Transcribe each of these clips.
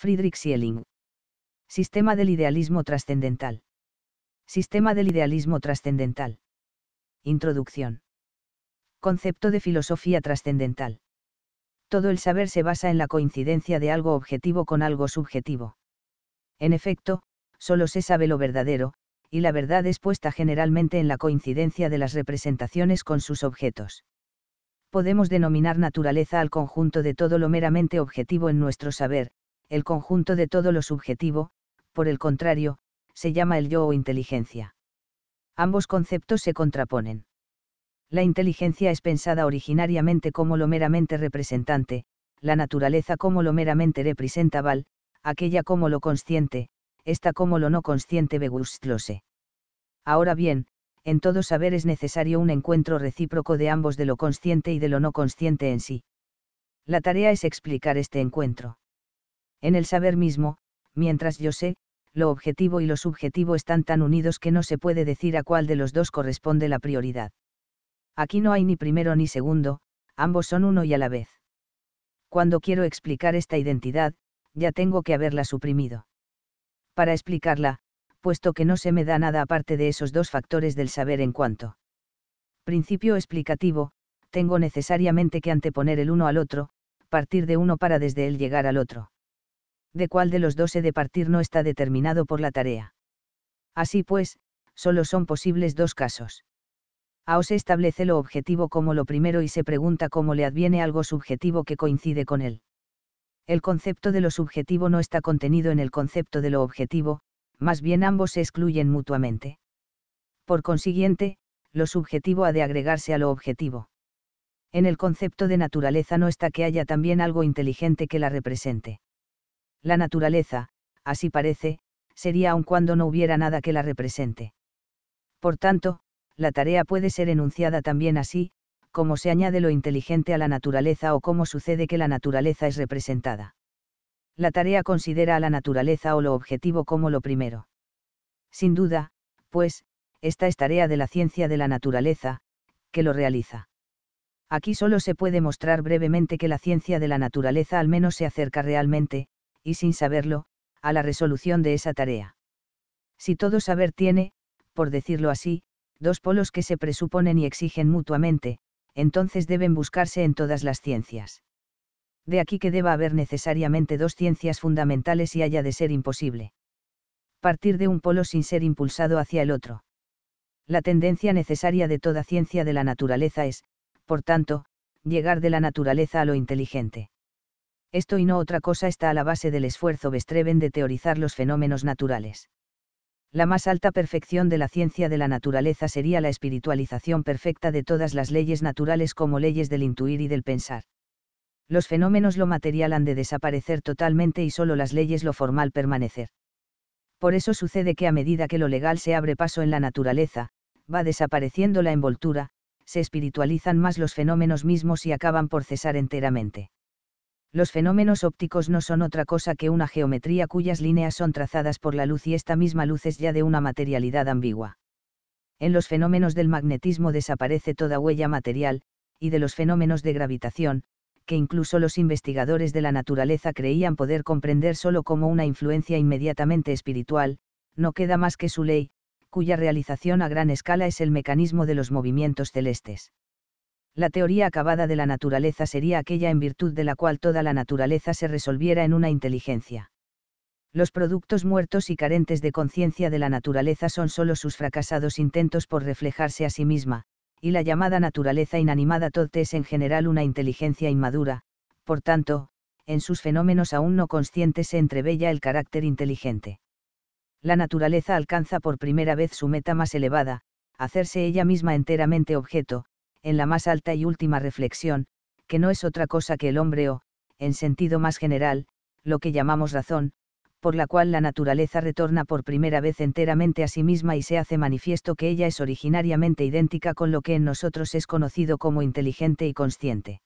Friedrich Schelling. Sistema del idealismo trascendental. Sistema del idealismo trascendental. Introducción. Concepto de filosofía trascendental. Todo el saber se basa en la coincidencia de algo objetivo con algo subjetivo. En efecto, solo se sabe lo verdadero, y la verdad es puesta generalmente en la coincidencia de las representaciones con sus objetos. Podemos denominar naturaleza al conjunto de todo lo meramente objetivo en nuestro saber, el conjunto de todo lo subjetivo, por el contrario, se llama el yo o inteligencia. Ambos conceptos se contraponen. La inteligencia es pensada originariamente como lo meramente representante, la naturaleza como lo meramente representaval, aquella como lo consciente, esta como lo no consciente Begustlose. Ahora bien, en todo saber es necesario un encuentro recíproco de ambos de lo consciente y de lo no consciente en sí. La tarea es explicar este encuentro. En el saber mismo, mientras yo sé, lo objetivo y lo subjetivo están tan unidos que no se puede decir a cuál de los dos corresponde la prioridad. Aquí no hay ni primero ni segundo, ambos son uno y a la vez. Cuando quiero explicar esta identidad, ya tengo que haberla suprimido. Para explicarla, puesto que no se me da nada aparte de esos dos factores del saber en cuanto principio explicativo, tengo necesariamente que anteponer el uno al otro, partir de uno para desde él llegar al otro de cuál de los dos he de partir no está determinado por la tarea. Así pues, solo son posibles dos casos. o se establece lo objetivo como lo primero y se pregunta cómo le adviene algo subjetivo que coincide con él. El concepto de lo subjetivo no está contenido en el concepto de lo objetivo, más bien ambos se excluyen mutuamente. Por consiguiente, lo subjetivo ha de agregarse a lo objetivo. En el concepto de naturaleza no está que haya también algo inteligente que la represente. La naturaleza, así parece, sería aun cuando no hubiera nada que la represente. Por tanto, la tarea puede ser enunciada también así, como se añade lo inteligente a la naturaleza o cómo sucede que la naturaleza es representada. La tarea considera a la naturaleza o lo objetivo como lo primero. Sin duda, pues, esta es tarea de la ciencia de la naturaleza, que lo realiza. Aquí solo se puede mostrar brevemente que la ciencia de la naturaleza al menos se acerca realmente, y sin saberlo, a la resolución de esa tarea. Si todo saber tiene, por decirlo así, dos polos que se presuponen y exigen mutuamente, entonces deben buscarse en todas las ciencias. De aquí que deba haber necesariamente dos ciencias fundamentales y haya de ser imposible. Partir de un polo sin ser impulsado hacia el otro. La tendencia necesaria de toda ciencia de la naturaleza es, por tanto, llegar de la naturaleza a lo inteligente. Esto y no otra cosa está a la base del esfuerzo bestreben de teorizar los fenómenos naturales. La más alta perfección de la ciencia de la naturaleza sería la espiritualización perfecta de todas las leyes naturales como leyes del intuir y del pensar. Los fenómenos lo material han de desaparecer totalmente y solo las leyes lo formal permanecer. Por eso sucede que a medida que lo legal se abre paso en la naturaleza, va desapareciendo la envoltura, se espiritualizan más los fenómenos mismos y acaban por cesar enteramente. Los fenómenos ópticos no son otra cosa que una geometría cuyas líneas son trazadas por la luz y esta misma luz es ya de una materialidad ambigua. En los fenómenos del magnetismo desaparece toda huella material, y de los fenómenos de gravitación, que incluso los investigadores de la naturaleza creían poder comprender solo como una influencia inmediatamente espiritual, no queda más que su ley, cuya realización a gran escala es el mecanismo de los movimientos celestes la teoría acabada de la naturaleza sería aquella en virtud de la cual toda la naturaleza se resolviera en una inteligencia. Los productos muertos y carentes de conciencia de la naturaleza son sólo sus fracasados intentos por reflejarse a sí misma, y la llamada naturaleza inanimada todte es en general una inteligencia inmadura, por tanto, en sus fenómenos aún no conscientes se entrevella el carácter inteligente. La naturaleza alcanza por primera vez su meta más elevada, hacerse ella misma enteramente objeto, en la más alta y última reflexión, que no es otra cosa que el hombre o, en sentido más general, lo que llamamos razón, por la cual la naturaleza retorna por primera vez enteramente a sí misma y se hace manifiesto que ella es originariamente idéntica con lo que en nosotros es conocido como inteligente y consciente.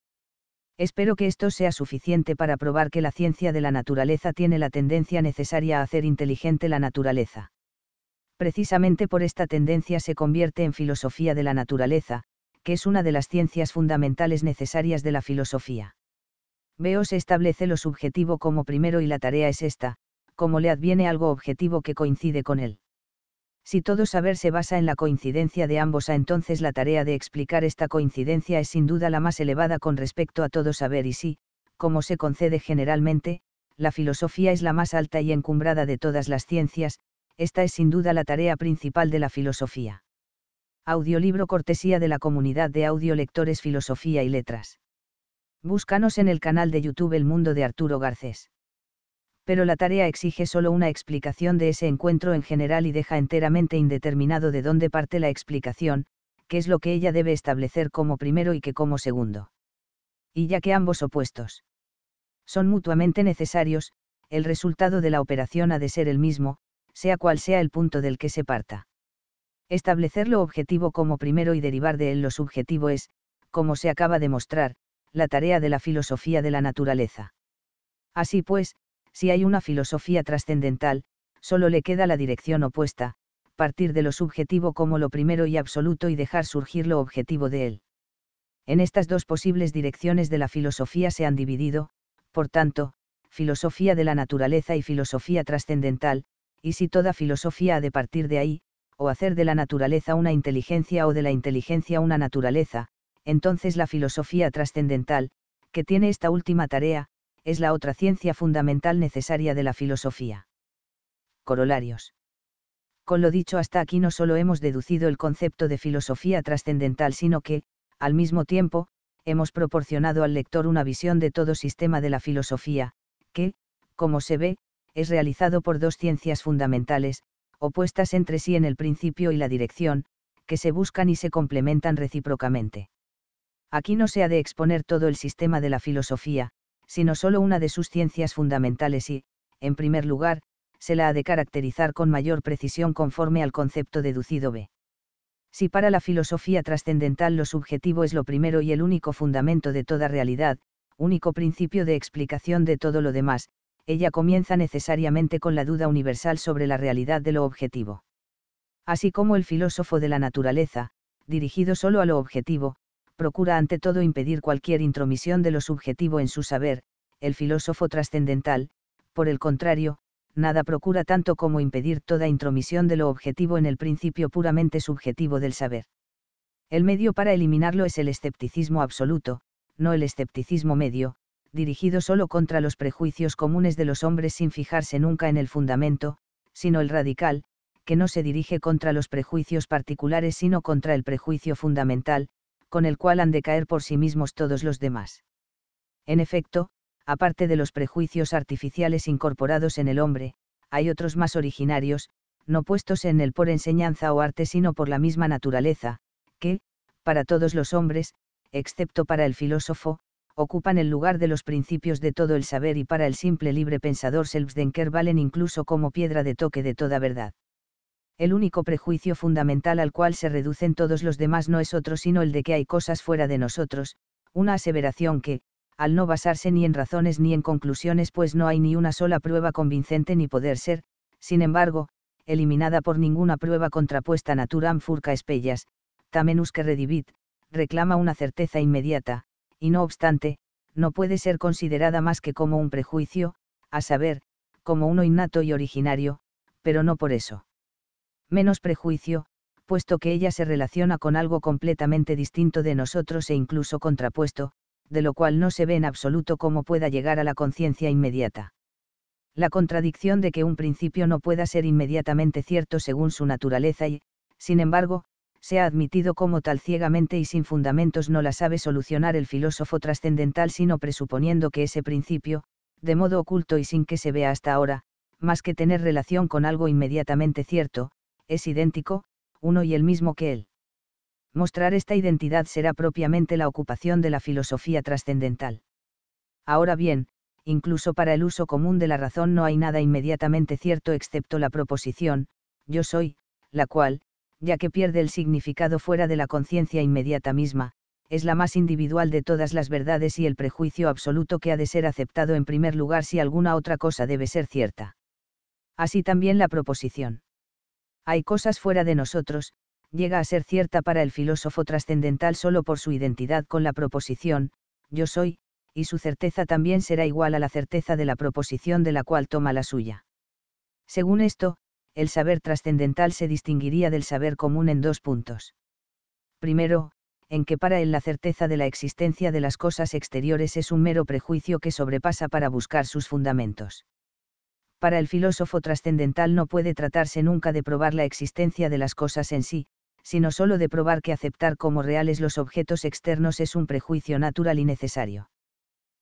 Espero que esto sea suficiente para probar que la ciencia de la naturaleza tiene la tendencia necesaria a hacer inteligente la naturaleza. Precisamente por esta tendencia se convierte en filosofía de la naturaleza, que es una de las ciencias fundamentales necesarias de la filosofía. Veo se establece lo subjetivo como primero y la tarea es esta, como le adviene algo objetivo que coincide con él. Si todo saber se basa en la coincidencia de ambos, a ah, entonces la tarea de explicar esta coincidencia es sin duda la más elevada con respecto a todo saber y si, como se concede generalmente, la filosofía es la más alta y encumbrada de todas las ciencias, esta es sin duda la tarea principal de la filosofía. Audiolibro cortesía de la comunidad de audiolectores Filosofía y Letras. Búscanos en el canal de YouTube El Mundo de Arturo Garcés. Pero la tarea exige solo una explicación de ese encuentro en general y deja enteramente indeterminado de dónde parte la explicación, qué es lo que ella debe establecer como primero y qué como segundo. Y ya que ambos opuestos son mutuamente necesarios, el resultado de la operación ha de ser el mismo, sea cual sea el punto del que se parta. Establecer lo objetivo como primero y derivar de él lo subjetivo es, como se acaba de mostrar, la tarea de la filosofía de la naturaleza. Así pues, si hay una filosofía trascendental, solo le queda la dirección opuesta, partir de lo subjetivo como lo primero y absoluto y dejar surgir lo objetivo de él. En estas dos posibles direcciones de la filosofía se han dividido, por tanto, filosofía de la naturaleza y filosofía trascendental, y si toda filosofía ha de partir de ahí, o hacer de la naturaleza una inteligencia o de la inteligencia una naturaleza, entonces la filosofía trascendental, que tiene esta última tarea, es la otra ciencia fundamental necesaria de la filosofía. Corolarios. Con lo dicho hasta aquí no solo hemos deducido el concepto de filosofía trascendental, sino que, al mismo tiempo, hemos proporcionado al lector una visión de todo sistema de la filosofía, que, como se ve, es realizado por dos ciencias fundamentales, opuestas entre sí en el principio y la dirección, que se buscan y se complementan recíprocamente. Aquí no se ha de exponer todo el sistema de la filosofía, sino solo una de sus ciencias fundamentales y, en primer lugar, se la ha de caracterizar con mayor precisión conforme al concepto deducido B. Si para la filosofía trascendental lo subjetivo es lo primero y el único fundamento de toda realidad, único principio de explicación de todo lo demás, ella comienza necesariamente con la duda universal sobre la realidad de lo objetivo. Así como el filósofo de la naturaleza, dirigido solo a lo objetivo, procura ante todo impedir cualquier intromisión de lo subjetivo en su saber, el filósofo trascendental, por el contrario, nada procura tanto como impedir toda intromisión de lo objetivo en el principio puramente subjetivo del saber. El medio para eliminarlo es el escepticismo absoluto, no el escepticismo medio, dirigido solo contra los prejuicios comunes de los hombres sin fijarse nunca en el fundamento, sino el radical, que no se dirige contra los prejuicios particulares sino contra el prejuicio fundamental, con el cual han de caer por sí mismos todos los demás. En efecto, aparte de los prejuicios artificiales incorporados en el hombre, hay otros más originarios, no puestos en él por enseñanza o arte sino por la misma naturaleza, que, para todos los hombres, excepto para el filósofo, ocupan el lugar de los principios de todo el saber y para el simple libre pensador Selbstdenker valen incluso como piedra de toque de toda verdad. El único prejuicio fundamental al cual se reducen todos los demás no es otro sino el de que hay cosas fuera de nosotros, una aseveración que, al no basarse ni en razones ni en conclusiones pues no hay ni una sola prueba convincente ni poder ser, sin embargo, eliminada por ninguna prueba contrapuesta naturam furca espellas, tamenus que redivit, reclama una certeza inmediata, y no obstante, no puede ser considerada más que como un prejuicio, a saber, como uno innato y originario, pero no por eso. Menos prejuicio, puesto que ella se relaciona con algo completamente distinto de nosotros e incluso contrapuesto, de lo cual no se ve en absoluto cómo pueda llegar a la conciencia inmediata. La contradicción de que un principio no pueda ser inmediatamente cierto según su naturaleza y, sin embargo, se ha admitido como tal ciegamente y sin fundamentos no la sabe solucionar el filósofo trascendental sino presuponiendo que ese principio, de modo oculto y sin que se vea hasta ahora, más que tener relación con algo inmediatamente cierto, es idéntico, uno y el mismo que él. Mostrar esta identidad será propiamente la ocupación de la filosofía trascendental. Ahora bien, incluso para el uso común de la razón no hay nada inmediatamente cierto excepto la proposición, yo soy, la cual, ya que pierde el significado fuera de la conciencia inmediata misma, es la más individual de todas las verdades y el prejuicio absoluto que ha de ser aceptado en primer lugar si alguna otra cosa debe ser cierta. Así también la proposición. Hay cosas fuera de nosotros, llega a ser cierta para el filósofo trascendental solo por su identidad con la proposición, yo soy, y su certeza también será igual a la certeza de la proposición de la cual toma la suya. Según esto, el saber trascendental se distinguiría del saber común en dos puntos. Primero, en que para él la certeza de la existencia de las cosas exteriores es un mero prejuicio que sobrepasa para buscar sus fundamentos. Para el filósofo trascendental no puede tratarse nunca de probar la existencia de las cosas en sí, sino solo de probar que aceptar como reales los objetos externos es un prejuicio natural y necesario.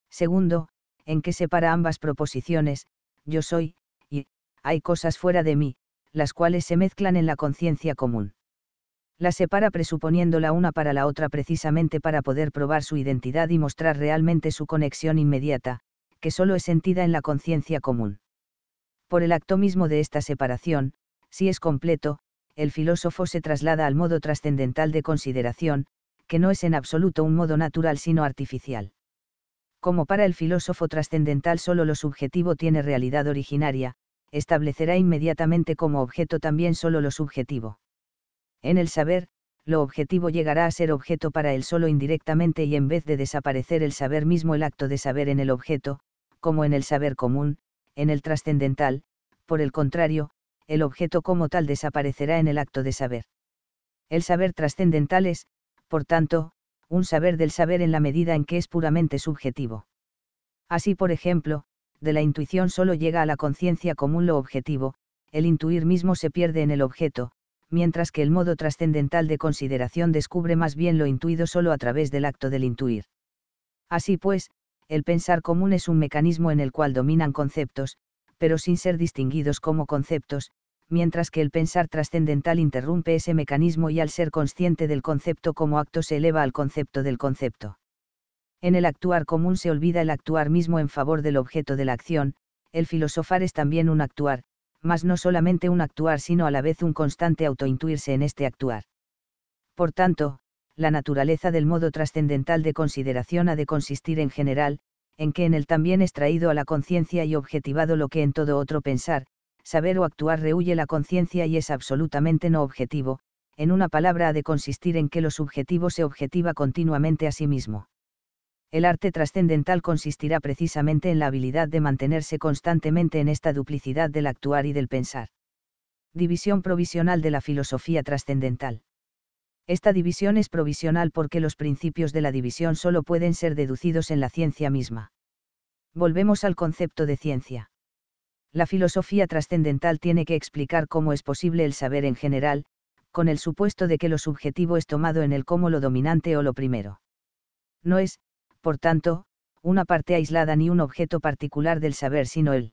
Segundo, en que separa ambas proposiciones, yo soy, y, hay cosas fuera de mí, las cuales se mezclan en la conciencia común. La separa presuponiéndola una para la otra precisamente para poder probar su identidad y mostrar realmente su conexión inmediata, que solo es sentida en la conciencia común. Por el acto mismo de esta separación, si es completo, el filósofo se traslada al modo trascendental de consideración, que no es en absoluto un modo natural sino artificial. Como para el filósofo trascendental solo lo subjetivo tiene realidad originaria, establecerá inmediatamente como objeto también solo lo subjetivo. En el saber, lo objetivo llegará a ser objeto para él solo indirectamente y en vez de desaparecer el saber mismo el acto de saber en el objeto, como en el saber común, en el trascendental, por el contrario, el objeto como tal desaparecerá en el acto de saber. El saber trascendental es, por tanto, un saber del saber en la medida en que es puramente subjetivo. Así por ejemplo, de la intuición solo llega a la conciencia común lo objetivo, el intuir mismo se pierde en el objeto, mientras que el modo trascendental de consideración descubre más bien lo intuido solo a través del acto del intuir. Así pues, el pensar común es un mecanismo en el cual dominan conceptos, pero sin ser distinguidos como conceptos, mientras que el pensar trascendental interrumpe ese mecanismo y al ser consciente del concepto como acto se eleva al concepto del concepto en el actuar común se olvida el actuar mismo en favor del objeto de la acción, el filosofar es también un actuar, mas no solamente un actuar sino a la vez un constante autointuirse en este actuar. Por tanto, la naturaleza del modo trascendental de consideración ha de consistir en general, en que en él también es traído a la conciencia y objetivado lo que en todo otro pensar, saber o actuar rehuye la conciencia y es absolutamente no objetivo, en una palabra ha de consistir en que lo subjetivo se objetiva continuamente a sí mismo el arte trascendental consistirá precisamente en la habilidad de mantenerse constantemente en esta duplicidad del actuar y del pensar. División provisional de la filosofía trascendental. Esta división es provisional porque los principios de la división solo pueden ser deducidos en la ciencia misma. Volvemos al concepto de ciencia. La filosofía trascendental tiene que explicar cómo es posible el saber en general, con el supuesto de que lo subjetivo es tomado en el como lo dominante o lo primero. No es, por tanto, una parte aislada ni un objeto particular del saber sino el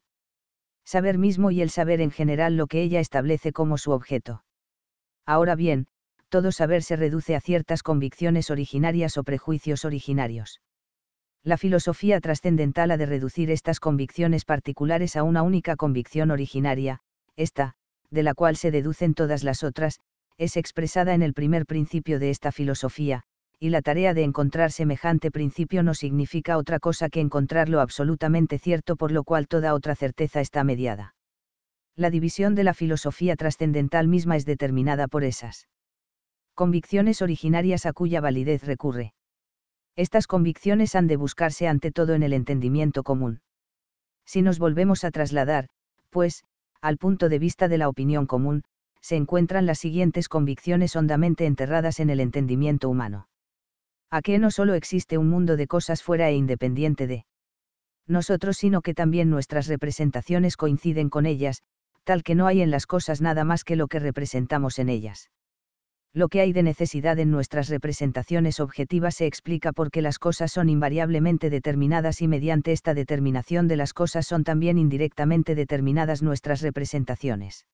saber mismo y el saber en general lo que ella establece como su objeto. Ahora bien, todo saber se reduce a ciertas convicciones originarias o prejuicios originarios. La filosofía trascendental ha de reducir estas convicciones particulares a una única convicción originaria, esta, de la cual se deducen todas las otras, es expresada en el primer principio de esta filosofía, y la tarea de encontrar semejante principio no significa otra cosa que encontrar lo absolutamente cierto por lo cual toda otra certeza está mediada. La división de la filosofía trascendental misma es determinada por esas convicciones originarias a cuya validez recurre. Estas convicciones han de buscarse ante todo en el entendimiento común. Si nos volvemos a trasladar, pues, al punto de vista de la opinión común, se encuentran las siguientes convicciones hondamente enterradas en el entendimiento humano a que no solo existe un mundo de cosas fuera e independiente de nosotros, sino que también nuestras representaciones coinciden con ellas, tal que no hay en las cosas nada más que lo que representamos en ellas. Lo que hay de necesidad en nuestras representaciones objetivas se explica porque las cosas son invariablemente determinadas y mediante esta determinación de las cosas son también indirectamente determinadas nuestras representaciones.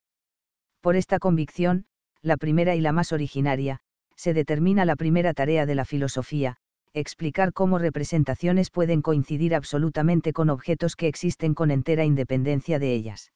Por esta convicción, la primera y la más originaria, se determina la primera tarea de la filosofía, explicar cómo representaciones pueden coincidir absolutamente con objetos que existen con entera independencia de ellas.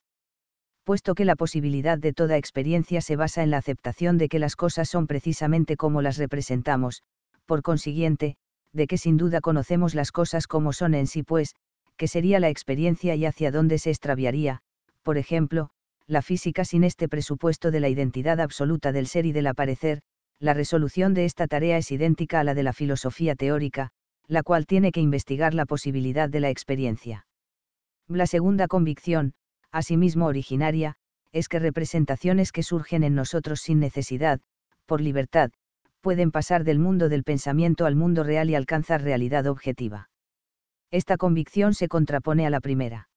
Puesto que la posibilidad de toda experiencia se basa en la aceptación de que las cosas son precisamente como las representamos, por consiguiente, de que sin duda conocemos las cosas como son en sí pues, que sería la experiencia y hacia dónde se extraviaría, por ejemplo, la física sin este presupuesto de la identidad absoluta del ser y del aparecer, la resolución de esta tarea es idéntica a la de la filosofía teórica, la cual tiene que investigar la posibilidad de la experiencia. La segunda convicción, asimismo originaria, es que representaciones que surgen en nosotros sin necesidad, por libertad, pueden pasar del mundo del pensamiento al mundo real y alcanzar realidad objetiva. Esta convicción se contrapone a la primera.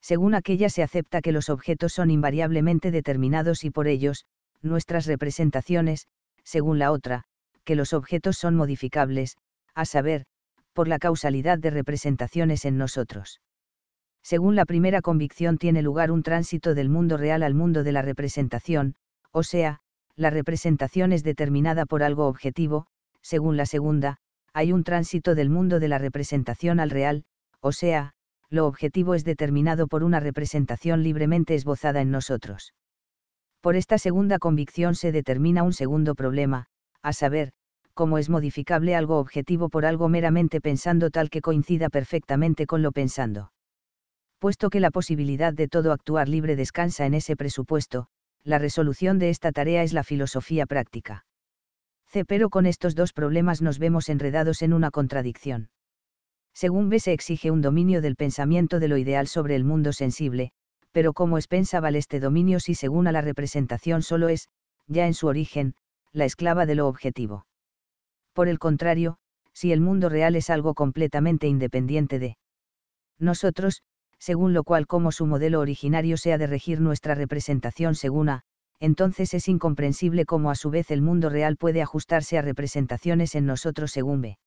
Según aquella se acepta que los objetos son invariablemente determinados y por ellos, nuestras representaciones, según la otra, que los objetos son modificables, a saber, por la causalidad de representaciones en nosotros. Según la primera convicción tiene lugar un tránsito del mundo real al mundo de la representación, o sea, la representación es determinada por algo objetivo, según la segunda, hay un tránsito del mundo de la representación al real, o sea, lo objetivo es determinado por una representación libremente esbozada en nosotros. Por esta segunda convicción se determina un segundo problema, a saber, cómo es modificable algo objetivo por algo meramente pensando tal que coincida perfectamente con lo pensando. Puesto que la posibilidad de todo actuar libre descansa en ese presupuesto, la resolución de esta tarea es la filosofía práctica. C. Pero con estos dos problemas nos vemos enredados en una contradicción. Según B se exige un dominio del pensamiento de lo ideal sobre el mundo sensible, pero como vale este dominio si según a la representación solo es, ya en su origen, la esclava de lo objetivo. Por el contrario, si el mundo real es algo completamente independiente de nosotros, según lo cual como su modelo originario sea de regir nuestra representación según a, entonces es incomprensible cómo a su vez el mundo real puede ajustarse a representaciones en nosotros según B.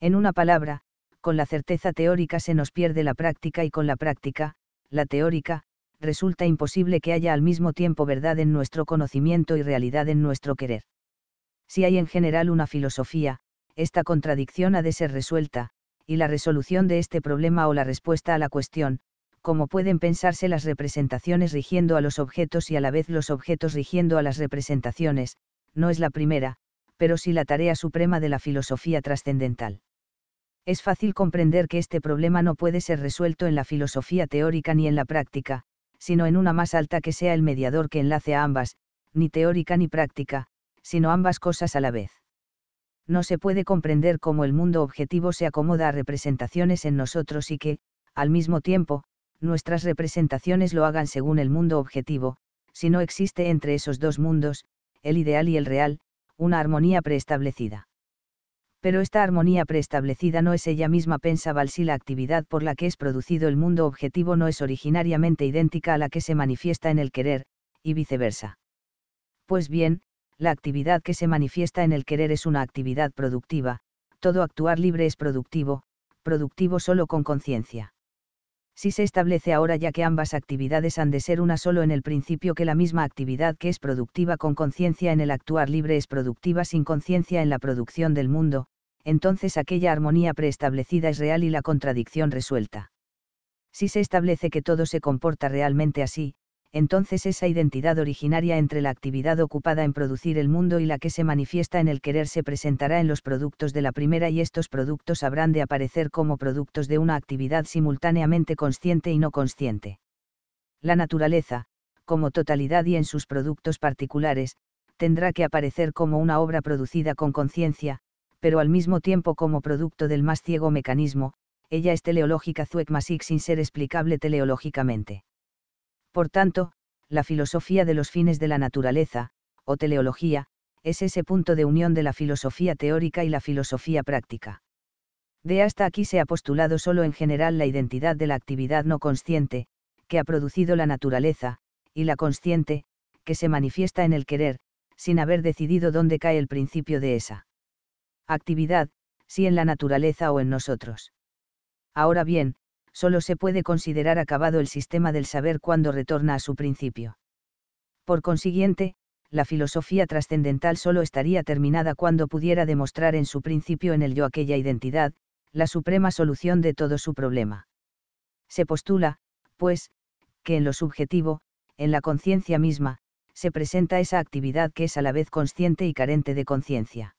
En una palabra, con la certeza teórica se nos pierde la práctica y con la práctica, la teórica, resulta imposible que haya al mismo tiempo verdad en nuestro conocimiento y realidad en nuestro querer. Si hay en general una filosofía, esta contradicción ha de ser resuelta, y la resolución de este problema o la respuesta a la cuestión, como pueden pensarse las representaciones rigiendo a los objetos y a la vez los objetos rigiendo a las representaciones, no es la primera, pero sí la tarea suprema de la filosofía trascendental. Es fácil comprender que este problema no puede ser resuelto en la filosofía teórica ni en la práctica, sino en una más alta que sea el mediador que enlace a ambas, ni teórica ni práctica, sino ambas cosas a la vez. No se puede comprender cómo el mundo objetivo se acomoda a representaciones en nosotros y que, al mismo tiempo, nuestras representaciones lo hagan según el mundo objetivo, si no existe entre esos dos mundos, el ideal y el real, una armonía preestablecida pero esta armonía preestablecida no es ella misma pensable si la actividad por la que es producido el mundo objetivo no es originariamente idéntica a la que se manifiesta en el querer, y viceversa. Pues bien, la actividad que se manifiesta en el querer es una actividad productiva, todo actuar libre es productivo, productivo solo con conciencia si se establece ahora ya que ambas actividades han de ser una solo en el principio que la misma actividad que es productiva con conciencia en el actuar libre es productiva sin conciencia en la producción del mundo, entonces aquella armonía preestablecida es real y la contradicción resuelta. Si se establece que todo se comporta realmente así, entonces esa identidad originaria entre la actividad ocupada en producir el mundo y la que se manifiesta en el querer se presentará en los productos de la primera y estos productos habrán de aparecer como productos de una actividad simultáneamente consciente y no consciente. La naturaleza, como totalidad y en sus productos particulares, tendrá que aparecer como una obra producida con conciencia, pero al mismo tiempo como producto del más ciego mecanismo, ella es teleológica Zuek sin ser explicable teleológicamente por tanto, la filosofía de los fines de la naturaleza, o teleología, es ese punto de unión de la filosofía teórica y la filosofía práctica. De hasta aquí se ha postulado solo en general la identidad de la actividad no consciente, que ha producido la naturaleza, y la consciente, que se manifiesta en el querer, sin haber decidido dónde cae el principio de esa actividad, si en la naturaleza o en nosotros. Ahora bien, solo se puede considerar acabado el sistema del saber cuando retorna a su principio. Por consiguiente, la filosofía trascendental solo estaría terminada cuando pudiera demostrar en su principio en el yo aquella identidad, la suprema solución de todo su problema. Se postula, pues, que en lo subjetivo, en la conciencia misma, se presenta esa actividad que es a la vez consciente y carente de conciencia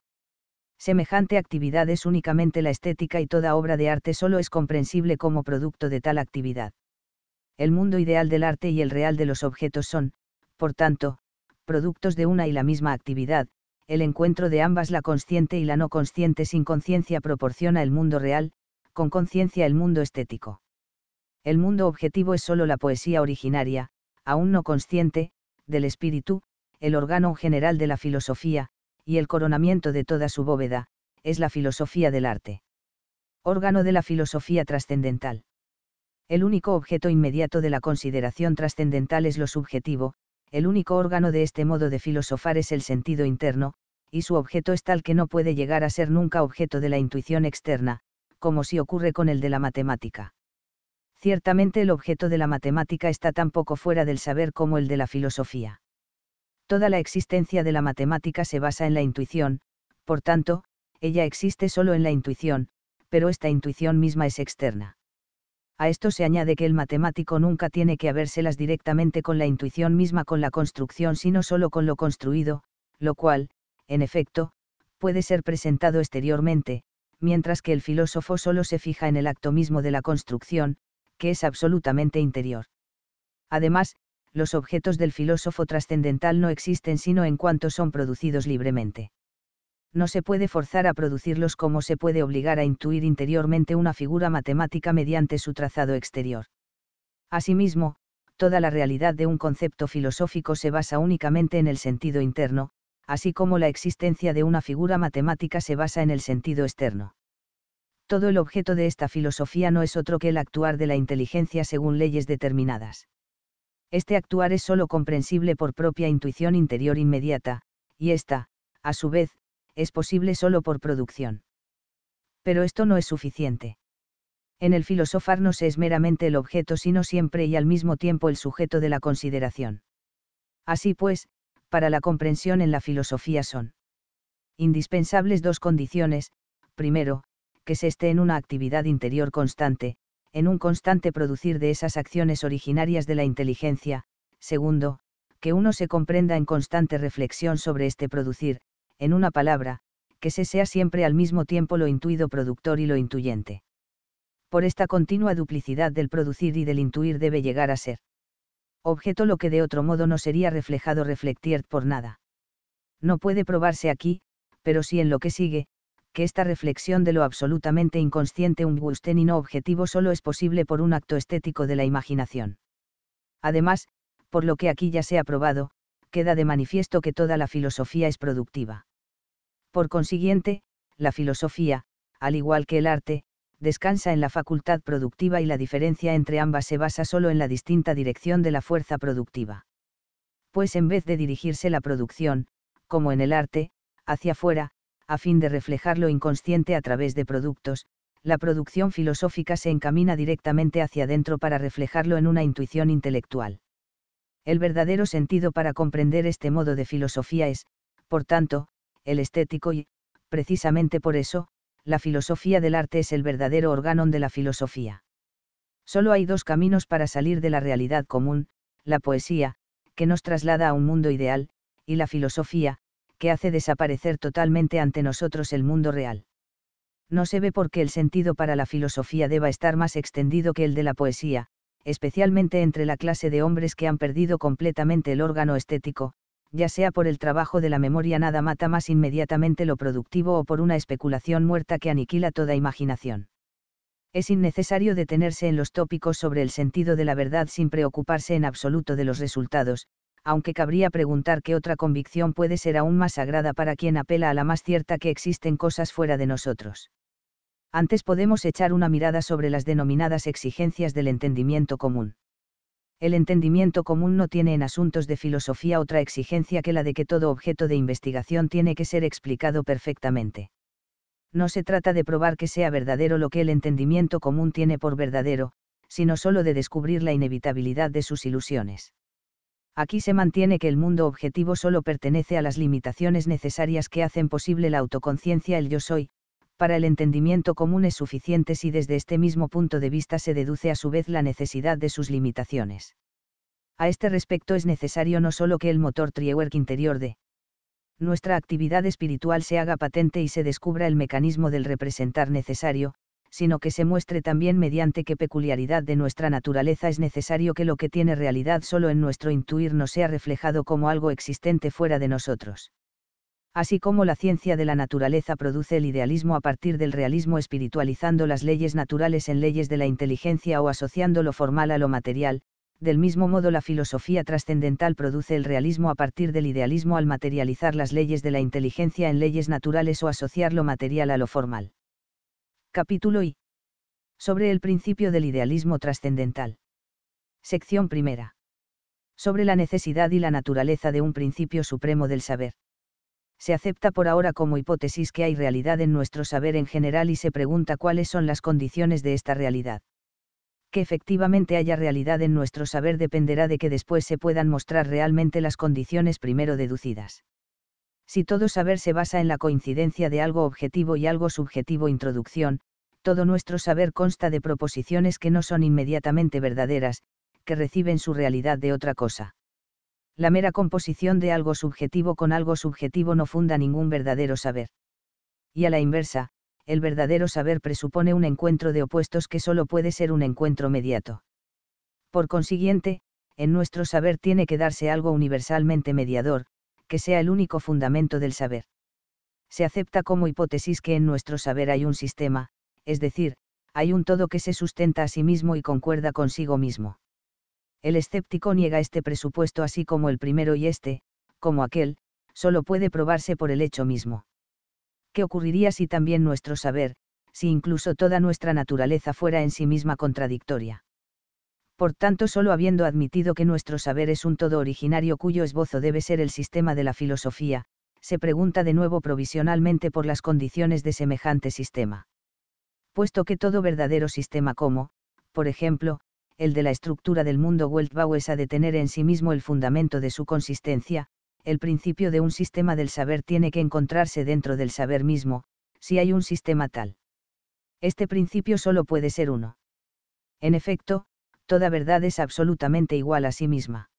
semejante actividad es únicamente la estética y toda obra de arte solo es comprensible como producto de tal actividad. El mundo ideal del arte y el real de los objetos son, por tanto, productos de una y la misma actividad, el encuentro de ambas la consciente y la no consciente sin conciencia proporciona el mundo real, con conciencia el mundo estético. El mundo objetivo es solo la poesía originaria, aún no consciente, del espíritu, el órgano general de la filosofía, y el coronamiento de toda su bóveda, es la filosofía del arte. Órgano de la filosofía trascendental. El único objeto inmediato de la consideración trascendental es lo subjetivo, el único órgano de este modo de filosofar es el sentido interno, y su objeto es tal que no puede llegar a ser nunca objeto de la intuición externa, como si ocurre con el de la matemática. Ciertamente el objeto de la matemática está tan poco fuera del saber como el de la filosofía. Toda la existencia de la matemática se basa en la intuición, por tanto, ella existe solo en la intuición, pero esta intuición misma es externa. A esto se añade que el matemático nunca tiene que habérselas directamente con la intuición misma con la construcción, sino solo con lo construido, lo cual, en efecto, puede ser presentado exteriormente, mientras que el filósofo solo se fija en el acto mismo de la construcción, que es absolutamente interior. Además, los objetos del filósofo trascendental no existen sino en cuanto son producidos libremente. No se puede forzar a producirlos como se puede obligar a intuir interiormente una figura matemática mediante su trazado exterior. Asimismo, toda la realidad de un concepto filosófico se basa únicamente en el sentido interno, así como la existencia de una figura matemática se basa en el sentido externo. Todo el objeto de esta filosofía no es otro que el actuar de la inteligencia según leyes determinadas. Este actuar es sólo comprensible por propia intuición interior inmediata, y esta, a su vez, es posible sólo por producción. Pero esto no es suficiente. En el filosofar no se es meramente el objeto sino siempre y al mismo tiempo el sujeto de la consideración. Así pues, para la comprensión en la filosofía son indispensables dos condiciones, primero, que se esté en una actividad interior constante, en un constante producir de esas acciones originarias de la inteligencia, segundo, que uno se comprenda en constante reflexión sobre este producir, en una palabra, que se sea siempre al mismo tiempo lo intuido productor y lo intuyente. Por esta continua duplicidad del producir y del intuir debe llegar a ser objeto lo que de otro modo no sería reflejado reflectiert por nada. No puede probarse aquí, pero sí en lo que sigue, que esta reflexión de lo absolutamente inconsciente un gusten y no objetivo solo es posible por un acto estético de la imaginación. Además, por lo que aquí ya se ha probado, queda de manifiesto que toda la filosofía es productiva. Por consiguiente, la filosofía, al igual que el arte, descansa en la facultad productiva y la diferencia entre ambas se basa solo en la distinta dirección de la fuerza productiva. Pues en vez de dirigirse la producción, como en el arte, hacia afuera, a fin de reflejar lo inconsciente a través de productos, la producción filosófica se encamina directamente hacia adentro para reflejarlo en una intuición intelectual. El verdadero sentido para comprender este modo de filosofía es, por tanto, el estético y, precisamente por eso, la filosofía del arte es el verdadero órgano de la filosofía. Solo hay dos caminos para salir de la realidad común, la poesía, que nos traslada a un mundo ideal, y la filosofía, que hace desaparecer totalmente ante nosotros el mundo real. No se ve por qué el sentido para la filosofía deba estar más extendido que el de la poesía, especialmente entre la clase de hombres que han perdido completamente el órgano estético, ya sea por el trabajo de la memoria nada mata más inmediatamente lo productivo o por una especulación muerta que aniquila toda imaginación. Es innecesario detenerse en los tópicos sobre el sentido de la verdad sin preocuparse en absoluto de los resultados, aunque cabría preguntar qué otra convicción puede ser aún más sagrada para quien apela a la más cierta que existen cosas fuera de nosotros. Antes podemos echar una mirada sobre las denominadas exigencias del entendimiento común. El entendimiento común no tiene en asuntos de filosofía otra exigencia que la de que todo objeto de investigación tiene que ser explicado perfectamente. No se trata de probar que sea verdadero lo que el entendimiento común tiene por verdadero, sino solo de descubrir la inevitabilidad de sus ilusiones aquí se mantiene que el mundo objetivo solo pertenece a las limitaciones necesarias que hacen posible la autoconciencia el yo soy, para el entendimiento común es suficiente si desde este mismo punto de vista se deduce a su vez la necesidad de sus limitaciones. A este respecto es necesario no solo que el motor Triewerk interior de nuestra actividad espiritual se haga patente y se descubra el mecanismo del representar necesario, sino que se muestre también mediante qué peculiaridad de nuestra naturaleza es necesario que lo que tiene realidad solo en nuestro intuir no sea reflejado como algo existente fuera de nosotros. Así como la ciencia de la naturaleza produce el idealismo a partir del realismo espiritualizando las leyes naturales en leyes de la inteligencia o asociando lo formal a lo material, del mismo modo la filosofía trascendental produce el realismo a partir del idealismo al materializar las leyes de la inteligencia en leyes naturales o asociar lo material a lo formal. Capítulo I. Sobre el principio del idealismo trascendental. Sección primera. Sobre la necesidad y la naturaleza de un principio supremo del saber. Se acepta por ahora como hipótesis que hay realidad en nuestro saber en general y se pregunta cuáles son las condiciones de esta realidad. Que efectivamente haya realidad en nuestro saber dependerá de que después se puedan mostrar realmente las condiciones primero deducidas. Si todo saber se basa en la coincidencia de algo objetivo y algo subjetivo introducción, todo nuestro saber consta de proposiciones que no son inmediatamente verdaderas, que reciben su realidad de otra cosa. La mera composición de algo subjetivo con algo subjetivo no funda ningún verdadero saber. Y a la inversa, el verdadero saber presupone un encuentro de opuestos que solo puede ser un encuentro mediato. Por consiguiente, en nuestro saber tiene que darse algo universalmente mediador, que sea el único fundamento del saber. Se acepta como hipótesis que en nuestro saber hay un sistema, es decir, hay un todo que se sustenta a sí mismo y concuerda consigo mismo. El escéptico niega este presupuesto así como el primero y este, como aquel, solo puede probarse por el hecho mismo. ¿Qué ocurriría si también nuestro saber, si incluso toda nuestra naturaleza fuera en sí misma contradictoria? por tanto solo habiendo admitido que nuestro saber es un todo originario cuyo esbozo debe ser el sistema de la filosofía, se pregunta de nuevo provisionalmente por las condiciones de semejante sistema. Puesto que todo verdadero sistema como, por ejemplo, el de la estructura del mundo Weltbau es a detener en sí mismo el fundamento de su consistencia, el principio de un sistema del saber tiene que encontrarse dentro del saber mismo, si hay un sistema tal. Este principio solo puede ser uno. En efecto, toda verdad es absolutamente igual a sí misma.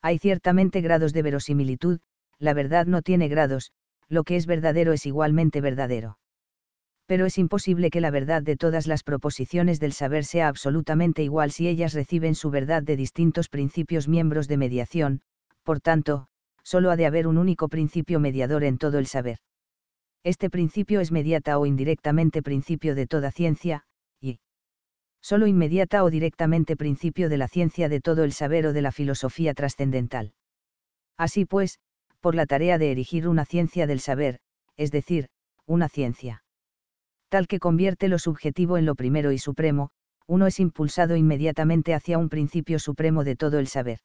Hay ciertamente grados de verosimilitud, la verdad no tiene grados, lo que es verdadero es igualmente verdadero. Pero es imposible que la verdad de todas las proposiciones del saber sea absolutamente igual si ellas reciben su verdad de distintos principios miembros de mediación, por tanto, solo ha de haber un único principio mediador en todo el saber. Este principio es mediata o indirectamente principio de toda ciencia, solo inmediata o directamente principio de la ciencia de todo el saber o de la filosofía trascendental. Así pues, por la tarea de erigir una ciencia del saber, es decir, una ciencia. Tal que convierte lo subjetivo en lo primero y supremo, uno es impulsado inmediatamente hacia un principio supremo de todo el saber.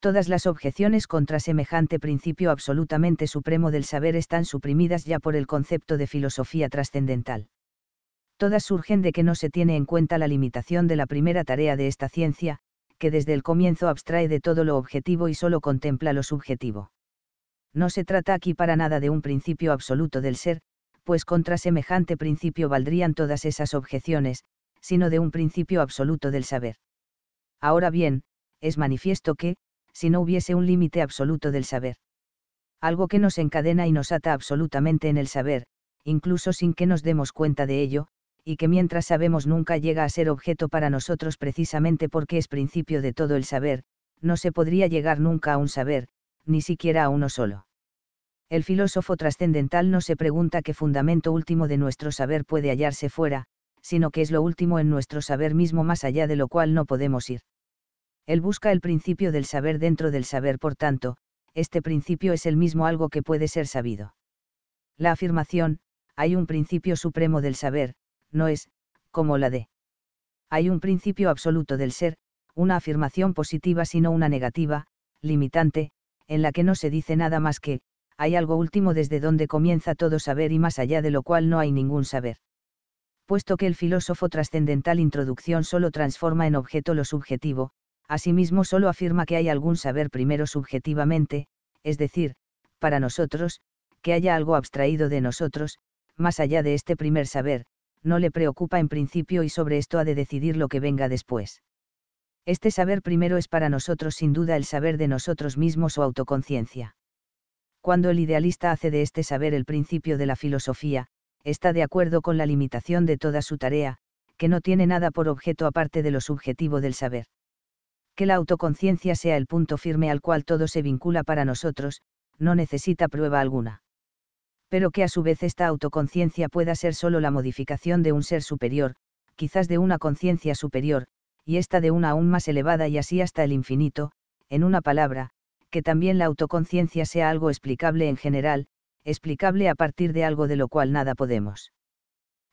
Todas las objeciones contra semejante principio absolutamente supremo del saber están suprimidas ya por el concepto de filosofía trascendental todas surgen de que no se tiene en cuenta la limitación de la primera tarea de esta ciencia, que desde el comienzo abstrae de todo lo objetivo y solo contempla lo subjetivo. No se trata aquí para nada de un principio absoluto del ser, pues contra semejante principio valdrían todas esas objeciones, sino de un principio absoluto del saber. Ahora bien, es manifiesto que, si no hubiese un límite absoluto del saber, algo que nos encadena y nos ata absolutamente en el saber, incluso sin que nos demos cuenta de ello, y que mientras sabemos nunca llega a ser objeto para nosotros precisamente porque es principio de todo el saber, no se podría llegar nunca a un saber, ni siquiera a uno solo. El filósofo trascendental no se pregunta qué fundamento último de nuestro saber puede hallarse fuera, sino que es lo último en nuestro saber mismo más allá de lo cual no podemos ir. Él busca el principio del saber dentro del saber, por tanto, este principio es el mismo algo que puede ser sabido. La afirmación, hay un principio supremo del saber, no es, como la de. Hay un principio absoluto del ser, una afirmación positiva sino una negativa, limitante, en la que no se dice nada más que, hay algo último desde donde comienza todo saber y más allá de lo cual no hay ningún saber. Puesto que el filósofo trascendental introducción solo transforma en objeto lo subjetivo, asimismo solo afirma que hay algún saber primero subjetivamente, es decir, para nosotros, que haya algo abstraído de nosotros, más allá de este primer saber, no le preocupa en principio y sobre esto ha de decidir lo que venga después. Este saber primero es para nosotros sin duda el saber de nosotros mismos o autoconciencia. Cuando el idealista hace de este saber el principio de la filosofía, está de acuerdo con la limitación de toda su tarea, que no tiene nada por objeto aparte de lo subjetivo del saber. Que la autoconciencia sea el punto firme al cual todo se vincula para nosotros, no necesita prueba alguna pero que a su vez esta autoconciencia pueda ser solo la modificación de un ser superior, quizás de una conciencia superior, y esta de una aún más elevada y así hasta el infinito, en una palabra, que también la autoconciencia sea algo explicable en general, explicable a partir de algo de lo cual nada podemos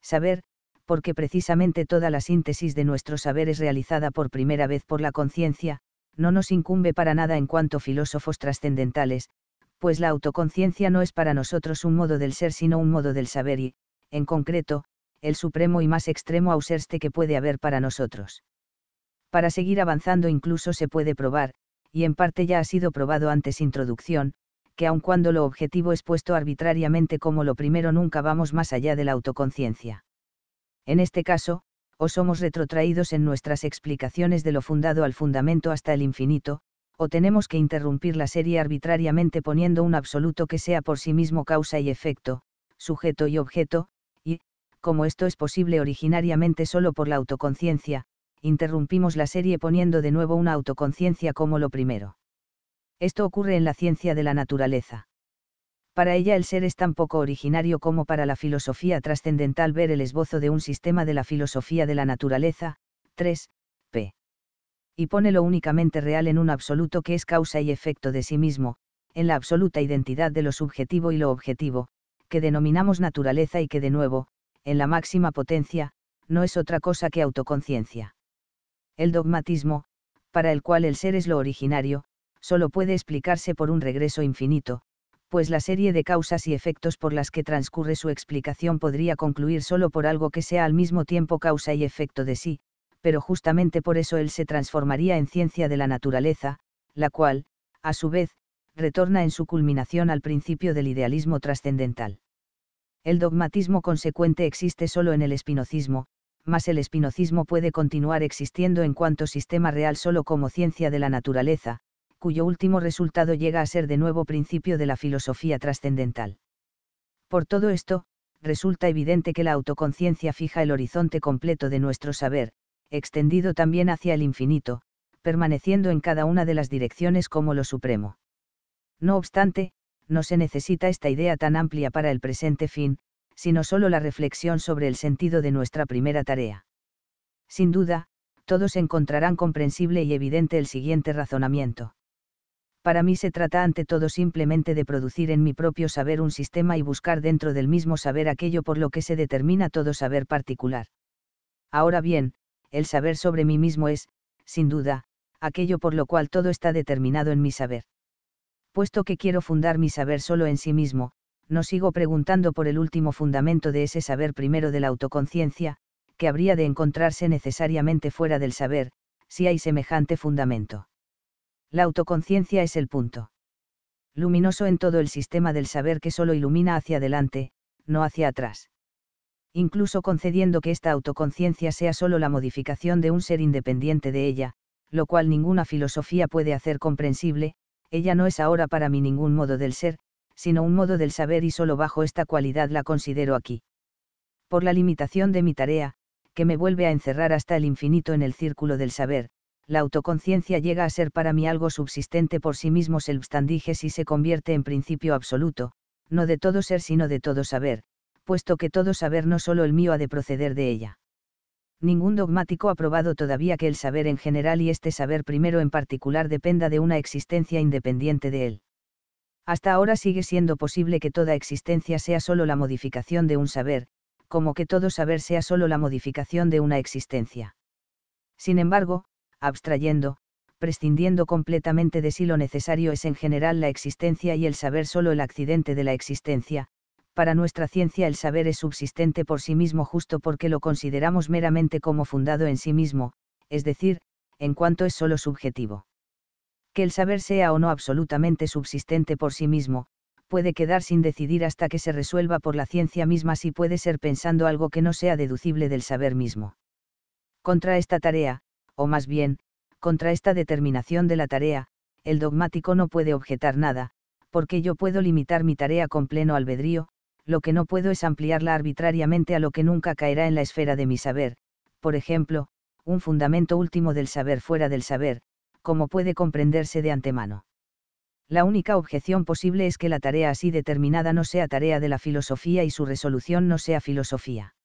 saber, porque precisamente toda la síntesis de nuestro saber es realizada por primera vez por la conciencia, no nos incumbe para nada en cuanto filósofos trascendentales, pues la autoconciencia no es para nosotros un modo del ser sino un modo del saber y, en concreto, el supremo y más extremo auserste que puede haber para nosotros. Para seguir avanzando incluso se puede probar, y en parte ya ha sido probado antes introducción, que aun cuando lo objetivo es puesto arbitrariamente como lo primero nunca vamos más allá de la autoconciencia. En este caso, o somos retrotraídos en nuestras explicaciones de lo fundado al fundamento hasta el infinito, o tenemos que interrumpir la serie arbitrariamente poniendo un absoluto que sea por sí mismo causa y efecto, sujeto y objeto, y, como esto es posible originariamente solo por la autoconciencia, interrumpimos la serie poniendo de nuevo una autoconciencia como lo primero. Esto ocurre en la ciencia de la naturaleza. Para ella el ser es tan poco originario como para la filosofía trascendental ver el esbozo de un sistema de la filosofía de la naturaleza, 3, p y pone lo únicamente real en un absoluto que es causa y efecto de sí mismo, en la absoluta identidad de lo subjetivo y lo objetivo, que denominamos naturaleza y que de nuevo, en la máxima potencia, no es otra cosa que autoconciencia. El dogmatismo, para el cual el ser es lo originario, solo puede explicarse por un regreso infinito, pues la serie de causas y efectos por las que transcurre su explicación podría concluir solo por algo que sea al mismo tiempo causa y efecto de sí, pero justamente por eso él se transformaría en ciencia de la naturaleza, la cual, a su vez, retorna en su culminación al principio del idealismo trascendental. El dogmatismo consecuente existe solo en el espinocismo, mas el espinocismo puede continuar existiendo en cuanto sistema real solo como ciencia de la naturaleza, cuyo último resultado llega a ser de nuevo principio de la filosofía trascendental. Por todo esto, resulta evidente que la autoconciencia fija el horizonte completo de nuestro saber, extendido también hacia el infinito, permaneciendo en cada una de las direcciones como lo supremo. No obstante, no se necesita esta idea tan amplia para el presente fin, sino solo la reflexión sobre el sentido de nuestra primera tarea. Sin duda, todos encontrarán comprensible y evidente el siguiente razonamiento. Para mí se trata ante todo simplemente de producir en mi propio saber un sistema y buscar dentro del mismo saber aquello por lo que se determina todo saber particular. Ahora bien, el saber sobre mí mismo es, sin duda, aquello por lo cual todo está determinado en mi saber. Puesto que quiero fundar mi saber solo en sí mismo, no sigo preguntando por el último fundamento de ese saber primero de la autoconciencia, que habría de encontrarse necesariamente fuera del saber, si hay semejante fundamento. La autoconciencia es el punto. Luminoso en todo el sistema del saber que solo ilumina hacia adelante, no hacia atrás incluso concediendo que esta autoconciencia sea sólo la modificación de un ser independiente de ella, lo cual ninguna filosofía puede hacer comprensible, ella no es ahora para mí ningún modo del ser, sino un modo del saber y solo bajo esta cualidad la considero aquí. Por la limitación de mi tarea, que me vuelve a encerrar hasta el infinito en el círculo del saber, la autoconciencia llega a ser para mí algo subsistente por sí mismo selbstandiges y se convierte en principio absoluto, no de todo ser sino de todo saber, puesto que todo saber no solo el mío ha de proceder de ella. Ningún dogmático ha probado todavía que el saber en general y este saber primero en particular dependa de una existencia independiente de él. Hasta ahora sigue siendo posible que toda existencia sea solo la modificación de un saber, como que todo saber sea solo la modificación de una existencia. Sin embargo, abstrayendo, prescindiendo completamente de sí lo necesario es en general la existencia y el saber solo el accidente de la existencia, para nuestra ciencia el saber es subsistente por sí mismo justo porque lo consideramos meramente como fundado en sí mismo, es decir, en cuanto es solo subjetivo. Que el saber sea o no absolutamente subsistente por sí mismo, puede quedar sin decidir hasta que se resuelva por la ciencia misma si puede ser pensando algo que no sea deducible del saber mismo. Contra esta tarea, o más bien, contra esta determinación de la tarea, el dogmático no puede objetar nada, porque yo puedo limitar mi tarea con pleno albedrío, lo que no puedo es ampliarla arbitrariamente a lo que nunca caerá en la esfera de mi saber, por ejemplo, un fundamento último del saber fuera del saber, como puede comprenderse de antemano. La única objeción posible es que la tarea así determinada no sea tarea de la filosofía y su resolución no sea filosofía.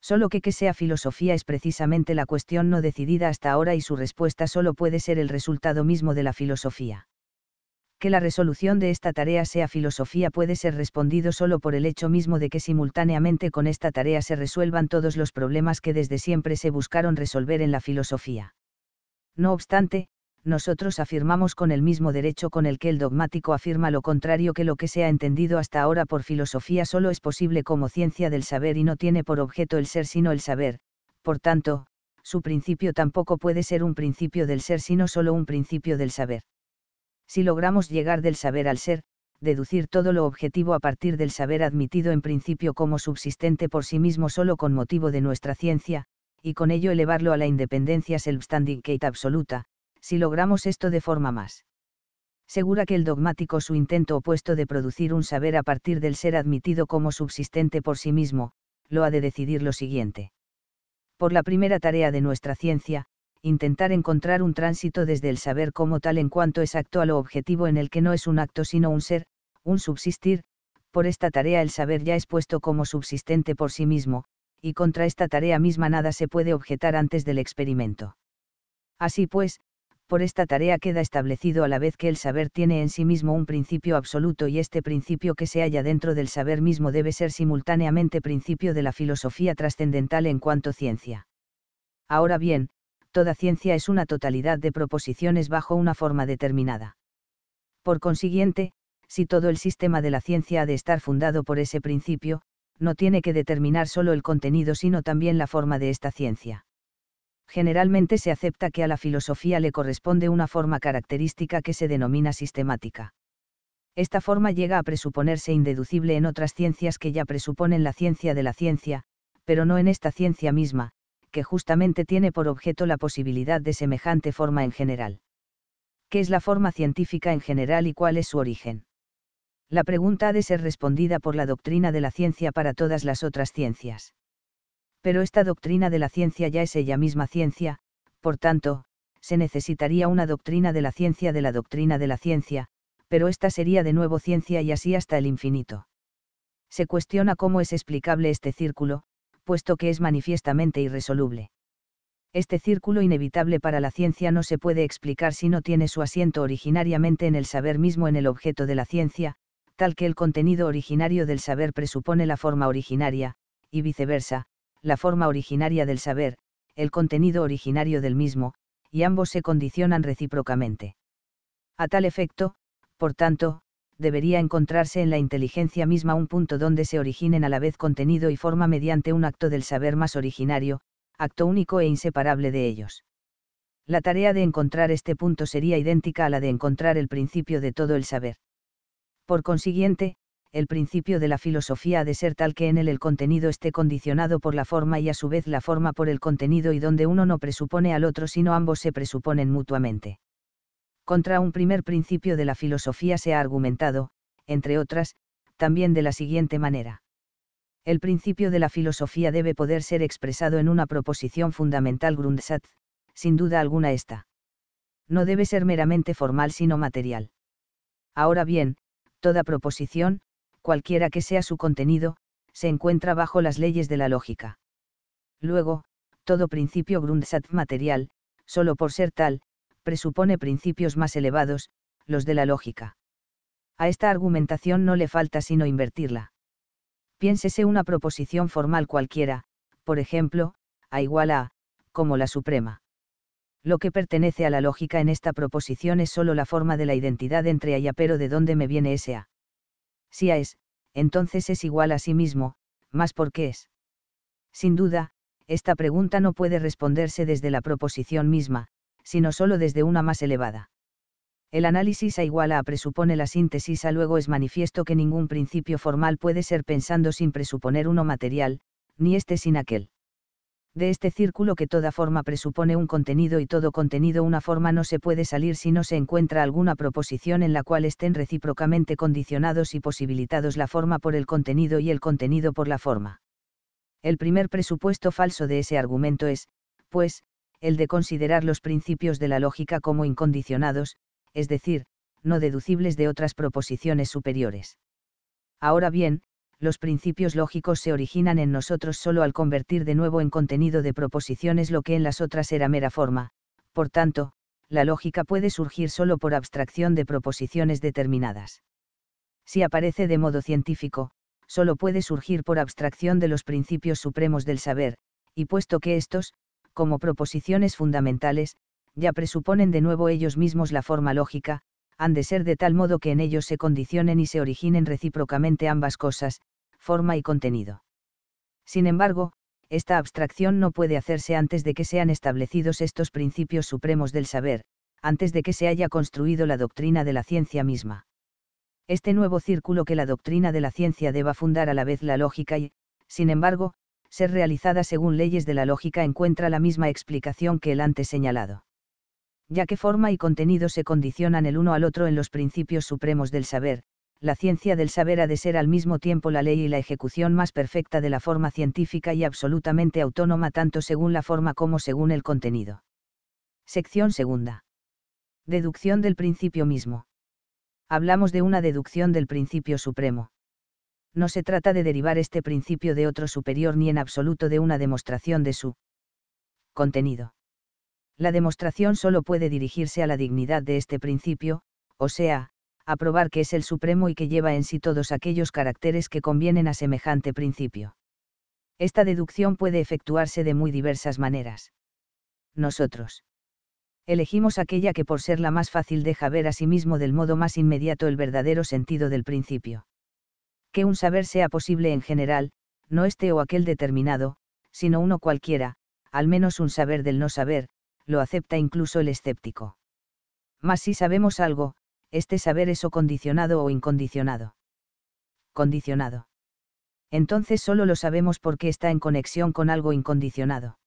Solo que que sea filosofía es precisamente la cuestión no decidida hasta ahora y su respuesta solo puede ser el resultado mismo de la filosofía que la resolución de esta tarea sea filosofía puede ser respondido solo por el hecho mismo de que simultáneamente con esta tarea se resuelvan todos los problemas que desde siempre se buscaron resolver en la filosofía. No obstante, nosotros afirmamos con el mismo derecho con el que el dogmático afirma lo contrario que lo que se ha entendido hasta ahora por filosofía solo es posible como ciencia del saber y no tiene por objeto el ser sino el saber, por tanto, su principio tampoco puede ser un principio del ser sino solo un principio del saber si logramos llegar del saber al ser, deducir todo lo objetivo a partir del saber admitido en principio como subsistente por sí mismo solo con motivo de nuestra ciencia, y con ello elevarlo a la independencia self-standing absoluta, si logramos esto de forma más segura que el dogmático su intento opuesto de producir un saber a partir del ser admitido como subsistente por sí mismo, lo ha de decidir lo siguiente. Por la primera tarea de nuestra ciencia, intentar encontrar un tránsito desde el saber como tal en cuanto es a lo objetivo en el que no es un acto sino un ser, un subsistir, por esta tarea el saber ya es puesto como subsistente por sí mismo, y contra esta tarea misma nada se puede objetar antes del experimento. Así pues, por esta tarea queda establecido a la vez que el saber tiene en sí mismo un principio absoluto y este principio que se halla dentro del saber mismo debe ser simultáneamente principio de la filosofía trascendental en cuanto ciencia. Ahora bien, toda ciencia es una totalidad de proposiciones bajo una forma determinada. Por consiguiente, si todo el sistema de la ciencia ha de estar fundado por ese principio, no tiene que determinar solo el contenido sino también la forma de esta ciencia. Generalmente se acepta que a la filosofía le corresponde una forma característica que se denomina sistemática. Esta forma llega a presuponerse indeducible en otras ciencias que ya presuponen la ciencia de la ciencia, pero no en esta ciencia misma, que justamente tiene por objeto la posibilidad de semejante forma en general. ¿Qué es la forma científica en general y cuál es su origen? La pregunta ha de ser respondida por la doctrina de la ciencia para todas las otras ciencias. Pero esta doctrina de la ciencia ya es ella misma ciencia, por tanto, se necesitaría una doctrina de la ciencia de la doctrina de la ciencia, pero esta sería de nuevo ciencia y así hasta el infinito. Se cuestiona cómo es explicable este círculo, puesto que es manifiestamente irresoluble. Este círculo inevitable para la ciencia no se puede explicar si no tiene su asiento originariamente en el saber mismo en el objeto de la ciencia, tal que el contenido originario del saber presupone la forma originaria, y viceversa, la forma originaria del saber, el contenido originario del mismo, y ambos se condicionan recíprocamente. A tal efecto, por tanto, debería encontrarse en la inteligencia misma un punto donde se originen a la vez contenido y forma mediante un acto del saber más originario, acto único e inseparable de ellos. La tarea de encontrar este punto sería idéntica a la de encontrar el principio de todo el saber. Por consiguiente, el principio de la filosofía ha de ser tal que en él el contenido esté condicionado por la forma y a su vez la forma por el contenido y donde uno no presupone al otro sino ambos se presuponen mutuamente. Contra un primer principio de la filosofía se ha argumentado, entre otras, también de la siguiente manera. El principio de la filosofía debe poder ser expresado en una proposición fundamental Grundsatz, sin duda alguna esta. No debe ser meramente formal sino material. Ahora bien, toda proposición, cualquiera que sea su contenido, se encuentra bajo las leyes de la lógica. Luego, todo principio Grundsatz material, solo por ser tal, presupone principios más elevados, los de la lógica. A esta argumentación no le falta sino invertirla. Piénsese una proposición formal cualquiera, por ejemplo, a igual a, como la suprema. Lo que pertenece a la lógica en esta proposición es solo la forma de la identidad entre a y a, pero ¿de dónde me viene ese a? Si a es, entonces es igual a sí mismo, más porque es. Sin duda, esta pregunta no puede responderse desde la proposición misma, sino solo desde una más elevada. El análisis a igual a, presupone la síntesis a luego es manifiesto que ningún principio formal puede ser pensando sin presuponer uno material, ni este sin aquel. De este círculo que toda forma presupone un contenido y todo contenido una forma no se puede salir si no se encuentra alguna proposición en la cual estén recíprocamente condicionados y posibilitados la forma por el contenido y el contenido por la forma. El primer presupuesto falso de ese argumento es, pues, el de considerar los principios de la lógica como incondicionados, es decir, no deducibles de otras proposiciones superiores. Ahora bien, los principios lógicos se originan en nosotros solo al convertir de nuevo en contenido de proposiciones lo que en las otras era mera forma, por tanto, la lógica puede surgir solo por abstracción de proposiciones determinadas. Si aparece de modo científico, solo puede surgir por abstracción de los principios supremos del saber, y puesto que estos, como proposiciones fundamentales, ya presuponen de nuevo ellos mismos la forma lógica, han de ser de tal modo que en ellos se condicionen y se originen recíprocamente ambas cosas, forma y contenido. Sin embargo, esta abstracción no puede hacerse antes de que sean establecidos estos principios supremos del saber, antes de que se haya construido la doctrina de la ciencia misma. Este nuevo círculo que la doctrina de la ciencia deba fundar a la vez la lógica y, sin embargo, ser realizada según leyes de la lógica encuentra la misma explicación que el antes señalado. Ya que forma y contenido se condicionan el uno al otro en los principios supremos del saber, la ciencia del saber ha de ser al mismo tiempo la ley y la ejecución más perfecta de la forma científica y absolutamente autónoma tanto según la forma como según el contenido. Sección segunda. Deducción del principio mismo. Hablamos de una deducción del principio supremo no se trata de derivar este principio de otro superior ni en absoluto de una demostración de su contenido. La demostración solo puede dirigirse a la dignidad de este principio, o sea, a probar que es el supremo y que lleva en sí todos aquellos caracteres que convienen a semejante principio. Esta deducción puede efectuarse de muy diversas maneras. Nosotros. Elegimos aquella que por ser la más fácil deja ver a sí mismo del modo más inmediato el verdadero sentido del principio que un saber sea posible en general, no este o aquel determinado, sino uno cualquiera, al menos un saber del no saber, lo acepta incluso el escéptico. Mas si sabemos algo, este saber es o condicionado o incondicionado. Condicionado. Entonces solo lo sabemos porque está en conexión con algo incondicionado.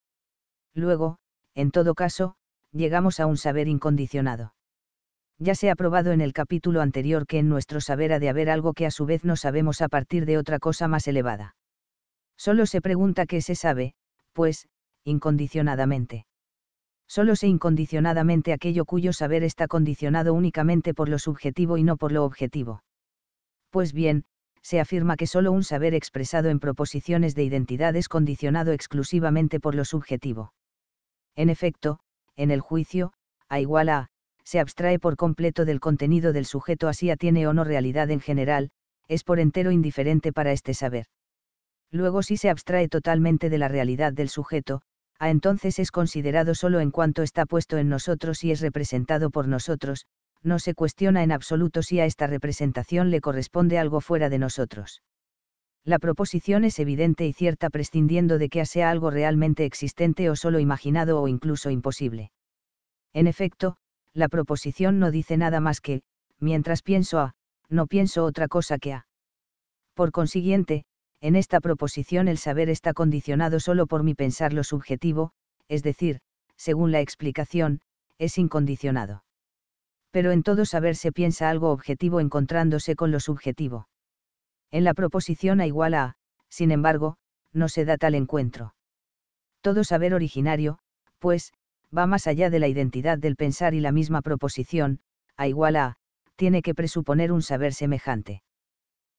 Luego, en todo caso, llegamos a un saber incondicionado ya se ha probado en el capítulo anterior que en nuestro saber ha de haber algo que a su vez no sabemos a partir de otra cosa más elevada. Solo se pregunta qué se sabe, pues, incondicionadamente. Solo sé incondicionadamente aquello cuyo saber está condicionado únicamente por lo subjetivo y no por lo objetivo. Pues bien, se afirma que solo un saber expresado en proposiciones de identidad es condicionado exclusivamente por lo subjetivo. En efecto, en el juicio, a igual a, se abstrae por completo del contenido del sujeto así tiene o no realidad en general, es por entero indiferente para este saber. Luego si se abstrae totalmente de la realidad del sujeto, a entonces es considerado solo en cuanto está puesto en nosotros y es representado por nosotros, no se cuestiona en absoluto si a esta representación le corresponde algo fuera de nosotros. La proposición es evidente y cierta prescindiendo de que sea algo realmente existente o solo imaginado o incluso imposible. En efecto, la proposición no dice nada más que, mientras pienso a, no pienso otra cosa que a. Por consiguiente, en esta proposición el saber está condicionado solo por mi pensar lo subjetivo, es decir, según la explicación, es incondicionado. Pero en todo saber se piensa algo objetivo encontrándose con lo subjetivo. En la proposición a igual a, sin embargo, no se da tal encuentro. Todo saber originario, pues, va más allá de la identidad del pensar y la misma proposición, a igual a, tiene que presuponer un saber semejante.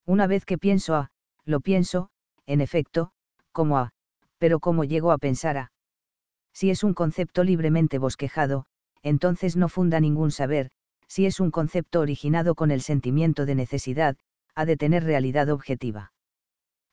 Una vez que pienso a, lo pienso, en efecto, como a, pero ¿cómo llego a pensar a? Si es un concepto libremente bosquejado, entonces no funda ningún saber, si es un concepto originado con el sentimiento de necesidad, ha de tener realidad objetiva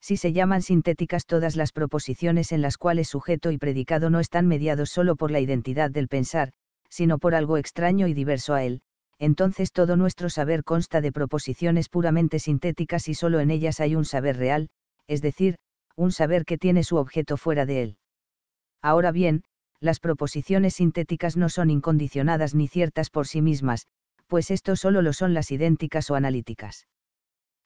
si se llaman sintéticas todas las proposiciones en las cuales sujeto y predicado no están mediados solo por la identidad del pensar, sino por algo extraño y diverso a él, entonces todo nuestro saber consta de proposiciones puramente sintéticas y solo en ellas hay un saber real, es decir, un saber que tiene su objeto fuera de él. Ahora bien, las proposiciones sintéticas no son incondicionadas ni ciertas por sí mismas, pues esto solo lo son las idénticas o analíticas.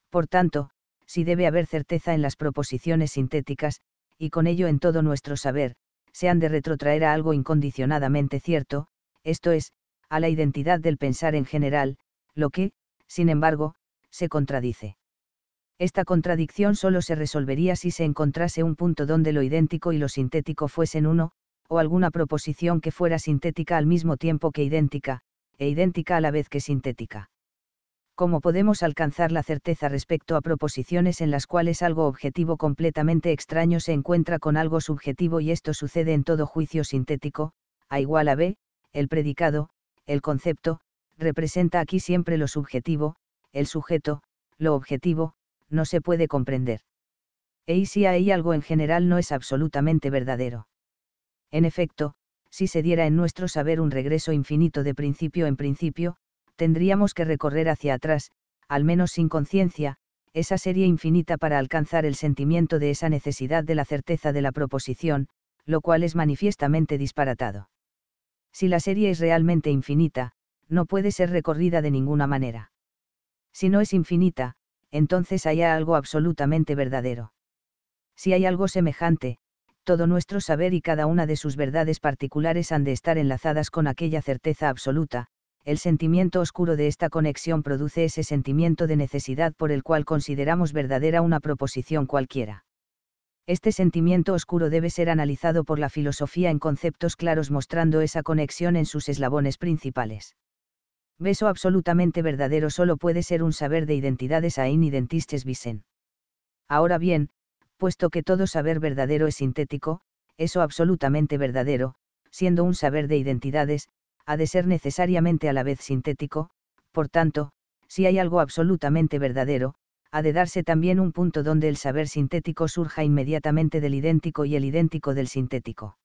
Por tanto, si debe haber certeza en las proposiciones sintéticas, y con ello en todo nuestro saber, se han de retrotraer a algo incondicionadamente cierto, esto es, a la identidad del pensar en general, lo que, sin embargo, se contradice. Esta contradicción solo se resolvería si se encontrase un punto donde lo idéntico y lo sintético fuesen uno, o alguna proposición que fuera sintética al mismo tiempo que idéntica, e idéntica a la vez que sintética. ¿cómo podemos alcanzar la certeza respecto a proposiciones en las cuales algo objetivo completamente extraño se encuentra con algo subjetivo y esto sucede en todo juicio sintético? A igual a B, el predicado, el concepto, representa aquí siempre lo subjetivo, el sujeto, lo objetivo, no se puede comprender. E si hay algo en general no es absolutamente verdadero. En efecto, si se diera en nuestro saber un regreso infinito de principio en principio, tendríamos que recorrer hacia atrás, al menos sin conciencia, esa serie infinita para alcanzar el sentimiento de esa necesidad de la certeza de la proposición, lo cual es manifiestamente disparatado. Si la serie es realmente infinita, no puede ser recorrida de ninguna manera. Si no es infinita, entonces hay algo absolutamente verdadero. Si hay algo semejante, todo nuestro saber y cada una de sus verdades particulares han de estar enlazadas con aquella certeza absoluta, el sentimiento oscuro de esta conexión produce ese sentimiento de necesidad por el cual consideramos verdadera una proposición cualquiera. Este sentimiento oscuro debe ser analizado por la filosofía en conceptos claros mostrando esa conexión en sus eslabones principales. Beso absolutamente verdadero solo puede ser un saber de identidades a identistes visen. Ahora bien, puesto que todo saber verdadero es sintético, eso absolutamente verdadero, siendo un saber de identidades, ha de ser necesariamente a la vez sintético, por tanto, si hay algo absolutamente verdadero, ha de darse también un punto donde el saber sintético surja inmediatamente del idéntico y el idéntico del sintético.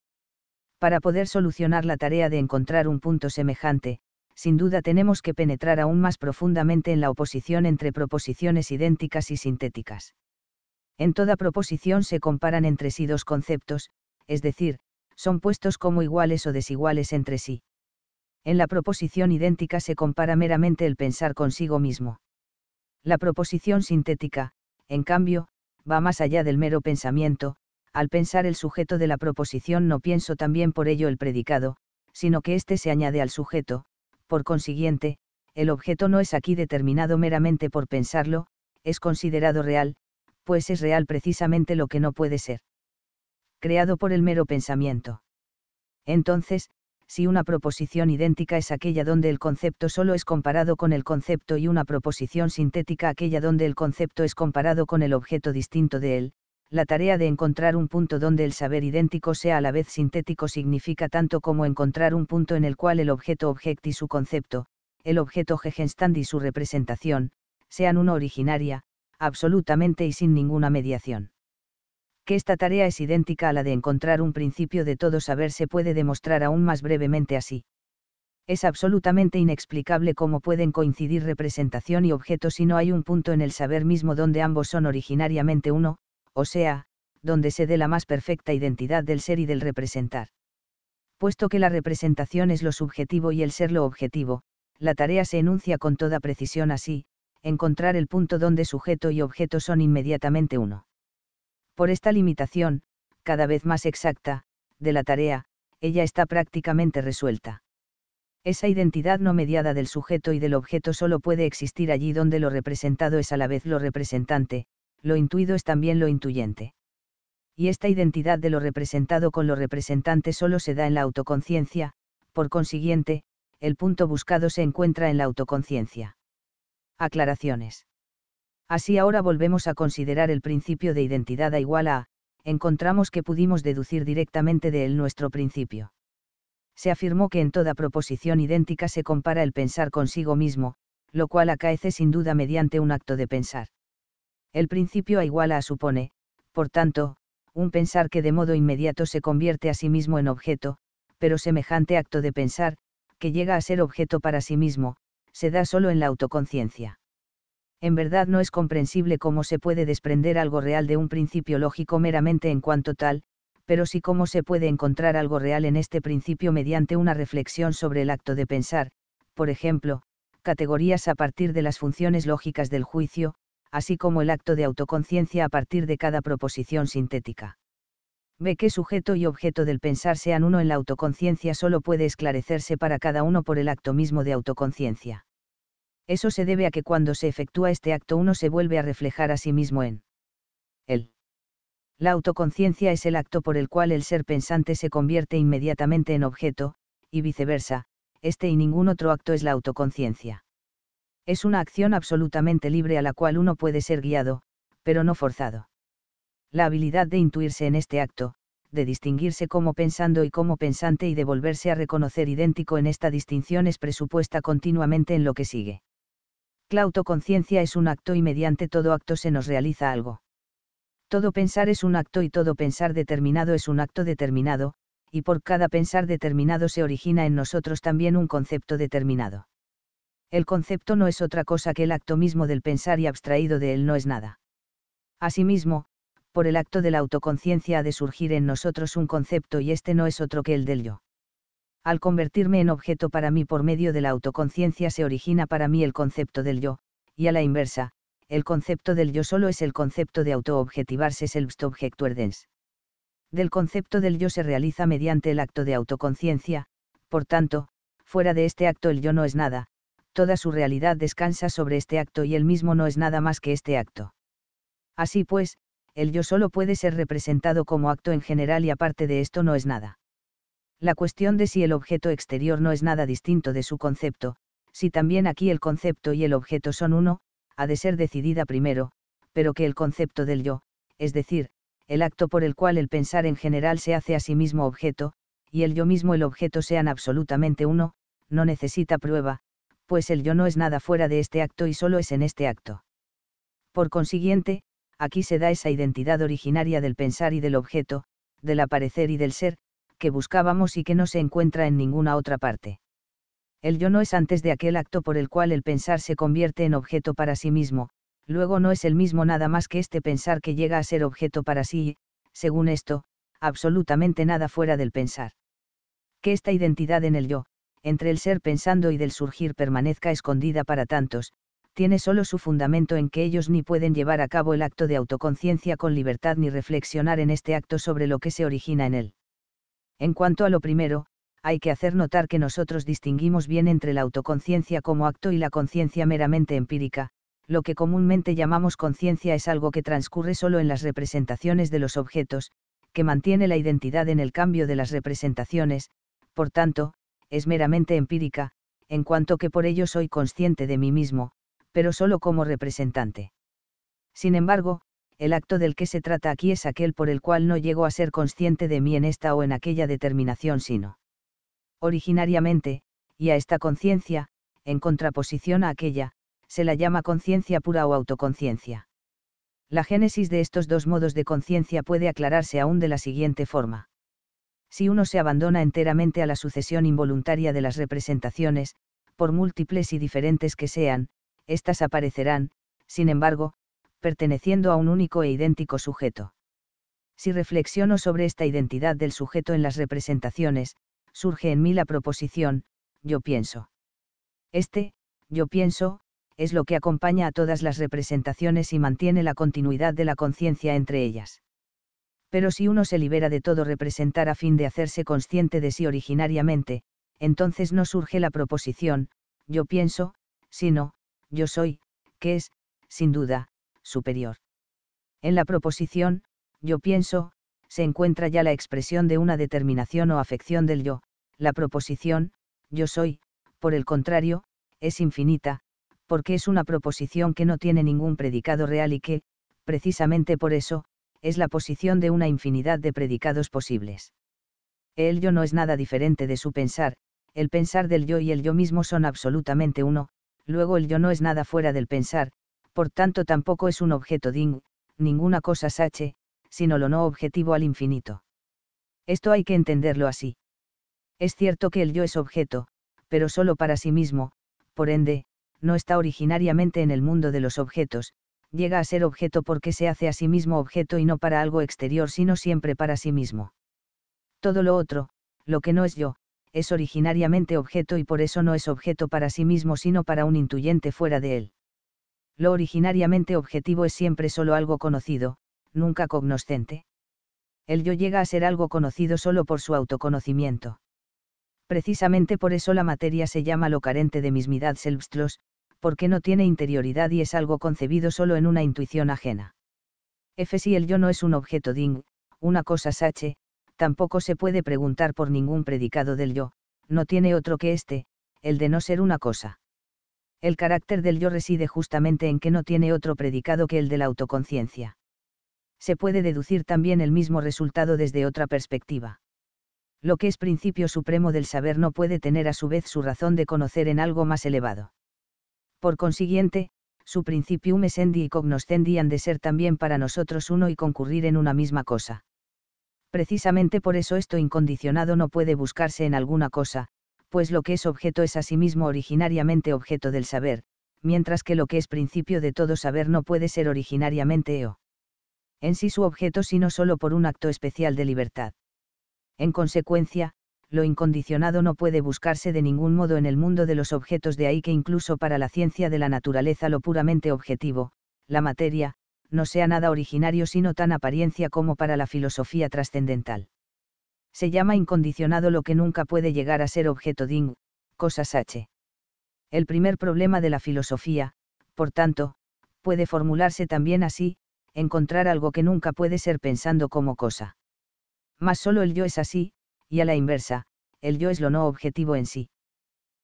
Para poder solucionar la tarea de encontrar un punto semejante, sin duda tenemos que penetrar aún más profundamente en la oposición entre proposiciones idénticas y sintéticas. En toda proposición se comparan entre sí dos conceptos, es decir, son puestos como iguales o desiguales entre sí en la proposición idéntica se compara meramente el pensar consigo mismo. La proposición sintética, en cambio, va más allá del mero pensamiento, al pensar el sujeto de la proposición no pienso también por ello el predicado, sino que éste se añade al sujeto, por consiguiente, el objeto no es aquí determinado meramente por pensarlo, es considerado real, pues es real precisamente lo que no puede ser. Creado por el mero pensamiento. Entonces, si una proposición idéntica es aquella donde el concepto solo es comparado con el concepto y una proposición sintética aquella donde el concepto es comparado con el objeto distinto de él, la tarea de encontrar un punto donde el saber idéntico sea a la vez sintético significa tanto como encontrar un punto en el cual el objeto object y su concepto, el objeto gegenstand y su representación, sean una originaria, absolutamente y sin ninguna mediación que esta tarea es idéntica a la de encontrar un principio de todo saber se puede demostrar aún más brevemente así. Es absolutamente inexplicable cómo pueden coincidir representación y objeto si no hay un punto en el saber mismo donde ambos son originariamente uno, o sea, donde se dé la más perfecta identidad del ser y del representar. Puesto que la representación es lo subjetivo y el ser lo objetivo, la tarea se enuncia con toda precisión así, encontrar el punto donde sujeto y objeto son inmediatamente uno. Por esta limitación, cada vez más exacta, de la tarea, ella está prácticamente resuelta. Esa identidad no mediada del sujeto y del objeto solo puede existir allí donde lo representado es a la vez lo representante, lo intuido es también lo intuyente. Y esta identidad de lo representado con lo representante solo se da en la autoconciencia, por consiguiente, el punto buscado se encuentra en la autoconciencia. Aclaraciones. Así ahora volvemos a considerar el principio de identidad a igual a, encontramos que pudimos deducir directamente de él nuestro principio. Se afirmó que en toda proposición idéntica se compara el pensar consigo mismo, lo cual acaece sin duda mediante un acto de pensar. El principio a igual a supone, por tanto, un pensar que de modo inmediato se convierte a sí mismo en objeto, pero semejante acto de pensar, que llega a ser objeto para sí mismo, se da solo en la autoconciencia en verdad no es comprensible cómo se puede desprender algo real de un principio lógico meramente en cuanto tal, pero sí cómo se puede encontrar algo real en este principio mediante una reflexión sobre el acto de pensar, por ejemplo, categorías a partir de las funciones lógicas del juicio, así como el acto de autoconciencia a partir de cada proposición sintética. Ve que sujeto y objeto del pensar sean uno en la autoconciencia solo puede esclarecerse para cada uno por el acto mismo de autoconciencia. Eso se debe a que cuando se efectúa este acto uno se vuelve a reflejar a sí mismo en él. La autoconciencia es el acto por el cual el ser pensante se convierte inmediatamente en objeto, y viceversa, este y ningún otro acto es la autoconciencia. Es una acción absolutamente libre a la cual uno puede ser guiado, pero no forzado. La habilidad de intuirse en este acto, de distinguirse como pensando y como pensante y de volverse a reconocer idéntico en esta distinción es presupuesta continuamente en lo que sigue. La autoconciencia es un acto y mediante todo acto se nos realiza algo. Todo pensar es un acto y todo pensar determinado es un acto determinado, y por cada pensar determinado se origina en nosotros también un concepto determinado. El concepto no es otra cosa que el acto mismo del pensar y abstraído de él no es nada. Asimismo, por el acto de la autoconciencia ha de surgir en nosotros un concepto y este no es otro que el del yo al convertirme en objeto para mí por medio de la autoconciencia se origina para mí el concepto del yo, y a la inversa, el concepto del yo solo es el concepto de autoobjetivarse objectuerdens. Del concepto del yo se realiza mediante el acto de autoconciencia, por tanto, fuera de este acto el yo no es nada, toda su realidad descansa sobre este acto y el mismo no es nada más que este acto. Así pues, el yo solo puede ser representado como acto en general y aparte de esto no es nada la cuestión de si el objeto exterior no es nada distinto de su concepto, si también aquí el concepto y el objeto son uno, ha de ser decidida primero, pero que el concepto del yo, es decir, el acto por el cual el pensar en general se hace a sí mismo objeto, y el yo mismo el objeto sean absolutamente uno, no necesita prueba, pues el yo no es nada fuera de este acto y solo es en este acto. Por consiguiente, aquí se da esa identidad originaria del pensar y del objeto, del aparecer y del ser, que buscábamos y que no se encuentra en ninguna otra parte. El yo no es antes de aquel acto por el cual el pensar se convierte en objeto para sí mismo, luego no es el mismo nada más que este pensar que llega a ser objeto para sí, y, según esto, absolutamente nada fuera del pensar. Que esta identidad en el yo, entre el ser pensando y del surgir permanezca escondida para tantos, tiene solo su fundamento en que ellos ni pueden llevar a cabo el acto de autoconciencia con libertad ni reflexionar en este acto sobre lo que se origina en él. En cuanto a lo primero, hay que hacer notar que nosotros distinguimos bien entre la autoconciencia como acto y la conciencia meramente empírica, lo que comúnmente llamamos conciencia es algo que transcurre solo en las representaciones de los objetos, que mantiene la identidad en el cambio de las representaciones, por tanto, es meramente empírica, en cuanto que por ello soy consciente de mí mismo, pero solo como representante. Sin embargo, el acto del que se trata aquí es aquel por el cual no llego a ser consciente de mí en esta o en aquella determinación, sino originariamente, y a esta conciencia, en contraposición a aquella, se la llama conciencia pura o autoconciencia. La génesis de estos dos modos de conciencia puede aclararse aún de la siguiente forma. Si uno se abandona enteramente a la sucesión involuntaria de las representaciones, por múltiples y diferentes que sean, éstas aparecerán, sin embargo, perteneciendo a un único e idéntico sujeto. Si reflexiono sobre esta identidad del sujeto en las representaciones, surge en mí la proposición, yo pienso. Este, yo pienso, es lo que acompaña a todas las representaciones y mantiene la continuidad de la conciencia entre ellas. Pero si uno se libera de todo representar a fin de hacerse consciente de sí originariamente, entonces no surge la proposición, yo pienso, sino, yo soy, que es, sin duda, superior. En la proposición, yo pienso, se encuentra ya la expresión de una determinación o afección del yo, la proposición, yo soy, por el contrario, es infinita, porque es una proposición que no tiene ningún predicado real y que, precisamente por eso, es la posición de una infinidad de predicados posibles. El yo no es nada diferente de su pensar, el pensar del yo y el yo mismo son absolutamente uno, luego el yo no es nada fuera del pensar, por tanto tampoco es un objeto ding, ninguna cosa sache, sino lo no objetivo al infinito. Esto hay que entenderlo así. Es cierto que el yo es objeto, pero solo para sí mismo, por ende, no está originariamente en el mundo de los objetos, llega a ser objeto porque se hace a sí mismo objeto y no para algo exterior, sino siempre para sí mismo. Todo lo otro, lo que no es yo, es originariamente objeto y por eso no es objeto para sí mismo, sino para un intuyente fuera de él. Lo originariamente objetivo es siempre solo algo conocido, nunca cognoscente. El yo llega a ser algo conocido solo por su autoconocimiento. Precisamente por eso la materia se llama lo carente de mismidad selbstlos, porque no tiene interioridad y es algo concebido solo en una intuición ajena. F. Si el yo no es un objeto ding, una cosa sache, tampoco se puede preguntar por ningún predicado del yo, no tiene otro que este, el de no ser una cosa el carácter del yo reside justamente en que no tiene otro predicado que el de la autoconciencia. Se puede deducir también el mismo resultado desde otra perspectiva. Lo que es principio supremo del saber no puede tener a su vez su razón de conocer en algo más elevado. Por consiguiente, su principium essendi y cognoscendi han de ser también para nosotros uno y concurrir en una misma cosa. Precisamente por eso esto incondicionado no puede buscarse en alguna cosa, pues lo que es objeto es asimismo originariamente objeto del saber, mientras que lo que es principio de todo saber no puede ser originariamente o en sí su objeto sino solo por un acto especial de libertad. En consecuencia, lo incondicionado no puede buscarse de ningún modo en el mundo de los objetos de ahí que incluso para la ciencia de la naturaleza lo puramente objetivo, la materia, no sea nada originario sino tan apariencia como para la filosofía trascendental se llama incondicionado lo que nunca puede llegar a ser objeto ding, cosas h. El primer problema de la filosofía, por tanto, puede formularse también así, encontrar algo que nunca puede ser pensando como cosa. Mas solo el yo es así, y a la inversa, el yo es lo no objetivo en sí.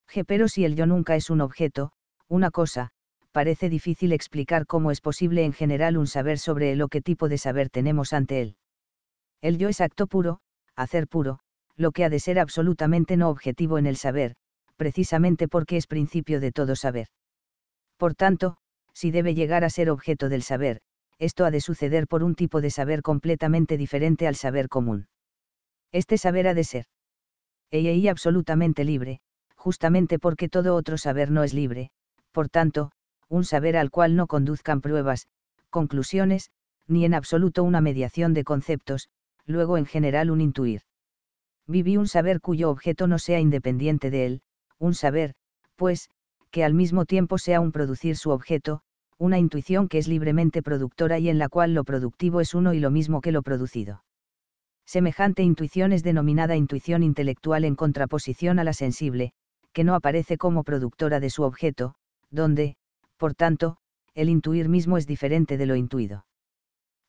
G pero si el yo nunca es un objeto, una cosa, parece difícil explicar cómo es posible en general un saber sobre el o qué tipo de saber tenemos ante él. El yo es acto puro, hacer puro, lo que ha de ser absolutamente no objetivo en el saber, precisamente porque es principio de todo saber. Por tanto, si debe llegar a ser objeto del saber, esto ha de suceder por un tipo de saber completamente diferente al saber común. Este saber ha de ser y absolutamente libre, justamente porque todo otro saber no es libre, por tanto, un saber al cual no conduzcan pruebas, conclusiones, ni en absoluto una mediación de conceptos, luego en general un intuir. Viví un saber cuyo objeto no sea independiente de él, un saber, pues, que al mismo tiempo sea un producir su objeto, una intuición que es libremente productora y en la cual lo productivo es uno y lo mismo que lo producido. Semejante intuición es denominada intuición intelectual en contraposición a la sensible, que no aparece como productora de su objeto, donde, por tanto, el intuir mismo es diferente de lo intuido.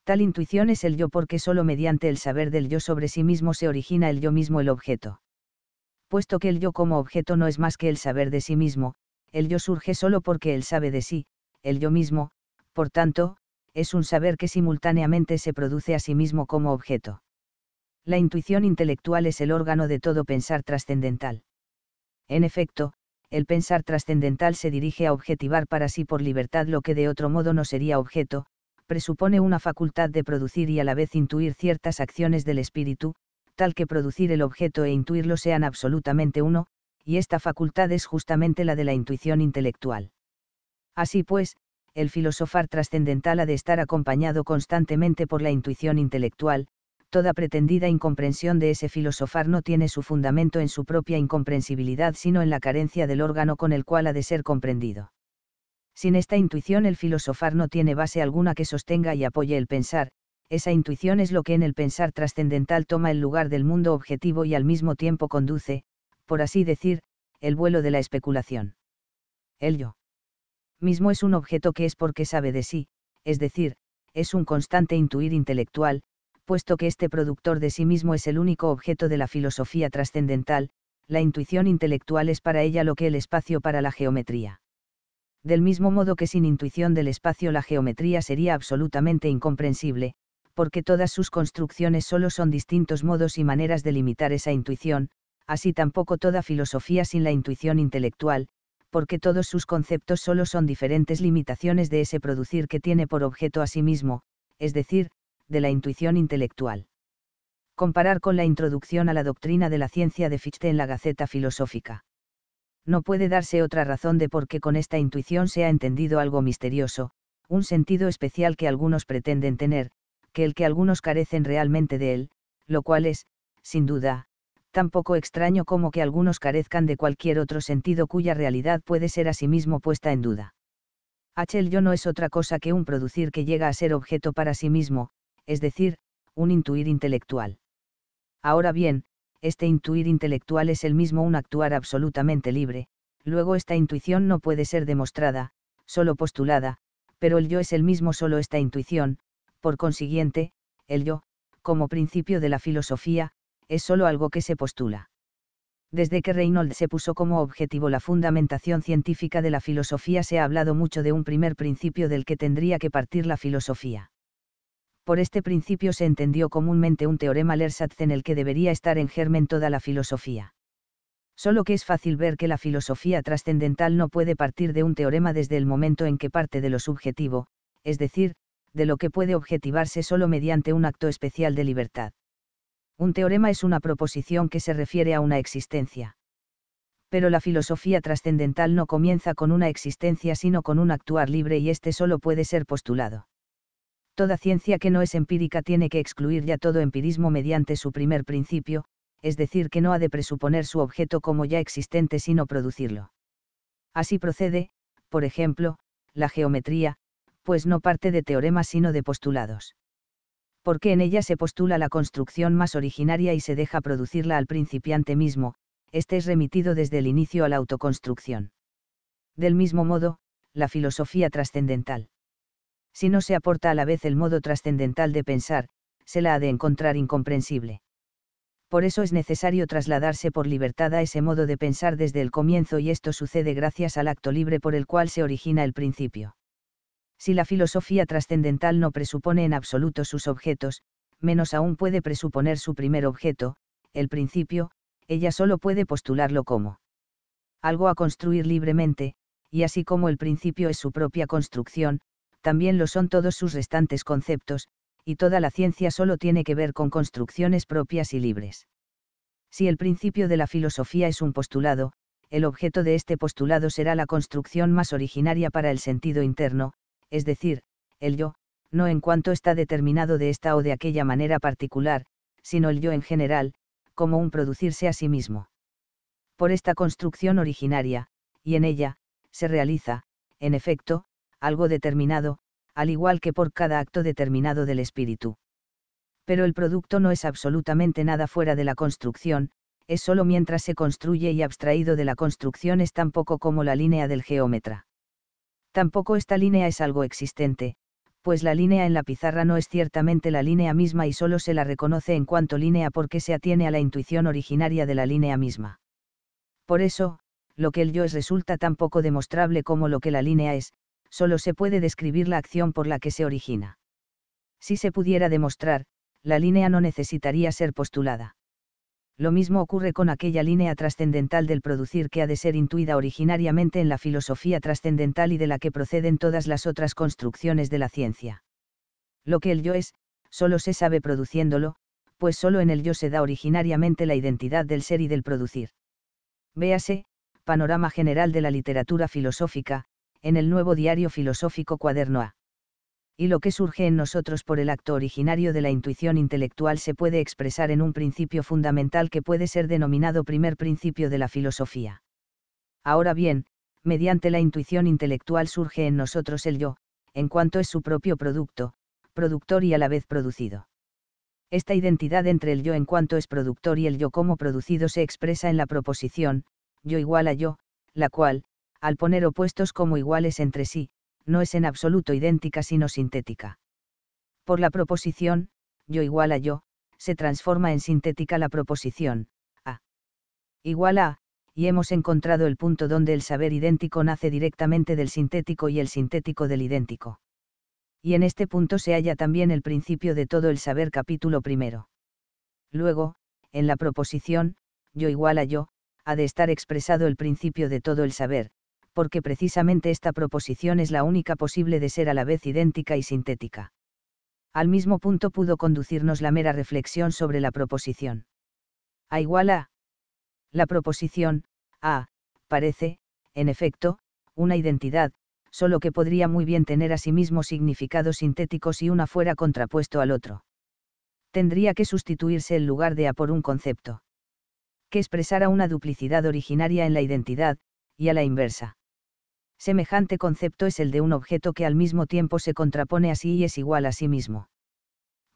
Tal intuición es el yo porque solo mediante el saber del yo sobre sí mismo se origina el yo mismo el objeto. Puesto que el yo como objeto no es más que el saber de sí mismo, el yo surge solo porque él sabe de sí, el yo mismo, por tanto, es un saber que simultáneamente se produce a sí mismo como objeto. La intuición intelectual es el órgano de todo pensar trascendental. En efecto, el pensar trascendental se dirige a objetivar para sí por libertad lo que de otro modo no sería objeto, presupone una facultad de producir y a la vez intuir ciertas acciones del espíritu, tal que producir el objeto e intuirlo sean absolutamente uno, y esta facultad es justamente la de la intuición intelectual. Así pues, el filosofar trascendental ha de estar acompañado constantemente por la intuición intelectual, toda pretendida incomprensión de ese filosofar no tiene su fundamento en su propia incomprensibilidad sino en la carencia del órgano con el cual ha de ser comprendido. Sin esta intuición el filosofar no tiene base alguna que sostenga y apoye el pensar, esa intuición es lo que en el pensar trascendental toma el lugar del mundo objetivo y al mismo tiempo conduce, por así decir, el vuelo de la especulación. El yo mismo es un objeto que es porque sabe de sí, es decir, es un constante intuir intelectual, puesto que este productor de sí mismo es el único objeto de la filosofía trascendental, la intuición intelectual es para ella lo que el espacio para la geometría del mismo modo que sin intuición del espacio la geometría sería absolutamente incomprensible, porque todas sus construcciones solo son distintos modos y maneras de limitar esa intuición, así tampoco toda filosofía sin la intuición intelectual, porque todos sus conceptos solo son diferentes limitaciones de ese producir que tiene por objeto a sí mismo, es decir, de la intuición intelectual. Comparar con la introducción a la doctrina de la ciencia de Fichte en la Gaceta Filosófica no puede darse otra razón de por qué con esta intuición se ha entendido algo misterioso, un sentido especial que algunos pretenden tener, que el que algunos carecen realmente de él, lo cual es, sin duda, tan poco extraño como que algunos carezcan de cualquier otro sentido cuya realidad puede ser a sí mismo puesta en duda. H. El yo no es otra cosa que un producir que llega a ser objeto para sí mismo, es decir, un intuir intelectual. Ahora bien, este intuir intelectual es el mismo un actuar absolutamente libre, luego esta intuición no puede ser demostrada, solo postulada, pero el yo es el mismo solo esta intuición, por consiguiente, el yo, como principio de la filosofía, es solo algo que se postula. Desde que Reynolds se puso como objetivo la fundamentación científica de la filosofía se ha hablado mucho de un primer principio del que tendría que partir la filosofía por este principio se entendió comúnmente un teorema Lersatz en el que debería estar en germen toda la filosofía. Solo que es fácil ver que la filosofía trascendental no puede partir de un teorema desde el momento en que parte de lo subjetivo, es decir, de lo que puede objetivarse solo mediante un acto especial de libertad. Un teorema es una proposición que se refiere a una existencia. Pero la filosofía trascendental no comienza con una existencia sino con un actuar libre y este solo puede ser postulado toda ciencia que no es empírica tiene que excluir ya todo empirismo mediante su primer principio, es decir, que no ha de presuponer su objeto como ya existente sino producirlo. Así procede, por ejemplo, la geometría, pues no parte de teoremas sino de postulados. Porque en ella se postula la construcción más originaria y se deja producirla al principiante mismo, este es remitido desde el inicio a la autoconstrucción. Del mismo modo, la filosofía trascendental si no se aporta a la vez el modo trascendental de pensar, se la ha de encontrar incomprensible. Por eso es necesario trasladarse por libertad a ese modo de pensar desde el comienzo y esto sucede gracias al acto libre por el cual se origina el principio. Si la filosofía trascendental no presupone en absoluto sus objetos, menos aún puede presuponer su primer objeto, el principio, ella solo puede postularlo como algo a construir libremente, y así como el principio es su propia construcción, también lo son todos sus restantes conceptos, y toda la ciencia solo tiene que ver con construcciones propias y libres. Si el principio de la filosofía es un postulado, el objeto de este postulado será la construcción más originaria para el sentido interno, es decir, el yo, no en cuanto está determinado de esta o de aquella manera particular, sino el yo en general, como un producirse a sí mismo. Por esta construcción originaria, y en ella, se realiza, en efecto, algo determinado, al igual que por cada acto determinado del espíritu. Pero el producto no es absolutamente nada fuera de la construcción, es sólo mientras se construye y abstraído de la construcción es tan poco como la línea del geómetra. Tampoco esta línea es algo existente, pues la línea en la pizarra no es ciertamente la línea misma y solo se la reconoce en cuanto línea porque se atiene a la intuición originaria de la línea misma. Por eso, lo que el yo es resulta tan poco demostrable como lo que la línea es, solo se puede describir la acción por la que se origina. Si se pudiera demostrar, la línea no necesitaría ser postulada. Lo mismo ocurre con aquella línea trascendental del producir que ha de ser intuida originariamente en la filosofía trascendental y de la que proceden todas las otras construcciones de la ciencia. Lo que el yo es, solo se sabe produciéndolo, pues solo en el yo se da originariamente la identidad del ser y del producir. Véase, Panorama General de la Literatura Filosófica, en el nuevo diario filosófico Cuaderno A. Y lo que surge en nosotros por el acto originario de la intuición intelectual se puede expresar en un principio fundamental que puede ser denominado primer principio de la filosofía. Ahora bien, mediante la intuición intelectual surge en nosotros el yo, en cuanto es su propio producto, productor y a la vez producido. Esta identidad entre el yo en cuanto es productor y el yo como producido se expresa en la proposición, yo igual a yo, la cual, al poner opuestos como iguales entre sí, no es en absoluto idéntica sino sintética. Por la proposición, yo igual a yo, se transforma en sintética la proposición, a igual a, y hemos encontrado el punto donde el saber idéntico nace directamente del sintético y el sintético del idéntico. Y en este punto se halla también el principio de todo el saber capítulo primero. Luego, en la proposición, yo igual a yo, ha de estar expresado el principio de todo el saber, porque precisamente esta proposición es la única posible de ser a la vez idéntica y sintética. Al mismo punto pudo conducirnos la mera reflexión sobre la proposición. A igual a. La proposición, a, parece, en efecto, una identidad, solo que podría muy bien tener a sí mismo significados sintéticos si una fuera contrapuesto al otro. Tendría que sustituirse el lugar de a por un concepto. Que expresara una duplicidad originaria en la identidad, y a la inversa. Semejante concepto es el de un objeto que al mismo tiempo se contrapone a sí y es igual a sí mismo.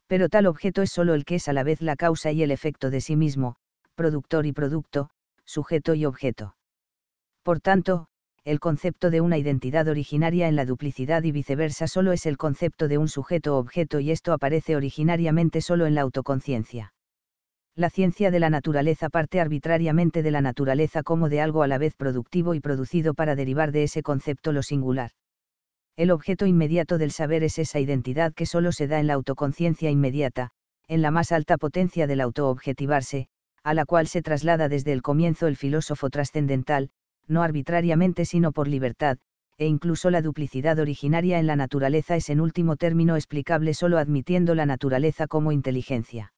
Pero tal objeto es sólo el que es a la vez la causa y el efecto de sí mismo, productor y producto, sujeto y objeto. Por tanto, el concepto de una identidad originaria en la duplicidad y viceversa solo es el concepto de un sujeto-objeto y esto aparece originariamente solo en la autoconciencia la ciencia de la naturaleza parte arbitrariamente de la naturaleza como de algo a la vez productivo y producido para derivar de ese concepto lo singular. El objeto inmediato del saber es esa identidad que solo se da en la autoconciencia inmediata, en la más alta potencia del autoobjetivarse, a la cual se traslada desde el comienzo el filósofo trascendental, no arbitrariamente sino por libertad, e incluso la duplicidad originaria en la naturaleza es en último término explicable solo admitiendo la naturaleza como inteligencia.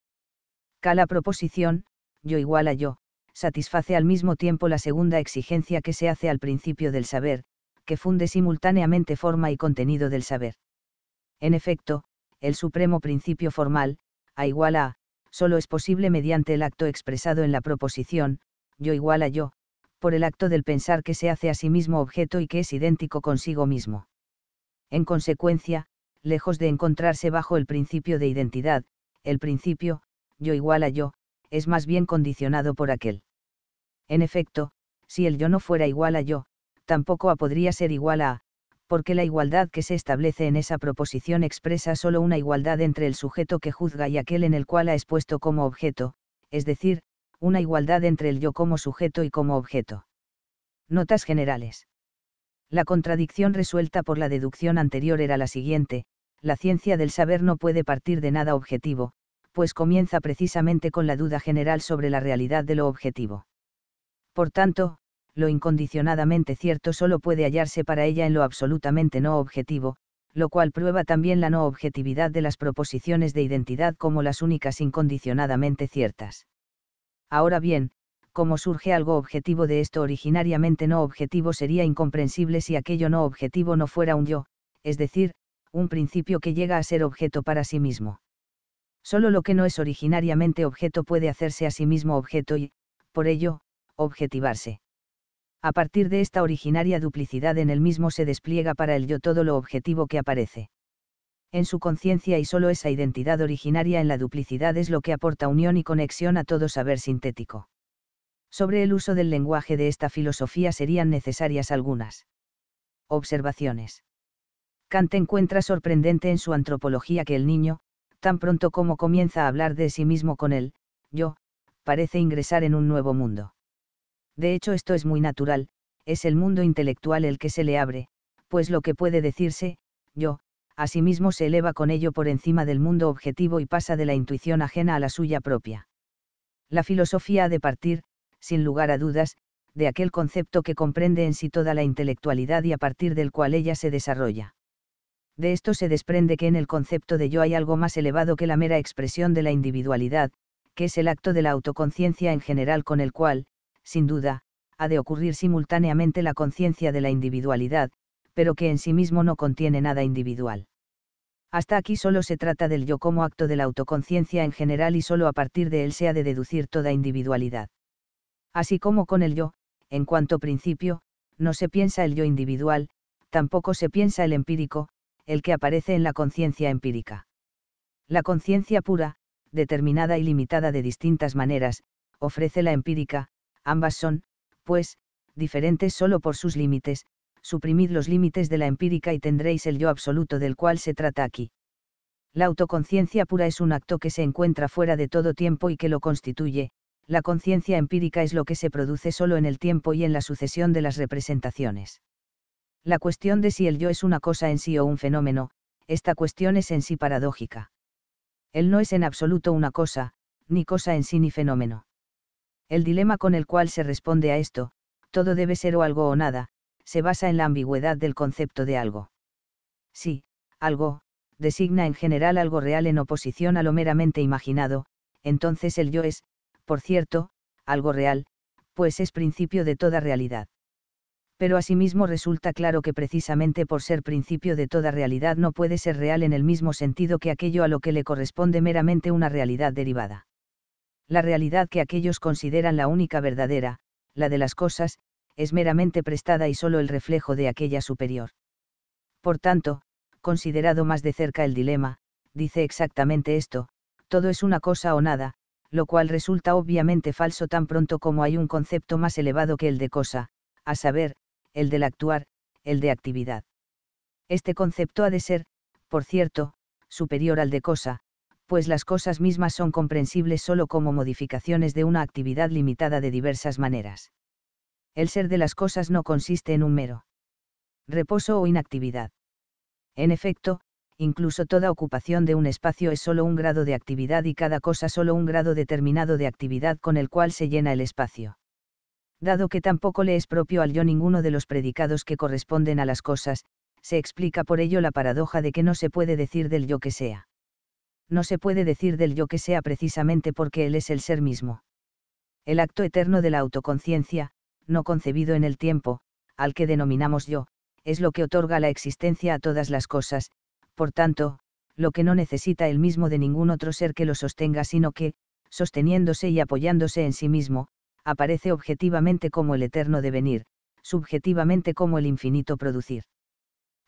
Cada proposición, yo igual a yo, satisface al mismo tiempo la segunda exigencia que se hace al principio del saber, que funde simultáneamente forma y contenido del saber. En efecto, el supremo principio formal, a igual a, solo es posible mediante el acto expresado en la proposición, yo igual a yo, por el acto del pensar que se hace a sí mismo objeto y que es idéntico consigo mismo. En consecuencia, lejos de encontrarse bajo el principio de identidad, el principio, yo igual a yo, es más bien condicionado por aquel. En efecto, si el yo no fuera igual a yo, tampoco a podría ser igual a, porque la igualdad que se establece en esa proposición expresa solo una igualdad entre el sujeto que juzga y aquel en el cual ha expuesto como objeto, es decir, una igualdad entre el yo como sujeto y como objeto. Notas generales. La contradicción resuelta por la deducción anterior era la siguiente, la ciencia del saber no puede partir de nada objetivo, pues comienza precisamente con la duda general sobre la realidad de lo objetivo. Por tanto, lo incondicionadamente cierto solo puede hallarse para ella en lo absolutamente no objetivo, lo cual prueba también la no objetividad de las proposiciones de identidad como las únicas incondicionadamente ciertas. Ahora bien, como surge algo objetivo de esto originariamente no objetivo sería incomprensible si aquello no objetivo no fuera un yo, es decir, un principio que llega a ser objeto para sí mismo. Solo lo que no es originariamente objeto puede hacerse a sí mismo objeto y, por ello, objetivarse. A partir de esta originaria duplicidad en el mismo se despliega para el yo todo lo objetivo que aparece. En su conciencia y solo esa identidad originaria en la duplicidad es lo que aporta unión y conexión a todo saber sintético. Sobre el uso del lenguaje de esta filosofía serían necesarias algunas observaciones. Kant encuentra sorprendente en su antropología que el niño, tan pronto como comienza a hablar de sí mismo con él, yo, parece ingresar en un nuevo mundo. De hecho esto es muy natural, es el mundo intelectual el que se le abre, pues lo que puede decirse, yo, asimismo se eleva con ello por encima del mundo objetivo y pasa de la intuición ajena a la suya propia. La filosofía ha de partir, sin lugar a dudas, de aquel concepto que comprende en sí toda la intelectualidad y a partir del cual ella se desarrolla. De esto se desprende que en el concepto de yo hay algo más elevado que la mera expresión de la individualidad, que es el acto de la autoconciencia en general con el cual, sin duda, ha de ocurrir simultáneamente la conciencia de la individualidad, pero que en sí mismo no contiene nada individual. Hasta aquí solo se trata del yo como acto de la autoconciencia en general y solo a partir de él se ha de deducir toda individualidad. Así como con el yo, en cuanto principio, no se piensa el yo individual, tampoco se piensa el empírico, el que aparece en la conciencia empírica. La conciencia pura, determinada y limitada de distintas maneras, ofrece la empírica, ambas son, pues, diferentes solo por sus límites, suprimid los límites de la empírica y tendréis el yo absoluto del cual se trata aquí. La autoconciencia pura es un acto que se encuentra fuera de todo tiempo y que lo constituye, la conciencia empírica es lo que se produce solo en el tiempo y en la sucesión de las representaciones. La cuestión de si el yo es una cosa en sí o un fenómeno, esta cuestión es en sí paradójica. Él no es en absoluto una cosa, ni cosa en sí ni fenómeno. El dilema con el cual se responde a esto, todo debe ser o algo o nada, se basa en la ambigüedad del concepto de algo. Si, algo, designa en general algo real en oposición a lo meramente imaginado, entonces el yo es, por cierto, algo real, pues es principio de toda realidad pero asimismo resulta claro que precisamente por ser principio de toda realidad no puede ser real en el mismo sentido que aquello a lo que le corresponde meramente una realidad derivada. La realidad que aquellos consideran la única verdadera, la de las cosas, es meramente prestada y solo el reflejo de aquella superior. Por tanto, considerado más de cerca el dilema, dice exactamente esto, todo es una cosa o nada, lo cual resulta obviamente falso tan pronto como hay un concepto más elevado que el de cosa, a saber, el del actuar, el de actividad. Este concepto ha de ser, por cierto, superior al de cosa, pues las cosas mismas son comprensibles solo como modificaciones de una actividad limitada de diversas maneras. El ser de las cosas no consiste en un mero reposo o inactividad. En efecto, incluso toda ocupación de un espacio es solo un grado de actividad y cada cosa solo un grado determinado de actividad con el cual se llena el espacio dado que tampoco le es propio al yo ninguno de los predicados que corresponden a las cosas, se explica por ello la paradoja de que no se puede decir del yo que sea. No se puede decir del yo que sea precisamente porque él es el ser mismo. El acto eterno de la autoconciencia, no concebido en el tiempo, al que denominamos yo, es lo que otorga la existencia a todas las cosas, por tanto, lo que no necesita el mismo de ningún otro ser que lo sostenga, sino que, sosteniéndose y apoyándose en sí mismo, aparece objetivamente como el eterno devenir, subjetivamente como el infinito producir.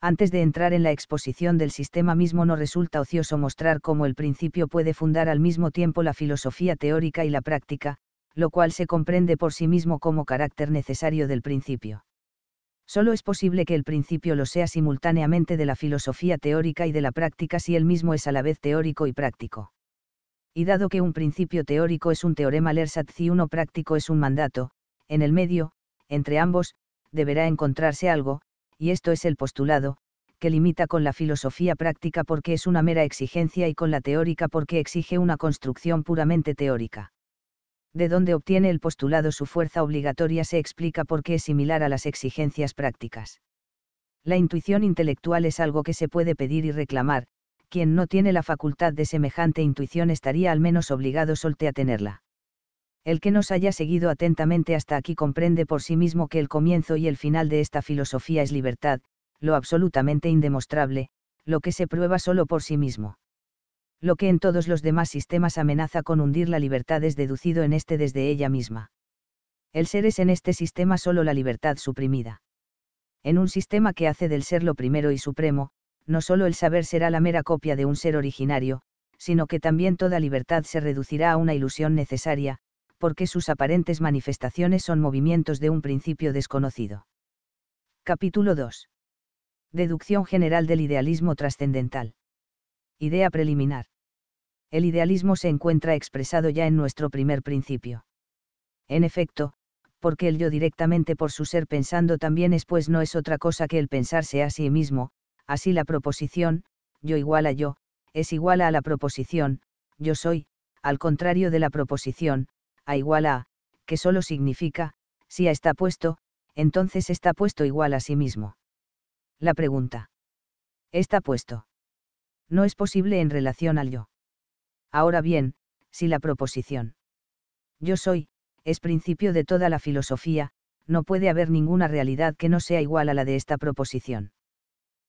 Antes de entrar en la exposición del sistema mismo no resulta ocioso mostrar cómo el principio puede fundar al mismo tiempo la filosofía teórica y la práctica, lo cual se comprende por sí mismo como carácter necesario del principio. Solo es posible que el principio lo sea simultáneamente de la filosofía teórica y de la práctica si él mismo es a la vez teórico y práctico y dado que un principio teórico es un teorema LERSAT y uno práctico es un mandato, en el medio, entre ambos, deberá encontrarse algo, y esto es el postulado, que limita con la filosofía práctica porque es una mera exigencia y con la teórica porque exige una construcción puramente teórica. De donde obtiene el postulado su fuerza obligatoria se explica porque es similar a las exigencias prácticas. La intuición intelectual es algo que se puede pedir y reclamar, quien no tiene la facultad de semejante intuición estaría al menos obligado solte a tenerla. El que nos haya seguido atentamente hasta aquí comprende por sí mismo que el comienzo y el final de esta filosofía es libertad, lo absolutamente indemostrable, lo que se prueba solo por sí mismo. Lo que en todos los demás sistemas amenaza con hundir la libertad es deducido en este desde ella misma. El ser es en este sistema solo la libertad suprimida. En un sistema que hace del ser lo primero y supremo, no solo el saber será la mera copia de un ser originario, sino que también toda libertad se reducirá a una ilusión necesaria, porque sus aparentes manifestaciones son movimientos de un principio desconocido. Capítulo 2. Deducción general del idealismo trascendental. Idea preliminar. El idealismo se encuentra expresado ya en nuestro primer principio. En efecto, porque el yo directamente por su ser pensando también es pues no es otra cosa que el pensarse a sí mismo, Así la proposición, yo igual a yo, es igual a la proposición, yo soy, al contrario de la proposición, a igual a, que solo significa, si a está puesto, entonces está puesto igual a sí mismo. La pregunta. Está puesto. No es posible en relación al yo. Ahora bien, si la proposición. Yo soy, es principio de toda la filosofía, no puede haber ninguna realidad que no sea igual a la de esta proposición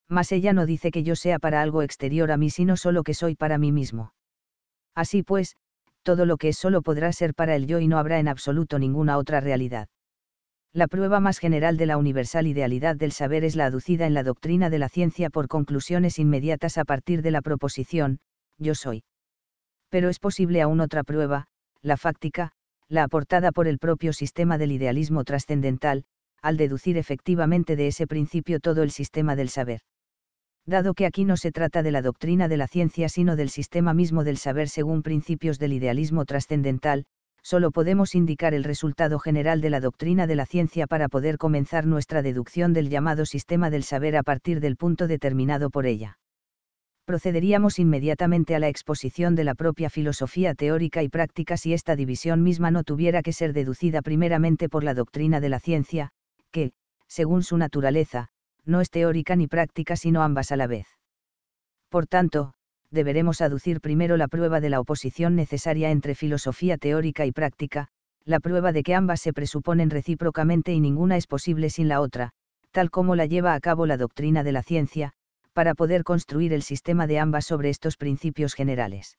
mas ella no dice que yo sea para algo exterior a mí, sino solo que soy para mí mismo. Así pues, todo lo que es solo podrá ser para el yo y no habrá en absoluto ninguna otra realidad. La prueba más general de la universal idealidad del saber es la aducida en la doctrina de la ciencia por conclusiones inmediatas a partir de la proposición, yo soy. Pero es posible aún otra prueba, la fáctica, la aportada por el propio sistema del idealismo trascendental, al deducir efectivamente de ese principio todo el sistema del saber dado que aquí no se trata de la doctrina de la ciencia sino del sistema mismo del saber según principios del idealismo trascendental, solo podemos indicar el resultado general de la doctrina de la ciencia para poder comenzar nuestra deducción del llamado sistema del saber a partir del punto determinado por ella. Procederíamos inmediatamente a la exposición de la propia filosofía teórica y práctica si esta división misma no tuviera que ser deducida primeramente por la doctrina de la ciencia, que, según su naturaleza, no es teórica ni práctica sino ambas a la vez. Por tanto, deberemos aducir primero la prueba de la oposición necesaria entre filosofía teórica y práctica, la prueba de que ambas se presuponen recíprocamente y ninguna es posible sin la otra, tal como la lleva a cabo la doctrina de la ciencia, para poder construir el sistema de ambas sobre estos principios generales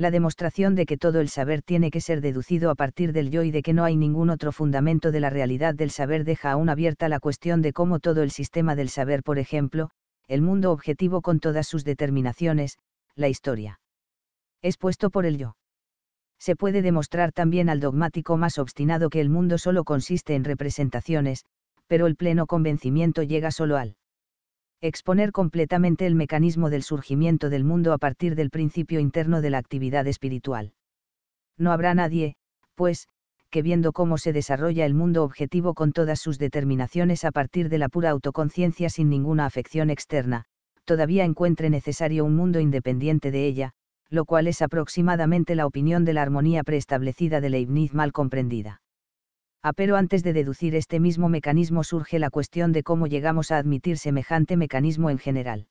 la demostración de que todo el saber tiene que ser deducido a partir del yo y de que no hay ningún otro fundamento de la realidad del saber deja aún abierta la cuestión de cómo todo el sistema del saber, por ejemplo, el mundo objetivo con todas sus determinaciones, la historia. Es puesto por el yo. Se puede demostrar también al dogmático más obstinado que el mundo solo consiste en representaciones, pero el pleno convencimiento llega solo al exponer completamente el mecanismo del surgimiento del mundo a partir del principio interno de la actividad espiritual. No habrá nadie, pues, que viendo cómo se desarrolla el mundo objetivo con todas sus determinaciones a partir de la pura autoconciencia sin ninguna afección externa, todavía encuentre necesario un mundo independiente de ella, lo cual es aproximadamente la opinión de la armonía preestablecida de Leibniz mal comprendida. Ah, pero antes de deducir este mismo mecanismo surge la cuestión de cómo llegamos a admitir semejante mecanismo en general.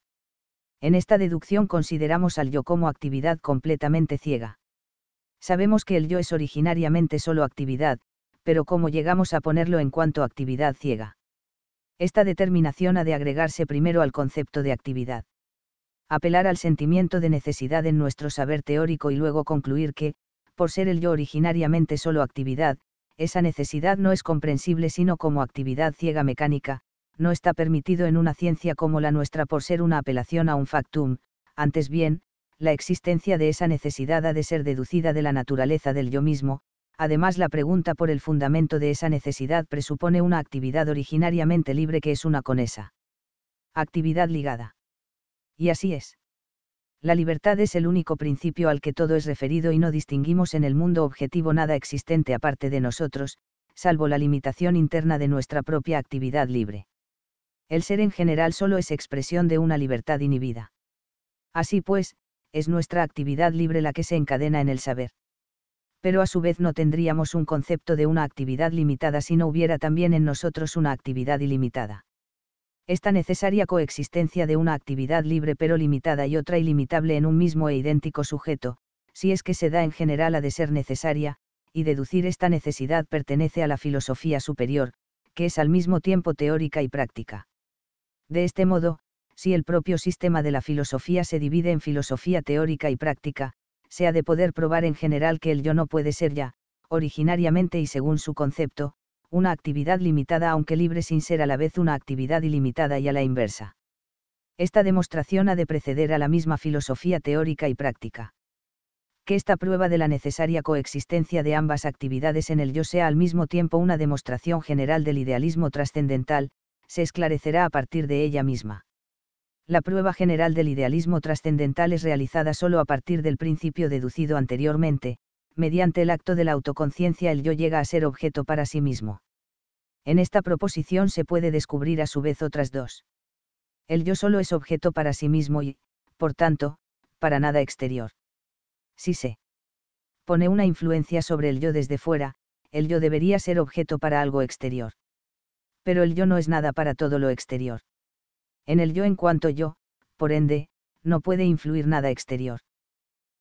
En esta deducción consideramos al yo como actividad completamente ciega. Sabemos que el yo es originariamente solo actividad, pero cómo llegamos a ponerlo en cuanto actividad ciega. Esta determinación ha de agregarse primero al concepto de actividad. Apelar al sentimiento de necesidad en nuestro saber teórico y luego concluir que, por ser el yo originariamente solo actividad, esa necesidad no es comprensible sino como actividad ciega mecánica, no está permitido en una ciencia como la nuestra por ser una apelación a un factum, antes bien, la existencia de esa necesidad ha de ser deducida de la naturaleza del yo mismo, además la pregunta por el fundamento de esa necesidad presupone una actividad originariamente libre que es una con esa actividad ligada. Y así es la libertad es el único principio al que todo es referido y no distinguimos en el mundo objetivo nada existente aparte de nosotros, salvo la limitación interna de nuestra propia actividad libre. El ser en general solo es expresión de una libertad inhibida. Así pues, es nuestra actividad libre la que se encadena en el saber. Pero a su vez no tendríamos un concepto de una actividad limitada si no hubiera también en nosotros una actividad ilimitada esta necesaria coexistencia de una actividad libre pero limitada y otra ilimitable en un mismo e idéntico sujeto, si es que se da en general ha de ser necesaria, y deducir esta necesidad pertenece a la filosofía superior, que es al mismo tiempo teórica y práctica. De este modo, si el propio sistema de la filosofía se divide en filosofía teórica y práctica, se ha de poder probar en general que el yo no puede ser ya, originariamente y según su concepto, una actividad limitada aunque libre sin ser a la vez una actividad ilimitada y a la inversa. Esta demostración ha de preceder a la misma filosofía teórica y práctica. Que esta prueba de la necesaria coexistencia de ambas actividades en el yo sea al mismo tiempo una demostración general del idealismo trascendental, se esclarecerá a partir de ella misma. La prueba general del idealismo trascendental es realizada sólo a partir del principio deducido anteriormente, mediante el acto de la autoconciencia el yo llega a ser objeto para sí mismo. En esta proposición se puede descubrir a su vez otras dos. El yo solo es objeto para sí mismo y, por tanto, para nada exterior. Si se pone una influencia sobre el yo desde fuera, el yo debería ser objeto para algo exterior. Pero el yo no es nada para todo lo exterior. En el yo en cuanto yo, por ende, no puede influir nada exterior.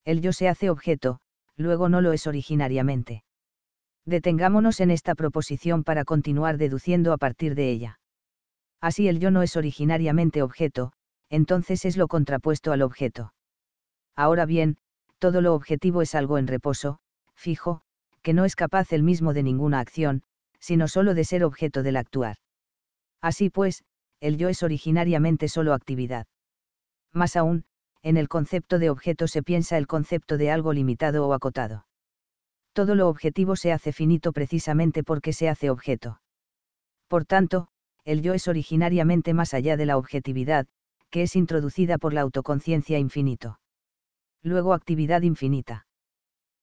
El yo se hace objeto, luego no lo es originariamente. Detengámonos en esta proposición para continuar deduciendo a partir de ella. Así el yo no es originariamente objeto, entonces es lo contrapuesto al objeto. Ahora bien, todo lo objetivo es algo en reposo, fijo, que no es capaz el mismo de ninguna acción, sino solo de ser objeto del actuar. Así pues, el yo es originariamente solo actividad. Más aún, en el concepto de objeto se piensa el concepto de algo limitado o acotado. Todo lo objetivo se hace finito precisamente porque se hace objeto. Por tanto, el yo es originariamente más allá de la objetividad, que es introducida por la autoconciencia infinito. Luego actividad infinita.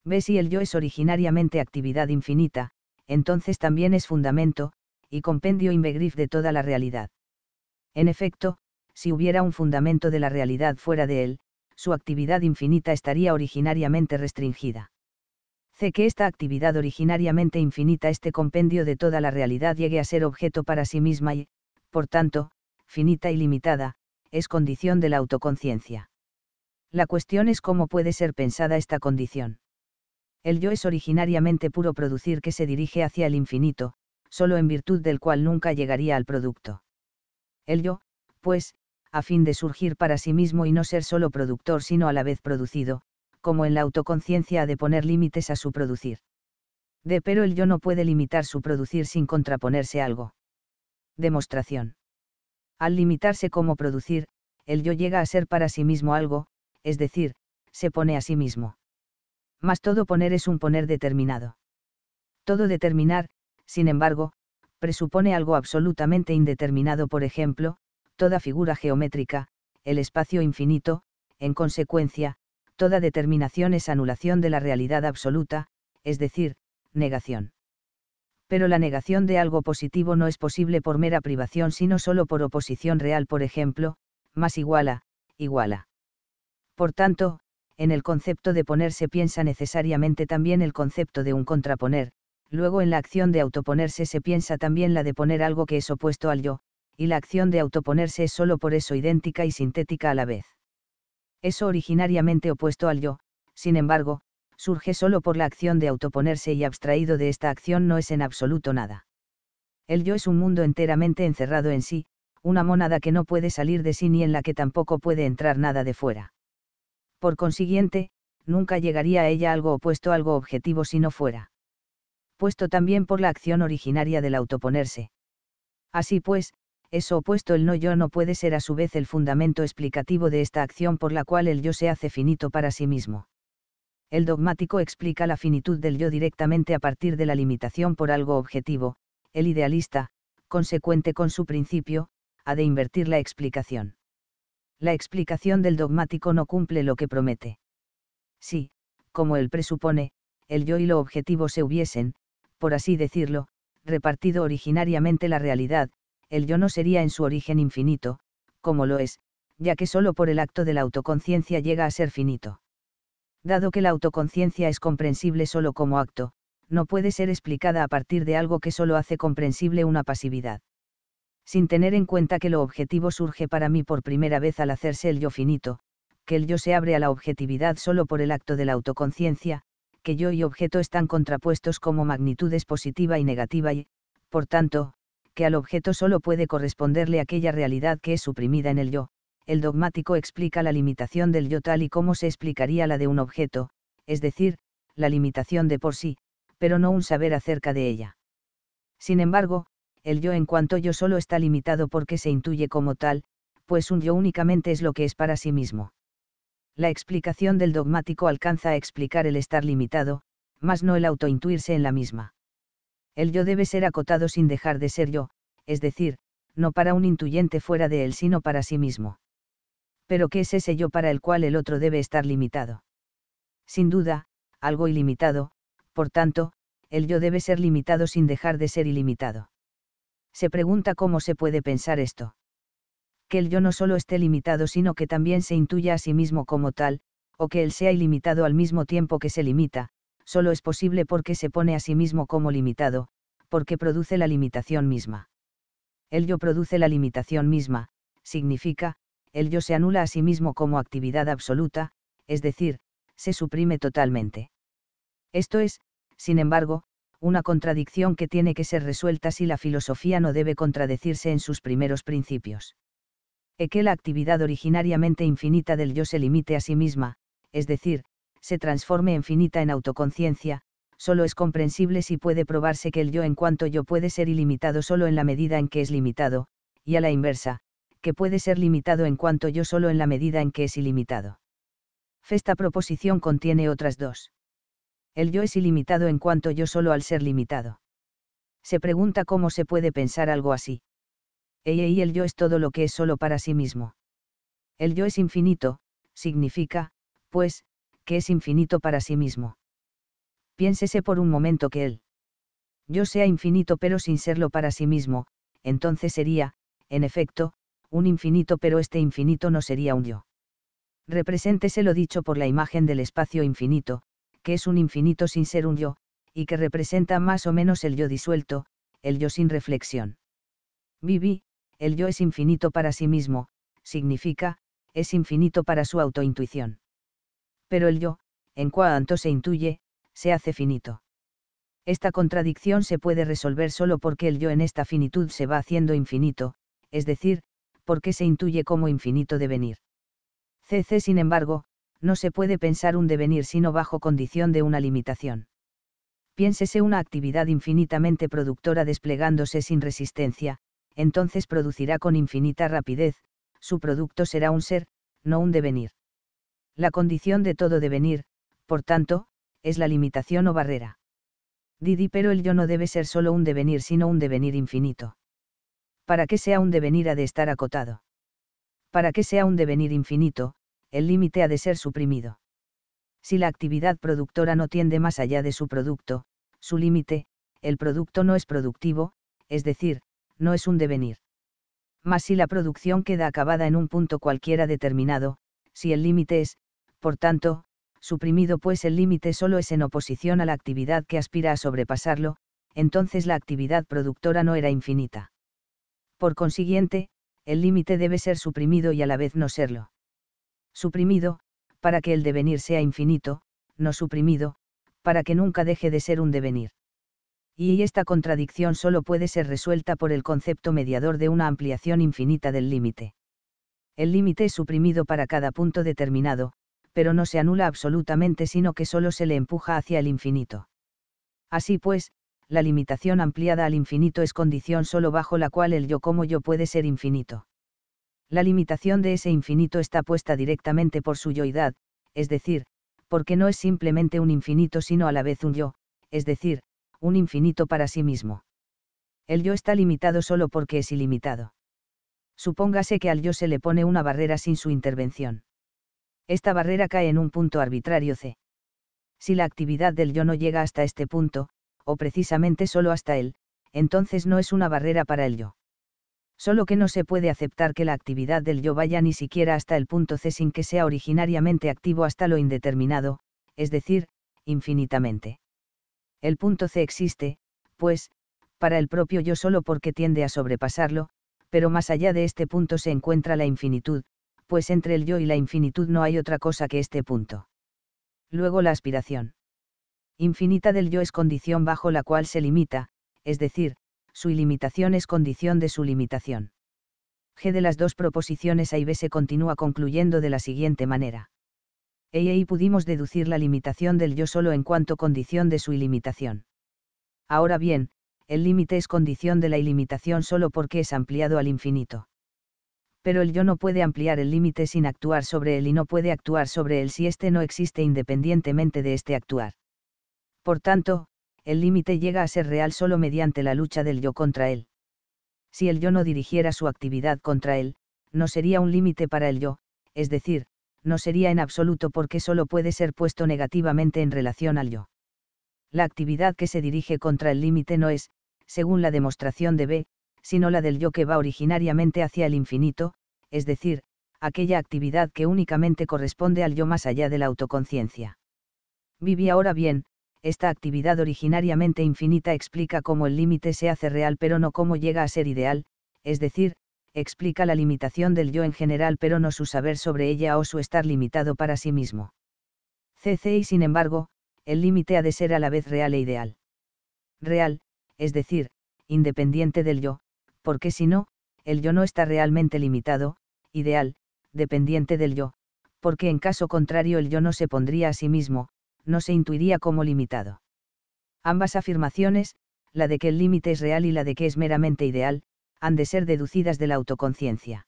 Ve si el yo es originariamente actividad infinita, entonces también es fundamento, y compendio begriff de toda la realidad. En efecto, si hubiera un fundamento de la realidad fuera de él, su actividad infinita estaría originariamente restringida. C. Que esta actividad originariamente infinita, este compendio de toda la realidad llegue a ser objeto para sí misma y, por tanto, finita y limitada, es condición de la autoconciencia. La cuestión es cómo puede ser pensada esta condición. El yo es originariamente puro producir que se dirige hacia el infinito, solo en virtud del cual nunca llegaría al producto. El yo, pues, a fin de surgir para sí mismo y no ser solo productor sino a la vez producido, como en la autoconciencia ha de poner límites a su producir. De pero el yo no puede limitar su producir sin contraponerse algo. Demostración. Al limitarse como producir, el yo llega a ser para sí mismo algo, es decir, se pone a sí mismo. Mas todo poner es un poner determinado. Todo determinar, sin embargo, presupone algo absolutamente indeterminado, por ejemplo, toda figura geométrica, el espacio infinito, en consecuencia, toda determinación es anulación de la realidad absoluta, es decir, negación. Pero la negación de algo positivo no es posible por mera privación sino solo por oposición real, por ejemplo, más iguala, iguala. Por tanto, en el concepto de ponerse piensa necesariamente también el concepto de un contraponer, luego en la acción de autoponerse se piensa también la de poner algo que es opuesto al yo, y la acción de autoponerse es sólo por eso idéntica y sintética a la vez. Eso originariamente opuesto al yo, sin embargo, surge sólo por la acción de autoponerse y abstraído de esta acción no es en absoluto nada. El yo es un mundo enteramente encerrado en sí, una mónada que no puede salir de sí ni en la que tampoco puede entrar nada de fuera. Por consiguiente, nunca llegaría a ella algo opuesto a algo objetivo si no fuera. Puesto también por la acción originaria del autoponerse. Así pues, eso opuesto el no yo no puede ser a su vez el fundamento explicativo de esta acción por la cual el yo se hace finito para sí mismo. El dogmático explica la finitud del yo directamente a partir de la limitación por algo objetivo, el idealista, consecuente con su principio, ha de invertir la explicación. La explicación del dogmático no cumple lo que promete. Si, como él presupone, el yo y lo objetivo se hubiesen, por así decirlo, repartido originariamente la realidad, el yo no sería en su origen infinito, como lo es, ya que solo por el acto de la autoconciencia llega a ser finito. Dado que la autoconciencia es comprensible solo como acto, no puede ser explicada a partir de algo que solo hace comprensible una pasividad. Sin tener en cuenta que lo objetivo surge para mí por primera vez al hacerse el yo finito, que el yo se abre a la objetividad solo por el acto de la autoconciencia, que yo y objeto están contrapuestos como magnitudes positiva y negativa y, por tanto, que al objeto solo puede corresponderle aquella realidad que es suprimida en el yo, el dogmático explica la limitación del yo tal y como se explicaría la de un objeto, es decir, la limitación de por sí, pero no un saber acerca de ella. Sin embargo, el yo en cuanto yo solo está limitado porque se intuye como tal, pues un yo únicamente es lo que es para sí mismo. La explicación del dogmático alcanza a explicar el estar limitado, más no el autointuirse en la misma. El yo debe ser acotado sin dejar de ser yo, es decir, no para un intuyente fuera de él, sino para sí mismo. Pero ¿qué es ese yo para el cual el otro debe estar limitado? Sin duda, algo ilimitado, por tanto, el yo debe ser limitado sin dejar de ser ilimitado. Se pregunta cómo se puede pensar esto. Que el yo no solo esté limitado, sino que también se intuya a sí mismo como tal, o que él sea ilimitado al mismo tiempo que se limita, solo es posible porque se pone a sí mismo como limitado, porque produce la limitación misma. El yo produce la limitación misma, significa, el yo se anula a sí mismo como actividad absoluta, es decir, se suprime totalmente. Esto es, sin embargo, una contradicción que tiene que ser resuelta si la filosofía no debe contradecirse en sus primeros principios. E que la actividad originariamente infinita del yo se limite a sí misma, es decir, se transforme en finita en autoconciencia, solo es comprensible si puede probarse que el yo en cuanto yo puede ser ilimitado solo en la medida en que es limitado, y a la inversa, que puede ser limitado en cuanto yo solo en la medida en que es ilimitado. Esta proposición contiene otras dos. El yo es ilimitado en cuanto yo solo al ser limitado. Se pregunta cómo se puede pensar algo así. Ella y el yo es todo lo que es solo para sí mismo. El yo es infinito, significa, pues, que es infinito para sí mismo. Piénsese por un momento que él yo sea infinito pero sin serlo para sí mismo, entonces sería, en efecto, un infinito pero este infinito no sería un yo. Represéntese lo dicho por la imagen del espacio infinito, que es un infinito sin ser un yo, y que representa más o menos el yo disuelto, el yo sin reflexión. Vivi, el yo es infinito para sí mismo, significa, es infinito para su autointuición pero el yo, en cuanto se intuye, se hace finito. Esta contradicción se puede resolver solo porque el yo en esta finitud se va haciendo infinito, es decir, porque se intuye como infinito devenir. CC sin embargo, no se puede pensar un devenir sino bajo condición de una limitación. Piénsese una actividad infinitamente productora desplegándose sin resistencia, entonces producirá con infinita rapidez, su producto será un ser, no un devenir. La condición de todo devenir, por tanto, es la limitación o barrera. Didi, pero el yo no debe ser solo un devenir, sino un devenir infinito. Para que sea un devenir ha de estar acotado. Para que sea un devenir infinito, el límite ha de ser suprimido. Si la actividad productora no tiende más allá de su producto, su límite, el producto no es productivo, es decir, no es un devenir. Mas si la producción queda acabada en un punto cualquiera determinado, si el límite es, por tanto, suprimido pues el límite solo es en oposición a la actividad que aspira a sobrepasarlo, entonces la actividad productora no era infinita. Por consiguiente, el límite debe ser suprimido y a la vez no serlo. Suprimido, para que el devenir sea infinito, no suprimido, para que nunca deje de ser un devenir. Y esta contradicción solo puede ser resuelta por el concepto mediador de una ampliación infinita del límite. El límite es suprimido para cada punto determinado, pero no se anula absolutamente sino que solo se le empuja hacia el infinito. Así pues, la limitación ampliada al infinito es condición solo bajo la cual el yo como yo puede ser infinito. La limitación de ese infinito está puesta directamente por su yoidad, es decir, porque no es simplemente un infinito sino a la vez un yo, es decir, un infinito para sí mismo. El yo está limitado solo porque es ilimitado. Supóngase que al yo se le pone una barrera sin su intervención esta barrera cae en un punto arbitrario c. Si la actividad del yo no llega hasta este punto, o precisamente solo hasta él, entonces no es una barrera para el yo. Solo que no se puede aceptar que la actividad del yo vaya ni siquiera hasta el punto C sin que sea originariamente activo hasta lo indeterminado, es decir, infinitamente. El punto C existe, pues, para el propio yo solo porque tiende a sobrepasarlo, pero más allá de este punto se encuentra la infinitud, pues entre el yo y la infinitud no hay otra cosa que este punto. Luego la aspiración. Infinita del yo es condición bajo la cual se limita, es decir, su ilimitación es condición de su limitación. G de las dos proposiciones A y B se continúa concluyendo de la siguiente manera. E y pudimos deducir la limitación del yo solo en cuanto condición de su ilimitación. Ahora bien, el límite es condición de la ilimitación solo porque es ampliado al infinito pero el yo no puede ampliar el límite sin actuar sobre él y no puede actuar sobre él si éste no existe independientemente de este actuar. Por tanto, el límite llega a ser real solo mediante la lucha del yo contra él. Si el yo no dirigiera su actividad contra él, no sería un límite para el yo, es decir, no sería en absoluto porque solo puede ser puesto negativamente en relación al yo. La actividad que se dirige contra el límite no es, según la demostración de B, sino la del yo que va originariamente hacia el infinito, es decir, aquella actividad que únicamente corresponde al yo más allá de la autoconciencia. Viví ahora bien, esta actividad originariamente infinita explica cómo el límite se hace real pero no cómo llega a ser ideal, es decir, explica la limitación del yo en general pero no su saber sobre ella o su estar limitado para sí mismo. CC y sin embargo, el límite ha de ser a la vez real e ideal. Real, es decir, independiente del yo, porque si no, el yo no está realmente limitado, ideal, dependiente del yo, porque en caso contrario el yo no se pondría a sí mismo, no se intuiría como limitado. Ambas afirmaciones, la de que el límite es real y la de que es meramente ideal, han de ser deducidas de la autoconciencia.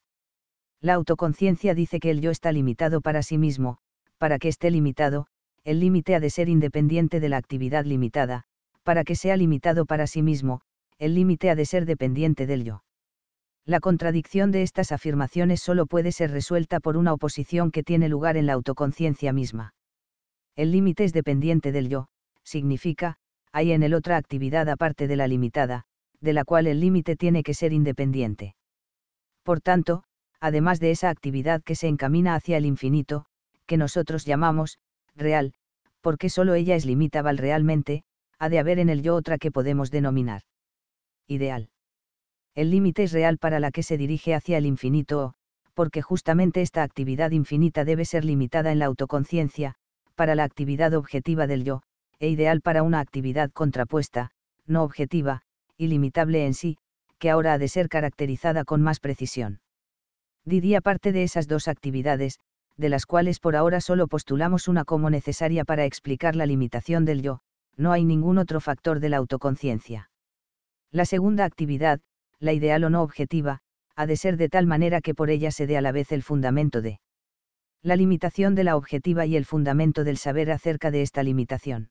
La autoconciencia dice que el yo está limitado para sí mismo, para que esté limitado, el límite ha de ser independiente de la actividad limitada, para que sea limitado para sí mismo, el límite ha de ser dependiente del yo. La contradicción de estas afirmaciones solo puede ser resuelta por una oposición que tiene lugar en la autoconciencia misma. El límite es dependiente del yo, significa, hay en él otra actividad aparte de la limitada, de la cual el límite tiene que ser independiente. Por tanto, además de esa actividad que se encamina hacia el infinito, que nosotros llamamos, real, porque solo ella es limitable realmente, ha de haber en el yo otra que podemos denominar ideal. El límite es real para la que se dirige hacia el infinito, porque justamente esta actividad infinita debe ser limitada en la autoconciencia, para la actividad objetiva del yo, e ideal para una actividad contrapuesta, no objetiva, ilimitable en sí, que ahora ha de ser caracterizada con más precisión. Diría parte de esas dos actividades, de las cuales por ahora solo postulamos una como necesaria para explicar la limitación del yo, no hay ningún otro factor de la autoconciencia. La segunda actividad, la ideal o no objetiva, ha de ser de tal manera que por ella se dé a la vez el fundamento de la limitación de la objetiva y el fundamento del saber acerca de esta limitación.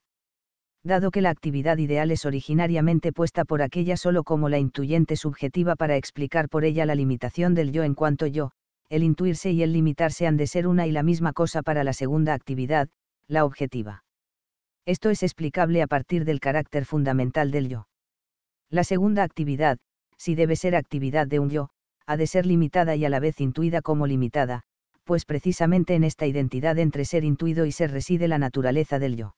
Dado que la actividad ideal es originariamente puesta por aquella solo como la intuyente subjetiva para explicar por ella la limitación del yo en cuanto yo, el intuirse y el limitarse han de ser una y la misma cosa para la segunda actividad, la objetiva. Esto es explicable a partir del carácter fundamental del yo. La segunda actividad, si debe ser actividad de un yo, ha de ser limitada y a la vez intuida como limitada, pues precisamente en esta identidad entre ser intuido y ser reside la naturaleza del yo.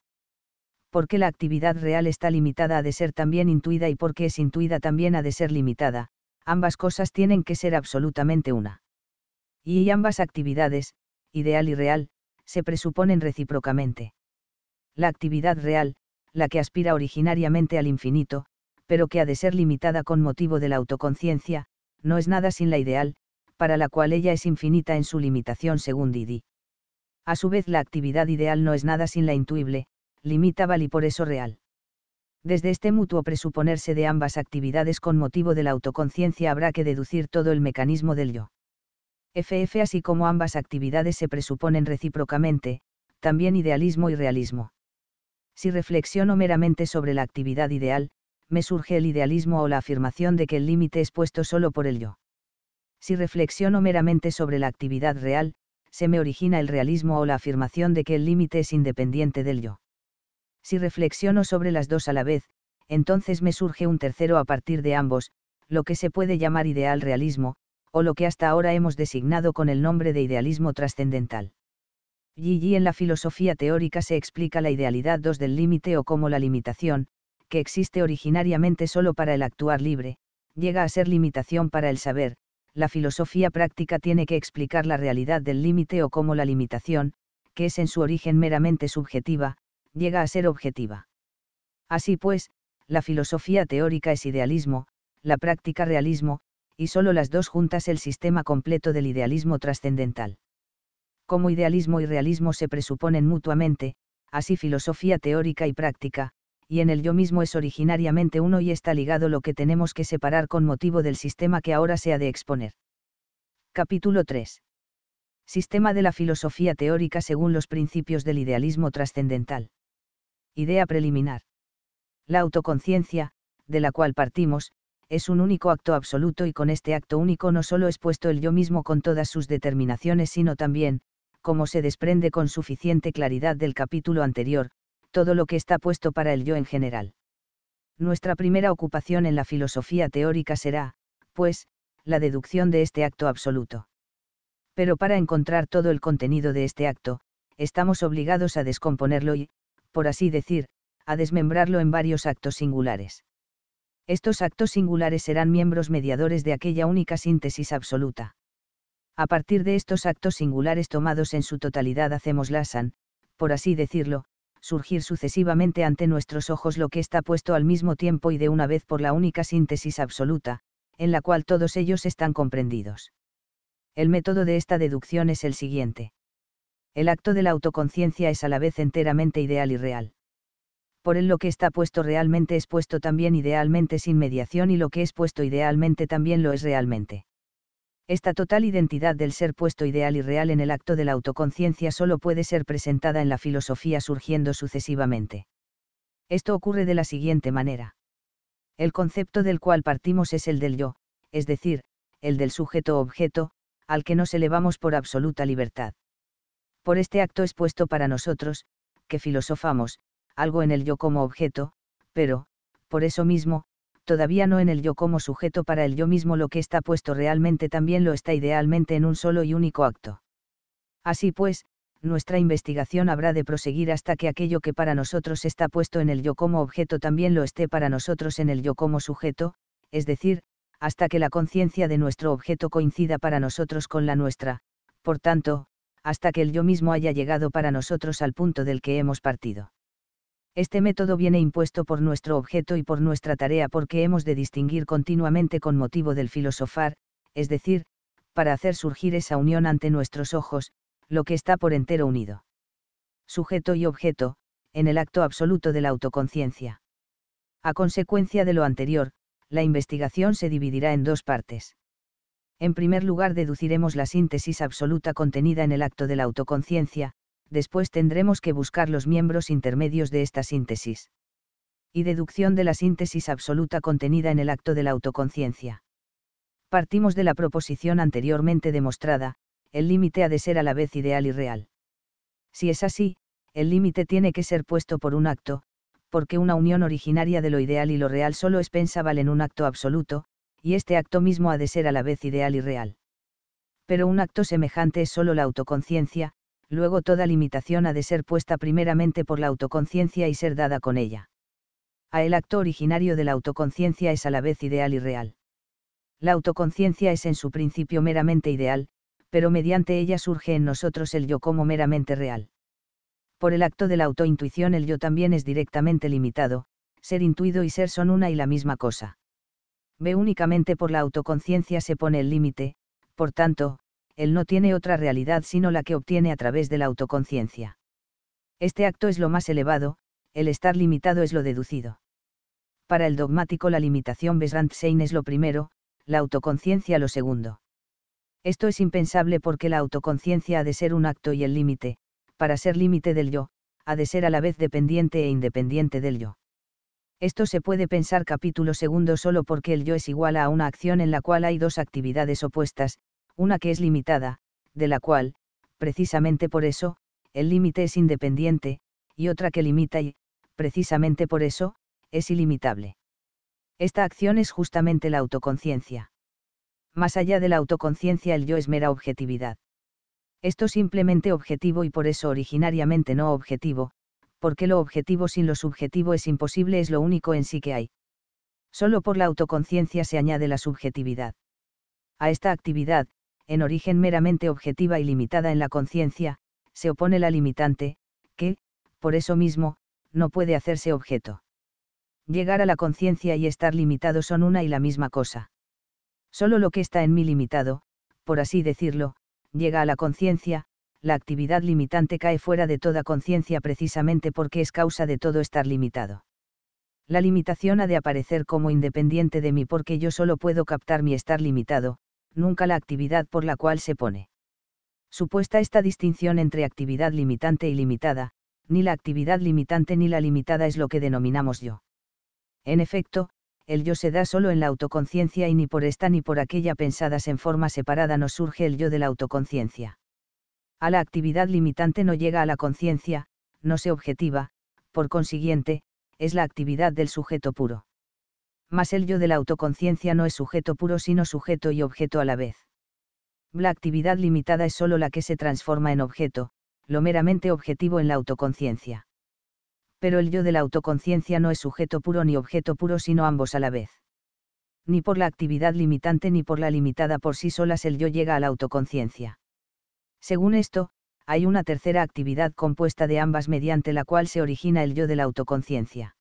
Porque la actividad real está limitada ha de ser también intuida y porque es intuida también ha de ser limitada, ambas cosas tienen que ser absolutamente una. Y ambas actividades, ideal y real, se presuponen recíprocamente. La actividad real, la que aspira originariamente al infinito, pero que ha de ser limitada con motivo de la autoconciencia, no es nada sin la ideal, para la cual ella es infinita en su limitación según Didi. A su vez la actividad ideal no es nada sin la intuible, limitable y por eso real. Desde este mutuo presuponerse de ambas actividades con motivo de la autoconciencia habrá que deducir todo el mecanismo del yo. FF así como ambas actividades se presuponen recíprocamente, también idealismo y realismo. Si reflexiono meramente sobre la actividad ideal, me surge el idealismo o la afirmación de que el límite es puesto solo por el yo. Si reflexiono meramente sobre la actividad real, se me origina el realismo o la afirmación de que el límite es independiente del yo. Si reflexiono sobre las dos a la vez, entonces me surge un tercero a partir de ambos, lo que se puede llamar ideal realismo, o lo que hasta ahora hemos designado con el nombre de idealismo trascendental. y en la filosofía teórica se explica la idealidad dos del límite o como la limitación, que existe originariamente solo para el actuar libre, llega a ser limitación para el saber, la filosofía práctica tiene que explicar la realidad del límite o cómo la limitación, que es en su origen meramente subjetiva, llega a ser objetiva. Así pues, la filosofía teórica es idealismo, la práctica realismo, y solo las dos juntas el sistema completo del idealismo trascendental. Como idealismo y realismo se presuponen mutuamente, así filosofía teórica y práctica, y en el yo mismo es originariamente uno y está ligado lo que tenemos que separar con motivo del sistema que ahora se ha de exponer. Capítulo 3. Sistema de la filosofía teórica según los principios del idealismo trascendental. Idea preliminar. La autoconciencia, de la cual partimos, es un único acto absoluto y con este acto único no solo es puesto el yo mismo con todas sus determinaciones, sino también, como se desprende con suficiente claridad del capítulo anterior, todo lo que está puesto para el yo en general. Nuestra primera ocupación en la filosofía teórica será, pues, la deducción de este acto absoluto. Pero para encontrar todo el contenido de este acto, estamos obligados a descomponerlo y, por así decir, a desmembrarlo en varios actos singulares. Estos actos singulares serán miembros mediadores de aquella única síntesis absoluta. A partir de estos actos singulares tomados en su totalidad hacemos san, por así decirlo, surgir sucesivamente ante nuestros ojos lo que está puesto al mismo tiempo y de una vez por la única síntesis absoluta, en la cual todos ellos están comprendidos. El método de esta deducción es el siguiente. El acto de la autoconciencia es a la vez enteramente ideal y real. Por él lo que está puesto realmente es puesto también idealmente sin mediación y lo que es puesto idealmente también lo es realmente. Esta total identidad del ser puesto ideal y real en el acto de la autoconciencia solo puede ser presentada en la filosofía surgiendo sucesivamente. Esto ocurre de la siguiente manera. El concepto del cual partimos es el del yo, es decir, el del sujeto-objeto, al que nos elevamos por absoluta libertad. Por este acto es puesto para nosotros, que filosofamos, algo en el yo como objeto, pero, por eso mismo, todavía no en el yo como sujeto para el yo mismo lo que está puesto realmente también lo está idealmente en un solo y único acto. Así pues, nuestra investigación habrá de proseguir hasta que aquello que para nosotros está puesto en el yo como objeto también lo esté para nosotros en el yo como sujeto, es decir, hasta que la conciencia de nuestro objeto coincida para nosotros con la nuestra, por tanto, hasta que el yo mismo haya llegado para nosotros al punto del que hemos partido. Este método viene impuesto por nuestro objeto y por nuestra tarea porque hemos de distinguir continuamente con motivo del filosofar, es decir, para hacer surgir esa unión ante nuestros ojos, lo que está por entero unido. Sujeto y objeto, en el acto absoluto de la autoconciencia. A consecuencia de lo anterior, la investigación se dividirá en dos partes. En primer lugar, deduciremos la síntesis absoluta contenida en el acto de la autoconciencia, después tendremos que buscar los miembros intermedios de esta síntesis. Y deducción de la síntesis absoluta contenida en el acto de la autoconciencia. Partimos de la proposición anteriormente demostrada, el límite ha de ser a la vez ideal y real. Si es así, el límite tiene que ser puesto por un acto, porque una unión originaria de lo ideal y lo real solo es pensable en un acto absoluto, y este acto mismo ha de ser a la vez ideal y real. Pero un acto semejante es solo la autoconciencia, luego toda limitación ha de ser puesta primeramente por la autoconciencia y ser dada con ella. A el acto originario de la autoconciencia es a la vez ideal y real. La autoconciencia es en su principio meramente ideal, pero mediante ella surge en nosotros el yo como meramente real. Por el acto de la autointuición el yo también es directamente limitado, ser intuido y ser son una y la misma cosa. Ve únicamente por la autoconciencia se pone el límite, por tanto, él no tiene otra realidad sino la que obtiene a través de la autoconciencia. Este acto es lo más elevado, el estar limitado es lo deducido. Para el dogmático la limitación besrand es lo primero, la autoconciencia lo segundo. Esto es impensable porque la autoconciencia ha de ser un acto y el límite, para ser límite del yo, ha de ser a la vez dependiente e independiente del yo. Esto se puede pensar capítulo segundo solo porque el yo es igual a una acción en la cual hay dos actividades opuestas, una que es limitada, de la cual, precisamente por eso, el límite es independiente, y otra que limita y, precisamente por eso, es ilimitable. Esta acción es justamente la autoconciencia. Más allá de la autoconciencia el yo es mera objetividad. Esto simplemente objetivo y por eso originariamente no objetivo, porque lo objetivo sin lo subjetivo es imposible es lo único en sí que hay. Solo por la autoconciencia se añade la subjetividad. A esta actividad, en origen meramente objetiva y limitada en la conciencia, se opone la limitante, que, por eso mismo, no puede hacerse objeto. Llegar a la conciencia y estar limitado son una y la misma cosa. Solo lo que está en mí limitado, por así decirlo, llega a la conciencia, la actividad limitante cae fuera de toda conciencia precisamente porque es causa de todo estar limitado. La limitación ha de aparecer como independiente de mí porque yo solo puedo captar mi estar limitado, nunca la actividad por la cual se pone. Supuesta esta distinción entre actividad limitante y limitada, ni la actividad limitante ni la limitada es lo que denominamos yo. En efecto, el yo se da solo en la autoconciencia y ni por esta ni por aquella pensadas en forma separada nos surge el yo de la autoconciencia. A la actividad limitante no llega a la conciencia, no se objetiva, por consiguiente, es la actividad del sujeto puro mas el yo de la autoconciencia no es sujeto puro sino sujeto y objeto a la vez. La actividad limitada es sólo la que se transforma en objeto, lo meramente objetivo en la autoconciencia. Pero el yo de la autoconciencia no es sujeto puro ni objeto puro sino ambos a la vez. Ni por la actividad limitante ni por la limitada por sí solas el yo llega a la autoconciencia. Según esto, hay una tercera actividad compuesta de ambas mediante la cual se origina el yo de la autoconciencia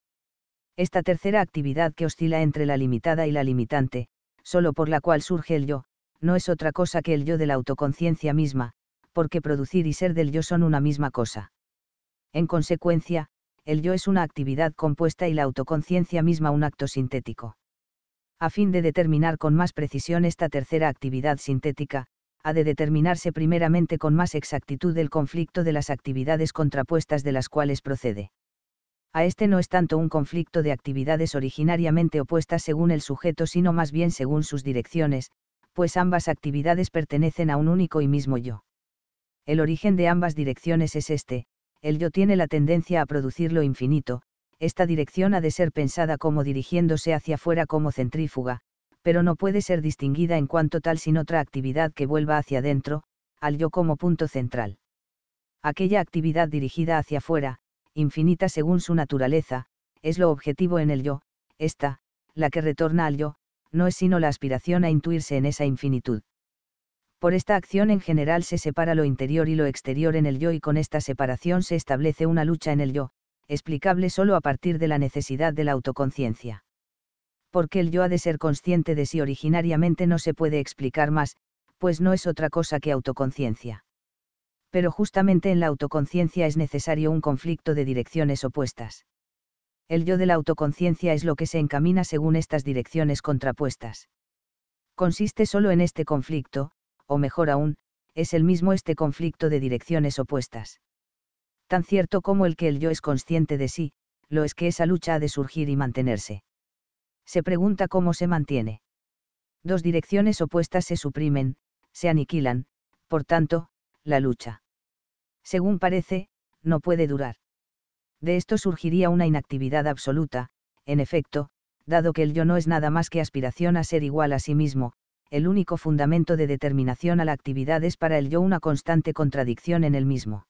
esta tercera actividad que oscila entre la limitada y la limitante, solo por la cual surge el yo, no es otra cosa que el yo de la autoconciencia misma, porque producir y ser del yo son una misma cosa. En consecuencia, el yo es una actividad compuesta y la autoconciencia misma un acto sintético. A fin de determinar con más precisión esta tercera actividad sintética, ha de determinarse primeramente con más exactitud el conflicto de las actividades contrapuestas de las cuales procede a este no es tanto un conflicto de actividades originariamente opuestas según el sujeto sino más bien según sus direcciones, pues ambas actividades pertenecen a un único y mismo yo. El origen de ambas direcciones es este, el yo tiene la tendencia a producir lo infinito, esta dirección ha de ser pensada como dirigiéndose hacia afuera como centrífuga, pero no puede ser distinguida en cuanto tal sin otra actividad que vuelva hacia adentro, al yo como punto central. Aquella actividad dirigida hacia afuera, infinita según su naturaleza, es lo objetivo en el yo, esta, la que retorna al yo, no es sino la aspiración a intuirse en esa infinitud. Por esta acción en general se separa lo interior y lo exterior en el yo y con esta separación se establece una lucha en el yo, explicable solo a partir de la necesidad de la autoconciencia. Porque el yo ha de ser consciente de sí originariamente no se puede explicar más, pues no es otra cosa que autoconciencia pero justamente en la autoconciencia es necesario un conflicto de direcciones opuestas. El yo de la autoconciencia es lo que se encamina según estas direcciones contrapuestas. Consiste solo en este conflicto, o mejor aún, es el mismo este conflicto de direcciones opuestas. Tan cierto como el que el yo es consciente de sí, lo es que esa lucha ha de surgir y mantenerse. Se pregunta cómo se mantiene. Dos direcciones opuestas se suprimen, se aniquilan, por tanto, la lucha. Según parece, no puede durar. De esto surgiría una inactividad absoluta, en efecto, dado que el yo no es nada más que aspiración a ser igual a sí mismo, el único fundamento de determinación a la actividad es para el yo una constante contradicción en el mismo.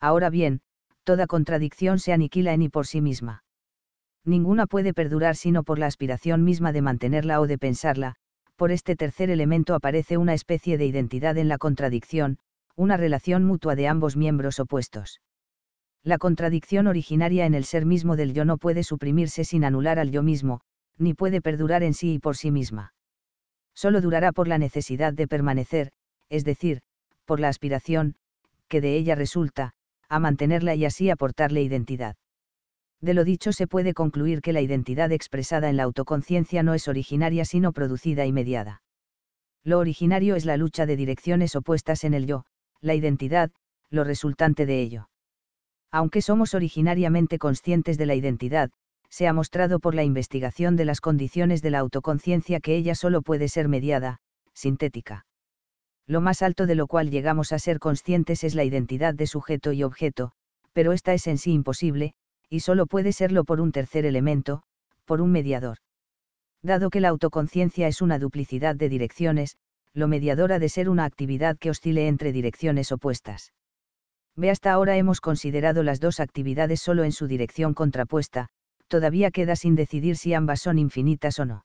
Ahora bien, toda contradicción se aniquila en y por sí misma. Ninguna puede perdurar sino por la aspiración misma de mantenerla o de pensarla, por este tercer elemento aparece una especie de identidad en la contradicción, una relación mutua de ambos miembros opuestos. La contradicción originaria en el ser mismo del yo no puede suprimirse sin anular al yo mismo, ni puede perdurar en sí y por sí misma. Solo durará por la necesidad de permanecer, es decir, por la aspiración, que de ella resulta, a mantenerla y así aportarle identidad. De lo dicho se puede concluir que la identidad expresada en la autoconciencia no es originaria sino producida y mediada. Lo originario es la lucha de direcciones opuestas en el yo, la identidad, lo resultante de ello. Aunque somos originariamente conscientes de la identidad, se ha mostrado por la investigación de las condiciones de la autoconciencia que ella solo puede ser mediada, sintética. Lo más alto de lo cual llegamos a ser conscientes es la identidad de sujeto y objeto, pero esta es en sí imposible, y solo puede serlo por un tercer elemento, por un mediador. Dado que la autoconciencia es una duplicidad de direcciones, lo mediador ha de ser una actividad que oscile entre direcciones opuestas. Ve hasta ahora hemos considerado las dos actividades solo en su dirección contrapuesta, todavía queda sin decidir si ambas son infinitas o no.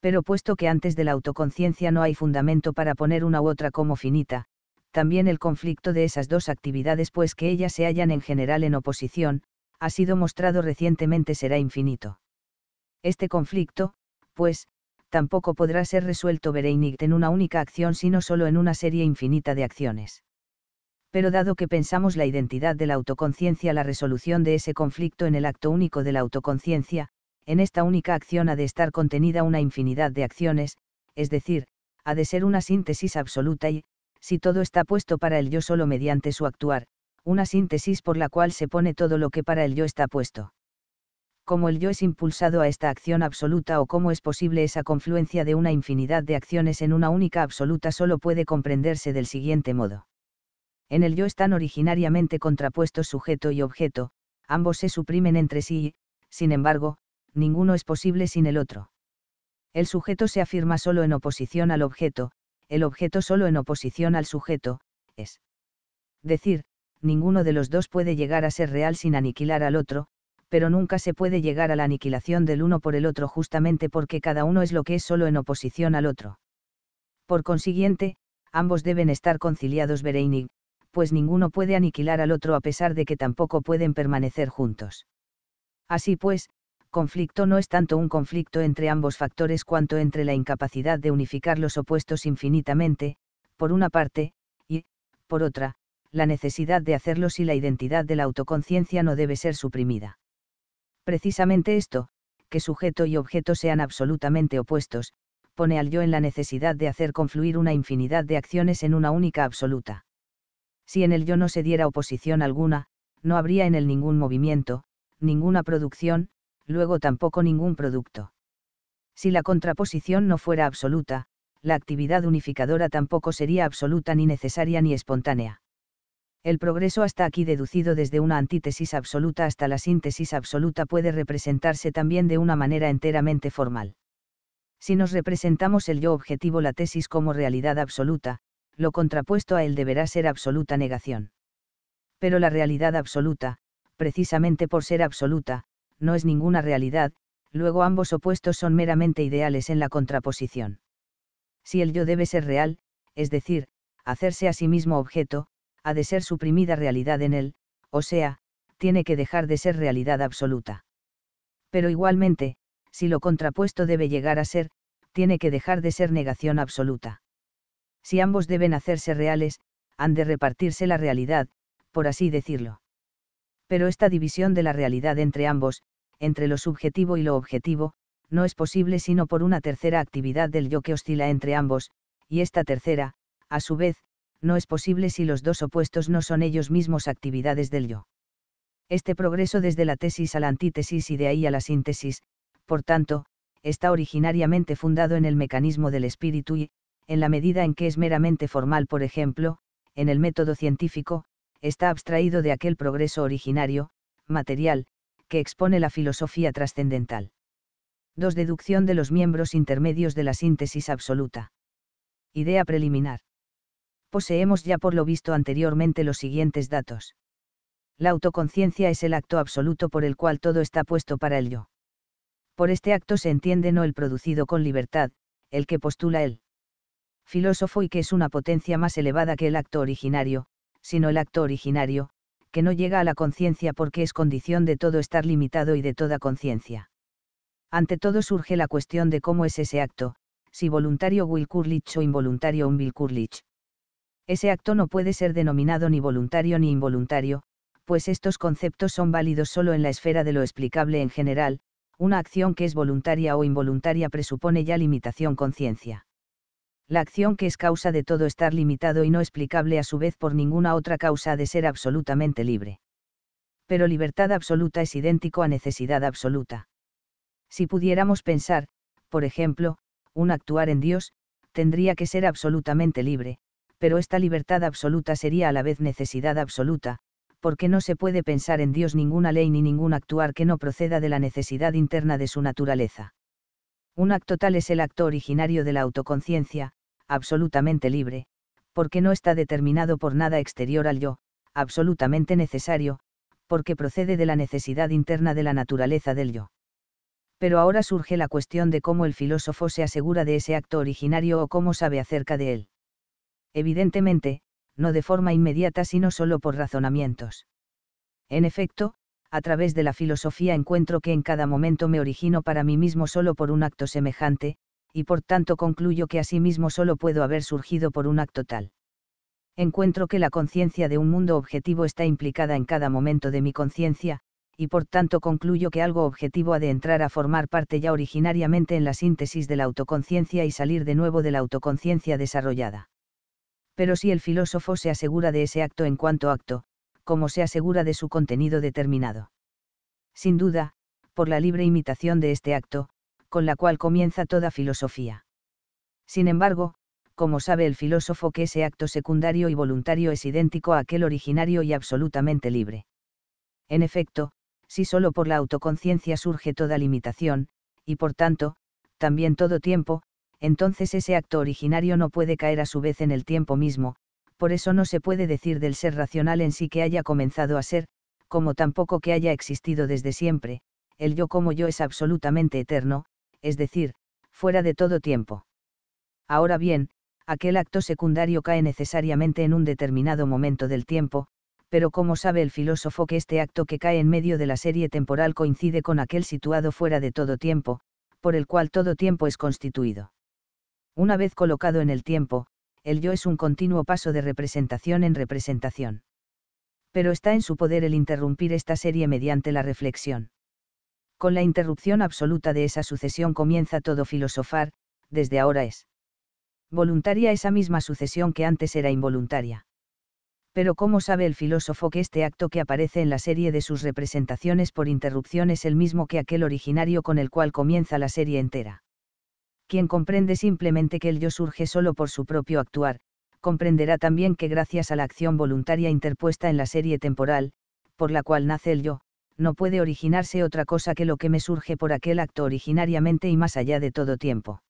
Pero puesto que antes de la autoconciencia no hay fundamento para poner una u otra como finita, también el conflicto de esas dos actividades pues que ellas se hallan en general en oposición, ha sido mostrado recientemente será infinito. Este conflicto, pues, tampoco podrá ser resuelto Bereinigt en una única acción sino solo en una serie infinita de acciones. Pero dado que pensamos la identidad de la autoconciencia, la resolución de ese conflicto en el acto único de la autoconciencia, en esta única acción ha de estar contenida una infinidad de acciones, es decir, ha de ser una síntesis absoluta y, si todo está puesto para el yo solo mediante su actuar, una síntesis por la cual se pone todo lo que para el yo está puesto cómo el yo es impulsado a esta acción absoluta o cómo es posible esa confluencia de una infinidad de acciones en una única absoluta solo puede comprenderse del siguiente modo. En el yo están originariamente contrapuestos sujeto y objeto, ambos se suprimen entre sí sin embargo, ninguno es posible sin el otro. El sujeto se afirma solo en oposición al objeto, el objeto solo en oposición al sujeto, es decir, ninguno de los dos puede llegar a ser real sin aniquilar al otro, pero nunca se puede llegar a la aniquilación del uno por el otro justamente porque cada uno es lo que es solo en oposición al otro. Por consiguiente, ambos deben estar conciliados Bereinig, pues ninguno puede aniquilar al otro a pesar de que tampoco pueden permanecer juntos. Así pues, conflicto no es tanto un conflicto entre ambos factores cuanto entre la incapacidad de unificar los opuestos infinitamente, por una parte, y, por otra, la necesidad de hacerlo y la identidad de la autoconciencia no debe ser suprimida. Precisamente esto, que sujeto y objeto sean absolutamente opuestos, pone al yo en la necesidad de hacer confluir una infinidad de acciones en una única absoluta. Si en el yo no se diera oposición alguna, no habría en él ningún movimiento, ninguna producción, luego tampoco ningún producto. Si la contraposición no fuera absoluta, la actividad unificadora tampoco sería absoluta ni necesaria ni espontánea. El progreso hasta aquí deducido desde una antítesis absoluta hasta la síntesis absoluta puede representarse también de una manera enteramente formal. Si nos representamos el yo objetivo la tesis como realidad absoluta, lo contrapuesto a él deberá ser absoluta negación. Pero la realidad absoluta, precisamente por ser absoluta, no es ninguna realidad, luego ambos opuestos son meramente ideales en la contraposición. Si el yo debe ser real, es decir, hacerse a sí mismo objeto, ha de ser suprimida realidad en él, o sea, tiene que dejar de ser realidad absoluta. Pero igualmente, si lo contrapuesto debe llegar a ser, tiene que dejar de ser negación absoluta. Si ambos deben hacerse reales, han de repartirse la realidad, por así decirlo. Pero esta división de la realidad entre ambos, entre lo subjetivo y lo objetivo, no es posible sino por una tercera actividad del yo que oscila entre ambos, y esta tercera, a su vez, no es posible si los dos opuestos no son ellos mismos actividades del yo. Este progreso desde la tesis a la antítesis y de ahí a la síntesis, por tanto, está originariamente fundado en el mecanismo del espíritu y, en la medida en que es meramente formal, por ejemplo, en el método científico, está abstraído de aquel progreso originario, material, que expone la filosofía trascendental. 2. Deducción de los miembros intermedios de la síntesis absoluta. Idea preliminar poseemos ya por lo visto anteriormente los siguientes datos. La autoconciencia es el acto absoluto por el cual todo está puesto para el yo. Por este acto se entiende no el producido con libertad, el que postula el filósofo y que es una potencia más elevada que el acto originario, sino el acto originario, que no llega a la conciencia porque es condición de todo estar limitado y de toda conciencia. Ante todo surge la cuestión de cómo es ese acto, si voluntario willkürlich o involuntario unwillkürlich. Ese acto no puede ser denominado ni voluntario ni involuntario, pues estos conceptos son válidos solo en la esfera de lo explicable en general, una acción que es voluntaria o involuntaria presupone ya limitación conciencia. La acción que es causa de todo estar limitado y no explicable a su vez por ninguna otra causa ha de ser absolutamente libre. Pero libertad absoluta es idéntico a necesidad absoluta. Si pudiéramos pensar, por ejemplo, un actuar en Dios, tendría que ser absolutamente libre, pero esta libertad absoluta sería a la vez necesidad absoluta, porque no se puede pensar en Dios ninguna ley ni ningún actuar que no proceda de la necesidad interna de su naturaleza. Un acto tal es el acto originario de la autoconciencia, absolutamente libre, porque no está determinado por nada exterior al yo, absolutamente necesario, porque procede de la necesidad interna de la naturaleza del yo. Pero ahora surge la cuestión de cómo el filósofo se asegura de ese acto originario o cómo sabe acerca de él evidentemente, no de forma inmediata sino solo por razonamientos. En efecto, a través de la filosofía encuentro que en cada momento me origino para mí mismo solo por un acto semejante, y por tanto concluyo que mismo solo puedo haber surgido por un acto tal. Encuentro que la conciencia de un mundo objetivo está implicada en cada momento de mi conciencia, y por tanto concluyo que algo objetivo ha de entrar a formar parte ya originariamente en la síntesis de la autoconciencia y salir de nuevo de la autoconciencia desarrollada pero si el filósofo se asegura de ese acto en cuanto acto, como se asegura de su contenido determinado. Sin duda, por la libre imitación de este acto, con la cual comienza toda filosofía. Sin embargo, como sabe el filósofo que ese acto secundario y voluntario es idéntico a aquel originario y absolutamente libre. En efecto, si solo por la autoconciencia surge toda limitación, y por tanto, también todo tiempo, entonces ese acto originario no puede caer a su vez en el tiempo mismo, por eso no se puede decir del ser racional en sí que haya comenzado a ser, como tampoco que haya existido desde siempre, el yo como yo es absolutamente eterno, es decir, fuera de todo tiempo. Ahora bien, aquel acto secundario cae necesariamente en un determinado momento del tiempo, pero como sabe el filósofo que este acto que cae en medio de la serie temporal coincide con aquel situado fuera de todo tiempo, por el cual todo tiempo es constituido. Una vez colocado en el tiempo, el yo es un continuo paso de representación en representación. Pero está en su poder el interrumpir esta serie mediante la reflexión. Con la interrupción absoluta de esa sucesión comienza todo filosofar, desde ahora es voluntaria esa misma sucesión que antes era involuntaria. Pero ¿cómo sabe el filósofo que este acto que aparece en la serie de sus representaciones por interrupción es el mismo que aquel originario con el cual comienza la serie entera? quien comprende simplemente que el yo surge solo por su propio actuar, comprenderá también que gracias a la acción voluntaria interpuesta en la serie temporal, por la cual nace el yo, no puede originarse otra cosa que lo que me surge por aquel acto originariamente y más allá de todo tiempo.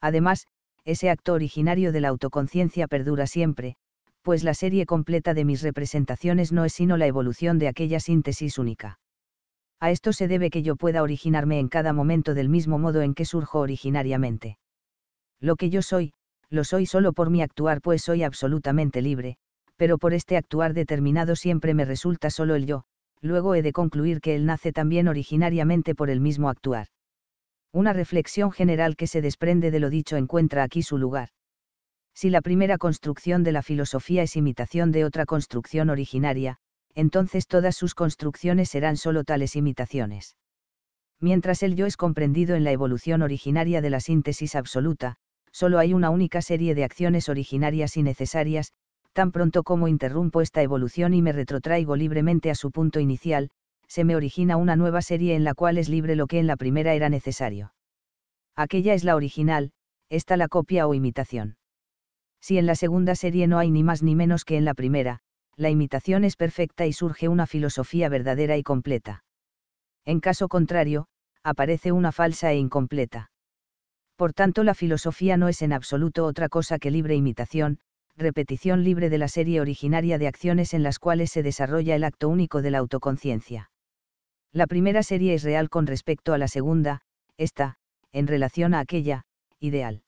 Además, ese acto originario de la autoconciencia perdura siempre, pues la serie completa de mis representaciones no es sino la evolución de aquella síntesis única. A esto se debe que yo pueda originarme en cada momento del mismo modo en que surjo originariamente. Lo que yo soy, lo soy solo por mi actuar, pues soy absolutamente libre, pero por este actuar determinado siempre me resulta solo el yo, luego he de concluir que él nace también originariamente por el mismo actuar. Una reflexión general que se desprende de lo dicho encuentra aquí su lugar. Si la primera construcción de la filosofía es imitación de otra construcción originaria, entonces todas sus construcciones serán solo tales imitaciones. Mientras el yo es comprendido en la evolución originaria de la síntesis absoluta, solo hay una única serie de acciones originarias y necesarias, tan pronto como interrumpo esta evolución y me retrotraigo libremente a su punto inicial, se me origina una nueva serie en la cual es libre lo que en la primera era necesario. Aquella es la original, esta la copia o imitación. Si en la segunda serie no hay ni más ni menos que en la primera, la imitación es perfecta y surge una filosofía verdadera y completa. En caso contrario, aparece una falsa e incompleta. Por tanto, la filosofía no es en absoluto otra cosa que libre imitación, repetición libre de la serie originaria de acciones en las cuales se desarrolla el acto único de la autoconciencia. La primera serie es real con respecto a la segunda, esta, en relación a aquella, ideal.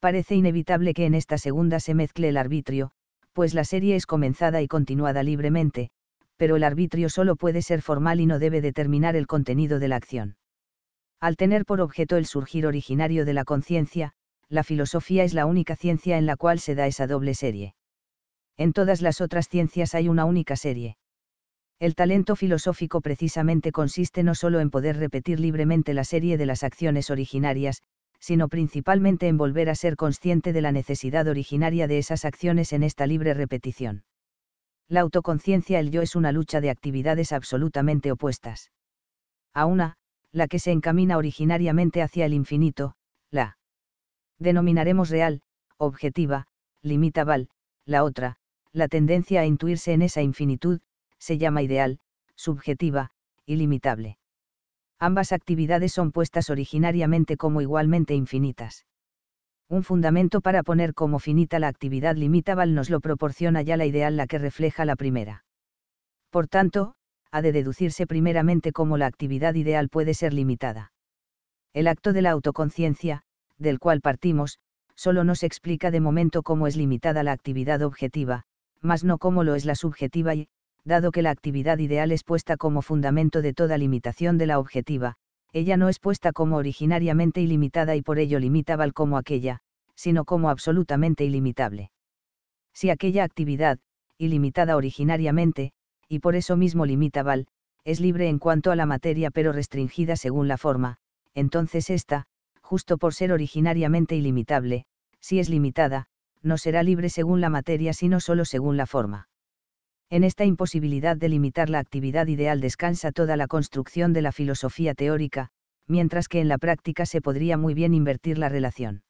Parece inevitable que en esta segunda se mezcle el arbitrio, pues la serie es comenzada y continuada libremente, pero el arbitrio solo puede ser formal y no debe determinar el contenido de la acción. Al tener por objeto el surgir originario de la conciencia, la filosofía es la única ciencia en la cual se da esa doble serie. En todas las otras ciencias hay una única serie. El talento filosófico precisamente consiste no solo en poder repetir libremente la serie de las acciones originarias, sino principalmente en volver a ser consciente de la necesidad originaria de esas acciones en esta libre repetición. La autoconciencia el yo es una lucha de actividades absolutamente opuestas. A una, la que se encamina originariamente hacia el infinito, la denominaremos real, objetiva, limitable, la otra, la tendencia a intuirse en esa infinitud, se llama ideal, subjetiva, ilimitable ambas actividades son puestas originariamente como igualmente infinitas. Un fundamento para poner como finita la actividad limitable nos lo proporciona ya la ideal la que refleja la primera. Por tanto, ha de deducirse primeramente cómo la actividad ideal puede ser limitada. El acto de la autoconciencia, del cual partimos, solo nos explica de momento cómo es limitada la actividad objetiva, más no cómo lo es la subjetiva y, dado que la actividad ideal es puesta como fundamento de toda limitación de la objetiva, ella no es puesta como originariamente ilimitada y por ello limitable como aquella, sino como absolutamente ilimitable. Si aquella actividad, ilimitada originariamente, y por eso mismo limitable, es libre en cuanto a la materia pero restringida según la forma, entonces ésta, justo por ser originariamente ilimitable, si es limitada, no será libre según la materia sino solo según la forma. En esta imposibilidad de limitar la actividad ideal descansa toda la construcción de la filosofía teórica, mientras que en la práctica se podría muy bien invertir la relación.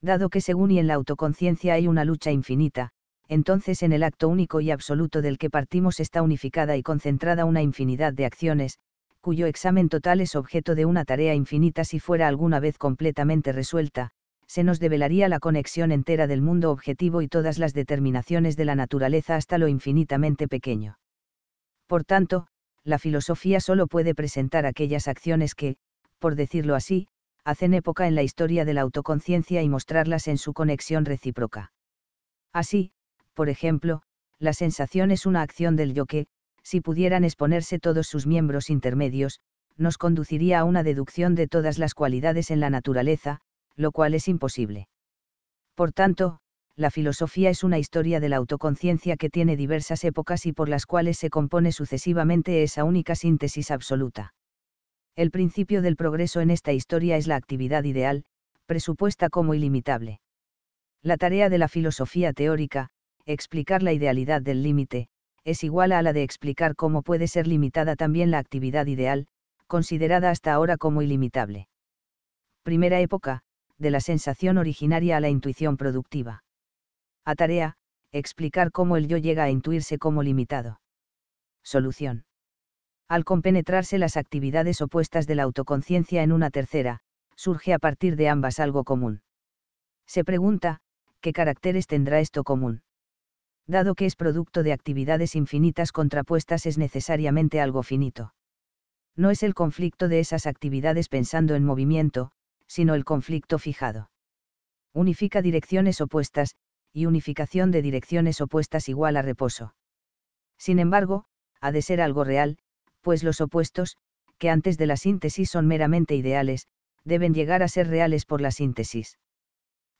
Dado que según y en la autoconciencia hay una lucha infinita, entonces en el acto único y absoluto del que partimos está unificada y concentrada una infinidad de acciones, cuyo examen total es objeto de una tarea infinita si fuera alguna vez completamente resuelta, se nos develaría la conexión entera del mundo objetivo y todas las determinaciones de la naturaleza hasta lo infinitamente pequeño. Por tanto, la filosofía solo puede presentar aquellas acciones que, por decirlo así, hacen época en la historia de la autoconciencia y mostrarlas en su conexión recíproca. Así, por ejemplo, la sensación es una acción del yo que, si pudieran exponerse todos sus miembros intermedios, nos conduciría a una deducción de todas las cualidades en la naturaleza, lo cual es imposible. Por tanto, la filosofía es una historia de la autoconciencia que tiene diversas épocas y por las cuales se compone sucesivamente esa única síntesis absoluta. El principio del progreso en esta historia es la actividad ideal, presupuesta como ilimitable. La tarea de la filosofía teórica, explicar la idealidad del límite, es igual a la de explicar cómo puede ser limitada también la actividad ideal, considerada hasta ahora como ilimitable. Primera época, de la sensación originaria a la intuición productiva. A tarea, explicar cómo el yo llega a intuirse como limitado. Solución. Al compenetrarse las actividades opuestas de la autoconciencia en una tercera, surge a partir de ambas algo común. Se pregunta, ¿qué caracteres tendrá esto común? Dado que es producto de actividades infinitas contrapuestas es necesariamente algo finito. No es el conflicto de esas actividades pensando en movimiento, sino el conflicto fijado. Unifica direcciones opuestas, y unificación de direcciones opuestas igual a reposo. Sin embargo, ha de ser algo real, pues los opuestos, que antes de la síntesis son meramente ideales, deben llegar a ser reales por la síntesis.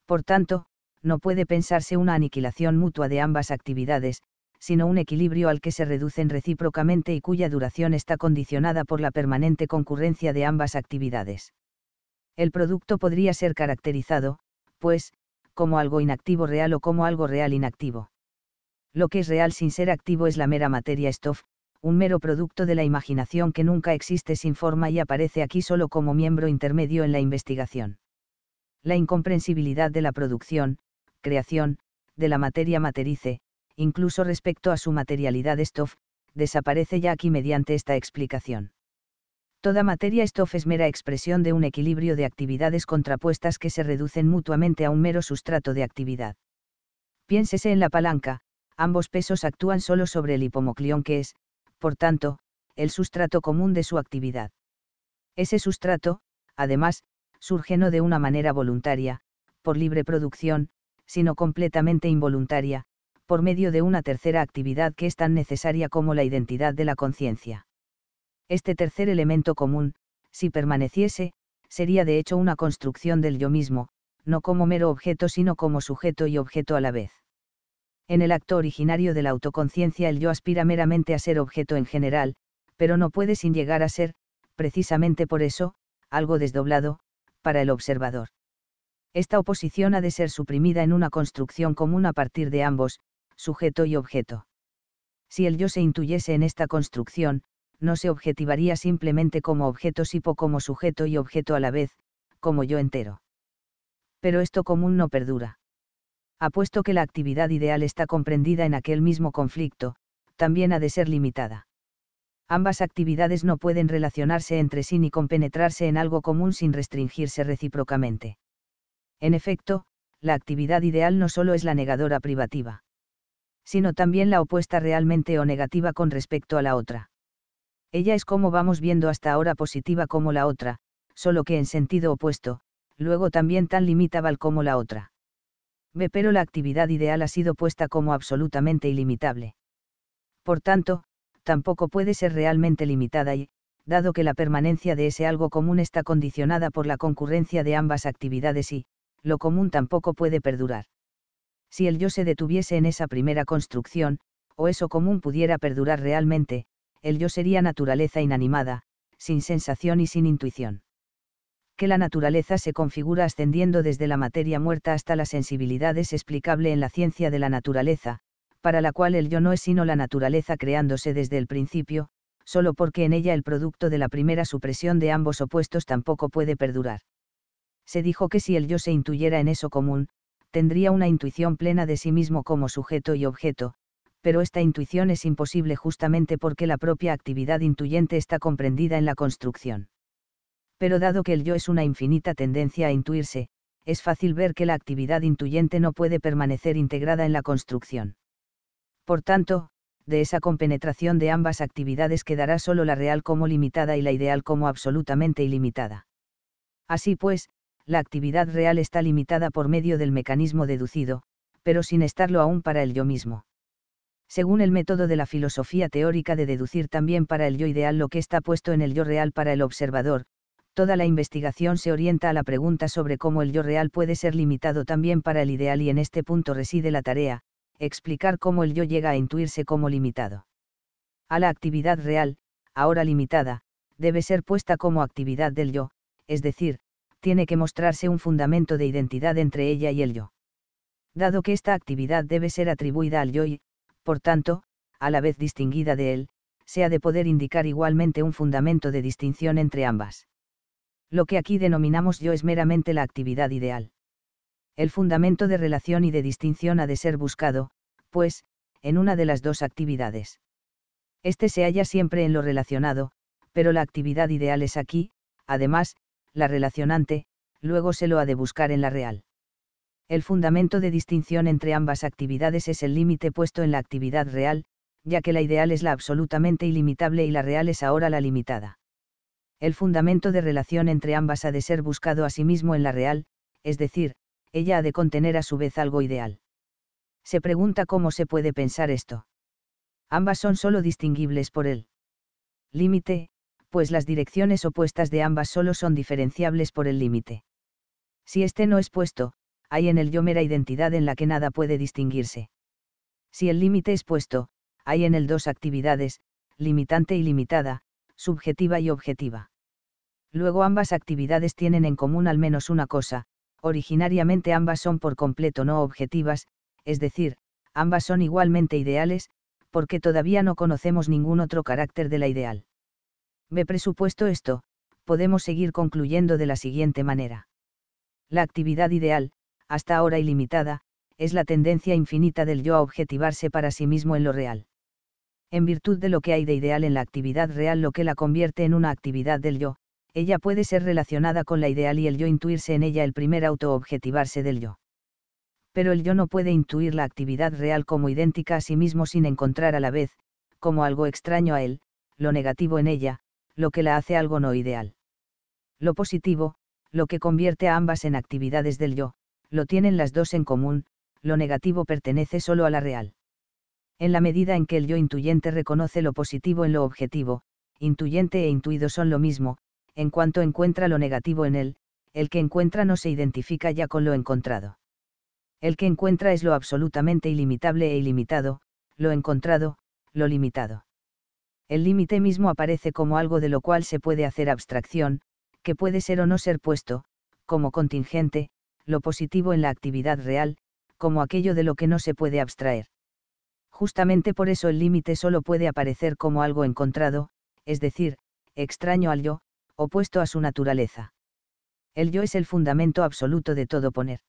Por tanto, no puede pensarse una aniquilación mutua de ambas actividades, sino un equilibrio al que se reducen recíprocamente y cuya duración está condicionada por la permanente concurrencia de ambas actividades el producto podría ser caracterizado, pues, como algo inactivo real o como algo real inactivo. Lo que es real sin ser activo es la mera materia stoff, un mero producto de la imaginación que nunca existe sin forma y aparece aquí solo como miembro intermedio en la investigación. La incomprensibilidad de la producción, creación, de la materia materice, incluso respecto a su materialidad stoff, desaparece ya aquí mediante esta explicación. Toda materia estofes es mera expresión de un equilibrio de actividades contrapuestas que se reducen mutuamente a un mero sustrato de actividad. Piénsese en la palanca, ambos pesos actúan solo sobre el hipomoclión que es, por tanto, el sustrato común de su actividad. Ese sustrato, además, surge no de una manera voluntaria, por libre producción, sino completamente involuntaria, por medio de una tercera actividad que es tan necesaria como la identidad de la conciencia. Este tercer elemento común, si permaneciese, sería de hecho una construcción del yo mismo, no como mero objeto sino como sujeto y objeto a la vez. En el acto originario de la autoconciencia el yo aspira meramente a ser objeto en general, pero no puede sin llegar a ser, precisamente por eso, algo desdoblado, para el observador. Esta oposición ha de ser suprimida en una construcción común a partir de ambos, sujeto y objeto. Si el yo se intuyese en esta construcción, no se objetivaría simplemente como objeto sipo como sujeto y objeto a la vez, como yo entero. Pero esto común no perdura. Apuesto que la actividad ideal está comprendida en aquel mismo conflicto, también ha de ser limitada. Ambas actividades no pueden relacionarse entre sí ni compenetrarse en algo común sin restringirse recíprocamente. En efecto, la actividad ideal no solo es la negadora privativa, sino también la opuesta realmente o negativa con respecto a la otra. Ella es como vamos viendo hasta ahora positiva como la otra, solo que en sentido opuesto, luego también tan limitable como la otra. Ve, pero la actividad ideal ha sido puesta como absolutamente ilimitable. Por tanto, tampoco puede ser realmente limitada y, dado que la permanencia de ese algo común está condicionada por la concurrencia de ambas actividades y, lo común tampoco puede perdurar. Si el yo se detuviese en esa primera construcción, o eso común pudiera perdurar realmente, el yo sería naturaleza inanimada, sin sensación y sin intuición. Que la naturaleza se configura ascendiendo desde la materia muerta hasta la sensibilidad es explicable en la ciencia de la naturaleza, para la cual el yo no es sino la naturaleza creándose desde el principio, solo porque en ella el producto de la primera supresión de ambos opuestos tampoco puede perdurar. Se dijo que si el yo se intuyera en eso común, tendría una intuición plena de sí mismo como sujeto y objeto, pero esta intuición es imposible justamente porque la propia actividad intuyente está comprendida en la construcción. Pero dado que el yo es una infinita tendencia a intuirse, es fácil ver que la actividad intuyente no puede permanecer integrada en la construcción. Por tanto, de esa compenetración de ambas actividades quedará solo la real como limitada y la ideal como absolutamente ilimitada. Así pues, la actividad real está limitada por medio del mecanismo deducido, pero sin estarlo aún para el yo mismo según el método de la filosofía teórica de deducir también para el yo ideal lo que está puesto en el yo real para el observador, toda la investigación se orienta a la pregunta sobre cómo el yo real puede ser limitado también para el ideal y en este punto reside la tarea, explicar cómo el yo llega a intuirse como limitado. A la actividad real, ahora limitada, debe ser puesta como actividad del yo, es decir, tiene que mostrarse un fundamento de identidad entre ella y el yo. Dado que esta actividad debe ser atribuida al yo y, por tanto, a la vez distinguida de él, se ha de poder indicar igualmente un fundamento de distinción entre ambas. Lo que aquí denominamos yo es meramente la actividad ideal. El fundamento de relación y de distinción ha de ser buscado, pues, en una de las dos actividades. Este se halla siempre en lo relacionado, pero la actividad ideal es aquí, además, la relacionante, luego se lo ha de buscar en la real. El fundamento de distinción entre ambas actividades es el límite puesto en la actividad real, ya que la ideal es la absolutamente ilimitable y la real es ahora la limitada. El fundamento de relación entre ambas ha de ser buscado a sí mismo en la real, es decir, ella ha de contener a su vez algo ideal. Se pregunta cómo se puede pensar esto. Ambas son sólo distinguibles por el límite, pues las direcciones opuestas de ambas solo son diferenciables por el límite. Si este no es puesto, hay en el yo mera identidad en la que nada puede distinguirse. Si el límite es puesto, hay en el dos actividades, limitante y limitada, subjetiva y objetiva. Luego ambas actividades tienen en común al menos una cosa, originariamente ambas son por completo no objetivas, es decir, ambas son igualmente ideales, porque todavía no conocemos ningún otro carácter de la ideal. Ve presupuesto esto, podemos seguir concluyendo de la siguiente manera. La actividad ideal, hasta ahora ilimitada, es la tendencia infinita del yo a objetivarse para sí mismo en lo real. En virtud de lo que hay de ideal en la actividad real, lo que la convierte en una actividad del yo, ella puede ser relacionada con la ideal y el yo intuirse en ella el primer auto-objetivarse del yo. Pero el yo no puede intuir la actividad real como idéntica a sí mismo sin encontrar a la vez, como algo extraño a él, lo negativo en ella, lo que la hace algo no ideal. Lo positivo, lo que convierte a ambas en actividades del yo, lo tienen las dos en común, lo negativo pertenece solo a la real. En la medida en que el yo intuyente reconoce lo positivo en lo objetivo, intuyente e intuido son lo mismo, en cuanto encuentra lo negativo en él, el que encuentra no se identifica ya con lo encontrado. El que encuentra es lo absolutamente ilimitable e ilimitado, lo encontrado, lo limitado. El límite mismo aparece como algo de lo cual se puede hacer abstracción, que puede ser o no ser puesto, como contingente, lo positivo en la actividad real, como aquello de lo que no se puede abstraer. Justamente por eso el límite solo puede aparecer como algo encontrado, es decir, extraño al yo, opuesto a su naturaleza. El yo es el fundamento absoluto de todo poner.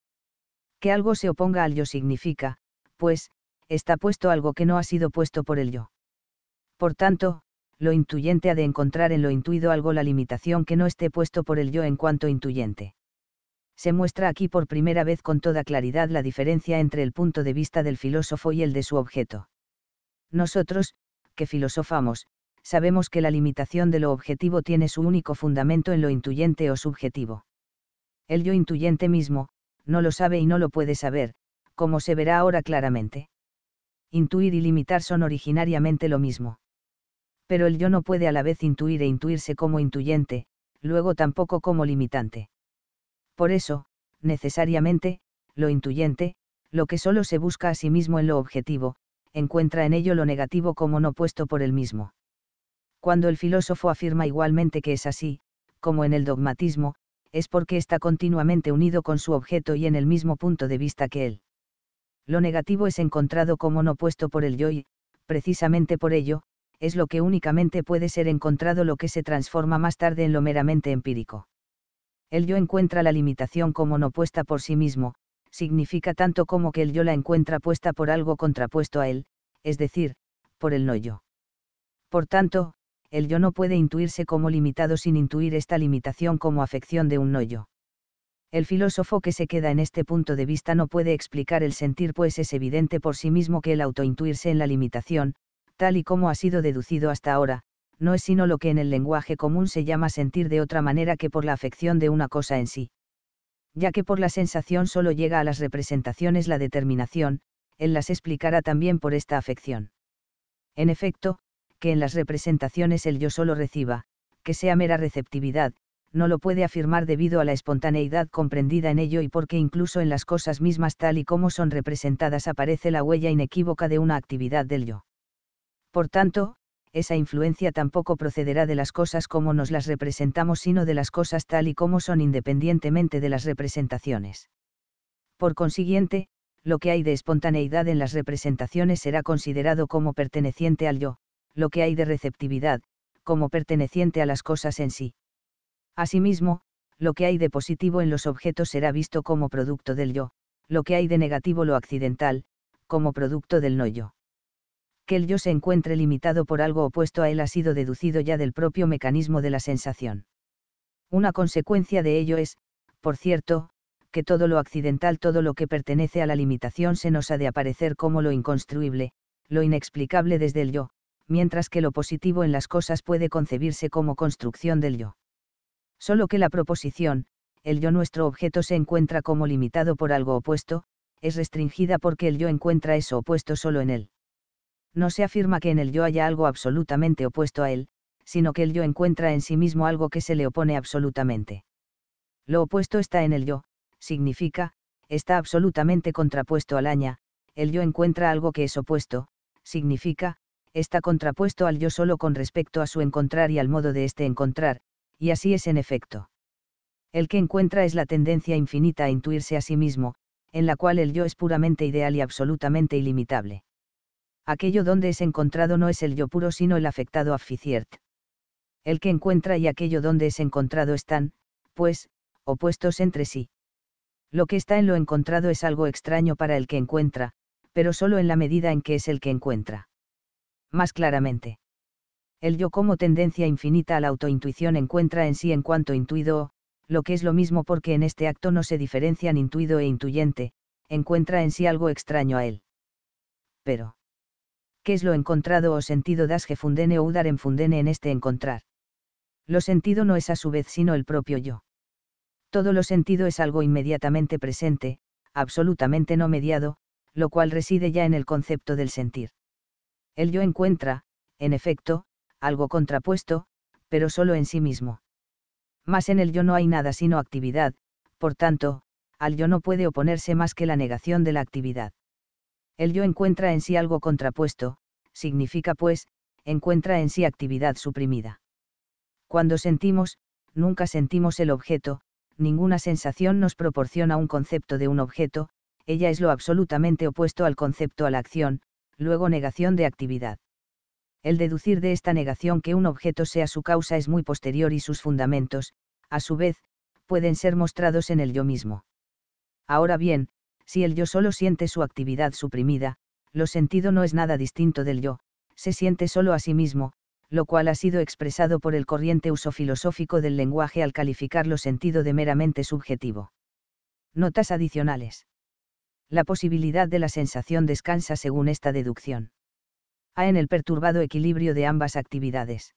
Que algo se oponga al yo significa, pues, está puesto algo que no ha sido puesto por el yo. Por tanto, lo intuyente ha de encontrar en lo intuido algo la limitación que no esté puesto por el yo en cuanto intuyente se muestra aquí por primera vez con toda claridad la diferencia entre el punto de vista del filósofo y el de su objeto. Nosotros, que filosofamos, sabemos que la limitación de lo objetivo tiene su único fundamento en lo intuyente o subjetivo. El yo intuyente mismo, no lo sabe y no lo puede saber, como se verá ahora claramente. Intuir y limitar son originariamente lo mismo. Pero el yo no puede a la vez intuir e intuirse como intuyente, luego tampoco como limitante. Por eso, necesariamente, lo intuyente, lo que solo se busca a sí mismo en lo objetivo, encuentra en ello lo negativo como no puesto por él mismo. Cuando el filósofo afirma igualmente que es así, como en el dogmatismo, es porque está continuamente unido con su objeto y en el mismo punto de vista que él. Lo negativo es encontrado como no puesto por el yo y, precisamente por ello, es lo que únicamente puede ser encontrado lo que se transforma más tarde en lo meramente empírico el yo encuentra la limitación como no puesta por sí mismo, significa tanto como que el yo la encuentra puesta por algo contrapuesto a él, es decir, por el no yo. Por tanto, el yo no puede intuirse como limitado sin intuir esta limitación como afección de un no yo. El filósofo que se queda en este punto de vista no puede explicar el sentir, pues es evidente por sí mismo que el autointuirse en la limitación, tal y como ha sido deducido hasta ahora, no es sino lo que en el lenguaje común se llama sentir de otra manera que por la afección de una cosa en sí. Ya que por la sensación solo llega a las representaciones la determinación, él las explicará también por esta afección. En efecto, que en las representaciones el yo solo reciba, que sea mera receptividad, no lo puede afirmar debido a la espontaneidad comprendida en ello y porque incluso en las cosas mismas tal y como son representadas aparece la huella inequívoca de una actividad del yo. Por tanto, esa influencia tampoco procederá de las cosas como nos las representamos, sino de las cosas tal y como son independientemente de las representaciones. Por consiguiente, lo que hay de espontaneidad en las representaciones será considerado como perteneciente al yo, lo que hay de receptividad, como perteneciente a las cosas en sí. Asimismo, lo que hay de positivo en los objetos será visto como producto del yo, lo que hay de negativo lo accidental, como producto del no yo que el yo se encuentre limitado por algo opuesto a él ha sido deducido ya del propio mecanismo de la sensación. Una consecuencia de ello es, por cierto, que todo lo accidental, todo lo que pertenece a la limitación se nos ha de aparecer como lo inconstruible, lo inexplicable desde el yo, mientras que lo positivo en las cosas puede concebirse como construcción del yo. Solo que la proposición, el yo nuestro objeto se encuentra como limitado por algo opuesto, es restringida porque el yo encuentra eso opuesto solo en él no se afirma que en el yo haya algo absolutamente opuesto a él, sino que el yo encuentra en sí mismo algo que se le opone absolutamente. Lo opuesto está en el yo, significa, está absolutamente contrapuesto al aña, el yo encuentra algo que es opuesto, significa, está contrapuesto al yo solo con respecto a su encontrar y al modo de este encontrar, y así es en efecto. El que encuentra es la tendencia infinita a intuirse a sí mismo, en la cual el yo es puramente ideal y absolutamente ilimitable aquello donde es encontrado no es el yo puro sino el afectado aficiert. El que encuentra y aquello donde es encontrado están, pues, opuestos entre sí. Lo que está en lo encontrado es algo extraño para el que encuentra, pero solo en la medida en que es el que encuentra. Más claramente. El yo como tendencia infinita a la autointuición encuentra en sí en cuanto intuido, lo que es lo mismo porque en este acto no se diferencian intuido e intuyente, encuentra en sí algo extraño a él. Pero qué es lo encontrado o sentido das que fundene o udar en fundene en este encontrar. Lo sentido no es a su vez sino el propio yo. Todo lo sentido es algo inmediatamente presente, absolutamente no mediado, lo cual reside ya en el concepto del sentir. El yo encuentra, en efecto, algo contrapuesto, pero solo en sí mismo. Más en el yo no hay nada sino actividad, por tanto, al yo no puede oponerse más que la negación de la actividad. El yo encuentra en sí algo contrapuesto, significa pues, encuentra en sí actividad suprimida. Cuando sentimos, nunca sentimos el objeto, ninguna sensación nos proporciona un concepto de un objeto, ella es lo absolutamente opuesto al concepto a la acción, luego negación de actividad. El deducir de esta negación que un objeto sea su causa es muy posterior y sus fundamentos, a su vez, pueden ser mostrados en el yo mismo. Ahora bien, si el yo solo siente su actividad suprimida, lo sentido no es nada distinto del yo, se siente solo a sí mismo, lo cual ha sido expresado por el corriente uso filosófico del lenguaje al calificar lo sentido de meramente subjetivo. Notas adicionales. La posibilidad de la sensación descansa según esta deducción. A en el perturbado equilibrio de ambas actividades.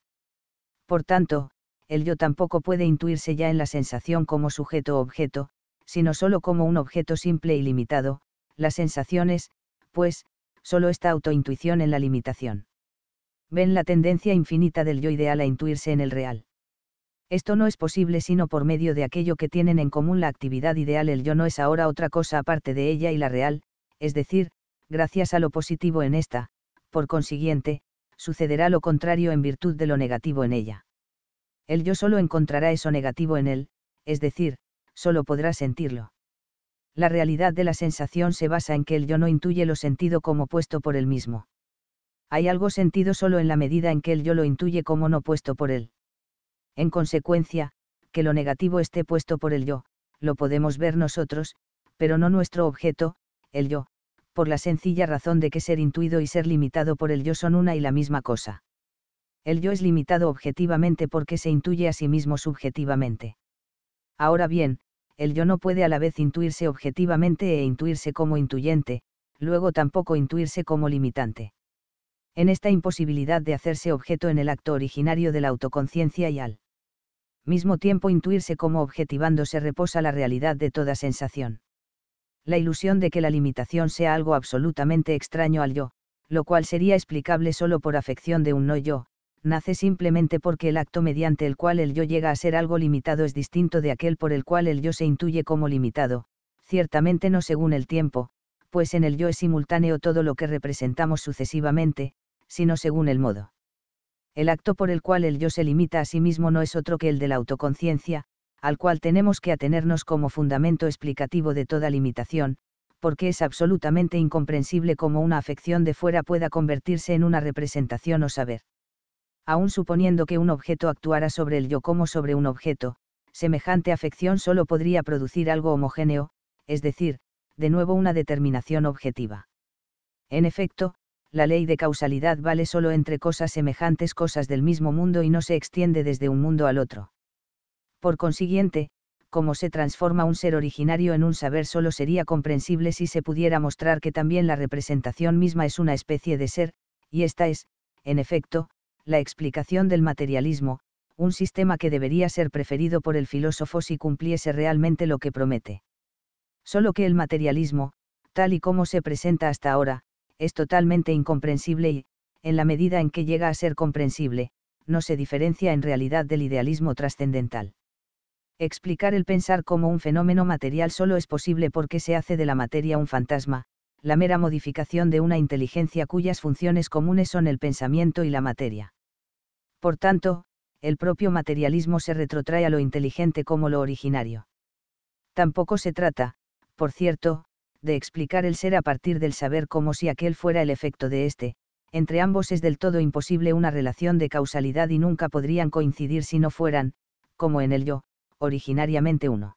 Por tanto, el yo tampoco puede intuirse ya en la sensación como sujeto-objeto, o sino solo como un objeto simple y limitado, las sensaciones, pues, solo esta autointuición en la limitación. Ven la tendencia infinita del yo ideal a intuirse en el real. Esto no es posible sino por medio de aquello que tienen en común la actividad ideal. El yo no es ahora otra cosa aparte de ella y la real, es decir, gracias a lo positivo en esta, por consiguiente, sucederá lo contrario en virtud de lo negativo en ella. El yo solo encontrará eso negativo en él, es decir, solo podrá sentirlo. La realidad de la sensación se basa en que el yo no intuye lo sentido como puesto por él mismo. Hay algo sentido solo en la medida en que el yo lo intuye como no puesto por él. En consecuencia, que lo negativo esté puesto por el yo, lo podemos ver nosotros, pero no nuestro objeto, el yo, por la sencilla razón de que ser intuido y ser limitado por el yo son una y la misma cosa. El yo es limitado objetivamente porque se intuye a sí mismo subjetivamente. Ahora bien, el yo no puede a la vez intuirse objetivamente e intuirse como intuyente, luego tampoco intuirse como limitante. En esta imposibilidad de hacerse objeto en el acto originario de la autoconciencia y al mismo tiempo intuirse como objetivándose reposa la realidad de toda sensación. La ilusión de que la limitación sea algo absolutamente extraño al yo, lo cual sería explicable solo por afección de un no yo, nace simplemente porque el acto mediante el cual el yo llega a ser algo limitado es distinto de aquel por el cual el yo se intuye como limitado, ciertamente no según el tiempo, pues en el yo es simultáneo todo lo que representamos sucesivamente, sino según el modo. El acto por el cual el yo se limita a sí mismo no es otro que el de la autoconciencia, al cual tenemos que atenernos como fundamento explicativo de toda limitación, porque es absolutamente incomprensible cómo una afección de fuera pueda convertirse en una representación o saber aun suponiendo que un objeto actuara sobre el yo como sobre un objeto, semejante afección solo podría producir algo homogéneo, es decir, de nuevo una determinación objetiva. En efecto, la ley de causalidad vale solo entre cosas semejantes cosas del mismo mundo y no se extiende desde un mundo al otro. Por consiguiente, cómo se transforma un ser originario en un saber solo sería comprensible si se pudiera mostrar que también la representación misma es una especie de ser, y esta es, en efecto, la explicación del materialismo, un sistema que debería ser preferido por el filósofo si cumpliese realmente lo que promete. Solo que el materialismo, tal y como se presenta hasta ahora, es totalmente incomprensible y, en la medida en que llega a ser comprensible, no se diferencia en realidad del idealismo trascendental. Explicar el pensar como un fenómeno material solo es posible porque se hace de la materia un fantasma, la mera modificación de una inteligencia cuyas funciones comunes son el pensamiento y la materia. Por tanto, el propio materialismo se retrotrae a lo inteligente como lo originario. Tampoco se trata, por cierto, de explicar el ser a partir del saber como si aquel fuera el efecto de éste, entre ambos es del todo imposible una relación de causalidad y nunca podrían coincidir si no fueran, como en el yo, originariamente uno.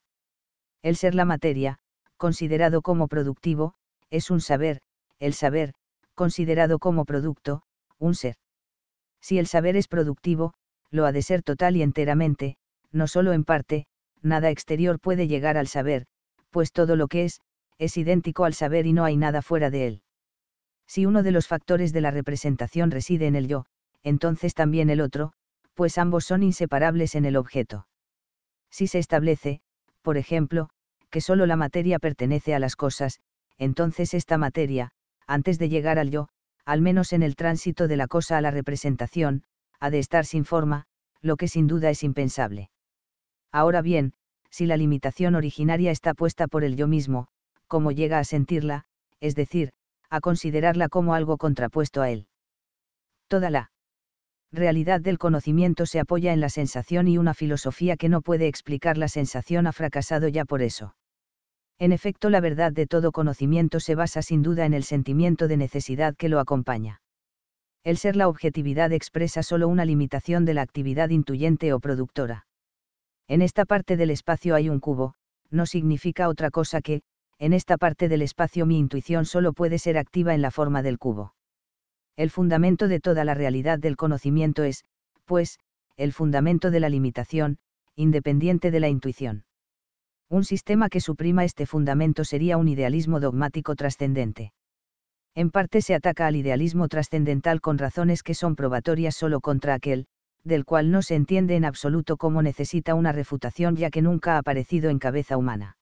El ser la materia, considerado como productivo, es un saber, el saber, considerado como producto, un ser. Si el saber es productivo, lo ha de ser total y enteramente, no solo en parte, nada exterior puede llegar al saber, pues todo lo que es, es idéntico al saber y no hay nada fuera de él. Si uno de los factores de la representación reside en el yo, entonces también el otro, pues ambos son inseparables en el objeto. Si se establece, por ejemplo, que solo la materia pertenece a las cosas, entonces esta materia, antes de llegar al yo, al menos en el tránsito de la cosa a la representación, ha de estar sin forma, lo que sin duda es impensable. Ahora bien, si la limitación originaria está puesta por el yo mismo, ¿cómo llega a sentirla, es decir, a considerarla como algo contrapuesto a él. Toda la realidad del conocimiento se apoya en la sensación y una filosofía que no puede explicar la sensación ha fracasado ya por eso. En efecto, la verdad de todo conocimiento se basa sin duda en el sentimiento de necesidad que lo acompaña. El ser la objetividad expresa solo una limitación de la actividad intuyente o productora. En esta parte del espacio hay un cubo, no significa otra cosa que, en esta parte del espacio mi intuición solo puede ser activa en la forma del cubo. El fundamento de toda la realidad del conocimiento es, pues, el fundamento de la limitación, independiente de la intuición. Un sistema que suprima este fundamento sería un idealismo dogmático trascendente. En parte se ataca al idealismo trascendental con razones que son probatorias solo contra aquel, del cual no se entiende en absoluto cómo necesita una refutación ya que nunca ha aparecido en cabeza humana.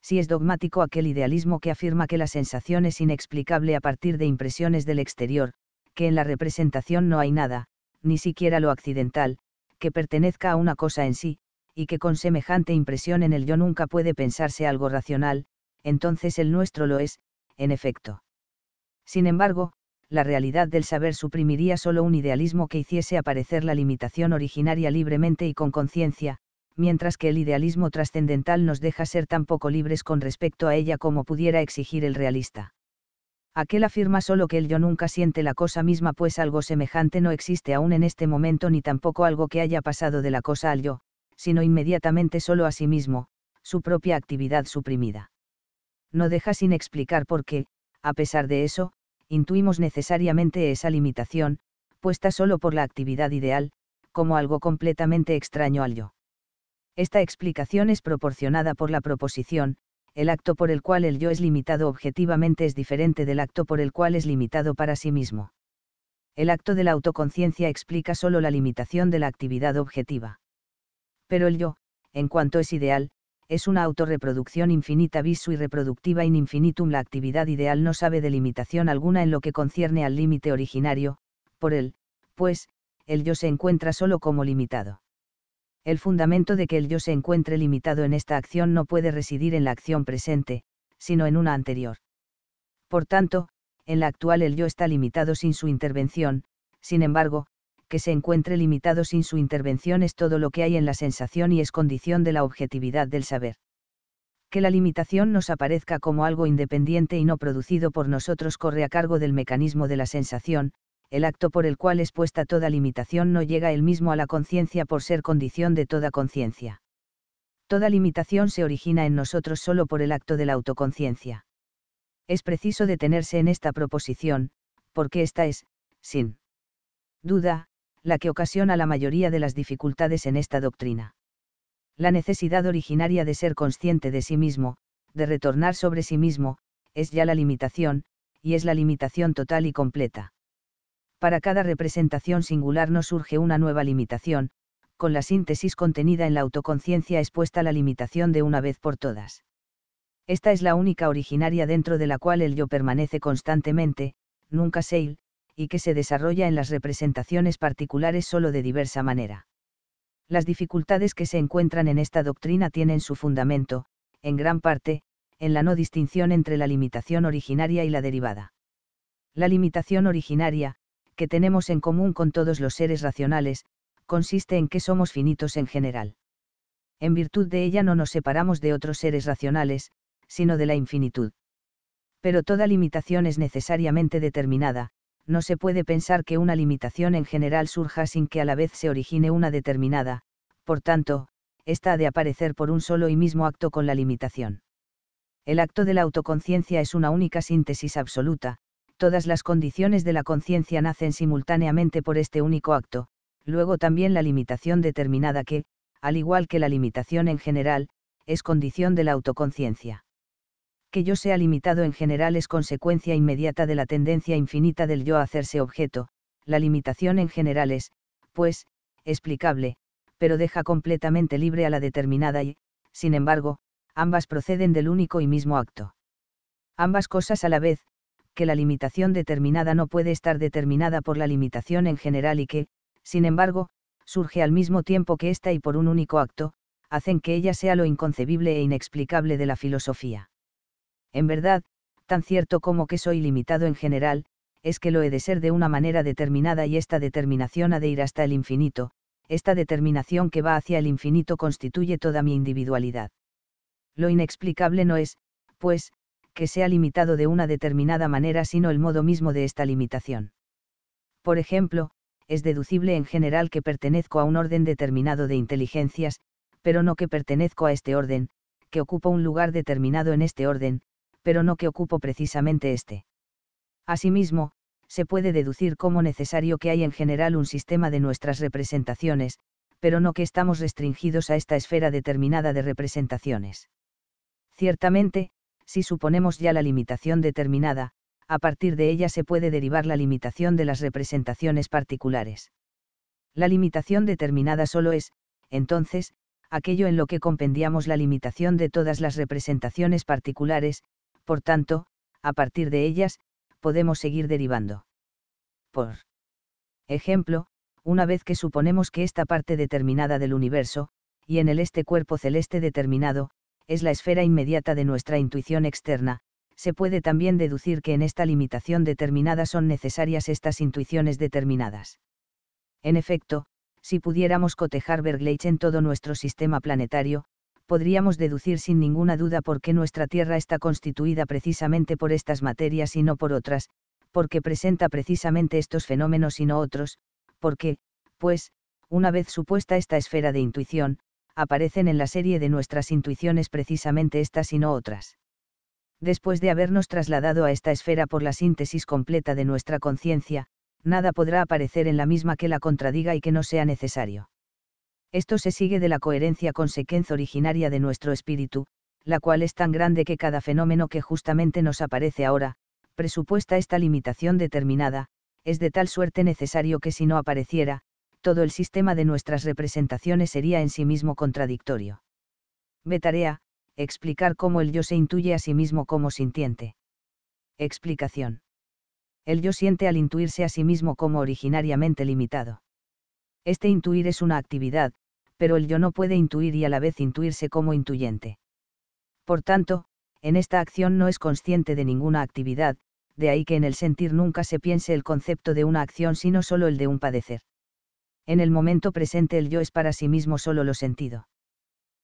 Si es dogmático aquel idealismo que afirma que la sensación es inexplicable a partir de impresiones del exterior, que en la representación no hay nada, ni siquiera lo accidental, que pertenezca a una cosa en sí, y que con semejante impresión en el yo nunca puede pensarse algo racional, entonces el nuestro lo es, en efecto. Sin embargo, la realidad del saber suprimiría solo un idealismo que hiciese aparecer la limitación originaria libremente y con conciencia, mientras que el idealismo trascendental nos deja ser tan poco libres con respecto a ella como pudiera exigir el realista. Aquel afirma solo que el yo nunca siente la cosa misma, pues algo semejante no existe aún en este momento ni tampoco algo que haya pasado de la cosa al yo, sino inmediatamente solo a sí mismo, su propia actividad suprimida. No deja sin explicar por qué, a pesar de eso, intuimos necesariamente esa limitación, puesta solo por la actividad ideal, como algo completamente extraño al yo. Esta explicación es proporcionada por la proposición, el acto por el cual el yo es limitado objetivamente es diferente del acto por el cual es limitado para sí mismo. El acto de la autoconciencia explica solo la limitación de la actividad objetiva pero el yo, en cuanto es ideal, es una autorreproducción infinita visu y reproductiva in infinitum. La actividad ideal no sabe de limitación alguna en lo que concierne al límite originario, por él, pues, el yo se encuentra solo como limitado. El fundamento de que el yo se encuentre limitado en esta acción no puede residir en la acción presente, sino en una anterior. Por tanto, en la actual el yo está limitado sin su intervención, sin embargo, que se encuentre limitado sin su intervención es todo lo que hay en la sensación y es condición de la objetividad del saber. Que la limitación nos aparezca como algo independiente y no producido por nosotros corre a cargo del mecanismo de la sensación, el acto por el cual es puesta toda limitación no llega él mismo a la conciencia por ser condición de toda conciencia. Toda limitación se origina en nosotros solo por el acto de la autoconciencia. Es preciso detenerse en esta proposición, porque esta es, sin duda, la que ocasiona la mayoría de las dificultades en esta doctrina. La necesidad originaria de ser consciente de sí mismo, de retornar sobre sí mismo, es ya la limitación, y es la limitación total y completa. Para cada representación singular no surge una nueva limitación, con la síntesis contenida en la autoconciencia expuesta la limitación de una vez por todas. Esta es la única originaria dentro de la cual el yo permanece constantemente, nunca se y que se desarrolla en las representaciones particulares solo de diversa manera. Las dificultades que se encuentran en esta doctrina tienen su fundamento, en gran parte, en la no distinción entre la limitación originaria y la derivada. La limitación originaria, que tenemos en común con todos los seres racionales, consiste en que somos finitos en general. En virtud de ella no nos separamos de otros seres racionales, sino de la infinitud. Pero toda limitación es necesariamente determinada, no se puede pensar que una limitación en general surja sin que a la vez se origine una determinada, por tanto, ésta ha de aparecer por un solo y mismo acto con la limitación. El acto de la autoconciencia es una única síntesis absoluta, todas las condiciones de la conciencia nacen simultáneamente por este único acto, luego también la limitación determinada que, al igual que la limitación en general, es condición de la autoconciencia que yo sea limitado en general es consecuencia inmediata de la tendencia infinita del yo a hacerse objeto, la limitación en general es, pues, explicable, pero deja completamente libre a la determinada y, sin embargo, ambas proceden del único y mismo acto. Ambas cosas a la vez, que la limitación determinada no puede estar determinada por la limitación en general y que, sin embargo, surge al mismo tiempo que ésta y por un único acto, hacen que ella sea lo inconcebible e inexplicable de la filosofía. En verdad, tan cierto como que soy limitado en general, es que lo he de ser de una manera determinada y esta determinación ha de ir hasta el infinito, esta determinación que va hacia el infinito constituye toda mi individualidad. Lo inexplicable no es, pues, que sea limitado de una determinada manera, sino el modo mismo de esta limitación. Por ejemplo, es deducible en general que pertenezco a un orden determinado de inteligencias, pero no que pertenezco a este orden, que ocupa un lugar determinado en este orden, pero no que ocupo precisamente este. Asimismo, se puede deducir como necesario que hay en general un sistema de nuestras representaciones, pero no que estamos restringidos a esta esfera determinada de representaciones. Ciertamente, si suponemos ya la limitación determinada, a partir de ella se puede derivar la limitación de las representaciones particulares. La limitación determinada solo es, entonces, aquello en lo que compendiamos la limitación de todas las representaciones particulares, por tanto, a partir de ellas, podemos seguir derivando. Por ejemplo, una vez que suponemos que esta parte determinada del universo, y en el este cuerpo celeste determinado, es la esfera inmediata de nuestra intuición externa, se puede también deducir que en esta limitación determinada son necesarias estas intuiciones determinadas. En efecto, si pudiéramos cotejar Bergleich en todo nuestro sistema planetario, podríamos deducir sin ninguna duda por qué nuestra Tierra está constituida precisamente por estas materias y no por otras, porque presenta precisamente estos fenómenos y no otros, porque, pues, una vez supuesta esta esfera de intuición, aparecen en la serie de nuestras intuiciones precisamente estas y no otras. Después de habernos trasladado a esta esfera por la síntesis completa de nuestra conciencia, nada podrá aparecer en la misma que la contradiga y que no sea necesario. Esto se sigue de la coherencia consecuencia originaria de nuestro espíritu, la cual es tan grande que cada fenómeno que justamente nos aparece ahora, presupuesta esta limitación determinada, es de tal suerte necesario que si no apareciera, todo el sistema de nuestras representaciones sería en sí mismo contradictorio. Me Tarea, explicar cómo el yo se intuye a sí mismo como sintiente. Explicación. El yo siente al intuirse a sí mismo como originariamente limitado. Este intuir es una actividad, pero el yo no puede intuir y a la vez intuirse como intuyente. Por tanto, en esta acción no es consciente de ninguna actividad, de ahí que en el sentir nunca se piense el concepto de una acción sino solo el de un padecer. En el momento presente el yo es para sí mismo solo lo sentido.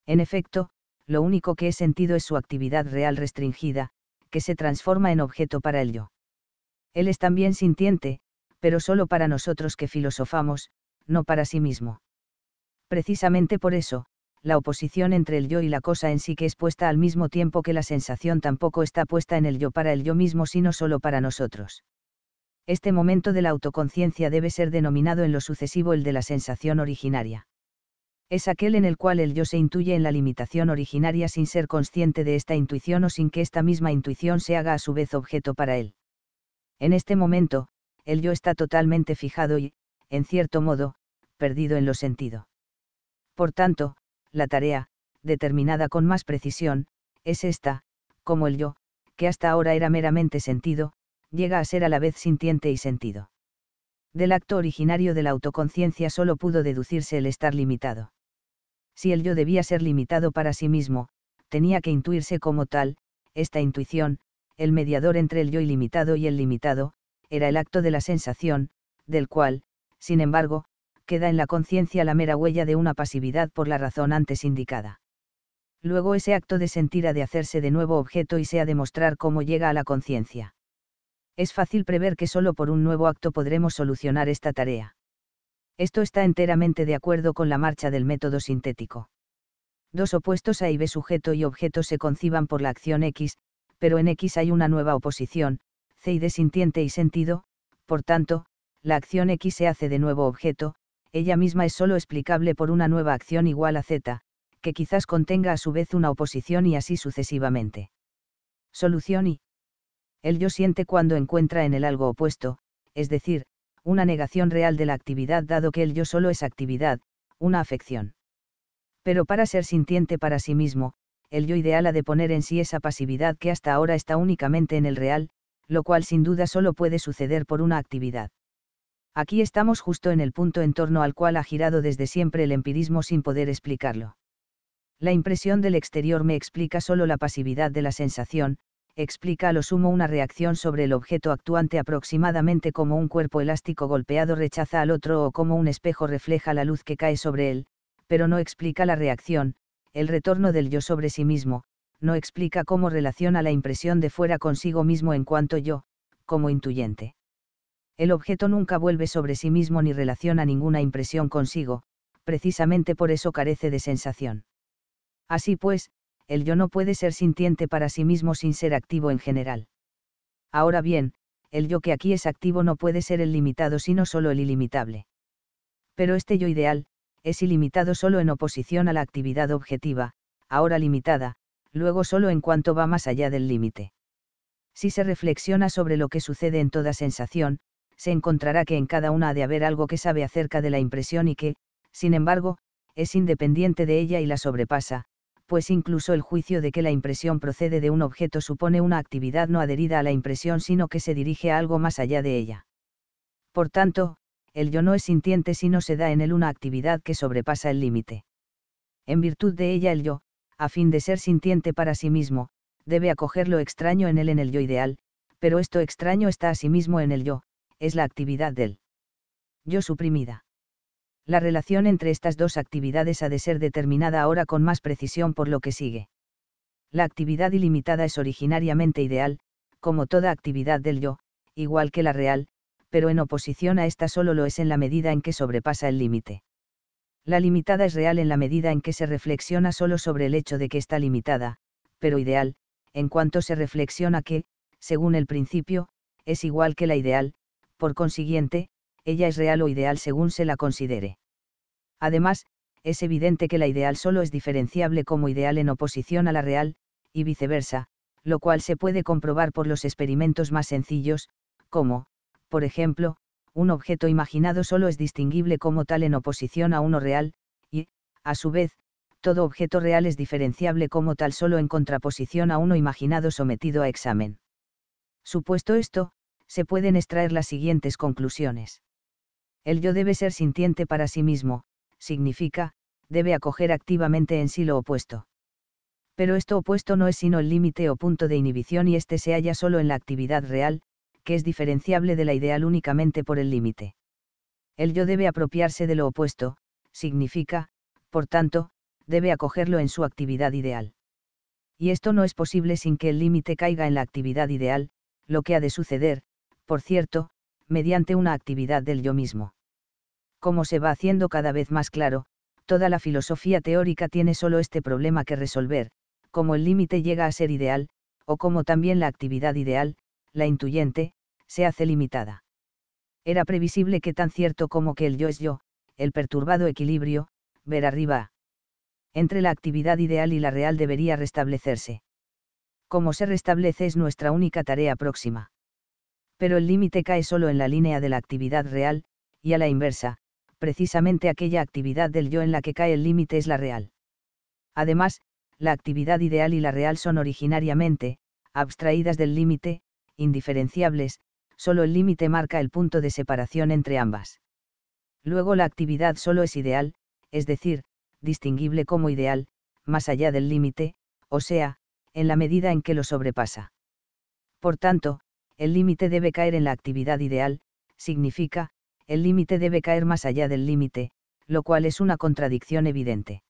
En efecto, lo único que es sentido es su actividad real restringida, que se transforma en objeto para el yo. Él es también sintiente, pero solo para nosotros que filosofamos, no para sí mismo. Precisamente por eso, la oposición entre el yo y la cosa en sí que es puesta al mismo tiempo que la sensación tampoco está puesta en el yo para el yo mismo sino solo para nosotros. Este momento de la autoconciencia debe ser denominado en lo sucesivo el de la sensación originaria. Es aquel en el cual el yo se intuye en la limitación originaria sin ser consciente de esta intuición o sin que esta misma intuición se haga a su vez objeto para él. En este momento, el yo está totalmente fijado y, en cierto modo, perdido en lo sentido por tanto, la tarea, determinada con más precisión, es esta, como el yo, que hasta ahora era meramente sentido, llega a ser a la vez sintiente y sentido. Del acto originario de la autoconciencia solo pudo deducirse el estar limitado. Si el yo debía ser limitado para sí mismo, tenía que intuirse como tal, esta intuición, el mediador entre el yo ilimitado y el limitado, era el acto de la sensación, del cual, sin embargo, queda en la conciencia la mera huella de una pasividad por la razón antes indicada. Luego ese acto de sentir ha de hacerse de nuevo objeto y se ha de mostrar cómo llega a la conciencia. Es fácil prever que solo por un nuevo acto podremos solucionar esta tarea. Esto está enteramente de acuerdo con la marcha del método sintético. Dos opuestos A y B sujeto y objeto se conciban por la acción X, pero en X hay una nueva oposición, C y D sintiente y sentido, por tanto, la acción X se hace de nuevo objeto, ella misma es sólo explicable por una nueva acción igual a Z, que quizás contenga a su vez una oposición y así sucesivamente. Solución y el yo siente cuando encuentra en el algo opuesto, es decir, una negación real de la actividad dado que el yo solo es actividad, una afección. Pero para ser sintiente para sí mismo, el yo ideal ha de poner en sí esa pasividad que hasta ahora está únicamente en el real, lo cual sin duda solo puede suceder por una actividad aquí estamos justo en el punto en torno al cual ha girado desde siempre el empirismo sin poder explicarlo. La impresión del exterior me explica solo la pasividad de la sensación, explica a lo sumo una reacción sobre el objeto actuante aproximadamente como un cuerpo elástico golpeado rechaza al otro o como un espejo refleja la luz que cae sobre él, pero no explica la reacción, el retorno del yo sobre sí mismo, no explica cómo relaciona la impresión de fuera consigo mismo en cuanto yo, como intuyente el objeto nunca vuelve sobre sí mismo ni relaciona ninguna impresión consigo, precisamente por eso carece de sensación. Así pues, el yo no puede ser sintiente para sí mismo sin ser activo en general. Ahora bien, el yo que aquí es activo no puede ser el limitado sino solo el ilimitable. Pero este yo ideal, es ilimitado solo en oposición a la actividad objetiva, ahora limitada, luego solo en cuanto va más allá del límite. Si se reflexiona sobre lo que sucede en toda sensación, se encontrará que en cada una ha de haber algo que sabe acerca de la impresión y que, sin embargo, es independiente de ella y la sobrepasa, pues incluso el juicio de que la impresión procede de un objeto supone una actividad no adherida a la impresión sino que se dirige a algo más allá de ella. Por tanto, el yo no es sintiente si no se da en él una actividad que sobrepasa el límite. En virtud de ella el yo, a fin de ser sintiente para sí mismo, debe acoger lo extraño en él en el yo ideal, pero esto extraño está a sí mismo en el yo, es la actividad del yo suprimida. La relación entre estas dos actividades ha de ser determinada ahora con más precisión por lo que sigue. La actividad ilimitada es originariamente ideal, como toda actividad del yo, igual que la real, pero en oposición a esta solo lo es en la medida en que sobrepasa el límite. La limitada es real en la medida en que se reflexiona solo sobre el hecho de que está limitada, pero ideal, en cuanto se reflexiona que, según el principio, es igual que la ideal, por consiguiente, ella es real o ideal según se la considere. Además, es evidente que la ideal solo es diferenciable como ideal en oposición a la real, y viceversa, lo cual se puede comprobar por los experimentos más sencillos, como, por ejemplo, un objeto imaginado solo es distinguible como tal en oposición a uno real, y, a su vez, todo objeto real es diferenciable como tal solo en contraposición a uno imaginado sometido a examen. Supuesto esto, se pueden extraer las siguientes conclusiones. El yo debe ser sintiente para sí mismo, significa, debe acoger activamente en sí lo opuesto. Pero esto opuesto no es sino el límite o punto de inhibición y este se halla solo en la actividad real, que es diferenciable de la ideal únicamente por el límite. El yo debe apropiarse de lo opuesto, significa, por tanto, debe acogerlo en su actividad ideal. Y esto no es posible sin que el límite caiga en la actividad ideal, lo que ha de suceder, por cierto, mediante una actividad del yo mismo. Como se va haciendo cada vez más claro, toda la filosofía teórica tiene solo este problema que resolver, como el límite llega a ser ideal, o como también la actividad ideal, la intuyente, se hace limitada. Era previsible que tan cierto como que el yo es yo, el perturbado equilibrio, ver arriba, entre la actividad ideal y la real debería restablecerse. Como se restablece es nuestra única tarea próxima pero el límite cae solo en la línea de la actividad real, y a la inversa, precisamente aquella actividad del yo en la que cae el límite es la real. Además, la actividad ideal y la real son originariamente, abstraídas del límite, indiferenciables, solo el límite marca el punto de separación entre ambas. Luego la actividad solo es ideal, es decir, distinguible como ideal, más allá del límite, o sea, en la medida en que lo sobrepasa. Por tanto, el límite debe caer en la actividad ideal, significa, el límite debe caer más allá del límite, lo cual es una contradicción evidente.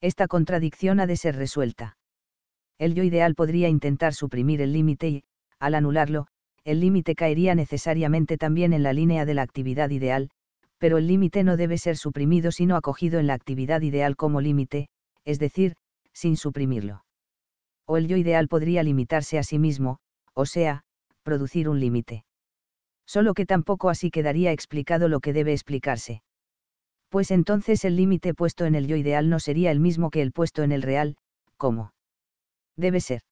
Esta contradicción ha de ser resuelta. El yo ideal podría intentar suprimir el límite y, al anularlo, el límite caería necesariamente también en la línea de la actividad ideal, pero el límite no debe ser suprimido sino acogido en la actividad ideal como límite, es decir, sin suprimirlo. O el yo ideal podría limitarse a sí mismo, o sea, producir un límite. Solo que tampoco así quedaría explicado lo que debe explicarse. Pues entonces el límite puesto en el yo ideal no sería el mismo que el puesto en el real, ¿cómo? debe ser.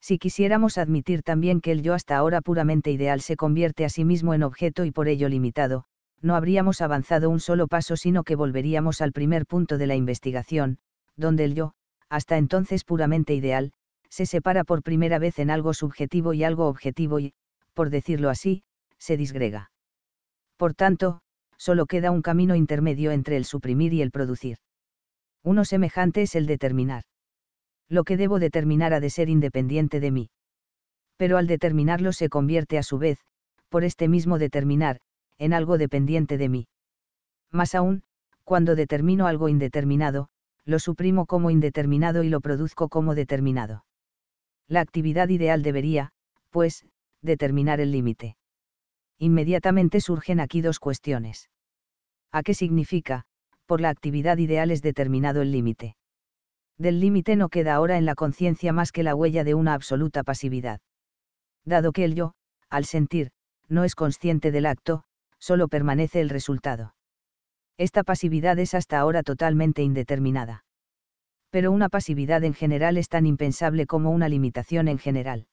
Si quisiéramos admitir también que el yo hasta ahora puramente ideal se convierte a sí mismo en objeto y por ello limitado, no habríamos avanzado un solo paso sino que volveríamos al primer punto de la investigación, donde el yo, hasta entonces puramente ideal, se separa por primera vez en algo subjetivo y algo objetivo y, por decirlo así, se disgrega. Por tanto, solo queda un camino intermedio entre el suprimir y el producir. Uno semejante es el determinar. Lo que debo determinar ha de ser independiente de mí. Pero al determinarlo se convierte a su vez, por este mismo determinar, en algo dependiente de mí. Más aún, cuando determino algo indeterminado, lo suprimo como indeterminado y lo produzco como determinado la actividad ideal debería, pues, determinar el límite. Inmediatamente surgen aquí dos cuestiones. ¿A qué significa, por la actividad ideal es determinado el límite? Del límite no queda ahora en la conciencia más que la huella de una absoluta pasividad. Dado que el yo, al sentir, no es consciente del acto, solo permanece el resultado. Esta pasividad es hasta ahora totalmente indeterminada pero una pasividad en general es tan impensable como una limitación en general.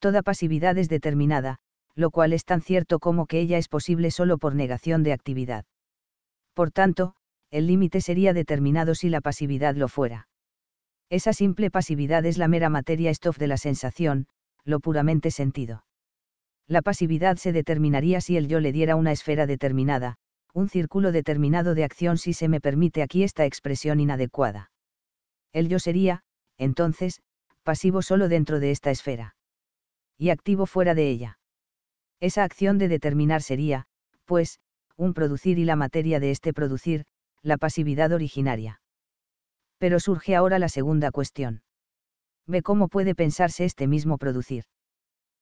Toda pasividad es determinada, lo cual es tan cierto como que ella es posible solo por negación de actividad. Por tanto, el límite sería determinado si la pasividad lo fuera. Esa simple pasividad es la mera materia stoff de la sensación, lo puramente sentido. La pasividad se determinaría si el yo le diera una esfera determinada, un círculo determinado de acción si se me permite aquí esta expresión inadecuada. El yo sería, entonces, pasivo solo dentro de esta esfera. Y activo fuera de ella. Esa acción de determinar sería, pues, un producir y la materia de este producir, la pasividad originaria. Pero surge ahora la segunda cuestión. Ve cómo puede pensarse este mismo producir.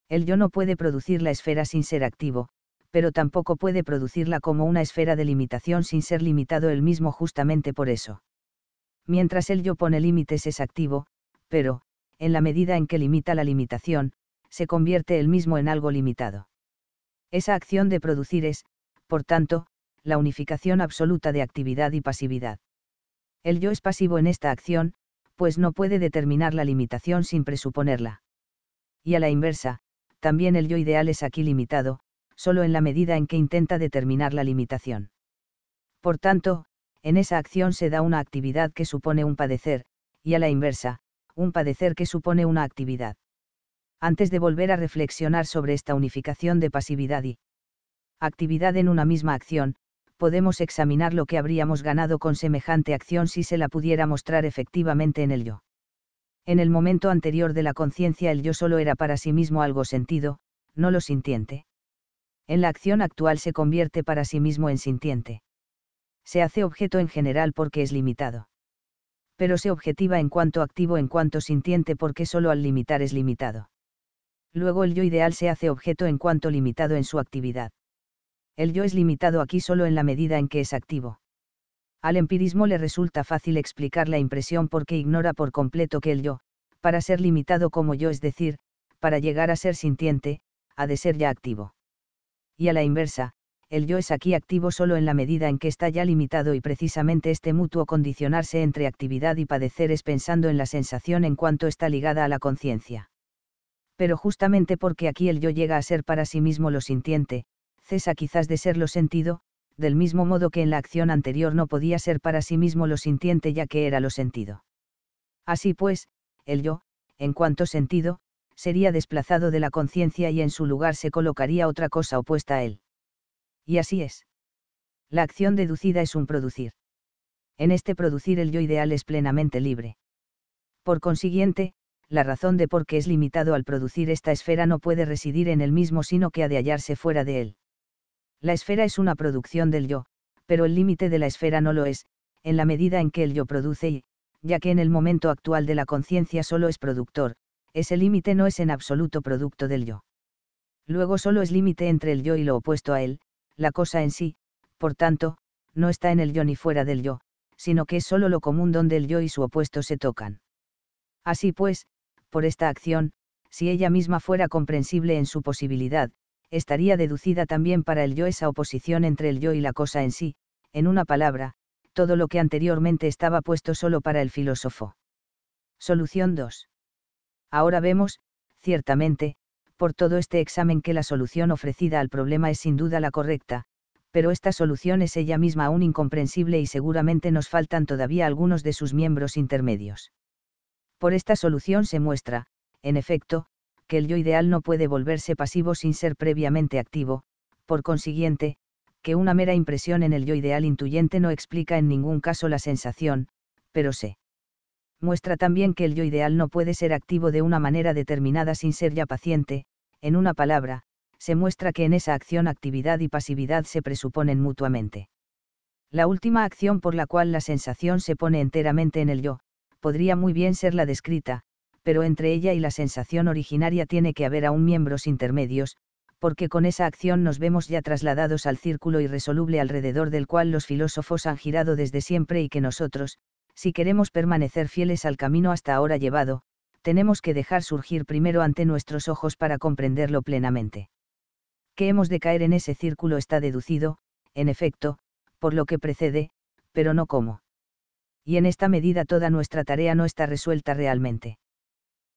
El yo no puede producir la esfera sin ser activo, pero tampoco puede producirla como una esfera de limitación sin ser limitado él mismo justamente por eso mientras el yo pone límites es activo, pero, en la medida en que limita la limitación, se convierte él mismo en algo limitado. Esa acción de producir es, por tanto, la unificación absoluta de actividad y pasividad. El yo es pasivo en esta acción, pues no puede determinar la limitación sin presuponerla. Y a la inversa, también el yo ideal es aquí limitado, solo en la medida en que intenta determinar la limitación. Por tanto, en esa acción se da una actividad que supone un padecer, y a la inversa, un padecer que supone una actividad. Antes de volver a reflexionar sobre esta unificación de pasividad y actividad en una misma acción, podemos examinar lo que habríamos ganado con semejante acción si se la pudiera mostrar efectivamente en el yo. En el momento anterior de la conciencia el yo solo era para sí mismo algo sentido, no lo sintiente. En la acción actual se convierte para sí mismo en sintiente se hace objeto en general porque es limitado. Pero se objetiva en cuanto activo en cuanto sintiente porque solo al limitar es limitado. Luego el yo ideal se hace objeto en cuanto limitado en su actividad. El yo es limitado aquí solo en la medida en que es activo. Al empirismo le resulta fácil explicar la impresión porque ignora por completo que el yo, para ser limitado como yo es decir, para llegar a ser sintiente, ha de ser ya activo. Y a la inversa, el yo es aquí activo solo en la medida en que está ya limitado y precisamente este mutuo condicionarse entre actividad y padecer es pensando en la sensación en cuanto está ligada a la conciencia. Pero justamente porque aquí el yo llega a ser para sí mismo lo sintiente, cesa quizás de ser lo sentido, del mismo modo que en la acción anterior no podía ser para sí mismo lo sintiente ya que era lo sentido. Así pues, el yo, en cuanto sentido, sería desplazado de la conciencia y en su lugar se colocaría otra cosa opuesta a él. Y así es. La acción deducida es un producir. En este producir el yo ideal es plenamente libre. Por consiguiente, la razón de por qué es limitado al producir esta esfera no puede residir en él mismo sino que ha de hallarse fuera de él. La esfera es una producción del yo, pero el límite de la esfera no lo es, en la medida en que el yo produce y, ya que en el momento actual de la conciencia solo es productor, ese límite no es en absoluto producto del yo. Luego solo es límite entre el yo y lo opuesto a él, la cosa en sí, por tanto, no está en el yo ni fuera del yo, sino que es sólo lo común donde el yo y su opuesto se tocan. Así pues, por esta acción, si ella misma fuera comprensible en su posibilidad, estaría deducida también para el yo esa oposición entre el yo y la cosa en sí, en una palabra, todo lo que anteriormente estaba puesto solo para el filósofo. Solución 2. Ahora vemos, ciertamente, por todo este examen que la solución ofrecida al problema es sin duda la correcta, pero esta solución es ella misma aún incomprensible y seguramente nos faltan todavía algunos de sus miembros intermedios. Por esta solución se muestra, en efecto, que el yo ideal no puede volverse pasivo sin ser previamente activo, por consiguiente, que una mera impresión en el yo ideal intuyente no explica en ningún caso la sensación, pero se muestra también que el yo ideal no puede ser activo de una manera determinada sin ser ya paciente, en una palabra, se muestra que en esa acción actividad y pasividad se presuponen mutuamente. La última acción por la cual la sensación se pone enteramente en el yo, podría muy bien ser la descrita, pero entre ella y la sensación originaria tiene que haber aún miembros intermedios, porque con esa acción nos vemos ya trasladados al círculo irresoluble alrededor del cual los filósofos han girado desde siempre y que nosotros, si queremos permanecer fieles al camino hasta ahora llevado, tenemos que dejar surgir primero ante nuestros ojos para comprenderlo plenamente. Que hemos de caer en ese círculo está deducido, en efecto, por lo que precede, pero no cómo. Y en esta medida toda nuestra tarea no está resuelta realmente.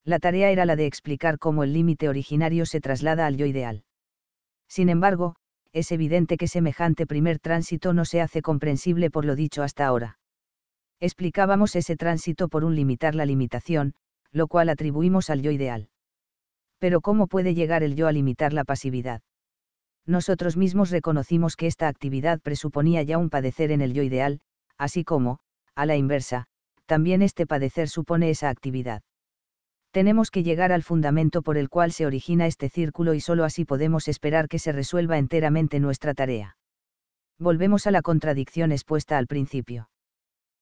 La tarea era la de explicar cómo el límite originario se traslada al yo ideal. Sin embargo, es evidente que semejante primer tránsito no se hace comprensible por lo dicho hasta ahora explicábamos ese tránsito por un limitar la limitación, lo cual atribuimos al yo ideal. Pero ¿cómo puede llegar el yo a limitar la pasividad? Nosotros mismos reconocimos que esta actividad presuponía ya un padecer en el yo ideal, así como, a la inversa, también este padecer supone esa actividad. Tenemos que llegar al fundamento por el cual se origina este círculo y sólo así podemos esperar que se resuelva enteramente nuestra tarea. Volvemos a la contradicción expuesta al principio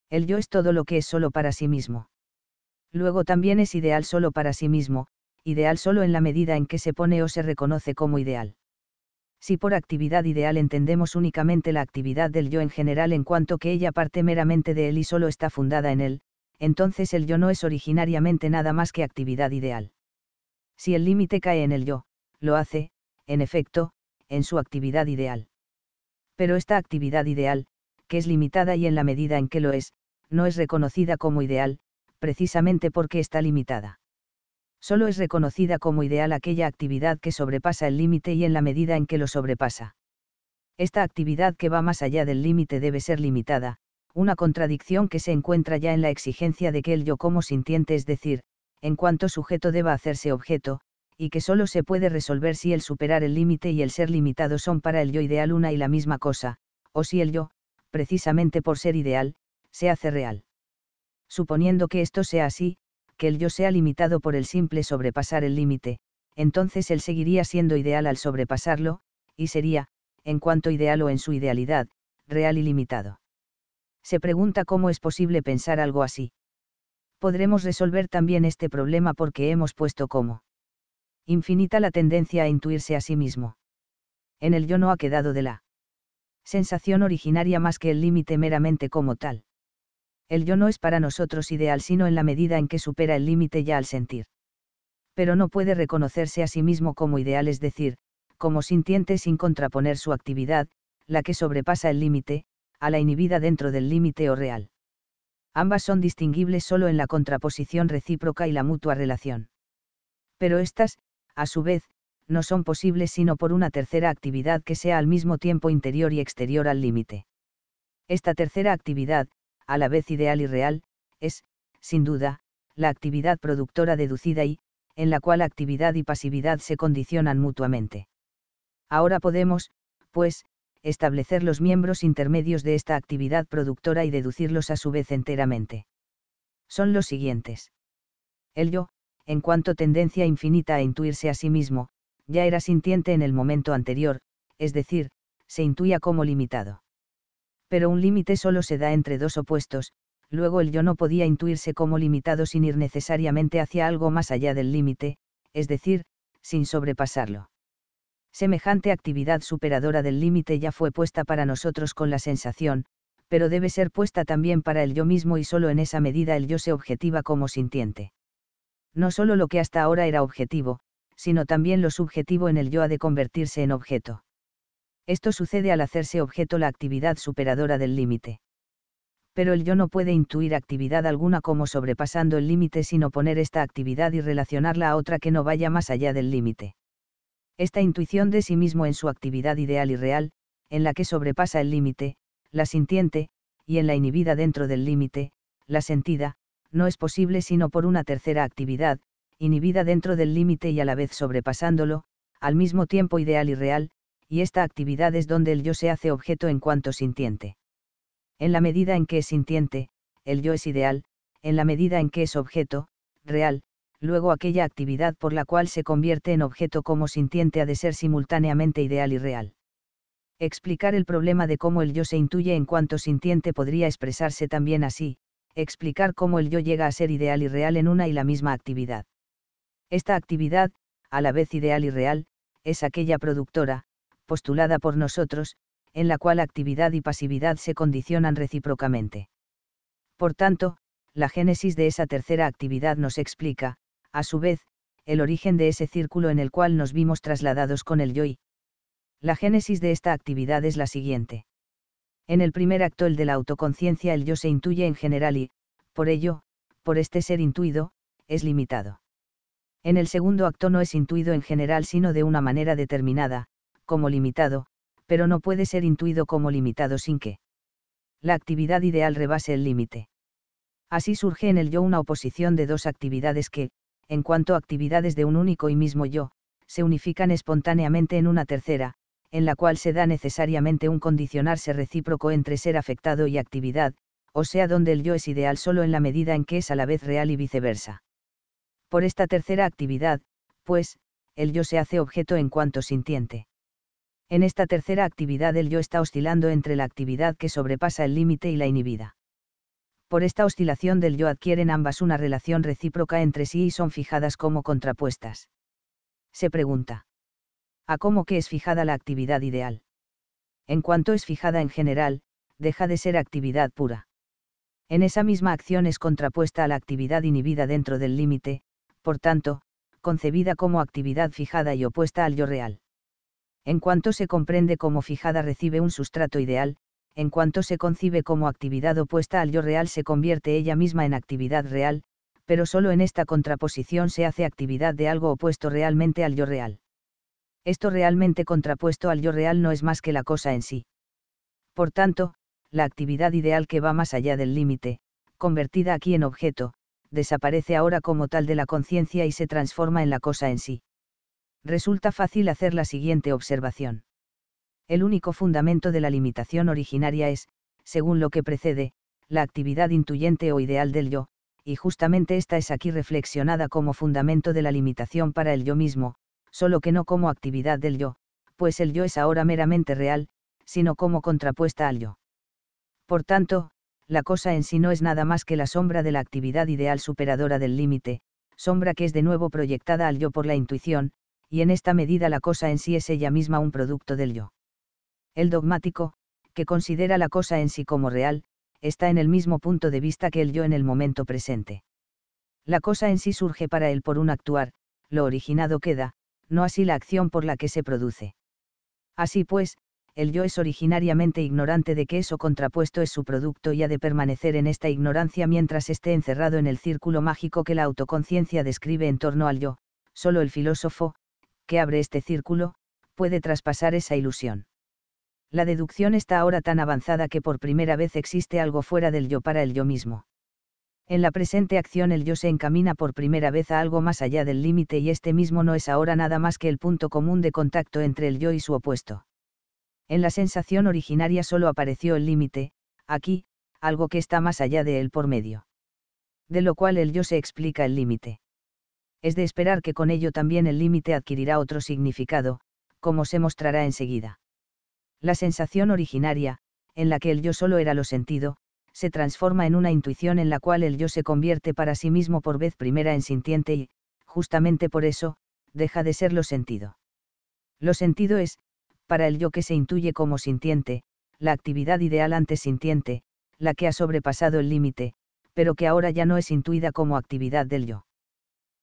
el yo es todo lo que es solo para sí mismo. Luego también es ideal solo para sí mismo, ideal solo en la medida en que se pone o se reconoce como ideal. Si por actividad ideal entendemos únicamente la actividad del yo en general en cuanto que ella parte meramente de él y solo está fundada en él, entonces el yo no es originariamente nada más que actividad ideal. Si el límite cae en el yo, lo hace, en efecto, en su actividad ideal. Pero esta actividad ideal, que es limitada y en la medida en que lo es, no es reconocida como ideal, precisamente porque está limitada. Solo es reconocida como ideal aquella actividad que sobrepasa el límite y en la medida en que lo sobrepasa. Esta actividad que va más allá del límite debe ser limitada, una contradicción que se encuentra ya en la exigencia de que el yo como sintiente, es decir, en cuanto sujeto deba hacerse objeto, y que solo se puede resolver si el superar el límite y el ser limitado son para el yo ideal una y la misma cosa, o si el yo, precisamente por ser ideal, se hace real. Suponiendo que esto sea así, que el yo sea limitado por el simple sobrepasar el límite, entonces él seguiría siendo ideal al sobrepasarlo, y sería, en cuanto ideal o en su idealidad, real y limitado. Se pregunta cómo es posible pensar algo así. Podremos resolver también este problema porque hemos puesto como infinita la tendencia a intuirse a sí mismo. En el yo no ha quedado de la sensación originaria más que el límite meramente como tal. El yo no es para nosotros ideal sino en la medida en que supera el límite ya al sentir. Pero no puede reconocerse a sí mismo como ideal, es decir, como sintiente sin contraponer su actividad, la que sobrepasa el límite, a la inhibida dentro del límite o real. Ambas son distinguibles solo en la contraposición recíproca y la mutua relación. Pero estas, a su vez, no son posibles sino por una tercera actividad que sea al mismo tiempo interior y exterior al límite. Esta tercera actividad, a la vez ideal y real, es, sin duda, la actividad productora deducida y, en la cual actividad y pasividad se condicionan mutuamente. Ahora podemos, pues, establecer los miembros intermedios de esta actividad productora y deducirlos a su vez enteramente. Son los siguientes. El yo, en cuanto tendencia infinita a intuirse a sí mismo, ya era sintiente en el momento anterior, es decir, se intuía como limitado. Pero un límite solo se da entre dos opuestos, luego el yo no podía intuirse como limitado sin ir necesariamente hacia algo más allá del límite, es decir, sin sobrepasarlo. Semejante actividad superadora del límite ya fue puesta para nosotros con la sensación, pero debe ser puesta también para el yo mismo y solo en esa medida el yo se objetiva como sintiente. No solo lo que hasta ahora era objetivo, sino también lo subjetivo en el yo ha de convertirse en objeto. Esto sucede al hacerse objeto la actividad superadora del límite. Pero el yo no puede intuir actividad alguna como sobrepasando el límite sino poner esta actividad y relacionarla a otra que no vaya más allá del límite. Esta intuición de sí mismo en su actividad ideal y real, en la que sobrepasa el límite, la sintiente, y en la inhibida dentro del límite, la sentida, no es posible sino por una tercera actividad, inhibida dentro del límite y a la vez sobrepasándolo, al mismo tiempo ideal y real, y esta actividad es donde el yo se hace objeto en cuanto sintiente. En la medida en que es sintiente, el yo es ideal, en la medida en que es objeto, real, luego aquella actividad por la cual se convierte en objeto como sintiente ha de ser simultáneamente ideal y real. Explicar el problema de cómo el yo se intuye en cuanto sintiente podría expresarse también así, explicar cómo el yo llega a ser ideal y real en una y la misma actividad. Esta actividad, a la vez ideal y real, es aquella productora, postulada por nosotros, en la cual actividad y pasividad se condicionan recíprocamente. Por tanto, la génesis de esa tercera actividad nos explica, a su vez, el origen de ese círculo en el cual nos vimos trasladados con el yo y. La génesis de esta actividad es la siguiente. En el primer acto, el de la autoconciencia, el yo se intuye en general y, por ello, por este ser intuido, es limitado. En el segundo acto no es intuido en general sino de una manera determinada, como limitado, pero no puede ser intuido como limitado sin que la actividad ideal rebase el límite. Así surge en el yo una oposición de dos actividades que, en cuanto actividades de un único y mismo yo, se unifican espontáneamente en una tercera, en la cual se da necesariamente un condicionarse recíproco entre ser afectado y actividad, o sea donde el yo es ideal solo en la medida en que es a la vez real y viceversa por esta tercera actividad, pues, el yo se hace objeto en cuanto sintiente. En esta tercera actividad el yo está oscilando entre la actividad que sobrepasa el límite y la inhibida. Por esta oscilación del yo adquieren ambas una relación recíproca entre sí y son fijadas como contrapuestas. Se pregunta. ¿A cómo que es fijada la actividad ideal? En cuanto es fijada en general, deja de ser actividad pura. En esa misma acción es contrapuesta a la actividad inhibida dentro del límite, por tanto, concebida como actividad fijada y opuesta al yo real. En cuanto se comprende como fijada recibe un sustrato ideal, en cuanto se concibe como actividad opuesta al yo real se convierte ella misma en actividad real, pero solo en esta contraposición se hace actividad de algo opuesto realmente al yo real. Esto realmente contrapuesto al yo real no es más que la cosa en sí. Por tanto, la actividad ideal que va más allá del límite, convertida aquí en objeto, desaparece ahora como tal de la conciencia y se transforma en la cosa en sí. Resulta fácil hacer la siguiente observación. El único fundamento de la limitación originaria es, según lo que precede, la actividad intuyente o ideal del yo, y justamente esta es aquí reflexionada como fundamento de la limitación para el yo mismo, solo que no como actividad del yo, pues el yo es ahora meramente real, sino como contrapuesta al yo. Por tanto, la cosa en sí no es nada más que la sombra de la actividad ideal superadora del límite, sombra que es de nuevo proyectada al yo por la intuición, y en esta medida la cosa en sí es ella misma un producto del yo. El dogmático, que considera la cosa en sí como real, está en el mismo punto de vista que el yo en el momento presente. La cosa en sí surge para él por un actuar, lo originado queda, no así la acción por la que se produce. Así pues, el yo es originariamente ignorante de que eso contrapuesto es su producto y ha de permanecer en esta ignorancia mientras esté encerrado en el círculo mágico que la autoconciencia describe en torno al yo, solo el filósofo, que abre este círculo, puede traspasar esa ilusión. La deducción está ahora tan avanzada que por primera vez existe algo fuera del yo para el yo mismo. En la presente acción el yo se encamina por primera vez a algo más allá del límite y este mismo no es ahora nada más que el punto común de contacto entre el yo y su opuesto. En la sensación originaria solo apareció el límite, aquí, algo que está más allá de él por medio. De lo cual el yo se explica el límite. Es de esperar que con ello también el límite adquirirá otro significado, como se mostrará enseguida. La sensación originaria, en la que el yo solo era lo sentido, se transforma en una intuición en la cual el yo se convierte para sí mismo por vez primera en sintiente y, justamente por eso, deja de ser lo sentido. Lo sentido es, para el yo que se intuye como sintiente, la actividad ideal antes sintiente, la que ha sobrepasado el límite, pero que ahora ya no es intuida como actividad del yo.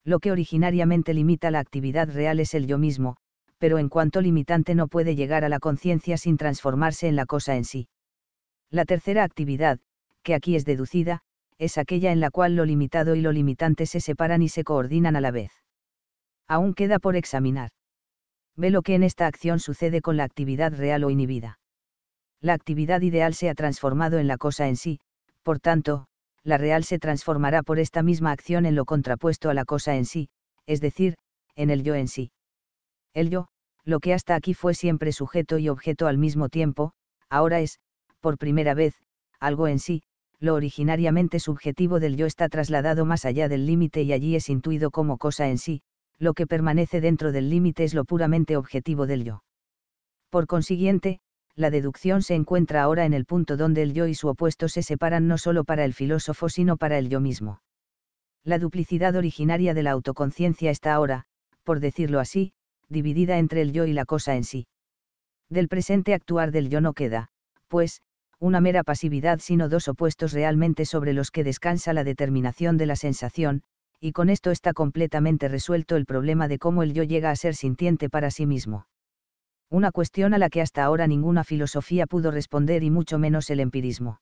Lo que originariamente limita la actividad real es el yo mismo, pero en cuanto limitante no puede llegar a la conciencia sin transformarse en la cosa en sí. La tercera actividad, que aquí es deducida, es aquella en la cual lo limitado y lo limitante se separan y se coordinan a la vez. Aún queda por examinar ve lo que en esta acción sucede con la actividad real o inhibida. La actividad ideal se ha transformado en la cosa en sí, por tanto, la real se transformará por esta misma acción en lo contrapuesto a la cosa en sí, es decir, en el yo en sí. El yo, lo que hasta aquí fue siempre sujeto y objeto al mismo tiempo, ahora es, por primera vez, algo en sí, lo originariamente subjetivo del yo está trasladado más allá del límite y allí es intuido como cosa en sí, lo que permanece dentro del límite es lo puramente objetivo del yo. Por consiguiente, la deducción se encuentra ahora en el punto donde el yo y su opuesto se separan no solo para el filósofo sino para el yo mismo. La duplicidad originaria de la autoconciencia está ahora, por decirlo así, dividida entre el yo y la cosa en sí. Del presente actuar del yo no queda, pues, una mera pasividad sino dos opuestos realmente sobre los que descansa la determinación de la sensación, y con esto está completamente resuelto el problema de cómo el yo llega a ser sintiente para sí mismo. Una cuestión a la que hasta ahora ninguna filosofía pudo responder y mucho menos el empirismo.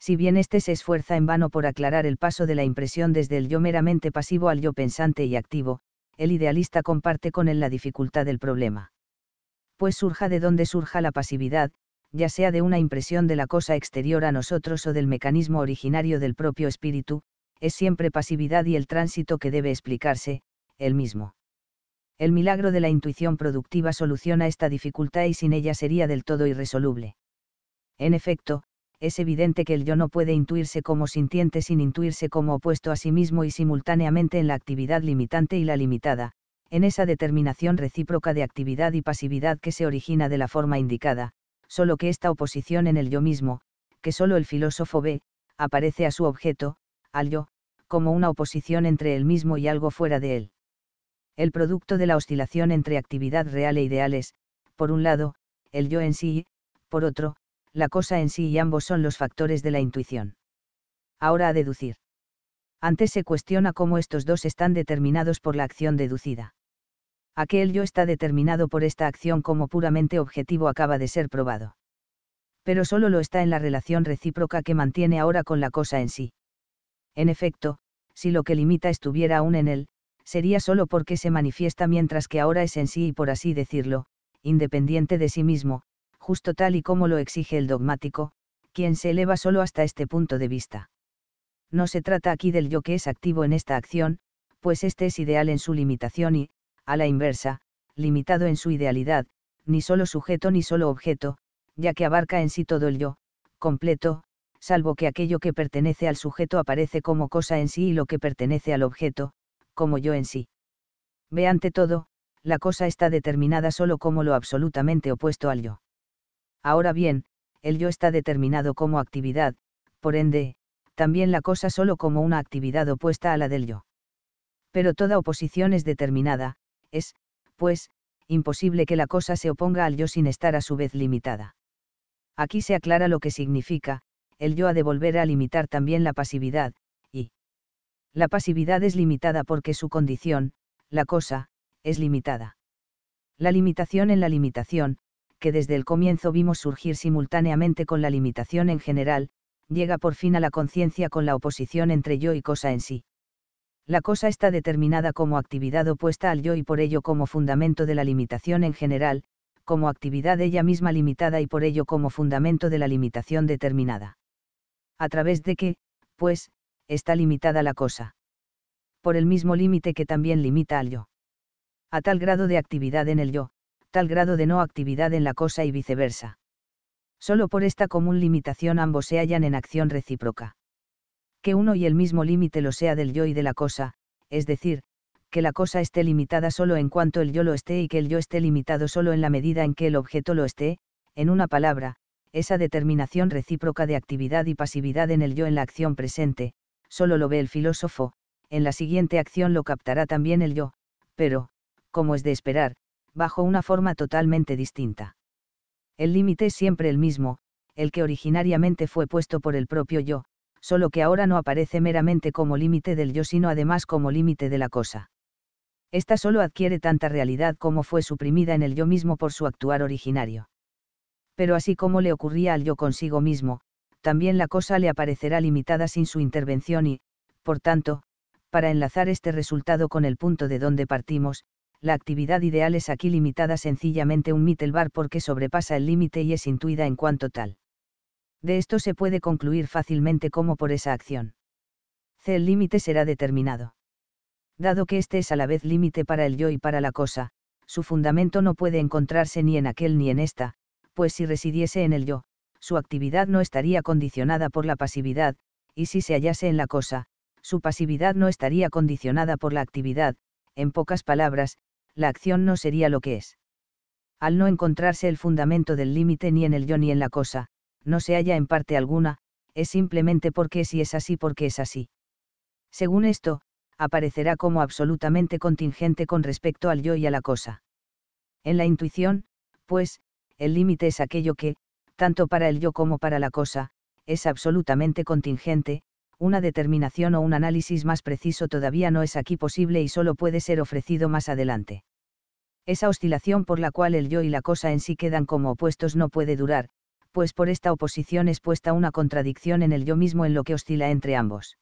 Si bien éste se esfuerza en vano por aclarar el paso de la impresión desde el yo meramente pasivo al yo pensante y activo, el idealista comparte con él la dificultad del problema. Pues surja de donde surja la pasividad, ya sea de una impresión de la cosa exterior a nosotros o del mecanismo originario del propio espíritu, es siempre pasividad y el tránsito que debe explicarse, el mismo. El milagro de la intuición productiva soluciona esta dificultad y sin ella sería del todo irresoluble. En efecto, es evidente que el yo no puede intuirse como sintiente sin intuirse como opuesto a sí mismo y simultáneamente en la actividad limitante y la limitada, en esa determinación recíproca de actividad y pasividad que se origina de la forma indicada, solo que esta oposición en el yo mismo, que solo el filósofo ve, aparece a su objeto, al yo, como una oposición entre él mismo y algo fuera de él. El producto de la oscilación entre actividad real e ideal es, por un lado, el yo en sí, por otro, la cosa en sí y ambos son los factores de la intuición. Ahora a deducir. Antes se cuestiona cómo estos dos están determinados por la acción deducida. Aquel yo está determinado por esta acción como puramente objetivo acaba de ser probado. Pero solo lo está en la relación recíproca que mantiene ahora con la cosa en sí. En efecto, si lo que limita estuviera aún en él, sería sólo porque se manifiesta mientras que ahora es en sí y por así decirlo, independiente de sí mismo, justo tal y como lo exige el dogmático, quien se eleva solo hasta este punto de vista. No se trata aquí del yo que es activo en esta acción, pues este es ideal en su limitación y, a la inversa, limitado en su idealidad, ni solo sujeto ni solo objeto, ya que abarca en sí todo el yo, completo, salvo que aquello que pertenece al sujeto aparece como cosa en sí y lo que pertenece al objeto, como yo en sí. Ve ante todo, la cosa está determinada solo como lo absolutamente opuesto al yo. Ahora bien, el yo está determinado como actividad, por ende, también la cosa solo como una actividad opuesta a la del yo. Pero toda oposición es determinada, es, pues, imposible que la cosa se oponga al yo sin estar a su vez limitada. Aquí se aclara lo que significa, el yo ha de volver a limitar también la pasividad, y la pasividad es limitada porque su condición, la cosa, es limitada. La limitación en la limitación, que desde el comienzo vimos surgir simultáneamente con la limitación en general, llega por fin a la conciencia con la oposición entre yo y cosa en sí. La cosa está determinada como actividad opuesta al yo y por ello como fundamento de la limitación en general, como actividad ella misma limitada y por ello como fundamento de la limitación determinada a través de que, pues, está limitada la cosa. Por el mismo límite que también limita al yo. A tal grado de actividad en el yo, tal grado de no actividad en la cosa y viceversa. Solo por esta común limitación ambos se hallan en acción recíproca. Que uno y el mismo límite lo sea del yo y de la cosa, es decir, que la cosa esté limitada solo en cuanto el yo lo esté y que el yo esté limitado solo en la medida en que el objeto lo esté, en una palabra, esa determinación recíproca de actividad y pasividad en el yo en la acción presente, solo lo ve el filósofo, en la siguiente acción lo captará también el yo, pero, como es de esperar, bajo una forma totalmente distinta. El límite es siempre el mismo, el que originariamente fue puesto por el propio yo, solo que ahora no aparece meramente como límite del yo sino además como límite de la cosa. Esta solo adquiere tanta realidad como fue suprimida en el yo mismo por su actuar originario pero así como le ocurría al yo consigo mismo, también la cosa le aparecerá limitada sin su intervención y, por tanto, para enlazar este resultado con el punto de donde partimos, la actividad ideal es aquí limitada sencillamente un Mittelbar porque sobrepasa el límite y es intuida en cuanto tal. De esto se puede concluir fácilmente cómo por esa acción. C. El límite será determinado. Dado que este es a la vez límite para el yo y para la cosa, su fundamento no puede encontrarse ni en aquel ni en esta, pues si residiese en el yo, su actividad no estaría condicionada por la pasividad, y si se hallase en la cosa, su pasividad no estaría condicionada por la actividad, en pocas palabras, la acción no sería lo que es. Al no encontrarse el fundamento del límite ni en el yo ni en la cosa, no se halla en parte alguna, es simplemente porque si es así porque es así. Según esto, aparecerá como absolutamente contingente con respecto al yo y a la cosa. En la intuición, pues, el límite es aquello que, tanto para el yo como para la cosa, es absolutamente contingente, una determinación o un análisis más preciso todavía no es aquí posible y solo puede ser ofrecido más adelante. Esa oscilación por la cual el yo y la cosa en sí quedan como opuestos no puede durar, pues por esta oposición es puesta una contradicción en el yo mismo en lo que oscila entre ambos.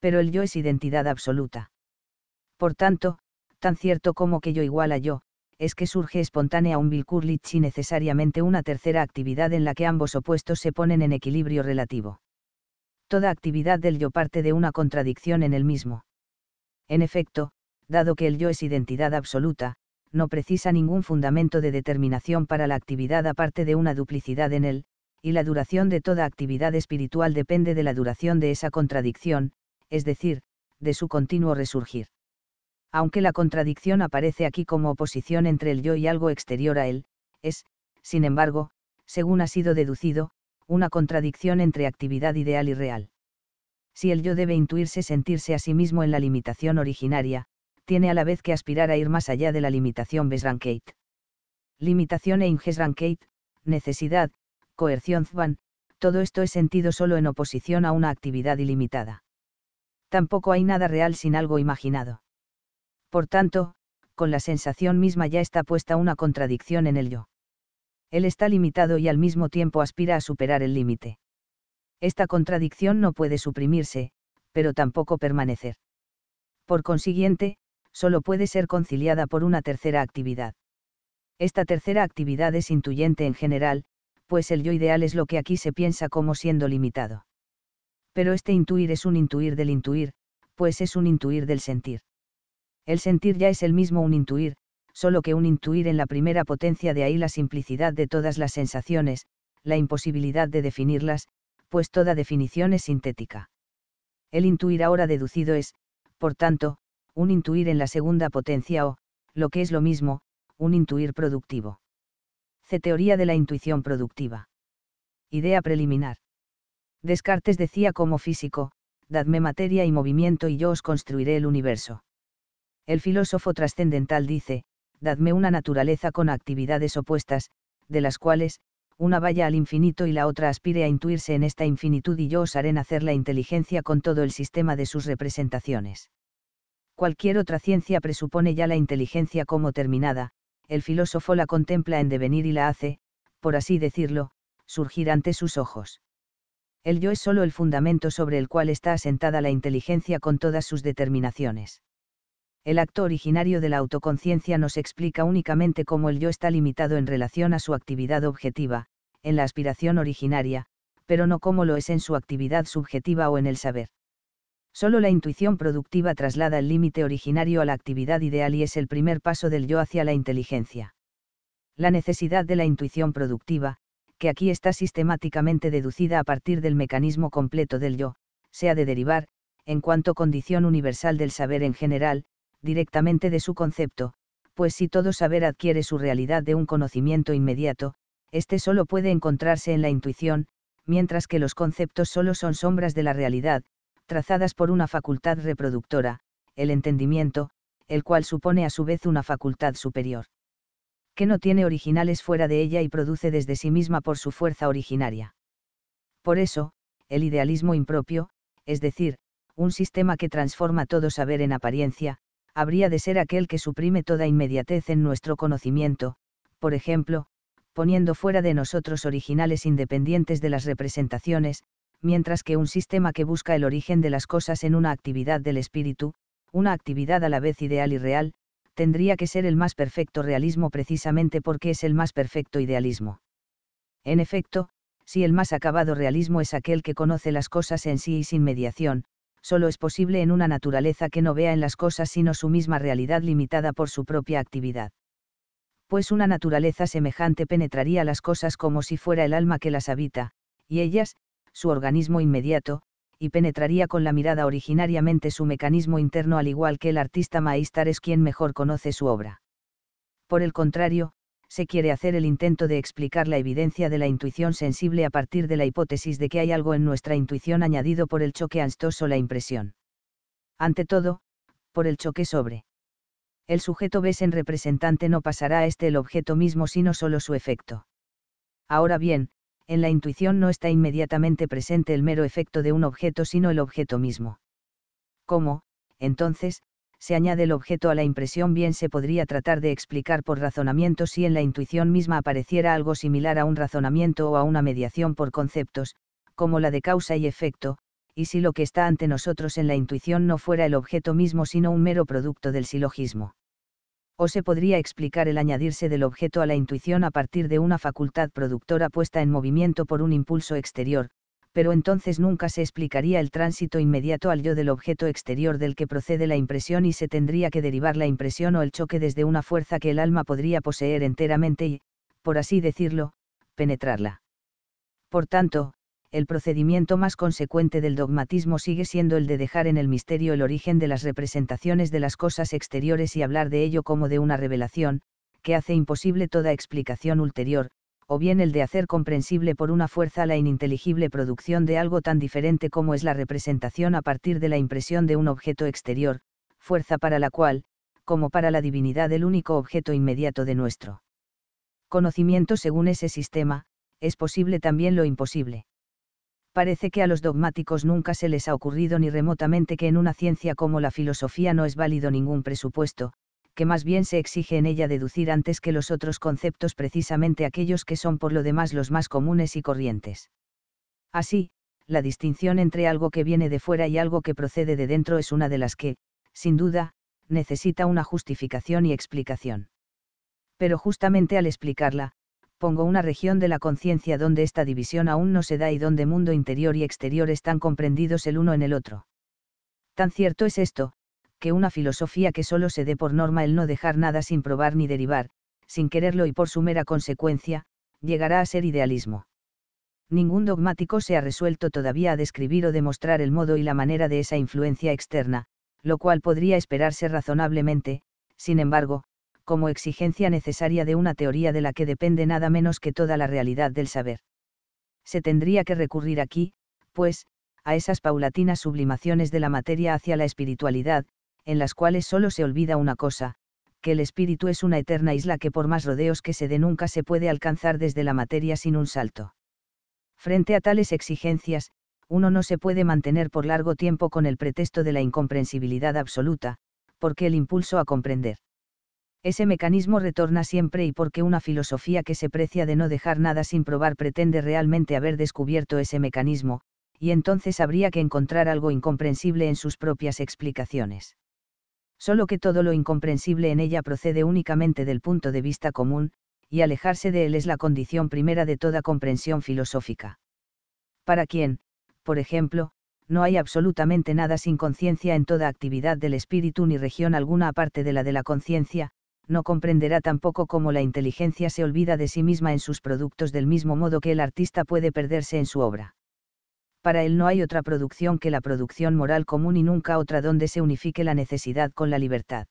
Pero el yo es identidad absoluta. Por tanto, tan cierto como que yo igual a yo, es que surge espontánea un Vilkurlich y necesariamente una tercera actividad en la que ambos opuestos se ponen en equilibrio relativo. Toda actividad del yo parte de una contradicción en el mismo. En efecto, dado que el yo es identidad absoluta, no precisa ningún fundamento de determinación para la actividad aparte de una duplicidad en él, y la duración de toda actividad espiritual depende de la duración de esa contradicción, es decir, de su continuo resurgir aunque la contradicción aparece aquí como oposición entre el yo y algo exterior a él, es, sin embargo, según ha sido deducido, una contradicción entre actividad ideal y real. Si el yo debe intuirse sentirse a sí mismo en la limitación originaria, tiene a la vez que aspirar a ir más allá de la limitación Besrankate. Limitación e Ingesrankate, necesidad, coerción Zvan, todo esto es sentido solo en oposición a una actividad ilimitada. Tampoco hay nada real sin algo imaginado. Por tanto, con la sensación misma ya está puesta una contradicción en el yo. Él está limitado y al mismo tiempo aspira a superar el límite. Esta contradicción no puede suprimirse, pero tampoco permanecer. Por consiguiente, solo puede ser conciliada por una tercera actividad. Esta tercera actividad es intuyente en general, pues el yo ideal es lo que aquí se piensa como siendo limitado. Pero este intuir es un intuir del intuir, pues es un intuir del sentir. El sentir ya es el mismo un intuir, solo que un intuir en la primera potencia de ahí la simplicidad de todas las sensaciones, la imposibilidad de definirlas, pues toda definición es sintética. El intuir ahora deducido es, por tanto, un intuir en la segunda potencia o, lo que es lo mismo, un intuir productivo. C. Teoría de la intuición productiva. Idea preliminar. Descartes decía como físico, dadme materia y movimiento y yo os construiré el universo. El filósofo trascendental dice, dadme una naturaleza con actividades opuestas, de las cuales, una vaya al infinito y la otra aspire a intuirse en esta infinitud y yo os haré nacer la inteligencia con todo el sistema de sus representaciones. Cualquier otra ciencia presupone ya la inteligencia como terminada, el filósofo la contempla en devenir y la hace, por así decirlo, surgir ante sus ojos. El yo es solo el fundamento sobre el cual está asentada la inteligencia con todas sus determinaciones el acto originario de la autoconciencia nos explica únicamente cómo el yo está limitado en relación a su actividad objetiva, en la aspiración originaria, pero no cómo lo es en su actividad subjetiva o en el saber. Solo la intuición productiva traslada el límite originario a la actividad ideal y es el primer paso del yo hacia la inteligencia. La necesidad de la intuición productiva, que aquí está sistemáticamente deducida a partir del mecanismo completo del yo, se ha de derivar, en cuanto condición universal del saber en general, directamente de su concepto, pues si todo saber adquiere su realidad de un conocimiento inmediato, éste solo puede encontrarse en la intuición, mientras que los conceptos solo son sombras de la realidad, trazadas por una facultad reproductora, el entendimiento, el cual supone a su vez una facultad superior. Que no tiene originales fuera de ella y produce desde sí misma por su fuerza originaria. Por eso, el idealismo impropio, es decir, un sistema que transforma todo saber en apariencia, habría de ser aquel que suprime toda inmediatez en nuestro conocimiento, por ejemplo, poniendo fuera de nosotros originales independientes de las representaciones, mientras que un sistema que busca el origen de las cosas en una actividad del espíritu, una actividad a la vez ideal y real, tendría que ser el más perfecto realismo precisamente porque es el más perfecto idealismo. En efecto, si el más acabado realismo es aquel que conoce las cosas en sí y sin mediación, solo es posible en una naturaleza que no vea en las cosas sino su misma realidad limitada por su propia actividad. Pues una naturaleza semejante penetraría las cosas como si fuera el alma que las habita, y ellas, su organismo inmediato, y penetraría con la mirada originariamente su mecanismo interno al igual que el artista maístar es quien mejor conoce su obra. Por el contrario, se quiere hacer el intento de explicar la evidencia de la intuición sensible a partir de la hipótesis de que hay algo en nuestra intuición añadido por el choque anstoso la impresión. Ante todo, por el choque sobre. El sujeto ves en representante no pasará a este el objeto mismo sino solo su efecto. Ahora bien, en la intuición no está inmediatamente presente el mero efecto de un objeto sino el objeto mismo. ¿Cómo, entonces, se añade el objeto a la impresión bien se podría tratar de explicar por razonamiento si en la intuición misma apareciera algo similar a un razonamiento o a una mediación por conceptos, como la de causa y efecto, y si lo que está ante nosotros en la intuición no fuera el objeto mismo sino un mero producto del silogismo. O se podría explicar el añadirse del objeto a la intuición a partir de una facultad productora puesta en movimiento por un impulso exterior, pero entonces nunca se explicaría el tránsito inmediato al yo del objeto exterior del que procede la impresión y se tendría que derivar la impresión o el choque desde una fuerza que el alma podría poseer enteramente y, por así decirlo, penetrarla. Por tanto, el procedimiento más consecuente del dogmatismo sigue siendo el de dejar en el misterio el origen de las representaciones de las cosas exteriores y hablar de ello como de una revelación, que hace imposible toda explicación ulterior, o bien el de hacer comprensible por una fuerza la ininteligible producción de algo tan diferente como es la representación a partir de la impresión de un objeto exterior, fuerza para la cual, como para la divinidad, el único objeto inmediato de nuestro conocimiento según ese sistema, es posible también lo imposible. Parece que a los dogmáticos nunca se les ha ocurrido ni remotamente que en una ciencia como la filosofía no es válido ningún presupuesto, que más bien se exige en ella deducir antes que los otros conceptos precisamente aquellos que son por lo demás los más comunes y corrientes. Así, la distinción entre algo que viene de fuera y algo que procede de dentro es una de las que, sin duda, necesita una justificación y explicación. Pero justamente al explicarla, pongo una región de la conciencia donde esta división aún no se da y donde mundo interior y exterior están comprendidos el uno en el otro. Tan cierto es esto, que una filosofía que solo se dé por norma el no dejar nada sin probar ni derivar, sin quererlo y por su mera consecuencia, llegará a ser idealismo. Ningún dogmático se ha resuelto todavía a describir o demostrar el modo y la manera de esa influencia externa, lo cual podría esperarse razonablemente, sin embargo, como exigencia necesaria de una teoría de la que depende nada menos que toda la realidad del saber. Se tendría que recurrir aquí, pues, a esas paulatinas sublimaciones de la materia hacia la espiritualidad, en las cuales solo se olvida una cosa, que el espíritu es una eterna isla que por más rodeos que se dé nunca se puede alcanzar desde la materia sin un salto. Frente a tales exigencias, uno no se puede mantener por largo tiempo con el pretexto de la incomprensibilidad absoluta, porque el impulso a comprender. Ese mecanismo retorna siempre y porque una filosofía que se precia de no dejar nada sin probar pretende realmente haber descubierto ese mecanismo, y entonces habría que encontrar algo incomprensible en sus propias explicaciones solo que todo lo incomprensible en ella procede únicamente del punto de vista común, y alejarse de él es la condición primera de toda comprensión filosófica. Para quien, por ejemplo, no hay absolutamente nada sin conciencia en toda actividad del espíritu ni región alguna aparte de la de la conciencia, no comprenderá tampoco cómo la inteligencia se olvida de sí misma en sus productos del mismo modo que el artista puede perderse en su obra para él no hay otra producción que la producción moral común y nunca otra donde se unifique la necesidad con la libertad.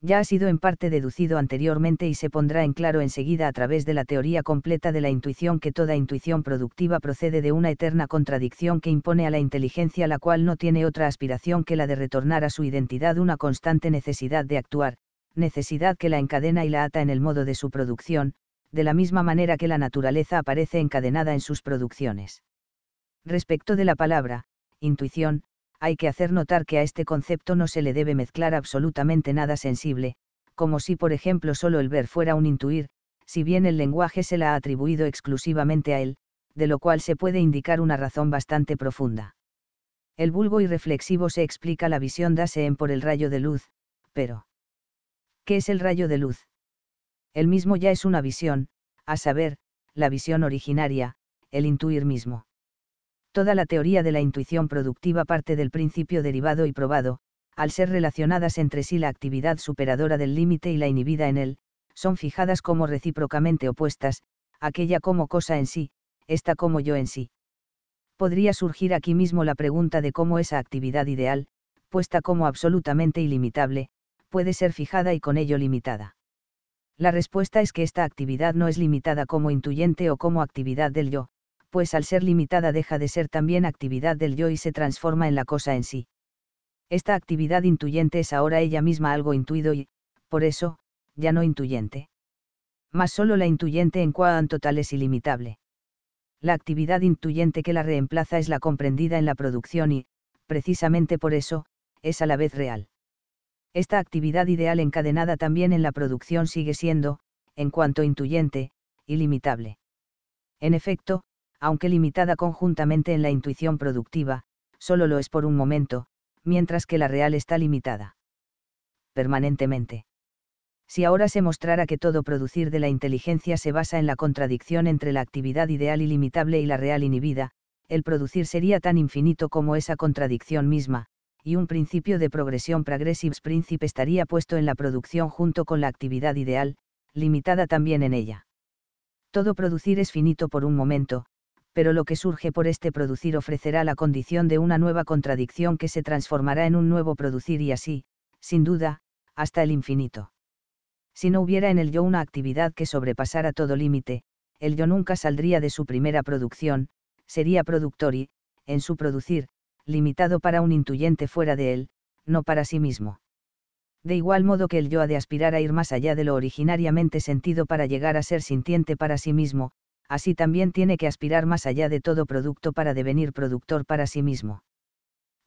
Ya ha sido en parte deducido anteriormente y se pondrá en claro enseguida a través de la teoría completa de la intuición que toda intuición productiva procede de una eterna contradicción que impone a la inteligencia la cual no tiene otra aspiración que la de retornar a su identidad una constante necesidad de actuar, necesidad que la encadena y la ata en el modo de su producción, de la misma manera que la naturaleza aparece encadenada en sus producciones. Respecto de la palabra, intuición, hay que hacer notar que a este concepto no se le debe mezclar absolutamente nada sensible, como si por ejemplo solo el ver fuera un intuir, si bien el lenguaje se la ha atribuido exclusivamente a él, de lo cual se puede indicar una razón bastante profunda. El vulgo y reflexivo se explica la visión Daseen por el rayo de luz, pero ¿qué es el rayo de luz? El mismo ya es una visión, a saber, la visión originaria, el intuir mismo. Toda la teoría de la intuición productiva parte del principio derivado y probado, al ser relacionadas entre sí la actividad superadora del límite y la inhibida en él, son fijadas como recíprocamente opuestas, aquella como cosa en sí, esta como yo en sí. Podría surgir aquí mismo la pregunta de cómo esa actividad ideal, puesta como absolutamente ilimitable, puede ser fijada y con ello limitada. La respuesta es que esta actividad no es limitada como intuyente o como actividad del yo, pues al ser limitada deja de ser también actividad del yo y se transforma en la cosa en sí. Esta actividad intuyente es ahora ella misma algo intuido y, por eso, ya no intuyente. Mas solo la intuyente en cuanto tal es ilimitable. La actividad intuyente que la reemplaza es la comprendida en la producción y, precisamente por eso, es a la vez real. Esta actividad ideal encadenada también en la producción sigue siendo, en cuanto intuyente, ilimitable. En efecto, aunque limitada conjuntamente en la intuición productiva, solo lo es por un momento, mientras que la real está limitada. Permanentemente. Si ahora se mostrara que todo producir de la inteligencia se basa en la contradicción entre la actividad ideal ilimitable y la real inhibida, el producir sería tan infinito como esa contradicción misma, y un principio de progresión progressives principe estaría puesto en la producción junto con la actividad ideal, limitada también en ella. Todo producir es finito por un momento, pero lo que surge por este producir ofrecerá la condición de una nueva contradicción que se transformará en un nuevo producir y así, sin duda, hasta el infinito. Si no hubiera en el yo una actividad que sobrepasara todo límite, el yo nunca saldría de su primera producción, sería productor y, en su producir, limitado para un intuyente fuera de él, no para sí mismo. De igual modo que el yo ha de aspirar a ir más allá de lo originariamente sentido para llegar a ser sintiente para sí mismo, así también tiene que aspirar más allá de todo producto para devenir productor para sí mismo.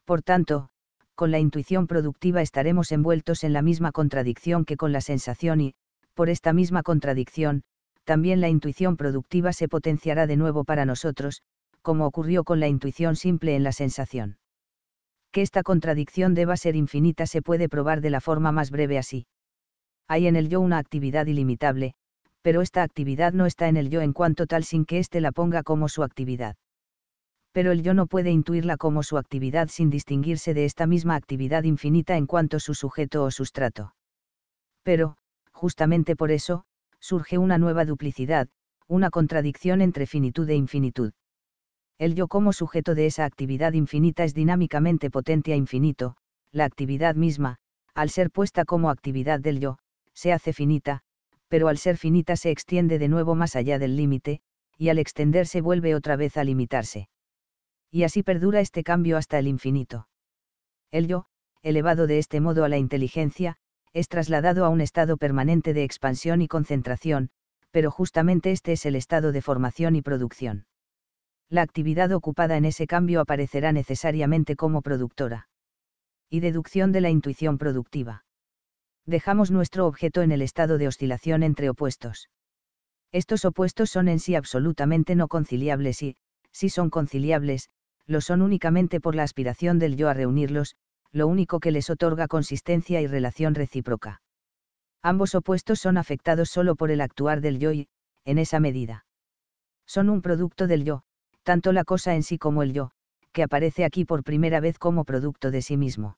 Por tanto, con la intuición productiva estaremos envueltos en la misma contradicción que con la sensación y, por esta misma contradicción, también la intuición productiva se potenciará de nuevo para nosotros, como ocurrió con la intuición simple en la sensación. Que esta contradicción deba ser infinita se puede probar de la forma más breve así. Hay en el yo una actividad ilimitable, pero esta actividad no está en el yo en cuanto tal sin que éste la ponga como su actividad. Pero el yo no puede intuirla como su actividad sin distinguirse de esta misma actividad infinita en cuanto su sujeto o sustrato. Pero, justamente por eso, surge una nueva duplicidad, una contradicción entre finitud e infinitud. El yo como sujeto de esa actividad infinita es dinámicamente potente a infinito, la actividad misma, al ser puesta como actividad del yo, se hace finita, pero al ser finita se extiende de nuevo más allá del límite, y al extenderse vuelve otra vez a limitarse. Y así perdura este cambio hasta el infinito. El yo, elevado de este modo a la inteligencia, es trasladado a un estado permanente de expansión y concentración, pero justamente este es el estado de formación y producción. La actividad ocupada en ese cambio aparecerá necesariamente como productora. Y deducción de la intuición productiva dejamos nuestro objeto en el estado de oscilación entre opuestos. Estos opuestos son en sí absolutamente no conciliables y, si son conciliables, lo son únicamente por la aspiración del yo a reunirlos, lo único que les otorga consistencia y relación recíproca. Ambos opuestos son afectados solo por el actuar del yo y, en esa medida, son un producto del yo, tanto la cosa en sí como el yo, que aparece aquí por primera vez como producto de sí mismo.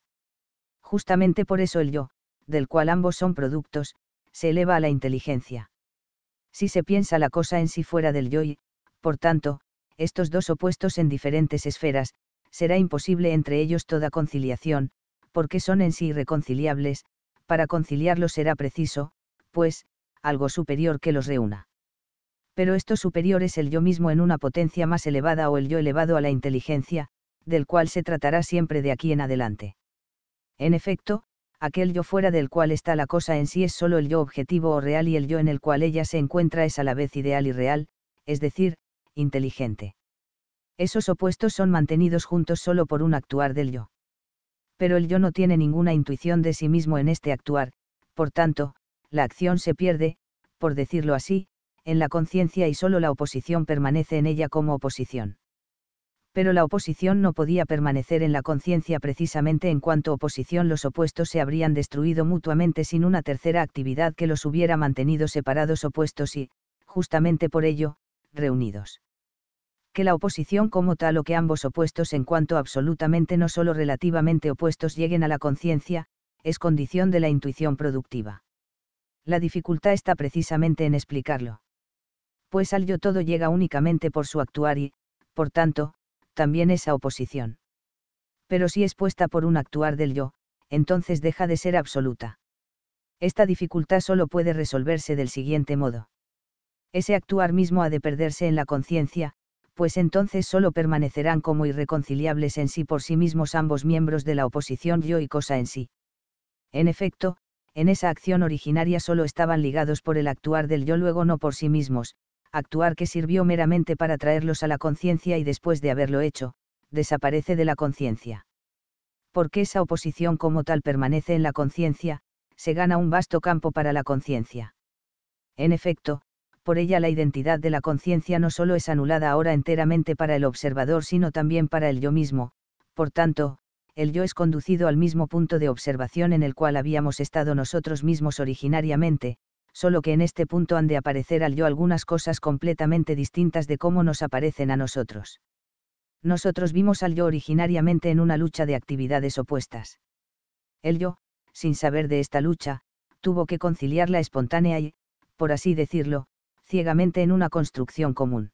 Justamente por eso el yo, del cual ambos son productos, se eleva a la inteligencia. Si se piensa la cosa en sí fuera del yo y, por tanto, estos dos opuestos en diferentes esferas, será imposible entre ellos toda conciliación, porque son en sí irreconciliables, para conciliarlos será preciso, pues, algo superior que los reúna. Pero esto superior es el yo mismo en una potencia más elevada o el yo elevado a la inteligencia, del cual se tratará siempre de aquí en adelante. En efecto, aquel yo fuera del cual está la cosa en sí es solo el yo objetivo o real y el yo en el cual ella se encuentra es a la vez ideal y real, es decir, inteligente. Esos opuestos son mantenidos juntos solo por un actuar del yo. Pero el yo no tiene ninguna intuición de sí mismo en este actuar, por tanto, la acción se pierde, por decirlo así, en la conciencia y solo la oposición permanece en ella como oposición pero la oposición no podía permanecer en la conciencia precisamente en cuanto oposición los opuestos se habrían destruido mutuamente sin una tercera actividad que los hubiera mantenido separados opuestos y, justamente por ello, reunidos. Que la oposición como tal o que ambos opuestos en cuanto absolutamente no solo relativamente opuestos lleguen a la conciencia, es condición de la intuición productiva. La dificultad está precisamente en explicarlo. Pues al yo todo llega únicamente por su actuar y, por tanto, también esa oposición. Pero si es puesta por un actuar del yo, entonces deja de ser absoluta. Esta dificultad solo puede resolverse del siguiente modo. Ese actuar mismo ha de perderse en la conciencia, pues entonces solo permanecerán como irreconciliables en sí por sí mismos ambos miembros de la oposición yo y cosa en sí. En efecto, en esa acción originaria solo estaban ligados por el actuar del yo luego no por sí mismos, actuar que sirvió meramente para traerlos a la conciencia y después de haberlo hecho, desaparece de la conciencia. Porque esa oposición como tal permanece en la conciencia, se gana un vasto campo para la conciencia. En efecto, por ella la identidad de la conciencia no solo es anulada ahora enteramente para el observador, sino también para el yo mismo, por tanto, el yo es conducido al mismo punto de observación en el cual habíamos estado nosotros mismos originariamente, solo que en este punto han de aparecer al yo algunas cosas completamente distintas de cómo nos aparecen a nosotros. Nosotros vimos al yo originariamente en una lucha de actividades opuestas. El yo, sin saber de esta lucha, tuvo que conciliarla espontánea y, por así decirlo, ciegamente en una construcción común.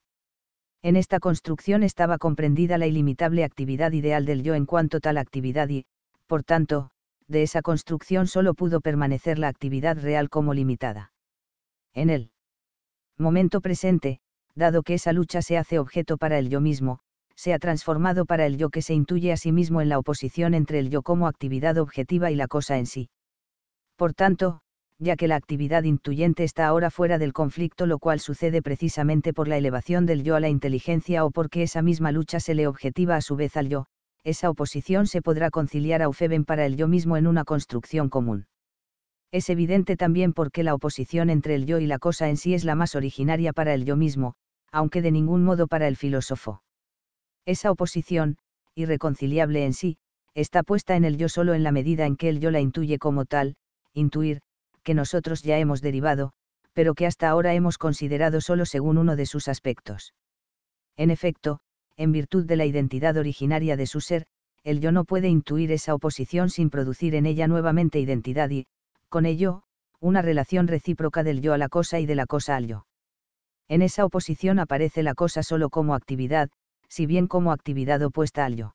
En esta construcción estaba comprendida la ilimitable actividad ideal del yo en cuanto tal actividad y, por tanto, de esa construcción solo pudo permanecer la actividad real como limitada. En el momento presente, dado que esa lucha se hace objeto para el yo mismo, se ha transformado para el yo que se intuye a sí mismo en la oposición entre el yo como actividad objetiva y la cosa en sí. Por tanto, ya que la actividad intuyente está ahora fuera del conflicto, lo cual sucede precisamente por la elevación del yo a la inteligencia o porque esa misma lucha se le objetiva a su vez al yo, esa oposición se podrá conciliar a Ufeben para el yo mismo en una construcción común es evidente también porque la oposición entre el yo y la cosa en sí es la más originaria para el yo mismo, aunque de ningún modo para el filósofo. Esa oposición, irreconciliable en sí, está puesta en el yo solo en la medida en que el yo la intuye como tal, intuir, que nosotros ya hemos derivado, pero que hasta ahora hemos considerado solo según uno de sus aspectos. En efecto, en virtud de la identidad originaria de su ser, el yo no puede intuir esa oposición sin producir en ella nuevamente identidad y, con ello, una relación recíproca del yo a la cosa y de la cosa al yo. En esa oposición aparece la cosa solo como actividad, si bien como actividad opuesta al yo.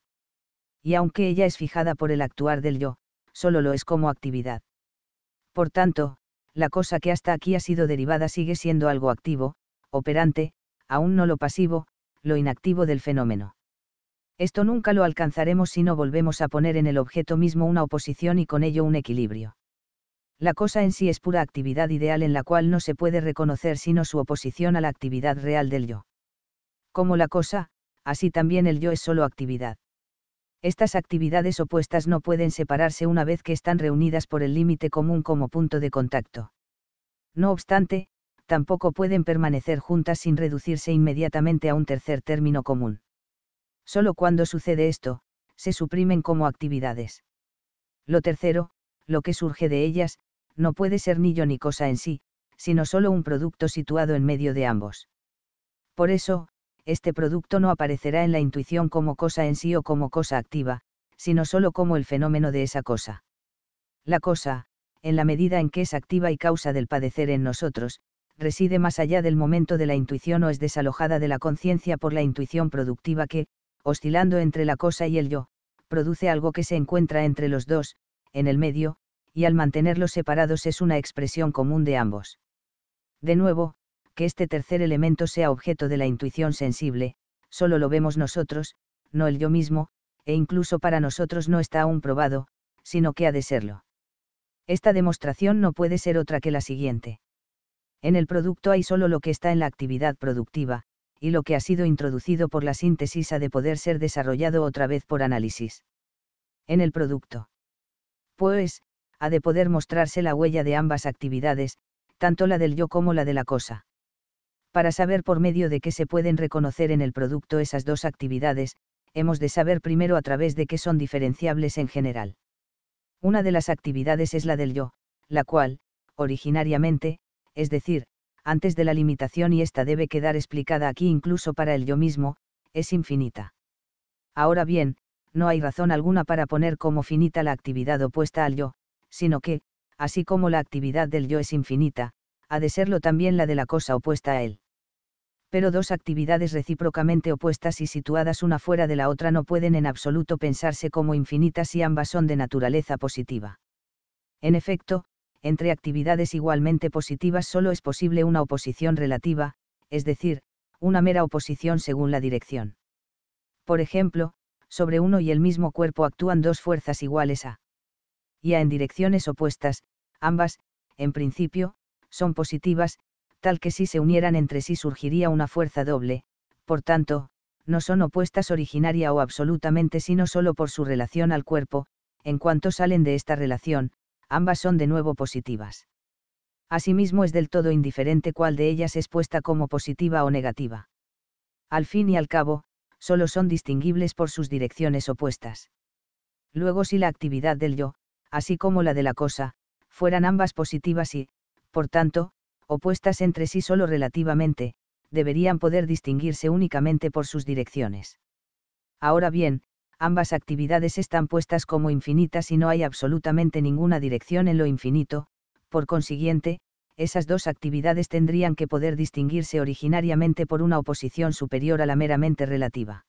Y aunque ella es fijada por el actuar del yo, solo lo es como actividad. Por tanto, la cosa que hasta aquí ha sido derivada sigue siendo algo activo, operante, aún no lo pasivo, lo inactivo del fenómeno. Esto nunca lo alcanzaremos si no volvemos a poner en el objeto mismo una oposición y con ello un equilibrio la cosa en sí es pura actividad ideal en la cual no se puede reconocer sino su oposición a la actividad real del yo. Como la cosa, así también el yo es solo actividad. Estas actividades opuestas no pueden separarse una vez que están reunidas por el límite común como punto de contacto. No obstante, tampoco pueden permanecer juntas sin reducirse inmediatamente a un tercer término común. Solo cuando sucede esto, se suprimen como actividades. Lo tercero, lo que surge de ellas, no puede ser ni yo ni cosa en sí, sino solo un producto situado en medio de ambos. Por eso, este producto no aparecerá en la intuición como cosa en sí o como cosa activa, sino solo como el fenómeno de esa cosa. La cosa, en la medida en que es activa y causa del padecer en nosotros, reside más allá del momento de la intuición o es desalojada de la conciencia por la intuición productiva que, oscilando entre la cosa y el yo, produce algo que se encuentra entre los dos, en el medio, y al mantenerlos separados es una expresión común de ambos. De nuevo, que este tercer elemento sea objeto de la intuición sensible, solo lo vemos nosotros, no el yo mismo, e incluso para nosotros no está aún probado, sino que ha de serlo. Esta demostración no puede ser otra que la siguiente. En el producto hay solo lo que está en la actividad productiva, y lo que ha sido introducido por la síntesis ha de poder ser desarrollado otra vez por análisis. En el producto. Pues, ha de poder mostrarse la huella de ambas actividades, tanto la del yo como la de la cosa. Para saber por medio de qué se pueden reconocer en el producto esas dos actividades, hemos de saber primero a través de qué son diferenciables en general. Una de las actividades es la del yo, la cual, originariamente, es decir, antes de la limitación y esta debe quedar explicada aquí incluso para el yo mismo, es infinita. Ahora bien, no hay razón alguna para poner como finita la actividad opuesta al yo, sino que, así como la actividad del yo es infinita, ha de serlo también la de la cosa opuesta a él. Pero dos actividades recíprocamente opuestas y situadas una fuera de la otra no pueden en absoluto pensarse como infinitas si ambas son de naturaleza positiva. En efecto, entre actividades igualmente positivas solo es posible una oposición relativa, es decir, una mera oposición según la dirección. Por ejemplo, sobre uno y el mismo cuerpo actúan dos fuerzas iguales a y A en direcciones opuestas, ambas, en principio, son positivas, tal que si se unieran entre sí surgiría una fuerza doble, por tanto, no son opuestas originaria o absolutamente sino solo por su relación al cuerpo, en cuanto salen de esta relación, ambas son de nuevo positivas. Asimismo es del todo indiferente cuál de ellas es puesta como positiva o negativa. Al fin y al cabo, solo son distinguibles por sus direcciones opuestas. Luego si la actividad del yo, así como la de la cosa, fueran ambas positivas y, por tanto, opuestas entre sí solo relativamente, deberían poder distinguirse únicamente por sus direcciones. Ahora bien, ambas actividades están puestas como infinitas y no hay absolutamente ninguna dirección en lo infinito, por consiguiente, esas dos actividades tendrían que poder distinguirse originariamente por una oposición superior a la meramente relativa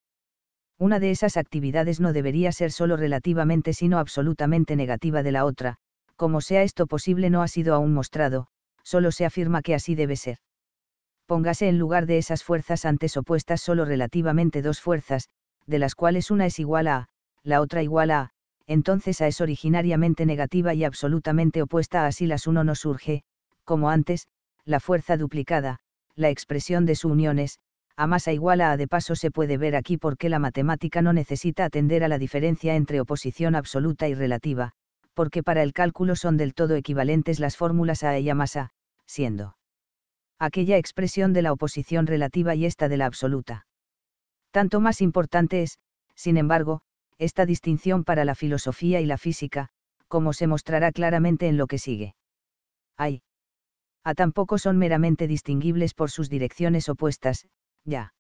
una de esas actividades no debería ser solo relativamente sino absolutamente negativa de la otra, como sea esto posible no ha sido aún mostrado, solo se afirma que así debe ser. Póngase en lugar de esas fuerzas antes opuestas solo relativamente dos fuerzas, de las cuales una es igual a, la otra igual a, entonces A es originariamente negativa y absolutamente opuesta a si las uno no surge, como antes, la fuerza duplicada, la expresión de su unión es, a masa igual a A de paso se puede ver aquí porque la matemática no necesita atender a la diferencia entre oposición absoluta y relativa, porque para el cálculo son del todo equivalentes las fórmulas A e y A más A, siendo aquella expresión de la oposición relativa y esta de la absoluta. Tanto más importante es, sin embargo, esta distinción para la filosofía y la física, como se mostrará claramente en lo que sigue. Ay, A tampoco son meramente distinguibles por sus direcciones opuestas, ya.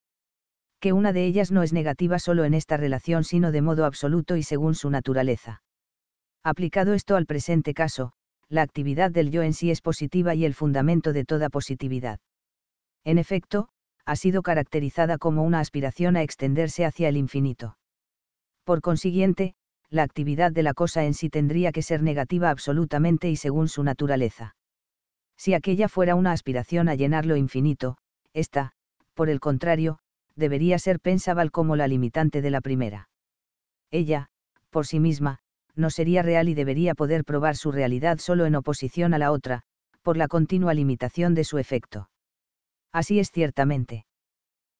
Que una de ellas no es negativa solo en esta relación, sino de modo absoluto y según su naturaleza. Aplicado esto al presente caso, la actividad del yo en sí es positiva y el fundamento de toda positividad. En efecto, ha sido caracterizada como una aspiración a extenderse hacia el infinito. Por consiguiente, la actividad de la cosa en sí tendría que ser negativa absolutamente y según su naturaleza. Si aquella fuera una aspiración a llenar lo infinito, esta, por el contrario, debería ser pensaval como la limitante de la primera. Ella, por sí misma, no sería real y debería poder probar su realidad solo en oposición a la otra, por la continua limitación de su efecto. Así es ciertamente.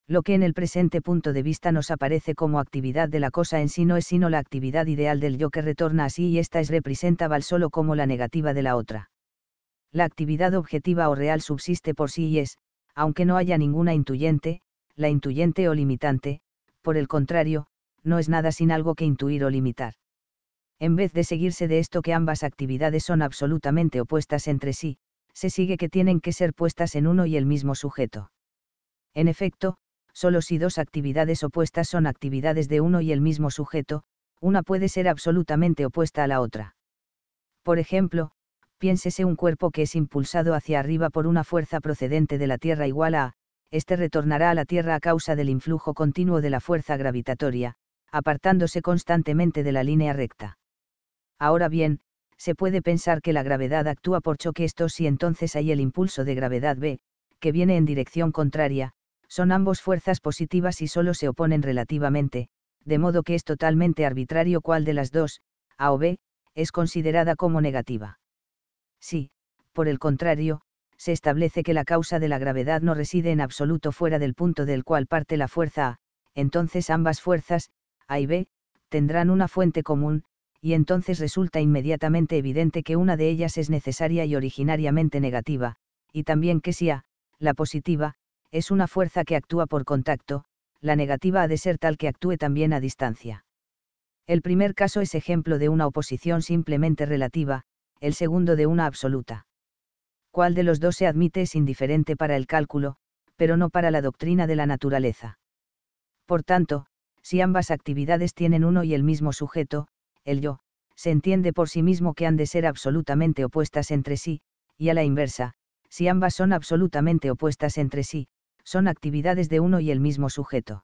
Lo que en el presente punto de vista nos aparece como actividad de la cosa en sí no es sino la actividad ideal del yo que retorna así y esta es representable solo como la negativa de la otra. La actividad objetiva o real subsiste por sí y es, aunque no haya ninguna intuyente, la intuyente o limitante, por el contrario, no es nada sin algo que intuir o limitar. En vez de seguirse de esto que ambas actividades son absolutamente opuestas entre sí, se sigue que tienen que ser puestas en uno y el mismo sujeto. En efecto, solo si dos actividades opuestas son actividades de uno y el mismo sujeto, una puede ser absolutamente opuesta a la otra. Por ejemplo, piénsese un cuerpo que es impulsado hacia arriba por una fuerza procedente de la Tierra igual a, este retornará a la Tierra a causa del influjo continuo de la fuerza gravitatoria, apartándose constantemente de la línea recta. Ahora bien, se puede pensar que la gravedad actúa por choque estos y entonces hay el impulso de gravedad B, que viene en dirección contraria, son ambos fuerzas positivas y solo se oponen relativamente, de modo que es totalmente arbitrario cuál de las dos, A o B, es considerada como negativa. Si, por el contrario, se establece que la causa de la gravedad no reside en absoluto fuera del punto del cual parte la fuerza A, entonces ambas fuerzas, A y B, tendrán una fuente común, y entonces resulta inmediatamente evidente que una de ellas es necesaria y originariamente negativa, y también que si A, la positiva, es una fuerza que actúa por contacto, la negativa ha de ser tal que actúe también a distancia. El primer caso es ejemplo de una oposición simplemente relativa, el segundo de una absoluta. Cuál de los dos se admite es indiferente para el cálculo, pero no para la doctrina de la naturaleza. Por tanto, si ambas actividades tienen uno y el mismo sujeto, el yo, se entiende por sí mismo que han de ser absolutamente opuestas entre sí, y a la inversa, si ambas son absolutamente opuestas entre sí, son actividades de uno y el mismo sujeto.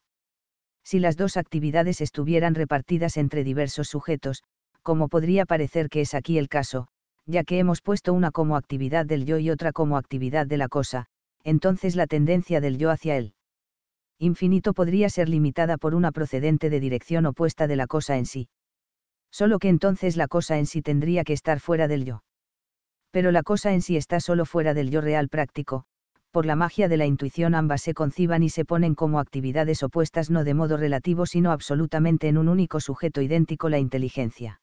Si las dos actividades estuvieran repartidas entre diversos sujetos, como podría parecer que es aquí el caso, ya que hemos puesto una como actividad del yo y otra como actividad de la cosa, entonces la tendencia del yo hacia el infinito podría ser limitada por una procedente de dirección opuesta de la cosa en sí. Solo que entonces la cosa en sí tendría que estar fuera del yo. Pero la cosa en sí está solo fuera del yo real práctico, por la magia de la intuición ambas se conciban y se ponen como actividades opuestas no de modo relativo sino absolutamente en un único sujeto idéntico la inteligencia.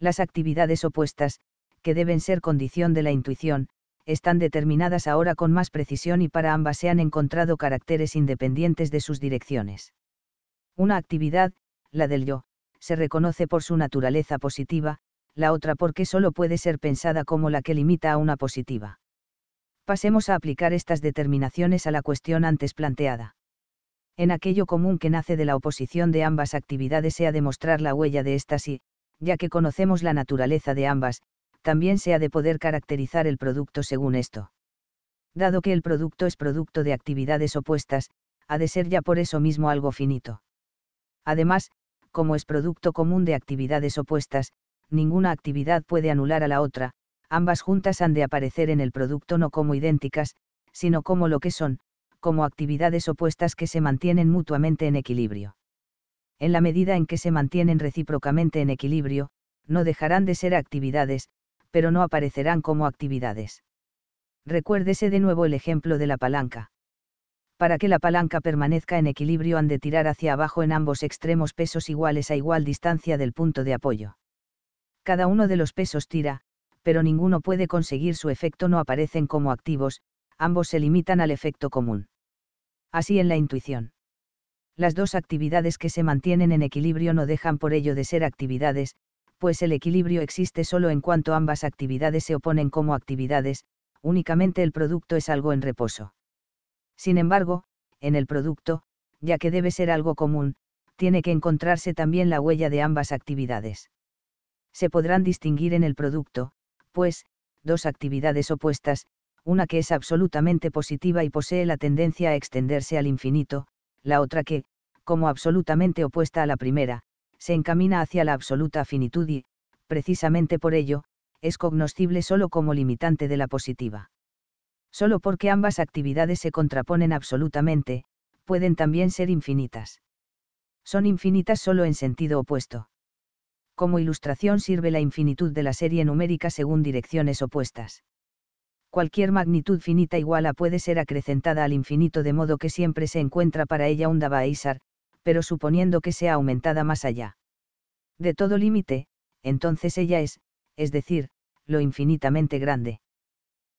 Las actividades opuestas, que deben ser condición de la intuición, están determinadas ahora con más precisión y para ambas se han encontrado caracteres independientes de sus direcciones. Una actividad, la del yo, se reconoce por su naturaleza positiva, la otra porque solo puede ser pensada como la que limita a una positiva. Pasemos a aplicar estas determinaciones a la cuestión antes planteada. En aquello común que nace de la oposición de ambas actividades sea demostrar la huella de estas y, ya que conocemos la naturaleza de ambas, también se ha de poder caracterizar el producto según esto. Dado que el producto es producto de actividades opuestas, ha de ser ya por eso mismo algo finito. Además, como es producto común de actividades opuestas, ninguna actividad puede anular a la otra, ambas juntas han de aparecer en el producto no como idénticas, sino como lo que son, como actividades opuestas que se mantienen mutuamente en equilibrio. En la medida en que se mantienen recíprocamente en equilibrio, no dejarán de ser actividades, pero no aparecerán como actividades. Recuérdese de nuevo el ejemplo de la palanca. Para que la palanca permanezca en equilibrio han de tirar hacia abajo en ambos extremos pesos iguales a igual distancia del punto de apoyo. Cada uno de los pesos tira, pero ninguno puede conseguir su efecto no aparecen como activos, ambos se limitan al efecto común. Así en la intuición. Las dos actividades que se mantienen en equilibrio no dejan por ello de ser actividades, pues el equilibrio existe solo en cuanto ambas actividades se oponen como actividades, únicamente el producto es algo en reposo. Sin embargo, en el producto, ya que debe ser algo común, tiene que encontrarse también la huella de ambas actividades. Se podrán distinguir en el producto, pues, dos actividades opuestas, una que es absolutamente positiva y posee la tendencia a extenderse al infinito, la otra que, como absolutamente opuesta a la primera, se encamina hacia la absoluta finitud y, precisamente por ello, es cognoscible solo como limitante de la positiva. Solo porque ambas actividades se contraponen absolutamente, pueden también ser infinitas. Son infinitas solo en sentido opuesto. Como ilustración sirve la infinitud de la serie numérica según direcciones opuestas. Cualquier magnitud finita igual a puede ser acrecentada al infinito de modo que siempre se encuentra para ella un Dabaisar, pero suponiendo que sea aumentada más allá de todo límite, entonces ella es, es decir, lo infinitamente grande.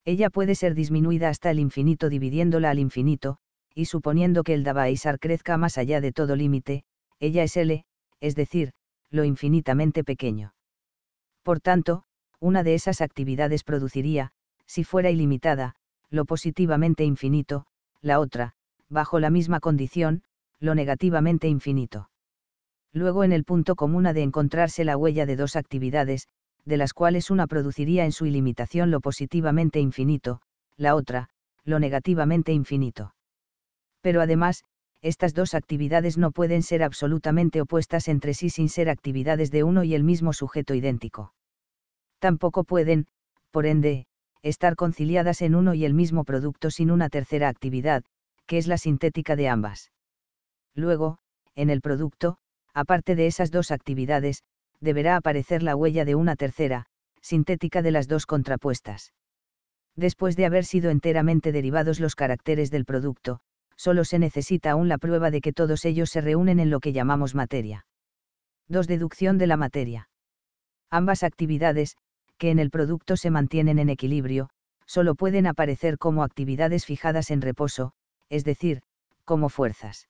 Ella puede ser disminuida hasta el infinito dividiéndola al infinito, y suponiendo que el Dabaisar crezca más allá de todo límite, ella es L, es decir, lo infinitamente pequeño. Por tanto, una de esas actividades produciría, si fuera ilimitada, lo positivamente infinito, la otra, bajo la misma condición, lo negativamente infinito. Luego en el punto común ha de encontrarse la huella de dos actividades, de las cuales una produciría en su ilimitación lo positivamente infinito, la otra, lo negativamente infinito. Pero además, estas dos actividades no pueden ser absolutamente opuestas entre sí sin ser actividades de uno y el mismo sujeto idéntico. Tampoco pueden, por ende, estar conciliadas en uno y el mismo producto sin una tercera actividad, que es la sintética de ambas. Luego, en el producto, aparte de esas dos actividades, deberá aparecer la huella de una tercera, sintética de las dos contrapuestas. Después de haber sido enteramente derivados los caracteres del producto, solo se necesita aún la prueba de que todos ellos se reúnen en lo que llamamos materia. 2. Deducción de la materia. Ambas actividades, que en el producto se mantienen en equilibrio, solo pueden aparecer como actividades fijadas en reposo, es decir, como fuerzas.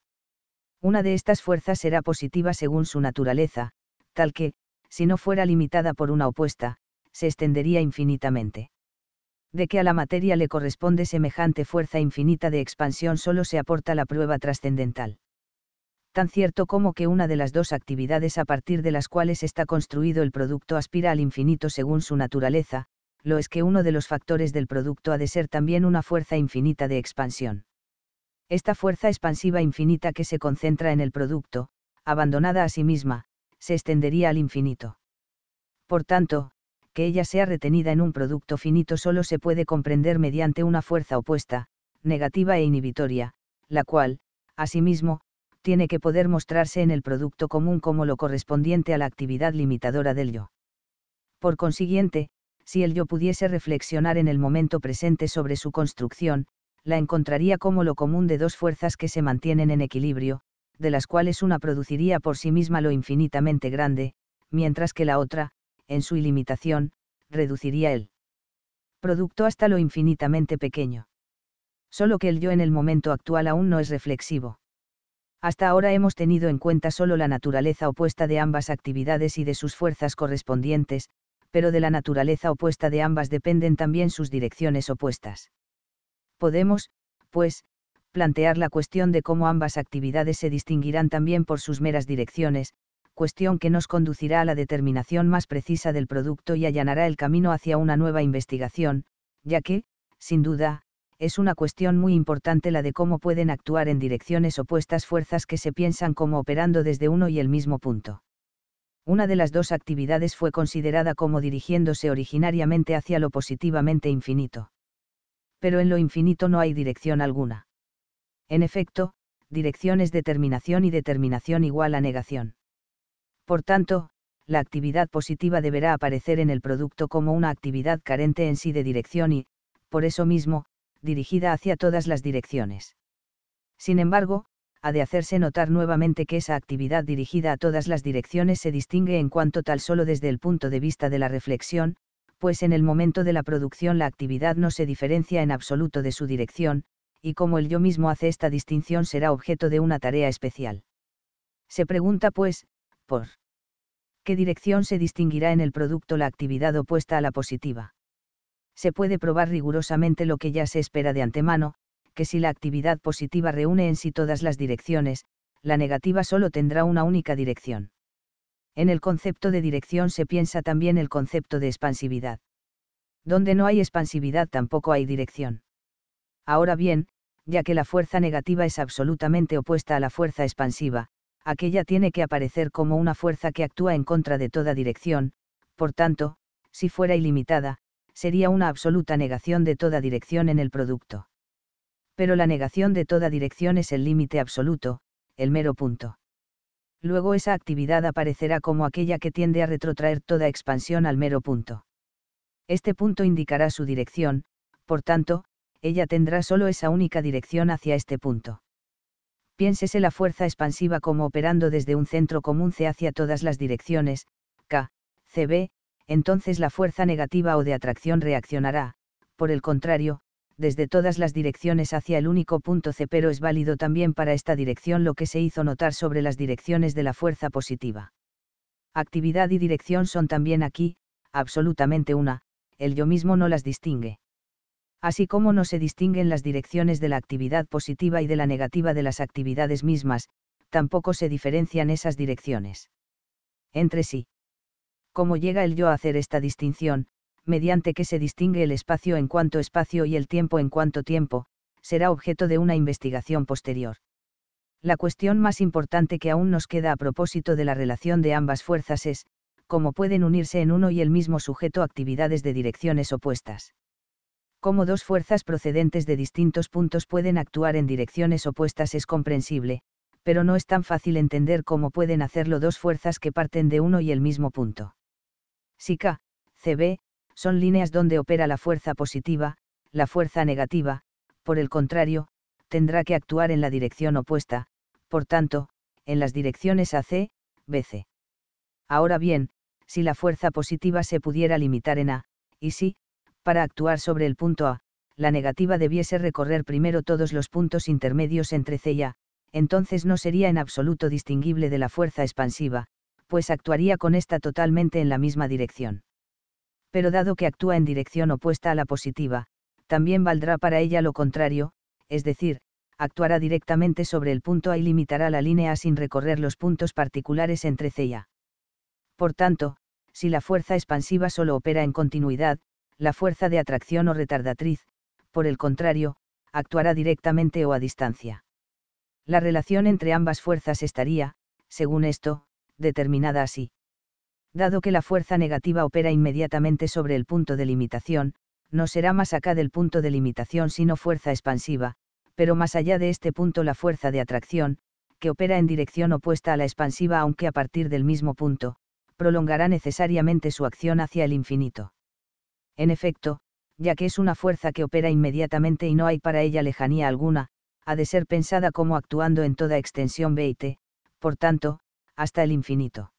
Una de estas fuerzas será positiva según su naturaleza, tal que, si no fuera limitada por una opuesta, se extendería infinitamente. De que a la materia le corresponde semejante fuerza infinita de expansión solo se aporta la prueba trascendental. Tan cierto como que una de las dos actividades a partir de las cuales está construido el producto aspira al infinito según su naturaleza, lo es que uno de los factores del producto ha de ser también una fuerza infinita de expansión esta fuerza expansiva infinita que se concentra en el producto, abandonada a sí misma, se extendería al infinito. Por tanto, que ella sea retenida en un producto finito solo se puede comprender mediante una fuerza opuesta, negativa e inhibitoria, la cual, asimismo, tiene que poder mostrarse en el producto común como lo correspondiente a la actividad limitadora del yo. Por consiguiente, si el yo pudiese reflexionar en el momento presente sobre su construcción, la encontraría como lo común de dos fuerzas que se mantienen en equilibrio, de las cuales una produciría por sí misma lo infinitamente grande, mientras que la otra, en su ilimitación, reduciría el producto hasta lo infinitamente pequeño. Solo que el yo en el momento actual aún no es reflexivo. Hasta ahora hemos tenido en cuenta solo la naturaleza opuesta de ambas actividades y de sus fuerzas correspondientes, pero de la naturaleza opuesta de ambas dependen también sus direcciones opuestas. Podemos, pues, plantear la cuestión de cómo ambas actividades se distinguirán también por sus meras direcciones, cuestión que nos conducirá a la determinación más precisa del producto y allanará el camino hacia una nueva investigación, ya que, sin duda, es una cuestión muy importante la de cómo pueden actuar en direcciones opuestas fuerzas que se piensan como operando desde uno y el mismo punto. Una de las dos actividades fue considerada como dirigiéndose originariamente hacia lo positivamente infinito pero en lo infinito no hay dirección alguna. En efecto, dirección es determinación y determinación igual a negación. Por tanto, la actividad positiva deberá aparecer en el producto como una actividad carente en sí de dirección y, por eso mismo, dirigida hacia todas las direcciones. Sin embargo, ha de hacerse notar nuevamente que esa actividad dirigida a todas las direcciones se distingue en cuanto tal solo desde el punto de vista de la reflexión, pues en el momento de la producción la actividad no se diferencia en absoluto de su dirección, y como el yo mismo hace esta distinción será objeto de una tarea especial. Se pregunta pues, por qué dirección se distinguirá en el producto la actividad opuesta a la positiva. Se puede probar rigurosamente lo que ya se espera de antemano, que si la actividad positiva reúne en sí todas las direcciones, la negativa solo tendrá una única dirección en el concepto de dirección se piensa también el concepto de expansividad. Donde no hay expansividad tampoco hay dirección. Ahora bien, ya que la fuerza negativa es absolutamente opuesta a la fuerza expansiva, aquella tiene que aparecer como una fuerza que actúa en contra de toda dirección, por tanto, si fuera ilimitada, sería una absoluta negación de toda dirección en el producto. Pero la negación de toda dirección es el límite absoluto, el mero punto luego esa actividad aparecerá como aquella que tiende a retrotraer toda expansión al mero punto. Este punto indicará su dirección, por tanto, ella tendrá solo esa única dirección hacia este punto. Piénsese la fuerza expansiva como operando desde un centro común C hacia todas las direcciones, K, CB, entonces la fuerza negativa o de atracción reaccionará, por el contrario, desde todas las direcciones hacia el único punto C, pero es válido también para esta dirección lo que se hizo notar sobre las direcciones de la fuerza positiva. Actividad y dirección son también aquí, absolutamente una, el yo mismo no las distingue. Así como no se distinguen las direcciones de la actividad positiva y de la negativa de las actividades mismas, tampoco se diferencian esas direcciones entre sí. ¿Cómo llega el yo a hacer esta distinción? mediante que se distingue el espacio en cuanto espacio y el tiempo en cuanto tiempo, será objeto de una investigación posterior. La cuestión más importante que aún nos queda a propósito de la relación de ambas fuerzas es, cómo pueden unirse en uno y el mismo sujeto actividades de direcciones opuestas. Cómo dos fuerzas procedentes de distintos puntos pueden actuar en direcciones opuestas es comprensible, pero no es tan fácil entender cómo pueden hacerlo dos fuerzas que parten de uno y el mismo punto. Si K, CB, son líneas donde opera la fuerza positiva, la fuerza negativa, por el contrario, tendrá que actuar en la dirección opuesta, por tanto, en las direcciones AC, BC. Ahora bien, si la fuerza positiva se pudiera limitar en A, y si, para actuar sobre el punto A, la negativa debiese recorrer primero todos los puntos intermedios entre C y A, entonces no sería en absoluto distinguible de la fuerza expansiva, pues actuaría con esta totalmente en la misma dirección pero dado que actúa en dirección opuesta a la positiva, también valdrá para ella lo contrario, es decir, actuará directamente sobre el punto A y limitará la línea sin recorrer los puntos particulares entre C y A. Por tanto, si la fuerza expansiva solo opera en continuidad, la fuerza de atracción o retardatriz, por el contrario, actuará directamente o a distancia. La relación entre ambas fuerzas estaría, según esto, determinada así dado que la fuerza negativa opera inmediatamente sobre el punto de limitación, no será más acá del punto de limitación sino fuerza expansiva, pero más allá de este punto la fuerza de atracción, que opera en dirección opuesta a la expansiva aunque a partir del mismo punto, prolongará necesariamente su acción hacia el infinito. En efecto, ya que es una fuerza que opera inmediatamente y no hay para ella lejanía alguna, ha de ser pensada como actuando en toda extensión T, por tanto, hasta el infinito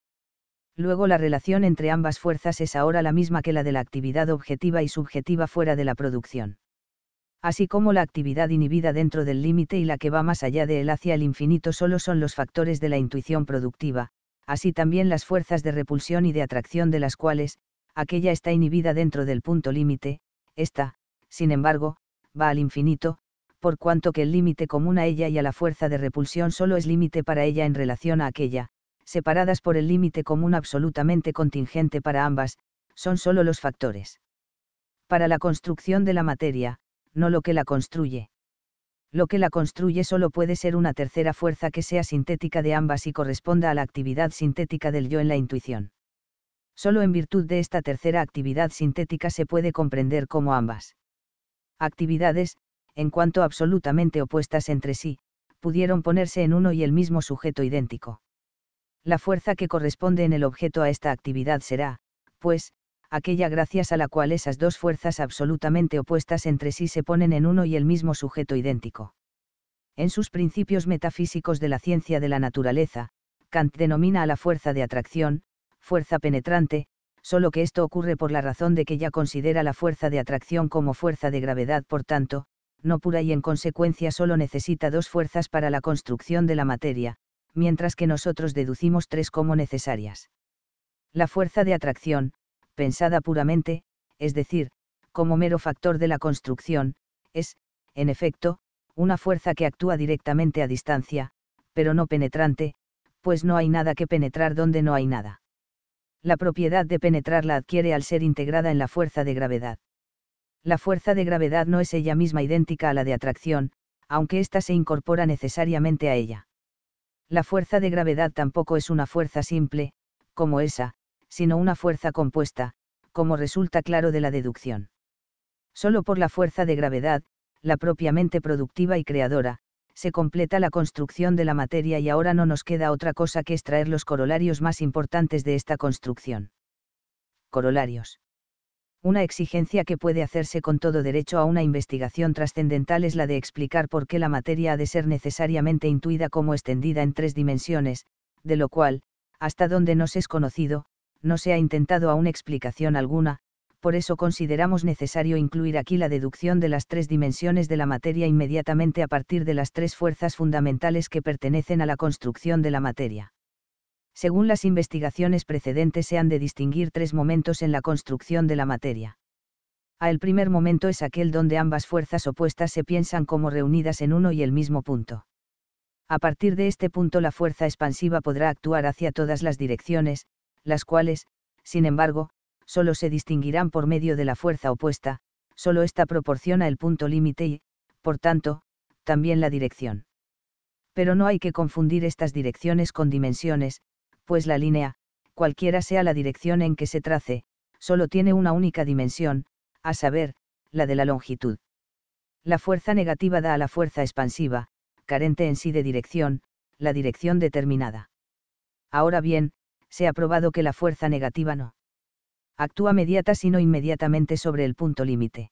luego la relación entre ambas fuerzas es ahora la misma que la de la actividad objetiva y subjetiva fuera de la producción. Así como la actividad inhibida dentro del límite y la que va más allá de él hacia el infinito solo son los factores de la intuición productiva, así también las fuerzas de repulsión y de atracción de las cuales, aquella está inhibida dentro del punto límite, esta, sin embargo, va al infinito, por cuanto que el límite común a ella y a la fuerza de repulsión solo es límite para ella en relación a aquella, separadas por el límite común absolutamente contingente para ambas, son sólo los factores. Para la construcción de la materia, no lo que la construye. Lo que la construye solo puede ser una tercera fuerza que sea sintética de ambas y corresponda a la actividad sintética del yo en la intuición. Solo en virtud de esta tercera actividad sintética se puede comprender cómo ambas actividades, en cuanto absolutamente opuestas entre sí, pudieron ponerse en uno y el mismo sujeto idéntico la fuerza que corresponde en el objeto a esta actividad será, pues, aquella gracias a la cual esas dos fuerzas absolutamente opuestas entre sí se ponen en uno y el mismo sujeto idéntico. En sus principios metafísicos de la ciencia de la naturaleza, Kant denomina a la fuerza de atracción, fuerza penetrante, solo que esto ocurre por la razón de que ya considera la fuerza de atracción como fuerza de gravedad, por tanto, no pura y en consecuencia solo necesita dos fuerzas para la construcción de la materia, mientras que nosotros deducimos tres como necesarias. La fuerza de atracción, pensada puramente, es decir, como mero factor de la construcción, es, en efecto, una fuerza que actúa directamente a distancia, pero no penetrante, pues no hay nada que penetrar donde no hay nada. La propiedad de penetrar la adquiere al ser integrada en la fuerza de gravedad. La fuerza de gravedad no es ella misma idéntica a la de atracción, aunque ésta se incorpora necesariamente a ella la fuerza de gravedad tampoco es una fuerza simple, como esa, sino una fuerza compuesta, como resulta claro de la deducción. Solo por la fuerza de gravedad, la propiamente productiva y creadora, se completa la construcción de la materia y ahora no nos queda otra cosa que extraer los corolarios más importantes de esta construcción. Corolarios una exigencia que puede hacerse con todo derecho a una investigación trascendental es la de explicar por qué la materia ha de ser necesariamente intuida como extendida en tres dimensiones, de lo cual, hasta donde nos es conocido, no se ha intentado aún explicación alguna, por eso consideramos necesario incluir aquí la deducción de las tres dimensiones de la materia inmediatamente a partir de las tres fuerzas fundamentales que pertenecen a la construcción de la materia según las investigaciones precedentes se han de distinguir tres momentos en la construcción de la materia. A el primer momento es aquel donde ambas fuerzas opuestas se piensan como reunidas en uno y el mismo punto. A partir de este punto la fuerza expansiva podrá actuar hacia todas las direcciones, las cuales, sin embargo, solo se distinguirán por medio de la fuerza opuesta, solo esta proporciona el punto límite y, por tanto, también la dirección. Pero no hay que confundir estas direcciones con dimensiones, pues la línea, cualquiera sea la dirección en que se trace, solo tiene una única dimensión, a saber, la de la longitud. La fuerza negativa da a la fuerza expansiva, carente en sí de dirección, la dirección determinada. Ahora bien, se ha probado que la fuerza negativa no actúa mediata sino inmediatamente sobre el punto límite.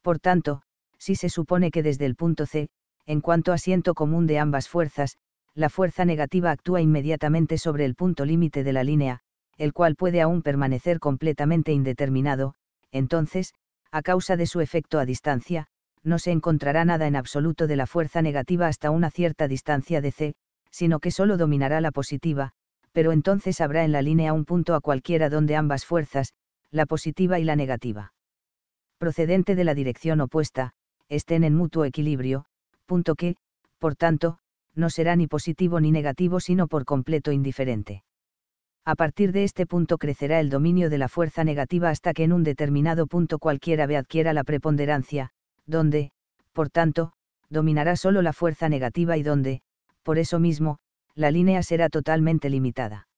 Por tanto, si se supone que desde el punto C, en cuanto asiento común de ambas fuerzas, la fuerza negativa actúa inmediatamente sobre el punto límite de la línea, el cual puede aún permanecer completamente indeterminado, entonces, a causa de su efecto a distancia, no se encontrará nada en absoluto de la fuerza negativa hasta una cierta distancia de c, sino que solo dominará la positiva, pero entonces habrá en la línea un punto a cualquiera donde ambas fuerzas, la positiva y la negativa, procedente de la dirección opuesta, estén en mutuo equilibrio, punto que, por tanto, no será ni positivo ni negativo sino por completo indiferente. A partir de este punto crecerá el dominio de la fuerza negativa hasta que en un determinado punto cualquiera B adquiera la preponderancia, donde, por tanto, dominará solo la fuerza negativa y donde, por eso mismo, la línea será totalmente limitada.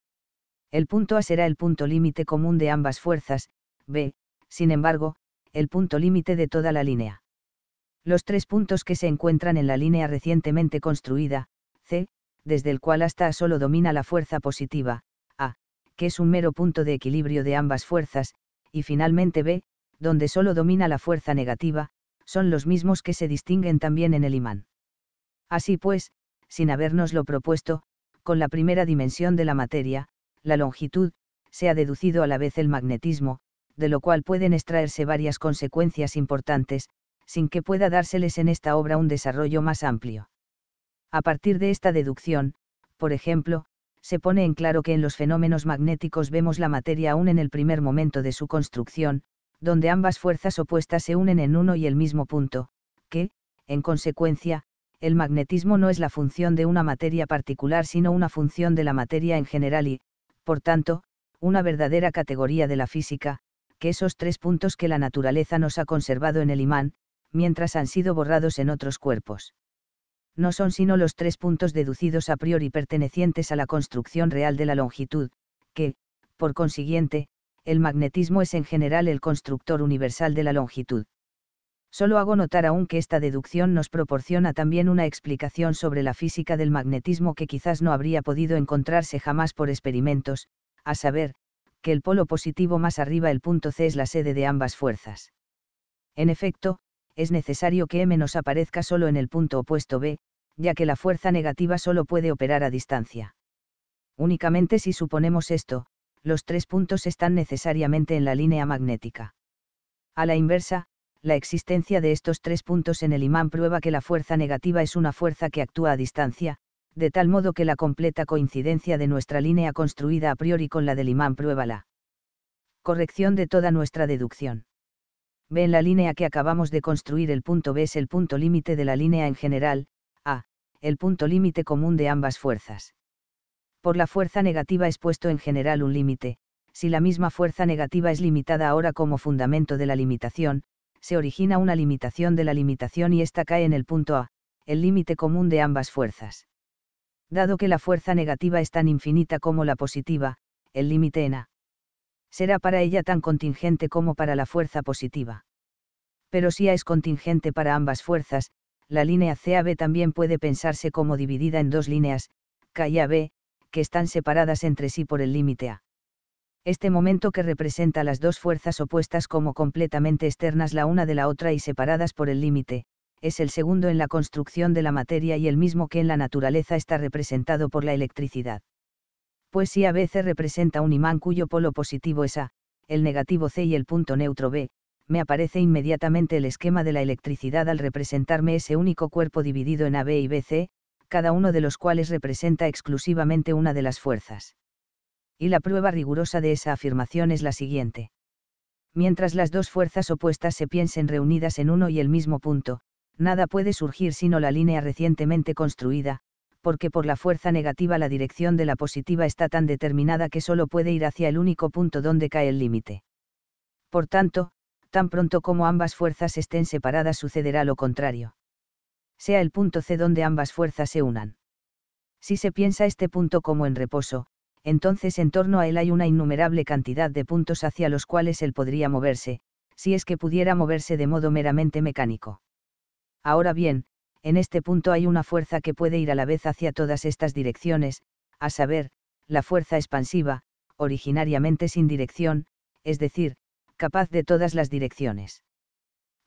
El punto A será el punto límite común de ambas fuerzas, B, sin embargo, el punto límite de toda la línea los tres puntos que se encuentran en la línea recientemente construida, C, desde el cual hasta A solo domina la fuerza positiva, A, que es un mero punto de equilibrio de ambas fuerzas, y finalmente B, donde solo domina la fuerza negativa, son los mismos que se distinguen también en el imán. Así pues, sin habernoslo propuesto, con la primera dimensión de la materia, la longitud, se ha deducido a la vez el magnetismo, de lo cual pueden extraerse varias consecuencias importantes, sin que pueda dárseles en esta obra un desarrollo más amplio. A partir de esta deducción, por ejemplo, se pone en claro que en los fenómenos magnéticos vemos la materia aún en el primer momento de su construcción, donde ambas fuerzas opuestas se unen en uno y el mismo punto, que, en consecuencia, el magnetismo no es la función de una materia particular sino una función de la materia en general y, por tanto, una verdadera categoría de la física, que esos tres puntos que la naturaleza nos ha conservado en el imán, mientras han sido borrados en otros cuerpos. No son sino los tres puntos deducidos a priori pertenecientes a la construcción real de la longitud, que, por consiguiente, el magnetismo es en general el constructor universal de la longitud. Solo hago notar aún que esta deducción nos proporciona también una explicación sobre la física del magnetismo que quizás no habría podido encontrarse jamás por experimentos, a saber, que el polo positivo más arriba el punto C es la sede de ambas fuerzas. En efecto, es necesario que M nos aparezca solo en el punto opuesto B, ya que la fuerza negativa solo puede operar a distancia. Únicamente si suponemos esto, los tres puntos están necesariamente en la línea magnética. A la inversa, la existencia de estos tres puntos en el imán prueba que la fuerza negativa es una fuerza que actúa a distancia, de tal modo que la completa coincidencia de nuestra línea construida a priori con la del imán prueba la corrección de toda nuestra deducción. B en la línea que acabamos de construir el punto B es el punto límite de la línea en general, A, el punto límite común de ambas fuerzas. Por la fuerza negativa es puesto en general un límite, si la misma fuerza negativa es limitada ahora como fundamento de la limitación, se origina una limitación de la limitación y esta cae en el punto A, el límite común de ambas fuerzas. Dado que la fuerza negativa es tan infinita como la positiva, el límite en A será para ella tan contingente como para la fuerza positiva. Pero si A es contingente para ambas fuerzas, la línea CAB también puede pensarse como dividida en dos líneas, K y AB, que están separadas entre sí por el límite A. Este momento que representa las dos fuerzas opuestas como completamente externas la una de la otra y separadas por el límite, es el segundo en la construcción de la materia y el mismo que en la naturaleza está representado por la electricidad pues si a representa un imán cuyo polo positivo es A, el negativo C y el punto neutro B, me aparece inmediatamente el esquema de la electricidad al representarme ese único cuerpo dividido en AB y BC, cada uno de los cuales representa exclusivamente una de las fuerzas. Y la prueba rigurosa de esa afirmación es la siguiente. Mientras las dos fuerzas opuestas se piensen reunidas en uno y el mismo punto, nada puede surgir sino la línea recientemente construida, porque por la fuerza negativa la dirección de la positiva está tan determinada que solo puede ir hacia el único punto donde cae el límite. Por tanto, tan pronto como ambas fuerzas estén separadas sucederá lo contrario. Sea el punto C donde ambas fuerzas se unan. Si se piensa este punto como en reposo, entonces en torno a él hay una innumerable cantidad de puntos hacia los cuales él podría moverse, si es que pudiera moverse de modo meramente mecánico. Ahora bien, en este punto hay una fuerza que puede ir a la vez hacia todas estas direcciones, a saber, la fuerza expansiva, originariamente sin dirección, es decir, capaz de todas las direcciones.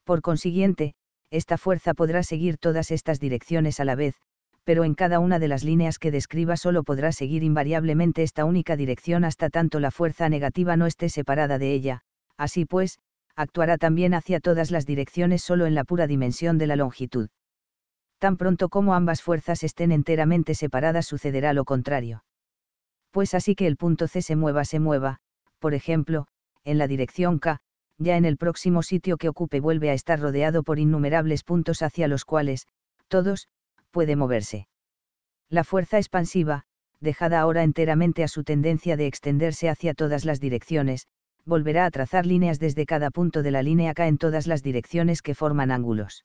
Por consiguiente, esta fuerza podrá seguir todas estas direcciones a la vez, pero en cada una de las líneas que describa solo podrá seguir invariablemente esta única dirección hasta tanto la fuerza negativa no esté separada de ella, así pues, actuará también hacia todas las direcciones solo en la pura dimensión de la longitud tan pronto como ambas fuerzas estén enteramente separadas sucederá lo contrario. Pues así que el punto C se mueva, se mueva, por ejemplo, en la dirección K, ya en el próximo sitio que ocupe vuelve a estar rodeado por innumerables puntos hacia los cuales, todos, puede moverse. La fuerza expansiva, dejada ahora enteramente a su tendencia de extenderse hacia todas las direcciones, volverá a trazar líneas desde cada punto de la línea K en todas las direcciones que forman ángulos.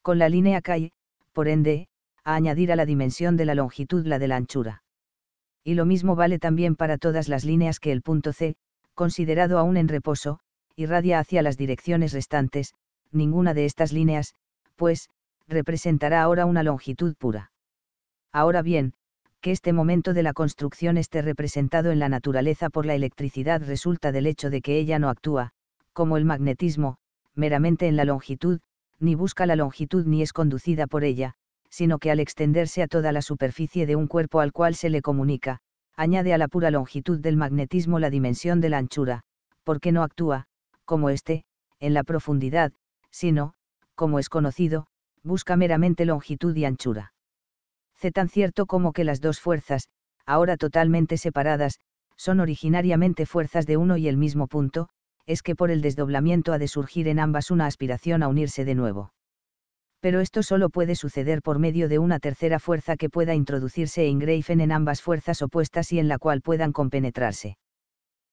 Con la línea K y, por ende, a añadir a la dimensión de la longitud la de la anchura. Y lo mismo vale también para todas las líneas que el punto C, considerado aún en reposo, irradia hacia las direcciones restantes, ninguna de estas líneas, pues, representará ahora una longitud pura. Ahora bien, que este momento de la construcción esté representado en la naturaleza por la electricidad resulta del hecho de que ella no actúa, como el magnetismo, meramente en la longitud, ni busca la longitud ni es conducida por ella, sino que al extenderse a toda la superficie de un cuerpo al cual se le comunica, añade a la pura longitud del magnetismo la dimensión de la anchura, porque no actúa, como éste, en la profundidad, sino, como es conocido, busca meramente longitud y anchura. C tan cierto como que las dos fuerzas, ahora totalmente separadas, son originariamente fuerzas de uno y el mismo punto, es que por el desdoblamiento ha de surgir en ambas una aspiración a unirse de nuevo. Pero esto solo puede suceder por medio de una tercera fuerza que pueda introducirse e ingreifen en ambas fuerzas opuestas y en la cual puedan compenetrarse.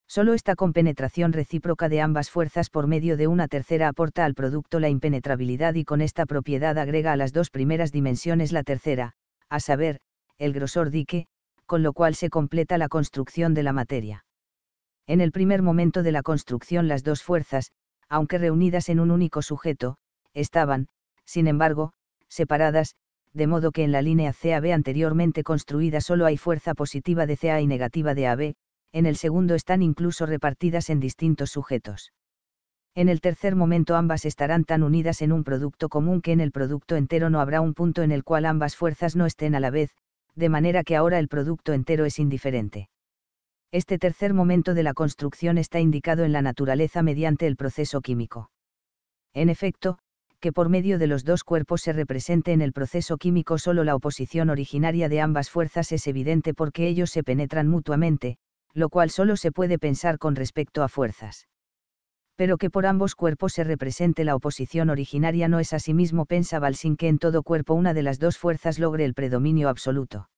Solo esta compenetración recíproca de ambas fuerzas por medio de una tercera aporta al producto la impenetrabilidad y con esta propiedad agrega a las dos primeras dimensiones la tercera, a saber, el grosor dique, con lo cual se completa la construcción de la materia. En el primer momento de la construcción las dos fuerzas, aunque reunidas en un único sujeto, estaban, sin embargo, separadas, de modo que en la línea CAB anteriormente construida solo hay fuerza positiva de CA y negativa de AB, en el segundo están incluso repartidas en distintos sujetos. En el tercer momento ambas estarán tan unidas en un producto común que en el producto entero no habrá un punto en el cual ambas fuerzas no estén a la vez, de manera que ahora el producto entero es indiferente. Este tercer momento de la construcción está indicado en la naturaleza mediante el proceso químico. En efecto, que por medio de los dos cuerpos se represente en el proceso químico solo la oposición originaria de ambas fuerzas es evidente porque ellos se penetran mutuamente, lo cual solo se puede pensar con respecto a fuerzas. Pero que por ambos cuerpos se represente la oposición originaria no es asimismo pensable sin que en todo cuerpo una de las dos fuerzas logre el predominio absoluto.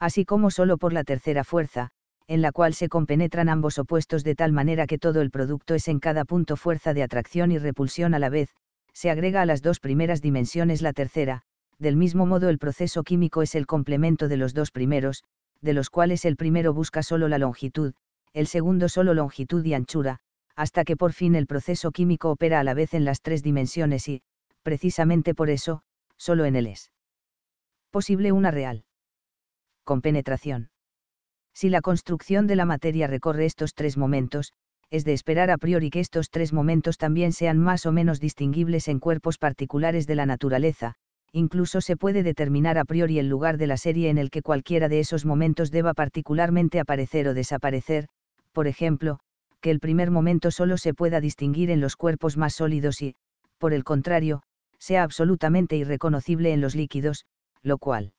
Así como solo por la tercera fuerza, en la cual se compenetran ambos opuestos de tal manera que todo el producto es en cada punto fuerza de atracción y repulsión a la vez, se agrega a las dos primeras dimensiones la tercera, del mismo modo el proceso químico es el complemento de los dos primeros, de los cuales el primero busca solo la longitud, el segundo solo longitud y anchura, hasta que por fin el proceso químico opera a la vez en las tres dimensiones y, precisamente por eso, solo en él es posible una real compenetración. Si la construcción de la materia recorre estos tres momentos, es de esperar a priori que estos tres momentos también sean más o menos distinguibles en cuerpos particulares de la naturaleza, incluso se puede determinar a priori el lugar de la serie en el que cualquiera de esos momentos deba particularmente aparecer o desaparecer, por ejemplo, que el primer momento solo se pueda distinguir en los cuerpos más sólidos y, por el contrario, sea absolutamente irreconocible en los líquidos, lo cual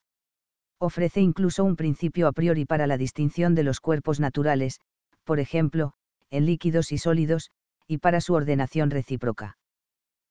ofrece incluso un principio a priori para la distinción de los cuerpos naturales, por ejemplo, en líquidos y sólidos, y para su ordenación recíproca.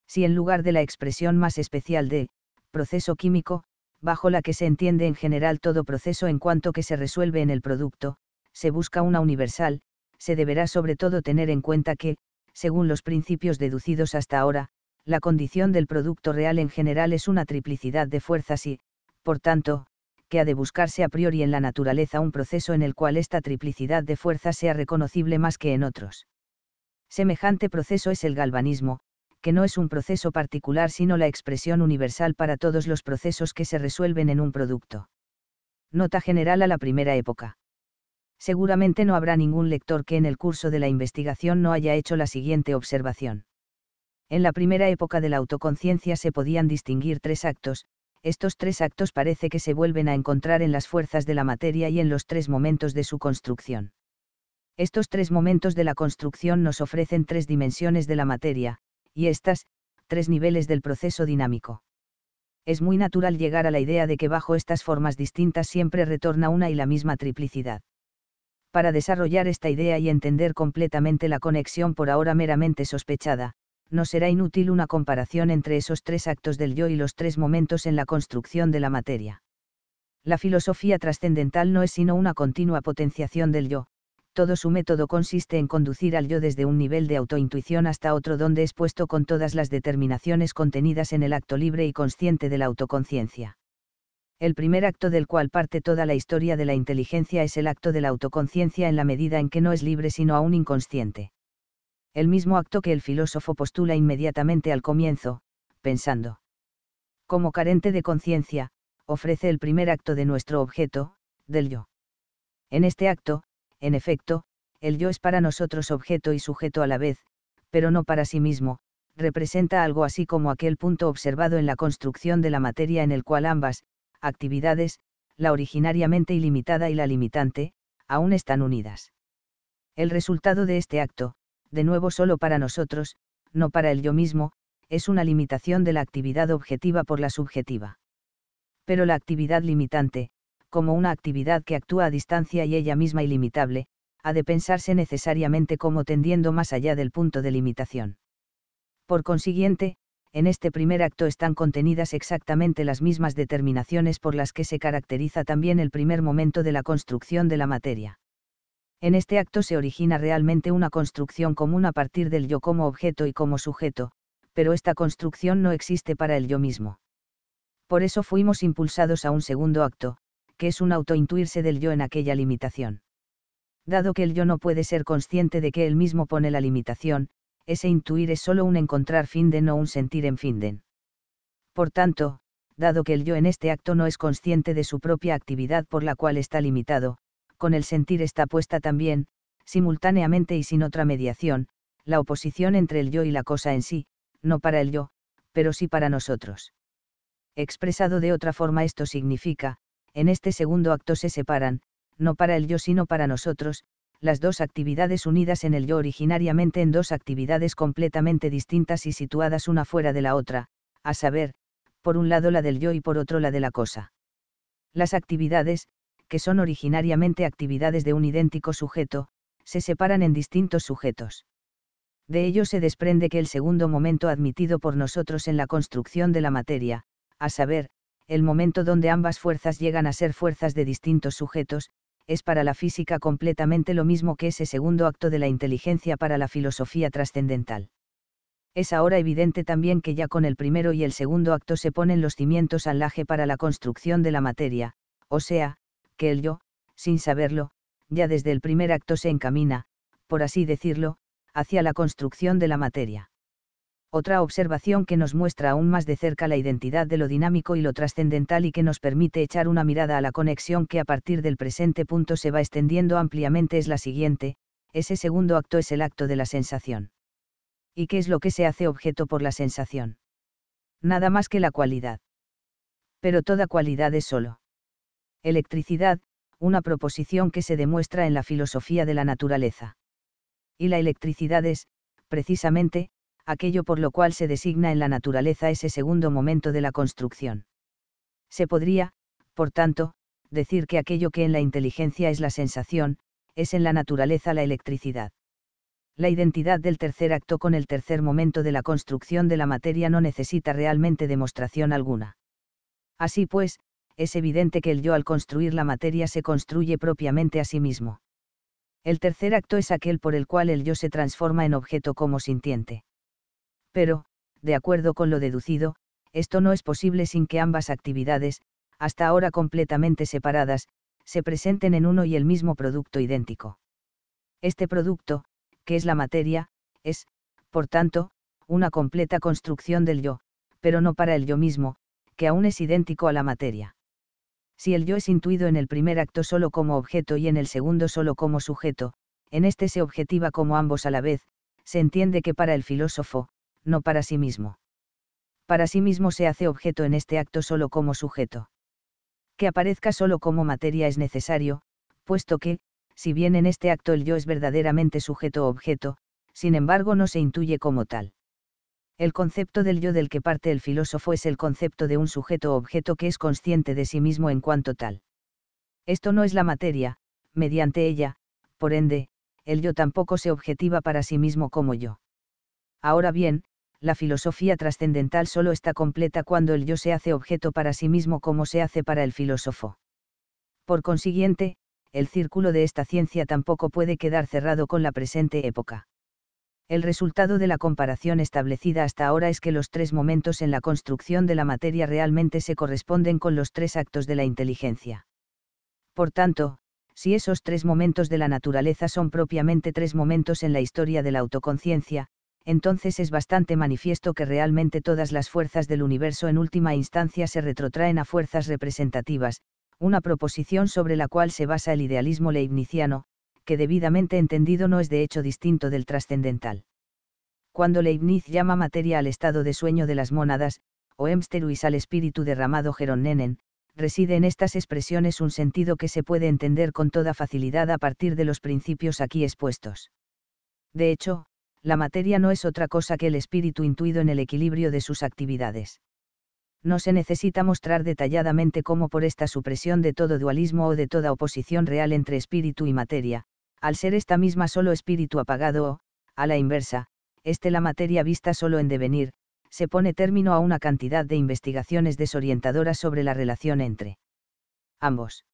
Si en lugar de la expresión más especial de proceso químico, bajo la que se entiende en general todo proceso en cuanto que se resuelve en el producto, se busca una universal, se deberá sobre todo tener en cuenta que, según los principios deducidos hasta ahora, la condición del producto real en general es una triplicidad de fuerzas y, por tanto, que ha de buscarse a priori en la naturaleza un proceso en el cual esta triplicidad de fuerzas sea reconocible más que en otros. Semejante proceso es el galvanismo, que no es un proceso particular sino la expresión universal para todos los procesos que se resuelven en un producto. Nota general a la primera época. Seguramente no habrá ningún lector que en el curso de la investigación no haya hecho la siguiente observación. En la primera época de la autoconciencia se podían distinguir tres actos, estos tres actos parece que se vuelven a encontrar en las fuerzas de la materia y en los tres momentos de su construcción. Estos tres momentos de la construcción nos ofrecen tres dimensiones de la materia, y estas, tres niveles del proceso dinámico. Es muy natural llegar a la idea de que bajo estas formas distintas siempre retorna una y la misma triplicidad. Para desarrollar esta idea y entender completamente la conexión por ahora meramente sospechada, no será inútil una comparación entre esos tres actos del yo y los tres momentos en la construcción de la materia. La filosofía trascendental no es sino una continua potenciación del yo, todo su método consiste en conducir al yo desde un nivel de autointuición hasta otro donde es puesto con todas las determinaciones contenidas en el acto libre y consciente de la autoconciencia. El primer acto del cual parte toda la historia de la inteligencia es el acto de la autoconciencia en la medida en que no es libre sino aún inconsciente el mismo acto que el filósofo postula inmediatamente al comienzo, pensando. Como carente de conciencia, ofrece el primer acto de nuestro objeto, del yo. En este acto, en efecto, el yo es para nosotros objeto y sujeto a la vez, pero no para sí mismo, representa algo así como aquel punto observado en la construcción de la materia en el cual ambas, actividades, la originariamente ilimitada y la limitante, aún están unidas. El resultado de este acto, de nuevo solo para nosotros, no para el yo mismo, es una limitación de la actividad objetiva por la subjetiva. Pero la actividad limitante, como una actividad que actúa a distancia y ella misma ilimitable, ha de pensarse necesariamente como tendiendo más allá del punto de limitación. Por consiguiente, en este primer acto están contenidas exactamente las mismas determinaciones por las que se caracteriza también el primer momento de la construcción de la materia. En este acto se origina realmente una construcción común a partir del yo como objeto y como sujeto, pero esta construcción no existe para el yo mismo. Por eso fuimos impulsados a un segundo acto, que es un autointuirse del yo en aquella limitación. Dado que el yo no puede ser consciente de que él mismo pone la limitación, ese intuir es solo un encontrar finden o un sentir en finden. Por tanto, dado que el yo en este acto no es consciente de su propia actividad por la cual está limitado, con el sentir está puesta también, simultáneamente y sin otra mediación, la oposición entre el yo y la cosa en sí, no para el yo, pero sí para nosotros. Expresado de otra forma esto significa, en este segundo acto se separan, no para el yo sino para nosotros, las dos actividades unidas en el yo originariamente en dos actividades completamente distintas y situadas una fuera de la otra, a saber, por un lado la del yo y por otro la de la cosa. Las actividades, que son originariamente actividades de un idéntico sujeto, se separan en distintos sujetos. De ello se desprende que el segundo momento admitido por nosotros en la construcción de la materia, a saber, el momento donde ambas fuerzas llegan a ser fuerzas de distintos sujetos, es para la física completamente lo mismo que ese segundo acto de la inteligencia para la filosofía trascendental. Es ahora evidente también que ya con el primero y el segundo acto se ponen los cimientos al laje para la construcción de la materia, o sea, que el yo, sin saberlo, ya desde el primer acto se encamina, por así decirlo, hacia la construcción de la materia. Otra observación que nos muestra aún más de cerca la identidad de lo dinámico y lo trascendental y que nos permite echar una mirada a la conexión que a partir del presente punto se va extendiendo ampliamente es la siguiente, ese segundo acto es el acto de la sensación. ¿Y qué es lo que se hace objeto por la sensación? Nada más que la cualidad. Pero toda cualidad es solo Electricidad, una proposición que se demuestra en la filosofía de la naturaleza. Y la electricidad es, precisamente, aquello por lo cual se designa en la naturaleza ese segundo momento de la construcción. Se podría, por tanto, decir que aquello que en la inteligencia es la sensación, es en la naturaleza la electricidad. La identidad del tercer acto con el tercer momento de la construcción de la materia no necesita realmente demostración alguna. Así pues, es evidente que el yo al construir la materia se construye propiamente a sí mismo. El tercer acto es aquel por el cual el yo se transforma en objeto como sintiente. Pero, de acuerdo con lo deducido, esto no es posible sin que ambas actividades, hasta ahora completamente separadas, se presenten en uno y el mismo producto idéntico. Este producto, que es la materia, es, por tanto, una completa construcción del yo, pero no para el yo mismo, que aún es idéntico a la materia. Si el yo es intuido en el primer acto solo como objeto y en el segundo solo como sujeto, en este se objetiva como ambos a la vez, se entiende que para el filósofo, no para sí mismo. Para sí mismo se hace objeto en este acto solo como sujeto. Que aparezca solo como materia es necesario, puesto que, si bien en este acto el yo es verdaderamente sujeto o objeto, sin embargo no se intuye como tal. El concepto del yo del que parte el filósofo es el concepto de un sujeto o objeto que es consciente de sí mismo en cuanto tal. Esto no es la materia, mediante ella, por ende, el yo tampoco se objetiva para sí mismo como yo. Ahora bien, la filosofía trascendental solo está completa cuando el yo se hace objeto para sí mismo como se hace para el filósofo. Por consiguiente, el círculo de esta ciencia tampoco puede quedar cerrado con la presente época. El resultado de la comparación establecida hasta ahora es que los tres momentos en la construcción de la materia realmente se corresponden con los tres actos de la inteligencia. Por tanto, si esos tres momentos de la naturaleza son propiamente tres momentos en la historia de la autoconciencia, entonces es bastante manifiesto que realmente todas las fuerzas del universo en última instancia se retrotraen a fuerzas representativas, una proposición sobre la cual se basa el idealismo leibniziano, que debidamente entendido no es de hecho distinto del trascendental. Cuando Leibniz llama materia al estado de sueño de las mónadas, o emsteruis al espíritu derramado Geronnenen, reside en estas expresiones un sentido que se puede entender con toda facilidad a partir de los principios aquí expuestos. De hecho, la materia no es otra cosa que el espíritu intuido en el equilibrio de sus actividades. No se necesita mostrar detalladamente cómo por esta supresión de todo dualismo o de toda oposición real entre espíritu y materia, al ser esta misma solo espíritu apagado o, a la inversa, este la materia vista solo en devenir, se pone término a una cantidad de investigaciones desorientadoras sobre la relación entre ambos.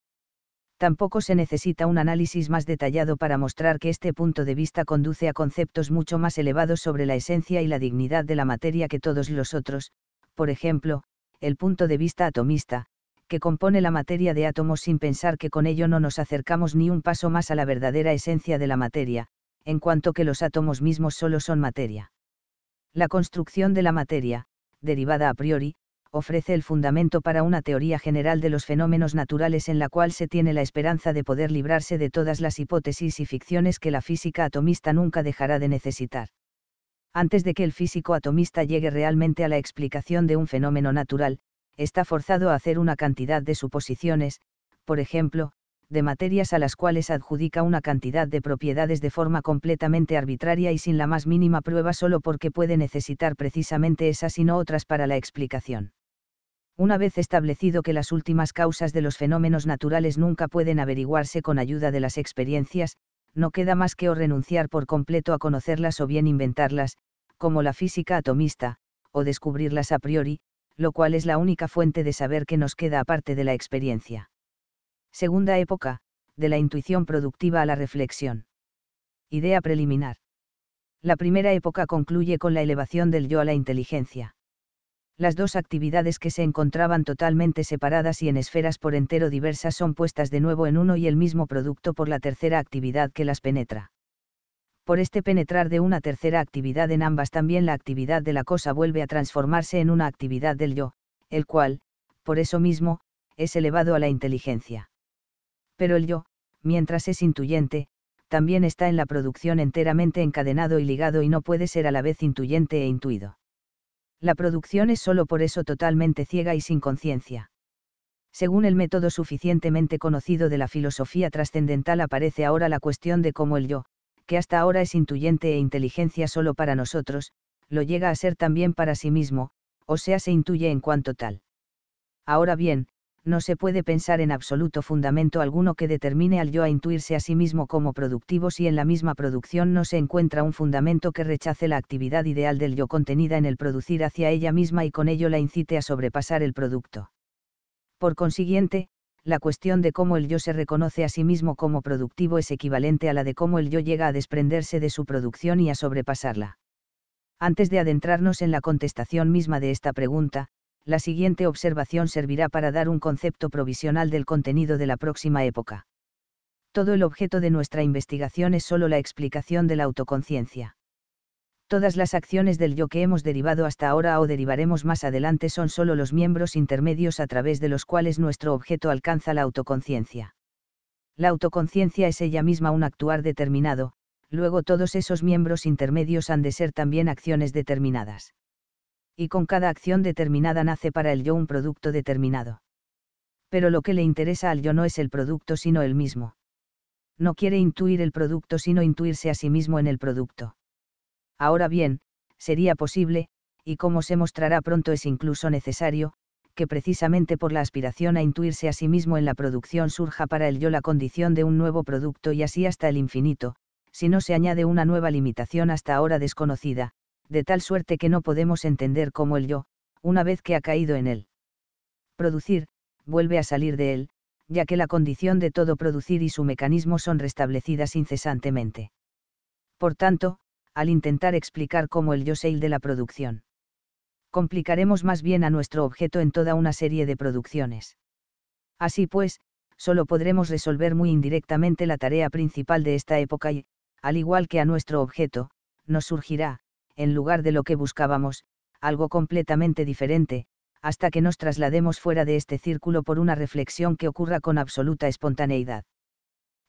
Tampoco se necesita un análisis más detallado para mostrar que este punto de vista conduce a conceptos mucho más elevados sobre la esencia y la dignidad de la materia que todos los otros, por ejemplo, el punto de vista atomista, que compone la materia de átomos sin pensar que con ello no nos acercamos ni un paso más a la verdadera esencia de la materia, en cuanto que los átomos mismos solo son materia. La construcción de la materia, derivada a priori, ofrece el fundamento para una teoría general de los fenómenos naturales en la cual se tiene la esperanza de poder librarse de todas las hipótesis y ficciones que la física atomista nunca dejará de necesitar. Antes de que el físico atomista llegue realmente a la explicación de un fenómeno natural, está forzado a hacer una cantidad de suposiciones, por ejemplo, de materias a las cuales adjudica una cantidad de propiedades de forma completamente arbitraria y sin la más mínima prueba solo porque puede necesitar precisamente esas y no otras para la explicación. Una vez establecido que las últimas causas de los fenómenos naturales nunca pueden averiguarse con ayuda de las experiencias, no queda más que o renunciar por completo a conocerlas o bien inventarlas, como la física atomista, o descubrirlas a priori, lo cual es la única fuente de saber que nos queda aparte de la experiencia. Segunda época, de la intuición productiva a la reflexión. Idea preliminar. La primera época concluye con la elevación del yo a la inteligencia. Las dos actividades que se encontraban totalmente separadas y en esferas por entero diversas son puestas de nuevo en uno y el mismo producto por la tercera actividad que las penetra por este penetrar de una tercera actividad en ambas también la actividad de la cosa vuelve a transformarse en una actividad del yo, el cual, por eso mismo, es elevado a la inteligencia. Pero el yo, mientras es intuyente, también está en la producción enteramente encadenado y ligado y no puede ser a la vez intuyente e intuido. La producción es sólo por eso totalmente ciega y sin conciencia. Según el método suficientemente conocido de la filosofía trascendental aparece ahora la cuestión de cómo el yo, que hasta ahora es intuyente e inteligencia solo para nosotros, lo llega a ser también para sí mismo, o sea se intuye en cuanto tal. Ahora bien, no se puede pensar en absoluto fundamento alguno que determine al yo a intuirse a sí mismo como productivo si en la misma producción no se encuentra un fundamento que rechace la actividad ideal del yo contenida en el producir hacia ella misma y con ello la incite a sobrepasar el producto. Por consiguiente, la cuestión de cómo el yo se reconoce a sí mismo como productivo es equivalente a la de cómo el yo llega a desprenderse de su producción y a sobrepasarla. Antes de adentrarnos en la contestación misma de esta pregunta, la siguiente observación servirá para dar un concepto provisional del contenido de la próxima época. Todo el objeto de nuestra investigación es solo la explicación de la autoconciencia todas las acciones del yo que hemos derivado hasta ahora o derivaremos más adelante son sólo los miembros intermedios a través de los cuales nuestro objeto alcanza la autoconciencia. La autoconciencia es ella misma un actuar determinado, luego todos esos miembros intermedios han de ser también acciones determinadas. Y con cada acción determinada nace para el yo un producto determinado. Pero lo que le interesa al yo no es el producto sino el mismo. No quiere intuir el producto sino intuirse a sí mismo en el producto Ahora bien, sería posible, y como se mostrará pronto es incluso necesario, que precisamente por la aspiración a intuirse a sí mismo en la producción surja para el yo la condición de un nuevo producto y así hasta el infinito, si no se añade una nueva limitación hasta ahora desconocida, de tal suerte que no podemos entender cómo el yo, una vez que ha caído en él. Producir, vuelve a salir de él, ya que la condición de todo producir y su mecanismo son restablecidas incesantemente. Por tanto, al intentar explicar cómo el yo sale de la producción. Complicaremos más bien a nuestro objeto en toda una serie de producciones. Así pues, solo podremos resolver muy indirectamente la tarea principal de esta época y, al igual que a nuestro objeto, nos surgirá, en lugar de lo que buscábamos, algo completamente diferente, hasta que nos traslademos fuera de este círculo por una reflexión que ocurra con absoluta espontaneidad.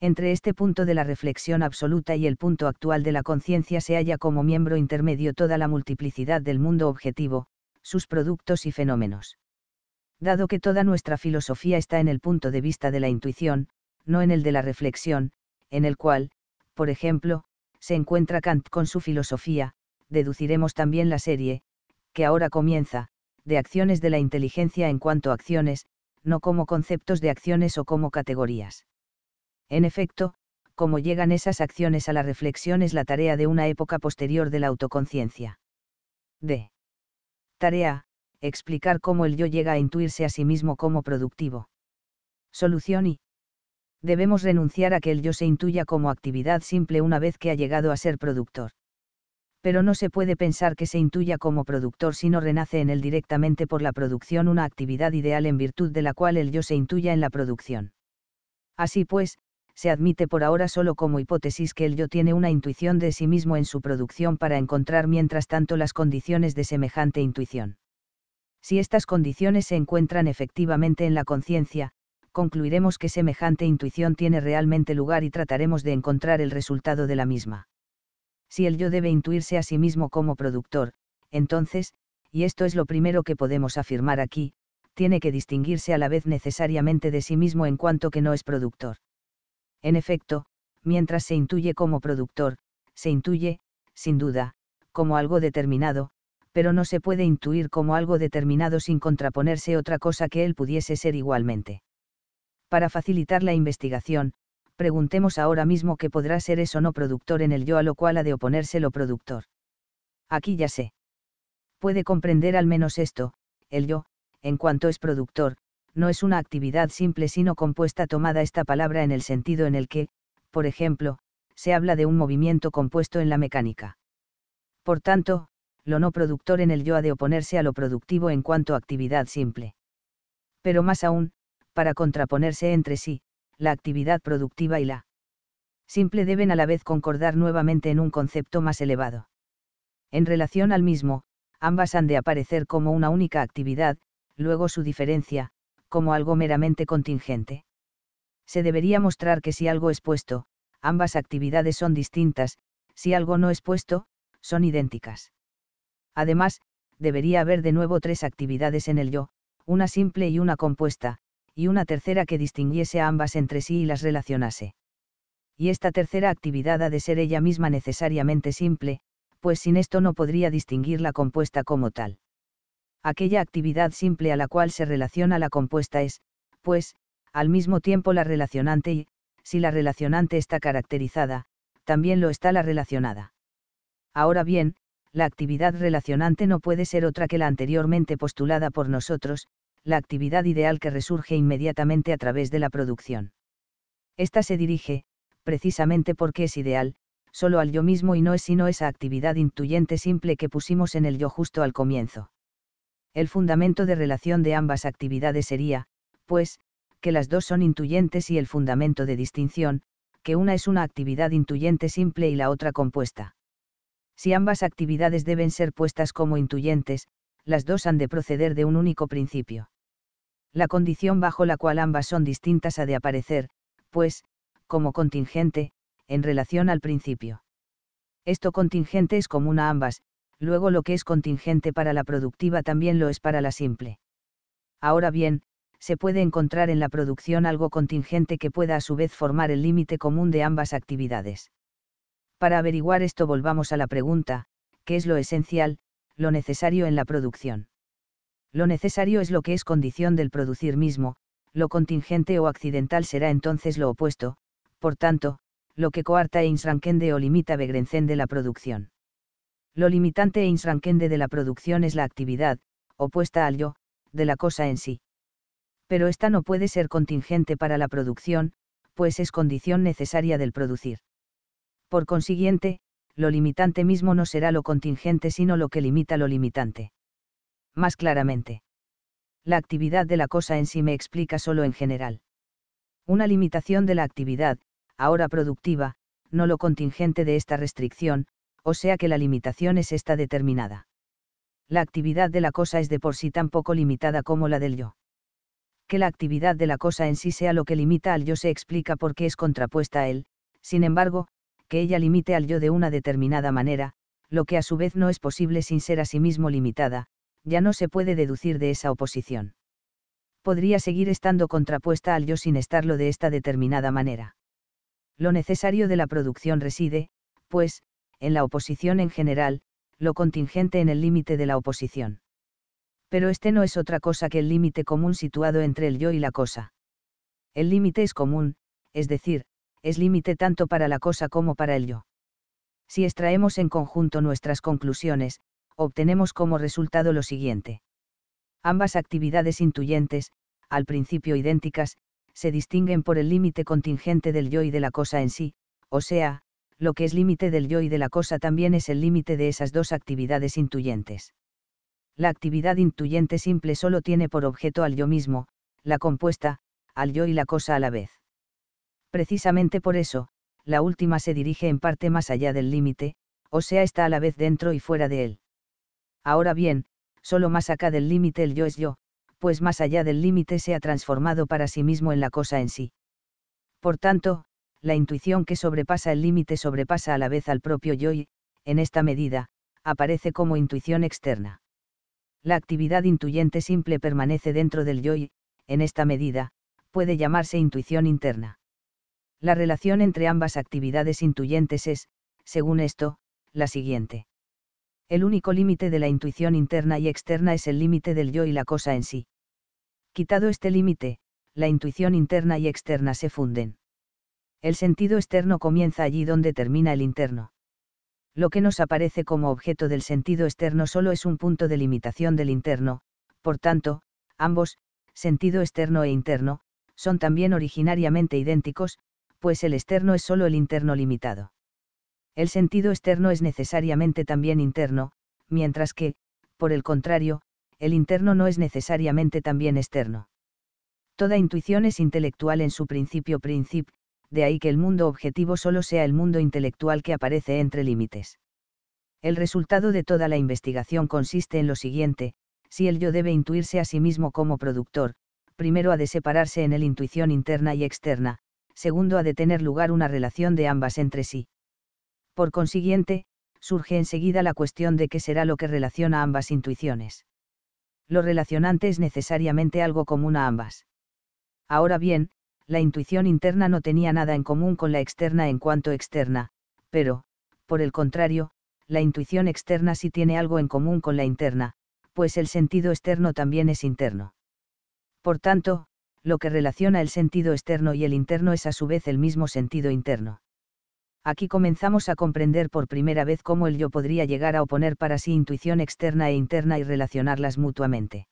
Entre este punto de la reflexión absoluta y el punto actual de la conciencia se halla como miembro intermedio toda la multiplicidad del mundo objetivo, sus productos y fenómenos. Dado que toda nuestra filosofía está en el punto de vista de la intuición, no en el de la reflexión, en el cual, por ejemplo, se encuentra Kant con su filosofía, deduciremos también la serie, que ahora comienza, de acciones de la inteligencia en cuanto a acciones, no como conceptos de acciones o como categorías. En efecto, cómo llegan esas acciones a la reflexión es la tarea de una época posterior de la autoconciencia. D. Tarea, explicar cómo el yo llega a intuirse a sí mismo como productivo. Solución y debemos renunciar a que el yo se intuya como actividad simple una vez que ha llegado a ser productor. Pero no se puede pensar que se intuya como productor si no renace en él directamente por la producción una actividad ideal en virtud de la cual el yo se intuya en la producción. Así pues, se admite por ahora solo como hipótesis que el yo tiene una intuición de sí mismo en su producción para encontrar mientras tanto las condiciones de semejante intuición. Si estas condiciones se encuentran efectivamente en la conciencia, concluiremos que semejante intuición tiene realmente lugar y trataremos de encontrar el resultado de la misma. Si el yo debe intuirse a sí mismo como productor, entonces, y esto es lo primero que podemos afirmar aquí, tiene que distinguirse a la vez necesariamente de sí mismo en cuanto que no es productor. En efecto, mientras se intuye como productor, se intuye, sin duda, como algo determinado, pero no se puede intuir como algo determinado sin contraponerse otra cosa que él pudiese ser igualmente. Para facilitar la investigación, preguntemos ahora mismo qué podrá ser eso no productor en el yo a lo cual ha de oponerse lo productor. Aquí ya sé. Puede comprender al menos esto, el yo, en cuanto es productor, no es una actividad simple sino compuesta tomada esta palabra en el sentido en el que, por ejemplo, se habla de un movimiento compuesto en la mecánica. Por tanto, lo no productor en el yo ha de oponerse a lo productivo en cuanto actividad simple. Pero más aún, para contraponerse entre sí, la actividad productiva y la simple deben a la vez concordar nuevamente en un concepto más elevado. En relación al mismo, ambas han de aparecer como una única actividad, luego su diferencia, como algo meramente contingente. Se debería mostrar que si algo es puesto, ambas actividades son distintas, si algo no es puesto, son idénticas. Además, debería haber de nuevo tres actividades en el yo, una simple y una compuesta, y una tercera que distinguiese a ambas entre sí y las relacionase. Y esta tercera actividad ha de ser ella misma necesariamente simple, pues sin esto no podría distinguir la compuesta como tal aquella actividad simple a la cual se relaciona la compuesta es, pues, al mismo tiempo la relacionante y, si la relacionante está caracterizada, también lo está la relacionada. Ahora bien, la actividad relacionante no puede ser otra que la anteriormente postulada por nosotros, la actividad ideal que resurge inmediatamente a través de la producción. Esta se dirige, precisamente porque es ideal, solo al yo mismo y no es sino esa actividad intuyente simple que pusimos en el yo justo al comienzo. El fundamento de relación de ambas actividades sería, pues, que las dos son intuyentes y el fundamento de distinción, que una es una actividad intuyente simple y la otra compuesta. Si ambas actividades deben ser puestas como intuyentes, las dos han de proceder de un único principio. La condición bajo la cual ambas son distintas ha de aparecer, pues, como contingente, en relación al principio. Esto contingente es común a ambas, luego lo que es contingente para la productiva también lo es para la simple. Ahora bien, se puede encontrar en la producción algo contingente que pueda a su vez formar el límite común de ambas actividades. Para averiguar esto volvamos a la pregunta, ¿qué es lo esencial, lo necesario en la producción? Lo necesario es lo que es condición del producir mismo, lo contingente o accidental será entonces lo opuesto, por tanto, lo que coarta e insranquende o limita begrencende la producción. Lo limitante e insranquende de la producción es la actividad, opuesta al yo, de la cosa en sí. Pero esta no puede ser contingente para la producción, pues es condición necesaria del producir. Por consiguiente, lo limitante mismo no será lo contingente sino lo que limita lo limitante. Más claramente. La actividad de la cosa en sí me explica solo en general. Una limitación de la actividad, ahora productiva, no lo contingente de esta restricción, o sea que la limitación es esta determinada. La actividad de la cosa es de por sí tan poco limitada como la del yo. Que la actividad de la cosa en sí sea lo que limita al yo se explica porque es contrapuesta a él, sin embargo, que ella limite al yo de una determinada manera, lo que a su vez no es posible sin ser a sí mismo limitada, ya no se puede deducir de esa oposición. Podría seguir estando contrapuesta al yo sin estarlo de esta determinada manera. Lo necesario de la producción reside, pues, en la oposición en general, lo contingente en el límite de la oposición. Pero este no es otra cosa que el límite común situado entre el yo y la cosa. El límite es común, es decir, es límite tanto para la cosa como para el yo. Si extraemos en conjunto nuestras conclusiones, obtenemos como resultado lo siguiente. Ambas actividades intuyentes, al principio idénticas, se distinguen por el límite contingente del yo y de la cosa en sí, o sea, lo que es límite del yo y de la cosa también es el límite de esas dos actividades intuyentes. La actividad intuyente simple solo tiene por objeto al yo mismo, la compuesta, al yo y la cosa a la vez. Precisamente por eso, la última se dirige en parte más allá del límite, o sea, está a la vez dentro y fuera de él. Ahora bien, solo más acá del límite el yo es yo, pues más allá del límite se ha transformado para sí mismo en la cosa en sí. Por tanto, la intuición que sobrepasa el límite sobrepasa a la vez al propio yo y, en esta medida, aparece como intuición externa. La actividad intuyente simple permanece dentro del yo y, en esta medida, puede llamarse intuición interna. La relación entre ambas actividades intuyentes es, según esto, la siguiente. El único límite de la intuición interna y externa es el límite del yo y la cosa en sí. Quitado este límite, la intuición interna y externa se funden. El sentido externo comienza allí donde termina el interno. Lo que nos aparece como objeto del sentido externo solo es un punto de limitación del interno, por tanto, ambos, sentido externo e interno, son también originariamente idénticos, pues el externo es solo el interno limitado. El sentido externo es necesariamente también interno, mientras que, por el contrario, el interno no es necesariamente también externo. Toda intuición es intelectual en su principio principio de ahí que el mundo objetivo solo sea el mundo intelectual que aparece entre límites. El resultado de toda la investigación consiste en lo siguiente, si el yo debe intuirse a sí mismo como productor, primero ha de separarse en el intuición interna y externa, segundo ha de tener lugar una relación de ambas entre sí. Por consiguiente, surge enseguida la cuestión de qué será lo que relaciona ambas intuiciones. Lo relacionante es necesariamente algo común a ambas. Ahora bien, la intuición interna no tenía nada en común con la externa en cuanto externa, pero, por el contrario, la intuición externa sí tiene algo en común con la interna, pues el sentido externo también es interno. Por tanto, lo que relaciona el sentido externo y el interno es a su vez el mismo sentido interno. Aquí comenzamos a comprender por primera vez cómo el yo podría llegar a oponer para sí intuición externa e interna y relacionarlas mutuamente.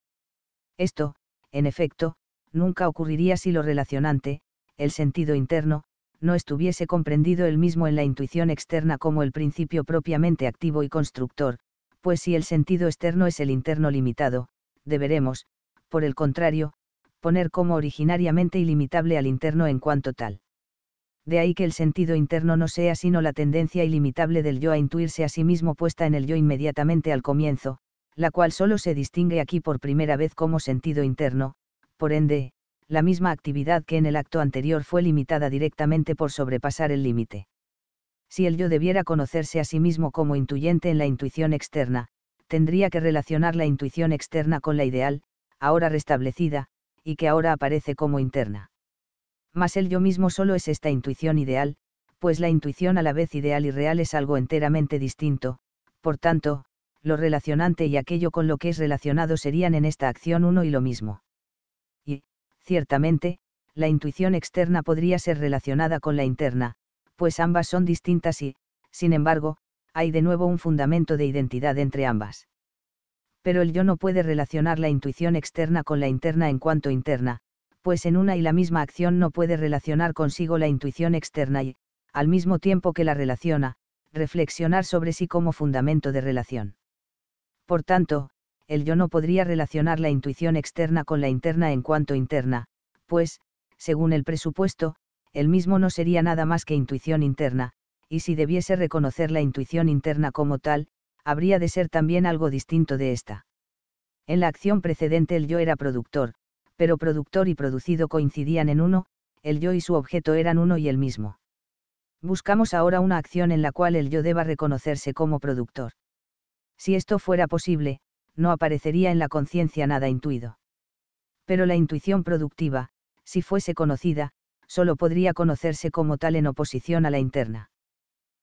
Esto, en efecto, nunca ocurriría si lo relacionante, el sentido interno, no estuviese comprendido el mismo en la intuición externa como el principio propiamente activo y constructor, pues si el sentido externo es el interno limitado, deberemos, por el contrario, poner como originariamente ilimitable al interno en cuanto tal. De ahí que el sentido interno no sea sino la tendencia ilimitable del yo a intuirse a sí mismo puesta en el yo inmediatamente al comienzo, la cual solo se distingue aquí por primera vez como sentido interno, por ende, la misma actividad que en el acto anterior fue limitada directamente por sobrepasar el límite. Si el yo debiera conocerse a sí mismo como intuyente en la intuición externa, tendría que relacionar la intuición externa con la ideal, ahora restablecida, y que ahora aparece como interna. Mas el yo mismo solo es esta intuición ideal, pues la intuición a la vez ideal y real es algo enteramente distinto, por tanto, lo relacionante y aquello con lo que es relacionado serían en esta acción uno y lo mismo. Ciertamente, la intuición externa podría ser relacionada con la interna, pues ambas son distintas y, sin embargo, hay de nuevo un fundamento de identidad entre ambas. Pero el yo no puede relacionar la intuición externa con la interna en cuanto interna, pues en una y la misma acción no puede relacionar consigo la intuición externa y, al mismo tiempo que la relaciona, reflexionar sobre sí como fundamento de relación. Por tanto, el yo no podría relacionar la intuición externa con la interna en cuanto interna, pues, según el presupuesto, el mismo no sería nada más que intuición interna, y si debiese reconocer la intuición interna como tal, habría de ser también algo distinto de esta. En la acción precedente el yo era productor, pero productor y producido coincidían en uno, el yo y su objeto eran uno y el mismo. Buscamos ahora una acción en la cual el yo deba reconocerse como productor. Si esto fuera posible, no aparecería en la conciencia nada intuido. Pero la intuición productiva, si fuese conocida, solo podría conocerse como tal en oposición a la interna.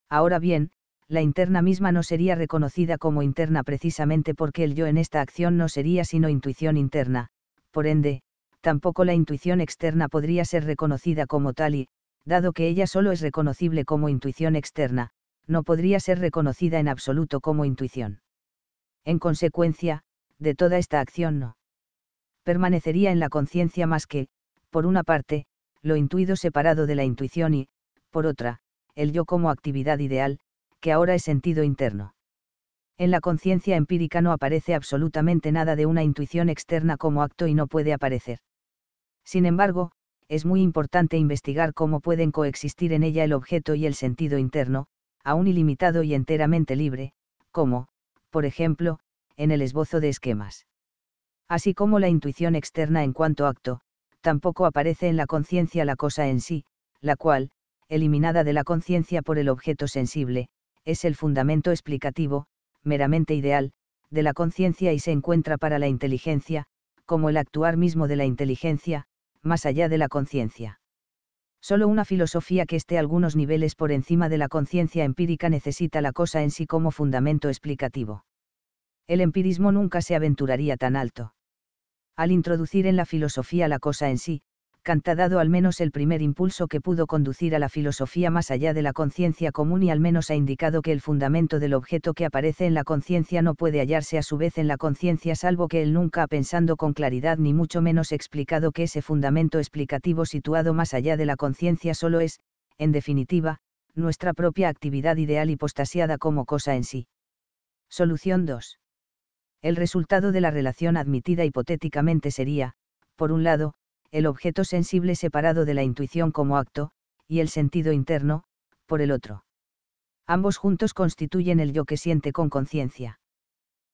Ahora bien, la interna misma no sería reconocida como interna precisamente porque el yo en esta acción no sería sino intuición interna, por ende, tampoco la intuición externa podría ser reconocida como tal y, dado que ella solo es reconocible como intuición externa, no podría ser reconocida en absoluto como intuición. En consecuencia, de toda esta acción no permanecería en la conciencia más que, por una parte, lo intuido separado de la intuición y, por otra, el yo como actividad ideal, que ahora es sentido interno. En la conciencia empírica no aparece absolutamente nada de una intuición externa como acto y no puede aparecer. Sin embargo, es muy importante investigar cómo pueden coexistir en ella el objeto y el sentido interno, aún ilimitado y enteramente libre, como, por ejemplo, en el esbozo de esquemas. Así como la intuición externa en cuanto acto, tampoco aparece en la conciencia la cosa en sí, la cual, eliminada de la conciencia por el objeto sensible, es el fundamento explicativo, meramente ideal, de la conciencia y se encuentra para la inteligencia, como el actuar mismo de la inteligencia, más allá de la conciencia. Sólo una filosofía que esté algunos niveles por encima de la conciencia empírica necesita la cosa en sí como fundamento explicativo. El empirismo nunca se aventuraría tan alto. Al introducir en la filosofía la cosa en sí, Kant ha dado al menos el primer impulso que pudo conducir a la filosofía más allá de la conciencia común y al menos ha indicado que el fundamento del objeto que aparece en la conciencia no puede hallarse a su vez en la conciencia salvo que él nunca ha pensado con claridad ni mucho menos explicado que ese fundamento explicativo situado más allá de la conciencia solo es, en definitiva, nuestra propia actividad ideal hipostasiada como cosa en sí. Solución 2. El resultado de la relación admitida hipotéticamente sería, por un lado, el objeto sensible separado de la intuición como acto, y el sentido interno, por el otro. Ambos juntos constituyen el yo que siente con conciencia.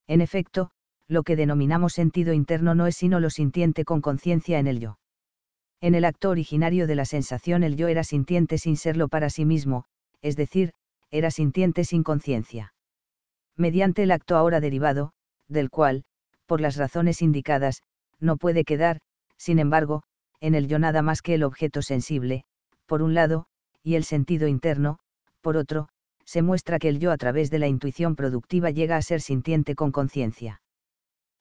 En efecto, lo que denominamos sentido interno no es sino lo sintiente con conciencia en el yo. En el acto originario de la sensación el yo era sintiente sin serlo para sí mismo, es decir, era sintiente sin conciencia. Mediante el acto ahora derivado, del cual, por las razones indicadas, no puede quedar, sin embargo, en el yo nada más que el objeto sensible, por un lado, y el sentido interno, por otro, se muestra que el yo a través de la intuición productiva llega a ser sintiente con conciencia.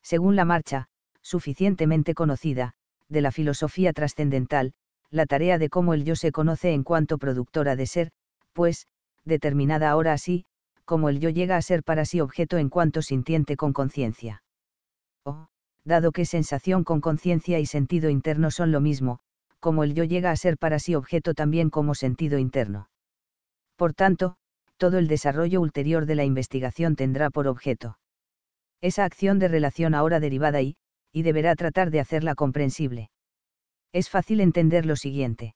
Según la marcha, suficientemente conocida, de la filosofía trascendental, la tarea de cómo el yo se conoce en cuanto productora de ser, pues, determinada ahora así, como el yo llega a ser para sí objeto en cuanto sintiente con conciencia dado que sensación con conciencia y sentido interno son lo mismo, como el yo llega a ser para sí objeto también como sentido interno. Por tanto, todo el desarrollo ulterior de la investigación tendrá por objeto. Esa acción de relación ahora derivada y, y deberá tratar de hacerla comprensible. Es fácil entender lo siguiente.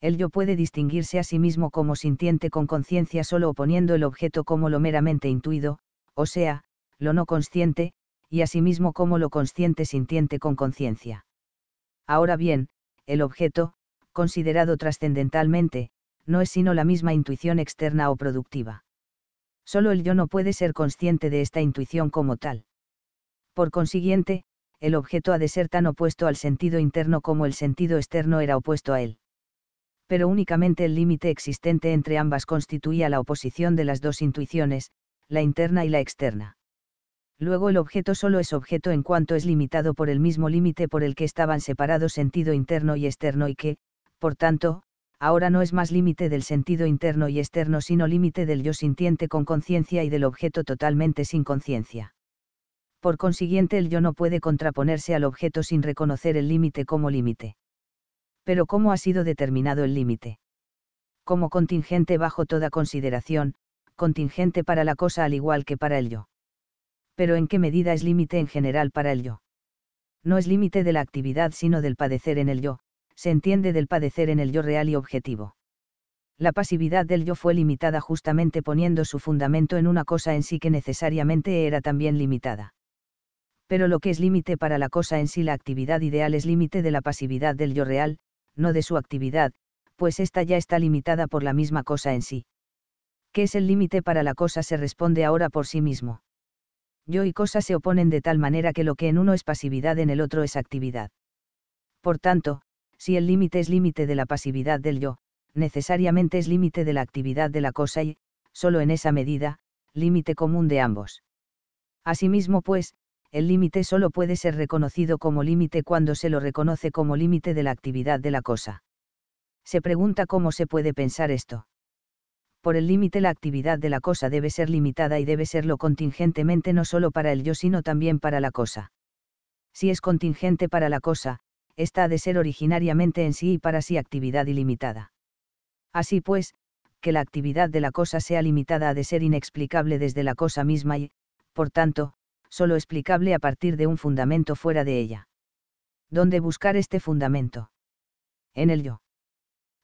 El yo puede distinguirse a sí mismo como sintiente con conciencia solo oponiendo el objeto como lo meramente intuido, o sea, lo no consciente, y asimismo como lo consciente sintiente con conciencia. Ahora bien, el objeto, considerado trascendentalmente, no es sino la misma intuición externa o productiva. Solo el yo no puede ser consciente de esta intuición como tal. Por consiguiente, el objeto ha de ser tan opuesto al sentido interno como el sentido externo era opuesto a él. Pero únicamente el límite existente entre ambas constituía la oposición de las dos intuiciones, la interna y la externa. Luego el objeto solo es objeto en cuanto es limitado por el mismo límite por el que estaban separados sentido interno y externo y que, por tanto, ahora no es más límite del sentido interno y externo sino límite del yo sintiente con conciencia y del objeto totalmente sin conciencia. Por consiguiente el yo no puede contraponerse al objeto sin reconocer el límite como límite. Pero ¿cómo ha sido determinado el límite? Como contingente bajo toda consideración, contingente para la cosa al igual que para el yo pero ¿en qué medida es límite en general para el yo? No es límite de la actividad sino del padecer en el yo, se entiende del padecer en el yo real y objetivo. La pasividad del yo fue limitada justamente poniendo su fundamento en una cosa en sí que necesariamente era también limitada. Pero lo que es límite para la cosa en sí, la actividad ideal es límite de la pasividad del yo real, no de su actividad, pues ésta ya está limitada por la misma cosa en sí. ¿Qué es el límite para la cosa? se responde ahora por sí mismo yo y cosa se oponen de tal manera que lo que en uno es pasividad en el otro es actividad. Por tanto, si el límite es límite de la pasividad del yo, necesariamente es límite de la actividad de la cosa y, solo en esa medida, límite común de ambos. Asimismo, pues, el límite solo puede ser reconocido como límite cuando se lo reconoce como límite de la actividad de la cosa. Se pregunta cómo se puede pensar esto por el límite la actividad de la cosa debe ser limitada y debe serlo contingentemente no solo para el yo sino también para la cosa. Si es contingente para la cosa, ésta ha de ser originariamente en sí y para sí actividad ilimitada. Así pues, que la actividad de la cosa sea limitada ha de ser inexplicable desde la cosa misma y, por tanto, solo explicable a partir de un fundamento fuera de ella. ¿Dónde buscar este fundamento? En el yo.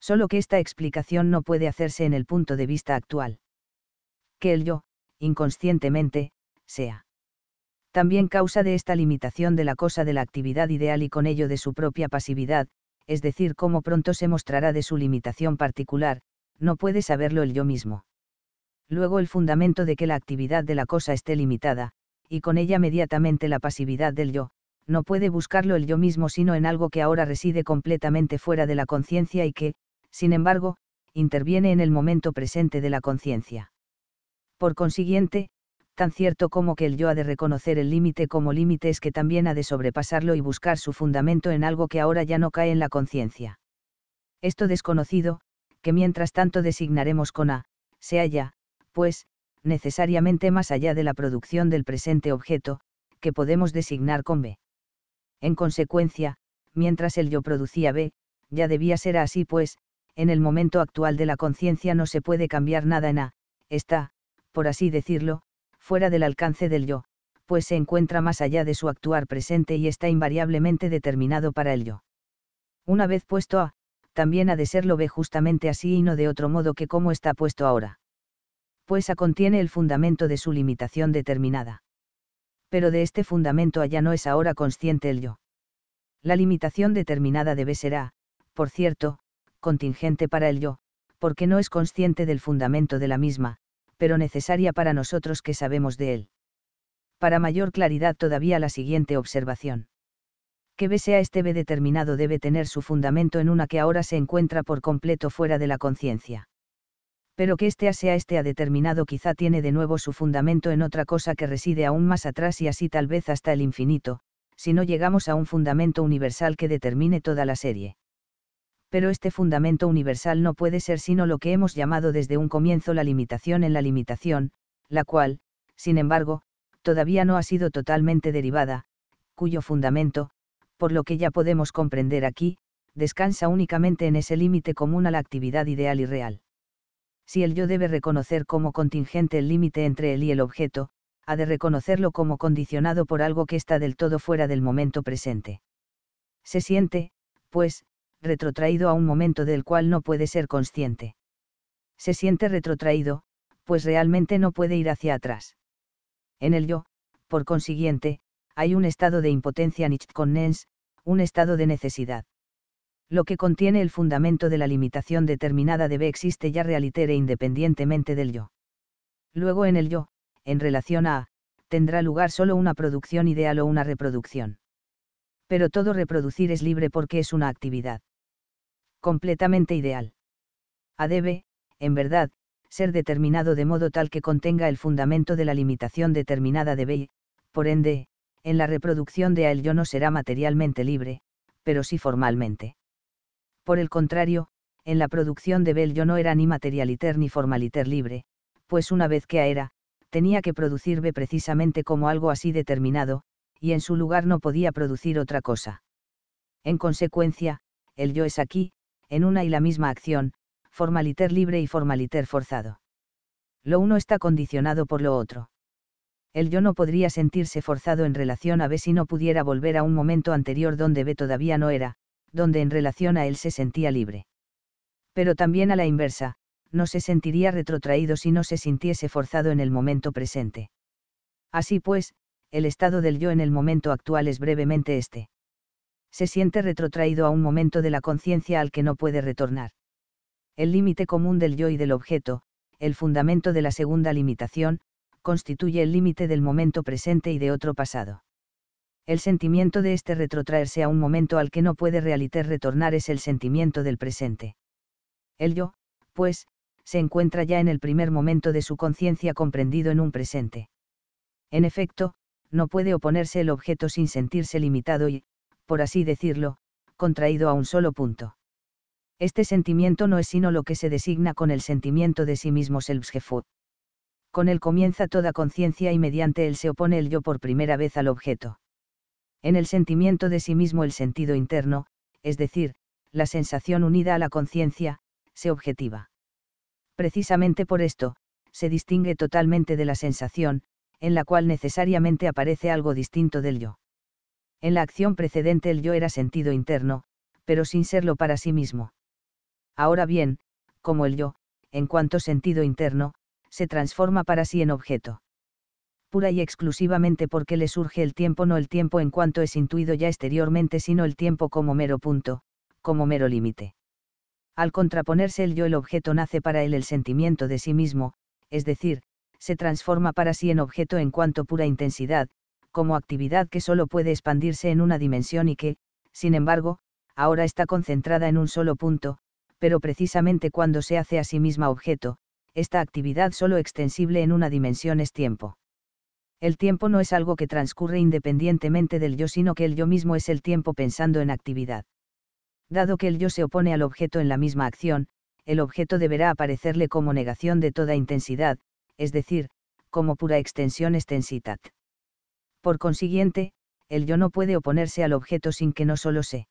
Solo que esta explicación no puede hacerse en el punto de vista actual. Que el yo, inconscientemente, sea. También causa de esta limitación de la cosa de la actividad ideal y con ello de su propia pasividad, es decir, cómo pronto se mostrará de su limitación particular, no puede saberlo el yo mismo. Luego el fundamento de que la actividad de la cosa esté limitada, y con ella mediatamente la pasividad del yo, no puede buscarlo el yo mismo sino en algo que ahora reside completamente fuera de la conciencia y que, sin embargo, interviene en el momento presente de la conciencia. Por consiguiente, tan cierto como que el yo ha de reconocer el límite como límite es que también ha de sobrepasarlo y buscar su fundamento en algo que ahora ya no cae en la conciencia. Esto desconocido, que mientras tanto designaremos con A, se halla, pues, necesariamente más allá de la producción del presente objeto, que podemos designar con B. En consecuencia, mientras el yo producía B, ya debía ser así pues, en el momento actual de la conciencia no se puede cambiar nada en A, está, por así decirlo, fuera del alcance del yo, pues se encuentra más allá de su actuar presente y está invariablemente determinado para el yo. Una vez puesto A, también ha de serlo ve justamente así y no de otro modo que como está puesto ahora. Pues A contiene el fundamento de su limitación determinada. Pero de este fundamento allá no es ahora consciente el yo. La limitación determinada de B será, por cierto, contingente para el yo, porque no es consciente del fundamento de la misma, pero necesaria para nosotros que sabemos de él. Para mayor claridad todavía la siguiente observación. Que B sea este B determinado debe tener su fundamento en una que ahora se encuentra por completo fuera de la conciencia. Pero que este A sea este A determinado quizá tiene de nuevo su fundamento en otra cosa que reside aún más atrás y así tal vez hasta el infinito, si no llegamos a un fundamento universal que determine toda la serie pero este fundamento universal no puede ser sino lo que hemos llamado desde un comienzo la limitación en la limitación, la cual, sin embargo, todavía no ha sido totalmente derivada, cuyo fundamento, por lo que ya podemos comprender aquí, descansa únicamente en ese límite común a la actividad ideal y real. Si el yo debe reconocer como contingente el límite entre él y el objeto, ha de reconocerlo como condicionado por algo que está del todo fuera del momento presente. Se siente, pues, retrotraído a un momento del cual no puede ser consciente. Se siente retrotraído, pues realmente no puede ir hacia atrás. En el yo, por consiguiente, hay un estado de impotencia nichtkonnens, un estado de necesidad. Lo que contiene el fundamento de la limitación determinada debe existe ya realitere independientemente del yo. Luego en el yo, en relación a, tendrá lugar solo una producción ideal o una reproducción. Pero todo reproducir es libre porque es una actividad completamente ideal. A debe, en verdad, ser determinado de modo tal que contenga el fundamento de la limitación determinada de B, por ende, en la reproducción de A el yo no será materialmente libre, pero sí formalmente. Por el contrario, en la producción de B el yo no era ni materialiter ni formaliter libre, pues una vez que A era, tenía que producir B precisamente como algo así determinado, y en su lugar no podía producir otra cosa. En consecuencia, el yo es aquí, en una y la misma acción, formaliter libre y formaliter forzado. Lo uno está condicionado por lo otro. El yo no podría sentirse forzado en relación a B si no pudiera volver a un momento anterior donde B todavía no era, donde en relación a él se sentía libre. Pero también a la inversa, no se sentiría retrotraído si no se sintiese forzado en el momento presente. Así pues, el estado del yo en el momento actual es brevemente este se siente retrotraído a un momento de la conciencia al que no puede retornar. El límite común del yo y del objeto, el fundamento de la segunda limitación, constituye el límite del momento presente y de otro pasado. El sentimiento de este retrotraerse a un momento al que no puede realiter retornar es el sentimiento del presente. El yo, pues, se encuentra ya en el primer momento de su conciencia comprendido en un presente. En efecto, no puede oponerse el objeto sin sentirse limitado y, por así decirlo, contraído a un solo punto. Este sentimiento no es sino lo que se designa con el sentimiento de sí mismo Selbstgefühl. Con él comienza toda conciencia y mediante él se opone el yo por primera vez al objeto. En el sentimiento de sí mismo el sentido interno, es decir, la sensación unida a la conciencia, se objetiva. Precisamente por esto, se distingue totalmente de la sensación, en la cual necesariamente aparece algo distinto del yo. En la acción precedente el yo era sentido interno, pero sin serlo para sí mismo. Ahora bien, como el yo, en cuanto sentido interno, se transforma para sí en objeto. Pura y exclusivamente porque le surge el tiempo, no el tiempo en cuanto es intuido ya exteriormente, sino el tiempo como mero punto, como mero límite. Al contraponerse el yo, el objeto nace para él el sentimiento de sí mismo, es decir, se transforma para sí en objeto en cuanto pura intensidad, como actividad que solo puede expandirse en una dimensión y que, sin embargo, ahora está concentrada en un solo punto, pero precisamente cuando se hace a sí misma objeto, esta actividad solo extensible en una dimensión es tiempo. El tiempo no es algo que transcurre independientemente del yo, sino que el yo mismo es el tiempo pensando en actividad. Dado que el yo se opone al objeto en la misma acción, el objeto deberá aparecerle como negación de toda intensidad, es decir, como pura extensión extensitat. Por consiguiente, el yo no puede oponerse al objeto sin que no solo se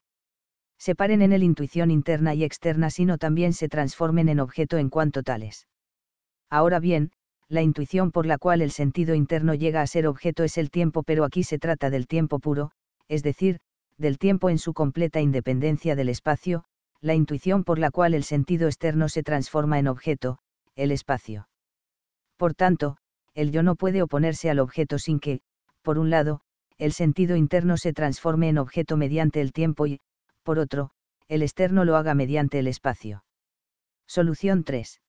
separen en él intuición interna y externa, sino también se transformen en objeto en cuanto tales. Ahora bien, la intuición por la cual el sentido interno llega a ser objeto es el tiempo, pero aquí se trata del tiempo puro, es decir, del tiempo en su completa independencia del espacio, la intuición por la cual el sentido externo se transforma en objeto, el espacio. Por tanto, el yo no puede oponerse al objeto sin que, por un lado, el sentido interno se transforme en objeto mediante el tiempo y, por otro, el externo lo haga mediante el espacio. Solución 3.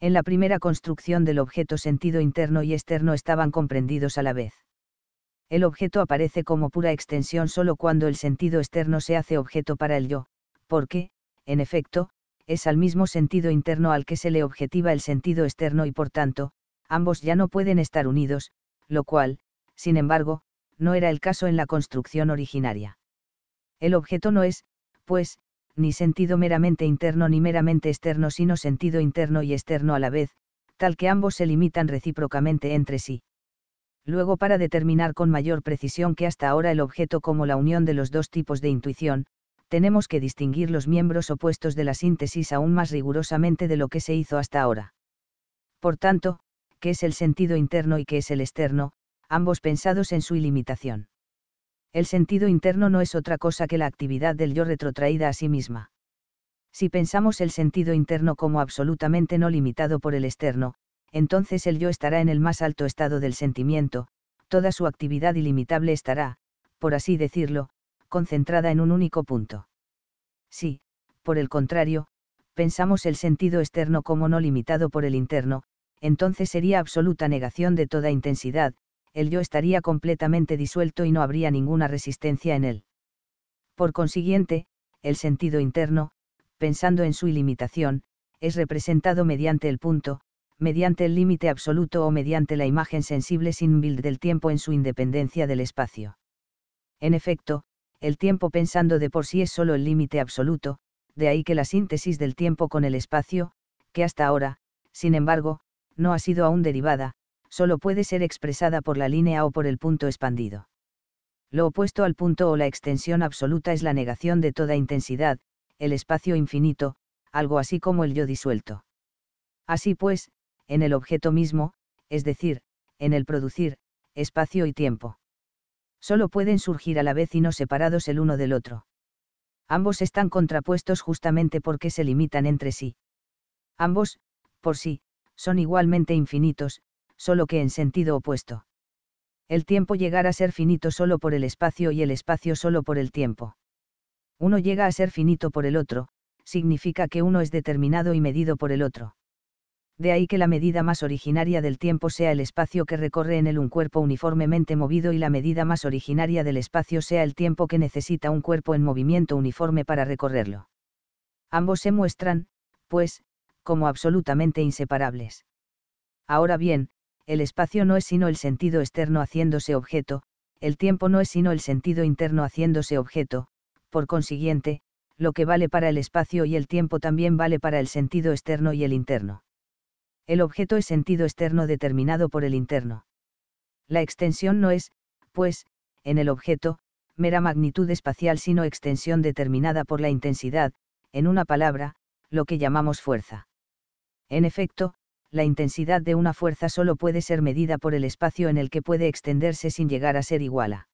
En la primera construcción del objeto sentido interno y externo estaban comprendidos a la vez. El objeto aparece como pura extensión solo cuando el sentido externo se hace objeto para el yo, porque, en efecto, es al mismo sentido interno al que se le objetiva el sentido externo y por tanto, ambos ya no pueden estar unidos, lo cual, sin embargo, no era el caso en la construcción originaria. El objeto no es, pues, ni sentido meramente interno ni meramente externo, sino sentido interno y externo a la vez, tal que ambos se limitan recíprocamente entre sí. Luego, para determinar con mayor precisión que hasta ahora el objeto como la unión de los dos tipos de intuición, tenemos que distinguir los miembros opuestos de la síntesis aún más rigurosamente de lo que se hizo hasta ahora. Por tanto, ¿qué es el sentido interno y qué es el externo? ambos pensados en su ilimitación. El sentido interno no es otra cosa que la actividad del yo retrotraída a sí misma. Si pensamos el sentido interno como absolutamente no limitado por el externo, entonces el yo estará en el más alto estado del sentimiento, toda su actividad ilimitable estará, por así decirlo, concentrada en un único punto. Si, por el contrario, pensamos el sentido externo como no limitado por el interno, entonces sería absoluta negación de toda intensidad, el yo estaría completamente disuelto y no habría ninguna resistencia en él. Por consiguiente, el sentido interno, pensando en su ilimitación, es representado mediante el punto, mediante el límite absoluto o mediante la imagen sensible sin build del tiempo en su independencia del espacio. En efecto, el tiempo pensando de por sí es sólo el límite absoluto, de ahí que la síntesis del tiempo con el espacio, que hasta ahora, sin embargo, no ha sido aún derivada, solo puede ser expresada por la línea o por el punto expandido. Lo opuesto al punto o la extensión absoluta es la negación de toda intensidad, el espacio infinito, algo así como el yo disuelto. Así pues, en el objeto mismo, es decir, en el producir, espacio y tiempo. Solo pueden surgir a la vez y no separados el uno del otro. Ambos están contrapuestos justamente porque se limitan entre sí. Ambos, por sí, son igualmente infinitos, solo que en sentido opuesto. El tiempo llegará a ser finito solo por el espacio y el espacio solo por el tiempo. Uno llega a ser finito por el otro, significa que uno es determinado y medido por el otro. De ahí que la medida más originaria del tiempo sea el espacio que recorre en él un cuerpo uniformemente movido y la medida más originaria del espacio sea el tiempo que necesita un cuerpo en movimiento uniforme para recorrerlo. Ambos se muestran, pues, como absolutamente inseparables. Ahora bien, el espacio no es sino el sentido externo haciéndose objeto, el tiempo no es sino el sentido interno haciéndose objeto, por consiguiente, lo que vale para el espacio y el tiempo también vale para el sentido externo y el interno. El objeto es sentido externo determinado por el interno. La extensión no es, pues, en el objeto, mera magnitud espacial sino extensión determinada por la intensidad, en una palabra, lo que llamamos fuerza. En efecto, la intensidad de una fuerza solo puede ser medida por el espacio en el que puede extenderse sin llegar a ser igual a.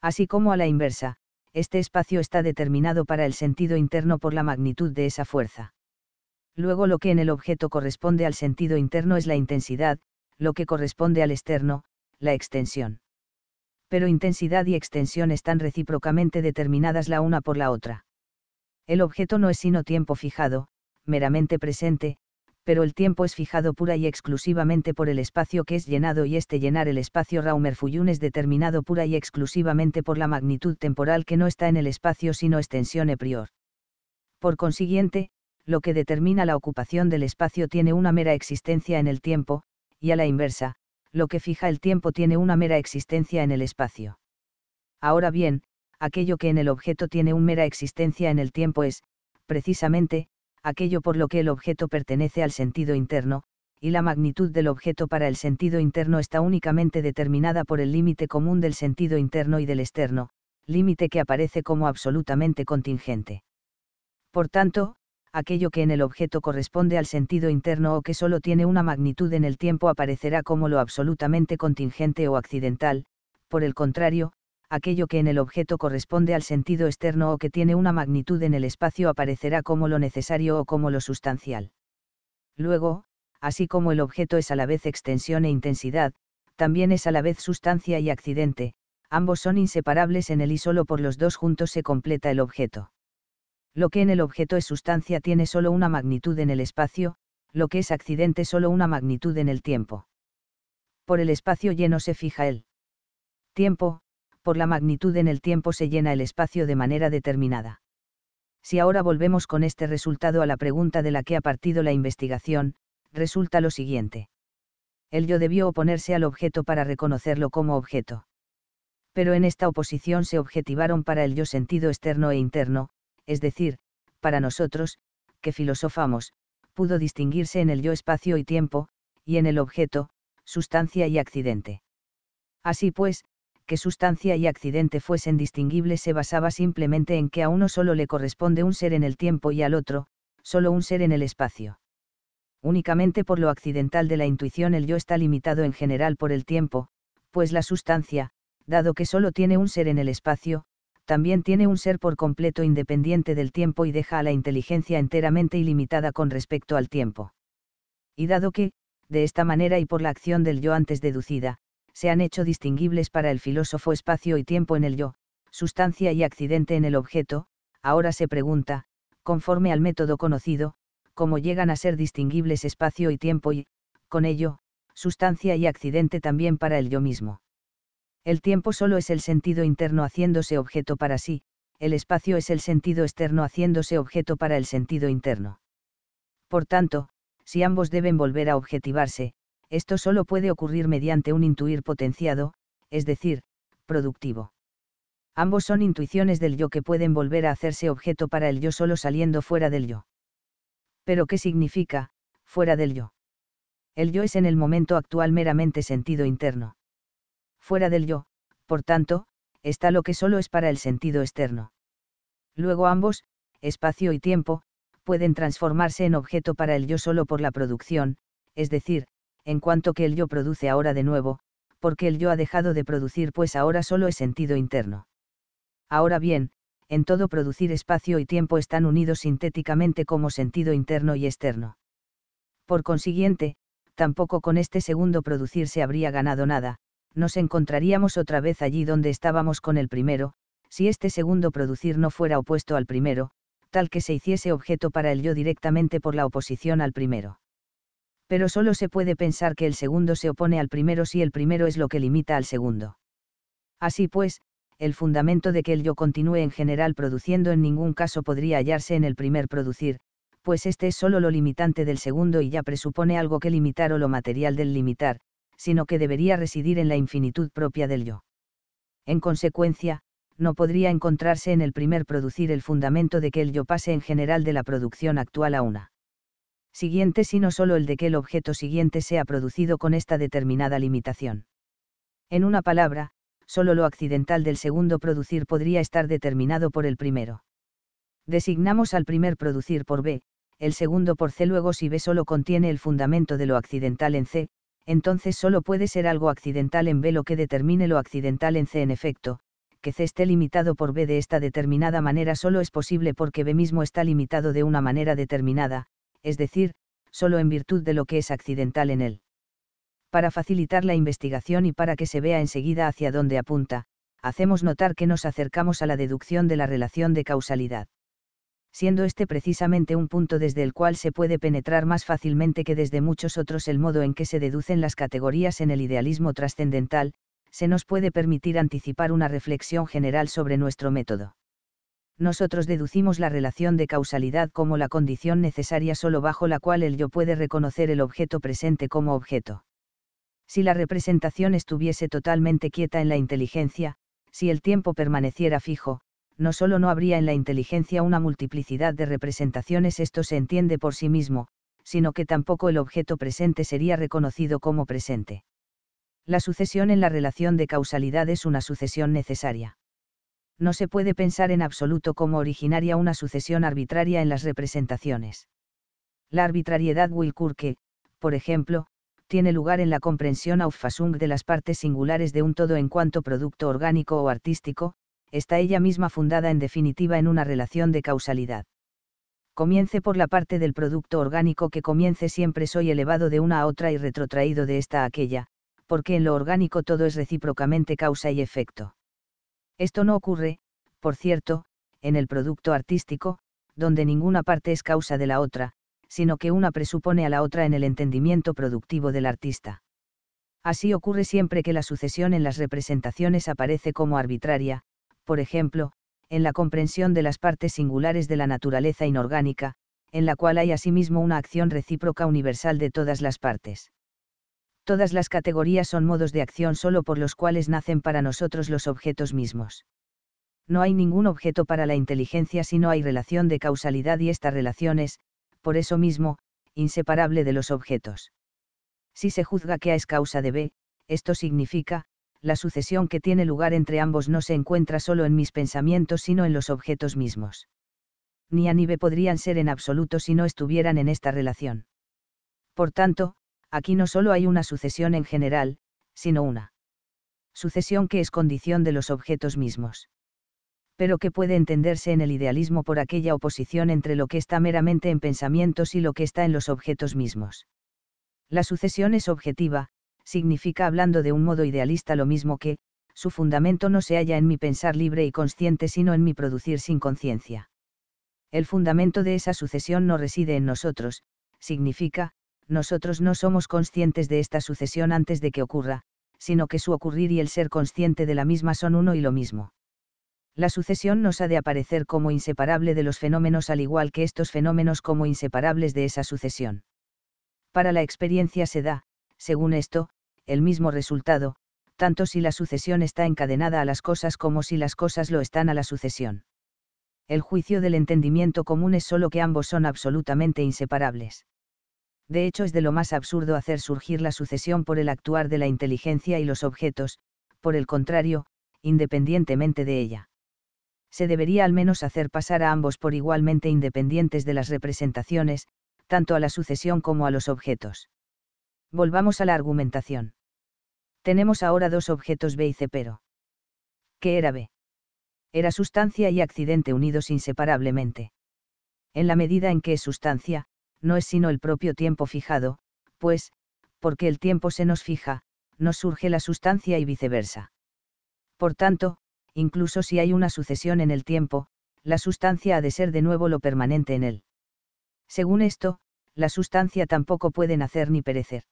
Así como a la inversa, este espacio está determinado para el sentido interno por la magnitud de esa fuerza. Luego lo que en el objeto corresponde al sentido interno es la intensidad, lo que corresponde al externo, la extensión. Pero intensidad y extensión están recíprocamente determinadas la una por la otra. El objeto no es sino tiempo fijado, meramente presente, pero el tiempo es fijado pura y exclusivamente por el espacio que es llenado y este llenar el espacio Raumer-Fuyun es determinado pura y exclusivamente por la magnitud temporal que no está en el espacio sino extensión e prior. Por consiguiente, lo que determina la ocupación del espacio tiene una mera existencia en el tiempo, y a la inversa, lo que fija el tiempo tiene una mera existencia en el espacio. Ahora bien, aquello que en el objeto tiene una mera existencia en el tiempo es, precisamente, aquello por lo que el objeto pertenece al sentido interno, y la magnitud del objeto para el sentido interno está únicamente determinada por el límite común del sentido interno y del externo, límite que aparece como absolutamente contingente. Por tanto, aquello que en el objeto corresponde al sentido interno o que solo tiene una magnitud en el tiempo aparecerá como lo absolutamente contingente o accidental, por el contrario, aquello que en el objeto corresponde al sentido externo o que tiene una magnitud en el espacio aparecerá como lo necesario o como lo sustancial. Luego, así como el objeto es a la vez extensión e intensidad, también es a la vez sustancia y accidente, ambos son inseparables en él y solo por los dos juntos se completa el objeto. Lo que en el objeto es sustancia tiene solo una magnitud en el espacio, lo que es accidente solo una magnitud en el tiempo. Por el espacio lleno se fija el tiempo, por la magnitud en el tiempo se llena el espacio de manera determinada. Si ahora volvemos con este resultado a la pregunta de la que ha partido la investigación, resulta lo siguiente. El yo debió oponerse al objeto para reconocerlo como objeto. Pero en esta oposición se objetivaron para el yo sentido externo e interno, es decir, para nosotros, que filosofamos, pudo distinguirse en el yo espacio y tiempo, y en el objeto, sustancia y accidente. Así pues, que sustancia y accidente fuesen distinguibles se basaba simplemente en que a uno solo le corresponde un ser en el tiempo y al otro, solo un ser en el espacio. Únicamente por lo accidental de la intuición el yo está limitado en general por el tiempo, pues la sustancia, dado que solo tiene un ser en el espacio, también tiene un ser por completo independiente del tiempo y deja a la inteligencia enteramente ilimitada con respecto al tiempo. Y dado que, de esta manera y por la acción del yo antes deducida, se han hecho distinguibles para el filósofo espacio y tiempo en el yo, sustancia y accidente en el objeto, ahora se pregunta, conforme al método conocido, cómo llegan a ser distinguibles espacio y tiempo y, con ello, sustancia y accidente también para el yo mismo. El tiempo solo es el sentido interno haciéndose objeto para sí, el espacio es el sentido externo haciéndose objeto para el sentido interno. Por tanto, si ambos deben volver a objetivarse, esto solo puede ocurrir mediante un intuir potenciado, es decir, productivo. Ambos son intuiciones del yo que pueden volver a hacerse objeto para el yo solo saliendo fuera del yo. Pero ¿qué significa, fuera del yo? El yo es en el momento actual meramente sentido interno. Fuera del yo, por tanto, está lo que solo es para el sentido externo. Luego ambos, espacio y tiempo, pueden transformarse en objeto para el yo solo por la producción, es decir, en cuanto que el yo produce ahora de nuevo, porque el yo ha dejado de producir pues ahora solo es sentido interno. Ahora bien, en todo producir espacio y tiempo están unidos sintéticamente como sentido interno y externo. Por consiguiente, tampoco con este segundo producir se habría ganado nada, nos encontraríamos otra vez allí donde estábamos con el primero, si este segundo producir no fuera opuesto al primero, tal que se hiciese objeto para el yo directamente por la oposición al primero pero solo se puede pensar que el segundo se opone al primero si el primero es lo que limita al segundo. Así pues, el fundamento de que el yo continúe en general produciendo en ningún caso podría hallarse en el primer producir, pues este es solo lo limitante del segundo y ya presupone algo que limitar o lo material del limitar, sino que debería residir en la infinitud propia del yo. En consecuencia, no podría encontrarse en el primer producir el fundamento de que el yo pase en general de la producción actual a una siguiente sino sólo el de que el objeto siguiente sea producido con esta determinada limitación. En una palabra, sólo lo accidental del segundo producir podría estar determinado por el primero. Designamos al primer producir por B, el segundo por C luego si B solo contiene el fundamento de lo accidental en C, entonces solo puede ser algo accidental en B lo que determine lo accidental en C en efecto, que C esté limitado por B de esta determinada manera solo es posible porque B mismo está limitado de una manera determinada, es decir, solo en virtud de lo que es accidental en él. Para facilitar la investigación y para que se vea enseguida hacia dónde apunta, hacemos notar que nos acercamos a la deducción de la relación de causalidad. Siendo este precisamente un punto desde el cual se puede penetrar más fácilmente que desde muchos otros el modo en que se deducen las categorías en el idealismo trascendental, se nos puede permitir anticipar una reflexión general sobre nuestro método nosotros deducimos la relación de causalidad como la condición necesaria solo bajo la cual el yo puede reconocer el objeto presente como objeto. Si la representación estuviese totalmente quieta en la inteligencia, si el tiempo permaneciera fijo, no solo no habría en la inteligencia una multiplicidad de representaciones, esto se entiende por sí mismo, sino que tampoco el objeto presente sería reconocido como presente. La sucesión en la relación de causalidad es una sucesión necesaria no se puede pensar en absoluto como originaria una sucesión arbitraria en las representaciones. La arbitrariedad Wilkurke, por ejemplo, tiene lugar en la comprensión Auffassung de las partes singulares de un todo en cuanto producto orgánico o artístico, está ella misma fundada en definitiva en una relación de causalidad. Comience por la parte del producto orgánico que comience siempre soy elevado de una a otra y retrotraído de esta a aquella, porque en lo orgánico todo es recíprocamente causa y efecto. Esto no ocurre, por cierto, en el producto artístico, donde ninguna parte es causa de la otra, sino que una presupone a la otra en el entendimiento productivo del artista. Así ocurre siempre que la sucesión en las representaciones aparece como arbitraria, por ejemplo, en la comprensión de las partes singulares de la naturaleza inorgánica, en la cual hay asimismo una acción recíproca universal de todas las partes todas las categorías son modos de acción solo por los cuales nacen para nosotros los objetos mismos. No hay ningún objeto para la inteligencia si no hay relación de causalidad y esta relación es, por eso mismo, inseparable de los objetos. Si se juzga que A es causa de B, esto significa, la sucesión que tiene lugar entre ambos no se encuentra solo en mis pensamientos sino en los objetos mismos. Ni A ni B podrían ser en absoluto si no estuvieran en esta relación. Por tanto, aquí no solo hay una sucesión en general, sino una sucesión que es condición de los objetos mismos. Pero que puede entenderse en el idealismo por aquella oposición entre lo que está meramente en pensamientos y lo que está en los objetos mismos. La sucesión es objetiva, significa hablando de un modo idealista lo mismo que, su fundamento no se halla en mi pensar libre y consciente sino en mi producir sin conciencia. El fundamento de esa sucesión no reside en nosotros, significa, nosotros no somos conscientes de esta sucesión antes de que ocurra, sino que su ocurrir y el ser consciente de la misma son uno y lo mismo. La sucesión nos ha de aparecer como inseparable de los fenómenos al igual que estos fenómenos como inseparables de esa sucesión. Para la experiencia se da, según esto, el mismo resultado, tanto si la sucesión está encadenada a las cosas como si las cosas lo están a la sucesión. El juicio del entendimiento común es solo que ambos son absolutamente inseparables de hecho es de lo más absurdo hacer surgir la sucesión por el actuar de la inteligencia y los objetos, por el contrario, independientemente de ella. Se debería al menos hacer pasar a ambos por igualmente independientes de las representaciones, tanto a la sucesión como a los objetos. Volvamos a la argumentación. Tenemos ahora dos objetos B y C pero. ¿Qué era B? Era sustancia y accidente unidos inseparablemente. En la medida en que es sustancia, no es sino el propio tiempo fijado, pues, porque el tiempo se nos fija, nos surge la sustancia y viceversa. Por tanto, incluso si hay una sucesión en el tiempo, la sustancia ha de ser de nuevo lo permanente en él. Según esto, la sustancia tampoco puede nacer ni perecer.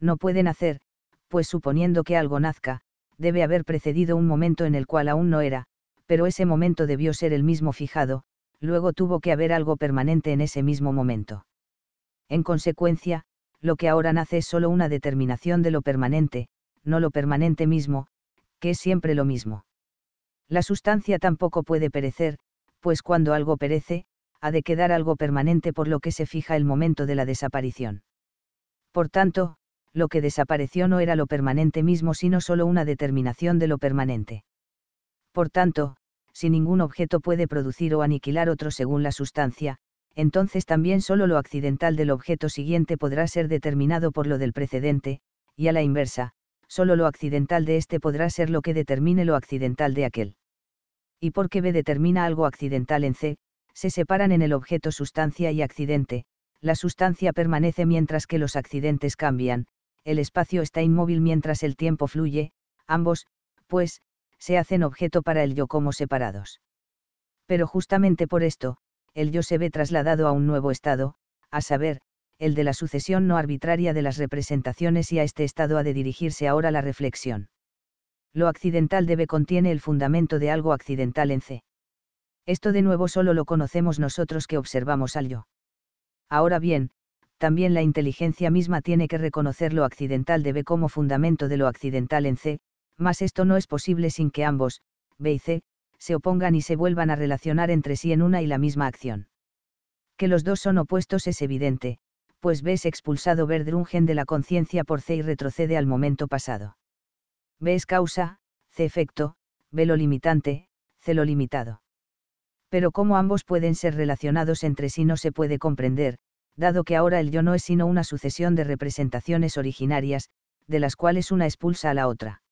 No puede nacer, pues suponiendo que algo nazca, debe haber precedido un momento en el cual aún no era, pero ese momento debió ser el mismo fijado, luego tuvo que haber algo permanente en ese mismo momento. En consecuencia, lo que ahora nace es solo una determinación de lo permanente, no lo permanente mismo, que es siempre lo mismo. La sustancia tampoco puede perecer, pues cuando algo perece, ha de quedar algo permanente por lo que se fija el momento de la desaparición. Por tanto, lo que desapareció no era lo permanente mismo, sino solo una determinación de lo permanente. Por tanto, si ningún objeto puede producir o aniquilar otro según la sustancia, entonces también solo lo accidental del objeto siguiente podrá ser determinado por lo del precedente, y a la inversa, solo lo accidental de este podrá ser lo que determine lo accidental de aquel. Y porque B determina algo accidental en C, se separan en el objeto sustancia y accidente, la sustancia permanece mientras que los accidentes cambian, el espacio está inmóvil mientras el tiempo fluye, ambos, pues, se hacen objeto para el yo como separados. Pero justamente por esto, el yo se ve trasladado a un nuevo estado, a saber, el de la sucesión no arbitraria de las representaciones y a este estado ha de dirigirse ahora la reflexión. Lo accidental debe contiene el fundamento de algo accidental en C. Esto de nuevo solo lo conocemos nosotros que observamos al yo. Ahora bien, también la inteligencia misma tiene que reconocer lo accidental de B como fundamento de lo accidental en C, mas esto no es posible sin que ambos, B y C, se opongan y se vuelvan a relacionar entre sí en una y la misma acción. Que los dos son opuestos es evidente, pues ves expulsado Verdrungen de la conciencia por C y retrocede al momento pasado. Ves causa, C efecto, B lo limitante, C lo limitado. Pero cómo ambos pueden ser relacionados entre sí no se puede comprender, dado que ahora el yo no es sino una sucesión de representaciones originarias, de las cuales una expulsa a la otra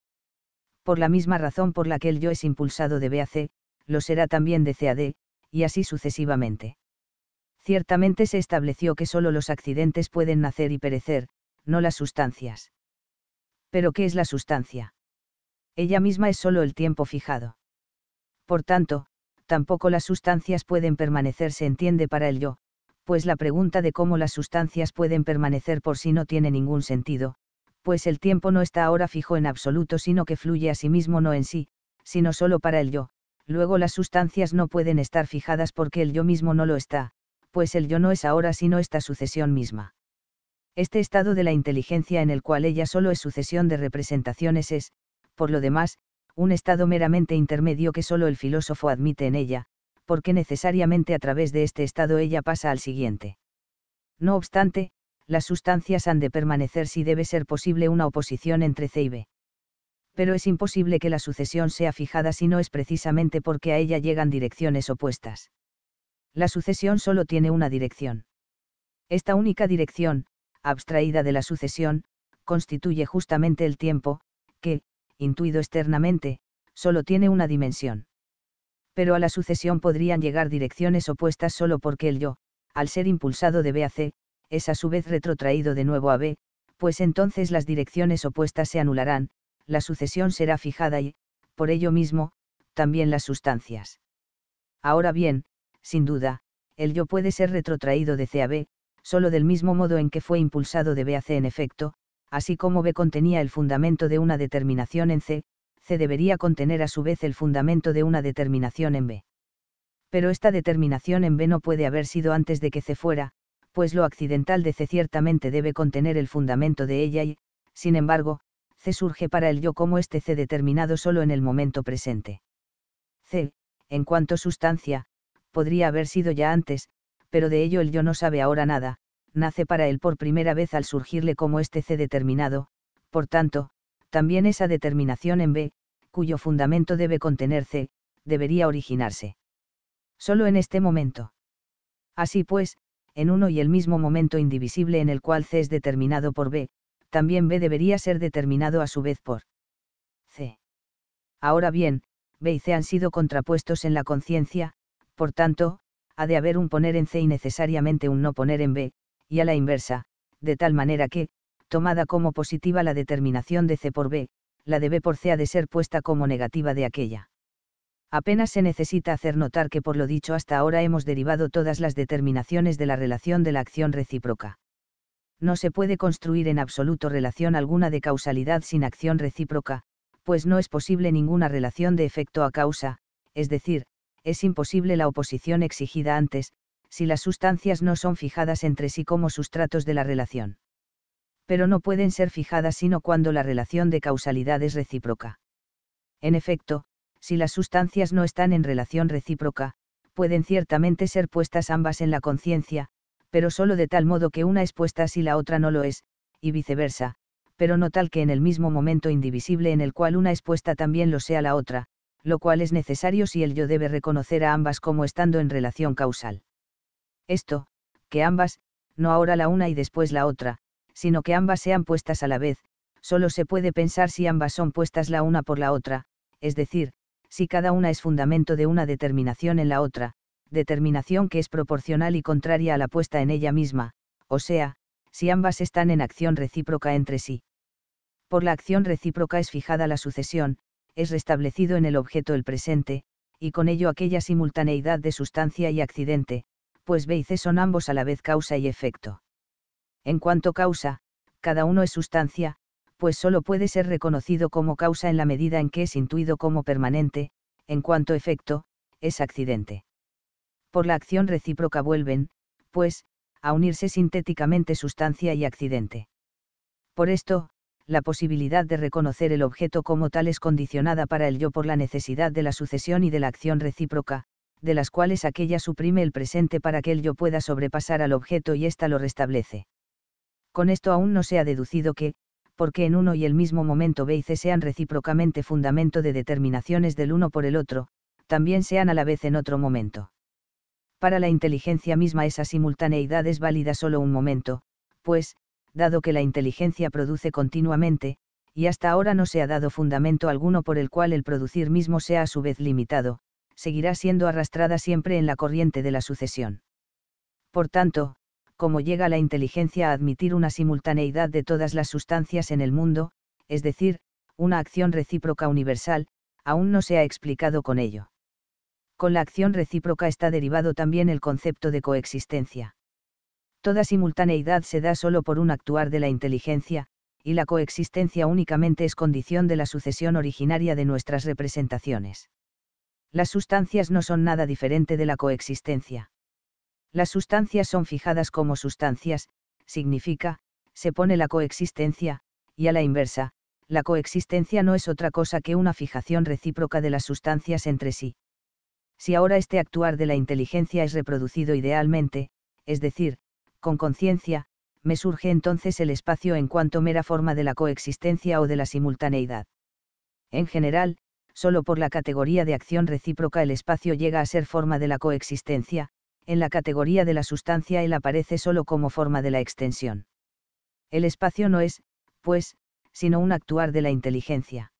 por la misma razón por la que el yo es impulsado de C, lo será también de D, y así sucesivamente. Ciertamente se estableció que solo los accidentes pueden nacer y perecer, no las sustancias. Pero ¿qué es la sustancia? Ella misma es solo el tiempo fijado. Por tanto, tampoco las sustancias pueden permanecer se entiende para el yo, pues la pregunta de cómo las sustancias pueden permanecer por sí no tiene ningún sentido, pues el tiempo no está ahora fijo en absoluto, sino que fluye a sí mismo no en sí, sino solo para el yo. Luego las sustancias no pueden estar fijadas porque el yo mismo no lo está, pues el yo no es ahora sino esta sucesión misma. Este estado de la inteligencia en el cual ella solo es sucesión de representaciones es, por lo demás, un estado meramente intermedio que solo el filósofo admite en ella, porque necesariamente a través de este estado ella pasa al siguiente. No obstante, las sustancias han de permanecer si debe ser posible una oposición entre C y B. Pero es imposible que la sucesión sea fijada si no es precisamente porque a ella llegan direcciones opuestas. La sucesión solo tiene una dirección. Esta única dirección, abstraída de la sucesión, constituye justamente el tiempo, que, intuido externamente, solo tiene una dimensión. Pero a la sucesión podrían llegar direcciones opuestas solo porque el yo, al ser impulsado de B a C, es a su vez retrotraído de nuevo a B, pues entonces las direcciones opuestas se anularán, la sucesión será fijada y, por ello mismo, también las sustancias. Ahora bien, sin duda, el yo puede ser retrotraído de C a B, solo del mismo modo en que fue impulsado de B a C en efecto, así como B contenía el fundamento de una determinación en C, C debería contener a su vez el fundamento de una determinación en B. Pero esta determinación en B no puede haber sido antes de que C fuera, pues lo accidental de C ciertamente debe contener el fundamento de ella y, sin embargo, C surge para el yo como este C determinado solo en el momento presente. C, en cuanto sustancia, podría haber sido ya antes, pero de ello el yo no sabe ahora nada, nace para él por primera vez al surgirle como este C determinado, por tanto, también esa determinación en B, cuyo fundamento debe contener C, debería originarse. Solo en este momento. Así pues, en uno y el mismo momento indivisible en el cual C es determinado por B, también B debería ser determinado a su vez por C. Ahora bien, B y C han sido contrapuestos en la conciencia, por tanto, ha de haber un poner en C y necesariamente un no poner en B, y a la inversa, de tal manera que, tomada como positiva la determinación de C por B, la de B por C ha de ser puesta como negativa de aquella apenas se necesita hacer notar que por lo dicho hasta ahora hemos derivado todas las determinaciones de la relación de la acción recíproca. No se puede construir en absoluto relación alguna de causalidad sin acción recíproca, pues no es posible ninguna relación de efecto a causa, es decir, es imposible la oposición exigida antes, si las sustancias no son fijadas entre sí como sustratos de la relación. Pero no pueden ser fijadas sino cuando la relación de causalidad es recíproca. En efecto, si las sustancias no están en relación recíproca, pueden ciertamente ser puestas ambas en la conciencia, pero solo de tal modo que una es puesta si la otra no lo es, y viceversa, pero no tal que en el mismo momento indivisible en el cual una es puesta también lo sea la otra, lo cual es necesario si el yo debe reconocer a ambas como estando en relación causal. Esto, que ambas, no ahora la una y después la otra, sino que ambas sean puestas a la vez, solo se puede pensar si ambas son puestas la una por la otra, es decir, si cada una es fundamento de una determinación en la otra, determinación que es proporcional y contraria a la puesta en ella misma, o sea, si ambas están en acción recíproca entre sí. Por la acción recíproca es fijada la sucesión, es restablecido en el objeto el presente, y con ello aquella simultaneidad de sustancia y accidente, pues B y C son ambos a la vez causa y efecto. En cuanto causa, cada uno es sustancia, pues solo puede ser reconocido como causa en la medida en que es intuido como permanente, en cuanto efecto, es accidente. Por la acción recíproca vuelven, pues, a unirse sintéticamente sustancia y accidente. Por esto, la posibilidad de reconocer el objeto como tal es condicionada para el yo por la necesidad de la sucesión y de la acción recíproca, de las cuales aquella suprime el presente para que el yo pueda sobrepasar al objeto y ésta lo restablece. Con esto aún no se ha deducido que, porque en uno y el mismo momento B y C sean recíprocamente fundamento de determinaciones del uno por el otro, también sean a la vez en otro momento. Para la inteligencia misma esa simultaneidad es válida solo un momento, pues, dado que la inteligencia produce continuamente, y hasta ahora no se ha dado fundamento alguno por el cual el producir mismo sea a su vez limitado, seguirá siendo arrastrada siempre en la corriente de la sucesión. Por tanto, cómo llega la inteligencia a admitir una simultaneidad de todas las sustancias en el mundo, es decir, una acción recíproca universal, aún no se ha explicado con ello. Con la acción recíproca está derivado también el concepto de coexistencia. Toda simultaneidad se da solo por un actuar de la inteligencia, y la coexistencia únicamente es condición de la sucesión originaria de nuestras representaciones. Las sustancias no son nada diferente de la coexistencia. Las sustancias son fijadas como sustancias, significa, se pone la coexistencia, y a la inversa, la coexistencia no es otra cosa que una fijación recíproca de las sustancias entre sí. Si ahora este actuar de la inteligencia es reproducido idealmente, es decir, con conciencia, me surge entonces el espacio en cuanto mera forma de la coexistencia o de la simultaneidad. En general, solo por la categoría de acción recíproca el espacio llega a ser forma de la coexistencia, en la categoría de la sustancia él aparece solo como forma de la extensión. El espacio no es, pues, sino un actuar de la inteligencia.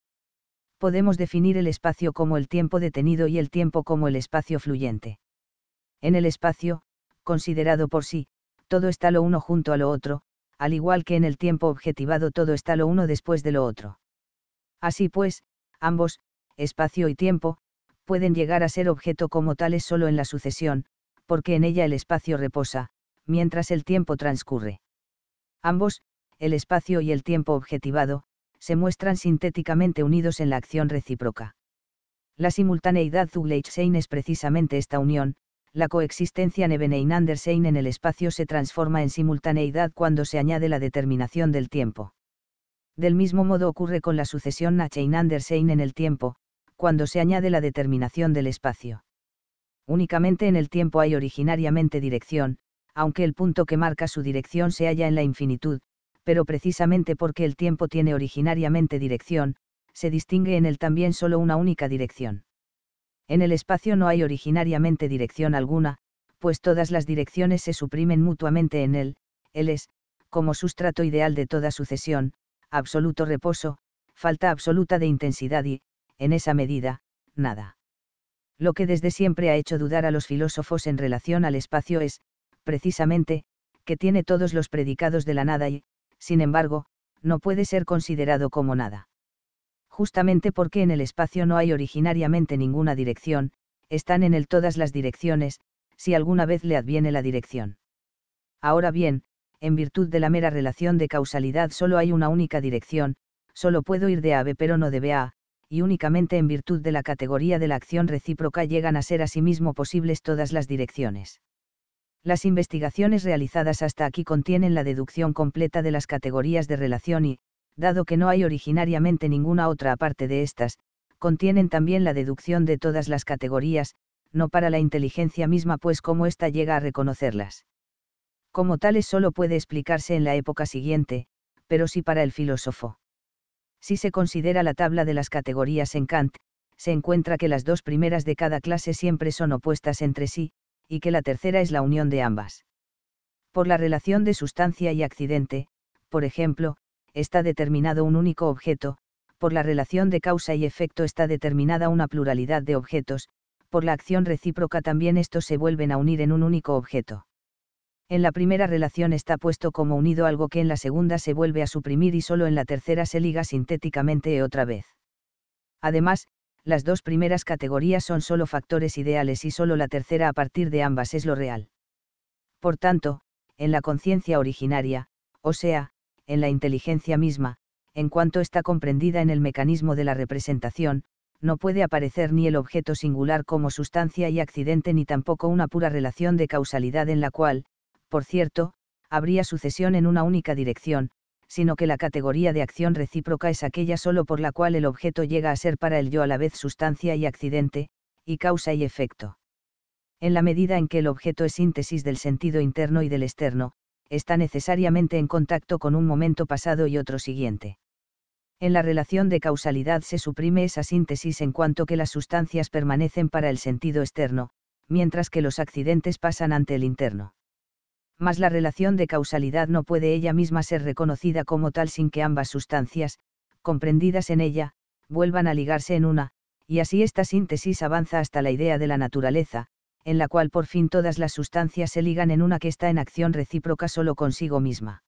Podemos definir el espacio como el tiempo detenido y el tiempo como el espacio fluyente. En el espacio, considerado por sí, todo está lo uno junto a lo otro, al igual que en el tiempo objetivado todo está lo uno después de lo otro. Así pues, ambos, espacio y tiempo, pueden llegar a ser objeto como tales solo en la sucesión, porque en ella el espacio reposa, mientras el tiempo transcurre. Ambos, el espacio y el tiempo objetivado, se muestran sintéticamente unidos en la acción recíproca. La simultaneidad Sein es precisamente esta unión, la coexistencia Nebeneinandersein en el espacio se transforma en simultaneidad cuando se añade la determinación del tiempo. Del mismo modo ocurre con la sucesión Nacheinandersein en el tiempo, cuando se añade la determinación del espacio. Únicamente en el tiempo hay originariamente dirección, aunque el punto que marca su dirección se halla en la infinitud, pero precisamente porque el tiempo tiene originariamente dirección, se distingue en él también solo una única dirección. En el espacio no hay originariamente dirección alguna, pues todas las direcciones se suprimen mutuamente en él, él es, como sustrato ideal de toda sucesión, absoluto reposo, falta absoluta de intensidad y, en esa medida, nada. Lo que desde siempre ha hecho dudar a los filósofos en relación al espacio es, precisamente, que tiene todos los predicados de la nada y, sin embargo, no puede ser considerado como nada. Justamente porque en el espacio no hay originariamente ninguna dirección, están en él todas las direcciones, si alguna vez le adviene la dirección. Ahora bien, en virtud de la mera relación de causalidad solo hay una única dirección, solo puedo ir de A a B pero no de B a A, y únicamente en virtud de la categoría de la acción recíproca llegan a ser asimismo posibles todas las direcciones. Las investigaciones realizadas hasta aquí contienen la deducción completa de las categorías de relación y, dado que no hay originariamente ninguna otra aparte de estas, contienen también la deducción de todas las categorías, no para la inteligencia misma pues cómo ésta llega a reconocerlas. Como tales solo puede explicarse en la época siguiente, pero sí para el filósofo. Si se considera la tabla de las categorías en Kant, se encuentra que las dos primeras de cada clase siempre son opuestas entre sí, y que la tercera es la unión de ambas. Por la relación de sustancia y accidente, por ejemplo, está determinado un único objeto, por la relación de causa y efecto está determinada una pluralidad de objetos, por la acción recíproca también estos se vuelven a unir en un único objeto. En la primera relación está puesto como unido algo que en la segunda se vuelve a suprimir y solo en la tercera se liga sintéticamente otra vez. Además, las dos primeras categorías son solo factores ideales y solo la tercera a partir de ambas es lo real. Por tanto, en la conciencia originaria, o sea, en la inteligencia misma, en cuanto está comprendida en el mecanismo de la representación, no puede aparecer ni el objeto singular como sustancia y accidente ni tampoco una pura relación de causalidad en la cual, por cierto, habría sucesión en una única dirección, sino que la categoría de acción recíproca es aquella solo por la cual el objeto llega a ser para el yo a la vez sustancia y accidente, y causa y efecto. En la medida en que el objeto es síntesis del sentido interno y del externo, está necesariamente en contacto con un momento pasado y otro siguiente. En la relación de causalidad se suprime esa síntesis en cuanto que las sustancias permanecen para el sentido externo, mientras que los accidentes pasan ante el interno mas la relación de causalidad no puede ella misma ser reconocida como tal sin que ambas sustancias, comprendidas en ella, vuelvan a ligarse en una, y así esta síntesis avanza hasta la idea de la naturaleza, en la cual por fin todas las sustancias se ligan en una que está en acción recíproca solo consigo misma.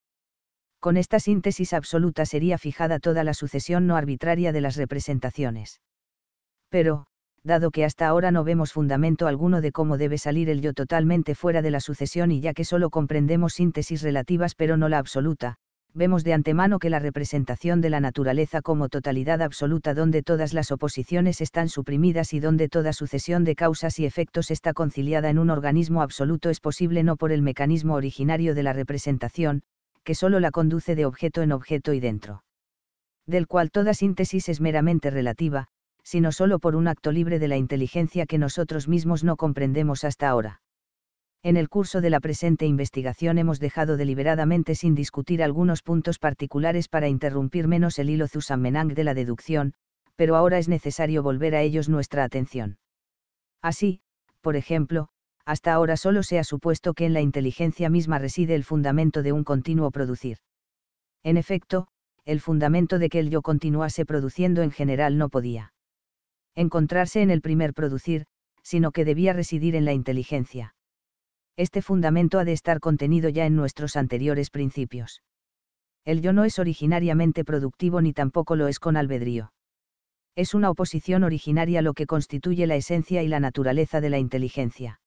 Con esta síntesis absoluta sería fijada toda la sucesión no arbitraria de las representaciones. Pero, dado que hasta ahora no vemos fundamento alguno de cómo debe salir el yo totalmente fuera de la sucesión y ya que solo comprendemos síntesis relativas pero no la absoluta, vemos de antemano que la representación de la naturaleza como totalidad absoluta donde todas las oposiciones están suprimidas y donde toda sucesión de causas y efectos está conciliada en un organismo absoluto es posible no por el mecanismo originario de la representación, que solo la conduce de objeto en objeto y dentro del cual toda síntesis es meramente relativa, sino solo por un acto libre de la inteligencia que nosotros mismos no comprendemos hasta ahora. En el curso de la presente investigación hemos dejado deliberadamente sin discutir algunos puntos particulares para interrumpir menos el hilo Zusammenang de la deducción, pero ahora es necesario volver a ellos nuestra atención. Así, por ejemplo, hasta ahora solo se ha supuesto que en la inteligencia misma reside el fundamento de un continuo producir. En efecto, el fundamento de que el yo continuase produciendo en general no podía encontrarse en el primer producir, sino que debía residir en la inteligencia. Este fundamento ha de estar contenido ya en nuestros anteriores principios. El yo no es originariamente productivo ni tampoco lo es con albedrío. Es una oposición originaria lo que constituye la esencia y la naturaleza de la inteligencia.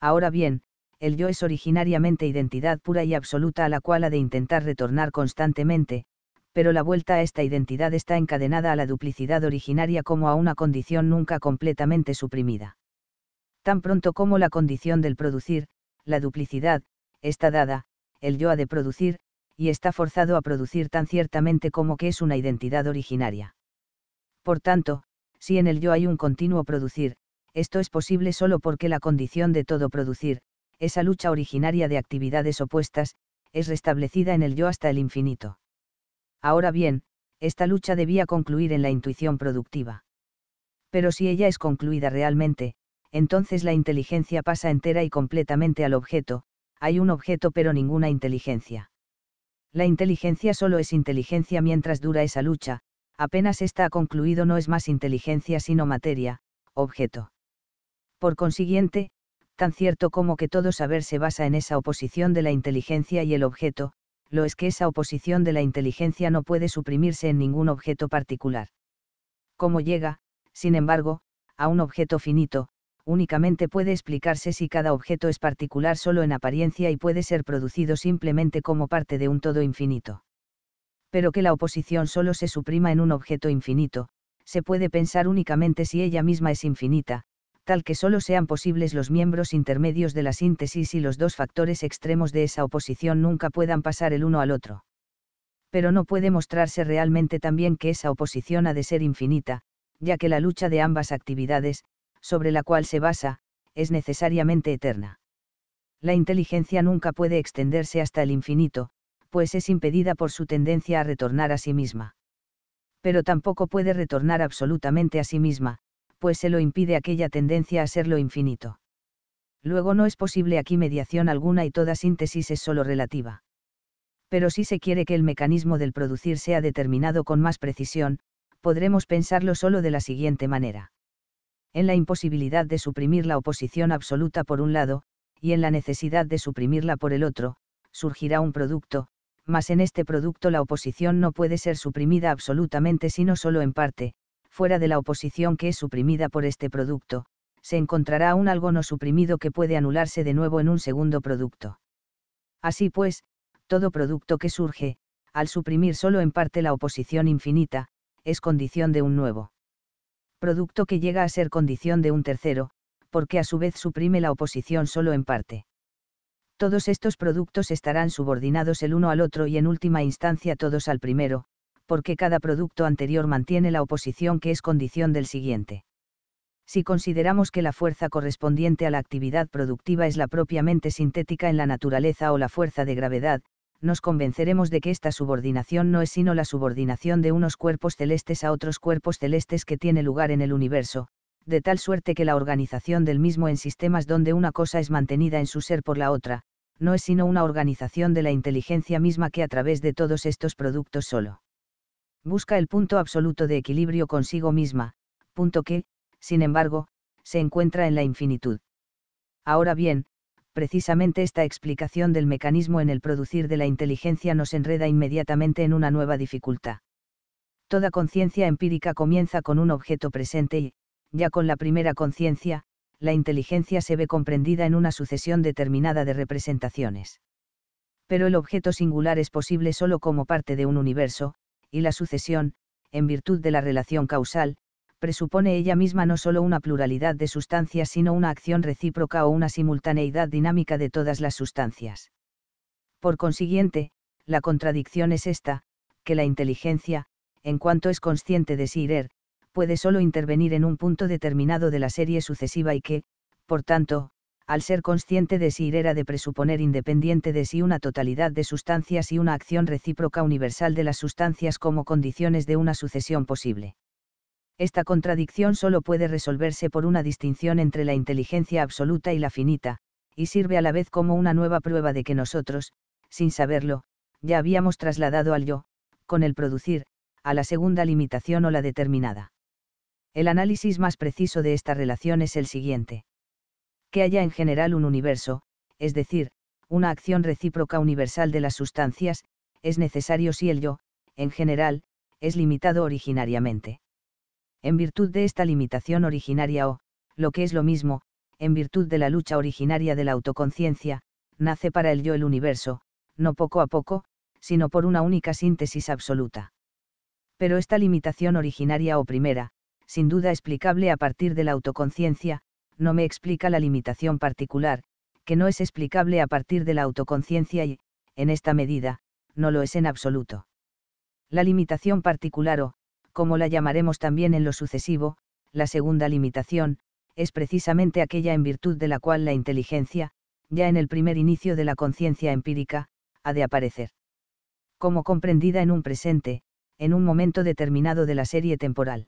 Ahora bien, el yo es originariamente identidad pura y absoluta a la cual ha de intentar retornar constantemente, pero la vuelta a esta identidad está encadenada a la duplicidad originaria como a una condición nunca completamente suprimida. Tan pronto como la condición del producir, la duplicidad, está dada, el yo ha de producir, y está forzado a producir tan ciertamente como que es una identidad originaria. Por tanto, si en el yo hay un continuo producir, esto es posible solo porque la condición de todo producir, esa lucha originaria de actividades opuestas, es restablecida en el yo hasta el infinito. Ahora bien, esta lucha debía concluir en la intuición productiva. Pero si ella es concluida realmente, entonces la inteligencia pasa entera y completamente al objeto, hay un objeto pero ninguna inteligencia. La inteligencia solo es inteligencia mientras dura esa lucha, apenas esta ha concluido no es más inteligencia sino materia, objeto. Por consiguiente, tan cierto como que todo saber se basa en esa oposición de la inteligencia y el objeto, lo es que esa oposición de la inteligencia no puede suprimirse en ningún objeto particular. Como llega, sin embargo, a un objeto finito, únicamente puede explicarse si cada objeto es particular solo en apariencia y puede ser producido simplemente como parte de un todo infinito. Pero que la oposición solo se suprima en un objeto infinito, se puede pensar únicamente si ella misma es infinita, tal que solo sean posibles los miembros intermedios de la síntesis y los dos factores extremos de esa oposición nunca puedan pasar el uno al otro. Pero no puede mostrarse realmente también que esa oposición ha de ser infinita, ya que la lucha de ambas actividades, sobre la cual se basa, es necesariamente eterna. La inteligencia nunca puede extenderse hasta el infinito, pues es impedida por su tendencia a retornar a sí misma. Pero tampoco puede retornar absolutamente a sí misma, pues se lo impide aquella tendencia a ser lo infinito. Luego no es posible aquí mediación alguna y toda síntesis es solo relativa. Pero si se quiere que el mecanismo del producir sea determinado con más precisión, podremos pensarlo solo de la siguiente manera. En la imposibilidad de suprimir la oposición absoluta por un lado, y en la necesidad de suprimirla por el otro, surgirá un producto, mas en este producto la oposición no puede ser suprimida absolutamente sino solo en parte, fuera de la oposición que es suprimida por este producto, se encontrará un algo no suprimido que puede anularse de nuevo en un segundo producto. Así pues, todo producto que surge, al suprimir solo en parte la oposición infinita, es condición de un nuevo producto que llega a ser condición de un tercero, porque a su vez suprime la oposición solo en parte. Todos estos productos estarán subordinados el uno al otro y en última instancia todos al primero, porque cada producto anterior mantiene la oposición que es condición del siguiente. Si consideramos que la fuerza correspondiente a la actividad productiva es la propiamente sintética en la naturaleza o la fuerza de gravedad, nos convenceremos de que esta subordinación no es sino la subordinación de unos cuerpos celestes a otros cuerpos celestes que tiene lugar en el universo, de tal suerte que la organización del mismo en sistemas donde una cosa es mantenida en su ser por la otra, no es sino una organización de la inteligencia misma que a través de todos estos productos solo busca el punto absoluto de equilibrio consigo misma, punto que, sin embargo, se encuentra en la infinitud. Ahora bien, precisamente esta explicación del mecanismo en el producir de la inteligencia nos enreda inmediatamente en una nueva dificultad. Toda conciencia empírica comienza con un objeto presente y, ya con la primera conciencia, la inteligencia se ve comprendida en una sucesión determinada de representaciones. Pero el objeto singular es posible solo como parte de un universo, y la sucesión, en virtud de la relación causal, presupone ella misma no solo una pluralidad de sustancias, sino una acción recíproca o una simultaneidad dinámica de todas las sustancias. Por consiguiente, la contradicción es esta, que la inteligencia, en cuanto es consciente de sí puede solo intervenir en un punto determinado de la serie sucesiva y que, por tanto, al ser consciente de sí era de presuponer independiente de sí una totalidad de sustancias y una acción recíproca universal de las sustancias como condiciones de una sucesión posible. Esta contradicción solo puede resolverse por una distinción entre la inteligencia absoluta y la finita, y sirve a la vez como una nueva prueba de que nosotros, sin saberlo, ya habíamos trasladado al yo, con el producir, a la segunda limitación o la determinada. El análisis más preciso de esta relación es el siguiente que haya en general un universo, es decir, una acción recíproca universal de las sustancias, es necesario si el yo, en general, es limitado originariamente. En virtud de esta limitación originaria o, lo que es lo mismo, en virtud de la lucha originaria de la autoconciencia, nace para el yo el universo, no poco a poco, sino por una única síntesis absoluta. Pero esta limitación originaria o primera, sin duda explicable a partir de la autoconciencia, no me explica la limitación particular, que no es explicable a partir de la autoconciencia y, en esta medida, no lo es en absoluto. La limitación particular o, como la llamaremos también en lo sucesivo, la segunda limitación, es precisamente aquella en virtud de la cual la inteligencia, ya en el primer inicio de la conciencia empírica, ha de aparecer. Como comprendida en un presente, en un momento determinado de la serie temporal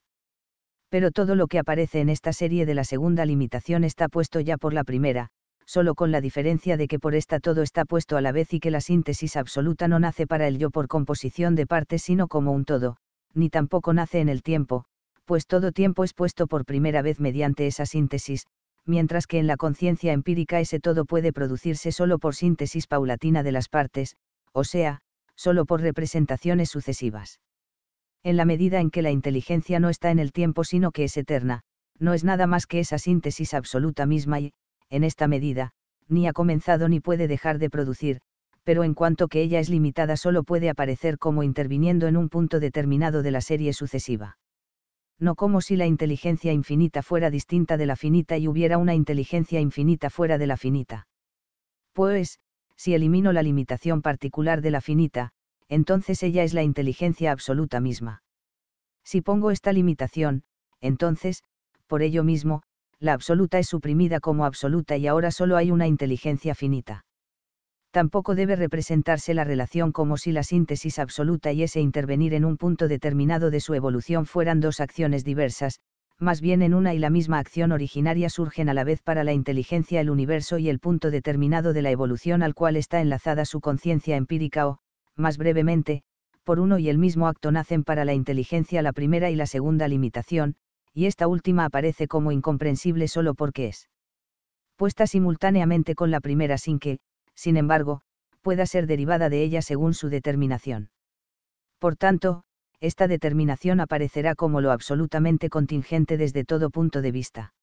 pero todo lo que aparece en esta serie de la segunda limitación está puesto ya por la primera, solo con la diferencia de que por esta todo está puesto a la vez y que la síntesis absoluta no nace para el yo por composición de partes sino como un todo, ni tampoco nace en el tiempo, pues todo tiempo es puesto por primera vez mediante esa síntesis, mientras que en la conciencia empírica ese todo puede producirse solo por síntesis paulatina de las partes, o sea, solo por representaciones sucesivas en la medida en que la inteligencia no está en el tiempo sino que es eterna, no es nada más que esa síntesis absoluta misma y, en esta medida, ni ha comenzado ni puede dejar de producir, pero en cuanto que ella es limitada solo puede aparecer como interviniendo en un punto determinado de la serie sucesiva. No como si la inteligencia infinita fuera distinta de la finita y hubiera una inteligencia infinita fuera de la finita. Pues, si elimino la limitación particular de la finita, entonces ella es la inteligencia absoluta misma. Si pongo esta limitación, entonces, por ello mismo, la absoluta es suprimida como absoluta y ahora solo hay una inteligencia finita. Tampoco debe representarse la relación como si la síntesis absoluta y ese intervenir en un punto determinado de su evolución fueran dos acciones diversas, más bien en una y la misma acción originaria surgen a la vez para la inteligencia el universo y el punto determinado de la evolución al cual está enlazada su conciencia empírica o, más brevemente, por uno y el mismo acto nacen para la inteligencia la primera y la segunda limitación, y esta última aparece como incomprensible solo porque es puesta simultáneamente con la primera sin que, sin embargo, pueda ser derivada de ella según su determinación. Por tanto, esta determinación aparecerá como lo absolutamente contingente desde todo punto de vista.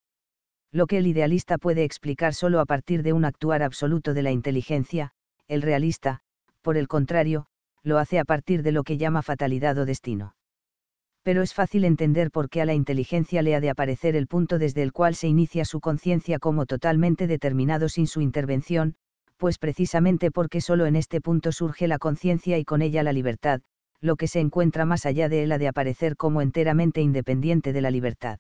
Lo que el idealista puede explicar solo a partir de un actuar absoluto de la inteligencia, el realista, por el contrario, lo hace a partir de lo que llama fatalidad o destino. Pero es fácil entender por qué a la inteligencia le ha de aparecer el punto desde el cual se inicia su conciencia como totalmente determinado sin su intervención, pues precisamente porque solo en este punto surge la conciencia y con ella la libertad, lo que se encuentra más allá de él ha de aparecer como enteramente independiente de la libertad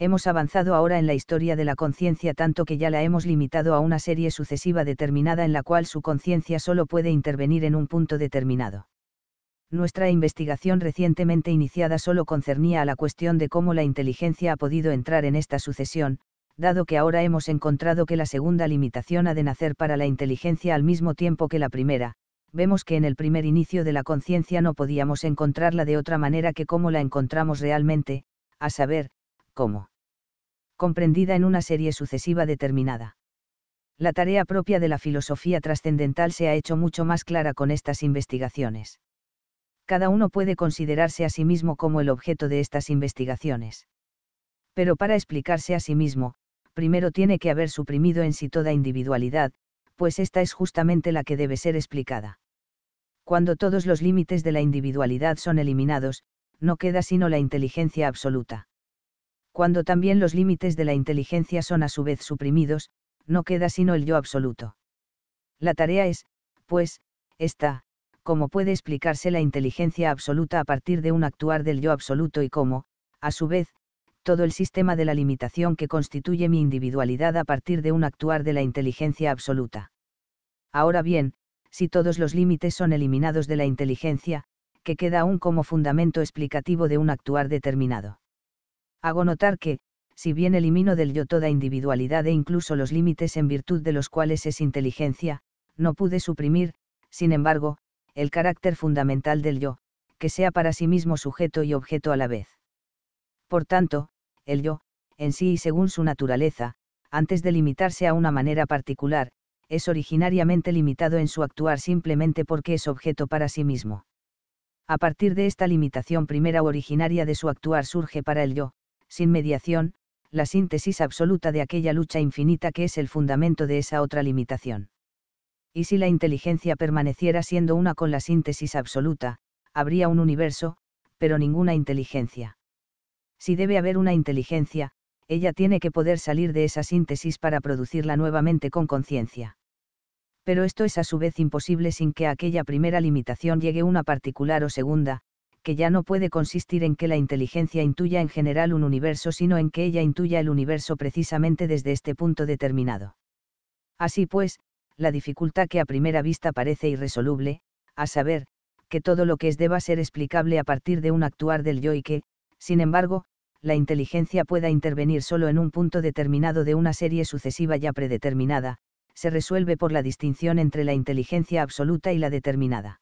hemos avanzado ahora en la historia de la conciencia tanto que ya la hemos limitado a una serie sucesiva determinada en la cual su conciencia solo puede intervenir en un punto determinado. Nuestra investigación recientemente iniciada solo concernía a la cuestión de cómo la inteligencia ha podido entrar en esta sucesión, dado que ahora hemos encontrado que la segunda limitación ha de nacer para la inteligencia al mismo tiempo que la primera, vemos que en el primer inicio de la conciencia no podíamos encontrarla de otra manera que como la encontramos realmente, a saber, como comprendida en una serie sucesiva determinada. La tarea propia de la filosofía trascendental se ha hecho mucho más clara con estas investigaciones. Cada uno puede considerarse a sí mismo como el objeto de estas investigaciones. Pero para explicarse a sí mismo, primero tiene que haber suprimido en sí toda individualidad, pues esta es justamente la que debe ser explicada. Cuando todos los límites de la individualidad son eliminados, no queda sino la inteligencia absoluta cuando también los límites de la inteligencia son a su vez suprimidos, no queda sino el yo absoluto. La tarea es, pues, esta, cómo puede explicarse la inteligencia absoluta a partir de un actuar del yo absoluto y cómo, a su vez, todo el sistema de la limitación que constituye mi individualidad a partir de un actuar de la inteligencia absoluta. Ahora bien, si todos los límites son eliminados de la inteligencia, ¿qué queda aún como fundamento explicativo de un actuar determinado hago notar que, si bien elimino del yo toda individualidad e incluso los límites en virtud de los cuales es inteligencia, no pude suprimir, sin embargo, el carácter fundamental del yo, que sea para sí mismo sujeto y objeto a la vez. Por tanto, el yo, en sí y según su naturaleza, antes de limitarse a una manera particular, es originariamente limitado en su actuar simplemente porque es objeto para sí mismo. A partir de esta limitación primera originaria de su actuar surge para el yo, sin mediación, la síntesis absoluta de aquella lucha infinita que es el fundamento de esa otra limitación. Y si la inteligencia permaneciera siendo una con la síntesis absoluta, habría un universo, pero ninguna inteligencia. Si debe haber una inteligencia, ella tiene que poder salir de esa síntesis para producirla nuevamente con conciencia. Pero esto es a su vez imposible sin que a aquella primera limitación llegue una particular o segunda, que ya no puede consistir en que la inteligencia intuya en general un universo, sino en que ella intuya el universo precisamente desde este punto determinado. Así pues, la dificultad que a primera vista parece irresoluble, a saber, que todo lo que es deba ser explicable a partir de un actuar del yo y que, sin embargo, la inteligencia pueda intervenir solo en un punto determinado de una serie sucesiva ya predeterminada, se resuelve por la distinción entre la inteligencia absoluta y la determinada.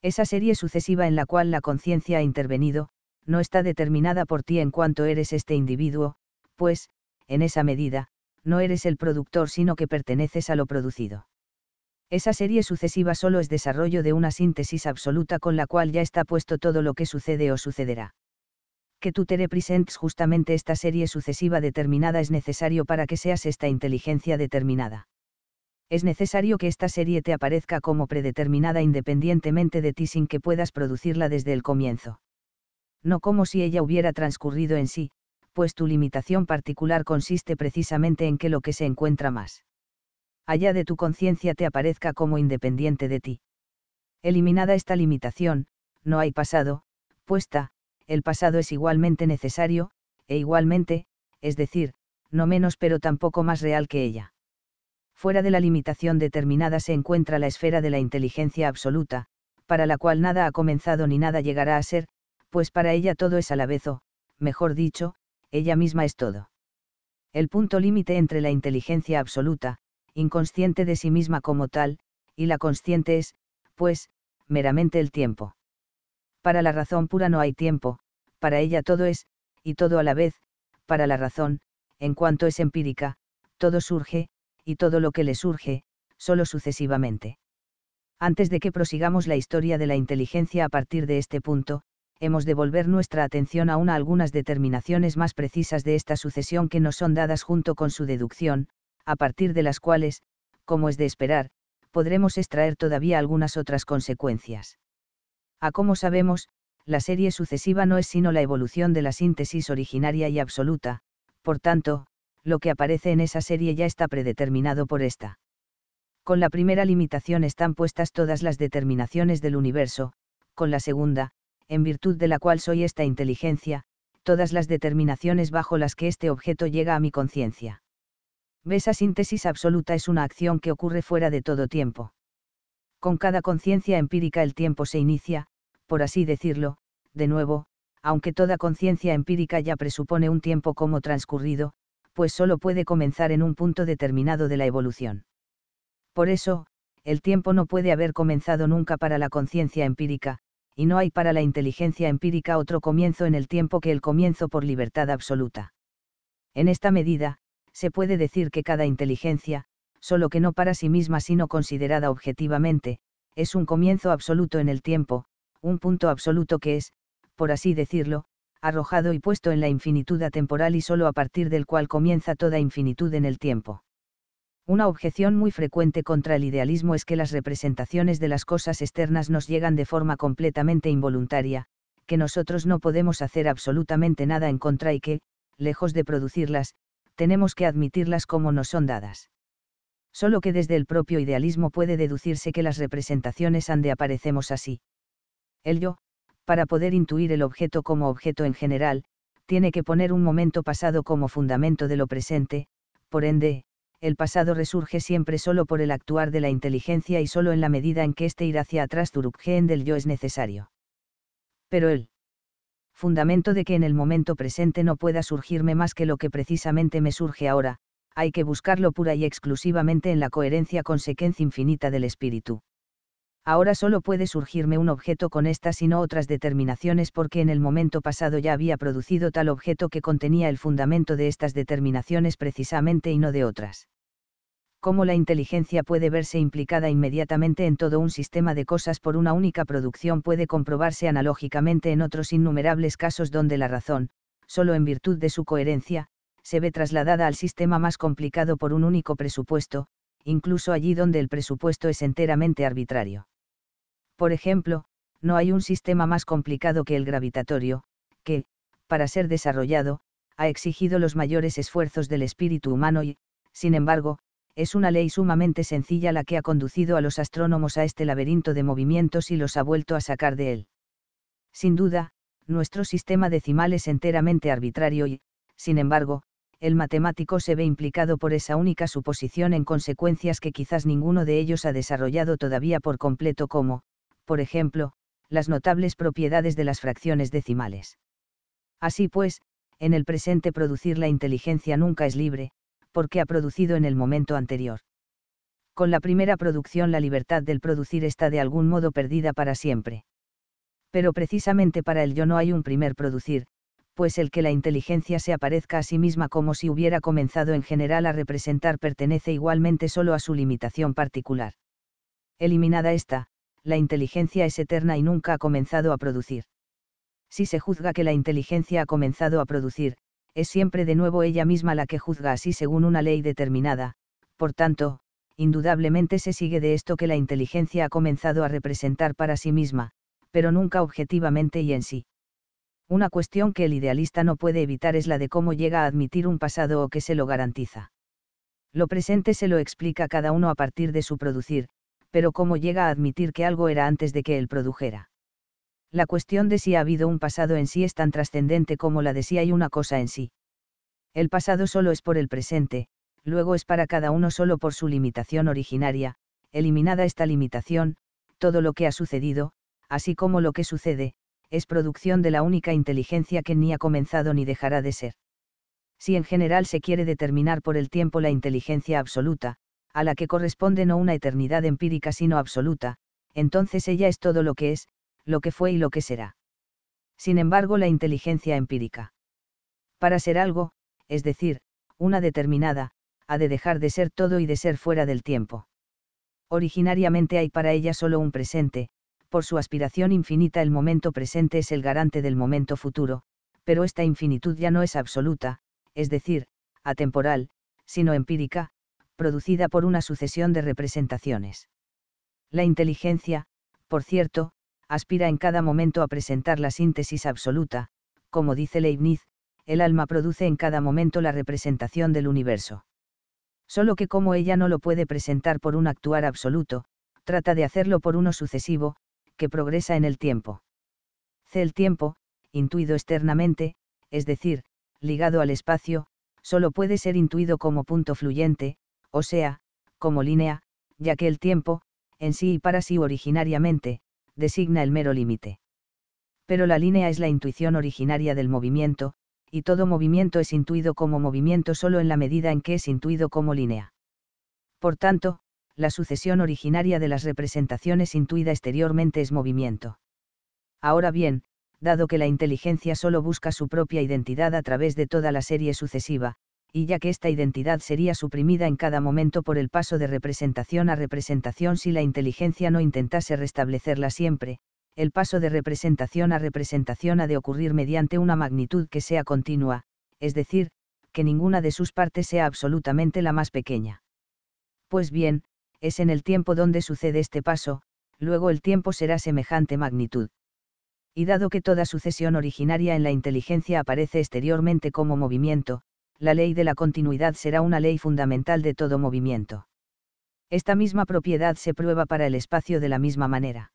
Esa serie sucesiva en la cual la conciencia ha intervenido, no está determinada por ti en cuanto eres este individuo, pues, en esa medida, no eres el productor sino que perteneces a lo producido. Esa serie sucesiva solo es desarrollo de una síntesis absoluta con la cual ya está puesto todo lo que sucede o sucederá. Que tú te representes justamente esta serie sucesiva determinada es necesario para que seas esta inteligencia determinada es necesario que esta serie te aparezca como predeterminada independientemente de ti sin que puedas producirla desde el comienzo. No como si ella hubiera transcurrido en sí, pues tu limitación particular consiste precisamente en que lo que se encuentra más allá de tu conciencia te aparezca como independiente de ti. Eliminada esta limitación, no hay pasado, puesta, el pasado es igualmente necesario, e igualmente, es decir, no menos pero tampoco más real que ella fuera de la limitación determinada se encuentra la esfera de la inteligencia absoluta, para la cual nada ha comenzado ni nada llegará a ser, pues para ella todo es a la vez o, mejor dicho, ella misma es todo. El punto límite entre la inteligencia absoluta, inconsciente de sí misma como tal, y la consciente es, pues, meramente el tiempo. Para la razón pura no hay tiempo, para ella todo es, y todo a la vez, para la razón, en cuanto es empírica, todo surge, y todo lo que le surge, solo sucesivamente. Antes de que prosigamos la historia de la inteligencia a partir de este punto, hemos de volver nuestra atención aún a algunas determinaciones más precisas de esta sucesión que nos son dadas junto con su deducción, a partir de las cuales, como es de esperar, podremos extraer todavía algunas otras consecuencias. A como sabemos, la serie sucesiva no es sino la evolución de la síntesis originaria y absoluta, por tanto, lo que aparece en esa serie ya está predeterminado por esta. Con la primera limitación están puestas todas las determinaciones del universo, con la segunda, en virtud de la cual soy esta inteligencia, todas las determinaciones bajo las que este objeto llega a mi conciencia. Esa síntesis absoluta es una acción que ocurre fuera de todo tiempo. Con cada conciencia empírica el tiempo se inicia, por así decirlo, de nuevo, aunque toda conciencia empírica ya presupone un tiempo como transcurrido, pues solo puede comenzar en un punto determinado de la evolución. Por eso, el tiempo no puede haber comenzado nunca para la conciencia empírica, y no hay para la inteligencia empírica otro comienzo en el tiempo que el comienzo por libertad absoluta. En esta medida, se puede decir que cada inteligencia, solo que no para sí misma sino considerada objetivamente, es un comienzo absoluto en el tiempo, un punto absoluto que es, por así decirlo, arrojado y puesto en la infinitud atemporal y sólo a partir del cual comienza toda infinitud en el tiempo. Una objeción muy frecuente contra el idealismo es que las representaciones de las cosas externas nos llegan de forma completamente involuntaria, que nosotros no podemos hacer absolutamente nada en contra y que, lejos de producirlas, tenemos que admitirlas como nos son dadas. Solo que desde el propio idealismo puede deducirse que las representaciones han de aparecemos así. El yo, para poder intuir el objeto como objeto en general, tiene que poner un momento pasado como fundamento de lo presente, por ende, el pasado resurge siempre solo por el actuar de la inteligencia y solo en la medida en que este ir hacia atrás en del yo es necesario. Pero el fundamento de que en el momento presente no pueda surgirme más que lo que precisamente me surge ahora, hay que buscarlo pura y exclusivamente en la coherencia con infinita del espíritu ahora solo puede surgirme un objeto con estas y no otras determinaciones porque en el momento pasado ya había producido tal objeto que contenía el fundamento de estas determinaciones precisamente y no de otras. Cómo la inteligencia puede verse implicada inmediatamente en todo un sistema de cosas por una única producción puede comprobarse analógicamente en otros innumerables casos donde la razón, solo en virtud de su coherencia, se ve trasladada al sistema más complicado por un único presupuesto, incluso allí donde el presupuesto es enteramente arbitrario. Por ejemplo, no hay un sistema más complicado que el gravitatorio, que, para ser desarrollado, ha exigido los mayores esfuerzos del espíritu humano y, sin embargo, es una ley sumamente sencilla la que ha conducido a los astrónomos a este laberinto de movimientos y los ha vuelto a sacar de él. Sin duda, nuestro sistema decimal es enteramente arbitrario y, sin embargo, el matemático se ve implicado por esa única suposición en consecuencias que quizás ninguno de ellos ha desarrollado todavía por completo como, por ejemplo, las notables propiedades de las fracciones decimales. Así pues, en el presente producir la inteligencia nunca es libre, porque ha producido en el momento anterior. Con la primera producción la libertad del producir está de algún modo perdida para siempre. Pero precisamente para el yo no hay un primer producir, pues el que la inteligencia se aparezca a sí misma como si hubiera comenzado en general a representar pertenece igualmente solo a su limitación particular. Eliminada esta, la inteligencia es eterna y nunca ha comenzado a producir. Si se juzga que la inteligencia ha comenzado a producir, es siempre de nuevo ella misma la que juzga así según una ley determinada, por tanto, indudablemente se sigue de esto que la inteligencia ha comenzado a representar para sí misma, pero nunca objetivamente y en sí. Una cuestión que el idealista no puede evitar es la de cómo llega a admitir un pasado o que se lo garantiza. Lo presente se lo explica cada uno a partir de su producir, pero cómo llega a admitir que algo era antes de que él produjera. La cuestión de si ha habido un pasado en sí es tan trascendente como la de si hay una cosa en sí. El pasado solo es por el presente, luego es para cada uno solo por su limitación originaria, eliminada esta limitación, todo lo que ha sucedido, así como lo que sucede, es producción de la única inteligencia que ni ha comenzado ni dejará de ser. Si en general se quiere determinar por el tiempo la inteligencia absoluta, a la que corresponde no una eternidad empírica sino absoluta, entonces ella es todo lo que es, lo que fue y lo que será. Sin embargo, la inteligencia empírica. Para ser algo, es decir, una determinada, ha de dejar de ser todo y de ser fuera del tiempo. Originariamente hay para ella solo un presente, por su aspiración infinita el momento presente es el garante del momento futuro, pero esta infinitud ya no es absoluta, es decir, atemporal, sino empírica, producida por una sucesión de representaciones. La inteligencia, por cierto, aspira en cada momento a presentar la síntesis absoluta, como dice Leibniz, el alma produce en cada momento la representación del universo. Solo que como ella no lo puede presentar por un actuar absoluto, trata de hacerlo por uno sucesivo, que progresa en el tiempo. C. El tiempo, intuido externamente, es decir, ligado al espacio, solo puede ser intuido como punto fluyente, o sea, como línea, ya que el tiempo, en sí y para sí originariamente, designa el mero límite. Pero la línea es la intuición originaria del movimiento, y todo movimiento es intuido como movimiento solo en la medida en que es intuido como línea. Por tanto, la sucesión originaria de las representaciones intuida exteriormente es movimiento. Ahora bien, dado que la inteligencia solo busca su propia identidad a través de toda la serie sucesiva, y ya que esta identidad sería suprimida en cada momento por el paso de representación a representación si la inteligencia no intentase restablecerla siempre, el paso de representación a representación ha de ocurrir mediante una magnitud que sea continua, es decir, que ninguna de sus partes sea absolutamente la más pequeña. Pues bien, es en el tiempo donde sucede este paso, luego el tiempo será semejante magnitud. Y dado que toda sucesión originaria en la inteligencia aparece exteriormente como movimiento, la ley de la continuidad será una ley fundamental de todo movimiento. Esta misma propiedad se prueba para el espacio de la misma manera.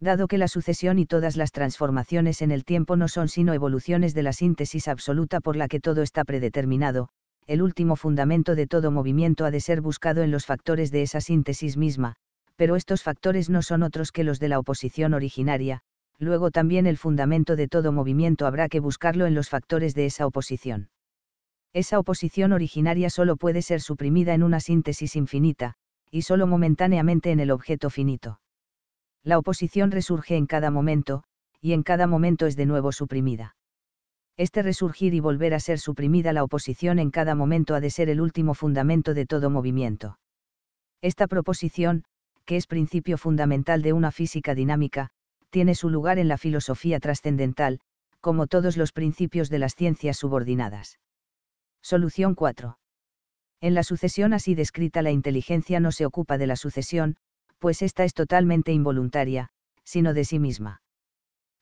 Dado que la sucesión y todas las transformaciones en el tiempo no son sino evoluciones de la síntesis absoluta por la que todo está predeterminado, el último fundamento de todo movimiento ha de ser buscado en los factores de esa síntesis misma, pero estos factores no son otros que los de la oposición originaria, luego también el fundamento de todo movimiento habrá que buscarlo en los factores de esa oposición esa oposición originaria solo puede ser suprimida en una síntesis infinita, y solo momentáneamente en el objeto finito. La oposición resurge en cada momento, y en cada momento es de nuevo suprimida. Este resurgir y volver a ser suprimida la oposición en cada momento ha de ser el último fundamento de todo movimiento. Esta proposición, que es principio fundamental de una física dinámica, tiene su lugar en la filosofía trascendental, como todos los principios de las ciencias subordinadas. Solución 4. En la sucesión así descrita la inteligencia no se ocupa de la sucesión, pues ésta es totalmente involuntaria, sino de sí misma.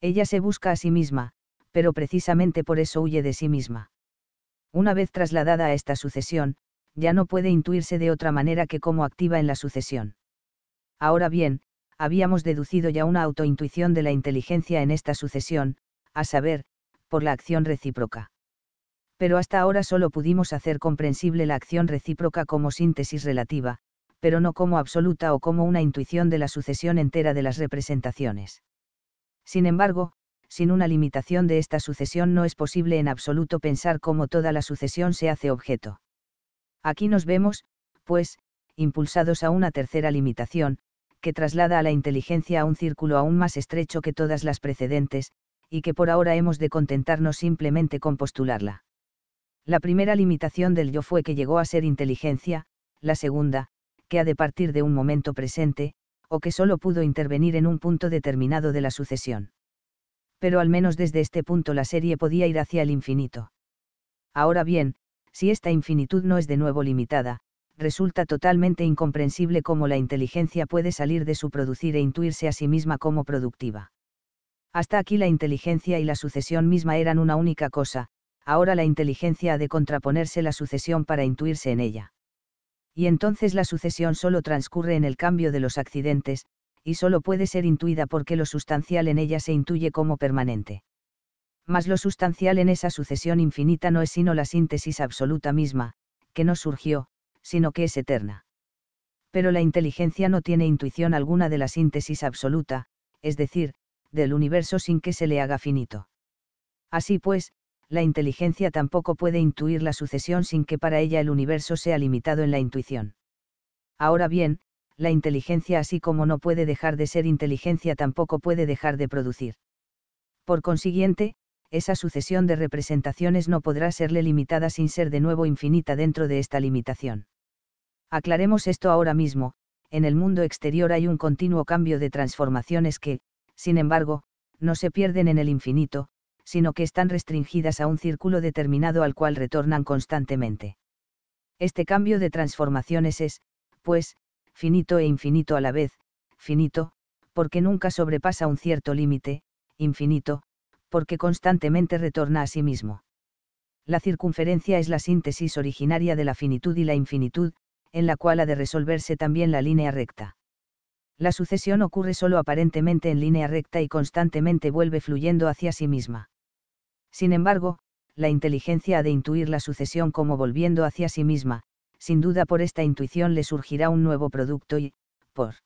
Ella se busca a sí misma, pero precisamente por eso huye de sí misma. Una vez trasladada a esta sucesión, ya no puede intuirse de otra manera que como activa en la sucesión. Ahora bien, habíamos deducido ya una autointuición de la inteligencia en esta sucesión, a saber, por la acción recíproca pero hasta ahora solo pudimos hacer comprensible la acción recíproca como síntesis relativa, pero no como absoluta o como una intuición de la sucesión entera de las representaciones. Sin embargo, sin una limitación de esta sucesión no es posible en absoluto pensar cómo toda la sucesión se hace objeto. Aquí nos vemos, pues, impulsados a una tercera limitación, que traslada a la inteligencia a un círculo aún más estrecho que todas las precedentes, y que por ahora hemos de contentarnos simplemente con postularla. La primera limitación del yo fue que llegó a ser inteligencia, la segunda, que ha de partir de un momento presente, o que solo pudo intervenir en un punto determinado de la sucesión. Pero al menos desde este punto la serie podía ir hacia el infinito. Ahora bien, si esta infinitud no es de nuevo limitada, resulta totalmente incomprensible cómo la inteligencia puede salir de su producir e intuirse a sí misma como productiva. Hasta aquí la inteligencia y la sucesión misma eran una única cosa, ahora la inteligencia ha de contraponerse la sucesión para intuirse en ella. Y entonces la sucesión solo transcurre en el cambio de los accidentes, y solo puede ser intuida porque lo sustancial en ella se intuye como permanente. Mas lo sustancial en esa sucesión infinita no es sino la síntesis absoluta misma, que no surgió, sino que es eterna. Pero la inteligencia no tiene intuición alguna de la síntesis absoluta, es decir, del universo sin que se le haga finito. Así pues, la inteligencia tampoco puede intuir la sucesión sin que para ella el universo sea limitado en la intuición. Ahora bien, la inteligencia así como no puede dejar de ser inteligencia tampoco puede dejar de producir. Por consiguiente, esa sucesión de representaciones no podrá serle limitada sin ser de nuevo infinita dentro de esta limitación. Aclaremos esto ahora mismo, en el mundo exterior hay un continuo cambio de transformaciones que, sin embargo, no se pierden en el infinito, sino que están restringidas a un círculo determinado al cual retornan constantemente. Este cambio de transformaciones es, pues, finito e infinito a la vez, finito, porque nunca sobrepasa un cierto límite, infinito, porque constantemente retorna a sí mismo. La circunferencia es la síntesis originaria de la finitud y la infinitud, en la cual ha de resolverse también la línea recta. La sucesión ocurre solo aparentemente en línea recta y constantemente vuelve fluyendo hacia sí misma. Sin embargo, la inteligencia ha de intuir la sucesión como volviendo hacia sí misma, sin duda por esta intuición le surgirá un nuevo producto y, por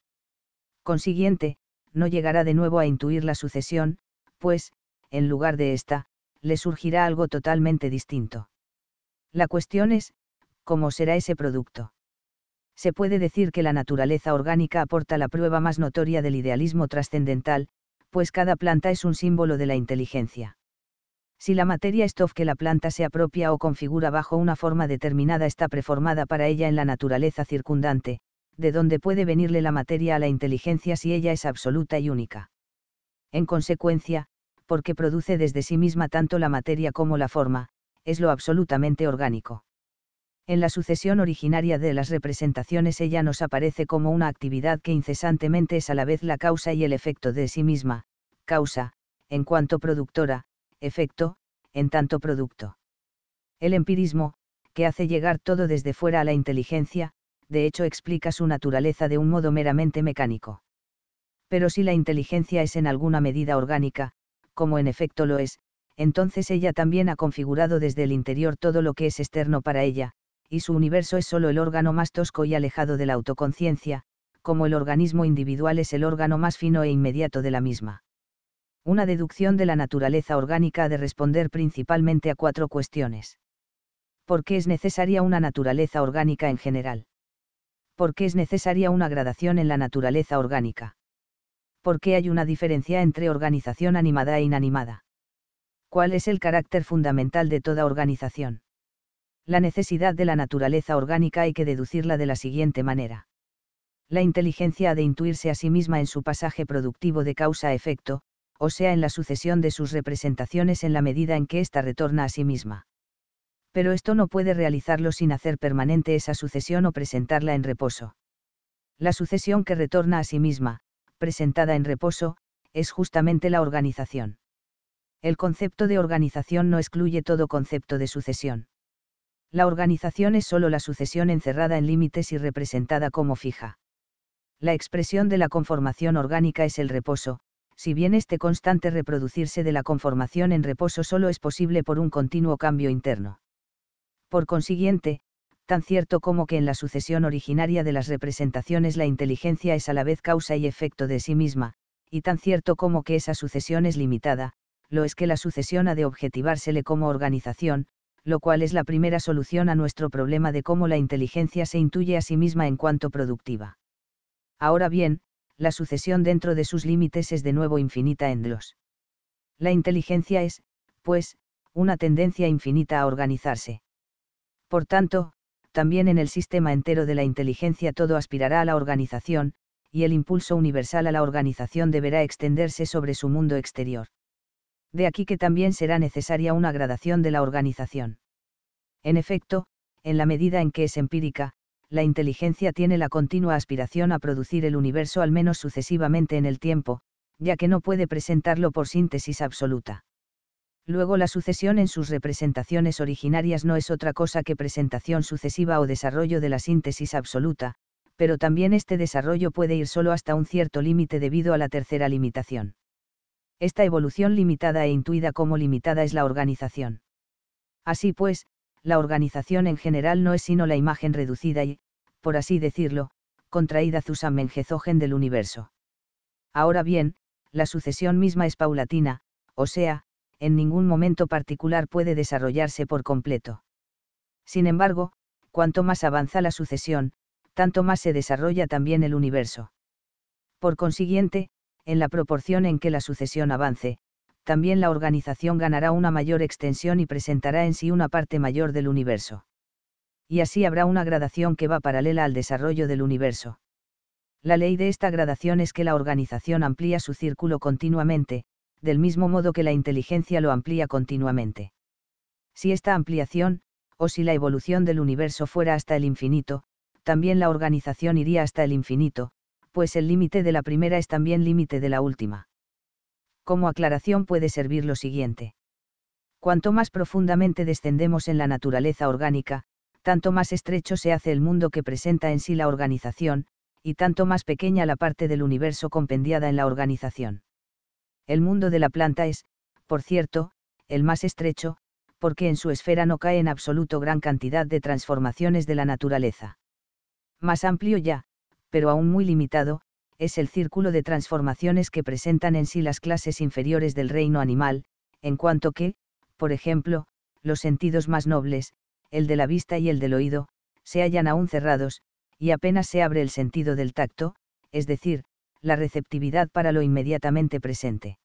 consiguiente, no llegará de nuevo a intuir la sucesión, pues, en lugar de esta, le surgirá algo totalmente distinto. La cuestión es, ¿cómo será ese producto? Se puede decir que la naturaleza orgánica aporta la prueba más notoria del idealismo trascendental, pues cada planta es un símbolo de la inteligencia. Si la materia stoff que la planta se apropia o configura bajo una forma determinada está preformada para ella en la naturaleza circundante, de donde puede venirle la materia a la inteligencia si ella es absoluta y única. En consecuencia, porque produce desde sí misma tanto la materia como la forma, es lo absolutamente orgánico. En la sucesión originaria de las representaciones ella nos aparece como una actividad que incesantemente es a la vez la causa y el efecto de sí misma, causa, en cuanto productora, efecto, en tanto producto. El empirismo, que hace llegar todo desde fuera a la inteligencia, de hecho explica su naturaleza de un modo meramente mecánico. Pero si la inteligencia es en alguna medida orgánica, como en efecto lo es, entonces ella también ha configurado desde el interior todo lo que es externo para ella, y su universo es solo el órgano más tosco y alejado de la autoconciencia, como el organismo individual es el órgano más fino e inmediato de la misma una deducción de la naturaleza orgánica ha de responder principalmente a cuatro cuestiones. ¿Por qué es necesaria una naturaleza orgánica en general? ¿Por qué es necesaria una gradación en la naturaleza orgánica? ¿Por qué hay una diferencia entre organización animada e inanimada? ¿Cuál es el carácter fundamental de toda organización? La necesidad de la naturaleza orgánica hay que deducirla de la siguiente manera. La inteligencia ha de intuirse a sí misma en su pasaje productivo de causa a efecto, o sea en la sucesión de sus representaciones en la medida en que ésta retorna a sí misma. Pero esto no puede realizarlo sin hacer permanente esa sucesión o presentarla en reposo. La sucesión que retorna a sí misma, presentada en reposo, es justamente la organización. El concepto de organización no excluye todo concepto de sucesión. La organización es solo la sucesión encerrada en límites y representada como fija. La expresión de la conformación orgánica es el reposo, si bien este constante reproducirse de la conformación en reposo solo es posible por un continuo cambio interno. Por consiguiente, tan cierto como que en la sucesión originaria de las representaciones la inteligencia es a la vez causa y efecto de sí misma, y tan cierto como que esa sucesión es limitada, lo es que la sucesión ha de objetivársele como organización, lo cual es la primera solución a nuestro problema de cómo la inteligencia se intuye a sí misma en cuanto productiva. Ahora bien, la sucesión dentro de sus límites es de nuevo infinita en los. La inteligencia es, pues, una tendencia infinita a organizarse. Por tanto, también en el sistema entero de la inteligencia todo aspirará a la organización, y el impulso universal a la organización deberá extenderse sobre su mundo exterior. De aquí que también será necesaria una gradación de la organización. En efecto, en la medida en que es empírica, la inteligencia tiene la continua aspiración a producir el universo al menos sucesivamente en el tiempo, ya que no puede presentarlo por síntesis absoluta. Luego la sucesión en sus representaciones originarias no es otra cosa que presentación sucesiva o desarrollo de la síntesis absoluta, pero también este desarrollo puede ir solo hasta un cierto límite debido a la tercera limitación. Esta evolución limitada e intuida como limitada es la organización. Así pues, la organización en general no es sino la imagen reducida y, por así decirlo, contraída Zusa Mengezogen del universo. Ahora bien, la sucesión misma es paulatina, o sea, en ningún momento particular puede desarrollarse por completo. Sin embargo, cuanto más avanza la sucesión, tanto más se desarrolla también el universo. Por consiguiente, en la proporción en que la sucesión avance, también la organización ganará una mayor extensión y presentará en sí una parte mayor del universo. Y así habrá una gradación que va paralela al desarrollo del universo. La ley de esta gradación es que la organización amplía su círculo continuamente, del mismo modo que la inteligencia lo amplía continuamente. Si esta ampliación, o si la evolución del universo fuera hasta el infinito, también la organización iría hasta el infinito, pues el límite de la primera es también límite de la última como aclaración puede servir lo siguiente. Cuanto más profundamente descendemos en la naturaleza orgánica, tanto más estrecho se hace el mundo que presenta en sí la organización, y tanto más pequeña la parte del universo compendiada en la organización. El mundo de la planta es, por cierto, el más estrecho, porque en su esfera no cae en absoluto gran cantidad de transformaciones de la naturaleza. Más amplio ya, pero aún muy limitado, es el círculo de transformaciones que presentan en sí las clases inferiores del reino animal, en cuanto que, por ejemplo, los sentidos más nobles, el de la vista y el del oído, se hallan aún cerrados, y apenas se abre el sentido del tacto, es decir, la receptividad para lo inmediatamente presente.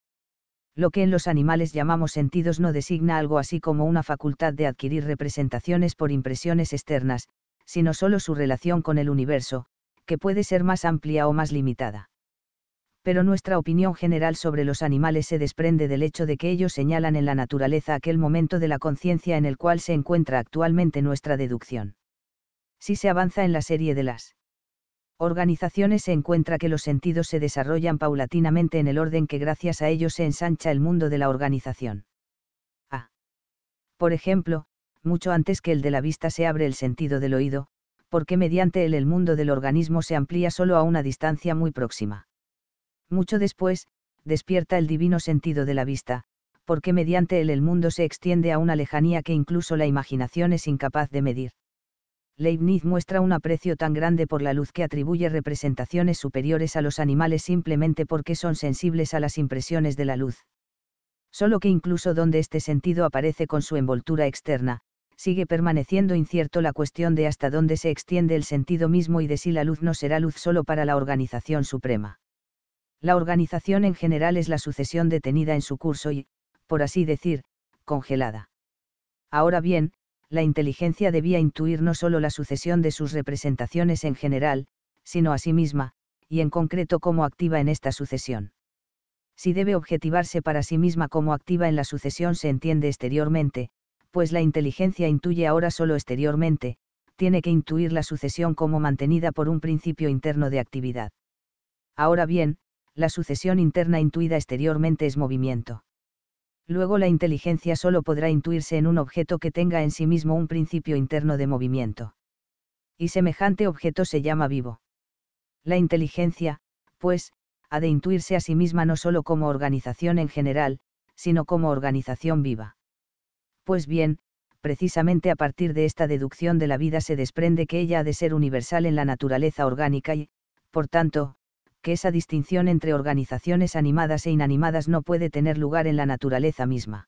Lo que en los animales llamamos sentidos no designa algo así como una facultad de adquirir representaciones por impresiones externas, sino solo su relación con el universo, que puede ser más amplia o más limitada. Pero nuestra opinión general sobre los animales se desprende del hecho de que ellos señalan en la naturaleza aquel momento de la conciencia en el cual se encuentra actualmente nuestra deducción. Si se avanza en la serie de las organizaciones se encuentra que los sentidos se desarrollan paulatinamente en el orden que gracias a ellos se ensancha el mundo de la organización. A. Ah. Por ejemplo, mucho antes que el de la vista se abre el sentido del oído, porque mediante él el mundo del organismo se amplía solo a una distancia muy próxima. Mucho después, despierta el divino sentido de la vista, porque mediante él el mundo se extiende a una lejanía que incluso la imaginación es incapaz de medir. Leibniz muestra un aprecio tan grande por la luz que atribuye representaciones superiores a los animales simplemente porque son sensibles a las impresiones de la luz. Solo que incluso donde este sentido aparece con su envoltura externa, sigue permaneciendo incierto la cuestión de hasta dónde se extiende el sentido mismo y de si la luz no será luz solo para la organización suprema. La organización en general es la sucesión detenida en su curso y, por así decir, congelada. Ahora bien, la inteligencia debía intuir no solo la sucesión de sus representaciones en general, sino a sí misma, y en concreto cómo activa en esta sucesión. Si debe objetivarse para sí misma como activa en la sucesión se entiende exteriormente, pues la inteligencia intuye ahora solo exteriormente, tiene que intuir la sucesión como mantenida por un principio interno de actividad. Ahora bien, la sucesión interna intuida exteriormente es movimiento. Luego la inteligencia solo podrá intuirse en un objeto que tenga en sí mismo un principio interno de movimiento. Y semejante objeto se llama vivo. La inteligencia, pues, ha de intuirse a sí misma no solo como organización en general, sino como organización viva. Pues bien, precisamente a partir de esta deducción de la vida se desprende que ella ha de ser universal en la naturaleza orgánica y, por tanto, que esa distinción entre organizaciones animadas e inanimadas no puede tener lugar en la naturaleza misma.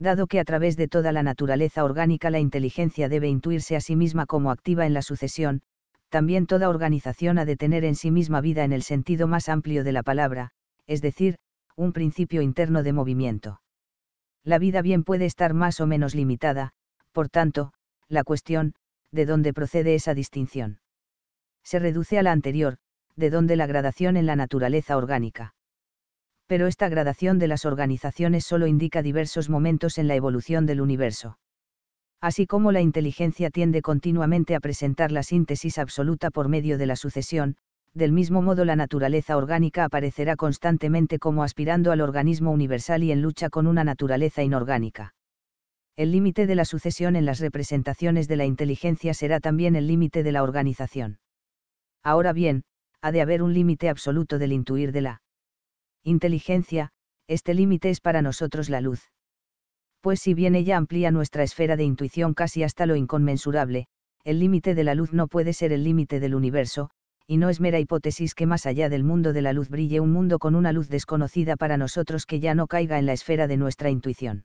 Dado que a través de toda la naturaleza orgánica la inteligencia debe intuirse a sí misma como activa en la sucesión, también toda organización ha de tener en sí misma vida en el sentido más amplio de la palabra, es decir, un principio interno de movimiento la vida bien puede estar más o menos limitada, por tanto, la cuestión, de dónde procede esa distinción. Se reduce a la anterior, de dónde la gradación en la naturaleza orgánica. Pero esta gradación de las organizaciones solo indica diversos momentos en la evolución del universo. Así como la inteligencia tiende continuamente a presentar la síntesis absoluta por medio de la sucesión, del mismo modo la naturaleza orgánica aparecerá constantemente como aspirando al organismo universal y en lucha con una naturaleza inorgánica. El límite de la sucesión en las representaciones de la inteligencia será también el límite de la organización. Ahora bien, ha de haber un límite absoluto del intuir de la inteligencia, este límite es para nosotros la luz. Pues si bien ella amplía nuestra esfera de intuición casi hasta lo inconmensurable, el límite de la luz no puede ser el límite del universo, y no es mera hipótesis que más allá del mundo de la luz brille un mundo con una luz desconocida para nosotros que ya no caiga en la esfera de nuestra intuición.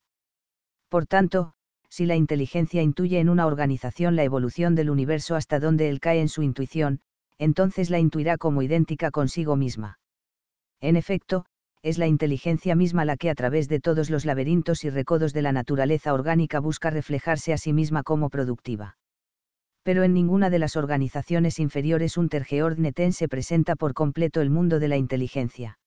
Por tanto, si la inteligencia intuye en una organización la evolución del universo hasta donde él cae en su intuición, entonces la intuirá como idéntica consigo misma. En efecto, es la inteligencia misma la que a través de todos los laberintos y recodos de la naturaleza orgánica busca reflejarse a sí misma como productiva pero en ninguna de las organizaciones inferiores un tergeordneten se presenta por completo el mundo de la inteligencia.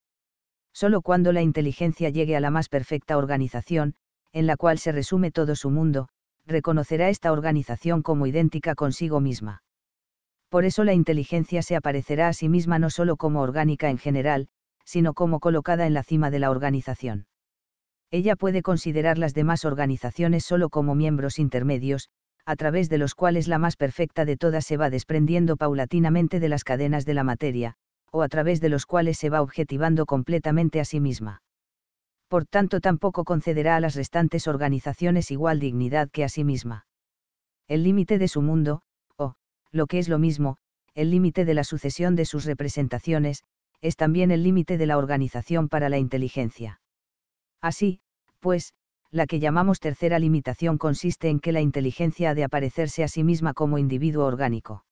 Solo cuando la inteligencia llegue a la más perfecta organización, en la cual se resume todo su mundo, reconocerá esta organización como idéntica consigo misma. Por eso la inteligencia se aparecerá a sí misma no solo como orgánica en general, sino como colocada en la cima de la organización. Ella puede considerar las demás organizaciones solo como miembros intermedios, a través de los cuales la más perfecta de todas se va desprendiendo paulatinamente de las cadenas de la materia, o a través de los cuales se va objetivando completamente a sí misma. Por tanto, tampoco concederá a las restantes organizaciones igual dignidad que a sí misma. El límite de su mundo, o, lo que es lo mismo, el límite de la sucesión de sus representaciones, es también el límite de la organización para la inteligencia. Así, pues, la que llamamos tercera limitación consiste en que la inteligencia ha de aparecerse a sí misma como individuo orgánico.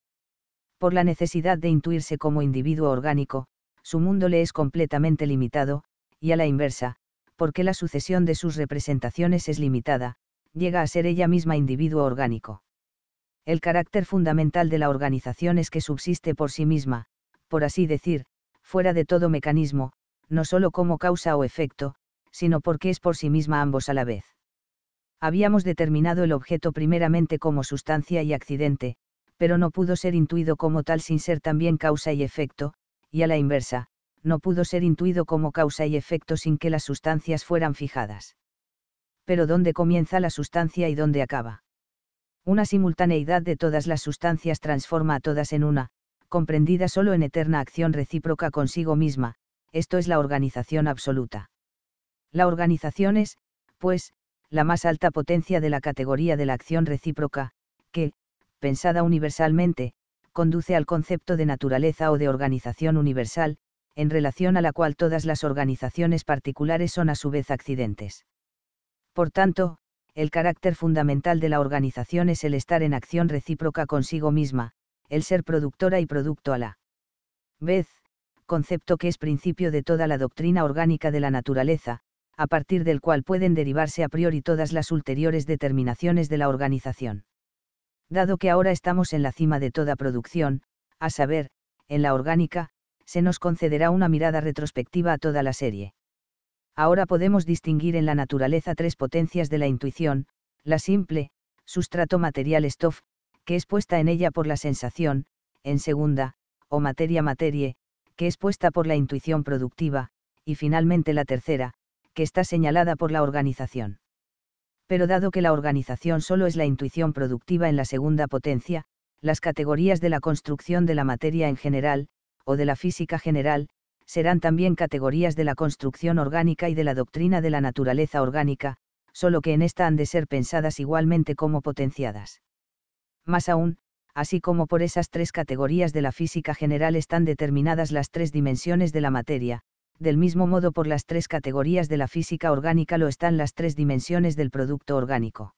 Por la necesidad de intuirse como individuo orgánico, su mundo le es completamente limitado, y a la inversa, porque la sucesión de sus representaciones es limitada, llega a ser ella misma individuo orgánico. El carácter fundamental de la organización es que subsiste por sí misma, por así decir, fuera de todo mecanismo, no solo como causa o efecto, sino porque es por sí misma ambos a la vez. Habíamos determinado el objeto primeramente como sustancia y accidente, pero no pudo ser intuido como tal sin ser también causa y efecto, y a la inversa, no pudo ser intuido como causa y efecto sin que las sustancias fueran fijadas. Pero ¿dónde comienza la sustancia y dónde acaba? Una simultaneidad de todas las sustancias transforma a todas en una, comprendida solo en eterna acción recíproca consigo misma, esto es la organización absoluta. La organización es, pues, la más alta potencia de la categoría de la acción recíproca, que, pensada universalmente, conduce al concepto de naturaleza o de organización universal, en relación a la cual todas las organizaciones particulares son a su vez accidentes. Por tanto, el carácter fundamental de la organización es el estar en acción recíproca consigo misma, el ser productora y producto a la vez, concepto que es principio de toda la doctrina orgánica de la naturaleza, a partir del cual pueden derivarse a priori todas las ulteriores determinaciones de la organización. Dado que ahora estamos en la cima de toda producción, a saber, en la orgánica, se nos concederá una mirada retrospectiva a toda la serie. Ahora podemos distinguir en la naturaleza tres potencias de la intuición, la simple, sustrato material stoff, que es puesta en ella por la sensación, en segunda, o materia materie, que es puesta por la intuición productiva, y finalmente la tercera, que está señalada por la organización. Pero dado que la organización solo es la intuición productiva en la segunda potencia, las categorías de la construcción de la materia en general, o de la física general, serán también categorías de la construcción orgánica y de la doctrina de la naturaleza orgánica, solo que en esta han de ser pensadas igualmente como potenciadas. Más aún, así como por esas tres categorías de la física general están determinadas las tres dimensiones de la materia, del mismo modo por las tres categorías de la física orgánica lo están las tres dimensiones del producto orgánico.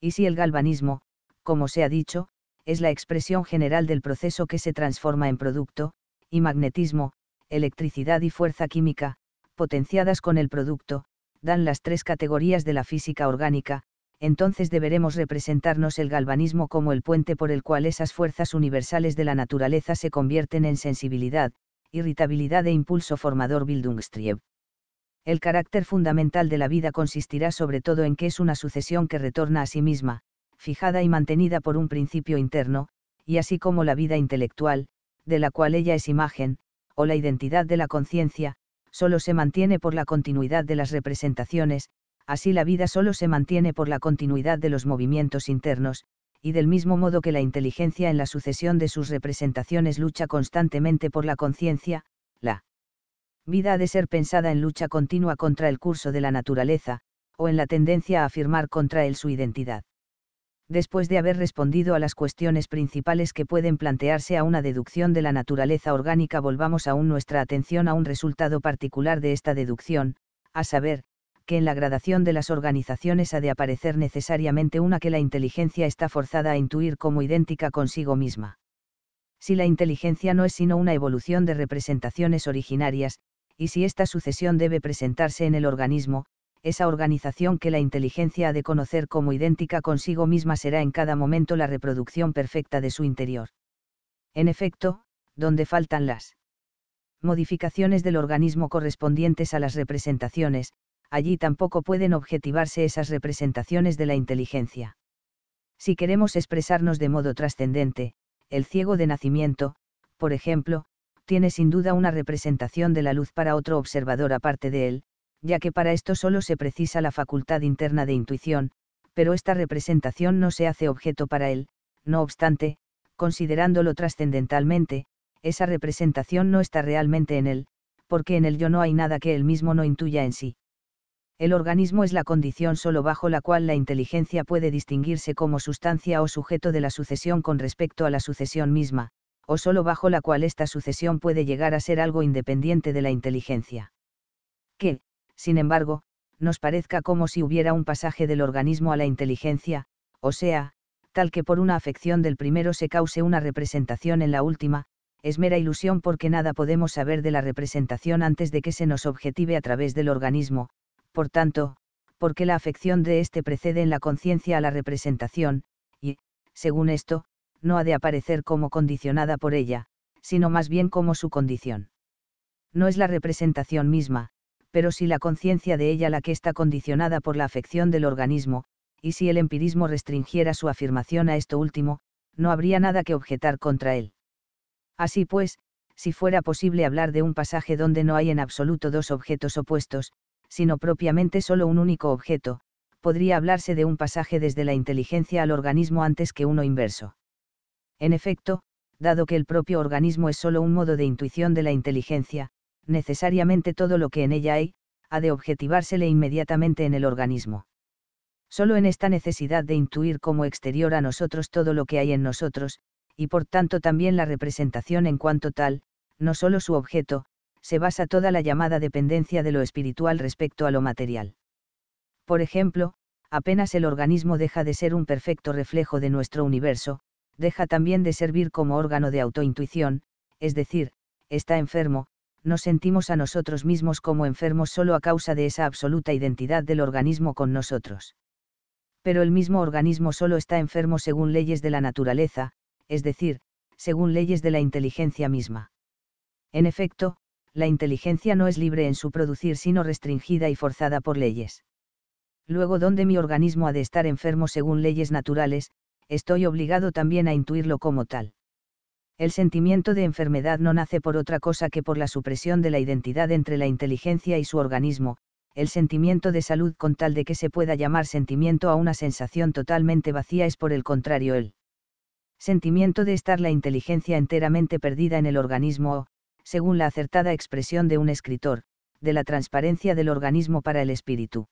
Y si el galvanismo, como se ha dicho, es la expresión general del proceso que se transforma en producto, y magnetismo, electricidad y fuerza química, potenciadas con el producto, dan las tres categorías de la física orgánica, entonces deberemos representarnos el galvanismo como el puente por el cual esas fuerzas universales de la naturaleza se convierten en sensibilidad, irritabilidad e impulso formador Bildungstrieb. El carácter fundamental de la vida consistirá sobre todo en que es una sucesión que retorna a sí misma, fijada y mantenida por un principio interno, y así como la vida intelectual, de la cual ella es imagen, o la identidad de la conciencia, solo se mantiene por la continuidad de las representaciones, así la vida solo se mantiene por la continuidad de los movimientos internos, y del mismo modo que la inteligencia en la sucesión de sus representaciones lucha constantemente por la conciencia, la vida ha de ser pensada en lucha continua contra el curso de la naturaleza, o en la tendencia a afirmar contra él su identidad. Después de haber respondido a las cuestiones principales que pueden plantearse a una deducción de la naturaleza orgánica, volvamos aún nuestra atención a un resultado particular de esta deducción, a saber, que en la gradación de las organizaciones ha de aparecer necesariamente una que la inteligencia está forzada a intuir como idéntica consigo misma. Si la inteligencia no es sino una evolución de representaciones originarias, y si esta sucesión debe presentarse en el organismo, esa organización que la inteligencia ha de conocer como idéntica consigo misma será en cada momento la reproducción perfecta de su interior. En efecto, donde faltan las modificaciones del organismo correspondientes a las representaciones, allí tampoco pueden objetivarse esas representaciones de la inteligencia. Si queremos expresarnos de modo trascendente, el ciego de nacimiento, por ejemplo, tiene sin duda una representación de la luz para otro observador aparte de él, ya que para esto solo se precisa la facultad interna de intuición, pero esta representación no se hace objeto para él, no obstante, considerándolo trascendentalmente, esa representación no está realmente en él, porque en el yo no hay nada que él mismo no intuya en sí el organismo es la condición solo bajo la cual la inteligencia puede distinguirse como sustancia o sujeto de la sucesión con respecto a la sucesión misma, o solo bajo la cual esta sucesión puede llegar a ser algo independiente de la inteligencia. Que, sin embargo, nos parezca como si hubiera un pasaje del organismo a la inteligencia, o sea, tal que por una afección del primero se cause una representación en la última, es mera ilusión porque nada podemos saber de la representación antes de que se nos objetive a través del organismo, por tanto, porque la afección de éste precede en la conciencia a la representación, y, según esto, no ha de aparecer como condicionada por ella, sino más bien como su condición. No es la representación misma, pero si la conciencia de ella la que está condicionada por la afección del organismo, y si el empirismo restringiera su afirmación a esto último, no habría nada que objetar contra él. Así pues, si fuera posible hablar de un pasaje donde no hay en absoluto dos objetos opuestos, sino propiamente solo un único objeto, podría hablarse de un pasaje desde la inteligencia al organismo antes que uno inverso. En efecto, dado que el propio organismo es solo un modo de intuición de la inteligencia, necesariamente todo lo que en ella hay, ha de objetivársele inmediatamente en el organismo. Solo en esta necesidad de intuir como exterior a nosotros todo lo que hay en nosotros, y por tanto también la representación en cuanto tal, no solo su objeto, se basa toda la llamada dependencia de lo espiritual respecto a lo material. Por ejemplo, apenas el organismo deja de ser un perfecto reflejo de nuestro universo, deja también de servir como órgano de autointuición, es decir, está enfermo, nos sentimos a nosotros mismos como enfermos solo a causa de esa absoluta identidad del organismo con nosotros. Pero el mismo organismo solo está enfermo según leyes de la naturaleza, es decir, según leyes de la inteligencia misma. En efecto, la inteligencia no es libre en su producir sino restringida y forzada por leyes. Luego donde mi organismo ha de estar enfermo según leyes naturales, estoy obligado también a intuirlo como tal. El sentimiento de enfermedad no nace por otra cosa que por la supresión de la identidad entre la inteligencia y su organismo, el sentimiento de salud con tal de que se pueda llamar sentimiento a una sensación totalmente vacía es por el contrario el sentimiento de estar la inteligencia enteramente perdida en el organismo o, según la acertada expresión de un escritor, de la transparencia del organismo para el espíritu.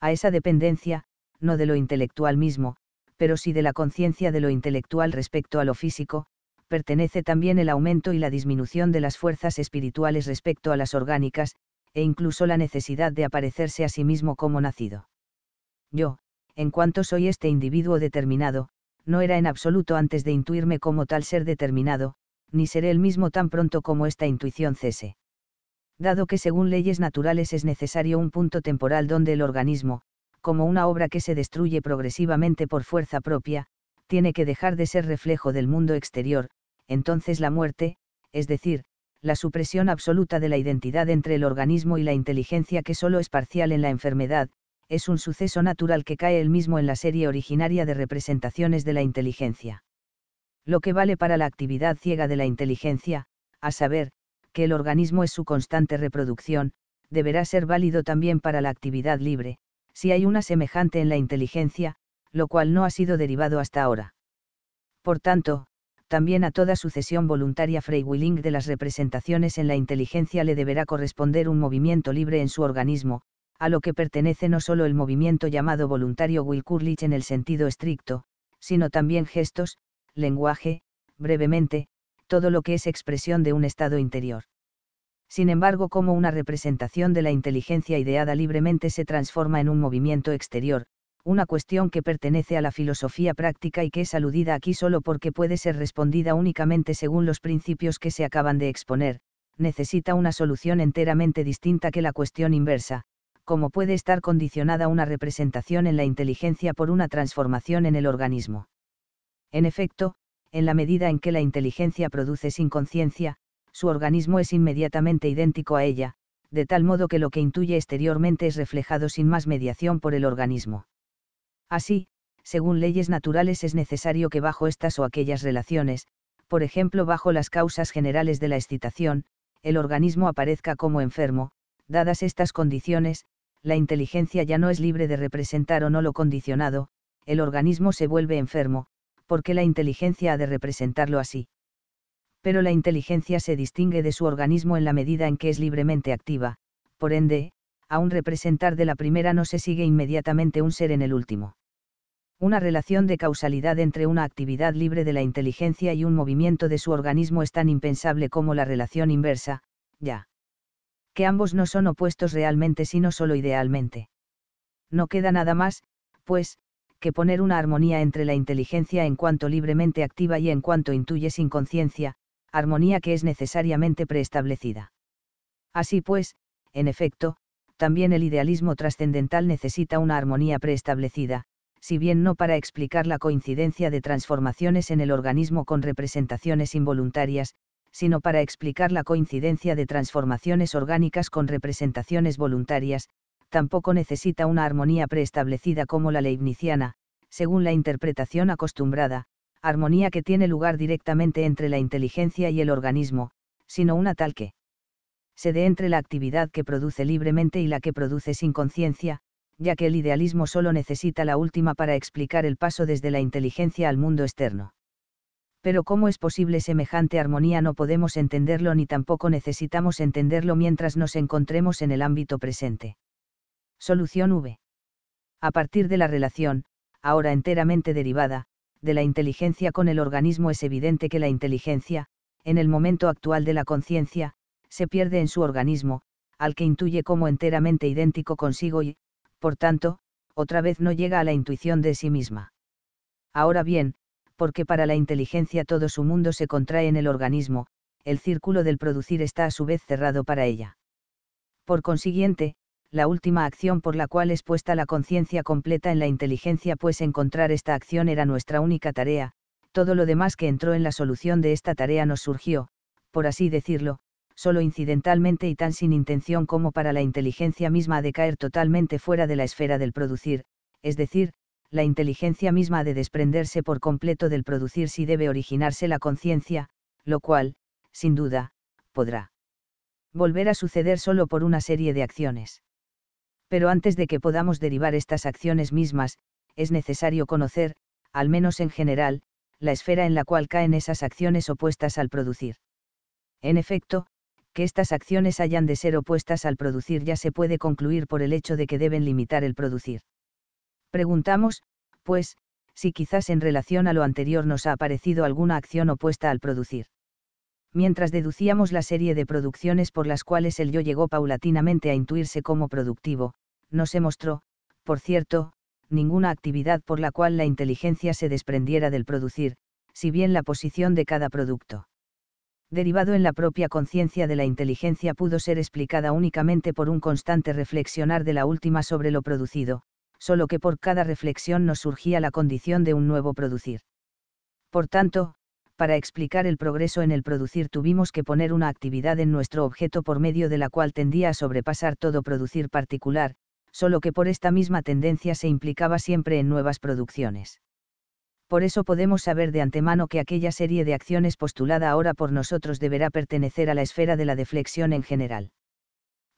A esa dependencia, no de lo intelectual mismo, pero sí de la conciencia de lo intelectual respecto a lo físico, pertenece también el aumento y la disminución de las fuerzas espirituales respecto a las orgánicas, e incluso la necesidad de aparecerse a sí mismo como nacido. Yo, en cuanto soy este individuo determinado, no era en absoluto antes de intuirme como tal ser determinado, ni seré el mismo tan pronto como esta intuición cese. Dado que según leyes naturales es necesario un punto temporal donde el organismo, como una obra que se destruye progresivamente por fuerza propia, tiene que dejar de ser reflejo del mundo exterior, entonces la muerte, es decir, la supresión absoluta de la identidad entre el organismo y la inteligencia que solo es parcial en la enfermedad, es un suceso natural que cae el mismo en la serie originaria de representaciones de la inteligencia lo que vale para la actividad ciega de la inteligencia, a saber, que el organismo es su constante reproducción, deberá ser válido también para la actividad libre, si hay una semejante en la inteligencia, lo cual no ha sido derivado hasta ahora. Por tanto, también a toda sucesión voluntaria freiwillig de las representaciones en la inteligencia le deberá corresponder un movimiento libre en su organismo, a lo que pertenece no solo el movimiento llamado voluntario Willkurlich en el sentido estricto, sino también gestos, lenguaje, brevemente, todo lo que es expresión de un estado interior. Sin embargo, como una representación de la inteligencia ideada libremente se transforma en un movimiento exterior, una cuestión que pertenece a la filosofía práctica y que es aludida aquí solo porque puede ser respondida únicamente según los principios que se acaban de exponer, necesita una solución enteramente distinta que la cuestión inversa, como puede estar condicionada una representación en la inteligencia por una transformación en el organismo. En efecto, en la medida en que la inteligencia produce sin conciencia, su organismo es inmediatamente idéntico a ella, de tal modo que lo que intuye exteriormente es reflejado sin más mediación por el organismo. Así, según leyes naturales es necesario que bajo estas o aquellas relaciones, por ejemplo bajo las causas generales de la excitación, el organismo aparezca como enfermo, dadas estas condiciones, la inteligencia ya no es libre de representar o no lo condicionado, el organismo se vuelve enfermo, porque la inteligencia ha de representarlo así. Pero la inteligencia se distingue de su organismo en la medida en que es libremente activa, por ende, a un representar de la primera no se sigue inmediatamente un ser en el último. Una relación de causalidad entre una actividad libre de la inteligencia y un movimiento de su organismo es tan impensable como la relación inversa, ya. Que ambos no son opuestos realmente sino solo idealmente. No queda nada más, pues, que poner una armonía entre la inteligencia en cuanto libremente activa y en cuanto intuye sin conciencia, armonía que es necesariamente preestablecida. Así pues, en efecto, también el idealismo trascendental necesita una armonía preestablecida, si bien no para explicar la coincidencia de transformaciones en el organismo con representaciones involuntarias, sino para explicar la coincidencia de transformaciones orgánicas con representaciones voluntarias, tampoco necesita una armonía preestablecida como la leibniziana, según la interpretación acostumbrada, armonía que tiene lugar directamente entre la inteligencia y el organismo, sino una tal que se dé entre la actividad que produce libremente y la que produce sin conciencia, ya que el idealismo solo necesita la última para explicar el paso desde la inteligencia al mundo externo. Pero ¿cómo es posible semejante armonía? No podemos entenderlo ni tampoco necesitamos entenderlo mientras nos encontremos en el ámbito presente. Solución V. A partir de la relación, ahora enteramente derivada, de la inteligencia con el organismo es evidente que la inteligencia, en el momento actual de la conciencia, se pierde en su organismo, al que intuye como enteramente idéntico consigo y, por tanto, otra vez no llega a la intuición de sí misma. Ahora bien, porque para la inteligencia todo su mundo se contrae en el organismo, el círculo del producir está a su vez cerrado para ella. Por consiguiente, la última acción por la cual es puesta la conciencia completa en la inteligencia, pues encontrar esta acción era nuestra única tarea, todo lo demás que entró en la solución de esta tarea nos surgió, por así decirlo, solo incidentalmente y tan sin intención como para la inteligencia misma de caer totalmente fuera de la esfera del producir, es decir, la inteligencia misma ha de desprenderse por completo del producir si debe originarse la conciencia, lo cual, sin duda, podrá volver a suceder solo por una serie de acciones pero antes de que podamos derivar estas acciones mismas, es necesario conocer, al menos en general, la esfera en la cual caen esas acciones opuestas al producir. En efecto, que estas acciones hayan de ser opuestas al producir ya se puede concluir por el hecho de que deben limitar el producir. Preguntamos, pues, si quizás en relación a lo anterior nos ha aparecido alguna acción opuesta al producir mientras deducíamos la serie de producciones por las cuales el yo llegó paulatinamente a intuirse como productivo, no se mostró, por cierto, ninguna actividad por la cual la inteligencia se desprendiera del producir, si bien la posición de cada producto. Derivado en la propia conciencia de la inteligencia pudo ser explicada únicamente por un constante reflexionar de la última sobre lo producido, solo que por cada reflexión nos surgía la condición de un nuevo producir. Por tanto, para explicar el progreso en el producir tuvimos que poner una actividad en nuestro objeto por medio de la cual tendía a sobrepasar todo producir particular, solo que por esta misma tendencia se implicaba siempre en nuevas producciones. Por eso podemos saber de antemano que aquella serie de acciones postulada ahora por nosotros deberá pertenecer a la esfera de la deflexión en general.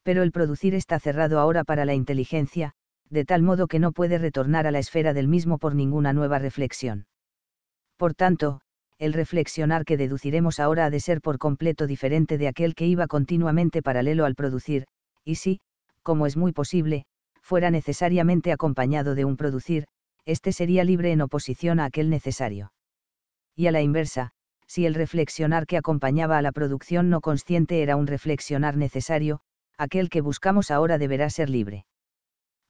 Pero el producir está cerrado ahora para la inteligencia, de tal modo que no puede retornar a la esfera del mismo por ninguna nueva reflexión. Por tanto, el reflexionar que deduciremos ahora ha de ser por completo diferente de aquel que iba continuamente paralelo al producir, y si, como es muy posible, fuera necesariamente acompañado de un producir, éste sería libre en oposición a aquel necesario. Y a la inversa, si el reflexionar que acompañaba a la producción no consciente era un reflexionar necesario, aquel que buscamos ahora deberá ser libre.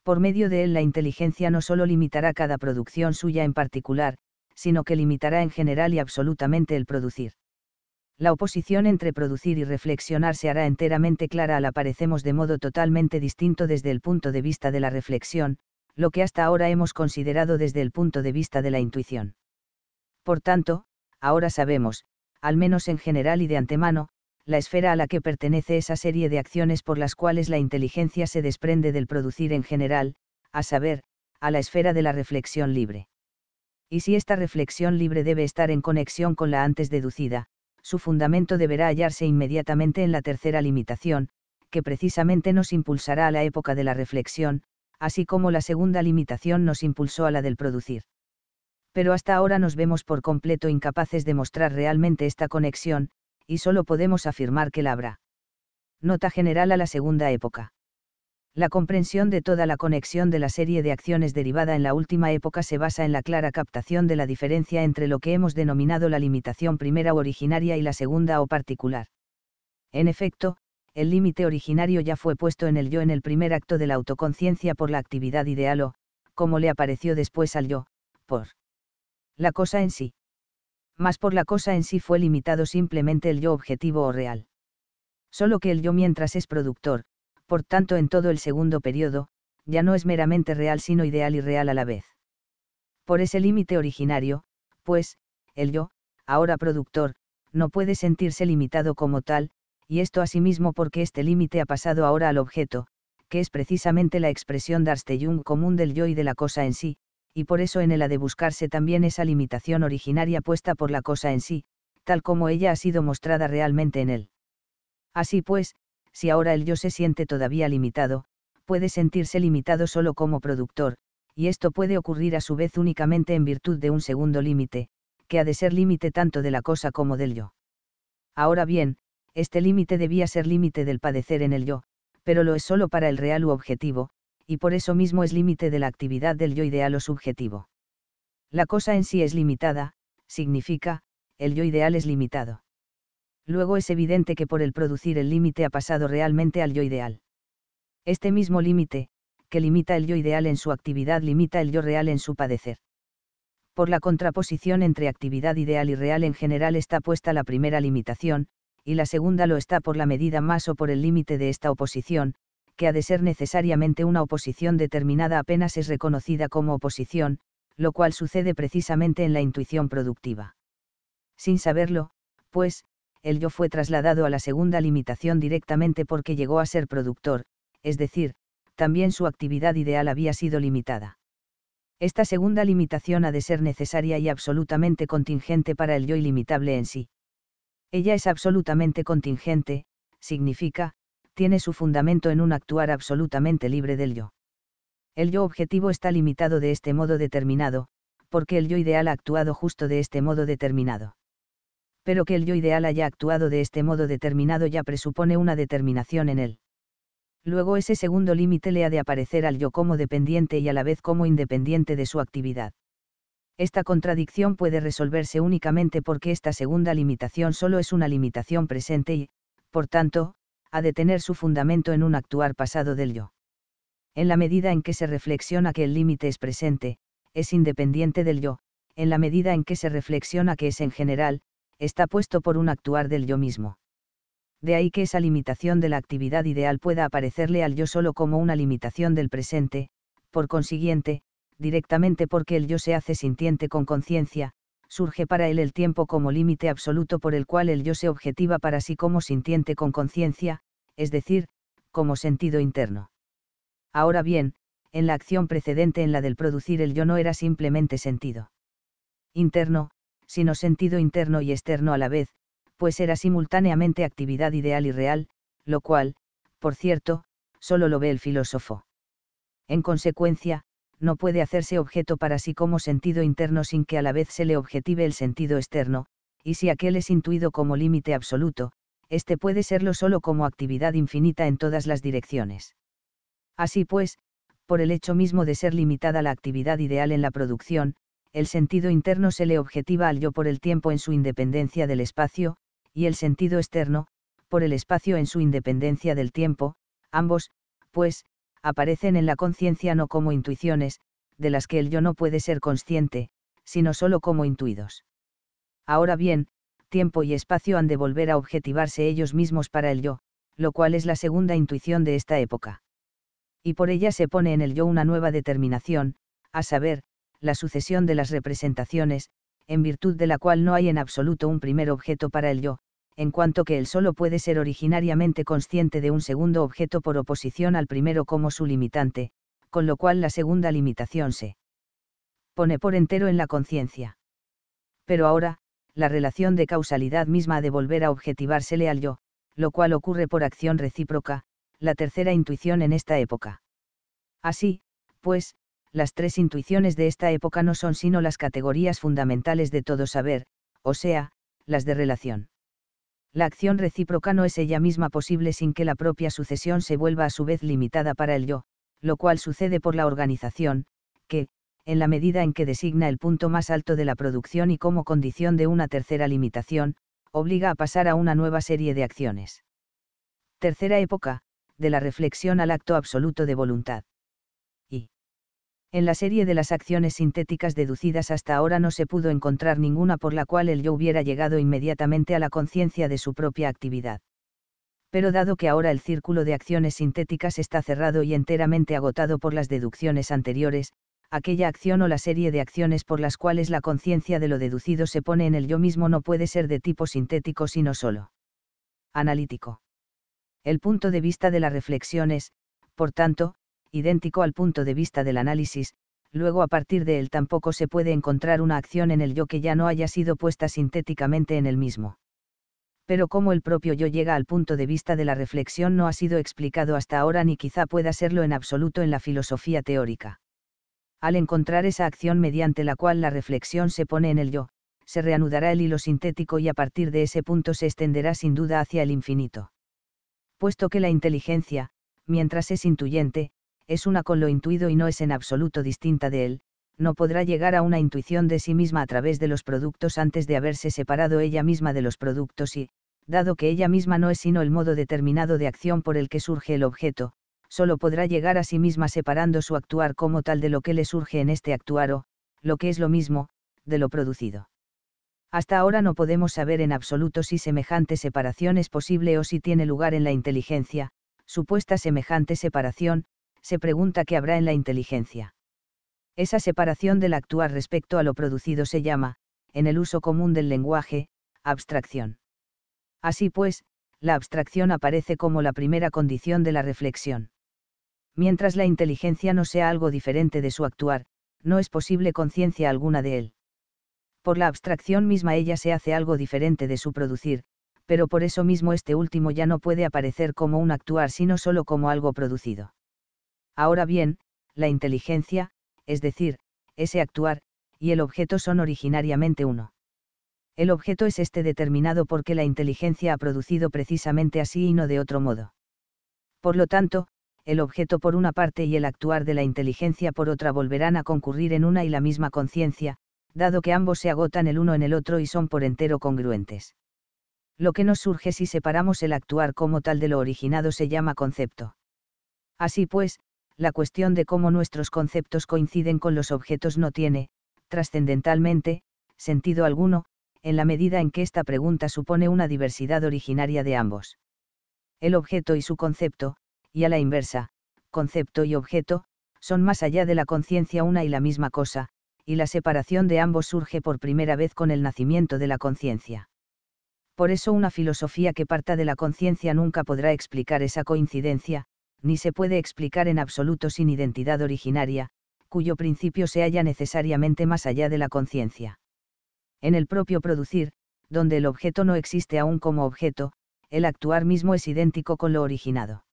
Por medio de él la inteligencia no solo limitará cada producción suya en particular, sino que limitará en general y absolutamente el producir. La oposición entre producir y reflexionar se hará enteramente clara al aparecemos de modo totalmente distinto desde el punto de vista de la reflexión, lo que hasta ahora hemos considerado desde el punto de vista de la intuición. Por tanto, ahora sabemos, al menos en general y de antemano, la esfera a la que pertenece esa serie de acciones por las cuales la inteligencia se desprende del producir en general, a saber, a la esfera de la reflexión libre y si esta reflexión libre debe estar en conexión con la antes deducida, su fundamento deberá hallarse inmediatamente en la tercera limitación, que precisamente nos impulsará a la época de la reflexión, así como la segunda limitación nos impulsó a la del producir. Pero hasta ahora nos vemos por completo incapaces de mostrar realmente esta conexión, y solo podemos afirmar que la habrá. Nota general a la segunda época. La comprensión de toda la conexión de la serie de acciones derivada en la última época se basa en la clara captación de la diferencia entre lo que hemos denominado la limitación primera o originaria y la segunda o particular. En efecto, el límite originario ya fue puesto en el yo en el primer acto de la autoconciencia por la actividad ideal o, como le apareció después al yo, por la cosa en sí. Más por la cosa en sí fue limitado simplemente el yo objetivo o real. Solo que el yo mientras es productor, por tanto en todo el segundo periodo, ya no es meramente real sino ideal y real a la vez. Por ese límite originario, pues, el yo, ahora productor, no puede sentirse limitado como tal, y esto asimismo porque este límite ha pasado ahora al objeto, que es precisamente la expresión Jung común del yo y de la cosa en sí, y por eso en él ha de buscarse también esa limitación originaria puesta por la cosa en sí, tal como ella ha sido mostrada realmente en él. Así pues, si ahora el yo se siente todavía limitado, puede sentirse limitado solo como productor, y esto puede ocurrir a su vez únicamente en virtud de un segundo límite, que ha de ser límite tanto de la cosa como del yo. Ahora bien, este límite debía ser límite del padecer en el yo, pero lo es solo para el real u objetivo, y por eso mismo es límite de la actividad del yo ideal o subjetivo. La cosa en sí es limitada, significa, el yo ideal es limitado luego es evidente que por el producir el límite ha pasado realmente al yo ideal. Este mismo límite, que limita el yo ideal en su actividad, limita el yo real en su padecer. Por la contraposición entre actividad ideal y real en general está puesta la primera limitación, y la segunda lo está por la medida más o por el límite de esta oposición, que ha de ser necesariamente una oposición determinada apenas es reconocida como oposición, lo cual sucede precisamente en la intuición productiva. Sin saberlo, pues, el yo fue trasladado a la segunda limitación directamente porque llegó a ser productor, es decir, también su actividad ideal había sido limitada. Esta segunda limitación ha de ser necesaria y absolutamente contingente para el yo ilimitable en sí. Ella es absolutamente contingente, significa, tiene su fundamento en un actuar absolutamente libre del yo. El yo objetivo está limitado de este modo determinado, porque el yo ideal ha actuado justo de este modo determinado pero que el yo ideal haya actuado de este modo determinado ya presupone una determinación en él. Luego ese segundo límite le ha de aparecer al yo como dependiente y a la vez como independiente de su actividad. Esta contradicción puede resolverse únicamente porque esta segunda limitación solo es una limitación presente y, por tanto, ha de tener su fundamento en un actuar pasado del yo. En la medida en que se reflexiona que el límite es presente, es independiente del yo, en la medida en que se reflexiona que es en general, está puesto por un actuar del yo mismo. De ahí que esa limitación de la actividad ideal pueda aparecerle al yo solo como una limitación del presente, por consiguiente, directamente porque el yo se hace sintiente con conciencia, surge para él el tiempo como límite absoluto por el cual el yo se objetiva para sí como sintiente con conciencia, es decir, como sentido interno. Ahora bien, en la acción precedente en la del producir el yo no era simplemente sentido interno, sino sentido interno y externo a la vez, pues era simultáneamente actividad ideal y real, lo cual, por cierto, solo lo ve el filósofo. En consecuencia, no puede hacerse objeto para sí como sentido interno sin que a la vez se le objetive el sentido externo, y si aquel es intuido como límite absoluto, este puede serlo solo como actividad infinita en todas las direcciones. Así pues, por el hecho mismo de ser limitada la actividad ideal en la producción, el sentido interno se le objetiva al yo por el tiempo en su independencia del espacio, y el sentido externo, por el espacio en su independencia del tiempo, ambos, pues, aparecen en la conciencia no como intuiciones, de las que el yo no puede ser consciente, sino solo como intuidos. Ahora bien, tiempo y espacio han de volver a objetivarse ellos mismos para el yo, lo cual es la segunda intuición de esta época. Y por ella se pone en el yo una nueva determinación, a saber, la sucesión de las representaciones, en virtud de la cual no hay en absoluto un primer objeto para el yo, en cuanto que él solo puede ser originariamente consciente de un segundo objeto por oposición al primero como su limitante, con lo cual la segunda limitación se pone por entero en la conciencia. Pero ahora, la relación de causalidad misma ha de volver a objetivársele al yo, lo cual ocurre por acción recíproca, la tercera intuición en esta época. Así, pues, las tres intuiciones de esta época no son sino las categorías fundamentales de todo saber, o sea, las de relación. La acción recíproca no es ella misma posible sin que la propia sucesión se vuelva a su vez limitada para el yo, lo cual sucede por la organización, que, en la medida en que designa el punto más alto de la producción y como condición de una tercera limitación, obliga a pasar a una nueva serie de acciones. Tercera época, de la reflexión al acto absoluto de voluntad. En la serie de las acciones sintéticas deducidas hasta ahora no se pudo encontrar ninguna por la cual el yo hubiera llegado inmediatamente a la conciencia de su propia actividad. Pero dado que ahora el círculo de acciones sintéticas está cerrado y enteramente agotado por las deducciones anteriores, aquella acción o la serie de acciones por las cuales la conciencia de lo deducido se pone en el yo mismo no puede ser de tipo sintético sino solo analítico. El punto de vista de la reflexión es, por tanto, idéntico al punto de vista del análisis, luego a partir de él tampoco se puede encontrar una acción en el yo que ya no haya sido puesta sintéticamente en el mismo. Pero cómo el propio yo llega al punto de vista de la reflexión no ha sido explicado hasta ahora ni quizá pueda serlo en absoluto en la filosofía teórica. Al encontrar esa acción mediante la cual la reflexión se pone en el yo, se reanudará el hilo sintético y a partir de ese punto se extenderá sin duda hacia el infinito. Puesto que la inteligencia, mientras es intuyente, es una con lo intuido y no es en absoluto distinta de él, no podrá llegar a una intuición de sí misma a través de los productos antes de haberse separado ella misma de los productos y, dado que ella misma no es sino el modo determinado de acción por el que surge el objeto, solo podrá llegar a sí misma separando su actuar como tal de lo que le surge en este actuar o, lo que es lo mismo, de lo producido. Hasta ahora no podemos saber en absoluto si semejante separación es posible o si tiene lugar en la inteligencia, supuesta semejante separación, se pregunta qué habrá en la inteligencia. Esa separación del actuar respecto a lo producido se llama, en el uso común del lenguaje, abstracción. Así pues, la abstracción aparece como la primera condición de la reflexión. Mientras la inteligencia no sea algo diferente de su actuar, no es posible conciencia alguna de él. Por la abstracción misma ella se hace algo diferente de su producir, pero por eso mismo este último ya no puede aparecer como un actuar sino solo como algo producido. Ahora bien, la inteligencia, es decir, ese actuar, y el objeto son originariamente uno. El objeto es este determinado porque la inteligencia ha producido precisamente así y no de otro modo. Por lo tanto, el objeto por una parte y el actuar de la inteligencia por otra volverán a concurrir en una y la misma conciencia, dado que ambos se agotan el uno en el otro y son por entero congruentes. Lo que nos surge si separamos el actuar como tal de lo originado se llama concepto. Así pues, la cuestión de cómo nuestros conceptos coinciden con los objetos no tiene, trascendentalmente, sentido alguno, en la medida en que esta pregunta supone una diversidad originaria de ambos. El objeto y su concepto, y a la inversa, concepto y objeto, son más allá de la conciencia una y la misma cosa, y la separación de ambos surge por primera vez con el nacimiento de la conciencia. Por eso una filosofía que parta de la conciencia nunca podrá explicar esa coincidencia, ni se puede explicar en absoluto sin identidad originaria, cuyo principio se halla necesariamente más allá de la conciencia. En el propio producir, donde el objeto no existe aún como objeto, el actuar mismo es idéntico con lo originado.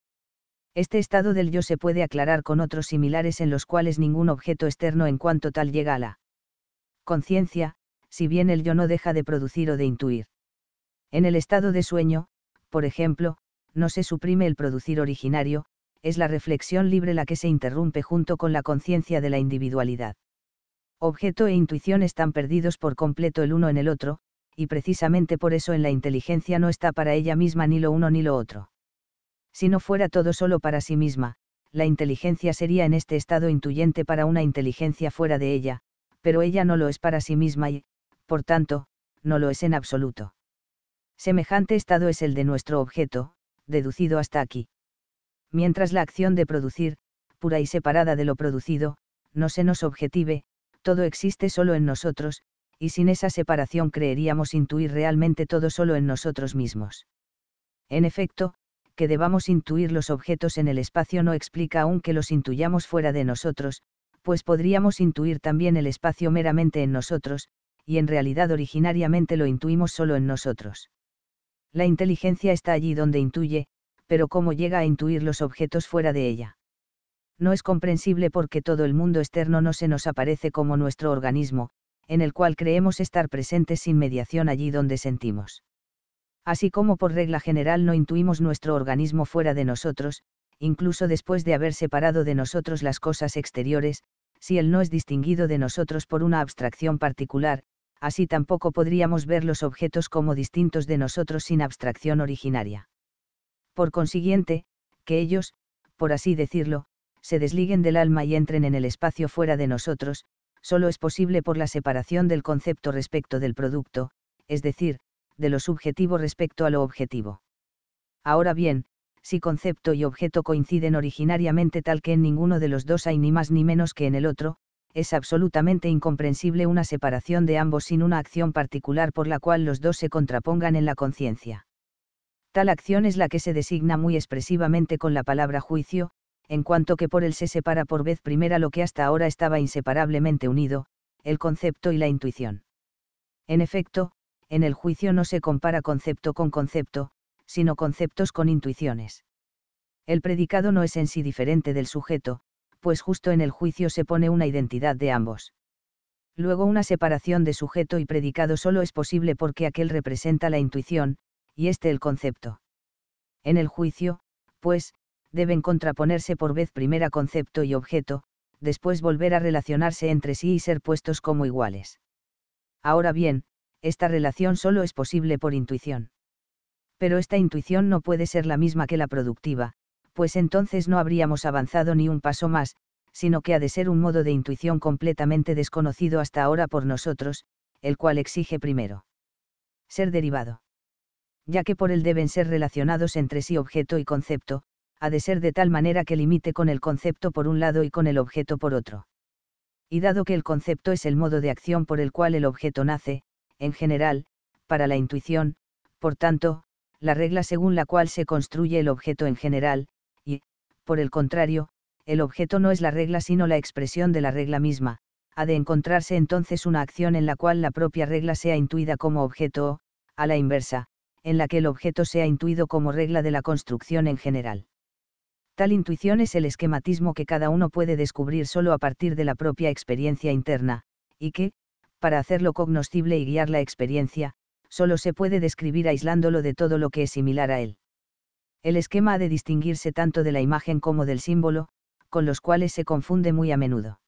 Este estado del yo se puede aclarar con otros similares en los cuales ningún objeto externo en cuanto tal llega a la conciencia, si bien el yo no deja de producir o de intuir. En el estado de sueño, por ejemplo, no se suprime el producir originario, es la reflexión libre la que se interrumpe junto con la conciencia de la individualidad. Objeto e intuición están perdidos por completo el uno en el otro, y precisamente por eso en la inteligencia no está para ella misma ni lo uno ni lo otro. Si no fuera todo solo para sí misma, la inteligencia sería en este estado intuyente para una inteligencia fuera de ella, pero ella no lo es para sí misma y, por tanto, no lo es en absoluto. Semejante estado es el de nuestro objeto, deducido hasta aquí mientras la acción de producir, pura y separada de lo producido, no se nos objetive, todo existe solo en nosotros, y sin esa separación creeríamos intuir realmente todo solo en nosotros mismos. En efecto, que debamos intuir los objetos en el espacio no explica aún que los intuyamos fuera de nosotros, pues podríamos intuir también el espacio meramente en nosotros, y en realidad originariamente lo intuimos solo en nosotros. La inteligencia está allí donde intuye, pero cómo llega a intuir los objetos fuera de ella. No es comprensible porque todo el mundo externo no se nos aparece como nuestro organismo, en el cual creemos estar presentes sin mediación allí donde sentimos. Así como por regla general no intuimos nuestro organismo fuera de nosotros, incluso después de haber separado de nosotros las cosas exteriores, si él no es distinguido de nosotros por una abstracción particular, así tampoco podríamos ver los objetos como distintos de nosotros sin abstracción originaria. Por consiguiente, que ellos, por así decirlo, se desliguen del alma y entren en el espacio fuera de nosotros, solo es posible por la separación del concepto respecto del producto, es decir, de lo subjetivo respecto a lo objetivo. Ahora bien, si concepto y objeto coinciden originariamente tal que en ninguno de los dos hay ni más ni menos que en el otro, es absolutamente incomprensible una separación de ambos sin una acción particular por la cual los dos se contrapongan en la conciencia. Tal acción es la que se designa muy expresivamente con la palabra juicio, en cuanto que por él se separa por vez primera lo que hasta ahora estaba inseparablemente unido, el concepto y la intuición. En efecto, en el juicio no se compara concepto con concepto, sino conceptos con intuiciones. El predicado no es en sí diferente del sujeto, pues justo en el juicio se pone una identidad de ambos. Luego una separación de sujeto y predicado solo es posible porque aquel representa la intuición, y este el concepto. En el juicio, pues, deben contraponerse por vez primera concepto y objeto, después volver a relacionarse entre sí y ser puestos como iguales. Ahora bien, esta relación solo es posible por intuición. Pero esta intuición no puede ser la misma que la productiva, pues entonces no habríamos avanzado ni un paso más, sino que ha de ser un modo de intuición completamente desconocido hasta ahora por nosotros, el cual exige primero ser derivado ya que por él deben ser relacionados entre sí objeto y concepto, ha de ser de tal manera que limite con el concepto por un lado y con el objeto por otro. Y dado que el concepto es el modo de acción por el cual el objeto nace, en general, para la intuición, por tanto, la regla según la cual se construye el objeto en general, y, por el contrario, el objeto no es la regla sino la expresión de la regla misma, ha de encontrarse entonces una acción en la cual la propia regla sea intuida como objeto o, a la inversa, en la que el objeto sea intuido como regla de la construcción en general. Tal intuición es el esquematismo que cada uno puede descubrir solo a partir de la propia experiencia interna, y que, para hacerlo cognoscible y guiar la experiencia, solo se puede describir aislándolo de todo lo que es similar a él. El esquema ha de distinguirse tanto de la imagen como del símbolo, con los cuales se confunde muy a menudo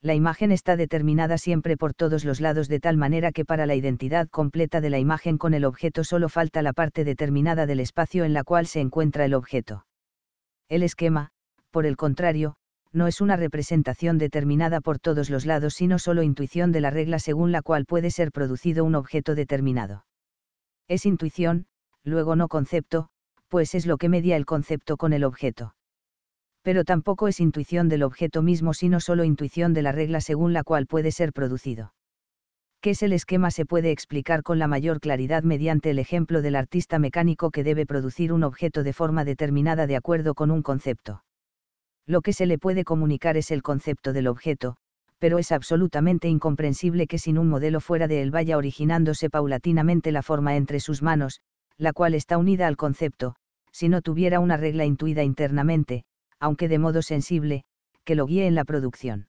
la imagen está determinada siempre por todos los lados de tal manera que para la identidad completa de la imagen con el objeto solo falta la parte determinada del espacio en la cual se encuentra el objeto. El esquema, por el contrario, no es una representación determinada por todos los lados sino solo intuición de la regla según la cual puede ser producido un objeto determinado. Es intuición, luego no concepto, pues es lo que media el concepto con el objeto pero tampoco es intuición del objeto mismo sino solo intuición de la regla según la cual puede ser producido. ¿Qué es el esquema? Se puede explicar con la mayor claridad mediante el ejemplo del artista mecánico que debe producir un objeto de forma determinada de acuerdo con un concepto. Lo que se le puede comunicar es el concepto del objeto, pero es absolutamente incomprensible que sin un modelo fuera de él vaya originándose paulatinamente la forma entre sus manos, la cual está unida al concepto, si no tuviera una regla intuida internamente, aunque de modo sensible, que lo guíe en la producción.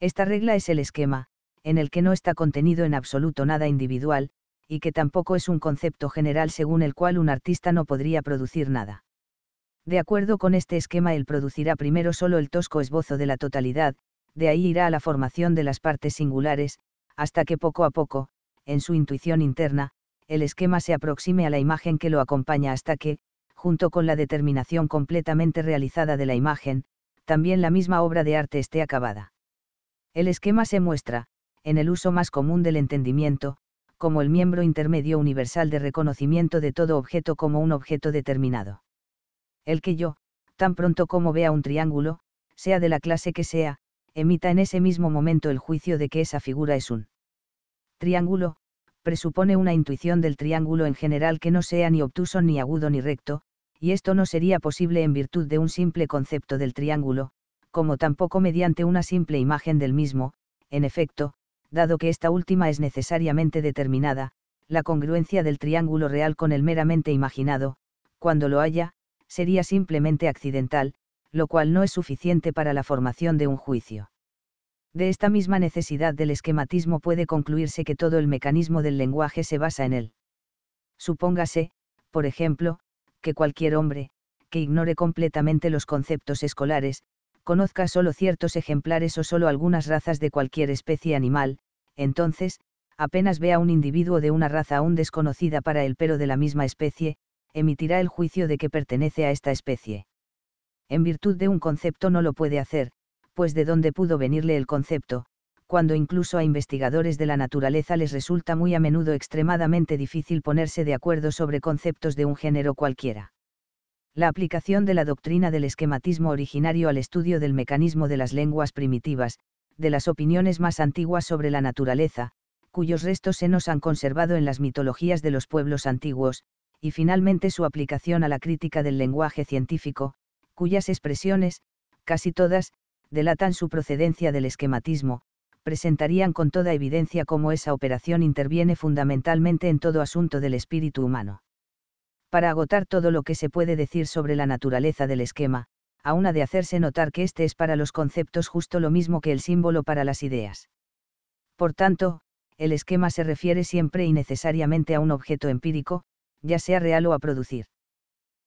Esta regla es el esquema, en el que no está contenido en absoluto nada individual, y que tampoco es un concepto general según el cual un artista no podría producir nada. De acuerdo con este esquema, él producirá primero solo el tosco esbozo de la totalidad, de ahí irá a la formación de las partes singulares, hasta que poco a poco, en su intuición interna, el esquema se aproxime a la imagen que lo acompaña hasta que, junto con la determinación completamente realizada de la imagen, también la misma obra de arte esté acabada. El esquema se muestra, en el uso más común del entendimiento, como el miembro intermedio universal de reconocimiento de todo objeto como un objeto determinado. El que yo, tan pronto como vea un triángulo, sea de la clase que sea, emita en ese mismo momento el juicio de que esa figura es un triángulo, presupone una intuición del triángulo en general que no sea ni obtuso ni agudo ni recto, y esto no sería posible en virtud de un simple concepto del triángulo, como tampoco mediante una simple imagen del mismo, en efecto, dado que esta última es necesariamente determinada, la congruencia del triángulo real con el meramente imaginado, cuando lo haya, sería simplemente accidental, lo cual no es suficiente para la formación de un juicio. De esta misma necesidad del esquematismo puede concluirse que todo el mecanismo del lenguaje se basa en él. Supóngase, por ejemplo, que cualquier hombre, que ignore completamente los conceptos escolares, conozca solo ciertos ejemplares o solo algunas razas de cualquier especie animal, entonces, apenas vea un individuo de una raza aún desconocida para el pero de la misma especie, emitirá el juicio de que pertenece a esta especie. En virtud de un concepto no lo puede hacer, pues de dónde pudo venirle el concepto, cuando incluso a investigadores de la naturaleza les resulta muy a menudo extremadamente difícil ponerse de acuerdo sobre conceptos de un género cualquiera. La aplicación de la doctrina del esquematismo originario al estudio del mecanismo de las lenguas primitivas, de las opiniones más antiguas sobre la naturaleza, cuyos restos se nos han conservado en las mitologías de los pueblos antiguos, y finalmente su aplicación a la crítica del lenguaje científico, cuyas expresiones, casi todas, delatan su procedencia del esquematismo, presentarían con toda evidencia cómo esa operación interviene fundamentalmente en todo asunto del espíritu humano. Para agotar todo lo que se puede decir sobre la naturaleza del esquema, aún ha de hacerse notar que este es para los conceptos justo lo mismo que el símbolo para las ideas. Por tanto, el esquema se refiere siempre y necesariamente a un objeto empírico, ya sea real o a producir.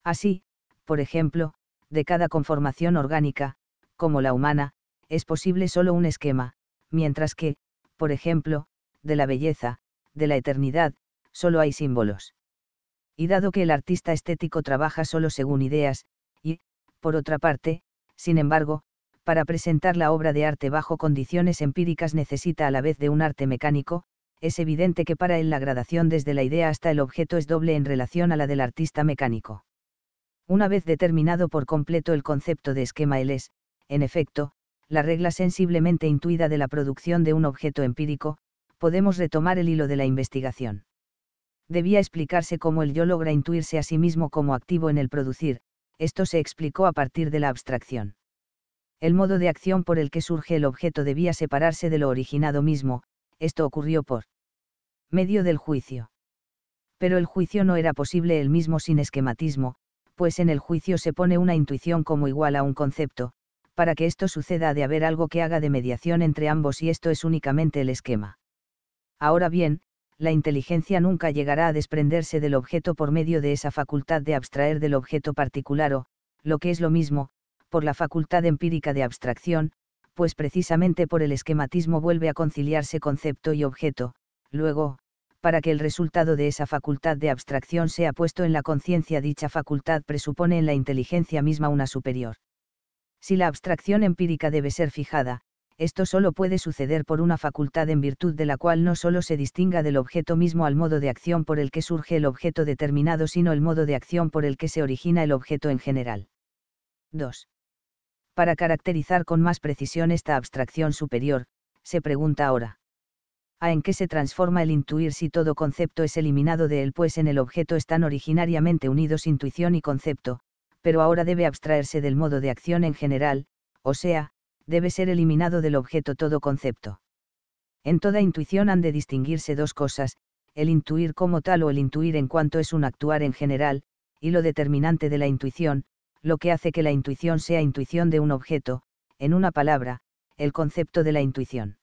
Así, por ejemplo, de cada conformación orgánica, como la humana, es posible solo un esquema, mientras que, por ejemplo, de la belleza, de la eternidad, solo hay símbolos. Y dado que el artista estético trabaja solo según ideas, y, por otra parte, sin embargo, para presentar la obra de arte bajo condiciones empíricas necesita a la vez de un arte mecánico, es evidente que para él la gradación desde la idea hasta el objeto es doble en relación a la del artista mecánico. Una vez determinado por completo el concepto de esquema él es, en efecto, la regla sensiblemente intuida de la producción de un objeto empírico, podemos retomar el hilo de la investigación. Debía explicarse cómo el yo logra intuirse a sí mismo como activo en el producir, esto se explicó a partir de la abstracción. El modo de acción por el que surge el objeto debía separarse de lo originado mismo, esto ocurrió por medio del juicio. Pero el juicio no era posible el mismo sin esquematismo, pues en el juicio se pone una intuición como igual a un concepto, para que esto suceda ha de haber algo que haga de mediación entre ambos y esto es únicamente el esquema. Ahora bien, la inteligencia nunca llegará a desprenderse del objeto por medio de esa facultad de abstraer del objeto particular o, lo que es lo mismo, por la facultad empírica de abstracción, pues precisamente por el esquematismo vuelve a conciliarse concepto y objeto, luego, para que el resultado de esa facultad de abstracción sea puesto en la conciencia dicha facultad presupone en la inteligencia misma una superior. Si la abstracción empírica debe ser fijada, esto solo puede suceder por una facultad en virtud de la cual no solo se distinga del objeto mismo al modo de acción por el que surge el objeto determinado, sino el modo de acción por el que se origina el objeto en general. 2. Para caracterizar con más precisión esta abstracción superior, se pregunta ahora. ¿A en qué se transforma el intuir si todo concepto es eliminado de él? Pues en el objeto están originariamente unidos intuición y concepto, pero ahora debe abstraerse del modo de acción en general, o sea, debe ser eliminado del objeto todo concepto. En toda intuición han de distinguirse dos cosas, el intuir como tal o el intuir en cuanto es un actuar en general, y lo determinante de la intuición, lo que hace que la intuición sea intuición de un objeto, en una palabra, el concepto de la intuición.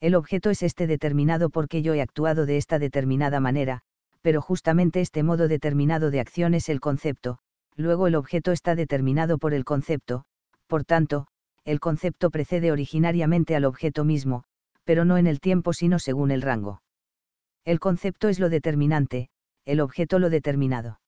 El objeto es este determinado porque yo he actuado de esta determinada manera, pero justamente este modo determinado de acción es el concepto, luego el objeto está determinado por el concepto, por tanto, el concepto precede originariamente al objeto mismo, pero no en el tiempo sino según el rango. El concepto es lo determinante, el objeto lo determinado.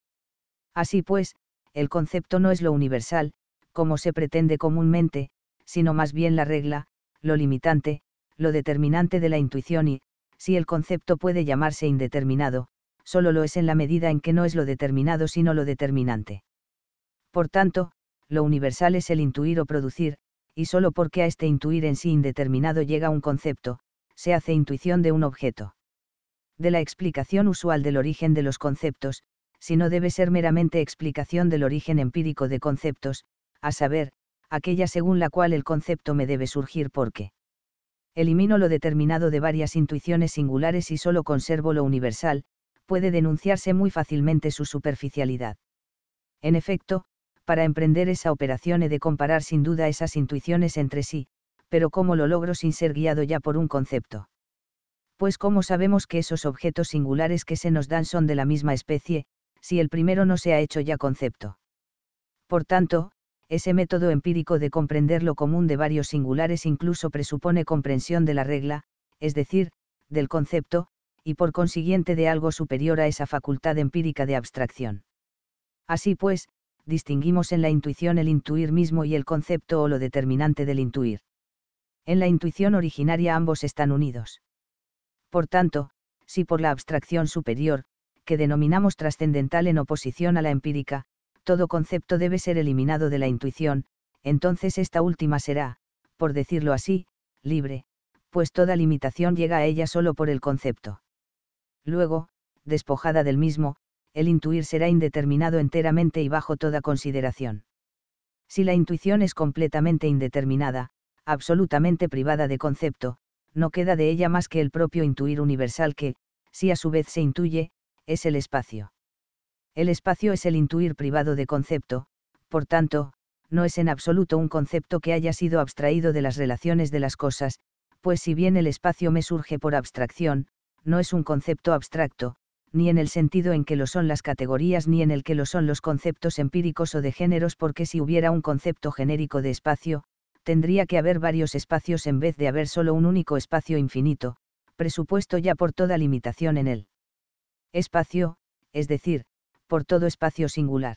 Así pues, el concepto no es lo universal, como se pretende comúnmente, sino más bien la regla, lo limitante, lo determinante de la intuición y, si el concepto puede llamarse indeterminado, solo lo es en la medida en que no es lo determinado sino lo determinante. Por tanto, lo universal es el intuir o producir, y solo porque a este intuir en sí indeterminado llega un concepto, se hace intuición de un objeto. De la explicación usual del origen de los conceptos, si no debe ser meramente explicación del origen empírico de conceptos, a saber, aquella según la cual el concepto me debe surgir porque elimino lo determinado de varias intuiciones singulares y solo conservo lo universal, puede denunciarse muy fácilmente su superficialidad. En efecto, para emprender esa operación he de comparar sin duda esas intuiciones entre sí, pero ¿cómo lo logro sin ser guiado ya por un concepto? Pues ¿cómo sabemos que esos objetos singulares que se nos dan son de la misma especie, si el primero no se ha hecho ya concepto? Por tanto, ese método empírico de comprender lo común de varios singulares incluso presupone comprensión de la regla, es decir, del concepto, y por consiguiente de algo superior a esa facultad empírica de abstracción. Así pues, distinguimos en la intuición el intuir mismo y el concepto o lo determinante del intuir. En la intuición originaria ambos están unidos. Por tanto, si por la abstracción superior, que denominamos trascendental en oposición a la empírica, todo concepto debe ser eliminado de la intuición, entonces esta última será, por decirlo así, libre, pues toda limitación llega a ella solo por el concepto. Luego, despojada del mismo, el intuir será indeterminado enteramente y bajo toda consideración. Si la intuición es completamente indeterminada, absolutamente privada de concepto, no queda de ella más que el propio intuir universal que, si a su vez se intuye, es el espacio. El espacio es el intuir privado de concepto, por tanto, no es en absoluto un concepto que haya sido abstraído de las relaciones de las cosas, pues si bien el espacio me surge por abstracción, no es un concepto abstracto, ni en el sentido en que lo son las categorías ni en el que lo son los conceptos empíricos o de géneros porque si hubiera un concepto genérico de espacio, tendría que haber varios espacios en vez de haber solo un único espacio infinito, presupuesto ya por toda limitación en el espacio, es decir, por todo espacio singular.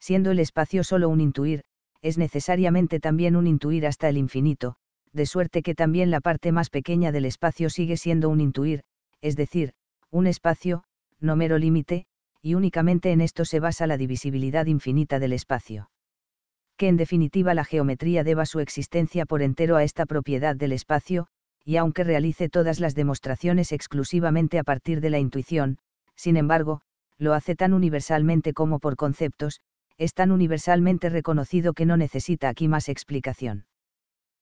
Siendo el espacio solo un intuir, es necesariamente también un intuir hasta el infinito, de suerte que también la parte más pequeña del espacio sigue siendo un intuir, es decir, un espacio, no mero límite, y únicamente en esto se basa la divisibilidad infinita del espacio. Que en definitiva la geometría deba su existencia por entero a esta propiedad del espacio, y aunque realice todas las demostraciones exclusivamente a partir de la intuición, sin embargo, lo hace tan universalmente como por conceptos, es tan universalmente reconocido que no necesita aquí más explicación.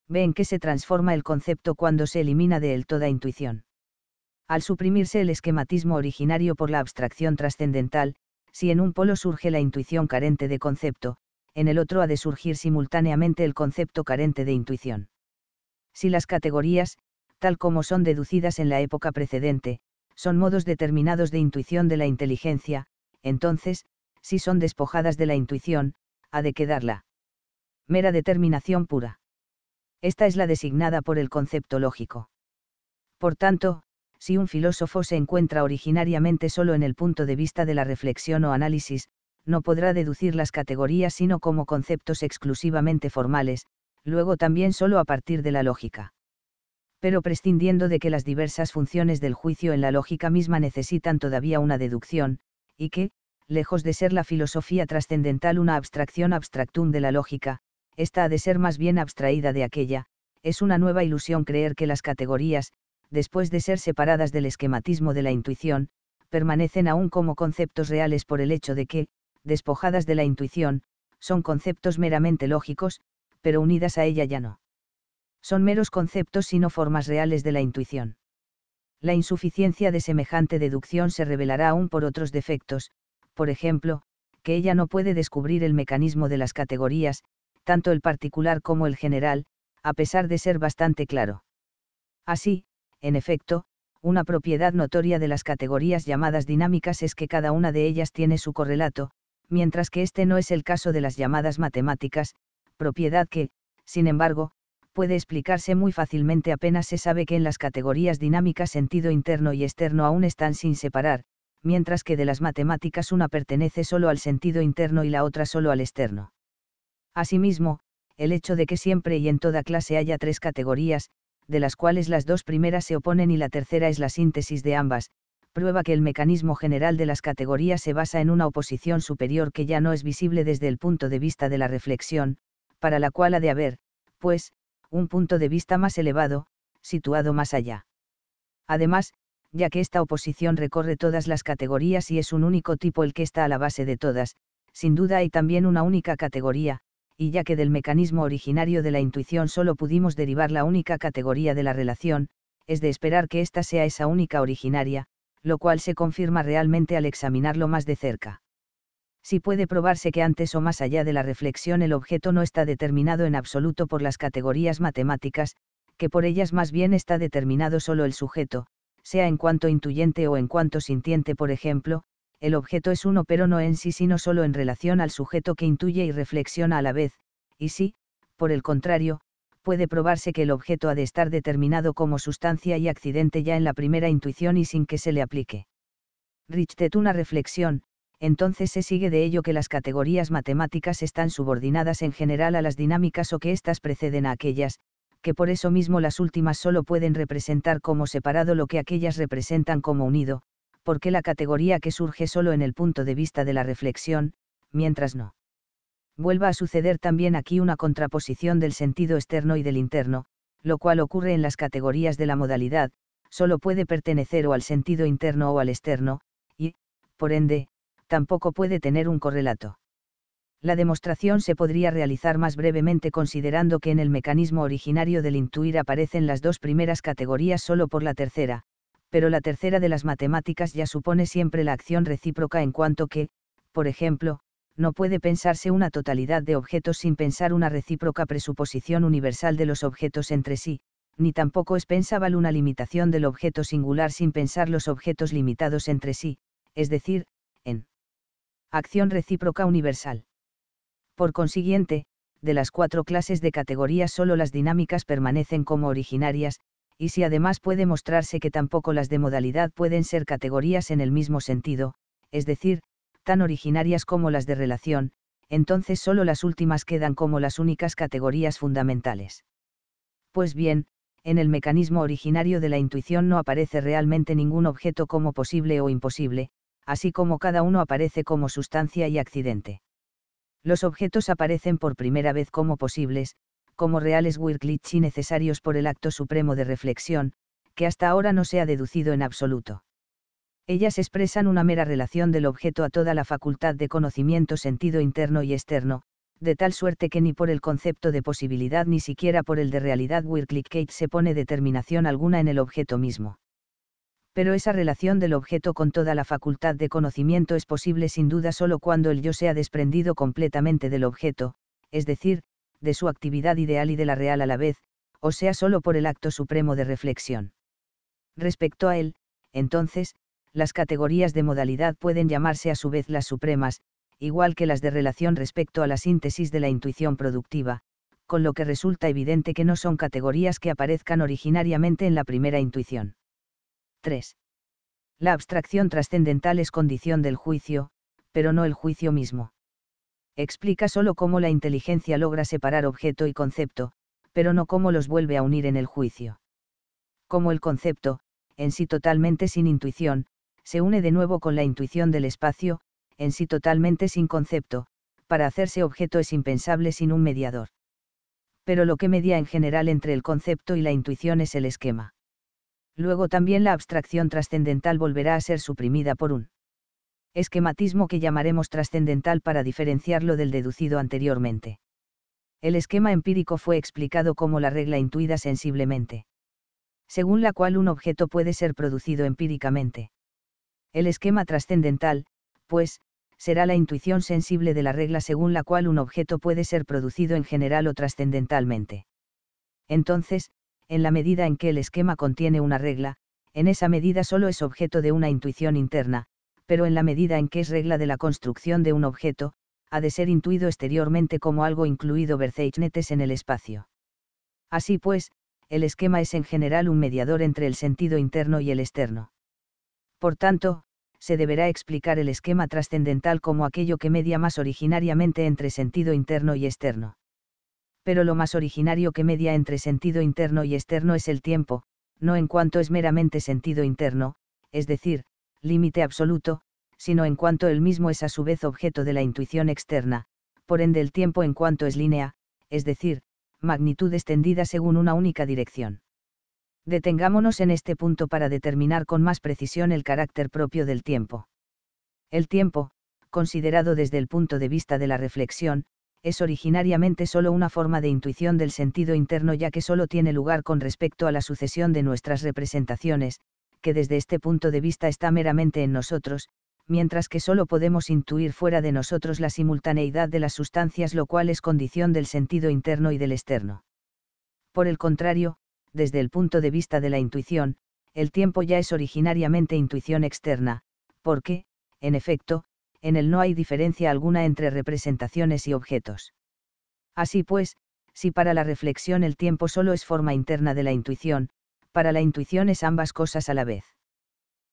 Ve en qué se transforma el concepto cuando se elimina de él toda intuición al suprimirse el esquematismo originario por la abstracción trascendental, si en un polo surge la intuición carente de concepto, en el otro ha de surgir simultáneamente el concepto carente de intuición. Si las categorías, tal como son deducidas en la época precedente, son modos determinados de intuición de la inteligencia, entonces, si son despojadas de la intuición, ha de quedarla. Mera determinación pura. Esta es la designada por el concepto lógico. Por tanto, si un filósofo se encuentra originariamente solo en el punto de vista de la reflexión o análisis, no podrá deducir las categorías sino como conceptos exclusivamente formales, luego también solo a partir de la lógica. Pero prescindiendo de que las diversas funciones del juicio en la lógica misma necesitan todavía una deducción, y que, lejos de ser la filosofía trascendental una abstracción abstractum de la lógica, esta ha de ser más bien abstraída de aquella, es una nueva ilusión creer que las categorías, después de ser separadas del esquematismo de la intuición, permanecen aún como conceptos reales por el hecho de que, despojadas de la intuición, son conceptos meramente lógicos, pero unidas a ella ya no. Son meros conceptos sino formas reales de la intuición. La insuficiencia de semejante deducción se revelará aún por otros defectos, por ejemplo, que ella no puede descubrir el mecanismo de las categorías, tanto el particular como el general, a pesar de ser bastante claro. Así, en efecto, una propiedad notoria de las categorías llamadas dinámicas es que cada una de ellas tiene su correlato, mientras que este no es el caso de las llamadas matemáticas, propiedad que, sin embargo, puede explicarse muy fácilmente apenas se sabe que en las categorías dinámicas sentido interno y externo aún están sin separar, mientras que de las matemáticas una pertenece solo al sentido interno y la otra solo al externo. Asimismo, el hecho de que siempre y en toda clase haya tres categorías, de las cuales las dos primeras se oponen y la tercera es la síntesis de ambas, prueba que el mecanismo general de las categorías se basa en una oposición superior que ya no es visible desde el punto de vista de la reflexión, para la cual ha de haber, pues, un punto de vista más elevado, situado más allá. Además, ya que esta oposición recorre todas las categorías y es un único tipo el que está a la base de todas, sin duda hay también una única categoría, y ya que del mecanismo originario de la intuición solo pudimos derivar la única categoría de la relación, es de esperar que ésta sea esa única originaria, lo cual se confirma realmente al examinarlo más de cerca. Si puede probarse que antes o más allá de la reflexión el objeto no está determinado en absoluto por las categorías matemáticas, que por ellas más bien está determinado solo el sujeto, sea en cuanto intuyente o en cuanto sintiente por ejemplo, el objeto es uno pero no en sí sino solo en relación al sujeto que intuye y reflexiona a la vez, y si, por el contrario, puede probarse que el objeto ha de estar determinado como sustancia y accidente ya en la primera intuición y sin que se le aplique. Richtet una reflexión, entonces se sigue de ello que las categorías matemáticas están subordinadas en general a las dinámicas o que éstas preceden a aquellas, que por eso mismo las últimas solo pueden representar como separado lo que aquellas representan como unido, porque la categoría que surge solo en el punto de vista de la reflexión, mientras no. Vuelva a suceder también aquí una contraposición del sentido externo y del interno, lo cual ocurre en las categorías de la modalidad, solo puede pertenecer o al sentido interno o al externo, y, por ende, tampoco puede tener un correlato. La demostración se podría realizar más brevemente considerando que en el mecanismo originario del intuir aparecen las dos primeras categorías solo por la tercera, pero la tercera de las matemáticas ya supone siempre la acción recíproca en cuanto que, por ejemplo, no puede pensarse una totalidad de objetos sin pensar una recíproca presuposición universal de los objetos entre sí, ni tampoco es pensable una limitación del objeto singular sin pensar los objetos limitados entre sí, es decir, en acción recíproca universal. Por consiguiente, de las cuatro clases de categorías solo las dinámicas permanecen como originarias, y si además puede mostrarse que tampoco las de modalidad pueden ser categorías en el mismo sentido, es decir, tan originarias como las de relación, entonces solo las últimas quedan como las únicas categorías fundamentales. Pues bien, en el mecanismo originario de la intuición no aparece realmente ningún objeto como posible o imposible, así como cada uno aparece como sustancia y accidente. Los objetos aparecen por primera vez como posibles, como reales y necesarios por el acto supremo de reflexión, que hasta ahora no se ha deducido en absoluto. Ellas expresan una mera relación del objeto a toda la facultad de conocimiento sentido interno y externo, de tal suerte que ni por el concepto de posibilidad ni siquiera por el de realidad Wirklichkeit se pone determinación alguna en el objeto mismo. Pero esa relación del objeto con toda la facultad de conocimiento es posible sin duda solo cuando el yo se ha desprendido completamente del objeto, es decir, de su actividad ideal y de la real a la vez, o sea solo por el acto supremo de reflexión. Respecto a él, entonces, las categorías de modalidad pueden llamarse a su vez las supremas, igual que las de relación respecto a la síntesis de la intuición productiva, con lo que resulta evidente que no son categorías que aparezcan originariamente en la primera intuición. 3. La abstracción trascendental es condición del juicio, pero no el juicio mismo explica solo cómo la inteligencia logra separar objeto y concepto, pero no cómo los vuelve a unir en el juicio. Cómo el concepto, en sí totalmente sin intuición, se une de nuevo con la intuición del espacio, en sí totalmente sin concepto, para hacerse objeto es impensable sin un mediador. Pero lo que media en general entre el concepto y la intuición es el esquema. Luego también la abstracción trascendental volverá a ser suprimida por un esquematismo que llamaremos trascendental para diferenciarlo del deducido anteriormente. El esquema empírico fue explicado como la regla intuida sensiblemente. Según la cual un objeto puede ser producido empíricamente. El esquema trascendental, pues, será la intuición sensible de la regla según la cual un objeto puede ser producido en general o trascendentalmente. Entonces, en la medida en que el esquema contiene una regla, en esa medida solo es objeto de una intuición interna, pero en la medida en que es regla de la construcción de un objeto, ha de ser intuido exteriormente como algo incluido verzeichnetes en el espacio. Así pues, el esquema es en general un mediador entre el sentido interno y el externo. Por tanto, se deberá explicar el esquema trascendental como aquello que media más originariamente entre sentido interno y externo. Pero lo más originario que media entre sentido interno y externo es el tiempo, no en cuanto es meramente sentido interno, es decir, límite absoluto, sino en cuanto el mismo es a su vez objeto de la intuición externa, por ende el tiempo en cuanto es línea, es decir, magnitud extendida según una única dirección. Detengámonos en este punto para determinar con más precisión el carácter propio del tiempo. El tiempo, considerado desde el punto de vista de la reflexión, es originariamente sólo una forma de intuición del sentido interno ya que sólo tiene lugar con respecto a la sucesión de nuestras representaciones, que desde este punto de vista está meramente en nosotros, mientras que solo podemos intuir fuera de nosotros la simultaneidad de las sustancias, lo cual es condición del sentido interno y del externo. Por el contrario, desde el punto de vista de la intuición, el tiempo ya es originariamente intuición externa, porque, en efecto, en él no hay diferencia alguna entre representaciones y objetos. Así pues, si para la reflexión el tiempo solo es forma interna de la intuición, para la intuición es ambas cosas a la vez.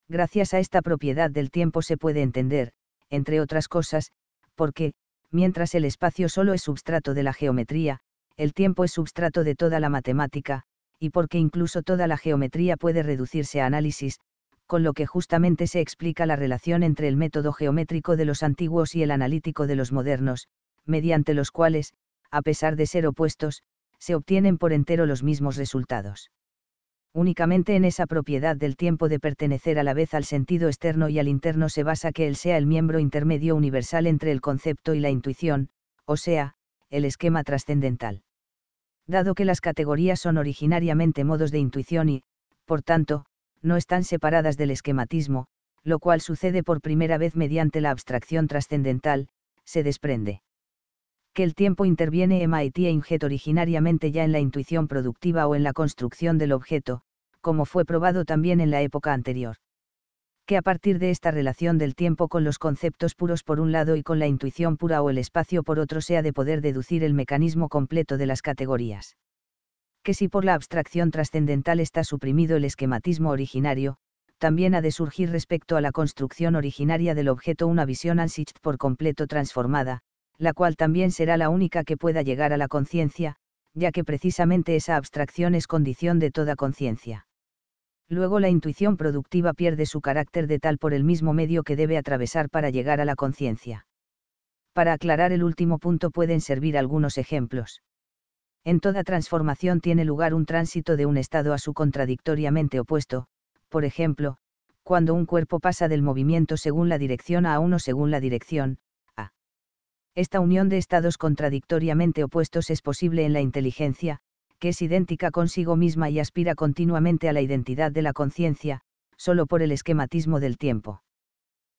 Gracias a esta propiedad del tiempo se puede entender, entre otras cosas, porque, mientras el espacio solo es substrato de la geometría, el tiempo es substrato de toda la matemática, y porque incluso toda la geometría puede reducirse a análisis, con lo que justamente se explica la relación entre el método geométrico de los antiguos y el analítico de los modernos, mediante los cuales, a pesar de ser opuestos, se obtienen por entero los mismos resultados únicamente en esa propiedad del tiempo de pertenecer a la vez al sentido externo y al interno se basa que él sea el miembro intermedio universal entre el concepto y la intuición, o sea, el esquema trascendental. Dado que las categorías son originariamente modos de intuición y, por tanto, no están separadas del esquematismo, lo cual sucede por primera vez mediante la abstracción trascendental, se desprende que el tiempo interviene MIT e Inget originariamente ya en la intuición productiva o en la construcción del objeto, como fue probado también en la época anterior. Que a partir de esta relación del tiempo con los conceptos puros por un lado y con la intuición pura o el espacio por otro sea de poder deducir el mecanismo completo de las categorías. Que si por la abstracción trascendental está suprimido el esquematismo originario, también ha de surgir respecto a la construcción originaria del objeto una visión ansicht por completo transformada, la cual también será la única que pueda llegar a la conciencia, ya que precisamente esa abstracción es condición de toda conciencia. Luego la intuición productiva pierde su carácter de tal por el mismo medio que debe atravesar para llegar a la conciencia. Para aclarar el último punto pueden servir algunos ejemplos. En toda transformación tiene lugar un tránsito de un estado a su contradictoriamente opuesto, por ejemplo, cuando un cuerpo pasa del movimiento según la dirección a uno según la dirección, esta unión de estados contradictoriamente opuestos es posible en la inteligencia, que es idéntica consigo misma y aspira continuamente a la identidad de la conciencia, solo por el esquematismo del tiempo.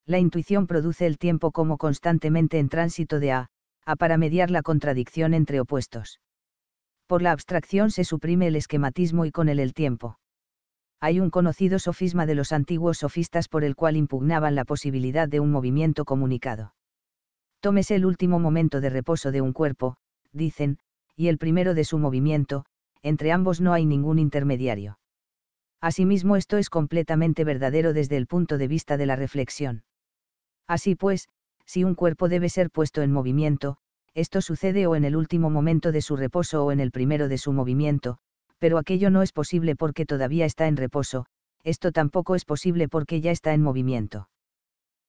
La intuición produce el tiempo como constantemente en tránsito de A, A para mediar la contradicción entre opuestos. Por la abstracción se suprime el esquematismo y con él el tiempo hay un conocido sofisma de los antiguos sofistas por el cual impugnaban la posibilidad de un movimiento comunicado. Tómese el último momento de reposo de un cuerpo, dicen, y el primero de su movimiento, entre ambos no hay ningún intermediario. Asimismo, esto es completamente verdadero desde el punto de vista de la reflexión. Así pues, si un cuerpo debe ser puesto en movimiento, esto sucede o en el último momento de su reposo o en el primero de su movimiento, pero aquello no es posible porque todavía está en reposo, esto tampoco es posible porque ya está en movimiento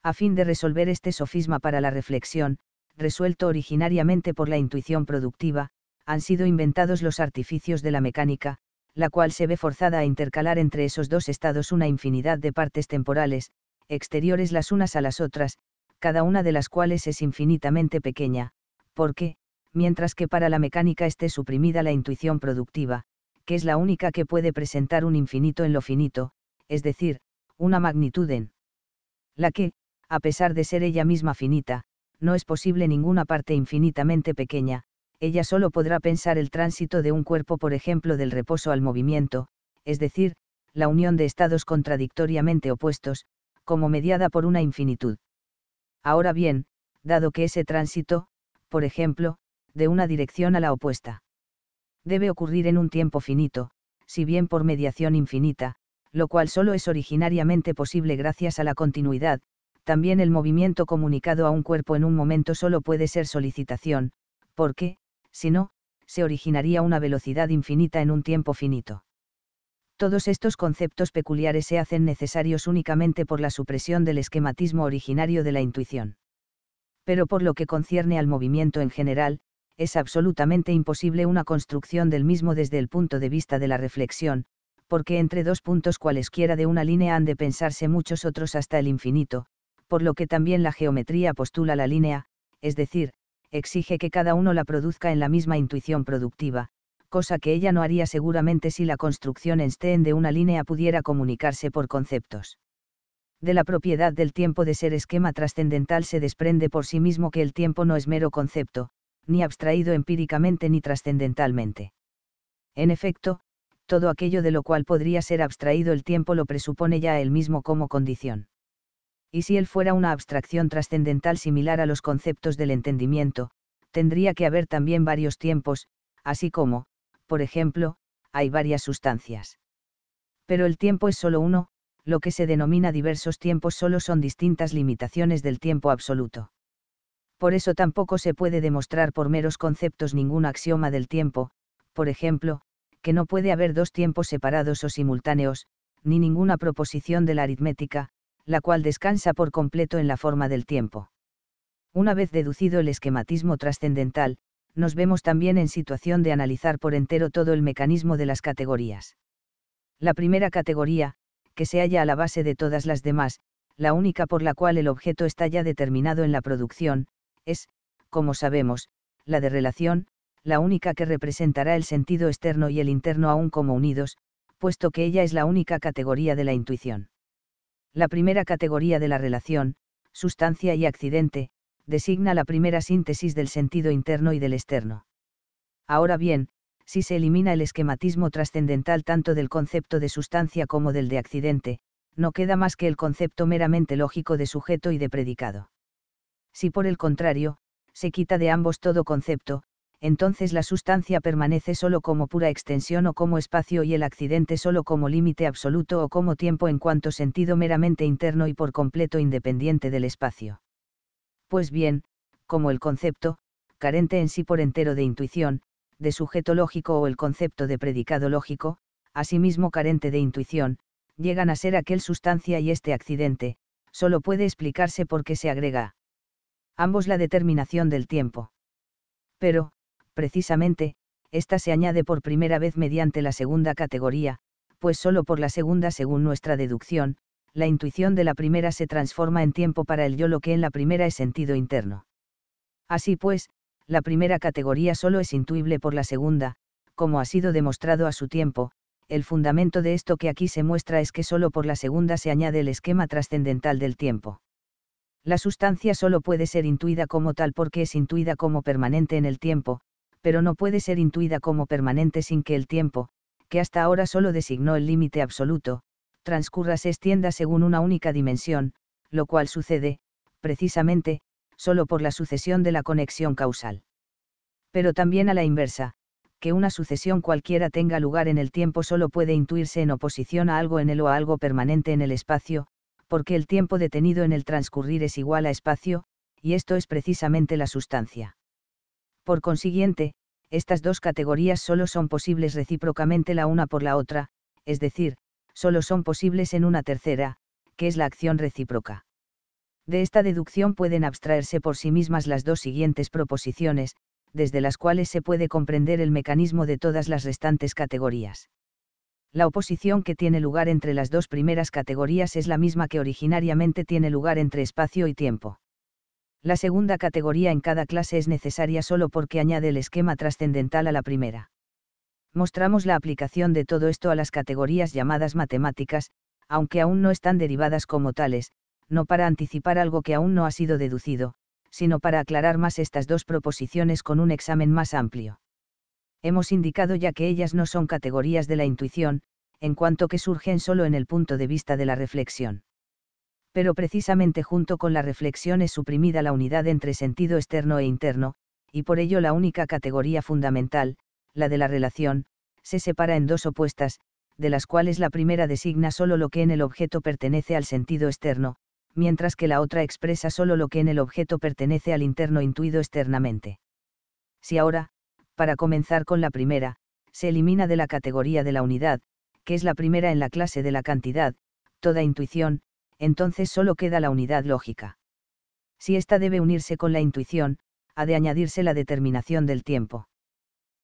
a fin de resolver este sofisma para la reflexión, resuelto originariamente por la intuición productiva, han sido inventados los artificios de la mecánica, la cual se ve forzada a intercalar entre esos dos estados una infinidad de partes temporales, exteriores las unas a las otras, cada una de las cuales es infinitamente pequeña, porque, mientras que para la mecánica esté suprimida la intuición productiva, que es la única que puede presentar un infinito en lo finito, es decir, una magnitud en la que, a pesar de ser ella misma finita, no es posible ninguna parte infinitamente pequeña, ella solo podrá pensar el tránsito de un cuerpo, por ejemplo, del reposo al movimiento, es decir, la unión de estados contradictoriamente opuestos, como mediada por una infinitud. Ahora bien, dado que ese tránsito, por ejemplo, de una dirección a la opuesta, debe ocurrir en un tiempo finito, si bien por mediación infinita, lo cual solo es originariamente posible gracias a la continuidad, también el movimiento comunicado a un cuerpo en un momento solo puede ser solicitación, porque, si no, se originaría una velocidad infinita en un tiempo finito. Todos estos conceptos peculiares se hacen necesarios únicamente por la supresión del esquematismo originario de la intuición. Pero por lo que concierne al movimiento en general, es absolutamente imposible una construcción del mismo desde el punto de vista de la reflexión, porque entre dos puntos cualesquiera de una línea han de pensarse muchos otros hasta el infinito, por lo que también la geometría postula la línea, es decir, exige que cada uno la produzca en la misma intuición productiva, cosa que ella no haría seguramente si la construcción en Steen de una línea pudiera comunicarse por conceptos. De la propiedad del tiempo de ser esquema trascendental se desprende por sí mismo que el tiempo no es mero concepto, ni abstraído empíricamente ni trascendentalmente. En efecto, todo aquello de lo cual podría ser abstraído el tiempo lo presupone ya él mismo como condición y si él fuera una abstracción trascendental similar a los conceptos del entendimiento, tendría que haber también varios tiempos, así como, por ejemplo, hay varias sustancias. Pero el tiempo es solo uno, lo que se denomina diversos tiempos solo son distintas limitaciones del tiempo absoluto. Por eso tampoco se puede demostrar por meros conceptos ningún axioma del tiempo, por ejemplo, que no puede haber dos tiempos separados o simultáneos, ni ninguna proposición de la aritmética, la cual descansa por completo en la forma del tiempo. Una vez deducido el esquematismo trascendental, nos vemos también en situación de analizar por entero todo el mecanismo de las categorías. La primera categoría, que se halla a la base de todas las demás, la única por la cual el objeto está ya determinado en la producción, es, como sabemos, la de relación, la única que representará el sentido externo y el interno aún como unidos, puesto que ella es la única categoría de la intuición. La primera categoría de la relación, sustancia y accidente, designa la primera síntesis del sentido interno y del externo. Ahora bien, si se elimina el esquematismo trascendental tanto del concepto de sustancia como del de accidente, no queda más que el concepto meramente lógico de sujeto y de predicado. Si por el contrario, se quita de ambos todo concepto, entonces la sustancia permanece solo como pura extensión o como espacio y el accidente solo como límite absoluto o como tiempo en cuanto sentido meramente interno y por completo independiente del espacio. Pues bien, como el concepto, carente en sí por entero de intuición, de sujeto lógico o el concepto de predicado lógico, asimismo carente de intuición, llegan a ser aquel sustancia y este accidente, solo puede explicarse porque se agrega ambos la determinación del tiempo. Pero, precisamente, esta se añade por primera vez mediante la segunda categoría, pues solo por la segunda según nuestra deducción, la intuición de la primera se transforma en tiempo para el yo lo que en la primera es sentido interno. Así pues, la primera categoría solo es intuible por la segunda, como ha sido demostrado a su tiempo, el fundamento de esto que aquí se muestra es que solo por la segunda se añade el esquema trascendental del tiempo. La sustancia solo puede ser intuida como tal porque es intuida como permanente en el tiempo, pero no puede ser intuida como permanente sin que el tiempo, que hasta ahora solo designó el límite absoluto, transcurra se extienda según una única dimensión, lo cual sucede, precisamente, solo por la sucesión de la conexión causal. Pero también a la inversa, que una sucesión cualquiera tenga lugar en el tiempo solo puede intuirse en oposición a algo en él o a algo permanente en el espacio, porque el tiempo detenido en el transcurrir es igual a espacio, y esto es precisamente la sustancia. Por consiguiente, estas dos categorías solo son posibles recíprocamente la una por la otra, es decir, solo son posibles en una tercera, que es la acción recíproca. De esta deducción pueden abstraerse por sí mismas las dos siguientes proposiciones, desde las cuales se puede comprender el mecanismo de todas las restantes categorías. La oposición que tiene lugar entre las dos primeras categorías es la misma que originariamente tiene lugar entre espacio y tiempo. La segunda categoría en cada clase es necesaria solo porque añade el esquema trascendental a la primera. Mostramos la aplicación de todo esto a las categorías llamadas matemáticas, aunque aún no están derivadas como tales, no para anticipar algo que aún no ha sido deducido, sino para aclarar más estas dos proposiciones con un examen más amplio. Hemos indicado ya que ellas no son categorías de la intuición, en cuanto que surgen solo en el punto de vista de la reflexión pero precisamente junto con la reflexión es suprimida la unidad entre sentido externo e interno, y por ello la única categoría fundamental, la de la relación, se separa en dos opuestas, de las cuales la primera designa solo lo que en el objeto pertenece al sentido externo, mientras que la otra expresa solo lo que en el objeto pertenece al interno intuido externamente. Si ahora, para comenzar con la primera, se elimina de la categoría de la unidad, que es la primera en la clase de la cantidad, toda intuición, entonces solo queda la unidad lógica. Si ésta debe unirse con la intuición, ha de añadirse la determinación del tiempo.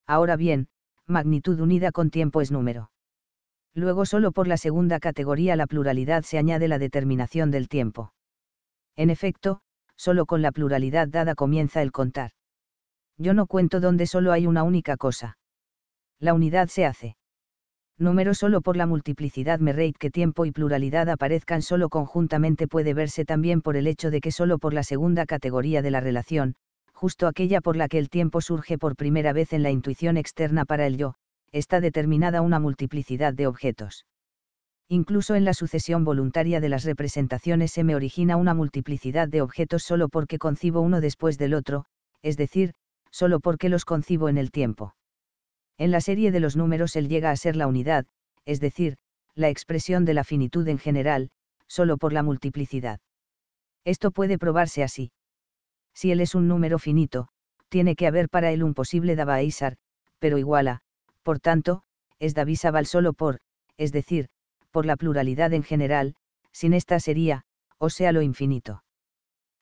Ahora bien, magnitud unida con tiempo es número. Luego solo por la segunda categoría la pluralidad se añade la determinación del tiempo. En efecto, solo con la pluralidad dada comienza el contar. Yo no cuento donde solo hay una única cosa. La unidad se hace número solo por la multiplicidad me reit que tiempo y pluralidad aparezcan solo conjuntamente puede verse también por el hecho de que solo por la segunda categoría de la relación, justo aquella por la que el tiempo surge por primera vez en la intuición externa para el yo, está determinada una multiplicidad de objetos. Incluso en la sucesión voluntaria de las representaciones se me origina una multiplicidad de objetos solo porque concibo uno después del otro, es decir, solo porque los concibo en el tiempo. En la serie de los números él llega a ser la unidad, es decir, la expresión de la finitud en general, solo por la multiplicidad. Esto puede probarse así. Si él es un número finito, tiene que haber para él un posible Dabaisar, pero igual a, por tanto, es Davisabal solo por, es decir, por la pluralidad en general, sin esta sería, o sea lo infinito.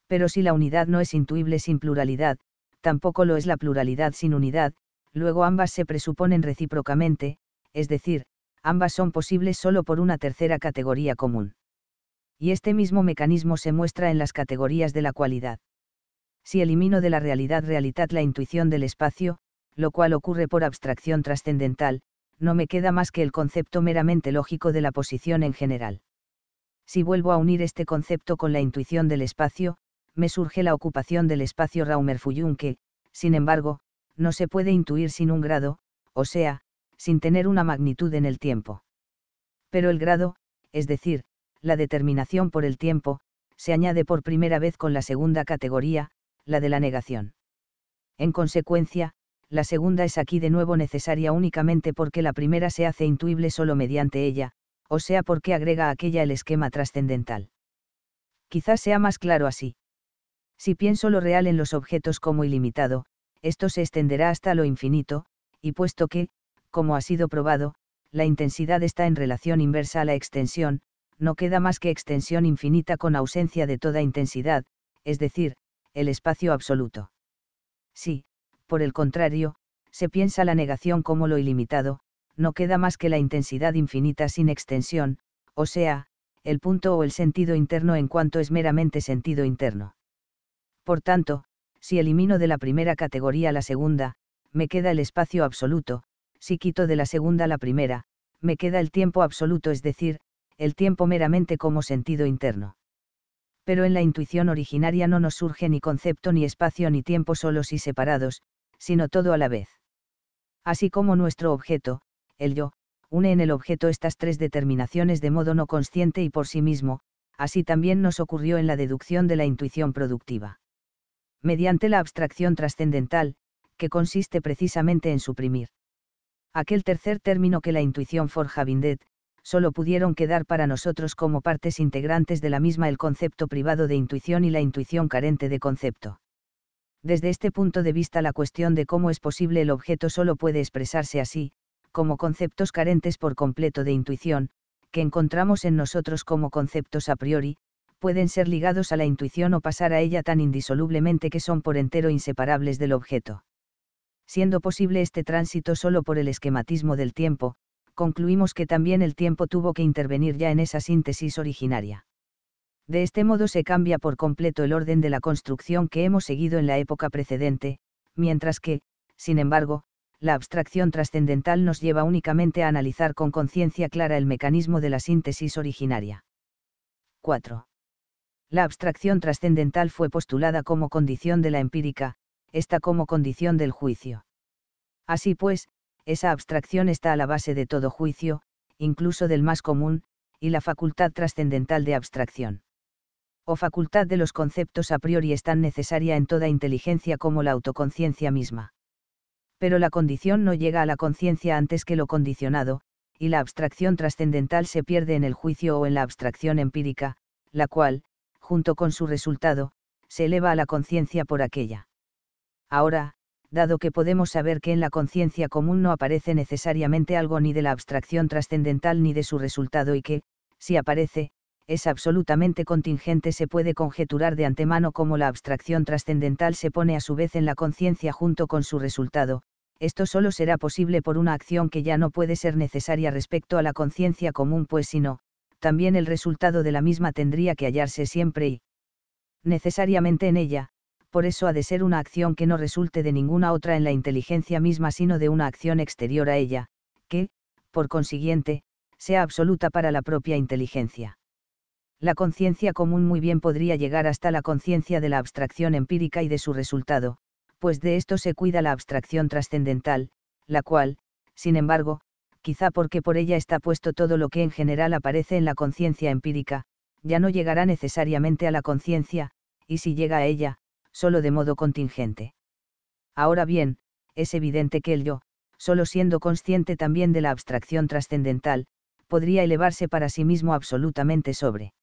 Pero si la unidad no es intuible sin pluralidad, tampoco lo es la pluralidad sin unidad, luego ambas se presuponen recíprocamente, es decir, ambas son posibles solo por una tercera categoría común. Y este mismo mecanismo se muestra en las categorías de la cualidad. Si elimino de la realidad realidad la intuición del espacio, lo cual ocurre por abstracción trascendental, no me queda más que el concepto meramente lógico de la posición en general. Si vuelvo a unir este concepto con la intuición del espacio, me surge la ocupación del espacio raumer que, sin embargo, no se puede intuir sin un grado, o sea, sin tener una magnitud en el tiempo. Pero el grado, es decir, la determinación por el tiempo, se añade por primera vez con la segunda categoría, la de la negación. En consecuencia, la segunda es aquí de nuevo necesaria únicamente porque la primera se hace intuible solo mediante ella, o sea porque agrega aquella el esquema trascendental. Quizás sea más claro así. Si pienso lo real en los objetos como ilimitado, esto se extenderá hasta lo infinito, y puesto que, como ha sido probado, la intensidad está en relación inversa a la extensión, no queda más que extensión infinita con ausencia de toda intensidad, es decir, el espacio absoluto. Si, por el contrario, se piensa la negación como lo ilimitado, no queda más que la intensidad infinita sin extensión, o sea, el punto o el sentido interno en cuanto es meramente sentido interno. Por tanto, si elimino de la primera categoría la segunda, me queda el espacio absoluto, si quito de la segunda la primera, me queda el tiempo absoluto, es decir, el tiempo meramente como sentido interno. Pero en la intuición originaria no nos surge ni concepto ni espacio ni tiempo solos y separados, sino todo a la vez. Así como nuestro objeto, el yo, une en el objeto estas tres determinaciones de modo no consciente y por sí mismo, así también nos ocurrió en la deducción de la intuición productiva mediante la abstracción trascendental, que consiste precisamente en suprimir. Aquel tercer término que la intuición forja Bindet, solo pudieron quedar para nosotros como partes integrantes de la misma el concepto privado de intuición y la intuición carente de concepto. Desde este punto de vista la cuestión de cómo es posible el objeto solo puede expresarse así, como conceptos carentes por completo de intuición, que encontramos en nosotros como conceptos a priori, pueden ser ligados a la intuición o pasar a ella tan indisolublemente que son por entero inseparables del objeto. Siendo posible este tránsito solo por el esquematismo del tiempo, concluimos que también el tiempo tuvo que intervenir ya en esa síntesis originaria. De este modo se cambia por completo el orden de la construcción que hemos seguido en la época precedente, mientras que, sin embargo, la abstracción trascendental nos lleva únicamente a analizar con conciencia clara el mecanismo de la síntesis originaria. 4. La abstracción trascendental fue postulada como condición de la empírica, esta como condición del juicio. Así pues, esa abstracción está a la base de todo juicio, incluso del más común, y la facultad trascendental de abstracción. O facultad de los conceptos a priori es tan necesaria en toda inteligencia como la autoconciencia misma. Pero la condición no llega a la conciencia antes que lo condicionado, y la abstracción trascendental se pierde en el juicio o en la abstracción empírica, la cual, junto con su resultado, se eleva a la conciencia por aquella. Ahora, dado que podemos saber que en la conciencia común no aparece necesariamente algo ni de la abstracción trascendental ni de su resultado y que, si aparece, es absolutamente contingente, se puede conjeturar de antemano cómo la abstracción trascendental se pone a su vez en la conciencia junto con su resultado, esto solo será posible por una acción que ya no puede ser necesaria respecto a la conciencia común, pues si no, también el resultado de la misma tendría que hallarse siempre y necesariamente en ella, por eso ha de ser una acción que no resulte de ninguna otra en la inteligencia misma sino de una acción exterior a ella, que, por consiguiente, sea absoluta para la propia inteligencia. La conciencia común muy bien podría llegar hasta la conciencia de la abstracción empírica y de su resultado, pues de esto se cuida la abstracción trascendental, la cual, sin embargo, quizá porque por ella está puesto todo lo que en general aparece en la conciencia empírica, ya no llegará necesariamente a la conciencia, y si llega a ella, solo de modo contingente. Ahora bien, es evidente que el yo, solo siendo consciente también de la abstracción trascendental, podría elevarse para sí mismo absolutamente sobre.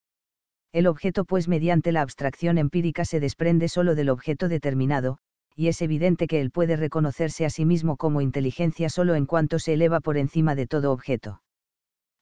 El objeto pues mediante la abstracción empírica se desprende solo del objeto determinado, y es evidente que él puede reconocerse a sí mismo como inteligencia solo en cuanto se eleva por encima de todo objeto.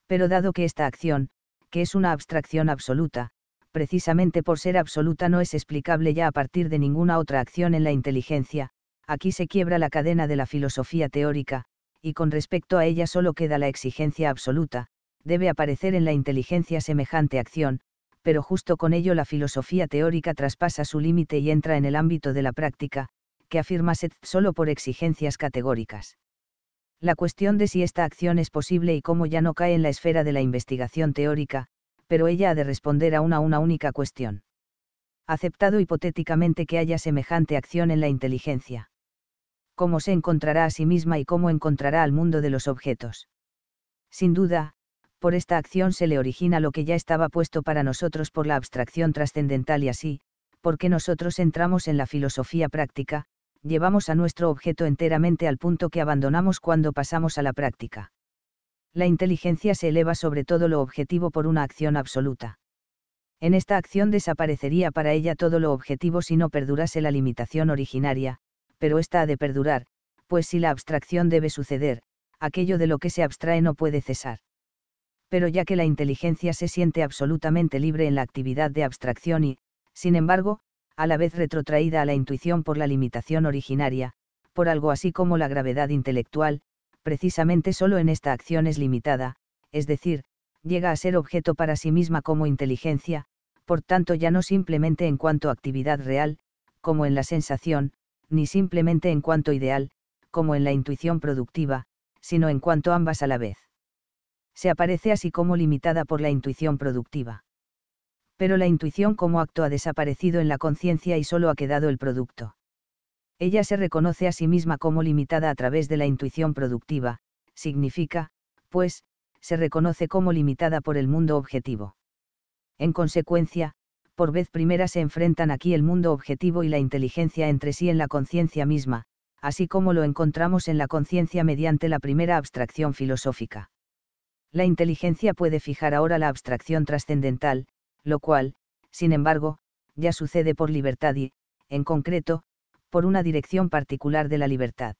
Pero dado que esta acción, que es una abstracción absoluta, precisamente por ser absoluta no es explicable ya a partir de ninguna otra acción en la inteligencia, aquí se quiebra la cadena de la filosofía teórica, y con respecto a ella solo queda la exigencia absoluta, debe aparecer en la inteligencia semejante acción, pero justo con ello la filosofía teórica traspasa su límite y entra en el ámbito de la práctica, que afirma Seth solo por exigencias categóricas. La cuestión de si esta acción es posible y cómo ya no cae en la esfera de la investigación teórica, pero ella ha de responder a una, una única cuestión. Aceptado hipotéticamente que haya semejante acción en la inteligencia. ¿Cómo se encontrará a sí misma y cómo encontrará al mundo de los objetos? Sin duda, por esta acción se le origina lo que ya estaba puesto para nosotros por la abstracción trascendental y así, porque nosotros entramos en la filosofía práctica, llevamos a nuestro objeto enteramente al punto que abandonamos cuando pasamos a la práctica. La inteligencia se eleva sobre todo lo objetivo por una acción absoluta. En esta acción desaparecería para ella todo lo objetivo si no perdurase la limitación originaria, pero esta ha de perdurar, pues si la abstracción debe suceder, aquello de lo que se abstrae no puede cesar. Pero ya que la inteligencia se siente absolutamente libre en la actividad de abstracción y, sin embargo, a la vez retrotraída a la intuición por la limitación originaria, por algo así como la gravedad intelectual, precisamente solo en esta acción es limitada, es decir, llega a ser objeto para sí misma como inteligencia, por tanto ya no simplemente en cuanto actividad real, como en la sensación, ni simplemente en cuanto ideal, como en la intuición productiva, sino en cuanto ambas a la vez. Se aparece así como limitada por la intuición productiva pero la intuición como acto ha desaparecido en la conciencia y solo ha quedado el producto. Ella se reconoce a sí misma como limitada a través de la intuición productiva, significa, pues, se reconoce como limitada por el mundo objetivo. En consecuencia, por vez primera se enfrentan aquí el mundo objetivo y la inteligencia entre sí en la conciencia misma, así como lo encontramos en la conciencia mediante la primera abstracción filosófica. La inteligencia puede fijar ahora la abstracción trascendental, lo cual, sin embargo, ya sucede por libertad y, en concreto, por una dirección particular de la libertad.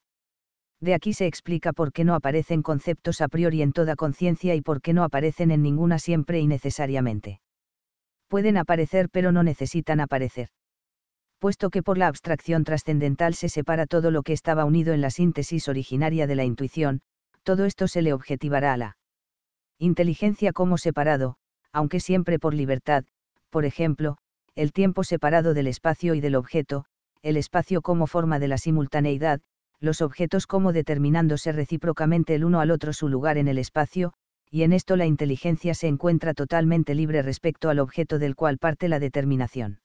De aquí se explica por qué no aparecen conceptos a priori en toda conciencia y por qué no aparecen en ninguna siempre y necesariamente. Pueden aparecer pero no necesitan aparecer. Puesto que por la abstracción trascendental se separa todo lo que estaba unido en la síntesis originaria de la intuición, todo esto se le objetivará a la inteligencia como separado, aunque siempre por libertad, por ejemplo, el tiempo separado del espacio y del objeto, el espacio como forma de la simultaneidad, los objetos como determinándose recíprocamente el uno al otro su lugar en el espacio, y en esto la inteligencia se encuentra totalmente libre respecto al objeto del cual parte la determinación.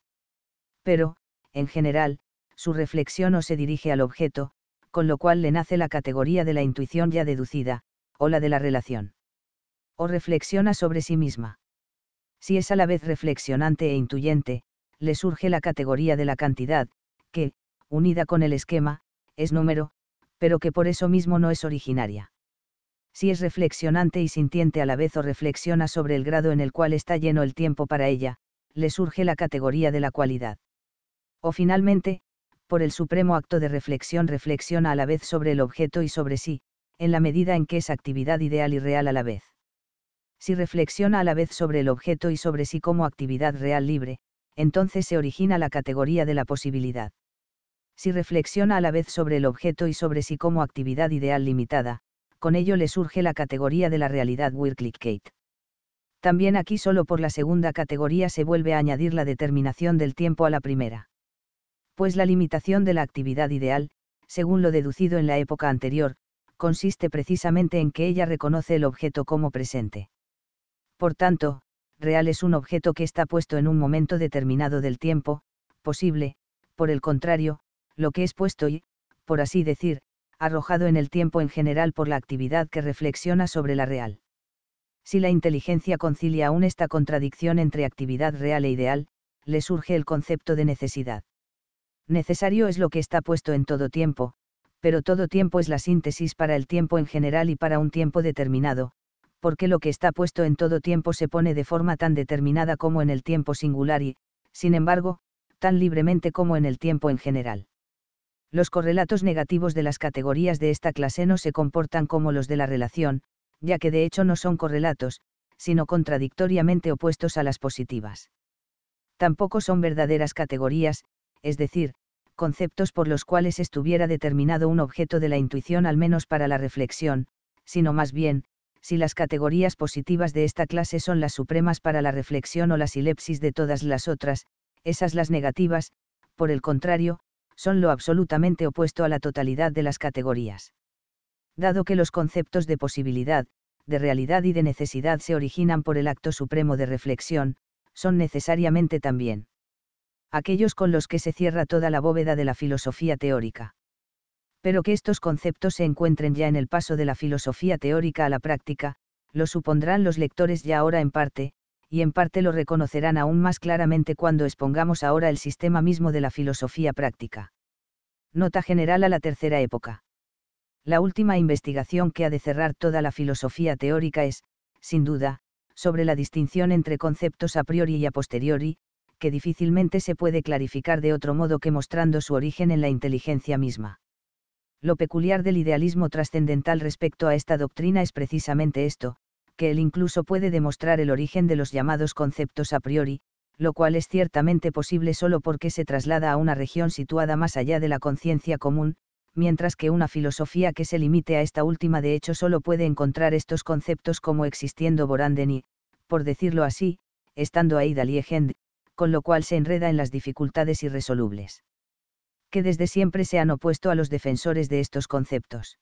Pero, en general, su reflexión o se dirige al objeto, con lo cual le nace la categoría de la intuición ya deducida, o la de la relación. O reflexiona sobre sí misma si es a la vez reflexionante e intuyente, le surge la categoría de la cantidad, que, unida con el esquema, es número, pero que por eso mismo no es originaria. Si es reflexionante y sintiente a la vez o reflexiona sobre el grado en el cual está lleno el tiempo para ella, le surge la categoría de la cualidad. O finalmente, por el supremo acto de reflexión reflexiona a la vez sobre el objeto y sobre sí, en la medida en que es actividad ideal y real a la vez. Si reflexiona a la vez sobre el objeto y sobre sí como actividad real libre, entonces se origina la categoría de la posibilidad. Si reflexiona a la vez sobre el objeto y sobre sí como actividad ideal limitada, con ello le surge la categoría de la realidad Wirklichkeit. También aquí solo por la segunda categoría se vuelve a añadir la determinación del tiempo a la primera. Pues la limitación de la actividad ideal, según lo deducido en la época anterior, consiste precisamente en que ella reconoce el objeto como presente. Por tanto, real es un objeto que está puesto en un momento determinado del tiempo, posible, por el contrario, lo que es puesto y, por así decir, arrojado en el tiempo en general por la actividad que reflexiona sobre la real. Si la inteligencia concilia aún esta contradicción entre actividad real e ideal, le surge el concepto de necesidad. Necesario es lo que está puesto en todo tiempo, pero todo tiempo es la síntesis para el tiempo en general y para un tiempo determinado, porque lo que está puesto en todo tiempo se pone de forma tan determinada como en el tiempo singular y, sin embargo, tan libremente como en el tiempo en general. Los correlatos negativos de las categorías de esta clase no se comportan como los de la relación, ya que de hecho no son correlatos, sino contradictoriamente opuestos a las positivas. Tampoco son verdaderas categorías, es decir, conceptos por los cuales estuviera determinado un objeto de la intuición al menos para la reflexión, sino más bien, si las categorías positivas de esta clase son las supremas para la reflexión o la silepsis de todas las otras, esas las negativas, por el contrario, son lo absolutamente opuesto a la totalidad de las categorías. Dado que los conceptos de posibilidad, de realidad y de necesidad se originan por el acto supremo de reflexión, son necesariamente también aquellos con los que se cierra toda la bóveda de la filosofía teórica pero que estos conceptos se encuentren ya en el paso de la filosofía teórica a la práctica, lo supondrán los lectores ya ahora en parte, y en parte lo reconocerán aún más claramente cuando expongamos ahora el sistema mismo de la filosofía práctica. Nota general a la tercera época. La última investigación que ha de cerrar toda la filosofía teórica es, sin duda, sobre la distinción entre conceptos a priori y a posteriori, que difícilmente se puede clarificar de otro modo que mostrando su origen en la inteligencia misma. Lo peculiar del idealismo trascendental respecto a esta doctrina es precisamente esto, que él incluso puede demostrar el origen de los llamados conceptos a priori, lo cual es ciertamente posible solo porque se traslada a una región situada más allá de la conciencia común, mientras que una filosofía que se limite a esta última de hecho solo puede encontrar estos conceptos como existiendo y, por decirlo así, estando ahí Daliegend, con lo cual se enreda en las dificultades irresolubles que desde siempre se han opuesto a los defensores de estos conceptos.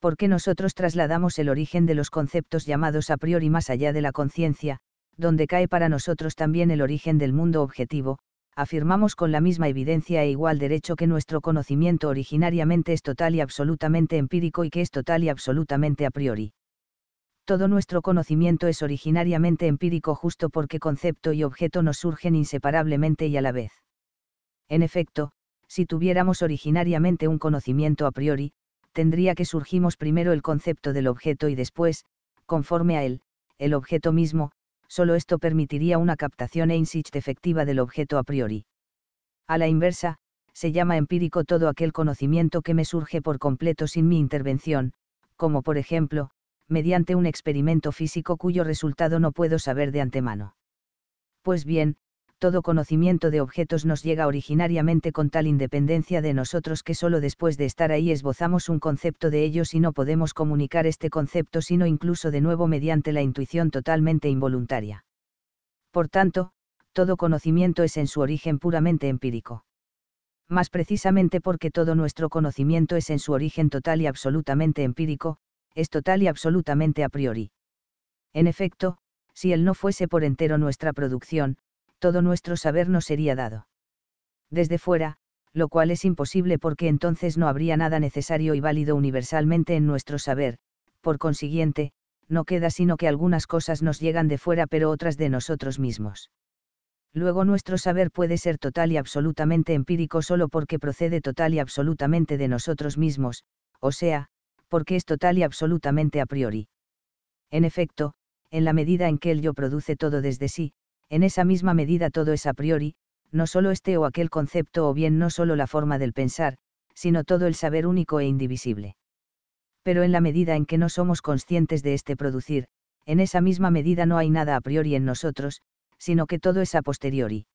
Porque nosotros trasladamos el origen de los conceptos llamados a priori más allá de la conciencia, donde cae para nosotros también el origen del mundo objetivo, afirmamos con la misma evidencia e igual derecho que nuestro conocimiento originariamente es total y absolutamente empírico y que es total y absolutamente a priori. Todo nuestro conocimiento es originariamente empírico justo porque concepto y objeto nos surgen inseparablemente y a la vez. En efecto, si tuviéramos originariamente un conocimiento a priori, tendría que surgimos primero el concepto del objeto y después, conforme a él, el objeto mismo, solo esto permitiría una captación e insight efectiva del objeto a priori. A la inversa, se llama empírico todo aquel conocimiento que me surge por completo sin mi intervención, como por ejemplo, mediante un experimento físico cuyo resultado no puedo saber de antemano. Pues bien, todo conocimiento de objetos nos llega originariamente con tal independencia de nosotros que solo después de estar ahí esbozamos un concepto de ellos y no podemos comunicar este concepto sino incluso de nuevo mediante la intuición totalmente involuntaria. Por tanto, todo conocimiento es en su origen puramente empírico. Más precisamente porque todo nuestro conocimiento es en su origen total y absolutamente empírico, es total y absolutamente a priori. En efecto, si él no fuese por entero nuestra producción, todo nuestro saber nos sería dado. Desde fuera, lo cual es imposible porque entonces no habría nada necesario y válido universalmente en nuestro saber, por consiguiente, no queda sino que algunas cosas nos llegan de fuera pero otras de nosotros mismos. Luego nuestro saber puede ser total y absolutamente empírico solo porque procede total y absolutamente de nosotros mismos, o sea, porque es total y absolutamente a priori. En efecto, en la medida en que el yo produce todo desde sí, en esa misma medida todo es a priori, no solo este o aquel concepto o bien no solo la forma del pensar, sino todo el saber único e indivisible. Pero en la medida en que no somos conscientes de este producir, en esa misma medida no hay nada a priori en nosotros, sino que todo es a posteriori.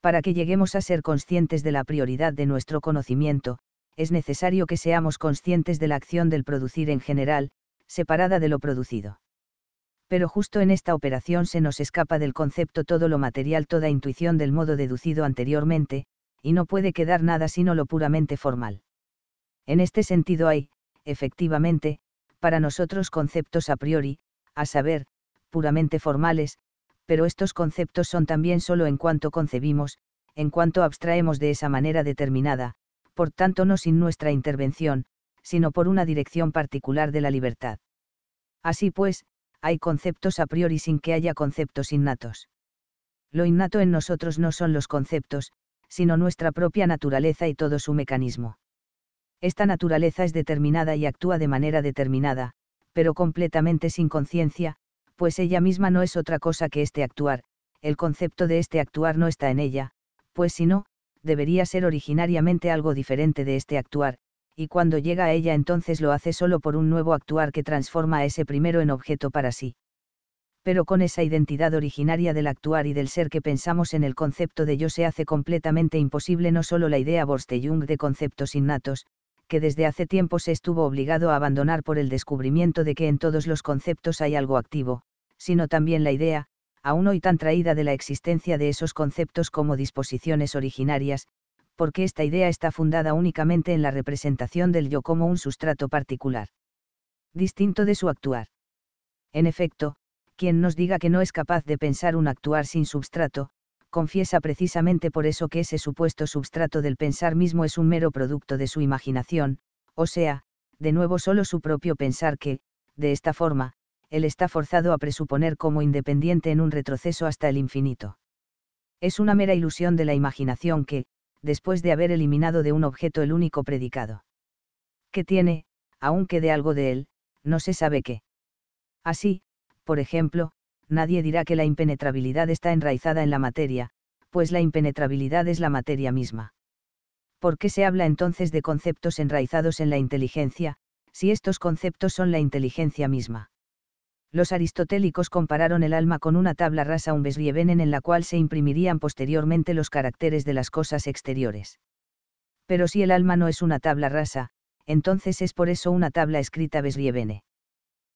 Para que lleguemos a ser conscientes de la prioridad de nuestro conocimiento, es necesario que seamos conscientes de la acción del producir en general, separada de lo producido pero justo en esta operación se nos escapa del concepto todo lo material, toda intuición del modo deducido anteriormente, y no puede quedar nada sino lo puramente formal. En este sentido hay, efectivamente, para nosotros conceptos a priori, a saber, puramente formales, pero estos conceptos son también solo en cuanto concebimos, en cuanto abstraemos de esa manera determinada, por tanto no sin nuestra intervención, sino por una dirección particular de la libertad. Así pues, hay conceptos a priori sin que haya conceptos innatos. Lo innato en nosotros no son los conceptos, sino nuestra propia naturaleza y todo su mecanismo. Esta naturaleza es determinada y actúa de manera determinada, pero completamente sin conciencia, pues ella misma no es otra cosa que este actuar, el concepto de este actuar no está en ella, pues si no, debería ser originariamente algo diferente de este actuar, y cuando llega a ella entonces lo hace solo por un nuevo actuar que transforma a ese primero en objeto para sí. Pero con esa identidad originaria del actuar y del ser que pensamos en el concepto de yo se hace completamente imposible no solo la idea Jung de conceptos innatos, que desde hace tiempo se estuvo obligado a abandonar por el descubrimiento de que en todos los conceptos hay algo activo, sino también la idea, aún hoy tan traída de la existencia de esos conceptos como disposiciones originarias, porque esta idea está fundada únicamente en la representación del yo como un sustrato particular. Distinto de su actuar. En efecto, quien nos diga que no es capaz de pensar un actuar sin substrato, confiesa precisamente por eso que ese supuesto substrato del pensar mismo es un mero producto de su imaginación, o sea, de nuevo solo su propio pensar que, de esta forma, él está forzado a presuponer como independiente en un retroceso hasta el infinito. Es una mera ilusión de la imaginación que, después de haber eliminado de un objeto el único predicado. ¿Qué tiene, aunque de algo de él, no se sabe qué. Así, por ejemplo, nadie dirá que la impenetrabilidad está enraizada en la materia, pues la impenetrabilidad es la materia misma. ¿Por qué se habla entonces de conceptos enraizados en la inteligencia, si estos conceptos son la inteligencia misma? los aristotélicos compararon el alma con una tabla rasa un veslievenen en la cual se imprimirían posteriormente los caracteres de las cosas exteriores. Pero si el alma no es una tabla rasa, entonces es por eso una tabla escrita beslievene.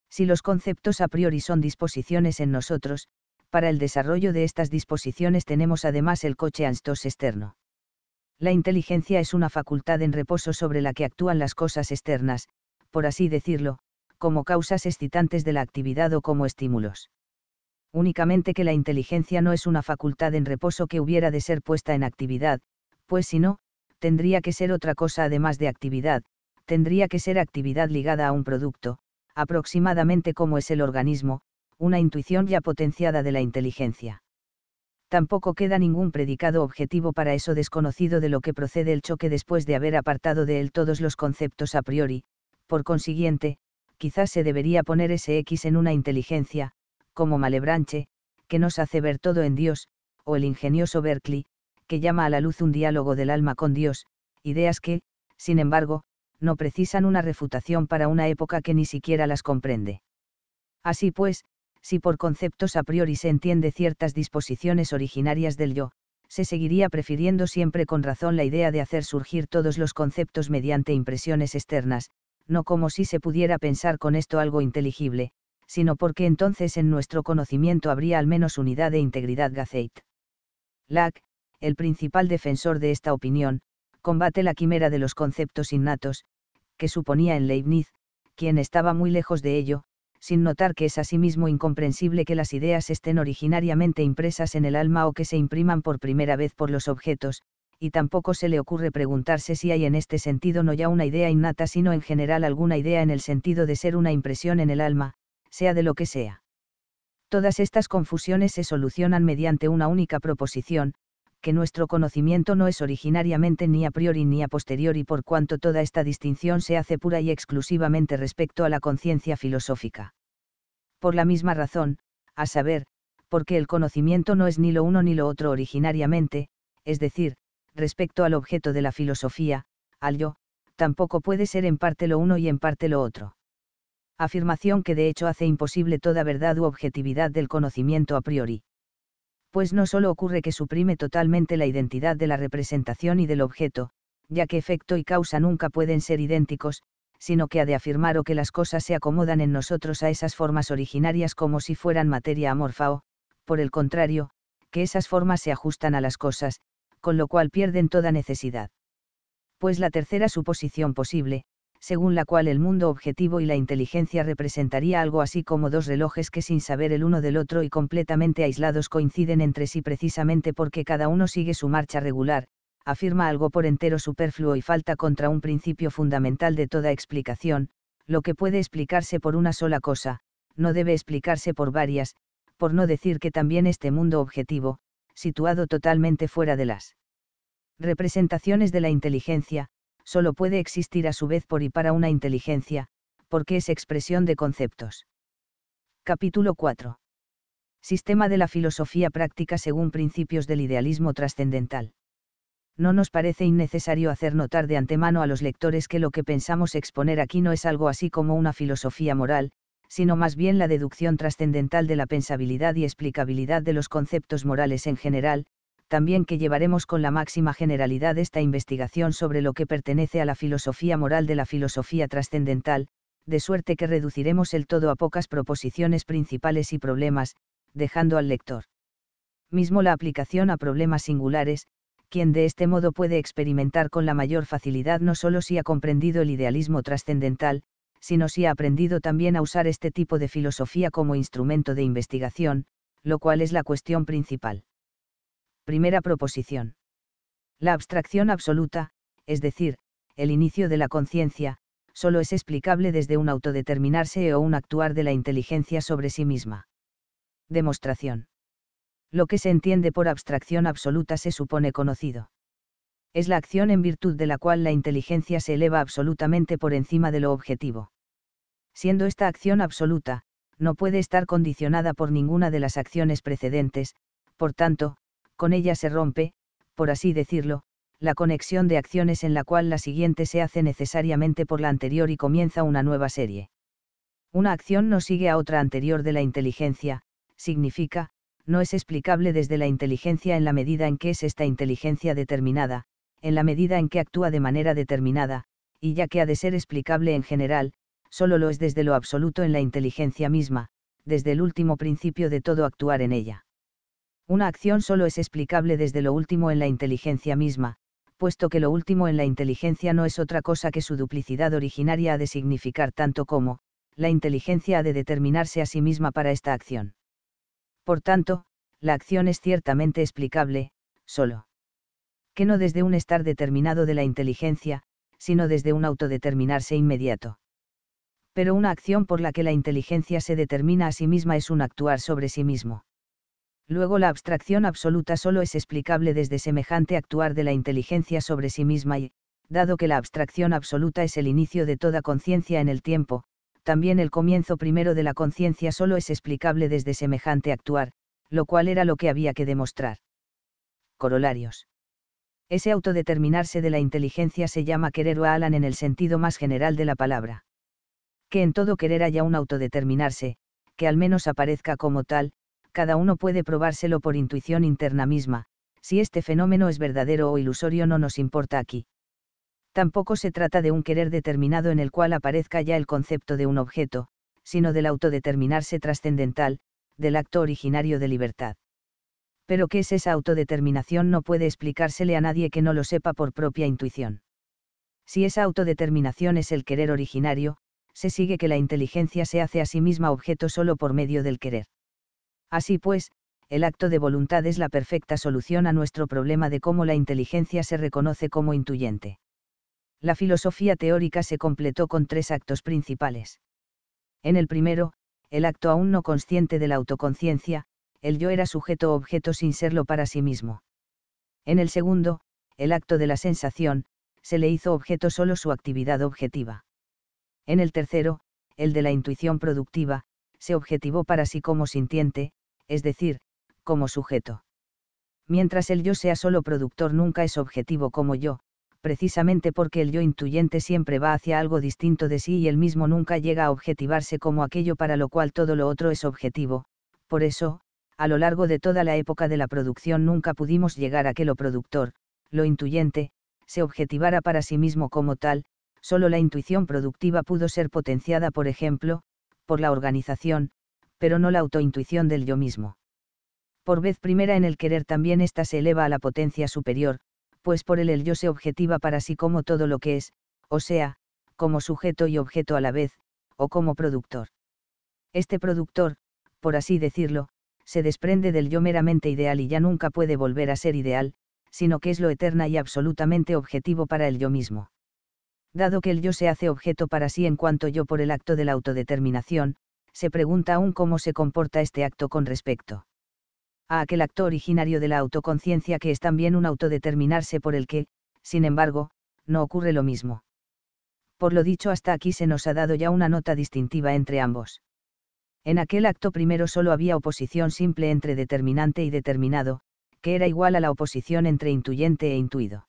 Si los conceptos a priori son disposiciones en nosotros, para el desarrollo de estas disposiciones tenemos además el coche Anstos externo. La inteligencia es una facultad en reposo sobre la que actúan las cosas externas, por así decirlo, como causas excitantes de la actividad o como estímulos. Únicamente que la inteligencia no es una facultad en reposo que hubiera de ser puesta en actividad, pues si no, tendría que ser otra cosa además de actividad, tendría que ser actividad ligada a un producto, aproximadamente como es el organismo, una intuición ya potenciada de la inteligencia. Tampoco queda ningún predicado objetivo para eso desconocido de lo que procede el choque después de haber apartado de él todos los conceptos a priori, por consiguiente, quizás se debería poner ese X en una inteligencia, como Malebranche, que nos hace ver todo en Dios, o el ingenioso Berkeley, que llama a la luz un diálogo del alma con Dios, ideas que, sin embargo, no precisan una refutación para una época que ni siquiera las comprende. Así pues, si por conceptos a priori se entiende ciertas disposiciones originarias del yo, se seguiría prefiriendo siempre con razón la idea de hacer surgir todos los conceptos mediante impresiones externas, no como si se pudiera pensar con esto algo inteligible, sino porque entonces en nuestro conocimiento habría al menos unidad e integridad Gazeit. Lack, el principal defensor de esta opinión, combate la quimera de los conceptos innatos, que suponía en Leibniz, quien estaba muy lejos de ello, sin notar que es asimismo incomprensible que las ideas estén originariamente impresas en el alma o que se impriman por primera vez por los objetos, y tampoco se le ocurre preguntarse si hay en este sentido no ya una idea innata, sino en general alguna idea en el sentido de ser una impresión en el alma, sea de lo que sea. Todas estas confusiones se solucionan mediante una única proposición, que nuestro conocimiento no es originariamente ni a priori ni a posteriori por cuanto toda esta distinción se hace pura y exclusivamente respecto a la conciencia filosófica. Por la misma razón, a saber, porque el conocimiento no es ni lo uno ni lo otro originariamente, es decir, respecto al objeto de la filosofía, al yo, tampoco puede ser en parte lo uno y en parte lo otro. Afirmación que de hecho hace imposible toda verdad u objetividad del conocimiento a priori. Pues no solo ocurre que suprime totalmente la identidad de la representación y del objeto, ya que efecto y causa nunca pueden ser idénticos, sino que ha de afirmar o que las cosas se acomodan en nosotros a esas formas originarias como si fueran materia amorfa o, por el contrario, que esas formas se ajustan a las cosas, con lo cual pierden toda necesidad. Pues la tercera suposición posible, según la cual el mundo objetivo y la inteligencia representaría algo así como dos relojes que sin saber el uno del otro y completamente aislados coinciden entre sí precisamente porque cada uno sigue su marcha regular, afirma algo por entero superfluo y falta contra un principio fundamental de toda explicación, lo que puede explicarse por una sola cosa, no debe explicarse por varias, por no decir que también este mundo objetivo, situado totalmente fuera de las representaciones de la inteligencia, solo puede existir a su vez por y para una inteligencia, porque es expresión de conceptos. Capítulo 4. Sistema de la filosofía práctica según principios del idealismo trascendental. No nos parece innecesario hacer notar de antemano a los lectores que lo que pensamos exponer aquí no es algo así como una filosofía moral, sino más bien la deducción trascendental de la pensabilidad y explicabilidad de los conceptos morales en general, también que llevaremos con la máxima generalidad esta investigación sobre lo que pertenece a la filosofía moral de la filosofía trascendental, de suerte que reduciremos el todo a pocas proposiciones principales y problemas, dejando al lector mismo la aplicación a problemas singulares, quien de este modo puede experimentar con la mayor facilidad no solo si ha comprendido el idealismo trascendental, sino si ha aprendido también a usar este tipo de filosofía como instrumento de investigación, lo cual es la cuestión principal. Primera proposición. La abstracción absoluta, es decir, el inicio de la conciencia, solo es explicable desde un autodeterminarse o un actuar de la inteligencia sobre sí misma. Demostración. Lo que se entiende por abstracción absoluta se supone conocido es la acción en virtud de la cual la inteligencia se eleva absolutamente por encima de lo objetivo. Siendo esta acción absoluta, no puede estar condicionada por ninguna de las acciones precedentes, por tanto, con ella se rompe, por así decirlo, la conexión de acciones en la cual la siguiente se hace necesariamente por la anterior y comienza una nueva serie. Una acción no sigue a otra anterior de la inteligencia, significa, no es explicable desde la inteligencia en la medida en que es esta inteligencia determinada, en la medida en que actúa de manera determinada, y ya que ha de ser explicable en general, solo lo es desde lo absoluto en la inteligencia misma, desde el último principio de todo actuar en ella. Una acción solo es explicable desde lo último en la inteligencia misma, puesto que lo último en la inteligencia no es otra cosa que su duplicidad originaria ha de significar tanto como, la inteligencia ha de determinarse a sí misma para esta acción. Por tanto, la acción es ciertamente explicable, solo que no desde un estar determinado de la inteligencia, sino desde un autodeterminarse inmediato. Pero una acción por la que la inteligencia se determina a sí misma es un actuar sobre sí mismo. Luego la abstracción absoluta solo es explicable desde semejante actuar de la inteligencia sobre sí misma y, dado que la abstracción absoluta es el inicio de toda conciencia en el tiempo, también el comienzo primero de la conciencia solo es explicable desde semejante actuar, lo cual era lo que había que demostrar. Corolarios. Ese autodeterminarse de la inteligencia se llama querer o Alan en el sentido más general de la palabra. Que en todo querer haya un autodeterminarse, que al menos aparezca como tal, cada uno puede probárselo por intuición interna misma, si este fenómeno es verdadero o ilusorio no nos importa aquí. Tampoco se trata de un querer determinado en el cual aparezca ya el concepto de un objeto, sino del autodeterminarse trascendental, del acto originario de libertad pero que es esa autodeterminación no puede explicársele a nadie que no lo sepa por propia intuición. Si esa autodeterminación es el querer originario, se sigue que la inteligencia se hace a sí misma objeto solo por medio del querer. Así pues, el acto de voluntad es la perfecta solución a nuestro problema de cómo la inteligencia se reconoce como intuyente. La filosofía teórica se completó con tres actos principales. En el primero, el acto aún no consciente de la autoconciencia, el yo era sujeto objeto sin serlo para sí mismo. En el segundo, el acto de la sensación, se le hizo objeto solo su actividad objetiva. En el tercero, el de la intuición productiva, se objetivó para sí como sintiente, es decir, como sujeto. Mientras el yo sea solo productor nunca es objetivo como yo, precisamente porque el yo intuyente siempre va hacia algo distinto de sí y el mismo nunca llega a objetivarse como aquello para lo cual todo lo otro es objetivo, por eso, a lo largo de toda la época de la producción nunca pudimos llegar a que lo productor, lo intuyente, se objetivara para sí mismo como tal, solo la intuición productiva pudo ser potenciada, por ejemplo, por la organización, pero no la autointuición del yo mismo. Por vez primera en el querer también ésta se eleva a la potencia superior, pues por él el yo se objetiva para sí como todo lo que es, o sea, como sujeto y objeto a la vez, o como productor. Este productor, por así decirlo, se desprende del yo meramente ideal y ya nunca puede volver a ser ideal, sino que es lo eterna y absolutamente objetivo para el yo mismo. Dado que el yo se hace objeto para sí en cuanto yo por el acto de la autodeterminación, se pregunta aún cómo se comporta este acto con respecto a aquel acto originario de la autoconciencia que es también un autodeterminarse por el que, sin embargo, no ocurre lo mismo. Por lo dicho hasta aquí se nos ha dado ya una nota distintiva entre ambos. En aquel acto primero solo había oposición simple entre determinante y determinado, que era igual a la oposición entre intuyente e intuido.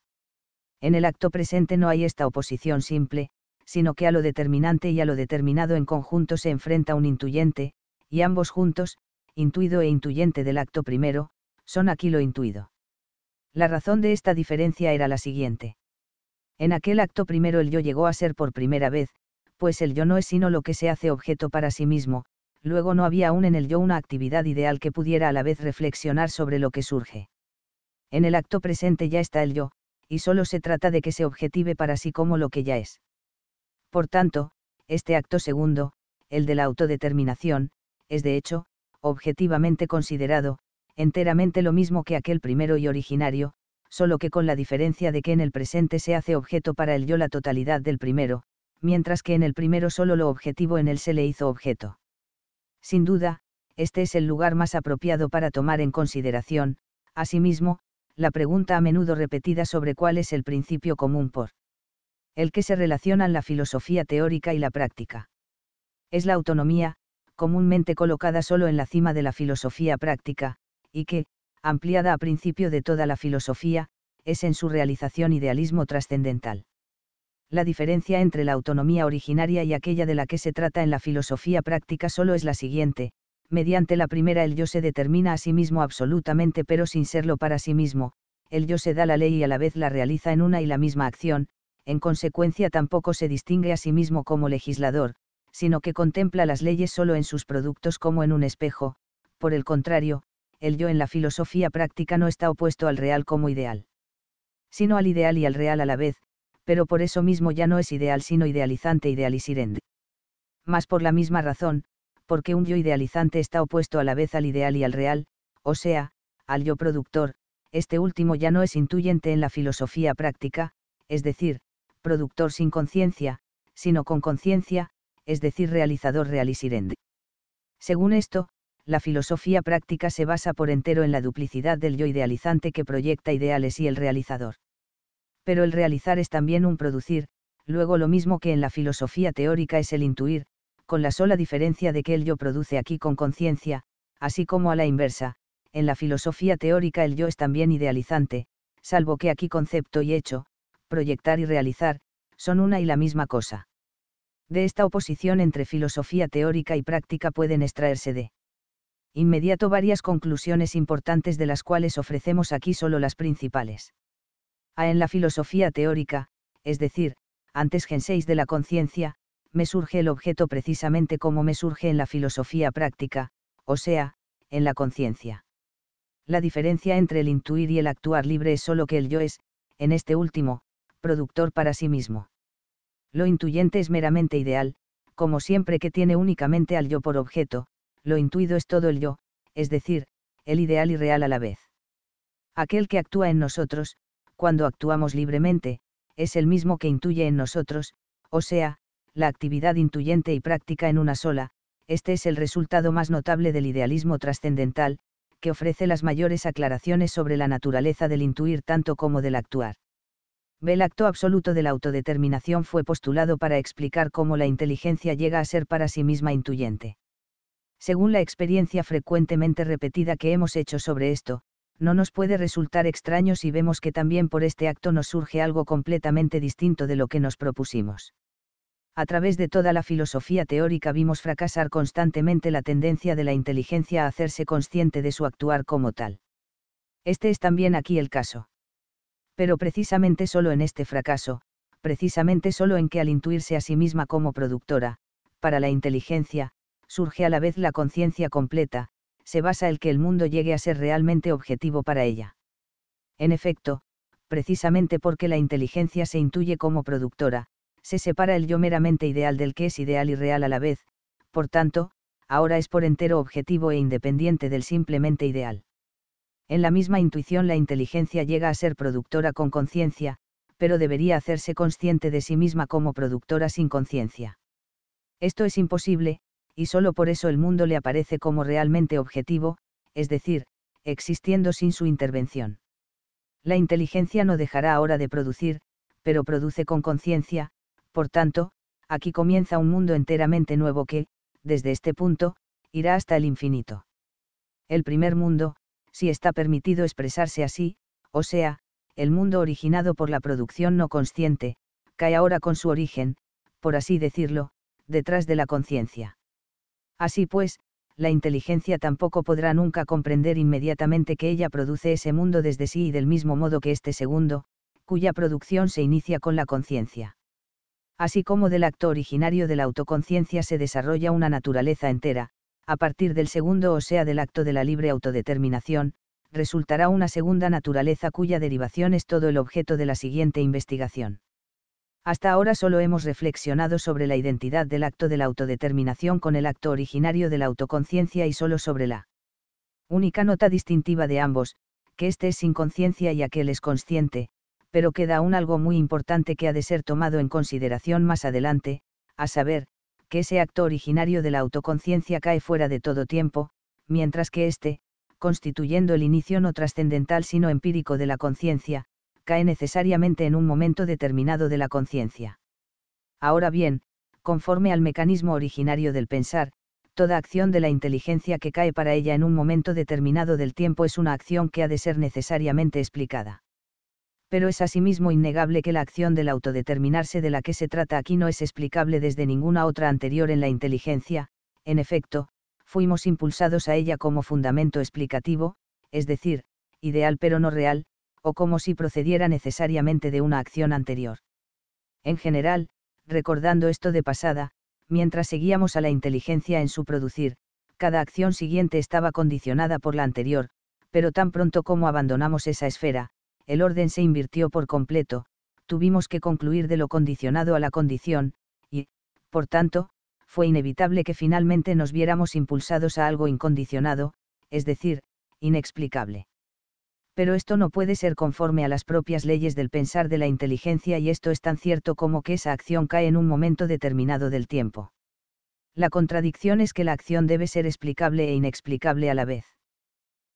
En el acto presente no hay esta oposición simple, sino que a lo determinante y a lo determinado en conjunto se enfrenta un intuyente, y ambos juntos, intuido e intuyente del acto primero, son aquí lo intuido. La razón de esta diferencia era la siguiente. En aquel acto primero el yo llegó a ser por primera vez, pues el yo no es sino lo que se hace objeto para sí mismo, luego no había aún en el yo una actividad ideal que pudiera a la vez reflexionar sobre lo que surge. En el acto presente ya está el yo, y solo se trata de que se objetive para sí como lo que ya es. Por tanto, este acto segundo, el de la autodeterminación, es de hecho, objetivamente considerado, enteramente lo mismo que aquel primero y originario, solo que con la diferencia de que en el presente se hace objeto para el yo la totalidad del primero, mientras que en el primero solo lo objetivo en él se le hizo objeto. Sin duda, este es el lugar más apropiado para tomar en consideración, asimismo, la pregunta a menudo repetida sobre cuál es el principio común por el que se relacionan la filosofía teórica y la práctica. Es la autonomía, comúnmente colocada solo en la cima de la filosofía práctica, y que, ampliada a principio de toda la filosofía, es en su realización idealismo trascendental la diferencia entre la autonomía originaria y aquella de la que se trata en la filosofía práctica solo es la siguiente, mediante la primera el yo se determina a sí mismo absolutamente pero sin serlo para sí mismo, el yo se da la ley y a la vez la realiza en una y la misma acción, en consecuencia tampoco se distingue a sí mismo como legislador, sino que contempla las leyes solo en sus productos como en un espejo, por el contrario, el yo en la filosofía práctica no está opuesto al real como ideal, sino al ideal y al real a la vez, pero por eso mismo ya no es ideal sino idealizante idealisirend. Más por la misma razón, porque un yo idealizante está opuesto a la vez al ideal y al real, o sea, al yo productor, este último ya no es intuyente en la filosofía práctica, es decir, productor sin conciencia, sino con conciencia, es decir, realizador realisirend. Según esto, la filosofía práctica se basa por entero en la duplicidad del yo idealizante que proyecta ideales y el realizador pero el realizar es también un producir, luego lo mismo que en la filosofía teórica es el intuir, con la sola diferencia de que el yo produce aquí con conciencia, así como a la inversa, en la filosofía teórica el yo es también idealizante, salvo que aquí concepto y hecho, proyectar y realizar, son una y la misma cosa. De esta oposición entre filosofía teórica y práctica pueden extraerse de inmediato varias conclusiones importantes de las cuales ofrecemos aquí solo las principales. A en la filosofía teórica, es decir, antes gen de la conciencia, me surge el objeto precisamente como me surge en la filosofía práctica, o sea, en la conciencia. La diferencia entre el intuir y el actuar libre es solo que el yo es, en este último, productor para sí mismo. Lo intuyente es meramente ideal, como siempre que tiene únicamente al yo por objeto, lo intuido es todo el yo, es decir, el ideal y real a la vez. Aquel que actúa en nosotros, cuando actuamos libremente, es el mismo que intuye en nosotros, o sea, la actividad intuyente y práctica en una sola, este es el resultado más notable del idealismo trascendental, que ofrece las mayores aclaraciones sobre la naturaleza del intuir tanto como del actuar. El acto absoluto de la autodeterminación fue postulado para explicar cómo la inteligencia llega a ser para sí misma intuyente. Según la experiencia frecuentemente repetida que hemos hecho sobre esto, no nos puede resultar extraño si vemos que también por este acto nos surge algo completamente distinto de lo que nos propusimos. A través de toda la filosofía teórica vimos fracasar constantemente la tendencia de la inteligencia a hacerse consciente de su actuar como tal. Este es también aquí el caso. Pero precisamente solo en este fracaso, precisamente solo en que al intuirse a sí misma como productora, para la inteligencia, surge a la vez la conciencia completa, se basa el que el mundo llegue a ser realmente objetivo para ella. En efecto, precisamente porque la inteligencia se intuye como productora, se separa el yo meramente ideal del que es ideal y real a la vez, por tanto, ahora es por entero objetivo e independiente del simplemente ideal. En la misma intuición la inteligencia llega a ser productora con conciencia, pero debería hacerse consciente de sí misma como productora sin conciencia. Esto es imposible, y solo por eso el mundo le aparece como realmente objetivo, es decir, existiendo sin su intervención. La inteligencia no dejará ahora de producir, pero produce con conciencia, por tanto, aquí comienza un mundo enteramente nuevo que, desde este punto, irá hasta el infinito. El primer mundo, si está permitido expresarse así, o sea, el mundo originado por la producción no consciente, cae ahora con su origen, por así decirlo, detrás de la conciencia. Así pues, la inteligencia tampoco podrá nunca comprender inmediatamente que ella produce ese mundo desde sí y del mismo modo que este segundo, cuya producción se inicia con la conciencia. Así como del acto originario de la autoconciencia se desarrolla una naturaleza entera, a partir del segundo o sea del acto de la libre autodeterminación, resultará una segunda naturaleza cuya derivación es todo el objeto de la siguiente investigación. Hasta ahora solo hemos reflexionado sobre la identidad del acto de la autodeterminación con el acto originario de la autoconciencia y solo sobre la única nota distintiva de ambos, que éste es sin conciencia y aquel es consciente, pero queda aún algo muy importante que ha de ser tomado en consideración más adelante, a saber, que ese acto originario de la autoconciencia cae fuera de todo tiempo, mientras que éste, constituyendo el inicio no trascendental sino empírico de la conciencia, cae necesariamente en un momento determinado de la conciencia. Ahora bien, conforme al mecanismo originario del pensar, toda acción de la inteligencia que cae para ella en un momento determinado del tiempo es una acción que ha de ser necesariamente explicada. Pero es asimismo innegable que la acción del autodeterminarse de la que se trata aquí no es explicable desde ninguna otra anterior en la inteligencia, en efecto, fuimos impulsados a ella como fundamento explicativo, es decir, ideal pero no real, o como si procediera necesariamente de una acción anterior. En general, recordando esto de pasada, mientras seguíamos a la inteligencia en su producir, cada acción siguiente estaba condicionada por la anterior, pero tan pronto como abandonamos esa esfera, el orden se invirtió por completo, tuvimos que concluir de lo condicionado a la condición, y, por tanto, fue inevitable que finalmente nos viéramos impulsados a algo incondicionado, es decir, inexplicable pero esto no puede ser conforme a las propias leyes del pensar de la inteligencia y esto es tan cierto como que esa acción cae en un momento determinado del tiempo. La contradicción es que la acción debe ser explicable e inexplicable a la vez.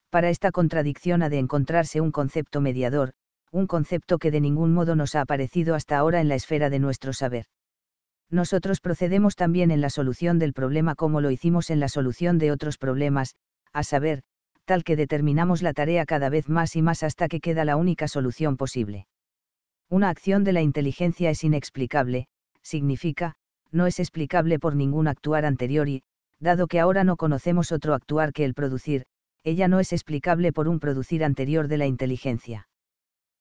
Para esta contradicción ha de encontrarse un concepto mediador, un concepto que de ningún modo nos ha aparecido hasta ahora en la esfera de nuestro saber. Nosotros procedemos también en la solución del problema como lo hicimos en la solución de otros problemas, a saber, tal que determinamos la tarea cada vez más y más hasta que queda la única solución posible. Una acción de la inteligencia es inexplicable, significa, no es explicable por ningún actuar anterior y, dado que ahora no conocemos otro actuar que el producir, ella no es explicable por un producir anterior de la inteligencia.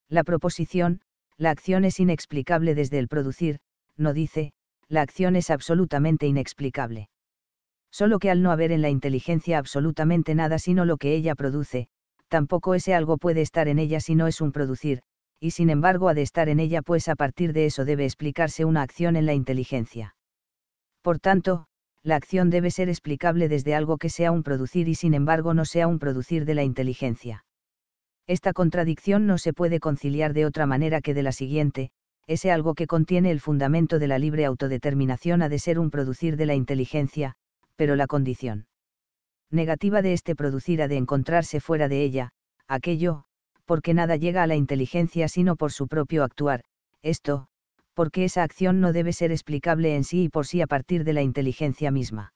La proposición, la acción es inexplicable desde el producir, no dice, la acción es absolutamente inexplicable. Solo que al no haber en la inteligencia absolutamente nada sino lo que ella produce, tampoco ese algo puede estar en ella si no es un producir, y sin embargo ha de estar en ella pues a partir de eso debe explicarse una acción en la inteligencia. Por tanto, la acción debe ser explicable desde algo que sea un producir y sin embargo no sea un producir de la inteligencia. Esta contradicción no se puede conciliar de otra manera que de la siguiente, ese algo que contiene el fundamento de la libre autodeterminación ha de ser un producir de la inteligencia, pero la condición negativa de este producir ha de encontrarse fuera de ella, aquello, porque nada llega a la inteligencia sino por su propio actuar, esto, porque esa acción no debe ser explicable en sí y por sí a partir de la inteligencia misma.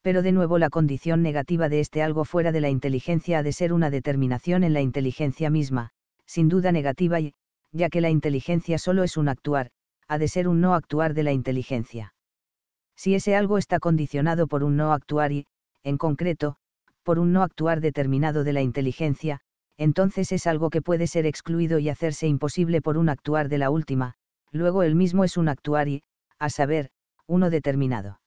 Pero de nuevo la condición negativa de este algo fuera de la inteligencia ha de ser una determinación en la inteligencia misma, sin duda negativa y, ya que la inteligencia solo es un actuar, ha de ser un no actuar de la inteligencia si ese algo está condicionado por un no actuar y, en concreto, por un no actuar determinado de la inteligencia, entonces es algo que puede ser excluido y hacerse imposible por un actuar de la última, luego el mismo es un actuar y, a saber, uno determinado.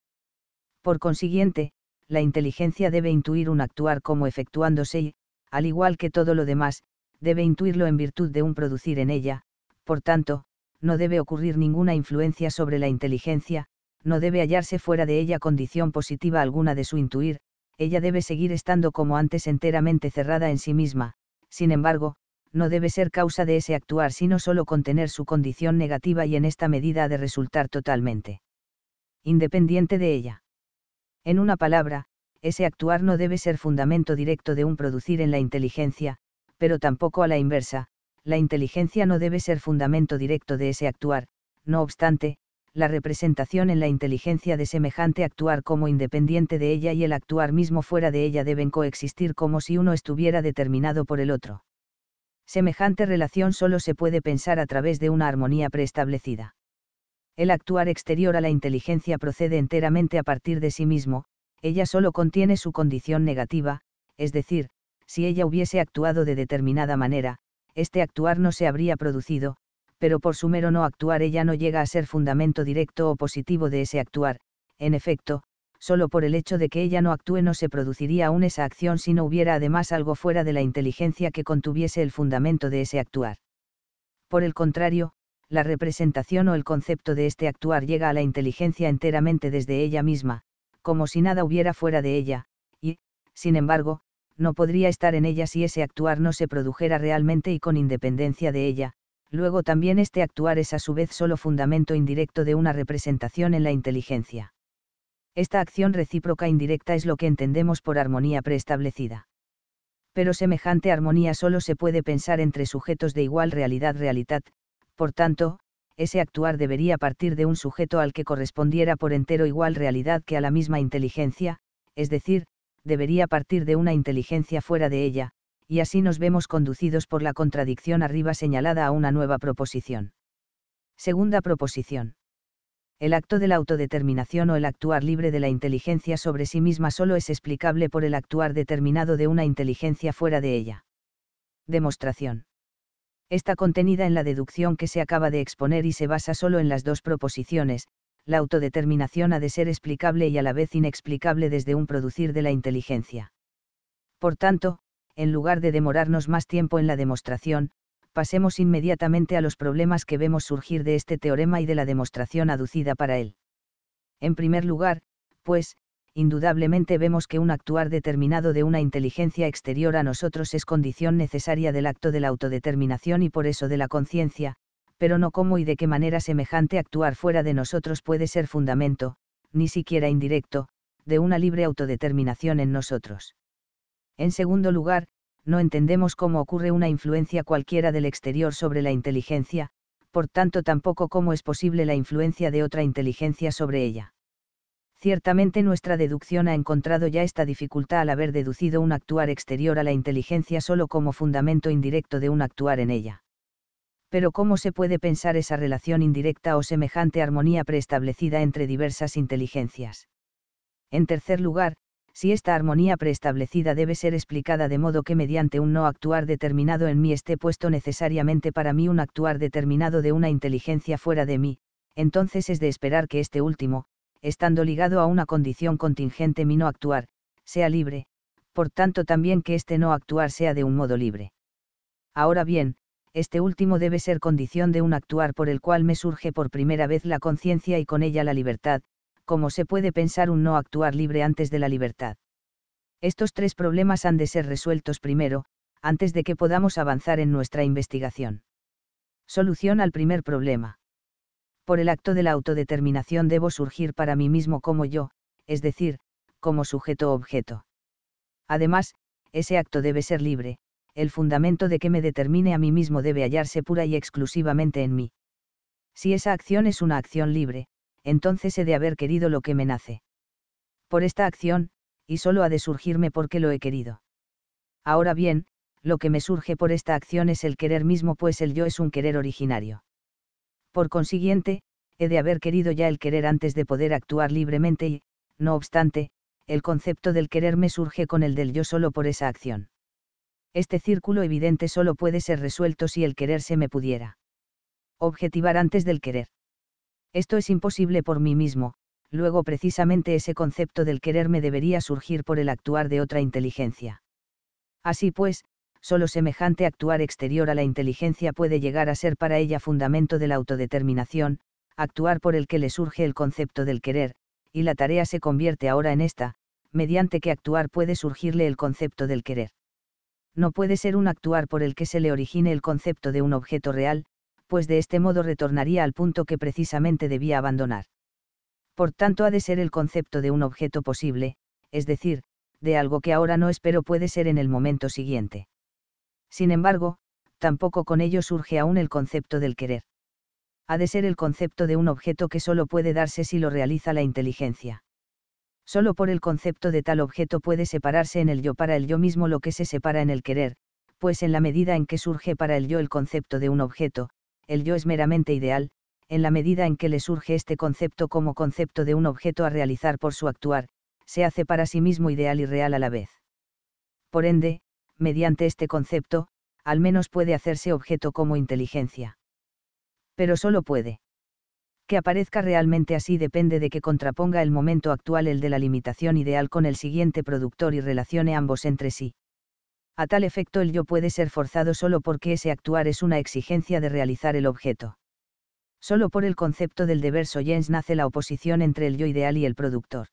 Por consiguiente, la inteligencia debe intuir un actuar como efectuándose y, al igual que todo lo demás, debe intuirlo en virtud de un producir en ella, por tanto, no debe ocurrir ninguna influencia sobre la inteligencia, no debe hallarse fuera de ella condición positiva alguna de su intuir, ella debe seguir estando como antes enteramente cerrada en sí misma, sin embargo, no debe ser causa de ese actuar sino solo contener su condición negativa y en esta medida ha de resultar totalmente independiente de ella. En una palabra, ese actuar no debe ser fundamento directo de un producir en la inteligencia, pero tampoco a la inversa, la inteligencia no debe ser fundamento directo de ese actuar, no obstante, la representación en la inteligencia de semejante actuar como independiente de ella y el actuar mismo fuera de ella deben coexistir como si uno estuviera determinado por el otro. Semejante relación solo se puede pensar a través de una armonía preestablecida. El actuar exterior a la inteligencia procede enteramente a partir de sí mismo, ella solo contiene su condición negativa, es decir, si ella hubiese actuado de determinada manera, este actuar no se habría producido, pero por su mero no actuar ella no llega a ser fundamento directo o positivo de ese actuar, en efecto, solo por el hecho de que ella no actúe no se produciría aún esa acción si no hubiera además algo fuera de la inteligencia que contuviese el fundamento de ese actuar. Por el contrario, la representación o el concepto de este actuar llega a la inteligencia enteramente desde ella misma, como si nada hubiera fuera de ella, y, sin embargo, no podría estar en ella si ese actuar no se produjera realmente y con independencia de ella, luego también este actuar es a su vez solo fundamento indirecto de una representación en la inteligencia. Esta acción recíproca indirecta es lo que entendemos por armonía preestablecida. Pero semejante armonía solo se puede pensar entre sujetos de igual realidad realidad, por tanto, ese actuar debería partir de un sujeto al que correspondiera por entero igual realidad que a la misma inteligencia, es decir, debería partir de una inteligencia fuera de ella, y así nos vemos conducidos por la contradicción arriba señalada a una nueva proposición. Segunda proposición. El acto de la autodeterminación o el actuar libre de la inteligencia sobre sí misma solo es explicable por el actuar determinado de una inteligencia fuera de ella. Demostración. Está contenida en la deducción que se acaba de exponer y se basa solo en las dos proposiciones, la autodeterminación ha de ser explicable y a la vez inexplicable desde un producir de la inteligencia. Por tanto, en lugar de demorarnos más tiempo en la demostración, pasemos inmediatamente a los problemas que vemos surgir de este teorema y de la demostración aducida para él. En primer lugar, pues, indudablemente vemos que un actuar determinado de una inteligencia exterior a nosotros es condición necesaria del acto de la autodeterminación y por eso de la conciencia, pero no cómo y de qué manera semejante actuar fuera de nosotros puede ser fundamento, ni siquiera indirecto, de una libre autodeterminación en nosotros. En segundo lugar, no entendemos cómo ocurre una influencia cualquiera del exterior sobre la inteligencia, por tanto tampoco cómo es posible la influencia de otra inteligencia sobre ella. Ciertamente nuestra deducción ha encontrado ya esta dificultad al haber deducido un actuar exterior a la inteligencia solo como fundamento indirecto de un actuar en ella. Pero ¿cómo se puede pensar esa relación indirecta o semejante armonía preestablecida entre diversas inteligencias? En tercer lugar, si esta armonía preestablecida debe ser explicada de modo que mediante un no actuar determinado en mí esté puesto necesariamente para mí un actuar determinado de una inteligencia fuera de mí, entonces es de esperar que este último, estando ligado a una condición contingente mi no actuar, sea libre, por tanto también que este no actuar sea de un modo libre. Ahora bien, este último debe ser condición de un actuar por el cual me surge por primera vez la conciencia y con ella la libertad, ¿cómo se puede pensar un no actuar libre antes de la libertad? Estos tres problemas han de ser resueltos primero, antes de que podamos avanzar en nuestra investigación. Solución al primer problema. Por el acto de la autodeterminación debo surgir para mí mismo como yo, es decir, como sujeto objeto. Además, ese acto debe ser libre, el fundamento de que me determine a mí mismo debe hallarse pura y exclusivamente en mí. Si esa acción es una acción libre, entonces he de haber querido lo que me nace. Por esta acción, y solo ha de surgirme porque lo he querido. Ahora bien, lo que me surge por esta acción es el querer mismo, pues el yo es un querer originario. Por consiguiente, he de haber querido ya el querer antes de poder actuar libremente y, no obstante, el concepto del querer me surge con el del yo solo por esa acción. Este círculo evidente solo puede ser resuelto si el querer se me pudiera objetivar antes del querer. Esto es imposible por mí mismo, luego precisamente ese concepto del querer me debería surgir por el actuar de otra inteligencia. Así pues, solo semejante actuar exterior a la inteligencia puede llegar a ser para ella fundamento de la autodeterminación, actuar por el que le surge el concepto del querer, y la tarea se convierte ahora en esta, mediante que actuar puede surgirle el concepto del querer. No puede ser un actuar por el que se le origine el concepto de un objeto real, pues de este modo retornaría al punto que precisamente debía abandonar. Por tanto ha de ser el concepto de un objeto posible, es decir, de algo que ahora no espero puede ser en el momento siguiente. Sin embargo, tampoco con ello surge aún el concepto del querer. Ha de ser el concepto de un objeto que solo puede darse si lo realiza la inteligencia. Solo por el concepto de tal objeto puede separarse en el yo para el yo mismo lo que se separa en el querer, pues en la medida en que surge para el yo el concepto de un objeto, el yo es meramente ideal, en la medida en que le surge este concepto como concepto de un objeto a realizar por su actuar, se hace para sí mismo ideal y real a la vez. Por ende, mediante este concepto, al menos puede hacerse objeto como inteligencia. Pero solo puede. Que aparezca realmente así depende de que contraponga el momento actual el de la limitación ideal con el siguiente productor y relacione ambos entre sí a tal efecto el yo puede ser forzado solo porque ese actuar es una exigencia de realizar el objeto. Solo por el concepto del deber soyens nace la oposición entre el yo ideal y el productor.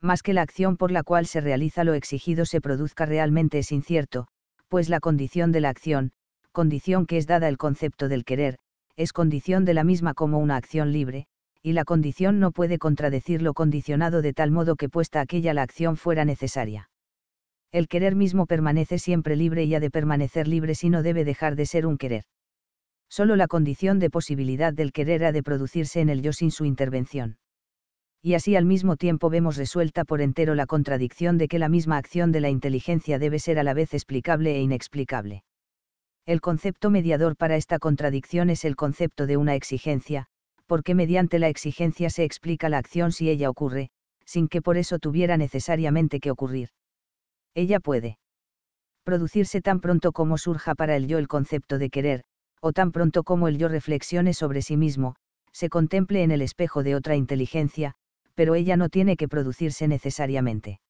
Más que la acción por la cual se realiza lo exigido se produzca realmente es incierto, pues la condición de la acción, condición que es dada el concepto del querer, es condición de la misma como una acción libre, y la condición no puede contradecir lo condicionado de tal modo que puesta aquella la acción fuera necesaria el querer mismo permanece siempre libre y ha de permanecer libre si no debe dejar de ser un querer. Solo la condición de posibilidad del querer ha de producirse en el yo sin su intervención. Y así al mismo tiempo vemos resuelta por entero la contradicción de que la misma acción de la inteligencia debe ser a la vez explicable e inexplicable. El concepto mediador para esta contradicción es el concepto de una exigencia, porque mediante la exigencia se explica la acción si ella ocurre, sin que por eso tuviera necesariamente que ocurrir ella puede producirse tan pronto como surja para el yo el concepto de querer, o tan pronto como el yo reflexione sobre sí mismo, se contemple en el espejo de otra inteligencia, pero ella no tiene que producirse necesariamente.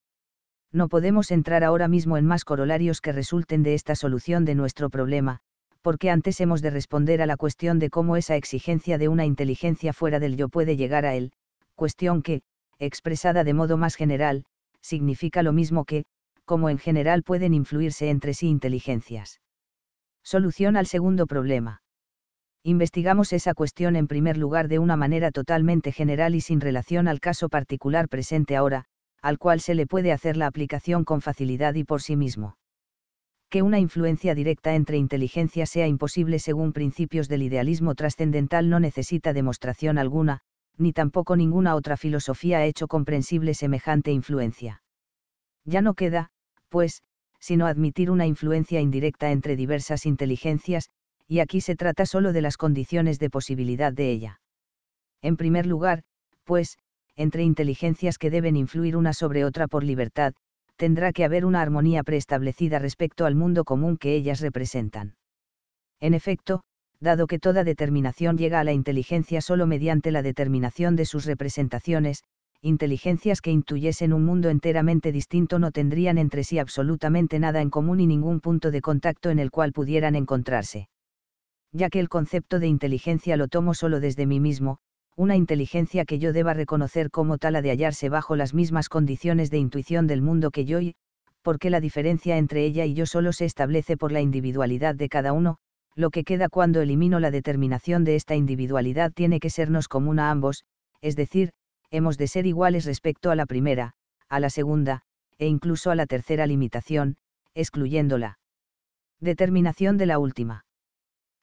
No podemos entrar ahora mismo en más corolarios que resulten de esta solución de nuestro problema, porque antes hemos de responder a la cuestión de cómo esa exigencia de una inteligencia fuera del yo puede llegar a él, cuestión que, expresada de modo más general, significa lo mismo que, como en general pueden influirse entre sí inteligencias. Solución al segundo problema. Investigamos esa cuestión en primer lugar de una manera totalmente general y sin relación al caso particular presente ahora, al cual se le puede hacer la aplicación con facilidad y por sí mismo. Que una influencia directa entre inteligencias sea imposible según principios del idealismo trascendental no necesita demostración alguna, ni tampoco ninguna otra filosofía ha hecho comprensible semejante influencia. Ya no queda, pues, sino admitir una influencia indirecta entre diversas inteligencias, y aquí se trata solo de las condiciones de posibilidad de ella. En primer lugar, pues, entre inteligencias que deben influir una sobre otra por libertad, tendrá que haber una armonía preestablecida respecto al mundo común que ellas representan. En efecto, dado que toda determinación llega a la inteligencia solo mediante la determinación de sus representaciones, inteligencias que intuyesen un mundo enteramente distinto no tendrían entre sí absolutamente nada en común y ningún punto de contacto en el cual pudieran encontrarse. Ya que el concepto de inteligencia lo tomo solo desde mí mismo, una inteligencia que yo deba reconocer como tal ha de hallarse bajo las mismas condiciones de intuición del mundo que yo y, porque la diferencia entre ella y yo solo se establece por la individualidad de cada uno, lo que queda cuando elimino la determinación de esta individualidad tiene que sernos común a ambos, es decir, hemos de ser iguales respecto a la primera, a la segunda, e incluso a la tercera limitación, excluyéndola. Determinación de la última.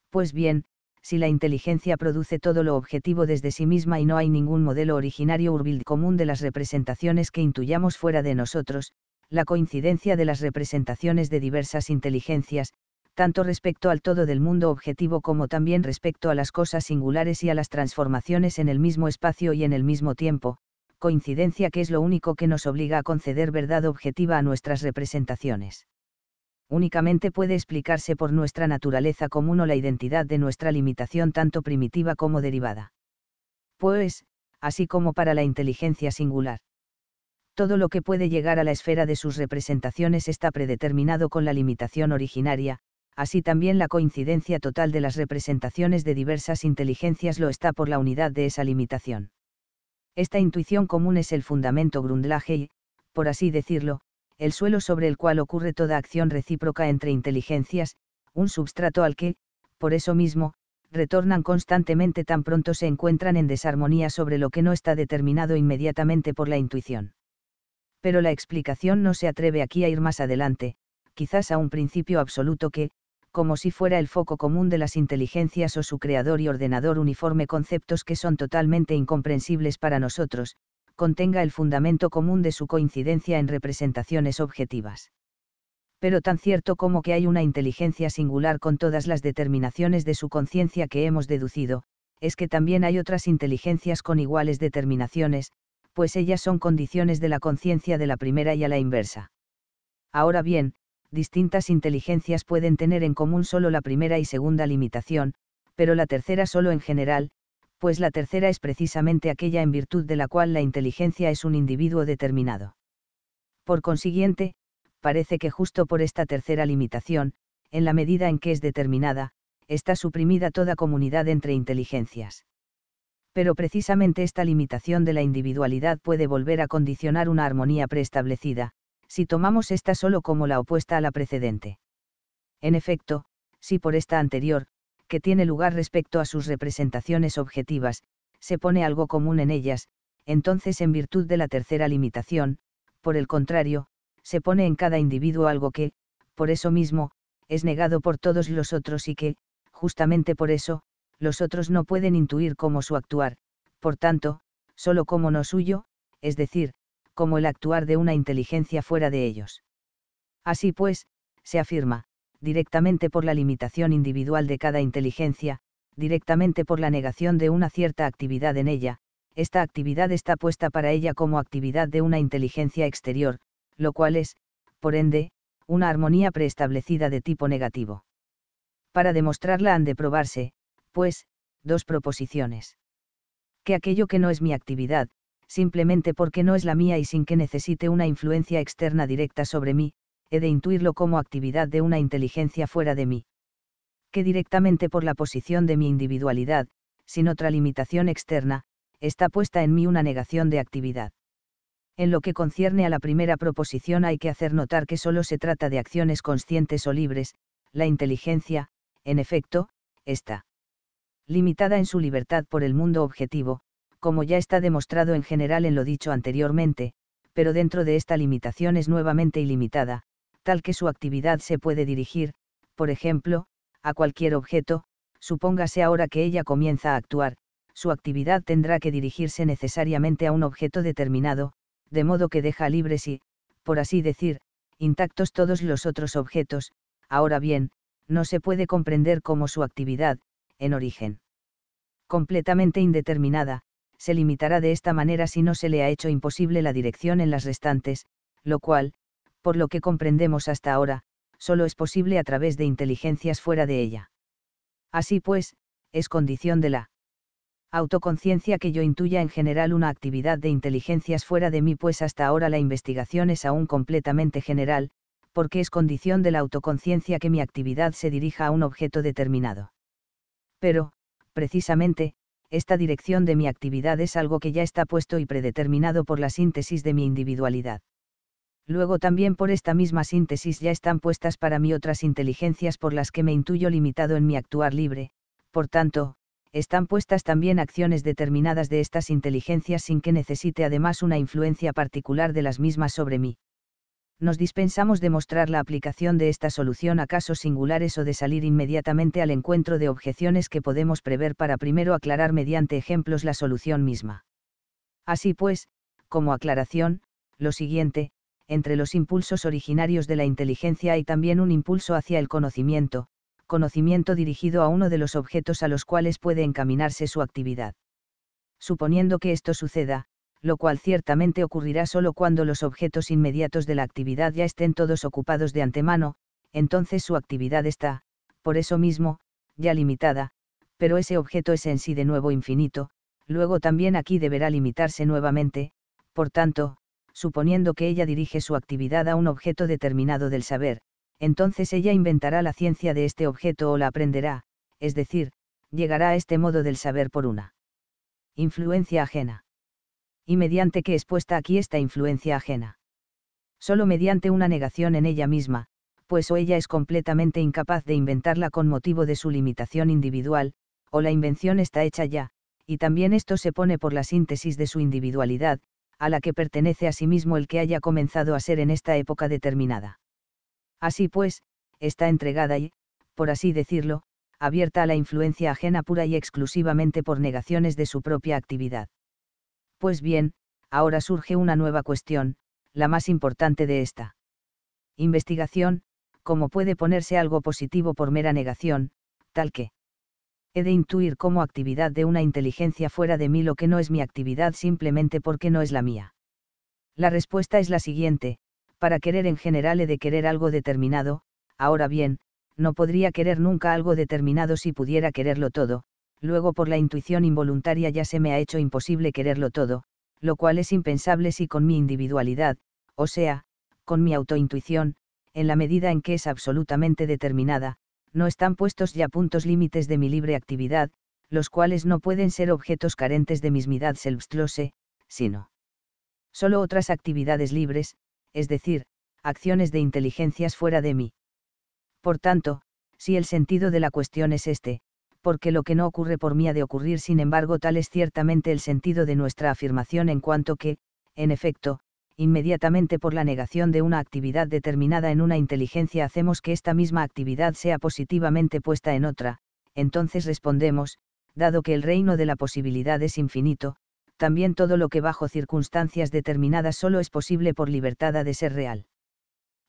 Pues bien, si la inteligencia produce todo lo objetivo desde sí misma y no hay ningún modelo originario urbild común de las representaciones que intuyamos fuera de nosotros, la coincidencia de las representaciones de diversas inteligencias, tanto respecto al todo del mundo objetivo como también respecto a las cosas singulares y a las transformaciones en el mismo espacio y en el mismo tiempo, coincidencia que es lo único que nos obliga a conceder verdad objetiva a nuestras representaciones. Únicamente puede explicarse por nuestra naturaleza común o la identidad de nuestra limitación tanto primitiva como derivada. Pues, así como para la inteligencia singular todo lo que puede llegar a la esfera de sus representaciones está predeterminado con la limitación originaria, así también la coincidencia total de las representaciones de diversas inteligencias lo está por la unidad de esa limitación. Esta intuición común es el fundamento grundlage y, por así decirlo, el suelo sobre el cual ocurre toda acción recíproca entre inteligencias, un substrato al que, por eso mismo, retornan constantemente tan pronto se encuentran en desarmonía sobre lo que no está determinado inmediatamente por la intuición. Pero la explicación no se atreve aquí a ir más adelante, quizás a un principio absoluto que, como si fuera el foco común de las inteligencias o su creador y ordenador uniforme conceptos que son totalmente incomprensibles para nosotros, contenga el fundamento común de su coincidencia en representaciones objetivas. Pero tan cierto como que hay una inteligencia singular con todas las determinaciones de su conciencia que hemos deducido, es que también hay otras inteligencias con iguales determinaciones, pues ellas son condiciones de la conciencia de la primera y a la inversa. Ahora bien, distintas inteligencias pueden tener en común solo la primera y segunda limitación, pero la tercera solo en general, pues la tercera es precisamente aquella en virtud de la cual la inteligencia es un individuo determinado. Por consiguiente, parece que justo por esta tercera limitación, en la medida en que es determinada, está suprimida toda comunidad entre inteligencias. Pero precisamente esta limitación de la individualidad puede volver a condicionar una armonía preestablecida, si tomamos esta solo como la opuesta a la precedente. En efecto, si por esta anterior, que tiene lugar respecto a sus representaciones objetivas, se pone algo común en ellas, entonces en virtud de la tercera limitación, por el contrario, se pone en cada individuo algo que, por eso mismo, es negado por todos los otros y que, justamente por eso, los otros no pueden intuir como su actuar, por tanto, solo como no suyo, es decir, como el actuar de una inteligencia fuera de ellos. Así pues, se afirma, directamente por la limitación individual de cada inteligencia, directamente por la negación de una cierta actividad en ella, esta actividad está puesta para ella como actividad de una inteligencia exterior, lo cual es, por ende, una armonía preestablecida de tipo negativo. Para demostrarla han de probarse, pues, dos proposiciones. Que aquello que no es mi actividad, simplemente porque no es la mía y sin que necesite una influencia externa directa sobre mí, he de intuirlo como actividad de una inteligencia fuera de mí. Que directamente por la posición de mi individualidad, sin otra limitación externa, está puesta en mí una negación de actividad. En lo que concierne a la primera proposición hay que hacer notar que solo se trata de acciones conscientes o libres, la inteligencia, en efecto, está limitada en su libertad por el mundo objetivo, como ya está demostrado en general en lo dicho anteriormente, pero dentro de esta limitación es nuevamente ilimitada, tal que su actividad se puede dirigir, por ejemplo, a cualquier objeto, supóngase ahora que ella comienza a actuar, su actividad tendrá que dirigirse necesariamente a un objeto determinado, de modo que deja libres y, por así decir, intactos todos los otros objetos, ahora bien, no se puede comprender como su actividad, en origen completamente indeterminada, se limitará de esta manera si no se le ha hecho imposible la dirección en las restantes, lo cual, por lo que comprendemos hasta ahora, solo es posible a través de inteligencias fuera de ella. Así pues, es condición de la autoconciencia que yo intuya en general una actividad de inteligencias fuera de mí, pues hasta ahora la investigación es aún completamente general, porque es condición de la autoconciencia que mi actividad se dirija a un objeto determinado. Pero, precisamente, esta dirección de mi actividad es algo que ya está puesto y predeterminado por la síntesis de mi individualidad. Luego también por esta misma síntesis ya están puestas para mí otras inteligencias por las que me intuyo limitado en mi actuar libre, por tanto, están puestas también acciones determinadas de estas inteligencias sin que necesite además una influencia particular de las mismas sobre mí nos dispensamos de mostrar la aplicación de esta solución a casos singulares o de salir inmediatamente al encuentro de objeciones que podemos prever para primero aclarar mediante ejemplos la solución misma. Así pues, como aclaración, lo siguiente, entre los impulsos originarios de la inteligencia hay también un impulso hacia el conocimiento, conocimiento dirigido a uno de los objetos a los cuales puede encaminarse su actividad. Suponiendo que esto suceda, lo cual ciertamente ocurrirá solo cuando los objetos inmediatos de la actividad ya estén todos ocupados de antemano, entonces su actividad está, por eso mismo, ya limitada, pero ese objeto es en sí de nuevo infinito, luego también aquí deberá limitarse nuevamente, por tanto, suponiendo que ella dirige su actividad a un objeto determinado del saber, entonces ella inventará la ciencia de este objeto o la aprenderá, es decir, llegará a este modo del saber por una influencia ajena y mediante qué expuesta puesta aquí esta influencia ajena. Solo mediante una negación en ella misma, pues o ella es completamente incapaz de inventarla con motivo de su limitación individual, o la invención está hecha ya, y también esto se pone por la síntesis de su individualidad, a la que pertenece a sí mismo el que haya comenzado a ser en esta época determinada. Así pues, está entregada y, por así decirlo, abierta a la influencia ajena pura y exclusivamente por negaciones de su propia actividad. Pues bien, ahora surge una nueva cuestión, la más importante de esta. Investigación, ¿cómo puede ponerse algo positivo por mera negación, tal que? He de intuir como actividad de una inteligencia fuera de mí lo que no es mi actividad simplemente porque no es la mía. La respuesta es la siguiente, para querer en general he de querer algo determinado, ahora bien, no podría querer nunca algo determinado si pudiera quererlo todo, luego por la intuición involuntaria ya se me ha hecho imposible quererlo todo, lo cual es impensable si con mi individualidad, o sea, con mi autointuición, en la medida en que es absolutamente determinada, no están puestos ya puntos límites de mi libre actividad, los cuales no pueden ser objetos carentes de mismidad selbstlose, sino solo otras actividades libres, es decir, acciones de inteligencias fuera de mí. Por tanto, si el sentido de la cuestión es este, porque lo que no ocurre por mí ha de ocurrir, sin embargo, tal es ciertamente el sentido de nuestra afirmación en cuanto que, en efecto, inmediatamente por la negación de una actividad determinada en una inteligencia hacemos que esta misma actividad sea positivamente puesta en otra, entonces respondemos, dado que el reino de la posibilidad es infinito, también todo lo que bajo circunstancias determinadas solo es posible por libertad ha de ser real.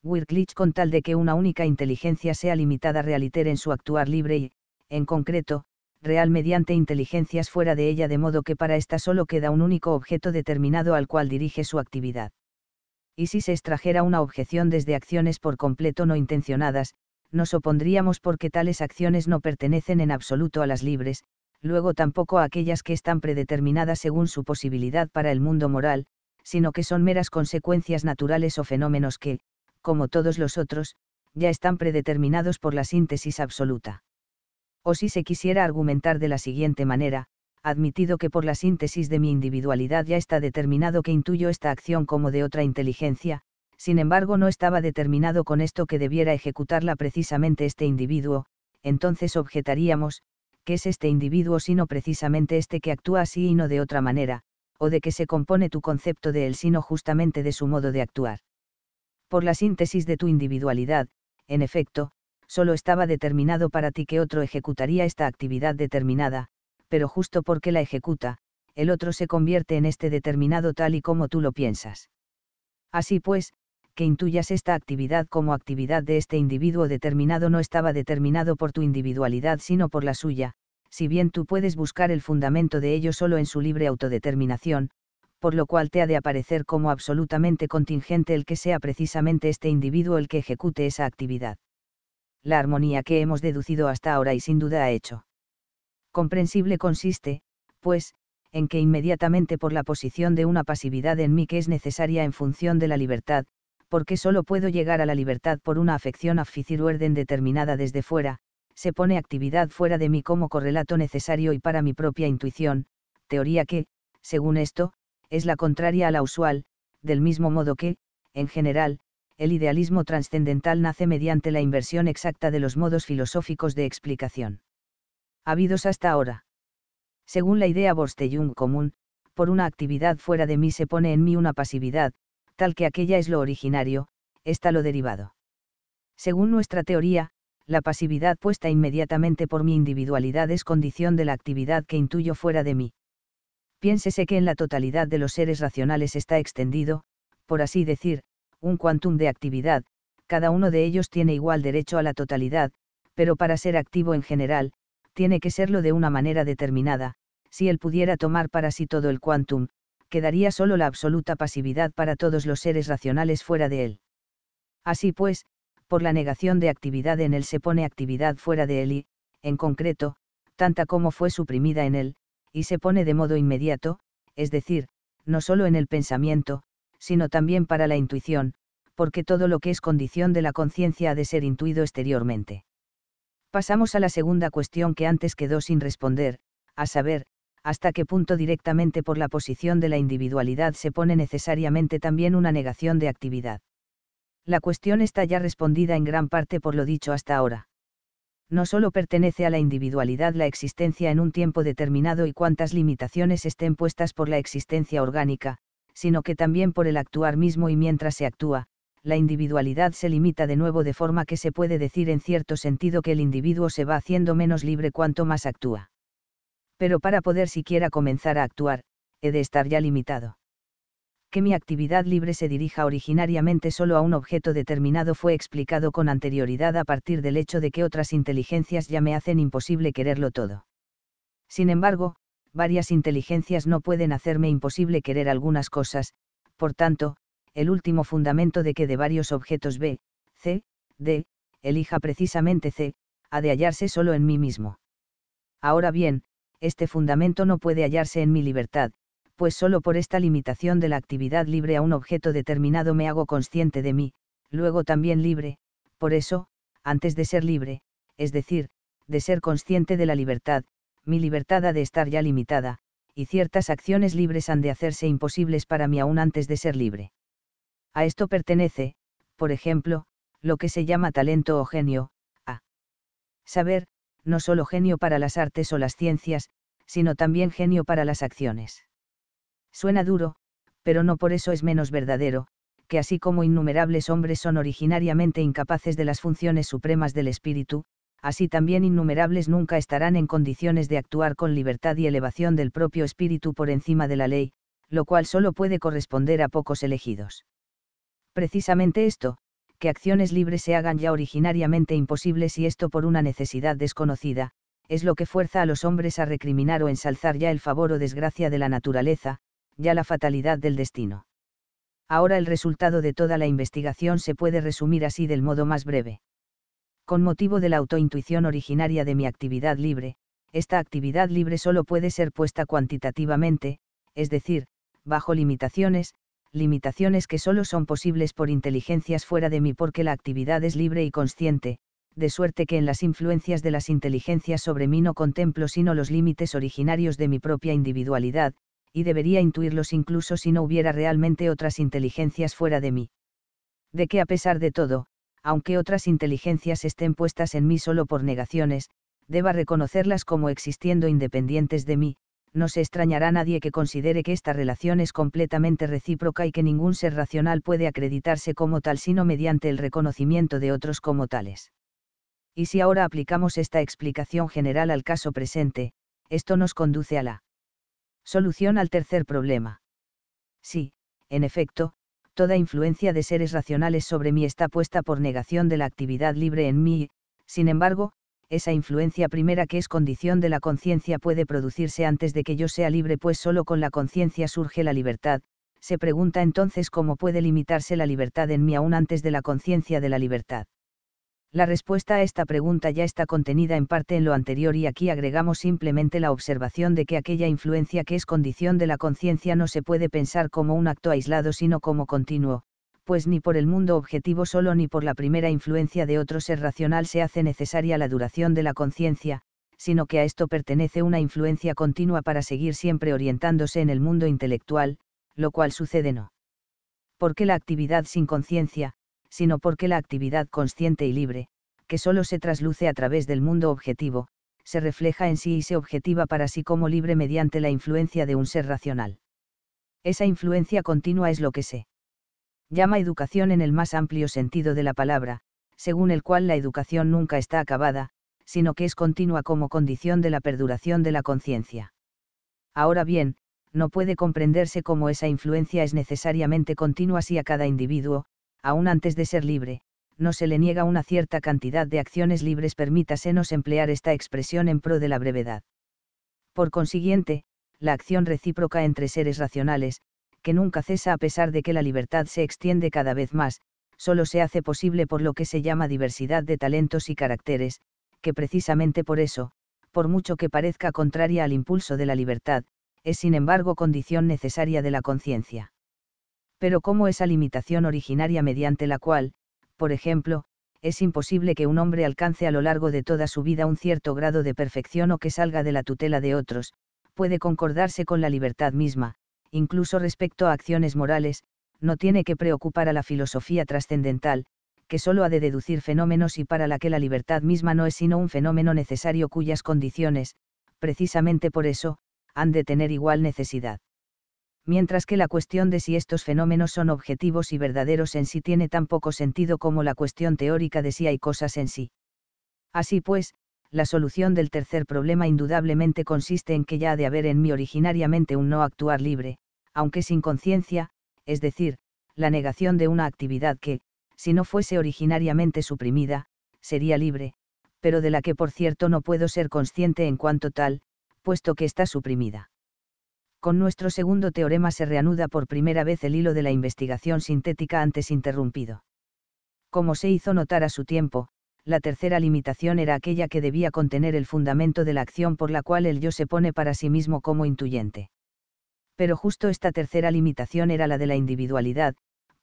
Wirklich con tal de que una única inteligencia sea limitada realiter en su actuar libre y, en concreto, real mediante inteligencias fuera de ella de modo que para ésta solo queda un único objeto determinado al cual dirige su actividad. Y si se extrajera una objeción desde acciones por completo no intencionadas, nos opondríamos porque tales acciones no pertenecen en absoluto a las libres, luego tampoco a aquellas que están predeterminadas según su posibilidad para el mundo moral, sino que son meras consecuencias naturales o fenómenos que, como todos los otros, ya están predeterminados por la síntesis absoluta. O si se quisiera argumentar de la siguiente manera, admitido que por la síntesis de mi individualidad ya está determinado que intuyo esta acción como de otra inteligencia, sin embargo no estaba determinado con esto que debiera ejecutarla precisamente este individuo, entonces objetaríamos, que es este individuo sino precisamente este que actúa así y no de otra manera, o de que se compone tu concepto de él sino justamente de su modo de actuar. Por la síntesis de tu individualidad, en efecto, solo estaba determinado para ti que otro ejecutaría esta actividad determinada, pero justo porque la ejecuta, el otro se convierte en este determinado tal y como tú lo piensas. Así pues, que intuyas esta actividad como actividad de este individuo determinado no estaba determinado por tu individualidad sino por la suya, si bien tú puedes buscar el fundamento de ello solo en su libre autodeterminación, por lo cual te ha de aparecer como absolutamente contingente el que sea precisamente este individuo el que ejecute esa actividad la armonía que hemos deducido hasta ahora y sin duda ha hecho. Comprensible consiste, pues, en que inmediatamente por la posición de una pasividad en mí que es necesaria en función de la libertad, porque solo puedo llegar a la libertad por una afección orden determinada desde fuera, se pone actividad fuera de mí como correlato necesario y para mi propia intuición, teoría que, según esto, es la contraria a la usual, del mismo modo que, en general, el idealismo trascendental nace mediante la inversión exacta de los modos filosóficos de explicación. Habidos hasta ahora. Según la idea Borste-Jung común, por una actividad fuera de mí se pone en mí una pasividad, tal que aquella es lo originario, esta lo derivado. Según nuestra teoría, la pasividad puesta inmediatamente por mi individualidad es condición de la actividad que intuyo fuera de mí. Piénsese que en la totalidad de los seres racionales está extendido, por así decir, un quantum de actividad, cada uno de ellos tiene igual derecho a la totalidad, pero para ser activo en general, tiene que serlo de una manera determinada, si él pudiera tomar para sí todo el quantum, quedaría solo la absoluta pasividad para todos los seres racionales fuera de él. Así pues, por la negación de actividad en él se pone actividad fuera de él y, en concreto, tanta como fue suprimida en él, y se pone de modo inmediato, es decir, no solo en el pensamiento, sino también para la intuición, porque todo lo que es condición de la conciencia ha de ser intuido exteriormente. Pasamos a la segunda cuestión que antes quedó sin responder, a saber, hasta qué punto directamente por la posición de la individualidad se pone necesariamente también una negación de actividad. La cuestión está ya respondida en gran parte por lo dicho hasta ahora. No solo pertenece a la individualidad la existencia en un tiempo determinado y cuántas limitaciones estén puestas por la existencia orgánica, sino que también por el actuar mismo y mientras se actúa, la individualidad se limita de nuevo de forma que se puede decir en cierto sentido que el individuo se va haciendo menos libre cuanto más actúa. Pero para poder siquiera comenzar a actuar, he de estar ya limitado. Que mi actividad libre se dirija originariamente solo a un objeto determinado fue explicado con anterioridad a partir del hecho de que otras inteligencias ya me hacen imposible quererlo todo. Sin embargo, varias inteligencias no pueden hacerme imposible querer algunas cosas, por tanto, el último fundamento de que de varios objetos B, C, D, elija precisamente C, ha de hallarse solo en mí mismo. Ahora bien, este fundamento no puede hallarse en mi libertad, pues solo por esta limitación de la actividad libre a un objeto determinado me hago consciente de mí, luego también libre, por eso, antes de ser libre, es decir, de ser consciente de la libertad, mi libertad ha de estar ya limitada, y ciertas acciones libres han de hacerse imposibles para mí aún antes de ser libre. A esto pertenece, por ejemplo, lo que se llama talento o genio, a saber, no solo genio para las artes o las ciencias, sino también genio para las acciones. Suena duro, pero no por eso es menos verdadero, que así como innumerables hombres son originariamente incapaces de las funciones supremas del espíritu, así también innumerables nunca estarán en condiciones de actuar con libertad y elevación del propio espíritu por encima de la ley, lo cual solo puede corresponder a pocos elegidos. Precisamente esto, que acciones libres se hagan ya originariamente imposibles y esto por una necesidad desconocida, es lo que fuerza a los hombres a recriminar o ensalzar ya el favor o desgracia de la naturaleza, ya la fatalidad del destino. Ahora el resultado de toda la investigación se puede resumir así del modo más breve con motivo de la autointuición originaria de mi actividad libre, esta actividad libre solo puede ser puesta cuantitativamente, es decir, bajo limitaciones, limitaciones que solo son posibles por inteligencias fuera de mí porque la actividad es libre y consciente, de suerte que en las influencias de las inteligencias sobre mí no contemplo sino los límites originarios de mi propia individualidad, y debería intuirlos incluso si no hubiera realmente otras inteligencias fuera de mí. De que a pesar de todo, aunque otras inteligencias estén puestas en mí solo por negaciones, deba reconocerlas como existiendo independientes de mí, no se extrañará nadie que considere que esta relación es completamente recíproca y que ningún ser racional puede acreditarse como tal sino mediante el reconocimiento de otros como tales. Y si ahora aplicamos esta explicación general al caso presente, esto nos conduce a la solución al tercer problema. Sí, en efecto, toda influencia de seres racionales sobre mí está puesta por negación de la actividad libre en mí, sin embargo, esa influencia primera que es condición de la conciencia puede producirse antes de que yo sea libre, pues solo con la conciencia surge la libertad, se pregunta entonces cómo puede limitarse la libertad en mí aún antes de la conciencia de la libertad. La respuesta a esta pregunta ya está contenida en parte en lo anterior y aquí agregamos simplemente la observación de que aquella influencia que es condición de la conciencia no se puede pensar como un acto aislado sino como continuo, pues ni por el mundo objetivo solo ni por la primera influencia de otro ser racional se hace necesaria la duración de la conciencia, sino que a esto pertenece una influencia continua para seguir siempre orientándose en el mundo intelectual, lo cual sucede no. Porque la actividad sin conciencia, sino porque la actividad consciente y libre, que solo se trasluce a través del mundo objetivo, se refleja en sí y se objetiva para sí como libre mediante la influencia de un ser racional. Esa influencia continua es lo que se llama educación en el más amplio sentido de la palabra, según el cual la educación nunca está acabada, sino que es continua como condición de la perduración de la conciencia. Ahora bien, no puede comprenderse cómo esa influencia es necesariamente continua si a cada individuo, aún antes de ser libre, no se le niega una cierta cantidad de acciones libres, permítasenos emplear esta expresión en pro de la brevedad. Por consiguiente, la acción recíproca entre seres racionales, que nunca cesa a pesar de que la libertad se extiende cada vez más, solo se hace posible por lo que se llama diversidad de talentos y caracteres, que precisamente por eso, por mucho que parezca contraria al impulso de la libertad, es sin embargo condición necesaria de la conciencia pero como esa limitación originaria mediante la cual, por ejemplo, es imposible que un hombre alcance a lo largo de toda su vida un cierto grado de perfección o que salga de la tutela de otros, puede concordarse con la libertad misma, incluso respecto a acciones morales, no tiene que preocupar a la filosofía trascendental, que solo ha de deducir fenómenos y para la que la libertad misma no es sino un fenómeno necesario cuyas condiciones, precisamente por eso, han de tener igual necesidad mientras que la cuestión de si estos fenómenos son objetivos y verdaderos en sí tiene tan poco sentido como la cuestión teórica de si hay cosas en sí. Así pues, la solución del tercer problema indudablemente consiste en que ya ha de haber en mí originariamente un no actuar libre, aunque sin conciencia, es decir, la negación de una actividad que, si no fuese originariamente suprimida, sería libre, pero de la que por cierto no puedo ser consciente en cuanto tal, puesto que está suprimida con nuestro segundo teorema se reanuda por primera vez el hilo de la investigación sintética antes interrumpido. Como se hizo notar a su tiempo, la tercera limitación era aquella que debía contener el fundamento de la acción por la cual el yo se pone para sí mismo como intuyente. Pero justo esta tercera limitación era la de la individualidad,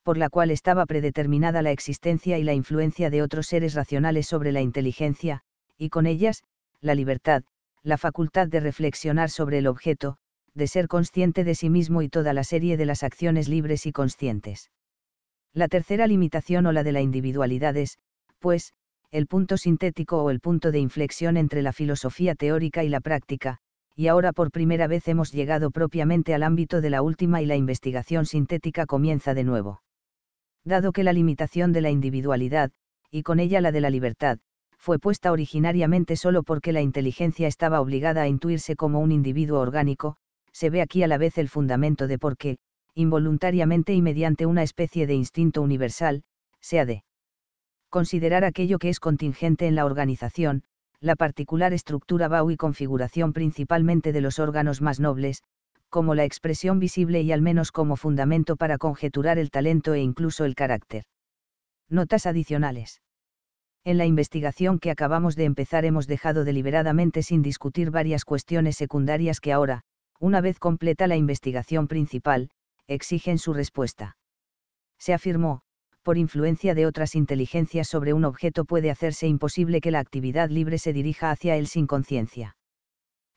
por la cual estaba predeterminada la existencia y la influencia de otros seres racionales sobre la inteligencia, y con ellas, la libertad, la facultad de reflexionar sobre el objeto, de ser consciente de sí mismo y toda la serie de las acciones libres y conscientes. La tercera limitación o la de la individualidad es, pues, el punto sintético o el punto de inflexión entre la filosofía teórica y la práctica, y ahora por primera vez hemos llegado propiamente al ámbito de la última y la investigación sintética comienza de nuevo. Dado que la limitación de la individualidad, y con ella la de la libertad, fue puesta originariamente solo porque la inteligencia estaba obligada a intuirse como un individuo orgánico, se ve aquí a la vez el fundamento de por qué, involuntariamente y mediante una especie de instinto universal, se ha de considerar aquello que es contingente en la organización, la particular estructura BAU y configuración principalmente de los órganos más nobles, como la expresión visible y al menos como fundamento para conjeturar el talento e incluso el carácter. Notas adicionales. En la investigación que acabamos de empezar hemos dejado deliberadamente sin discutir varias cuestiones secundarias que ahora, una vez completa la investigación principal, exigen su respuesta. Se afirmó, por influencia de otras inteligencias sobre un objeto puede hacerse imposible que la actividad libre se dirija hacia él sin conciencia.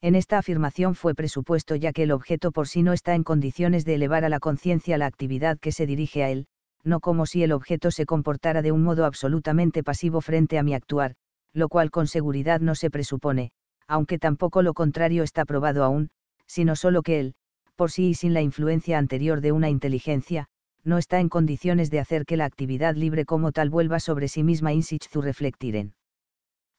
En esta afirmación fue presupuesto ya que el objeto por sí no está en condiciones de elevar a la conciencia la actividad que se dirige a él, no como si el objeto se comportara de un modo absolutamente pasivo frente a mi actuar, lo cual con seguridad no se presupone, aunque tampoco lo contrario está probado aún, sino solo que él, por sí y sin la influencia anterior de una inteligencia, no está en condiciones de hacer que la actividad libre como tal vuelva sobre sí misma in zu reflectiren.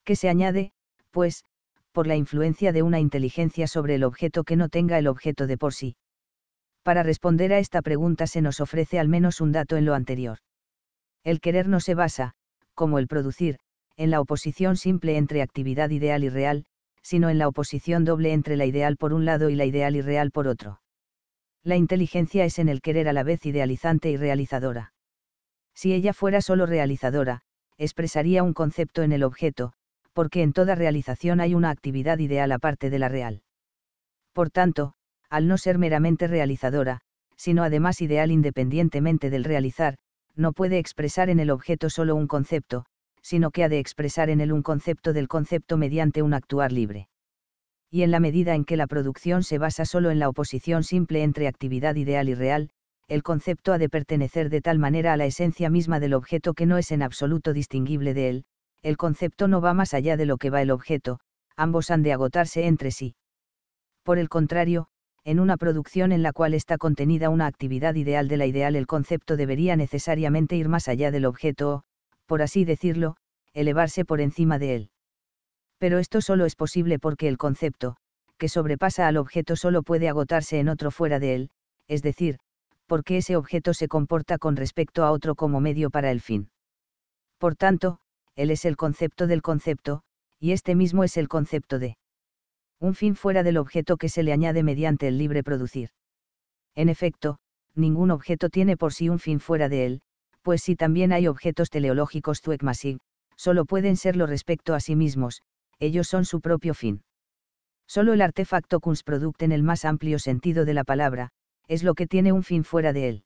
Que se añade, pues, por la influencia de una inteligencia sobre el objeto que no tenga el objeto de por sí. Para responder a esta pregunta se nos ofrece al menos un dato en lo anterior. El querer no se basa, como el producir, en la oposición simple entre actividad ideal y real, sino en la oposición doble entre la ideal por un lado y la ideal y real por otro. La inteligencia es en el querer a la vez idealizante y realizadora. Si ella fuera solo realizadora, expresaría un concepto en el objeto, porque en toda realización hay una actividad ideal aparte de la real. Por tanto, al no ser meramente realizadora, sino además ideal independientemente del realizar, no puede expresar en el objeto solo un concepto, sino que ha de expresar en él un concepto del concepto mediante un actuar libre. Y en la medida en que la producción se basa solo en la oposición simple entre actividad ideal y real, el concepto ha de pertenecer de tal manera a la esencia misma del objeto que no es en absoluto distinguible de él, el concepto no va más allá de lo que va el objeto, ambos han de agotarse entre sí. Por el contrario, en una producción en la cual está contenida una actividad ideal de la ideal el concepto debería necesariamente ir más allá del objeto por así decirlo, elevarse por encima de él. Pero esto solo es posible porque el concepto, que sobrepasa al objeto solo puede agotarse en otro fuera de él, es decir, porque ese objeto se comporta con respecto a otro como medio para el fin. Por tanto, él es el concepto del concepto, y este mismo es el concepto de un fin fuera del objeto que se le añade mediante el libre producir. En efecto, ningún objeto tiene por sí un fin fuera de él, pues si también hay objetos teleológicos zuekmasig, solo pueden serlo respecto a sí mismos, ellos son su propio fin. Solo el artefacto product en el más amplio sentido de la palabra, es lo que tiene un fin fuera de él.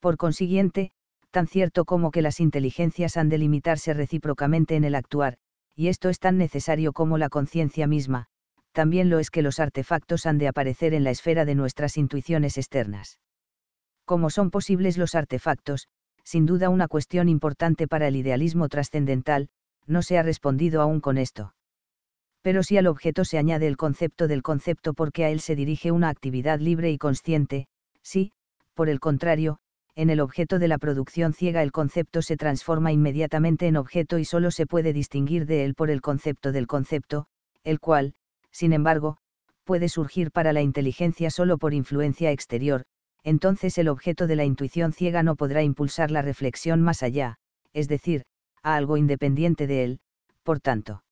Por consiguiente, tan cierto como que las inteligencias han de limitarse recíprocamente en el actuar, y esto es tan necesario como la conciencia misma, también lo es que los artefactos han de aparecer en la esfera de nuestras intuiciones externas. Como son posibles los artefactos, sin duda una cuestión importante para el idealismo trascendental, no se ha respondido aún con esto. Pero si al objeto se añade el concepto del concepto porque a él se dirige una actividad libre y consciente, si, por el contrario, en el objeto de la producción ciega el concepto se transforma inmediatamente en objeto y solo se puede distinguir de él por el concepto del concepto, el cual, sin embargo, puede surgir para la inteligencia solo por influencia exterior, entonces el objeto de la intuición ciega no podrá impulsar la reflexión más allá, es decir, a algo independiente de él, por tanto.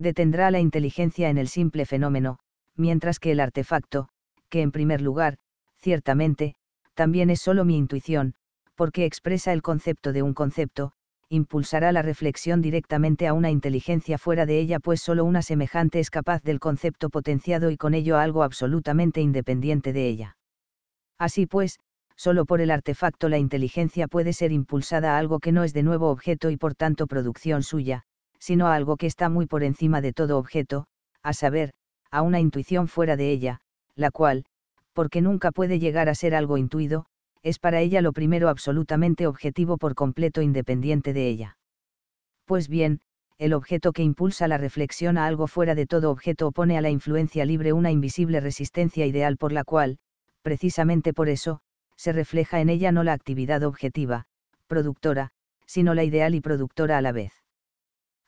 Detendrá la inteligencia en el simple fenómeno, mientras que el artefacto, que en primer lugar, ciertamente, también es solo mi intuición, porque expresa el concepto de un concepto, impulsará la reflexión directamente a una inteligencia fuera de ella, pues sólo una semejante es capaz del concepto potenciado y con ello algo absolutamente independiente de ella. Así pues, solo por el artefacto la inteligencia puede ser impulsada a algo que no es de nuevo objeto y por tanto producción suya, sino a algo que está muy por encima de todo objeto, a saber, a una intuición fuera de ella, la cual, porque nunca puede llegar a ser algo intuido, es para ella lo primero absolutamente objetivo por completo independiente de ella. Pues bien, el objeto que impulsa la reflexión a algo fuera de todo objeto opone a la influencia libre una invisible resistencia ideal por la cual, precisamente por eso, se refleja en ella no la actividad objetiva, productora, sino la ideal y productora a la vez.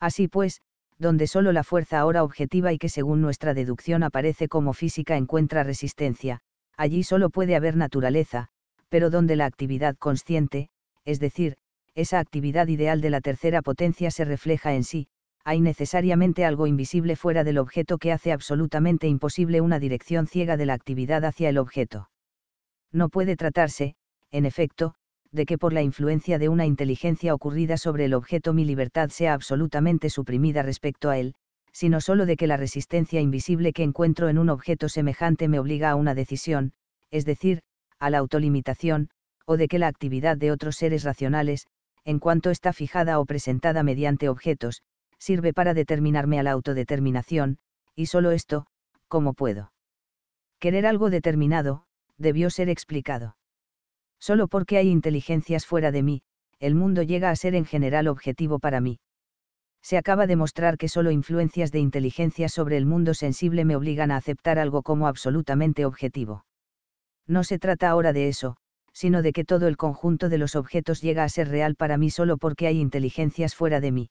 Así pues, donde solo la fuerza ahora objetiva y que según nuestra deducción aparece como física encuentra resistencia, allí solo puede haber naturaleza, pero donde la actividad consciente, es decir, esa actividad ideal de la tercera potencia se refleja en sí, hay necesariamente algo invisible fuera del objeto que hace absolutamente imposible una dirección ciega de la actividad hacia el objeto. No puede tratarse, en efecto, de que por la influencia de una inteligencia ocurrida sobre el objeto mi libertad sea absolutamente suprimida respecto a él, sino solo de que la resistencia invisible que encuentro en un objeto semejante me obliga a una decisión, es decir, a la autolimitación, o de que la actividad de otros seres racionales, en cuanto está fijada o presentada mediante objetos, sirve para determinarme a la autodeterminación, y solo esto, ¿cómo puedo? Querer algo determinado, debió ser explicado. Solo porque hay inteligencias fuera de mí, el mundo llega a ser en general objetivo para mí. Se acaba de mostrar que solo influencias de inteligencia sobre el mundo sensible me obligan a aceptar algo como absolutamente objetivo. No se trata ahora de eso, sino de que todo el conjunto de los objetos llega a ser real para mí solo porque hay inteligencias fuera de mí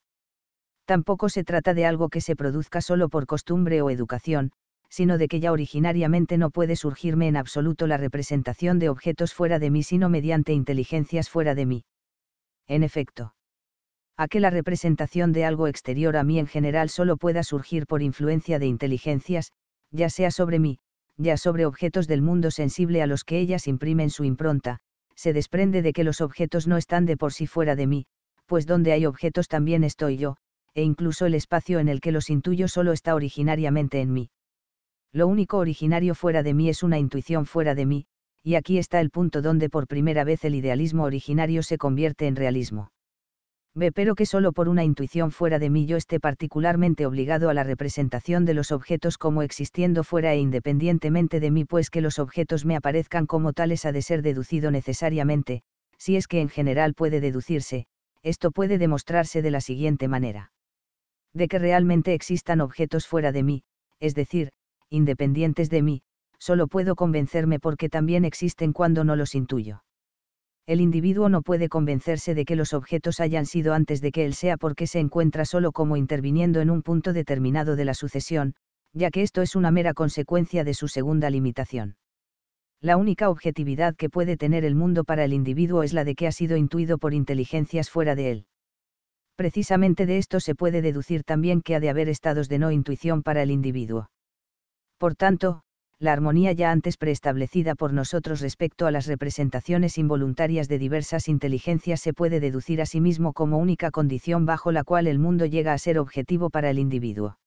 tampoco se trata de algo que se produzca solo por costumbre o educación, sino de que ya originariamente no puede surgirme en absoluto la representación de objetos fuera de mí, sino mediante inteligencias fuera de mí. En efecto, a que la representación de algo exterior a mí en general solo pueda surgir por influencia de inteligencias, ya sea sobre mí, ya sobre objetos del mundo sensible a los que ellas imprimen su impronta, se desprende de que los objetos no están de por sí fuera de mí, pues donde hay objetos también estoy yo, e incluso el espacio en el que los intuyo solo está originariamente en mí. Lo único originario fuera de mí es una intuición fuera de mí, y aquí está el punto donde por primera vez el idealismo originario se convierte en realismo. Ve pero que solo por una intuición fuera de mí yo esté particularmente obligado a la representación de los objetos como existiendo fuera e independientemente de mí, pues que los objetos me aparezcan como tales ha de ser deducido necesariamente, si es que en general puede deducirse, esto puede demostrarse de la siguiente manera de que realmente existan objetos fuera de mí, es decir, independientes de mí, solo puedo convencerme porque también existen cuando no los intuyo. El individuo no puede convencerse de que los objetos hayan sido antes de que él sea porque se encuentra solo como interviniendo en un punto determinado de la sucesión, ya que esto es una mera consecuencia de su segunda limitación. La única objetividad que puede tener el mundo para el individuo es la de que ha sido intuido por inteligencias fuera de él. Precisamente de esto se puede deducir también que ha de haber estados de no intuición para el individuo. Por tanto, la armonía ya antes preestablecida por nosotros respecto a las representaciones involuntarias de diversas inteligencias se puede deducir a sí mismo como única condición bajo la cual el mundo llega a ser objetivo para el individuo.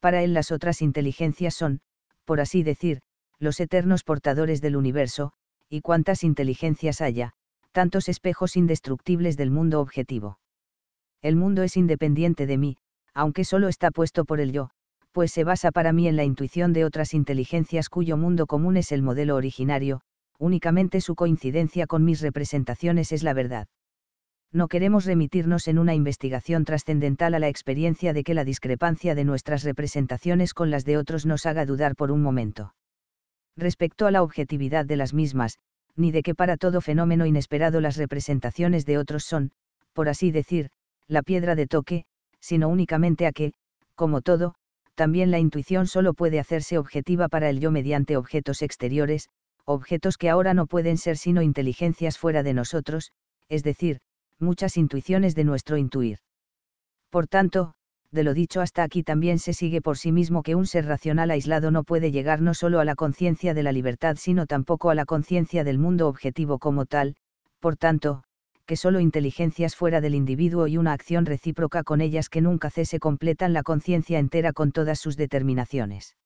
Para él las otras inteligencias son, por así decir, los eternos portadores del universo, y cuantas inteligencias haya, tantos espejos indestructibles del mundo objetivo el mundo es independiente de mí, aunque solo está puesto por el yo, pues se basa para mí en la intuición de otras inteligencias cuyo mundo común es el modelo originario, únicamente su coincidencia con mis representaciones es la verdad. No queremos remitirnos en una investigación trascendental a la experiencia de que la discrepancia de nuestras representaciones con las de otros nos haga dudar por un momento. Respecto a la objetividad de las mismas, ni de que para todo fenómeno inesperado las representaciones de otros son, por así decir, la piedra de toque, sino únicamente a que, como todo, también la intuición solo puede hacerse objetiva para el yo mediante objetos exteriores, objetos que ahora no pueden ser sino inteligencias fuera de nosotros, es decir, muchas intuiciones de nuestro intuir. Por tanto, de lo dicho hasta aquí también se sigue por sí mismo que un ser racional aislado no puede llegar no solo a la conciencia de la libertad sino tampoco a la conciencia del mundo objetivo como tal, por tanto, que solo inteligencias fuera del individuo y una acción recíproca con ellas que nunca cese completan la conciencia entera con todas sus determinaciones.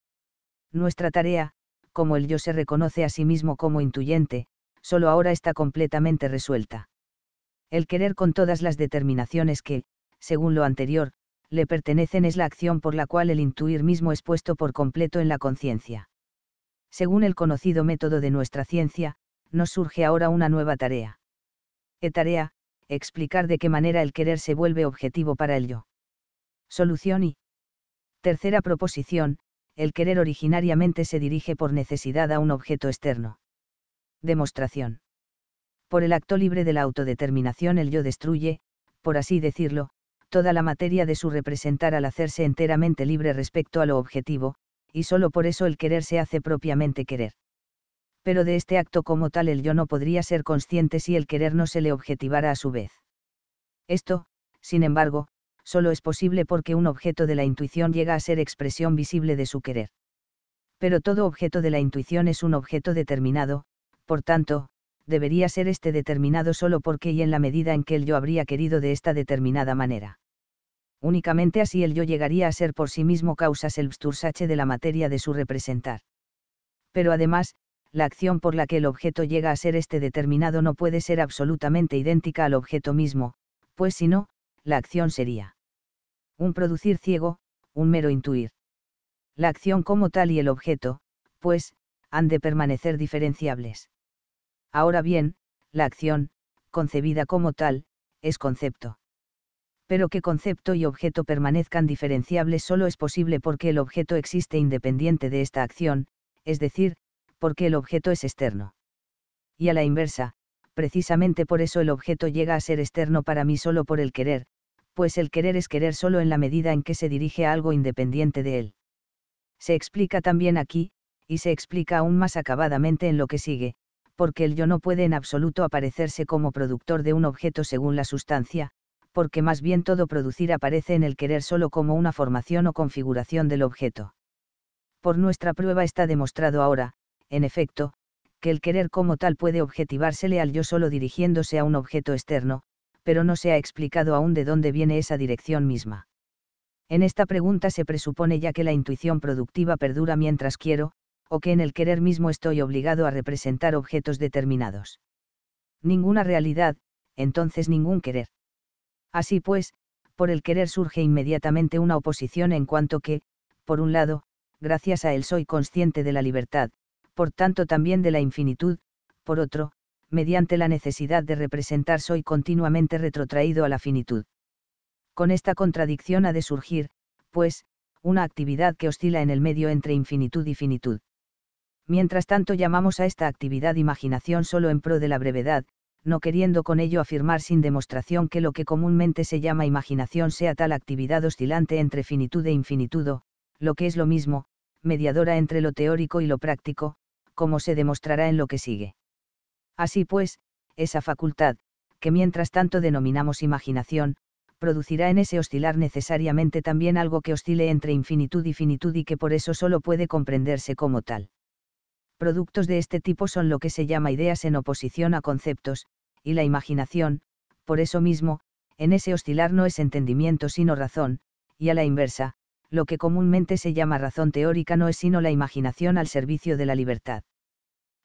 Nuestra tarea, como el yo se reconoce a sí mismo como intuyente, solo ahora está completamente resuelta. El querer con todas las determinaciones que, según lo anterior, le pertenecen es la acción por la cual el intuir mismo es puesto por completo en la conciencia. Según el conocido método de nuestra ciencia, nos surge ahora una nueva tarea tarea, explicar de qué manera el querer se vuelve objetivo para el yo. Solución y tercera proposición, el querer originariamente se dirige por necesidad a un objeto externo. Demostración. Por el acto libre de la autodeterminación el yo destruye, por así decirlo, toda la materia de su representar al hacerse enteramente libre respecto a lo objetivo, y solo por eso el querer se hace propiamente querer pero de este acto como tal el yo no podría ser consciente si el querer no se le objetivara a su vez. Esto, sin embargo, solo es posible porque un objeto de la intuición llega a ser expresión visible de su querer. Pero todo objeto de la intuición es un objeto determinado, por tanto, debería ser este determinado solo porque y en la medida en que el yo habría querido de esta determinada manera. Únicamente así el yo llegaría a ser por sí mismo causa selbstursache de la materia de su representar. Pero además, la acción por la que el objeto llega a ser este determinado no puede ser absolutamente idéntica al objeto mismo, pues si no, la acción sería un producir ciego, un mero intuir. La acción como tal y el objeto, pues, han de permanecer diferenciables. Ahora bien, la acción, concebida como tal, es concepto. Pero que concepto y objeto permanezcan diferenciables solo es posible porque el objeto existe independiente de esta acción, es decir, porque el objeto es externo. Y a la inversa, precisamente por eso el objeto llega a ser externo para mí solo por el querer, pues el querer es querer solo en la medida en que se dirige a algo independiente de él. Se explica también aquí, y se explica aún más acabadamente en lo que sigue, porque el yo no puede en absoluto aparecerse como productor de un objeto según la sustancia, porque más bien todo producir aparece en el querer solo como una formación o configuración del objeto. Por nuestra prueba está demostrado ahora, en efecto, que el querer como tal puede objetivársele al yo solo dirigiéndose a un objeto externo, pero no se ha explicado aún de dónde viene esa dirección misma. En esta pregunta se presupone ya que la intuición productiva perdura mientras quiero, o que en el querer mismo estoy obligado a representar objetos determinados. Ninguna realidad, entonces ningún querer. Así pues, por el querer surge inmediatamente una oposición en cuanto que, por un lado, gracias a él soy consciente de la libertad, por tanto también de la infinitud, por otro, mediante la necesidad de representar soy continuamente retrotraído a la finitud. Con esta contradicción ha de surgir, pues, una actividad que oscila en el medio entre infinitud y finitud. Mientras tanto llamamos a esta actividad imaginación solo en pro de la brevedad, no queriendo con ello afirmar sin demostración que lo que comúnmente se llama imaginación sea tal actividad oscilante entre finitud e infinitudo, lo que es lo mismo, mediadora entre lo teórico y lo práctico, como se demostrará en lo que sigue. Así pues, esa facultad, que mientras tanto denominamos imaginación, producirá en ese oscilar necesariamente también algo que oscile entre infinitud y finitud y que por eso solo puede comprenderse como tal. Productos de este tipo son lo que se llama ideas en oposición a conceptos, y la imaginación, por eso mismo, en ese oscilar no es entendimiento sino razón, y a la inversa, lo que comúnmente se llama razón teórica no es sino la imaginación al servicio de la libertad.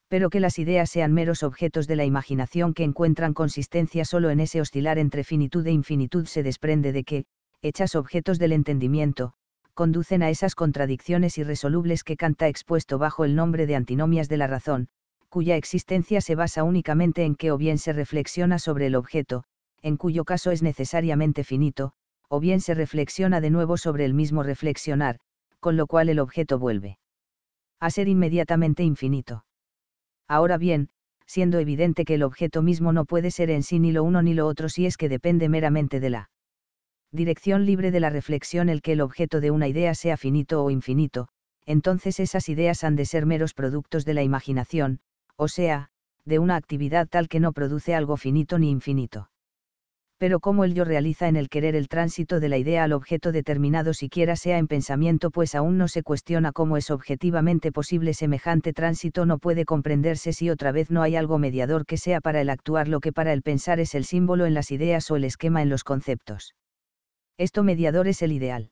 Pero que las ideas sean meros objetos de la imaginación que encuentran consistencia solo en ese oscilar entre finitud e infinitud se desprende de que, hechas objetos del entendimiento, conducen a esas contradicciones irresolubles que Kant ha expuesto bajo el nombre de antinomias de la razón, cuya existencia se basa únicamente en que o bien se reflexiona sobre el objeto, en cuyo caso es necesariamente finito, o bien se reflexiona de nuevo sobre el mismo reflexionar, con lo cual el objeto vuelve a ser inmediatamente infinito. Ahora bien, siendo evidente que el objeto mismo no puede ser en sí ni lo uno ni lo otro si es que depende meramente de la dirección libre de la reflexión el que el objeto de una idea sea finito o infinito, entonces esas ideas han de ser meros productos de la imaginación, o sea, de una actividad tal que no produce algo finito ni infinito pero como el yo realiza en el querer el tránsito de la idea al objeto determinado siquiera sea en pensamiento, pues aún no se cuestiona cómo es objetivamente posible semejante tránsito, no puede comprenderse si otra vez no hay algo mediador que sea para el actuar lo que para el pensar es el símbolo en las ideas o el esquema en los conceptos. Esto mediador es el ideal.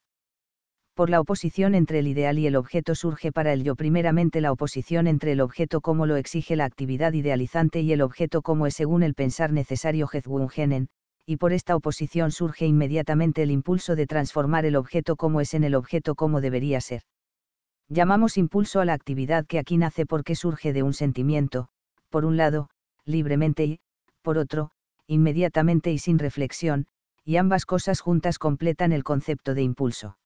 Por la oposición entre el ideal y el objeto surge para el yo primeramente la oposición entre el objeto como lo exige la actividad idealizante y el objeto como es según el pensar necesario y por esta oposición surge inmediatamente el impulso de transformar el objeto como es en el objeto como debería ser. Llamamos impulso a la actividad que aquí nace porque surge de un sentimiento, por un lado, libremente y, por otro, inmediatamente y sin reflexión, y ambas cosas juntas completan el concepto de impulso.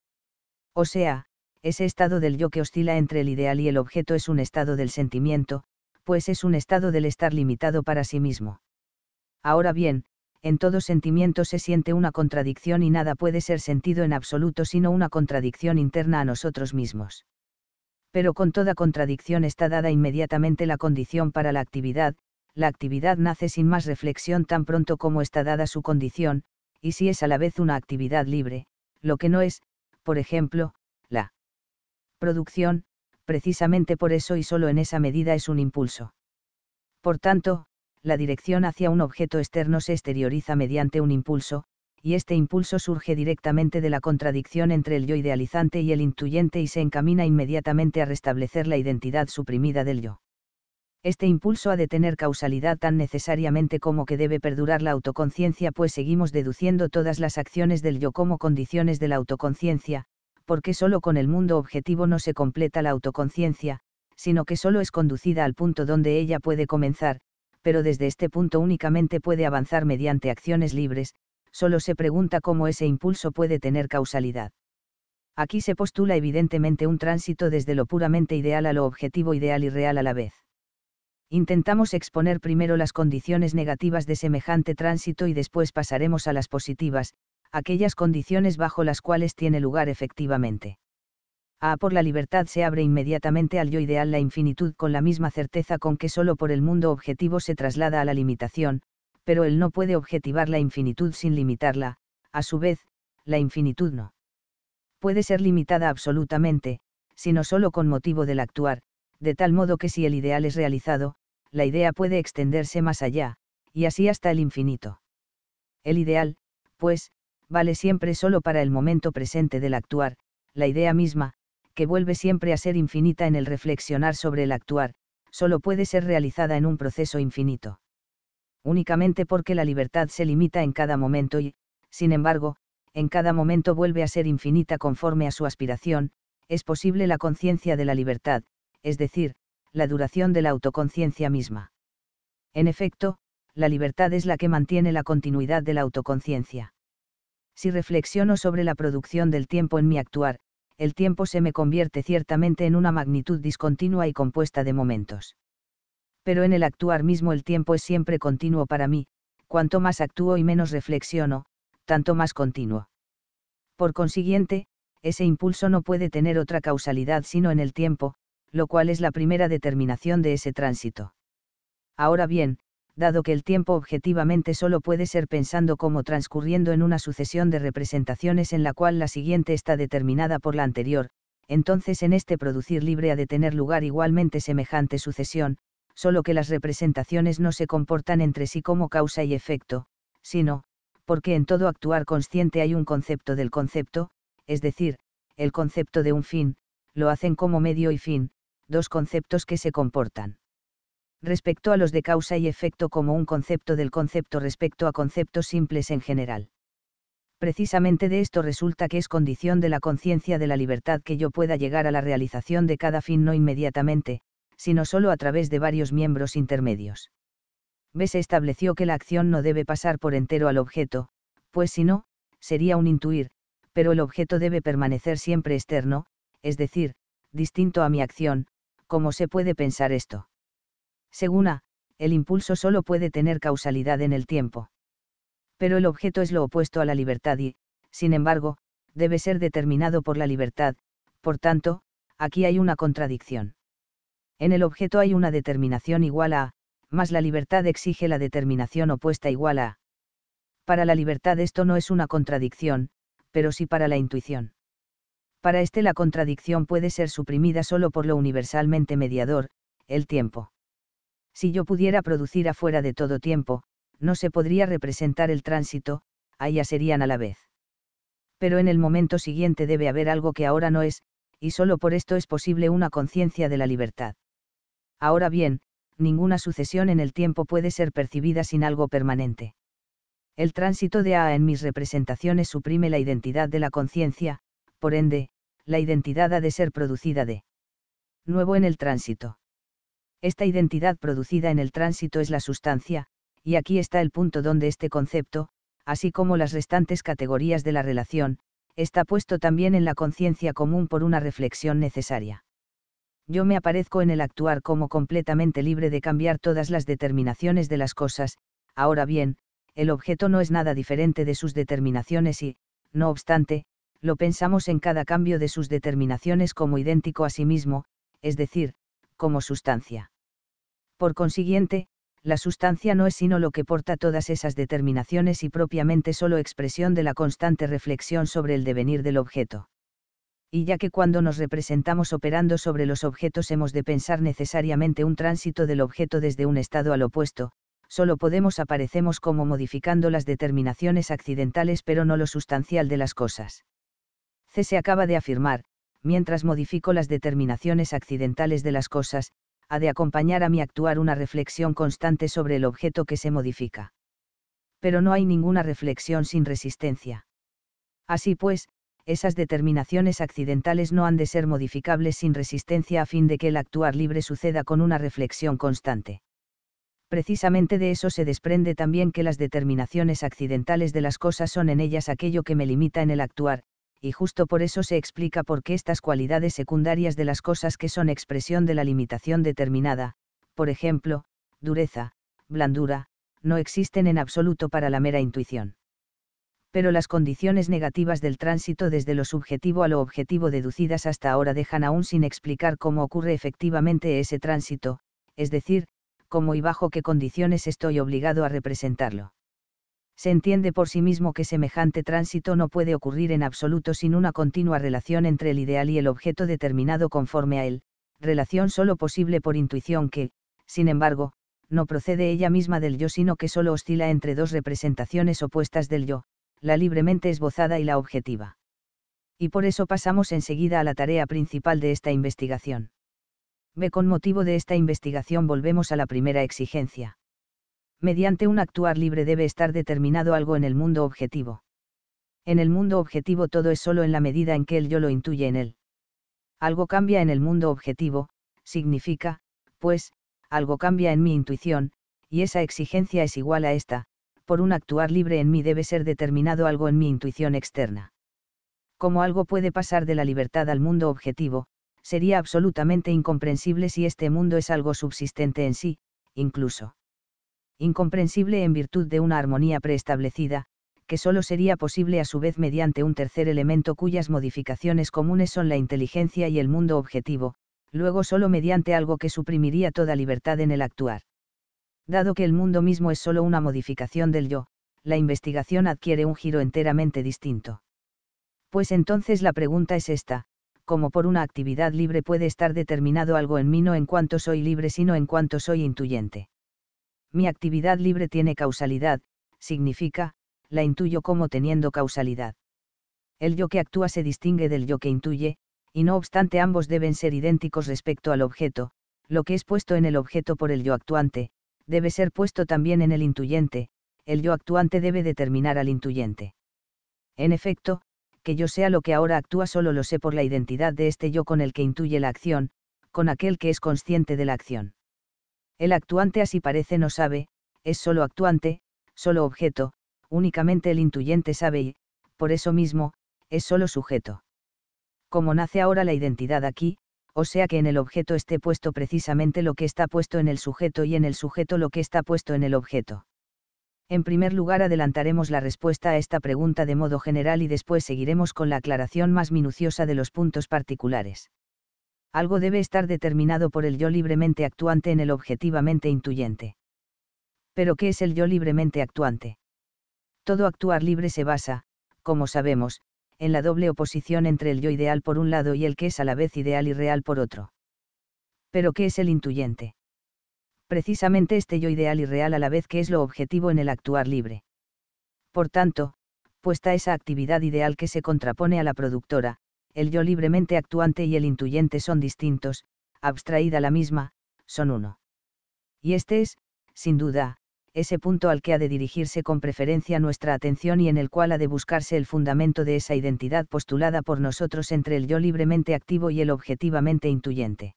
O sea, ese estado del yo que oscila entre el ideal y el objeto es un estado del sentimiento, pues es un estado del estar limitado para sí mismo. Ahora bien, en todo sentimiento se siente una contradicción y nada puede ser sentido en absoluto sino una contradicción interna a nosotros mismos. Pero con toda contradicción está dada inmediatamente la condición para la actividad, la actividad nace sin más reflexión tan pronto como está dada su condición, y si es a la vez una actividad libre, lo que no es, por ejemplo, la producción, precisamente por eso y solo en esa medida es un impulso. Por tanto, la dirección hacia un objeto externo se exterioriza mediante un impulso, y este impulso surge directamente de la contradicción entre el yo idealizante y el intuyente y se encamina inmediatamente a restablecer la identidad suprimida del yo. Este impulso ha de tener causalidad tan necesariamente como que debe perdurar la autoconciencia, pues seguimos deduciendo todas las acciones del yo como condiciones de la autoconciencia, porque solo con el mundo objetivo no se completa la autoconciencia, sino que solo es conducida al punto donde ella puede comenzar, pero desde este punto únicamente puede avanzar mediante acciones libres, solo se pregunta cómo ese impulso puede tener causalidad. Aquí se postula evidentemente un tránsito desde lo puramente ideal a lo objetivo ideal y real a la vez. Intentamos exponer primero las condiciones negativas de semejante tránsito y después pasaremos a las positivas, aquellas condiciones bajo las cuales tiene lugar efectivamente. A por la libertad se abre inmediatamente al yo ideal la infinitud con la misma certeza con que solo por el mundo objetivo se traslada a la limitación, pero él no puede objetivar la infinitud sin limitarla, a su vez, la infinitud no puede ser limitada absolutamente, sino solo con motivo del actuar, de tal modo que si el ideal es realizado, la idea puede extenderse más allá, y así hasta el infinito. El ideal, pues, vale siempre solo para el momento presente del actuar, la idea misma, que vuelve siempre a ser infinita en el reflexionar sobre el actuar, solo puede ser realizada en un proceso infinito. Únicamente porque la libertad se limita en cada momento y, sin embargo, en cada momento vuelve a ser infinita conforme a su aspiración, es posible la conciencia de la libertad, es decir, la duración de la autoconciencia misma. En efecto, la libertad es la que mantiene la continuidad de la autoconciencia. Si reflexiono sobre la producción del tiempo en mi actuar, el tiempo se me convierte ciertamente en una magnitud discontinua y compuesta de momentos. Pero en el actuar mismo el tiempo es siempre continuo para mí, cuanto más actúo y menos reflexiono, tanto más continuo. Por consiguiente, ese impulso no puede tener otra causalidad sino en el tiempo, lo cual es la primera determinación de ese tránsito. Ahora bien, dado que el tiempo objetivamente solo puede ser pensando como transcurriendo en una sucesión de representaciones en la cual la siguiente está determinada por la anterior, entonces en este producir libre ha de tener lugar igualmente semejante sucesión, solo que las representaciones no se comportan entre sí como causa y efecto, sino, porque en todo actuar consciente hay un concepto del concepto, es decir, el concepto de un fin, lo hacen como medio y fin, dos conceptos que se comportan respecto a los de causa y efecto como un concepto del concepto respecto a conceptos simples en general. Precisamente de esto resulta que es condición de la conciencia de la libertad que yo pueda llegar a la realización de cada fin no inmediatamente, sino solo a través de varios miembros intermedios. B. Se estableció que la acción no debe pasar por entero al objeto, pues si no, sería un intuir, pero el objeto debe permanecer siempre externo, es decir, distinto a mi acción, como se puede pensar esto. Según A, el impulso solo puede tener causalidad en el tiempo. Pero el objeto es lo opuesto a la libertad y, sin embargo, debe ser determinado por la libertad, por tanto, aquí hay una contradicción. En el objeto hay una determinación igual a, más la libertad exige la determinación opuesta igual a. Para la libertad esto no es una contradicción, pero sí para la intuición. Para este la contradicción puede ser suprimida solo por lo universalmente mediador, el tiempo. Si yo pudiera producir afuera de todo tiempo, no se podría representar el tránsito, allá serían a la vez. Pero en el momento siguiente debe haber algo que ahora no es, y solo por esto es posible una conciencia de la libertad. Ahora bien, ninguna sucesión en el tiempo puede ser percibida sin algo permanente. El tránsito de A en mis representaciones suprime la identidad de la conciencia, por ende, la identidad ha de ser producida de nuevo en el tránsito. Esta identidad producida en el tránsito es la sustancia, y aquí está el punto donde este concepto, así como las restantes categorías de la relación, está puesto también en la conciencia común por una reflexión necesaria. Yo me aparezco en el actuar como completamente libre de cambiar todas las determinaciones de las cosas, ahora bien, el objeto no es nada diferente de sus determinaciones y, no obstante, lo pensamos en cada cambio de sus determinaciones como idéntico a sí mismo, es decir, como sustancia. Por consiguiente, la sustancia no es sino lo que porta todas esas determinaciones y propiamente solo expresión de la constante reflexión sobre el devenir del objeto. Y ya que cuando nos representamos operando sobre los objetos hemos de pensar necesariamente un tránsito del objeto desde un estado al opuesto, solo podemos aparecemos como modificando las determinaciones accidentales pero no lo sustancial de las cosas. C se acaba de afirmar, mientras modifico las determinaciones accidentales de las cosas, ha de acompañar a mi actuar una reflexión constante sobre el objeto que se modifica. Pero no hay ninguna reflexión sin resistencia. Así pues, esas determinaciones accidentales no han de ser modificables sin resistencia a fin de que el actuar libre suceda con una reflexión constante. Precisamente de eso se desprende también que las determinaciones accidentales de las cosas son en ellas aquello que me limita en el actuar, y justo por eso se explica por qué estas cualidades secundarias de las cosas que son expresión de la limitación determinada, por ejemplo, dureza, blandura, no existen en absoluto para la mera intuición. Pero las condiciones negativas del tránsito desde lo subjetivo a lo objetivo deducidas hasta ahora dejan aún sin explicar cómo ocurre efectivamente ese tránsito, es decir, cómo y bajo qué condiciones estoy obligado a representarlo se entiende por sí mismo que semejante tránsito no puede ocurrir en absoluto sin una continua relación entre el ideal y el objeto determinado conforme a él, relación sólo posible por intuición que, sin embargo, no procede ella misma del yo sino que sólo oscila entre dos representaciones opuestas del yo, la libremente esbozada y la objetiva. Y por eso pasamos enseguida a la tarea principal de esta investigación. Ve con motivo de esta investigación volvemos a la primera exigencia mediante un actuar libre debe estar determinado algo en el mundo objetivo. En el mundo objetivo todo es solo en la medida en que el yo lo intuye en él. Algo cambia en el mundo objetivo, significa, pues, algo cambia en mi intuición, y esa exigencia es igual a esta, por un actuar libre en mí debe ser determinado algo en mi intuición externa. Como algo puede pasar de la libertad al mundo objetivo, sería absolutamente incomprensible si este mundo es algo subsistente en sí, incluso incomprensible en virtud de una armonía preestablecida, que solo sería posible a su vez mediante un tercer elemento cuyas modificaciones comunes son la inteligencia y el mundo objetivo, luego solo mediante algo que suprimiría toda libertad en el actuar. Dado que el mundo mismo es solo una modificación del yo, la investigación adquiere un giro enteramente distinto. Pues entonces la pregunta es esta, ¿cómo por una actividad libre puede estar determinado algo en mí no en cuanto soy libre sino en cuanto soy intuyente? mi actividad libre tiene causalidad, significa, la intuyo como teniendo causalidad. El yo que actúa se distingue del yo que intuye, y no obstante ambos deben ser idénticos respecto al objeto, lo que es puesto en el objeto por el yo actuante, debe ser puesto también en el intuyente, el yo actuante debe determinar al intuyente. En efecto, que yo sea lo que ahora actúa solo lo sé por la identidad de este yo con el que intuye la acción, con aquel que es consciente de la acción. El actuante así parece no sabe, es solo actuante, solo objeto, únicamente el intuyente sabe y, por eso mismo, es solo sujeto. Como nace ahora la identidad aquí, o sea que en el objeto esté puesto precisamente lo que está puesto en el sujeto y en el sujeto lo que está puesto en el objeto. En primer lugar adelantaremos la respuesta a esta pregunta de modo general y después seguiremos con la aclaración más minuciosa de los puntos particulares algo debe estar determinado por el yo libremente actuante en el objetivamente intuyente. Pero ¿qué es el yo libremente actuante? Todo actuar libre se basa, como sabemos, en la doble oposición entre el yo ideal por un lado y el que es a la vez ideal y real por otro. Pero ¿qué es el intuyente? Precisamente este yo ideal y real a la vez que es lo objetivo en el actuar libre. Por tanto, puesta esa actividad ideal que se contrapone a la productora, el yo libremente actuante y el intuyente son distintos, abstraída la misma, son uno. Y este es, sin duda, ese punto al que ha de dirigirse con preferencia nuestra atención y en el cual ha de buscarse el fundamento de esa identidad postulada por nosotros entre el yo libremente activo y el objetivamente intuyente.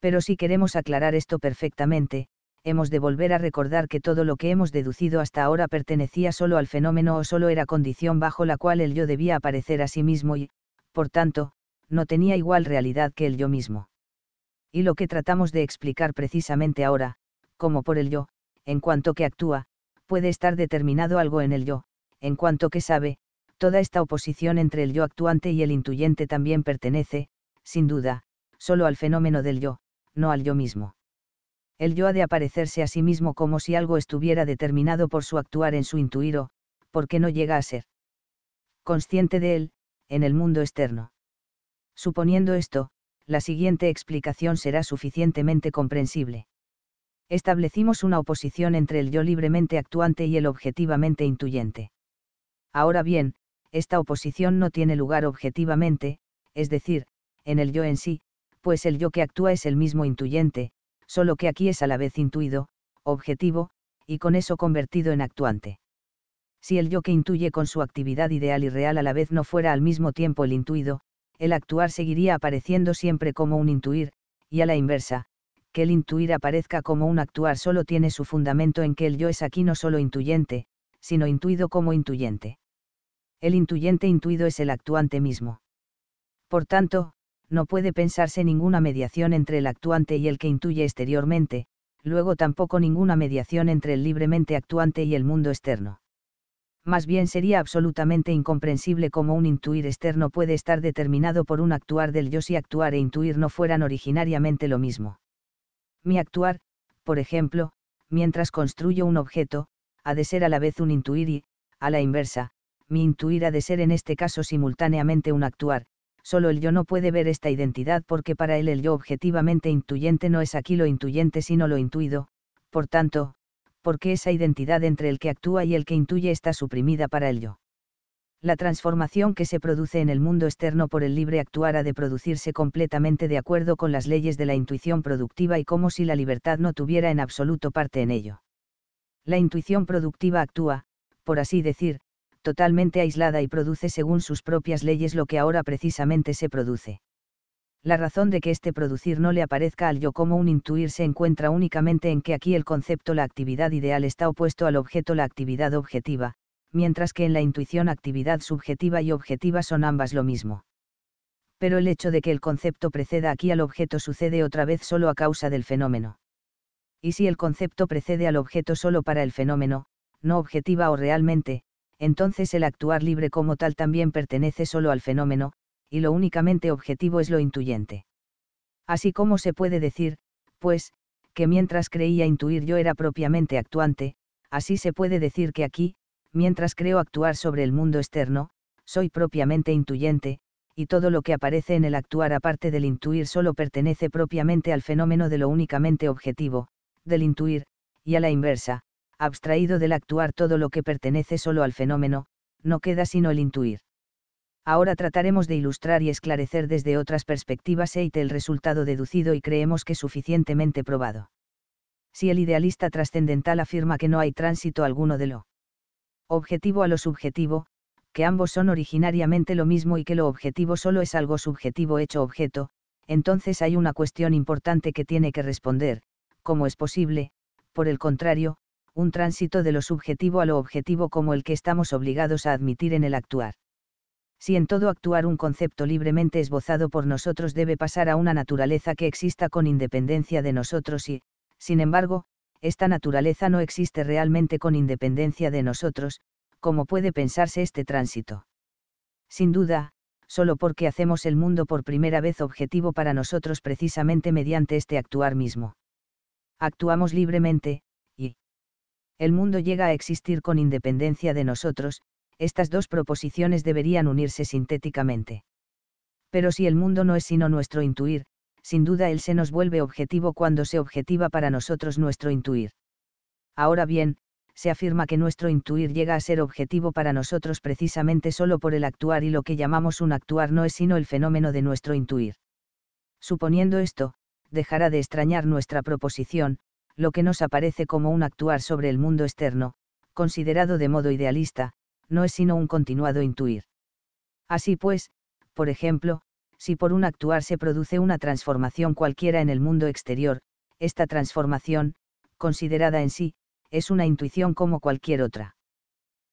Pero si queremos aclarar esto perfectamente, hemos de volver a recordar que todo lo que hemos deducido hasta ahora pertenecía solo al fenómeno o solo era condición bajo la cual el yo debía aparecer a sí mismo y, por tanto, no tenía igual realidad que el yo mismo. Y lo que tratamos de explicar precisamente ahora, como por el yo, en cuanto que actúa, puede estar determinado algo en el yo, en cuanto que sabe, toda esta oposición entre el yo actuante y el intuyente también pertenece, sin duda, solo al fenómeno del yo, no al yo mismo. El yo ha de aparecerse a sí mismo como si algo estuviera determinado por su actuar en su intuir porque no llega a ser consciente de él, en el mundo externo. Suponiendo esto, la siguiente explicación será suficientemente comprensible. Establecimos una oposición entre el yo libremente actuante y el objetivamente intuyente. Ahora bien, esta oposición no tiene lugar objetivamente, es decir, en el yo en sí, pues el yo que actúa es el mismo intuyente, solo que aquí es a la vez intuido, objetivo, y con eso convertido en actuante si el yo que intuye con su actividad ideal y real a la vez no fuera al mismo tiempo el intuido, el actuar seguiría apareciendo siempre como un intuir, y a la inversa, que el intuir aparezca como un actuar solo tiene su fundamento en que el yo es aquí no solo intuyente, sino intuido como intuyente. El intuyente intuido es el actuante mismo. Por tanto, no puede pensarse ninguna mediación entre el actuante y el que intuye exteriormente, luego tampoco ninguna mediación entre el libremente actuante y el mundo externo más bien sería absolutamente incomprensible cómo un intuir externo puede estar determinado por un actuar del yo si actuar e intuir no fueran originariamente lo mismo. Mi actuar, por ejemplo, mientras construyo un objeto, ha de ser a la vez un intuir y, a la inversa, mi intuir ha de ser en este caso simultáneamente un actuar, solo el yo no puede ver esta identidad porque para él el yo objetivamente intuyente no es aquí lo intuyente sino lo intuido, por tanto, porque esa identidad entre el que actúa y el que intuye está suprimida para el yo. La transformación que se produce en el mundo externo por el libre actuar ha de producirse completamente de acuerdo con las leyes de la intuición productiva y como si la libertad no tuviera en absoluto parte en ello. La intuición productiva actúa, por así decir, totalmente aislada y produce según sus propias leyes lo que ahora precisamente se produce la razón de que este producir no le aparezca al yo como un intuir se encuentra únicamente en que aquí el concepto la actividad ideal está opuesto al objeto la actividad objetiva, mientras que en la intuición actividad subjetiva y objetiva son ambas lo mismo. Pero el hecho de que el concepto preceda aquí al objeto sucede otra vez solo a causa del fenómeno. Y si el concepto precede al objeto solo para el fenómeno, no objetiva o realmente, entonces el actuar libre como tal también pertenece solo al fenómeno, y lo únicamente objetivo es lo intuyente. Así como se puede decir, pues, que mientras creía intuir yo era propiamente actuante, así se puede decir que aquí, mientras creo actuar sobre el mundo externo, soy propiamente intuyente, y todo lo que aparece en el actuar aparte del intuir solo pertenece propiamente al fenómeno de lo únicamente objetivo, del intuir, y a la inversa, abstraído del actuar todo lo que pertenece solo al fenómeno, no queda sino el intuir ahora trataremos de ilustrar y esclarecer desde otras perspectivas EIT el resultado deducido y creemos que suficientemente probado. Si el idealista trascendental afirma que no hay tránsito alguno de lo objetivo a lo subjetivo, que ambos son originariamente lo mismo y que lo objetivo solo es algo subjetivo hecho objeto, entonces hay una cuestión importante que tiene que responder, ¿cómo es posible, por el contrario, un tránsito de lo subjetivo a lo objetivo como el que estamos obligados a admitir en el actuar? si en todo actuar un concepto libremente esbozado por nosotros debe pasar a una naturaleza que exista con independencia de nosotros y, sin embargo, esta naturaleza no existe realmente con independencia de nosotros, como puede pensarse este tránsito? Sin duda, solo porque hacemos el mundo por primera vez objetivo para nosotros precisamente mediante este actuar mismo. Actuamos libremente, y el mundo llega a existir con independencia de nosotros, estas dos proposiciones deberían unirse sintéticamente. Pero si el mundo no es sino nuestro intuir, sin duda él se nos vuelve objetivo cuando se objetiva para nosotros nuestro intuir. Ahora bien, se afirma que nuestro intuir llega a ser objetivo para nosotros precisamente solo por el actuar y lo que llamamos un actuar no es sino el fenómeno de nuestro intuir. Suponiendo esto, dejará de extrañar nuestra proposición, lo que nos aparece como un actuar sobre el mundo externo, considerado de modo idealista, no es sino un continuado intuir. Así pues, por ejemplo, si por un actuar se produce una transformación cualquiera en el mundo exterior, esta transformación, considerada en sí, es una intuición como cualquier otra.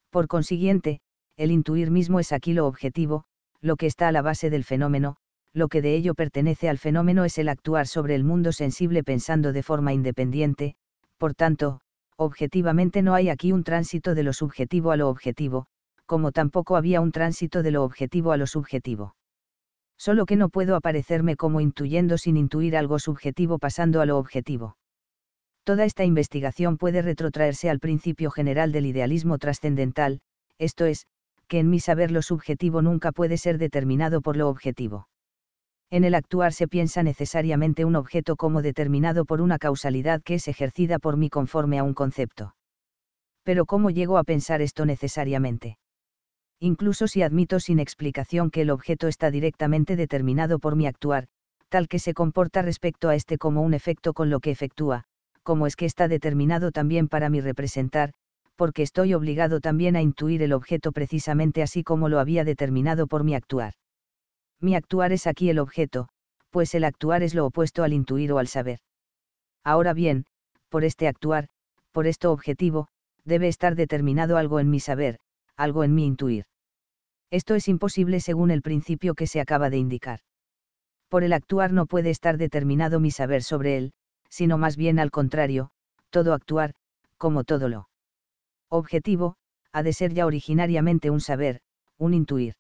Por consiguiente, el intuir mismo es aquí lo objetivo, lo que está a la base del fenómeno, lo que de ello pertenece al fenómeno es el actuar sobre el mundo sensible pensando de forma independiente, por tanto, objetivamente no hay aquí un tránsito de lo subjetivo a lo objetivo, como tampoco había un tránsito de lo objetivo a lo subjetivo. Solo que no puedo aparecerme como intuyendo sin intuir algo subjetivo pasando a lo objetivo. Toda esta investigación puede retrotraerse al principio general del idealismo trascendental, esto es, que en mi saber lo subjetivo nunca puede ser determinado por lo objetivo en el actuar se piensa necesariamente un objeto como determinado por una causalidad que es ejercida por mí conforme a un concepto. Pero ¿cómo llego a pensar esto necesariamente? Incluso si admito sin explicación que el objeto está directamente determinado por mi actuar, tal que se comporta respecto a este como un efecto con lo que efectúa, como es que está determinado también para mi representar, porque estoy obligado también a intuir el objeto precisamente así como lo había determinado por mi actuar. Mi actuar es aquí el objeto, pues el actuar es lo opuesto al intuir o al saber. Ahora bien, por este actuar, por esto objetivo, debe estar determinado algo en mi saber, algo en mi intuir. Esto es imposible según el principio que se acaba de indicar. Por el actuar no puede estar determinado mi saber sobre él, sino más bien al contrario, todo actuar, como todo lo objetivo, ha de ser ya originariamente un saber, un intuir.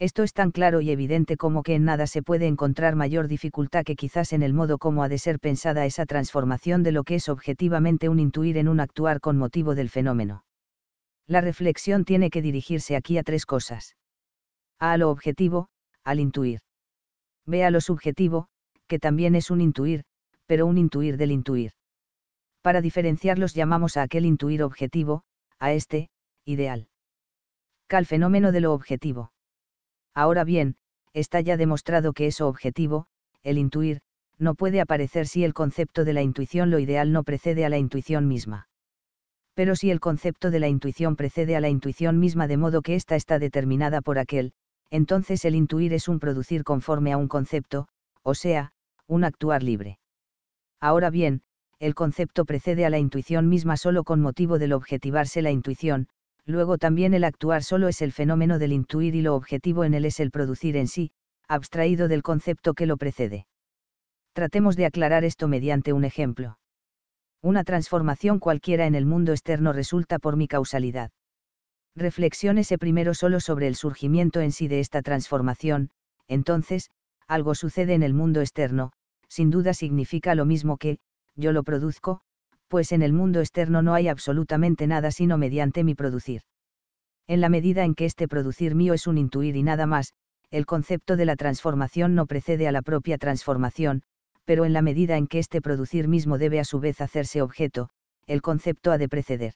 Esto es tan claro y evidente como que en nada se puede encontrar mayor dificultad que quizás en el modo como ha de ser pensada esa transformación de lo que es objetivamente un intuir en un actuar con motivo del fenómeno. La reflexión tiene que dirigirse aquí a tres cosas. A, lo objetivo, al intuir. B a lo subjetivo, que también es un intuir, pero un intuir del intuir. Para diferenciarlos llamamos a aquel intuir objetivo, a este, ideal. Al fenómeno de lo objetivo Ahora bien, está ya demostrado que eso objetivo, el intuir, no puede aparecer si el concepto de la intuición lo ideal no precede a la intuición misma. Pero si el concepto de la intuición precede a la intuición misma de modo que ésta está determinada por aquel, entonces el intuir es un producir conforme a un concepto, o sea, un actuar libre. Ahora bien, el concepto precede a la intuición misma solo con motivo del objetivarse la intuición, Luego también el actuar solo es el fenómeno del intuir y lo objetivo en él es el producir en sí, abstraído del concepto que lo precede. Tratemos de aclarar esto mediante un ejemplo. Una transformación cualquiera en el mundo externo resulta por mi causalidad. Reflexiónese primero solo sobre el surgimiento en sí de esta transformación, entonces, algo sucede en el mundo externo, sin duda significa lo mismo que, yo lo produzco, pues en el mundo externo no hay absolutamente nada sino mediante mi producir. En la medida en que este producir mío es un intuir y nada más, el concepto de la transformación no precede a la propia transformación, pero en la medida en que este producir mismo debe a su vez hacerse objeto, el concepto ha de preceder.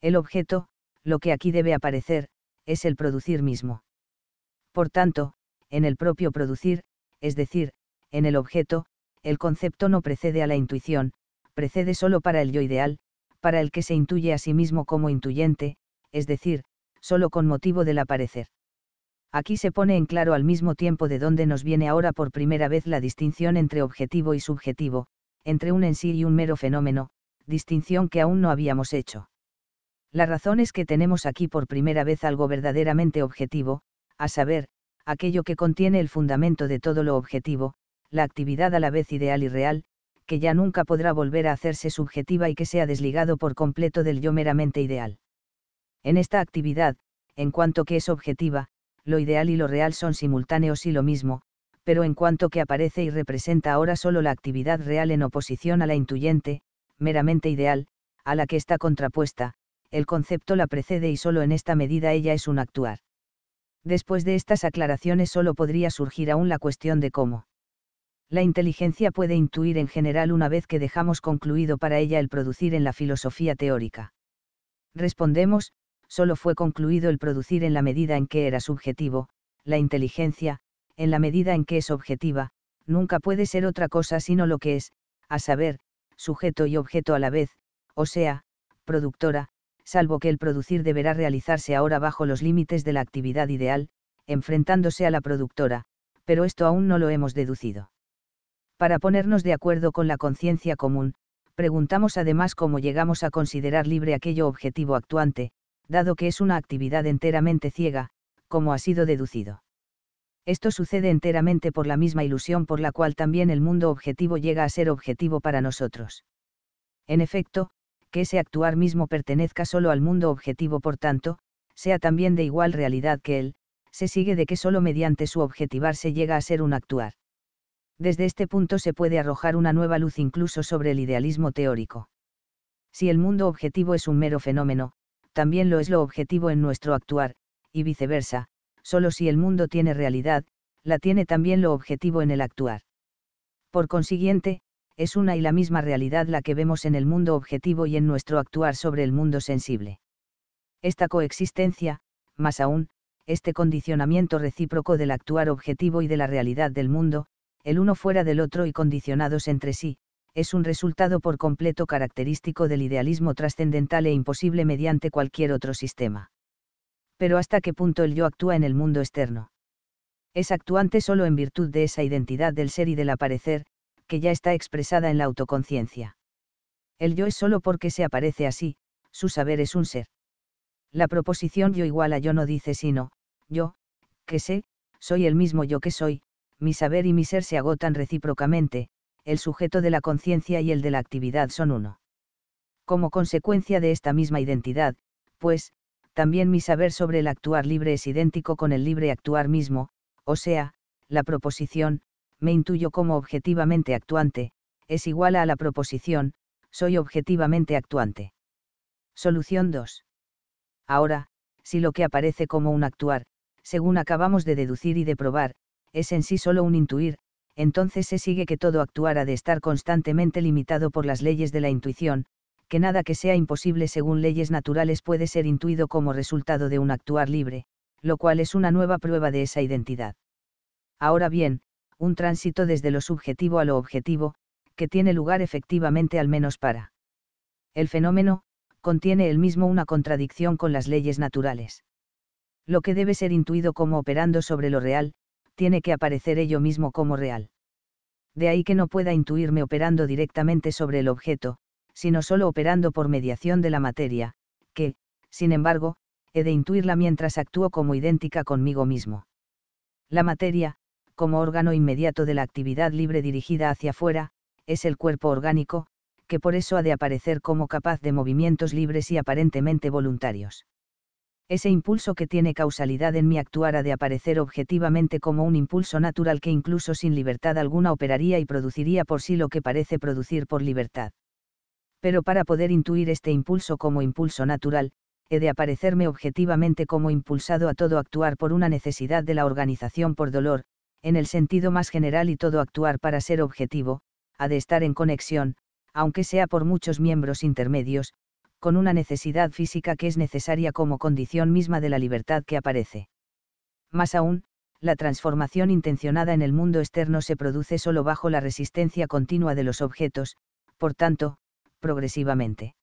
El objeto, lo que aquí debe aparecer, es el producir mismo. Por tanto, en el propio producir, es decir, en el objeto, el concepto no precede a la intuición, precede solo para el yo ideal, para el que se intuye a sí mismo como intuyente, es decir, solo con motivo del aparecer. Aquí se pone en claro al mismo tiempo de dónde nos viene ahora por primera vez la distinción entre objetivo y subjetivo, entre un en sí y un mero fenómeno, distinción que aún no habíamos hecho. La razón es que tenemos aquí por primera vez algo verdaderamente objetivo, a saber, aquello que contiene el fundamento de todo lo objetivo, la actividad a la vez ideal y real, que ya nunca podrá volver a hacerse subjetiva y que sea desligado por completo del yo meramente ideal. En esta actividad, en cuanto que es objetiva, lo ideal y lo real son simultáneos y lo mismo, pero en cuanto que aparece y representa ahora solo la actividad real en oposición a la intuyente, meramente ideal, a la que está contrapuesta, el concepto la precede y solo en esta medida ella es un actuar. Después de estas aclaraciones solo podría surgir aún la cuestión de cómo la inteligencia puede intuir en general una vez que dejamos concluido para ella el producir en la filosofía teórica. Respondemos, solo fue concluido el producir en la medida en que era subjetivo, la inteligencia, en la medida en que es objetiva, nunca puede ser otra cosa sino lo que es, a saber, sujeto y objeto a la vez, o sea, productora, salvo que el producir deberá realizarse ahora bajo los límites de la actividad ideal, enfrentándose a la productora, pero esto aún no lo hemos deducido para ponernos de acuerdo con la conciencia común, preguntamos además cómo llegamos a considerar libre aquello objetivo actuante, dado que es una actividad enteramente ciega, como ha sido deducido. Esto sucede enteramente por la misma ilusión por la cual también el mundo objetivo llega a ser objetivo para nosotros. En efecto, que ese actuar mismo pertenezca solo al mundo objetivo, por tanto, sea también de igual realidad que él, se sigue de que solo mediante su objetivar se llega a ser un actuar. Desde este punto se puede arrojar una nueva luz incluso sobre el idealismo teórico. Si el mundo objetivo es un mero fenómeno, también lo es lo objetivo en nuestro actuar, y viceversa, solo si el mundo tiene realidad, la tiene también lo objetivo en el actuar. Por consiguiente, es una y la misma realidad la que vemos en el mundo objetivo y en nuestro actuar sobre el mundo sensible. Esta coexistencia, más aún, este condicionamiento recíproco del actuar objetivo y de la realidad del mundo, el uno fuera del otro y condicionados entre sí, es un resultado por completo característico del idealismo trascendental e imposible mediante cualquier otro sistema. Pero ¿hasta qué punto el yo actúa en el mundo externo? Es actuante solo en virtud de esa identidad del ser y del aparecer, que ya está expresada en la autoconciencia. El yo es solo porque se aparece así, su saber es un ser. La proposición yo igual a yo no dice sino, yo, que sé, soy el mismo yo que soy, mi saber y mi ser se agotan recíprocamente, el sujeto de la conciencia y el de la actividad son uno. Como consecuencia de esta misma identidad, pues, también mi saber sobre el actuar libre es idéntico con el libre actuar mismo, o sea, la proposición, me intuyo como objetivamente actuante, es igual a la proposición, soy objetivamente actuante. Solución 2. Ahora, si lo que aparece como un actuar, según acabamos de deducir y de probar, es en sí solo un intuir, entonces se sigue que todo actuar ha de estar constantemente limitado por las leyes de la intuición, que nada que sea imposible según leyes naturales puede ser intuido como resultado de un actuar libre, lo cual es una nueva prueba de esa identidad. Ahora bien, un tránsito desde lo subjetivo a lo objetivo, que tiene lugar efectivamente al menos para. El fenómeno, contiene el mismo una contradicción con las leyes naturales. Lo que debe ser intuido como operando sobre lo real, tiene que aparecer ello mismo como real. De ahí que no pueda intuirme operando directamente sobre el objeto, sino solo operando por mediación de la materia, que, sin embargo, he de intuirla mientras actúo como idéntica conmigo mismo. La materia, como órgano inmediato de la actividad libre dirigida hacia afuera, es el cuerpo orgánico, que por eso ha de aparecer como capaz de movimientos libres y aparentemente voluntarios ese impulso que tiene causalidad en mi actuar ha de aparecer objetivamente como un impulso natural que incluso sin libertad alguna operaría y produciría por sí lo que parece producir por libertad. Pero para poder intuir este impulso como impulso natural, he de aparecerme objetivamente como impulsado a todo actuar por una necesidad de la organización por dolor, en el sentido más general y todo actuar para ser objetivo, ha de estar en conexión, aunque sea por muchos miembros intermedios, con una necesidad física que es necesaria como condición misma de la libertad que aparece. Más aún, la transformación intencionada en el mundo externo se produce solo bajo la resistencia continua de los objetos, por tanto, progresivamente.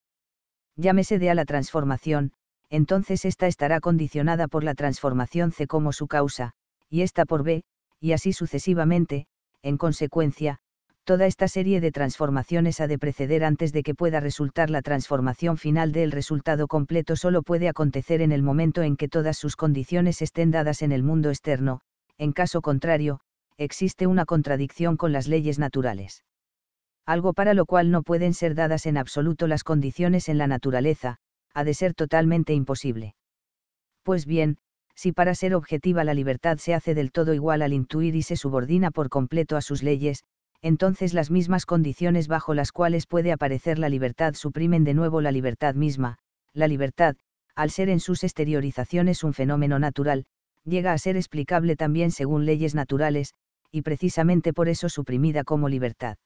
Llámese de a la transformación, entonces ésta estará condicionada por la transformación C como su causa, y esta por B, y así sucesivamente, en consecuencia, toda esta serie de transformaciones ha de preceder antes de que pueda resultar la transformación final del resultado completo solo puede acontecer en el momento en que todas sus condiciones estén dadas en el mundo externo, en caso contrario, existe una contradicción con las leyes naturales. Algo para lo cual no pueden ser dadas en absoluto las condiciones en la naturaleza, ha de ser totalmente imposible. Pues bien, si para ser objetiva la libertad se hace del todo igual al intuir y se subordina por completo a sus leyes, entonces las mismas condiciones bajo las cuales puede aparecer la libertad suprimen de nuevo la libertad misma, la libertad, al ser en sus exteriorizaciones un fenómeno natural, llega a ser explicable también según leyes naturales, y precisamente por eso suprimida como libertad.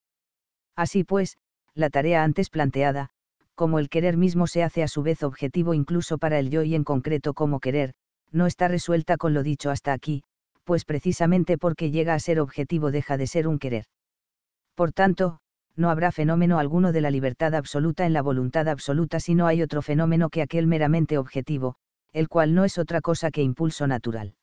Así pues, la tarea antes planteada, como el querer mismo se hace a su vez objetivo incluso para el yo y en concreto como querer, no está resuelta con lo dicho hasta aquí, pues precisamente porque llega a ser objetivo deja de ser un querer. Por tanto, no habrá fenómeno alguno de la libertad absoluta en la voluntad absoluta si no hay otro fenómeno que aquel meramente objetivo, el cual no es otra cosa que impulso natural.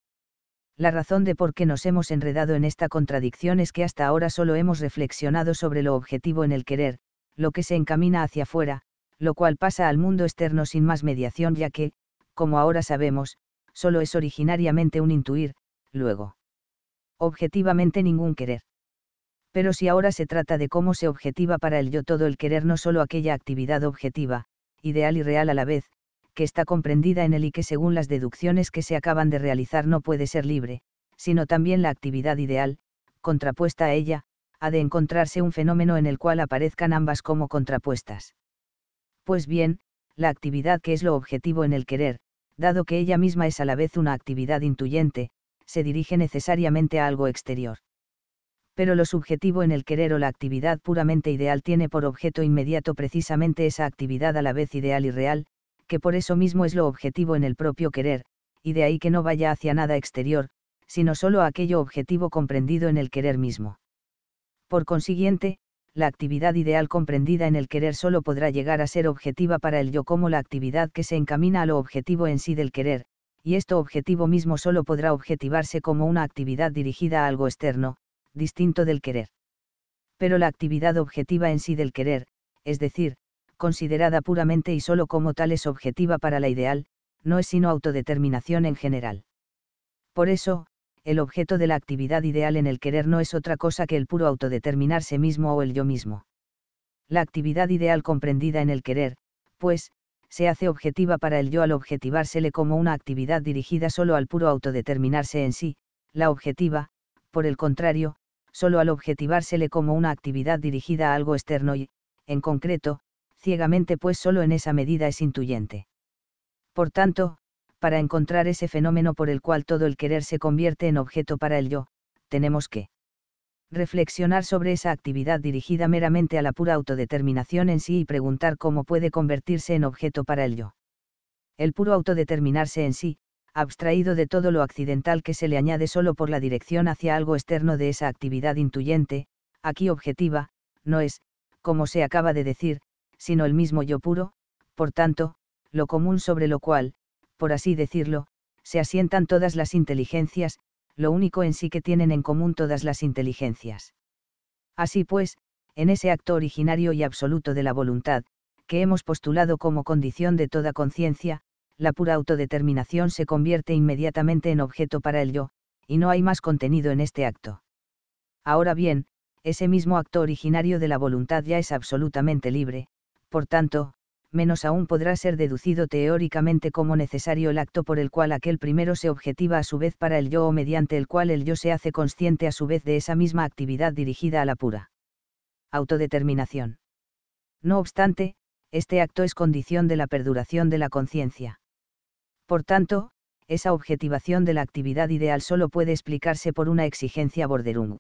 La razón de por qué nos hemos enredado en esta contradicción es que hasta ahora solo hemos reflexionado sobre lo objetivo en el querer, lo que se encamina hacia afuera, lo cual pasa al mundo externo sin más mediación ya que, como ahora sabemos, solo es originariamente un intuir, luego. Objetivamente ningún querer pero si ahora se trata de cómo se objetiva para el yo todo el querer no solo aquella actividad objetiva, ideal y real a la vez, que está comprendida en él y que según las deducciones que se acaban de realizar no puede ser libre, sino también la actividad ideal, contrapuesta a ella, ha de encontrarse un fenómeno en el cual aparezcan ambas como contrapuestas. Pues bien, la actividad que es lo objetivo en el querer, dado que ella misma es a la vez una actividad intuyente, se dirige necesariamente a algo exterior pero lo subjetivo en el querer o la actividad puramente ideal tiene por objeto inmediato precisamente esa actividad a la vez ideal y real, que por eso mismo es lo objetivo en el propio querer, y de ahí que no vaya hacia nada exterior, sino solo a aquello objetivo comprendido en el querer mismo. Por consiguiente, la actividad ideal comprendida en el querer solo podrá llegar a ser objetiva para el yo como la actividad que se encamina a lo objetivo en sí del querer, y esto objetivo mismo solo podrá objetivarse como una actividad dirigida a algo externo, distinto del querer. Pero la actividad objetiva en sí del querer, es decir, considerada puramente y solo como tal es objetiva para la ideal, no es sino autodeterminación en general. Por eso, el objeto de la actividad ideal en el querer no es otra cosa que el puro autodeterminarse mismo o el yo mismo. La actividad ideal comprendida en el querer, pues, se hace objetiva para el yo al objetivársele como una actividad dirigida solo al puro autodeterminarse en sí, la objetiva, por el contrario, solo al objetivársele como una actividad dirigida a algo externo y, en concreto, ciegamente pues solo en esa medida es intuyente. Por tanto, para encontrar ese fenómeno por el cual todo el querer se convierte en objeto para el yo, tenemos que reflexionar sobre esa actividad dirigida meramente a la pura autodeterminación en sí y preguntar cómo puede convertirse en objeto para el yo. El puro autodeterminarse en sí, abstraído de todo lo accidental que se le añade solo por la dirección hacia algo externo de esa actividad intuyente, aquí objetiva, no es, como se acaba de decir, sino el mismo yo puro, por tanto, lo común sobre lo cual, por así decirlo, se asientan todas las inteligencias, lo único en sí que tienen en común todas las inteligencias. Así pues, en ese acto originario y absoluto de la voluntad, que hemos postulado como condición de toda conciencia, la pura autodeterminación se convierte inmediatamente en objeto para el yo, y no hay más contenido en este acto. Ahora bien, ese mismo acto originario de la voluntad ya es absolutamente libre, por tanto, menos aún podrá ser deducido teóricamente como necesario el acto por el cual aquel primero se objetiva a su vez para el yo o mediante el cual el yo se hace consciente a su vez de esa misma actividad dirigida a la pura autodeterminación. No obstante, este acto es condición de la perduración de la conciencia. Por tanto, esa objetivación de la actividad ideal solo puede explicarse por una exigencia borderung.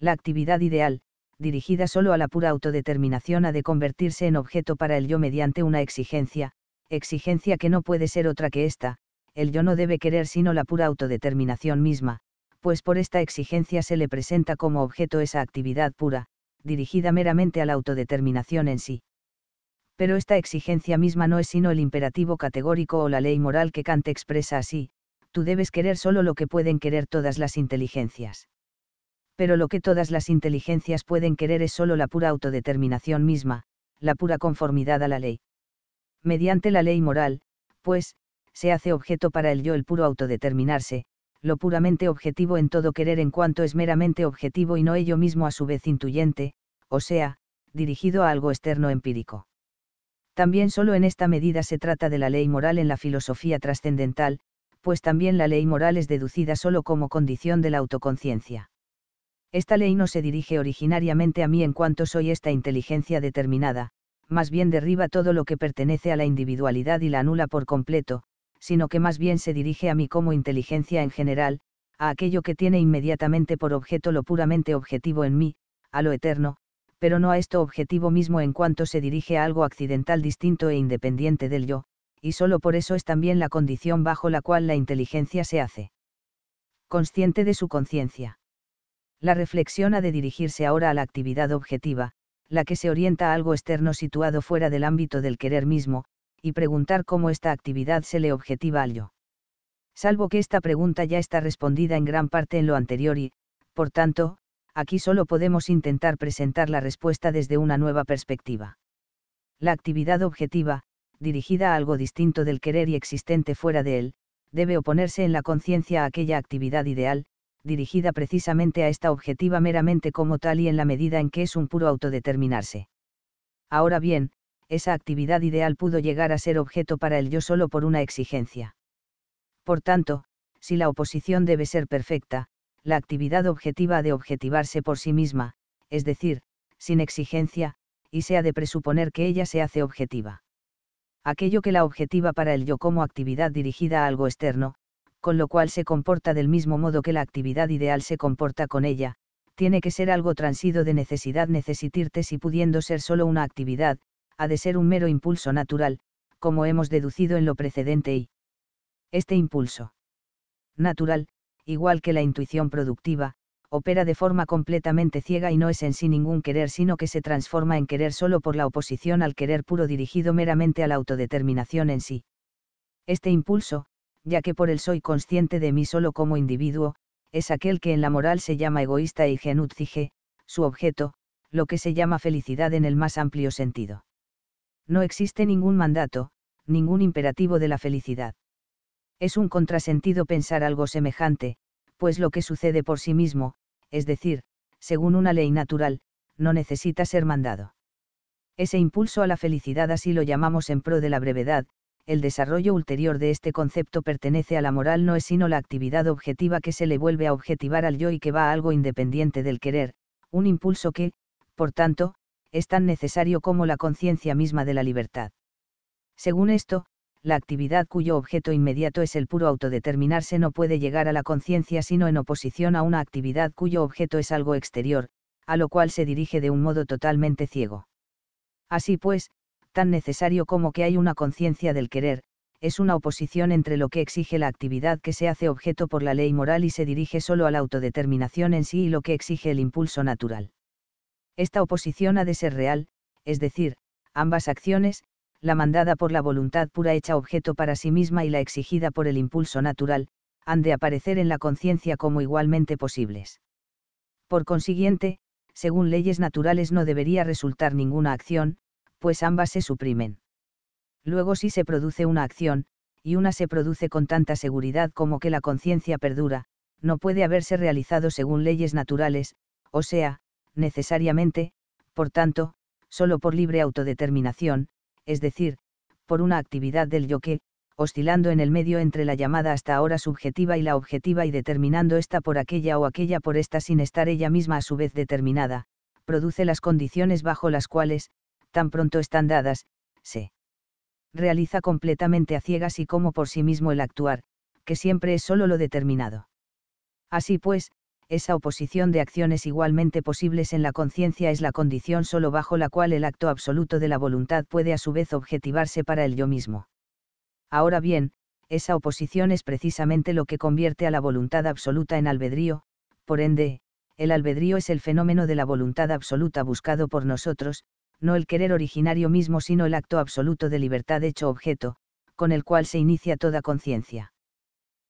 La actividad ideal, dirigida solo a la pura autodeterminación, ha de convertirse en objeto para el yo mediante una exigencia, exigencia que no puede ser otra que esta, el yo no debe querer sino la pura autodeterminación misma, pues por esta exigencia se le presenta como objeto esa actividad pura, dirigida meramente a la autodeterminación en sí pero esta exigencia misma no es sino el imperativo categórico o la ley moral que Kant expresa así, tú debes querer solo lo que pueden querer todas las inteligencias. Pero lo que todas las inteligencias pueden querer es solo la pura autodeterminación misma, la pura conformidad a la ley. Mediante la ley moral, pues, se hace objeto para el yo el puro autodeterminarse, lo puramente objetivo en todo querer en cuanto es meramente objetivo y no ello mismo a su vez intuyente, o sea, dirigido a algo externo empírico. También solo en esta medida se trata de la ley moral en la filosofía trascendental, pues también la ley moral es deducida solo como condición de la autoconciencia. Esta ley no se dirige originariamente a mí en cuanto soy esta inteligencia determinada, más bien derriba todo lo que pertenece a la individualidad y la anula por completo, sino que más bien se dirige a mí como inteligencia en general, a aquello que tiene inmediatamente por objeto lo puramente objetivo en mí, a lo eterno, pero no a esto objetivo mismo en cuanto se dirige a algo accidental distinto e independiente del yo, y solo por eso es también la condición bajo la cual la inteligencia se hace consciente de su conciencia. La reflexión ha de dirigirse ahora a la actividad objetiva, la que se orienta a algo externo situado fuera del ámbito del querer mismo, y preguntar cómo esta actividad se le objetiva al yo. Salvo que esta pregunta ya está respondida en gran parte en lo anterior y, por tanto, aquí solo podemos intentar presentar la respuesta desde una nueva perspectiva. La actividad objetiva, dirigida a algo distinto del querer y existente fuera de él, debe oponerse en la conciencia a aquella actividad ideal, dirigida precisamente a esta objetiva meramente como tal y en la medida en que es un puro autodeterminarse. Ahora bien, esa actividad ideal pudo llegar a ser objeto para el yo solo por una exigencia. Por tanto, si la oposición debe ser perfecta, la actividad objetiva ha de objetivarse por sí misma, es decir, sin exigencia, y sea de presuponer que ella se hace objetiva. Aquello que la objetiva para el yo como actividad dirigida a algo externo, con lo cual se comporta del mismo modo que la actividad ideal se comporta con ella, tiene que ser algo transido de necesidad necesitirte si pudiendo ser solo una actividad, ha de ser un mero impulso natural, como hemos deducido en lo precedente y este impulso natural, igual que la intuición productiva, opera de forma completamente ciega y no es en sí ningún querer, sino que se transforma en querer solo por la oposición al querer puro dirigido meramente a la autodeterminación en sí. Este impulso, ya que por él soy consciente de mí solo como individuo, es aquel que en la moral se llama egoísta y genutzige, su objeto, lo que se llama felicidad en el más amplio sentido. No existe ningún mandato, ningún imperativo de la felicidad. Es un contrasentido pensar algo semejante, pues lo que sucede por sí mismo, es decir, según una ley natural, no necesita ser mandado. Ese impulso a la felicidad así lo llamamos en pro de la brevedad, el desarrollo ulterior de este concepto pertenece a la moral no es sino la actividad objetiva que se le vuelve a objetivar al yo y que va a algo independiente del querer, un impulso que, por tanto, es tan necesario como la conciencia misma de la libertad. Según esto, la actividad cuyo objeto inmediato es el puro autodeterminarse no puede llegar a la conciencia sino en oposición a una actividad cuyo objeto es algo exterior, a lo cual se dirige de un modo totalmente ciego. Así pues, tan necesario como que hay una conciencia del querer, es una oposición entre lo que exige la actividad que se hace objeto por la ley moral y se dirige solo a la autodeterminación en sí y lo que exige el impulso natural. Esta oposición ha de ser real, es decir, ambas acciones, la mandada por la voluntad pura hecha objeto para sí misma y la exigida por el impulso natural, han de aparecer en la conciencia como igualmente posibles. Por consiguiente, según leyes naturales no debería resultar ninguna acción, pues ambas se suprimen. Luego si se produce una acción, y una se produce con tanta seguridad como que la conciencia perdura, no puede haberse realizado según leyes naturales, o sea, necesariamente, por tanto, solo por libre autodeterminación, es decir, por una actividad del yo que, oscilando en el medio entre la llamada hasta ahora subjetiva y la objetiva y determinando esta por aquella o aquella por esta sin estar ella misma a su vez determinada, produce las condiciones bajo las cuales, tan pronto están dadas, se realiza completamente a ciegas y como por sí mismo el actuar, que siempre es solo lo determinado. Así pues, esa oposición de acciones igualmente posibles en la conciencia es la condición solo bajo la cual el acto absoluto de la voluntad puede a su vez objetivarse para el yo mismo. Ahora bien, esa oposición es precisamente lo que convierte a la voluntad absoluta en albedrío, por ende, el albedrío es el fenómeno de la voluntad absoluta buscado por nosotros, no el querer originario mismo sino el acto absoluto de libertad hecho objeto, con el cual se inicia toda conciencia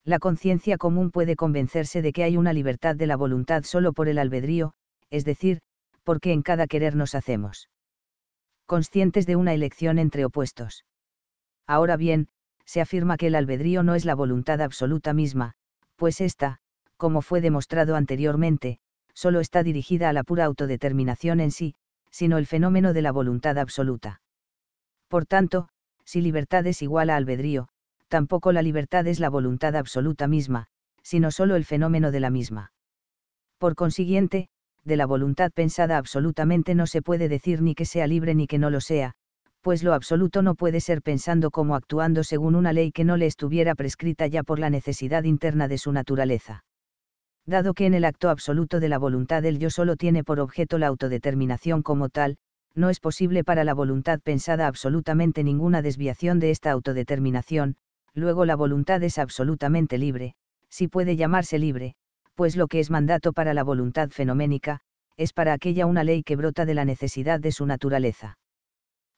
la conciencia común puede convencerse de que hay una libertad de la voluntad solo por el albedrío, es decir, porque en cada querer nos hacemos conscientes de una elección entre opuestos. Ahora bien, se afirma que el albedrío no es la voluntad absoluta misma, pues ésta, como fue demostrado anteriormente, solo está dirigida a la pura autodeterminación en sí, sino el fenómeno de la voluntad absoluta. Por tanto, si libertad es igual a albedrío, tampoco la libertad es la voluntad absoluta misma, sino sólo el fenómeno de la misma. Por consiguiente, de la voluntad pensada absolutamente no se puede decir ni que sea libre ni que no lo sea, pues lo absoluto no puede ser pensando como actuando según una ley que no le estuviera prescrita ya por la necesidad interna de su naturaleza. Dado que en el acto absoluto de la voluntad el yo solo tiene por objeto la autodeterminación como tal, no es posible para la voluntad pensada absolutamente ninguna desviación de esta autodeterminación, luego la voluntad es absolutamente libre, si puede llamarse libre, pues lo que es mandato para la voluntad fenoménica, es para aquella una ley que brota de la necesidad de su naturaleza.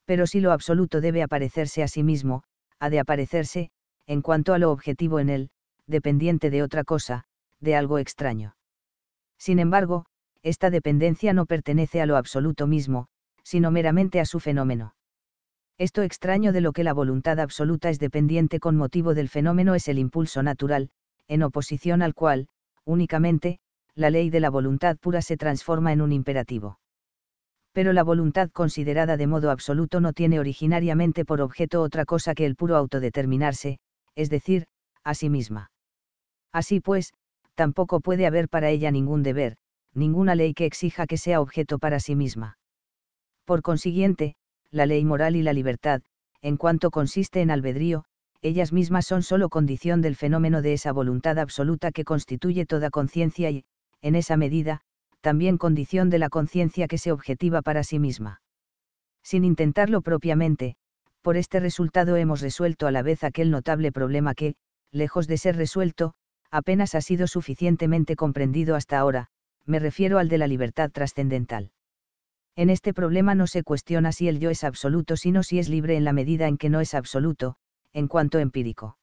Pero si lo absoluto debe aparecerse a sí mismo, ha de aparecerse, en cuanto a lo objetivo en él, dependiente de otra cosa, de algo extraño. Sin embargo, esta dependencia no pertenece a lo absoluto mismo, sino meramente a su fenómeno. Esto extraño de lo que la voluntad absoluta es dependiente con motivo del fenómeno es el impulso natural, en oposición al cual, únicamente, la ley de la voluntad pura se transforma en un imperativo. Pero la voluntad considerada de modo absoluto no tiene originariamente por objeto otra cosa que el puro autodeterminarse, es decir, a sí misma. Así pues, tampoco puede haber para ella ningún deber, ninguna ley que exija que sea objeto para sí misma. Por consiguiente, la ley moral y la libertad, en cuanto consiste en albedrío, ellas mismas son sólo condición del fenómeno de esa voluntad absoluta que constituye toda conciencia y, en esa medida, también condición de la conciencia que se objetiva para sí misma. Sin intentarlo propiamente, por este resultado hemos resuelto a la vez aquel notable problema que, lejos de ser resuelto, apenas ha sido suficientemente comprendido hasta ahora, me refiero al de la libertad trascendental. En este problema no se cuestiona si el yo es absoluto, sino si es libre en la medida en que no es absoluto, en cuanto empírico.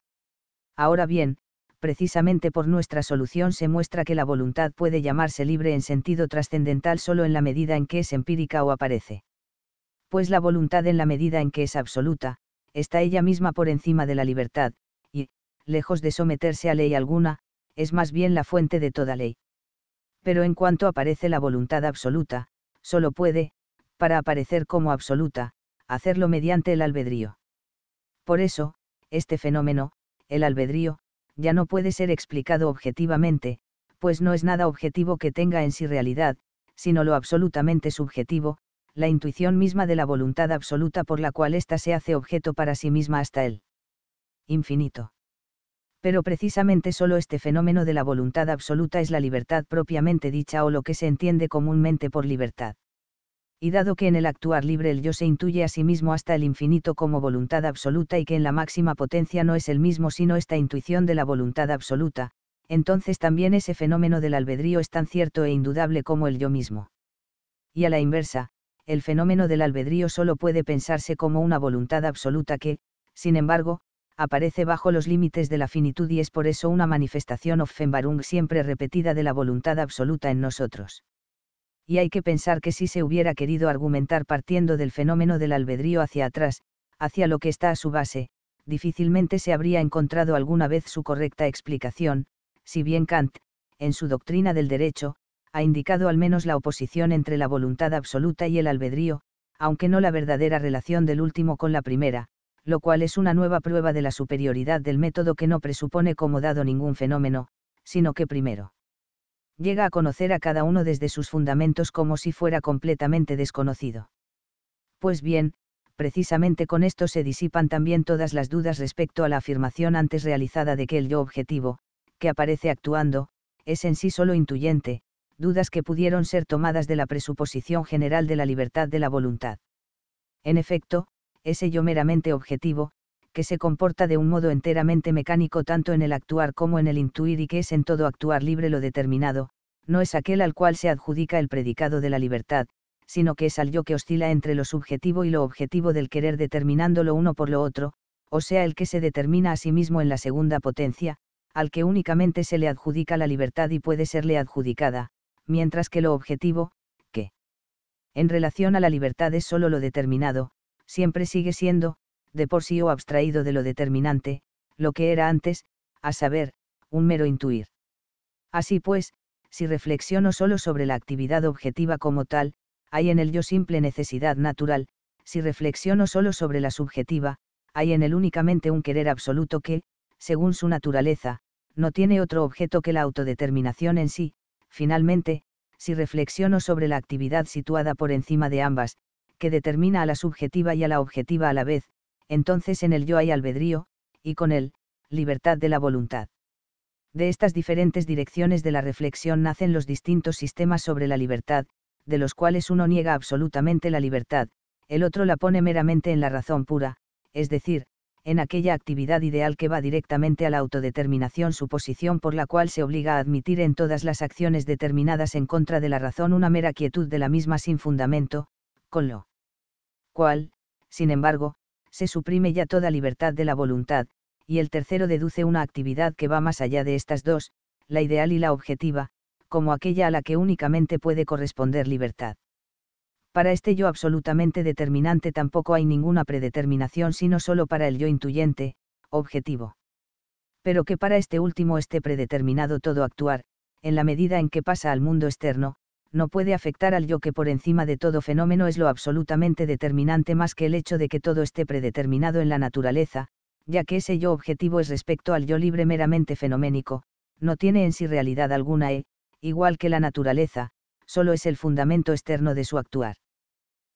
Ahora bien, precisamente por nuestra solución se muestra que la voluntad puede llamarse libre en sentido trascendental solo en la medida en que es empírica o aparece. Pues la voluntad en la medida en que es absoluta, está ella misma por encima de la libertad, y, lejos de someterse a ley alguna, es más bien la fuente de toda ley. Pero en cuanto aparece la voluntad absoluta, solo puede, para aparecer como absoluta, hacerlo mediante el albedrío. Por eso, este fenómeno, el albedrío, ya no puede ser explicado objetivamente, pues no es nada objetivo que tenga en sí realidad, sino lo absolutamente subjetivo, la intuición misma de la voluntad absoluta por la cual ésta se hace objeto para sí misma hasta el Infinito pero precisamente solo este fenómeno de la voluntad absoluta es la libertad propiamente dicha o lo que se entiende comúnmente por libertad. Y dado que en el actuar libre el yo se intuye a sí mismo hasta el infinito como voluntad absoluta y que en la máxima potencia no es el mismo sino esta intuición de la voluntad absoluta, entonces también ese fenómeno del albedrío es tan cierto e indudable como el yo mismo. Y a la inversa, el fenómeno del albedrío solo puede pensarse como una voluntad absoluta que, sin embargo, aparece bajo los límites de la finitud y es por eso una manifestación Offenbarung siempre repetida de la voluntad absoluta en nosotros. Y hay que pensar que si se hubiera querido argumentar partiendo del fenómeno del albedrío hacia atrás, hacia lo que está a su base, difícilmente se habría encontrado alguna vez su correcta explicación, si bien Kant, en su doctrina del derecho, ha indicado al menos la oposición entre la voluntad absoluta y el albedrío, aunque no la verdadera relación del último con la primera, lo cual es una nueva prueba de la superioridad del método que no presupone como dado ningún fenómeno, sino que primero llega a conocer a cada uno desde sus fundamentos como si fuera completamente desconocido. Pues bien, precisamente con esto se disipan también todas las dudas respecto a la afirmación antes realizada de que el yo objetivo, que aparece actuando, es en sí solo intuyente, dudas que pudieron ser tomadas de la presuposición general de la libertad de la voluntad. En efecto, ese yo meramente objetivo, que se comporta de un modo enteramente mecánico tanto en el actuar como en el intuir y que es en todo actuar libre lo determinado, no es aquel al cual se adjudica el predicado de la libertad, sino que es al yo que oscila entre lo subjetivo y lo objetivo del querer determinando lo uno por lo otro, o sea el que se determina a sí mismo en la segunda potencia, al que únicamente se le adjudica la libertad y puede serle adjudicada, mientras que lo objetivo, que en relación a la libertad es sólo lo determinado, siempre sigue siendo, de por sí o abstraído de lo determinante, lo que era antes, a saber, un mero intuir. Así pues, si reflexiono solo sobre la actividad objetiva como tal, hay en el yo simple necesidad natural, si reflexiono solo sobre la subjetiva, hay en él únicamente un querer absoluto que, según su naturaleza, no tiene otro objeto que la autodeterminación en sí, finalmente, si reflexiono sobre la actividad situada por encima de ambas, que determina a la subjetiva y a la objetiva a la vez, entonces en el yo hay albedrío, y con él, libertad de la voluntad. De estas diferentes direcciones de la reflexión nacen los distintos sistemas sobre la libertad, de los cuales uno niega absolutamente la libertad, el otro la pone meramente en la razón pura, es decir, en aquella actividad ideal que va directamente a la autodeterminación, su posición por la cual se obliga a admitir en todas las acciones determinadas en contra de la razón una mera quietud de la misma sin fundamento, con lo cual, sin embargo, se suprime ya toda libertad de la voluntad, y el tercero deduce una actividad que va más allá de estas dos, la ideal y la objetiva, como aquella a la que únicamente puede corresponder libertad. Para este yo absolutamente determinante tampoco hay ninguna predeterminación sino solo para el yo intuyente, objetivo. Pero que para este último esté predeterminado todo actuar, en la medida en que pasa al mundo externo, no puede afectar al yo que por encima de todo fenómeno es lo absolutamente determinante más que el hecho de que todo esté predeterminado en la naturaleza, ya que ese yo objetivo es respecto al yo libre meramente fenoménico, no tiene en sí realidad alguna e, igual que la naturaleza, solo es el fundamento externo de su actuar.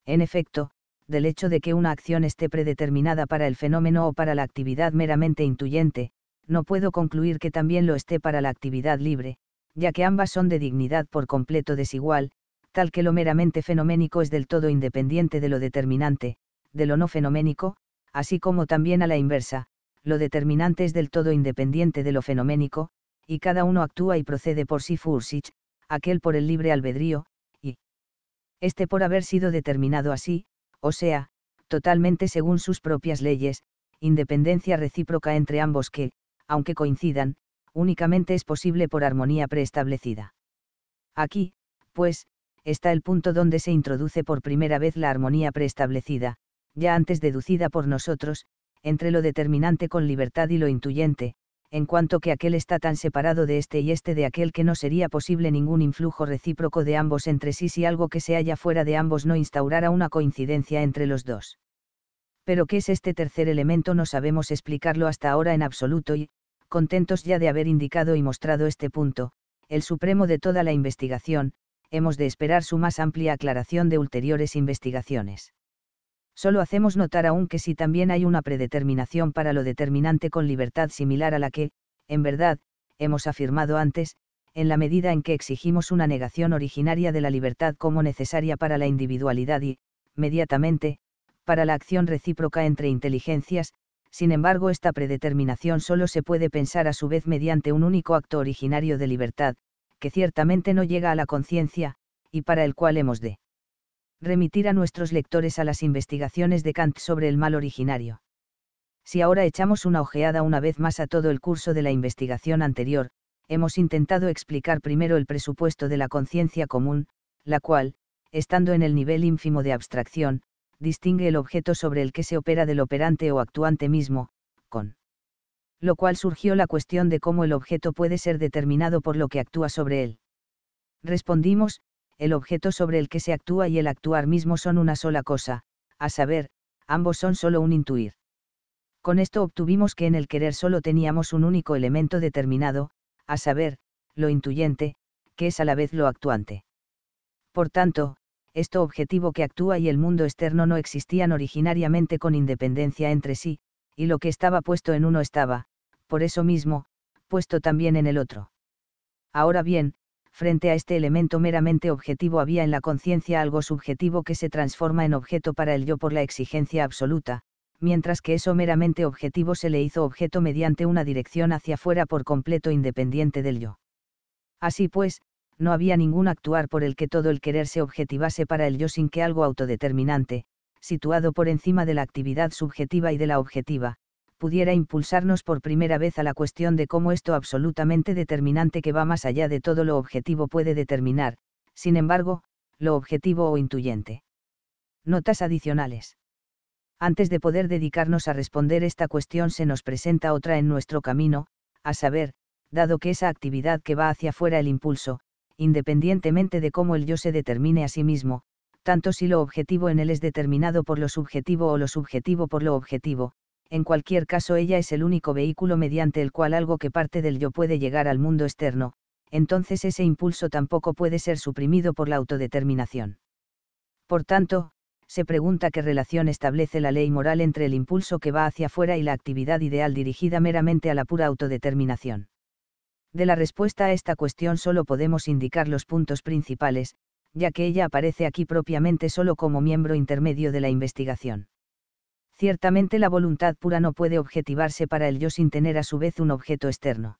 En efecto, del hecho de que una acción esté predeterminada para el fenómeno o para la actividad meramente intuyente, no puedo concluir que también lo esté para la actividad libre, ya que ambas son de dignidad por completo desigual, tal que lo meramente fenoménico es del todo independiente de lo determinante, de lo no fenoménico, así como también a la inversa, lo determinante es del todo independiente de lo fenoménico, y cada uno actúa y procede por sí Fursich, aquel por el libre albedrío, y este por haber sido determinado así, o sea, totalmente según sus propias leyes, independencia recíproca entre ambos que, aunque coincidan, únicamente es posible por armonía preestablecida. Aquí, pues, está el punto donde se introduce por primera vez la armonía preestablecida, ya antes deducida por nosotros, entre lo determinante con libertad y lo intuyente, en cuanto que aquel está tan separado de este y este de aquel que no sería posible ningún influjo recíproco de ambos entre sí si algo que se halla fuera de ambos no instaurara una coincidencia entre los dos. Pero qué es este tercer elemento no sabemos explicarlo hasta ahora en absoluto y, contentos ya de haber indicado y mostrado este punto, el supremo de toda la investigación, hemos de esperar su más amplia aclaración de ulteriores investigaciones. Solo hacemos notar aún que si también hay una predeterminación para lo determinante con libertad similar a la que, en verdad, hemos afirmado antes, en la medida en que exigimos una negación originaria de la libertad como necesaria para la individualidad y, mediatamente, para la acción recíproca entre inteligencias, sin embargo esta predeterminación solo se puede pensar a su vez mediante un único acto originario de libertad, que ciertamente no llega a la conciencia, y para el cual hemos de remitir a nuestros lectores a las investigaciones de Kant sobre el mal originario. Si ahora echamos una ojeada una vez más a todo el curso de la investigación anterior, hemos intentado explicar primero el presupuesto de la conciencia común, la cual, estando en el nivel ínfimo de abstracción, distingue el objeto sobre el que se opera del operante o actuante mismo, con lo cual surgió la cuestión de cómo el objeto puede ser determinado por lo que actúa sobre él. Respondimos, el objeto sobre el que se actúa y el actuar mismo son una sola cosa, a saber, ambos son solo un intuir. Con esto obtuvimos que en el querer solo teníamos un único elemento determinado, a saber, lo intuyente, que es a la vez lo actuante. Por tanto, esto objetivo que actúa y el mundo externo no existían originariamente con independencia entre sí, y lo que estaba puesto en uno estaba, por eso mismo, puesto también en el otro. Ahora bien, frente a este elemento meramente objetivo había en la conciencia algo subjetivo que se transforma en objeto para el yo por la exigencia absoluta, mientras que eso meramente objetivo se le hizo objeto mediante una dirección hacia afuera por completo independiente del yo. Así pues, no había ningún actuar por el que todo el querer se objetivase para el yo sin que algo autodeterminante, situado por encima de la actividad subjetiva y de la objetiva, pudiera impulsarnos por primera vez a la cuestión de cómo esto absolutamente determinante que va más allá de todo lo objetivo puede determinar, sin embargo, lo objetivo o intuyente. Notas adicionales. Antes de poder dedicarnos a responder esta cuestión se nos presenta otra en nuestro camino, a saber, dado que esa actividad que va hacia afuera el impulso, independientemente de cómo el yo se determine a sí mismo, tanto si lo objetivo en él es determinado por lo subjetivo o lo subjetivo por lo objetivo, en cualquier caso ella es el único vehículo mediante el cual algo que parte del yo puede llegar al mundo externo, entonces ese impulso tampoco puede ser suprimido por la autodeterminación. Por tanto, se pregunta qué relación establece la ley moral entre el impulso que va hacia afuera y la actividad ideal dirigida meramente a la pura autodeterminación. De la respuesta a esta cuestión solo podemos indicar los puntos principales, ya que ella aparece aquí propiamente solo como miembro intermedio de la investigación. Ciertamente la voluntad pura no puede objetivarse para el yo sin tener a su vez un objeto externo.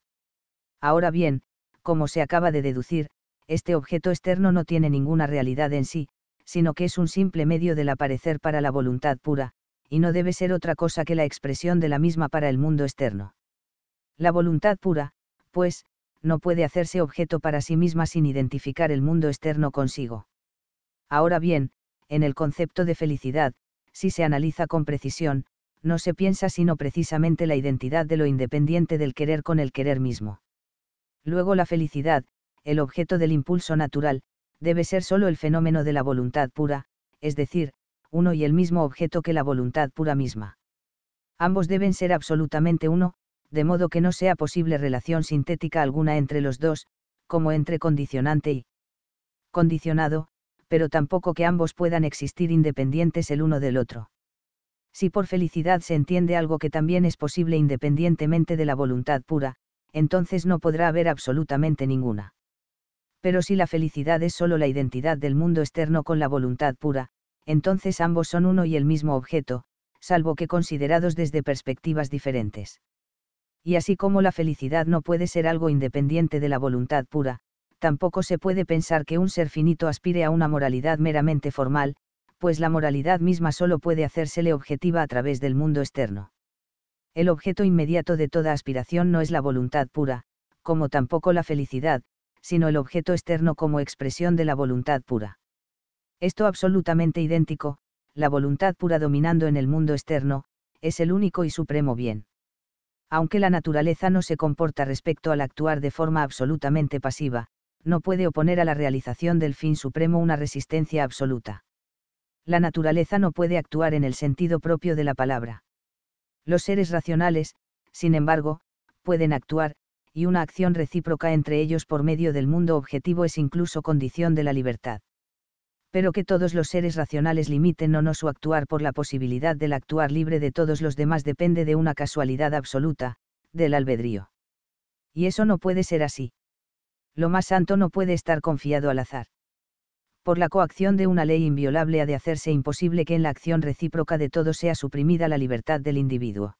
Ahora bien, como se acaba de deducir, este objeto externo no tiene ninguna realidad en sí, sino que es un simple medio del aparecer para la voluntad pura, y no debe ser otra cosa que la expresión de la misma para el mundo externo. La voluntad pura, pues, no puede hacerse objeto para sí misma sin identificar el mundo externo consigo. Ahora bien, en el concepto de felicidad, si se analiza con precisión, no se piensa sino precisamente la identidad de lo independiente del querer con el querer mismo. Luego la felicidad, el objeto del impulso natural, debe ser solo el fenómeno de la voluntad pura, es decir, uno y el mismo objeto que la voluntad pura misma. Ambos deben ser absolutamente uno, de modo que no sea posible relación sintética alguna entre los dos, como entre condicionante y condicionado, pero tampoco que ambos puedan existir independientes el uno del otro. Si por felicidad se entiende algo que también es posible independientemente de la voluntad pura, entonces no podrá haber absolutamente ninguna. Pero si la felicidad es sólo la identidad del mundo externo con la voluntad pura, entonces ambos son uno y el mismo objeto, salvo que considerados desde perspectivas diferentes y así como la felicidad no puede ser algo independiente de la voluntad pura, tampoco se puede pensar que un ser finito aspire a una moralidad meramente formal, pues la moralidad misma solo puede hacérsele objetiva a través del mundo externo. El objeto inmediato de toda aspiración no es la voluntad pura, como tampoco la felicidad, sino el objeto externo como expresión de la voluntad pura. Esto absolutamente idéntico, la voluntad pura dominando en el mundo externo, es el único y supremo bien aunque la naturaleza no se comporta respecto al actuar de forma absolutamente pasiva, no puede oponer a la realización del fin supremo una resistencia absoluta. La naturaleza no puede actuar en el sentido propio de la palabra. Los seres racionales, sin embargo, pueden actuar, y una acción recíproca entre ellos por medio del mundo objetivo es incluso condición de la libertad pero que todos los seres racionales limiten o no su actuar por la posibilidad del actuar libre de todos los demás depende de una casualidad absoluta, del albedrío. Y eso no puede ser así. Lo más santo no puede estar confiado al azar. Por la coacción de una ley inviolable ha de hacerse imposible que en la acción recíproca de todos sea suprimida la libertad del individuo.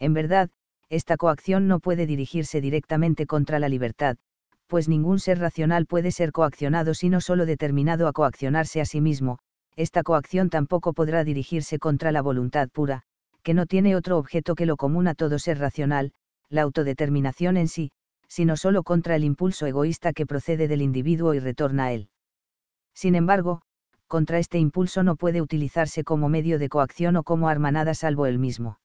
En verdad, esta coacción no puede dirigirse directamente contra la libertad, pues ningún ser racional puede ser coaccionado sino solo determinado a coaccionarse a sí mismo, esta coacción tampoco podrá dirigirse contra la voluntad pura, que no tiene otro objeto que lo común a todo ser racional, la autodeterminación en sí, sino solo contra el impulso egoísta que procede del individuo y retorna a él. Sin embargo, contra este impulso no puede utilizarse como medio de coacción o como arma nada salvo él mismo.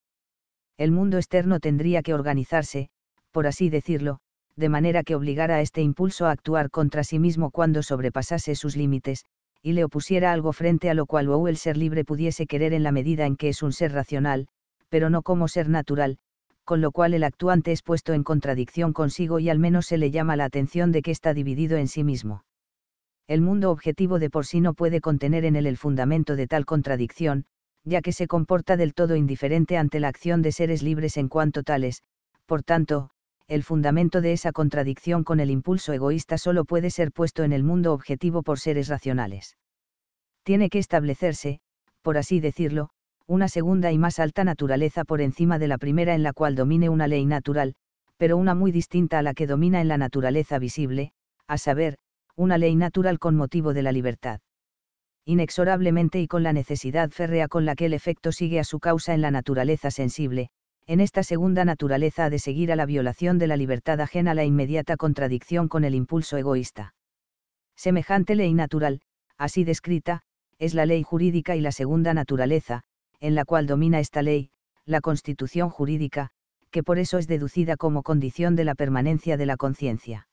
El mundo externo tendría que organizarse, por así decirlo, de manera que obligara a este impulso a actuar contra sí mismo cuando sobrepasase sus límites, y le opusiera algo frente a lo cual o el ser libre pudiese querer en la medida en que es un ser racional, pero no como ser natural, con lo cual el actuante es puesto en contradicción consigo y al menos se le llama la atención de que está dividido en sí mismo. El mundo objetivo de por sí no puede contener en él el fundamento de tal contradicción, ya que se comporta del todo indiferente ante la acción de seres libres en cuanto tales, por tanto, el fundamento de esa contradicción con el impulso egoísta solo puede ser puesto en el mundo objetivo por seres racionales. Tiene que establecerse, por así decirlo, una segunda y más alta naturaleza por encima de la primera en la cual domine una ley natural, pero una muy distinta a la que domina en la naturaleza visible, a saber, una ley natural con motivo de la libertad. Inexorablemente y con la necesidad férrea con la que el efecto sigue a su causa en la naturaleza sensible, en esta segunda naturaleza ha de seguir a la violación de la libertad ajena la inmediata contradicción con el impulso egoísta. Semejante ley natural, así descrita, es la ley jurídica y la segunda naturaleza, en la cual domina esta ley, la constitución jurídica, que por eso es deducida como condición de la permanencia de la conciencia.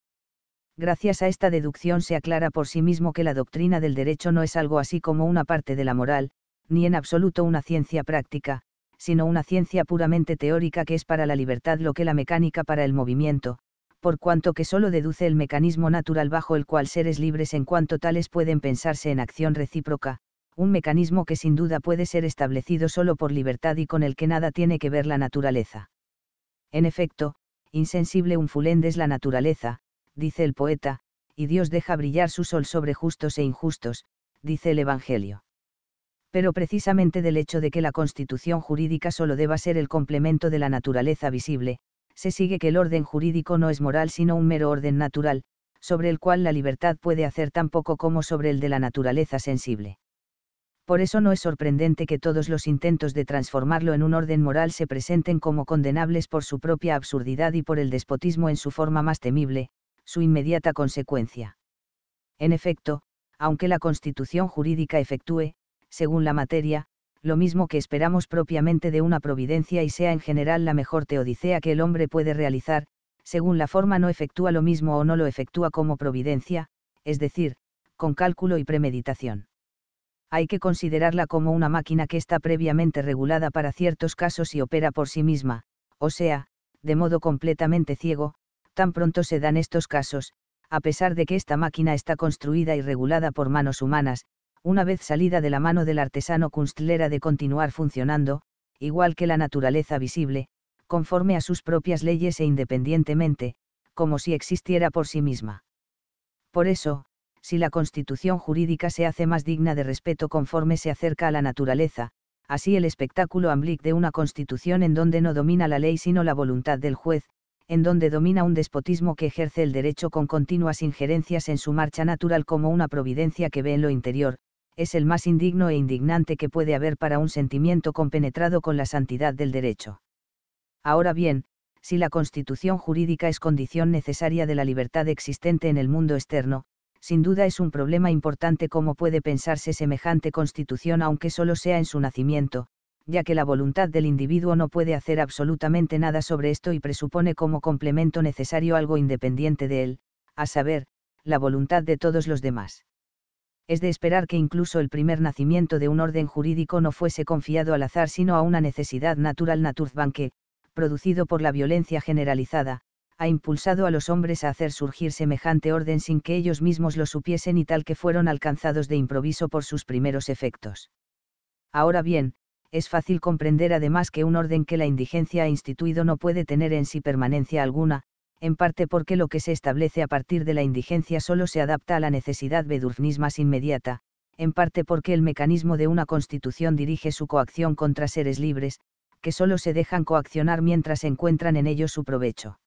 Gracias a esta deducción se aclara por sí mismo que la doctrina del derecho no es algo así como una parte de la moral, ni en absoluto una ciencia práctica, sino una ciencia puramente teórica que es para la libertad lo que la mecánica para el movimiento, por cuanto que solo deduce el mecanismo natural bajo el cual seres libres en cuanto tales pueden pensarse en acción recíproca, un mecanismo que sin duda puede ser establecido solo por libertad y con el que nada tiene que ver la naturaleza. En efecto, insensible un fulende es la naturaleza, dice el poeta, y Dios deja brillar su sol sobre justos e injustos, dice el Evangelio pero precisamente del hecho de que la constitución jurídica solo deba ser el complemento de la naturaleza visible, se sigue que el orden jurídico no es moral sino un mero orden natural, sobre el cual la libertad puede hacer tan poco como sobre el de la naturaleza sensible. Por eso no es sorprendente que todos los intentos de transformarlo en un orden moral se presenten como condenables por su propia absurdidad y por el despotismo en su forma más temible, su inmediata consecuencia. En efecto, aunque la constitución jurídica efectúe, según la materia, lo mismo que esperamos propiamente de una providencia y sea en general la mejor teodicea que el hombre puede realizar, según la forma no efectúa lo mismo o no lo efectúa como providencia, es decir, con cálculo y premeditación. Hay que considerarla como una máquina que está previamente regulada para ciertos casos y opera por sí misma, o sea, de modo completamente ciego, tan pronto se dan estos casos, a pesar de que esta máquina está construida y regulada por manos humanas, una vez salida de la mano del artesano kunstlera de continuar funcionando, igual que la naturaleza visible, conforme a sus propias leyes e independientemente, como si existiera por sí misma. Por eso, si la constitución jurídica se hace más digna de respeto conforme se acerca a la naturaleza, así el espectáculo amblic de una constitución en donde no domina la ley sino la voluntad del juez, en donde domina un despotismo que ejerce el derecho con continuas injerencias en su marcha natural como una providencia que ve en lo interior, es el más indigno e indignante que puede haber para un sentimiento compenetrado con la santidad del derecho. Ahora bien, si la constitución jurídica es condición necesaria de la libertad existente en el mundo externo, sin duda es un problema importante cómo puede pensarse semejante constitución aunque solo sea en su nacimiento, ya que la voluntad del individuo no puede hacer absolutamente nada sobre esto y presupone como complemento necesario algo independiente de él, a saber, la voluntad de todos los demás es de esperar que incluso el primer nacimiento de un orden jurídico no fuese confiado al azar sino a una necesidad natural naturzbanque, producido por la violencia generalizada, ha impulsado a los hombres a hacer surgir semejante orden sin que ellos mismos lo supiesen y tal que fueron alcanzados de improviso por sus primeros efectos. Ahora bien, es fácil comprender además que un orden que la indigencia ha instituido no puede tener en sí permanencia alguna, en parte porque lo que se establece a partir de la indigencia solo se adapta a la necesidad bedurfnis más inmediata, en parte porque el mecanismo de una constitución dirige su coacción contra seres libres, que solo se dejan coaccionar mientras encuentran en ellos su provecho.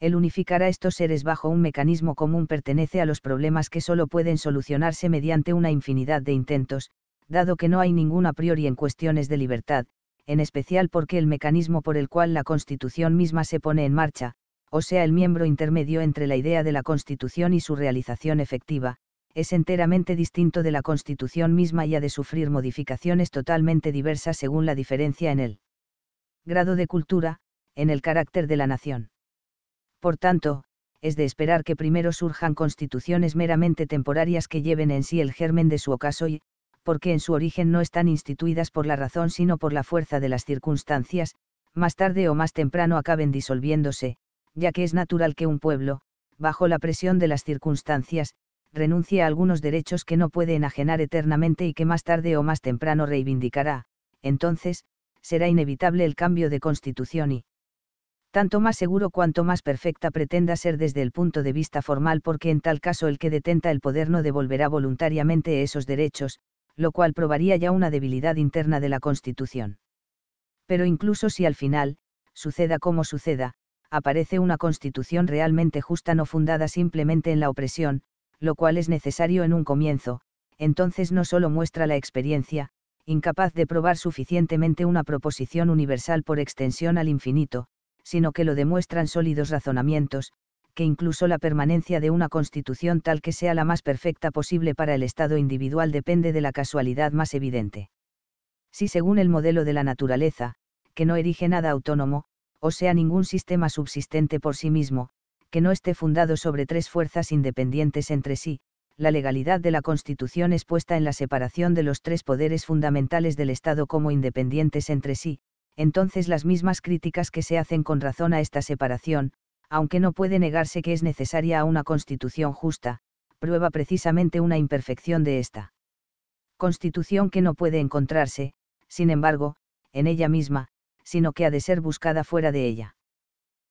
El unificar a estos seres bajo un mecanismo común pertenece a los problemas que solo pueden solucionarse mediante una infinidad de intentos, dado que no hay ninguna a priori en cuestiones de libertad, en especial porque el mecanismo por el cual la Constitución misma se pone en marcha, o sea el miembro intermedio entre la idea de la Constitución y su realización efectiva, es enteramente distinto de la Constitución misma y ha de sufrir modificaciones totalmente diversas según la diferencia en el grado de cultura, en el carácter de la nación. Por tanto, es de esperar que primero surjan constituciones meramente temporarias que lleven en sí el germen de su ocaso y, porque en su origen no están instituidas por la razón sino por la fuerza de las circunstancias, más tarde o más temprano acaben disolviéndose, ya que es natural que un pueblo, bajo la presión de las circunstancias, renuncie a algunos derechos que no puede enajenar eternamente y que más tarde o más temprano reivindicará, entonces, será inevitable el cambio de constitución y tanto más seguro cuanto más perfecta pretenda ser desde el punto de vista formal porque en tal caso el que detenta el poder no devolverá voluntariamente esos derechos, lo cual probaría ya una debilidad interna de la Constitución. Pero incluso si al final, suceda como suceda, aparece una constitución realmente justa no fundada simplemente en la opresión, lo cual es necesario en un comienzo, entonces no solo muestra la experiencia, incapaz de probar suficientemente una proposición universal por extensión al infinito, sino que lo demuestran sólidos razonamientos, que incluso la permanencia de una constitución tal que sea la más perfecta posible para el Estado individual depende de la casualidad más evidente. Si según el modelo de la naturaleza, que no erige nada autónomo, o sea ningún sistema subsistente por sí mismo, que no esté fundado sobre tres fuerzas independientes entre sí, la legalidad de la Constitución es puesta en la separación de los tres poderes fundamentales del Estado como independientes entre sí, entonces las mismas críticas que se hacen con razón a esta separación, aunque no puede negarse que es necesaria a una Constitución justa, prueba precisamente una imperfección de esta. Constitución que no puede encontrarse, sin embargo, en ella misma, sino que ha de ser buscada fuera de ella.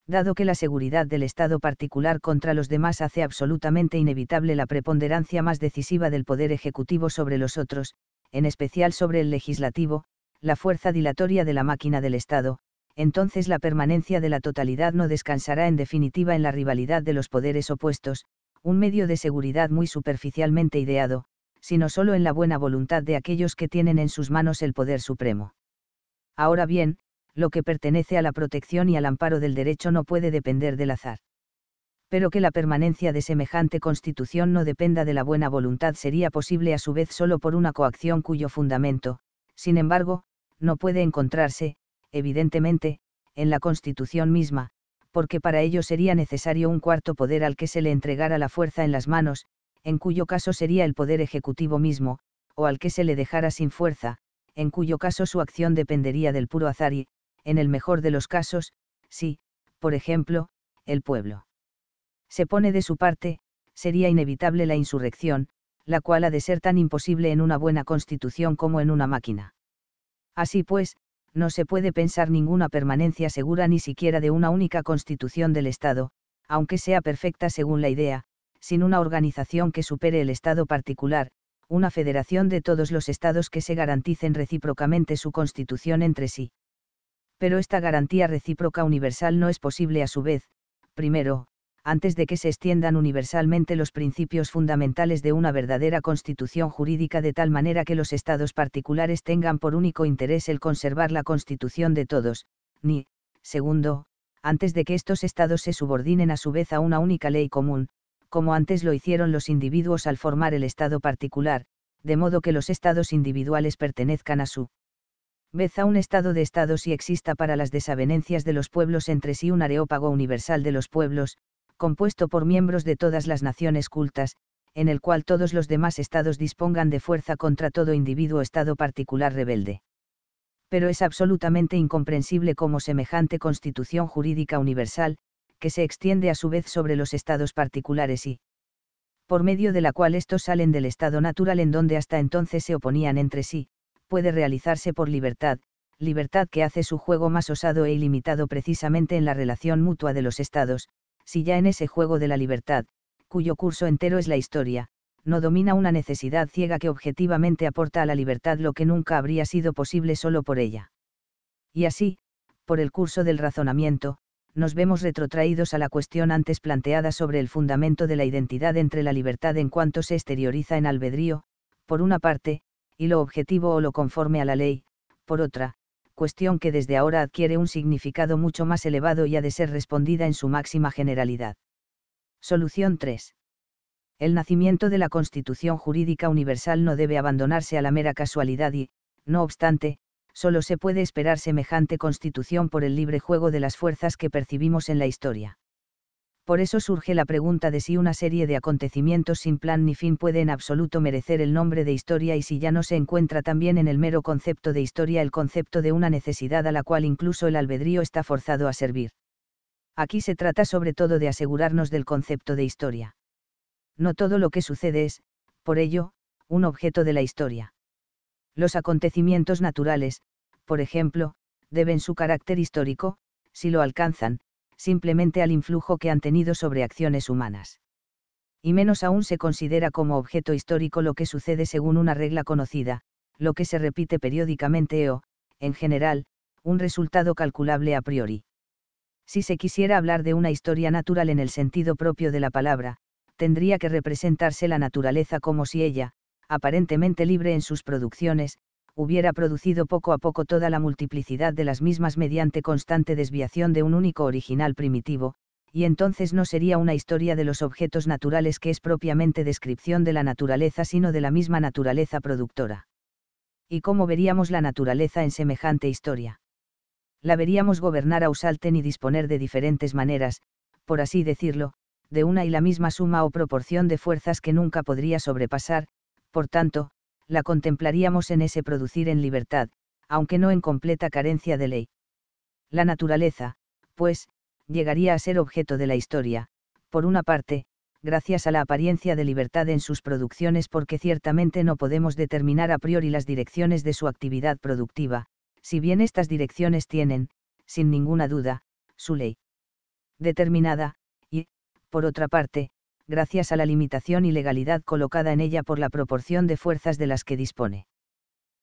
Dado que la seguridad del Estado particular contra los demás hace absolutamente inevitable la preponderancia más decisiva del poder ejecutivo sobre los otros, en especial sobre el legislativo, la fuerza dilatoria de la máquina del Estado, entonces la permanencia de la totalidad no descansará en definitiva en la rivalidad de los poderes opuestos, un medio de seguridad muy superficialmente ideado, sino solo en la buena voluntad de aquellos que tienen en sus manos el poder supremo. Ahora bien, lo que pertenece a la protección y al amparo del derecho no puede depender del azar. Pero que la permanencia de semejante constitución no dependa de la buena voluntad sería posible a su vez solo por una coacción cuyo fundamento, sin embargo, no puede encontrarse, evidentemente, en la constitución misma, porque para ello sería necesario un cuarto poder al que se le entregara la fuerza en las manos, en cuyo caso sería el poder ejecutivo mismo, o al que se le dejara sin fuerza, en cuyo caso su acción dependería del puro azar y, en el mejor de los casos, si, por ejemplo, el pueblo se pone de su parte, sería inevitable la insurrección, la cual ha de ser tan imposible en una buena constitución como en una máquina. Así pues, no se puede pensar ninguna permanencia segura ni siquiera de una única constitución del Estado, aunque sea perfecta según la idea, sin una organización que supere el Estado particular, una federación de todos los estados que se garanticen recíprocamente su constitución entre sí pero esta garantía recíproca universal no es posible a su vez, primero, antes de que se extiendan universalmente los principios fundamentales de una verdadera constitución jurídica de tal manera que los estados particulares tengan por único interés el conservar la constitución de todos, ni, segundo, antes de que estos estados se subordinen a su vez a una única ley común, como antes lo hicieron los individuos al formar el estado particular, de modo que los estados individuales pertenezcan a su Vez a un estado de estado si exista para las desavenencias de los pueblos entre sí un areópago universal de los pueblos, compuesto por miembros de todas las naciones cultas, en el cual todos los demás estados dispongan de fuerza contra todo individuo estado particular rebelde. Pero es absolutamente incomprensible cómo semejante constitución jurídica universal, que se extiende a su vez sobre los estados particulares y, por medio de la cual estos salen del estado natural en donde hasta entonces se oponían entre sí, puede realizarse por libertad, libertad que hace su juego más osado e ilimitado precisamente en la relación mutua de los estados, si ya en ese juego de la libertad, cuyo curso entero es la historia, no domina una necesidad ciega que objetivamente aporta a la libertad lo que nunca habría sido posible solo por ella. Y así, por el curso del razonamiento, nos vemos retrotraídos a la cuestión antes planteada sobre el fundamento de la identidad entre la libertad en cuanto se exterioriza en albedrío, por una parte, y lo objetivo o lo conforme a la ley, por otra, cuestión que desde ahora adquiere un significado mucho más elevado y ha de ser respondida en su máxima generalidad. Solución 3. El nacimiento de la Constitución Jurídica Universal no debe abandonarse a la mera casualidad y, no obstante, solo se puede esperar semejante constitución por el libre juego de las fuerzas que percibimos en la historia. Por eso surge la pregunta de si una serie de acontecimientos sin plan ni fin puede en absoluto merecer el nombre de historia y si ya no se encuentra también en el mero concepto de historia el concepto de una necesidad a la cual incluso el albedrío está forzado a servir. Aquí se trata sobre todo de asegurarnos del concepto de historia. No todo lo que sucede es, por ello, un objeto de la historia. Los acontecimientos naturales, por ejemplo, deben su carácter histórico, si lo alcanzan, simplemente al influjo que han tenido sobre acciones humanas. Y menos aún se considera como objeto histórico lo que sucede según una regla conocida, lo que se repite periódicamente o, en general, un resultado calculable a priori. Si se quisiera hablar de una historia natural en el sentido propio de la palabra, tendría que representarse la naturaleza como si ella, aparentemente libre en sus producciones, hubiera producido poco a poco toda la multiplicidad de las mismas mediante constante desviación de un único original primitivo, y entonces no sería una historia de los objetos naturales que es propiamente descripción de la naturaleza, sino de la misma naturaleza productora. ¿Y cómo veríamos la naturaleza en semejante historia? La veríamos gobernar a Usalten y disponer de diferentes maneras, por así decirlo, de una y la misma suma o proporción de fuerzas que nunca podría sobrepasar, por tanto, la contemplaríamos en ese producir en libertad, aunque no en completa carencia de ley. La naturaleza, pues, llegaría a ser objeto de la historia, por una parte, gracias a la apariencia de libertad en sus producciones porque ciertamente no podemos determinar a priori las direcciones de su actividad productiva, si bien estas direcciones tienen, sin ninguna duda, su ley determinada, y, por otra parte, gracias a la limitación y legalidad colocada en ella por la proporción de fuerzas de las que dispone.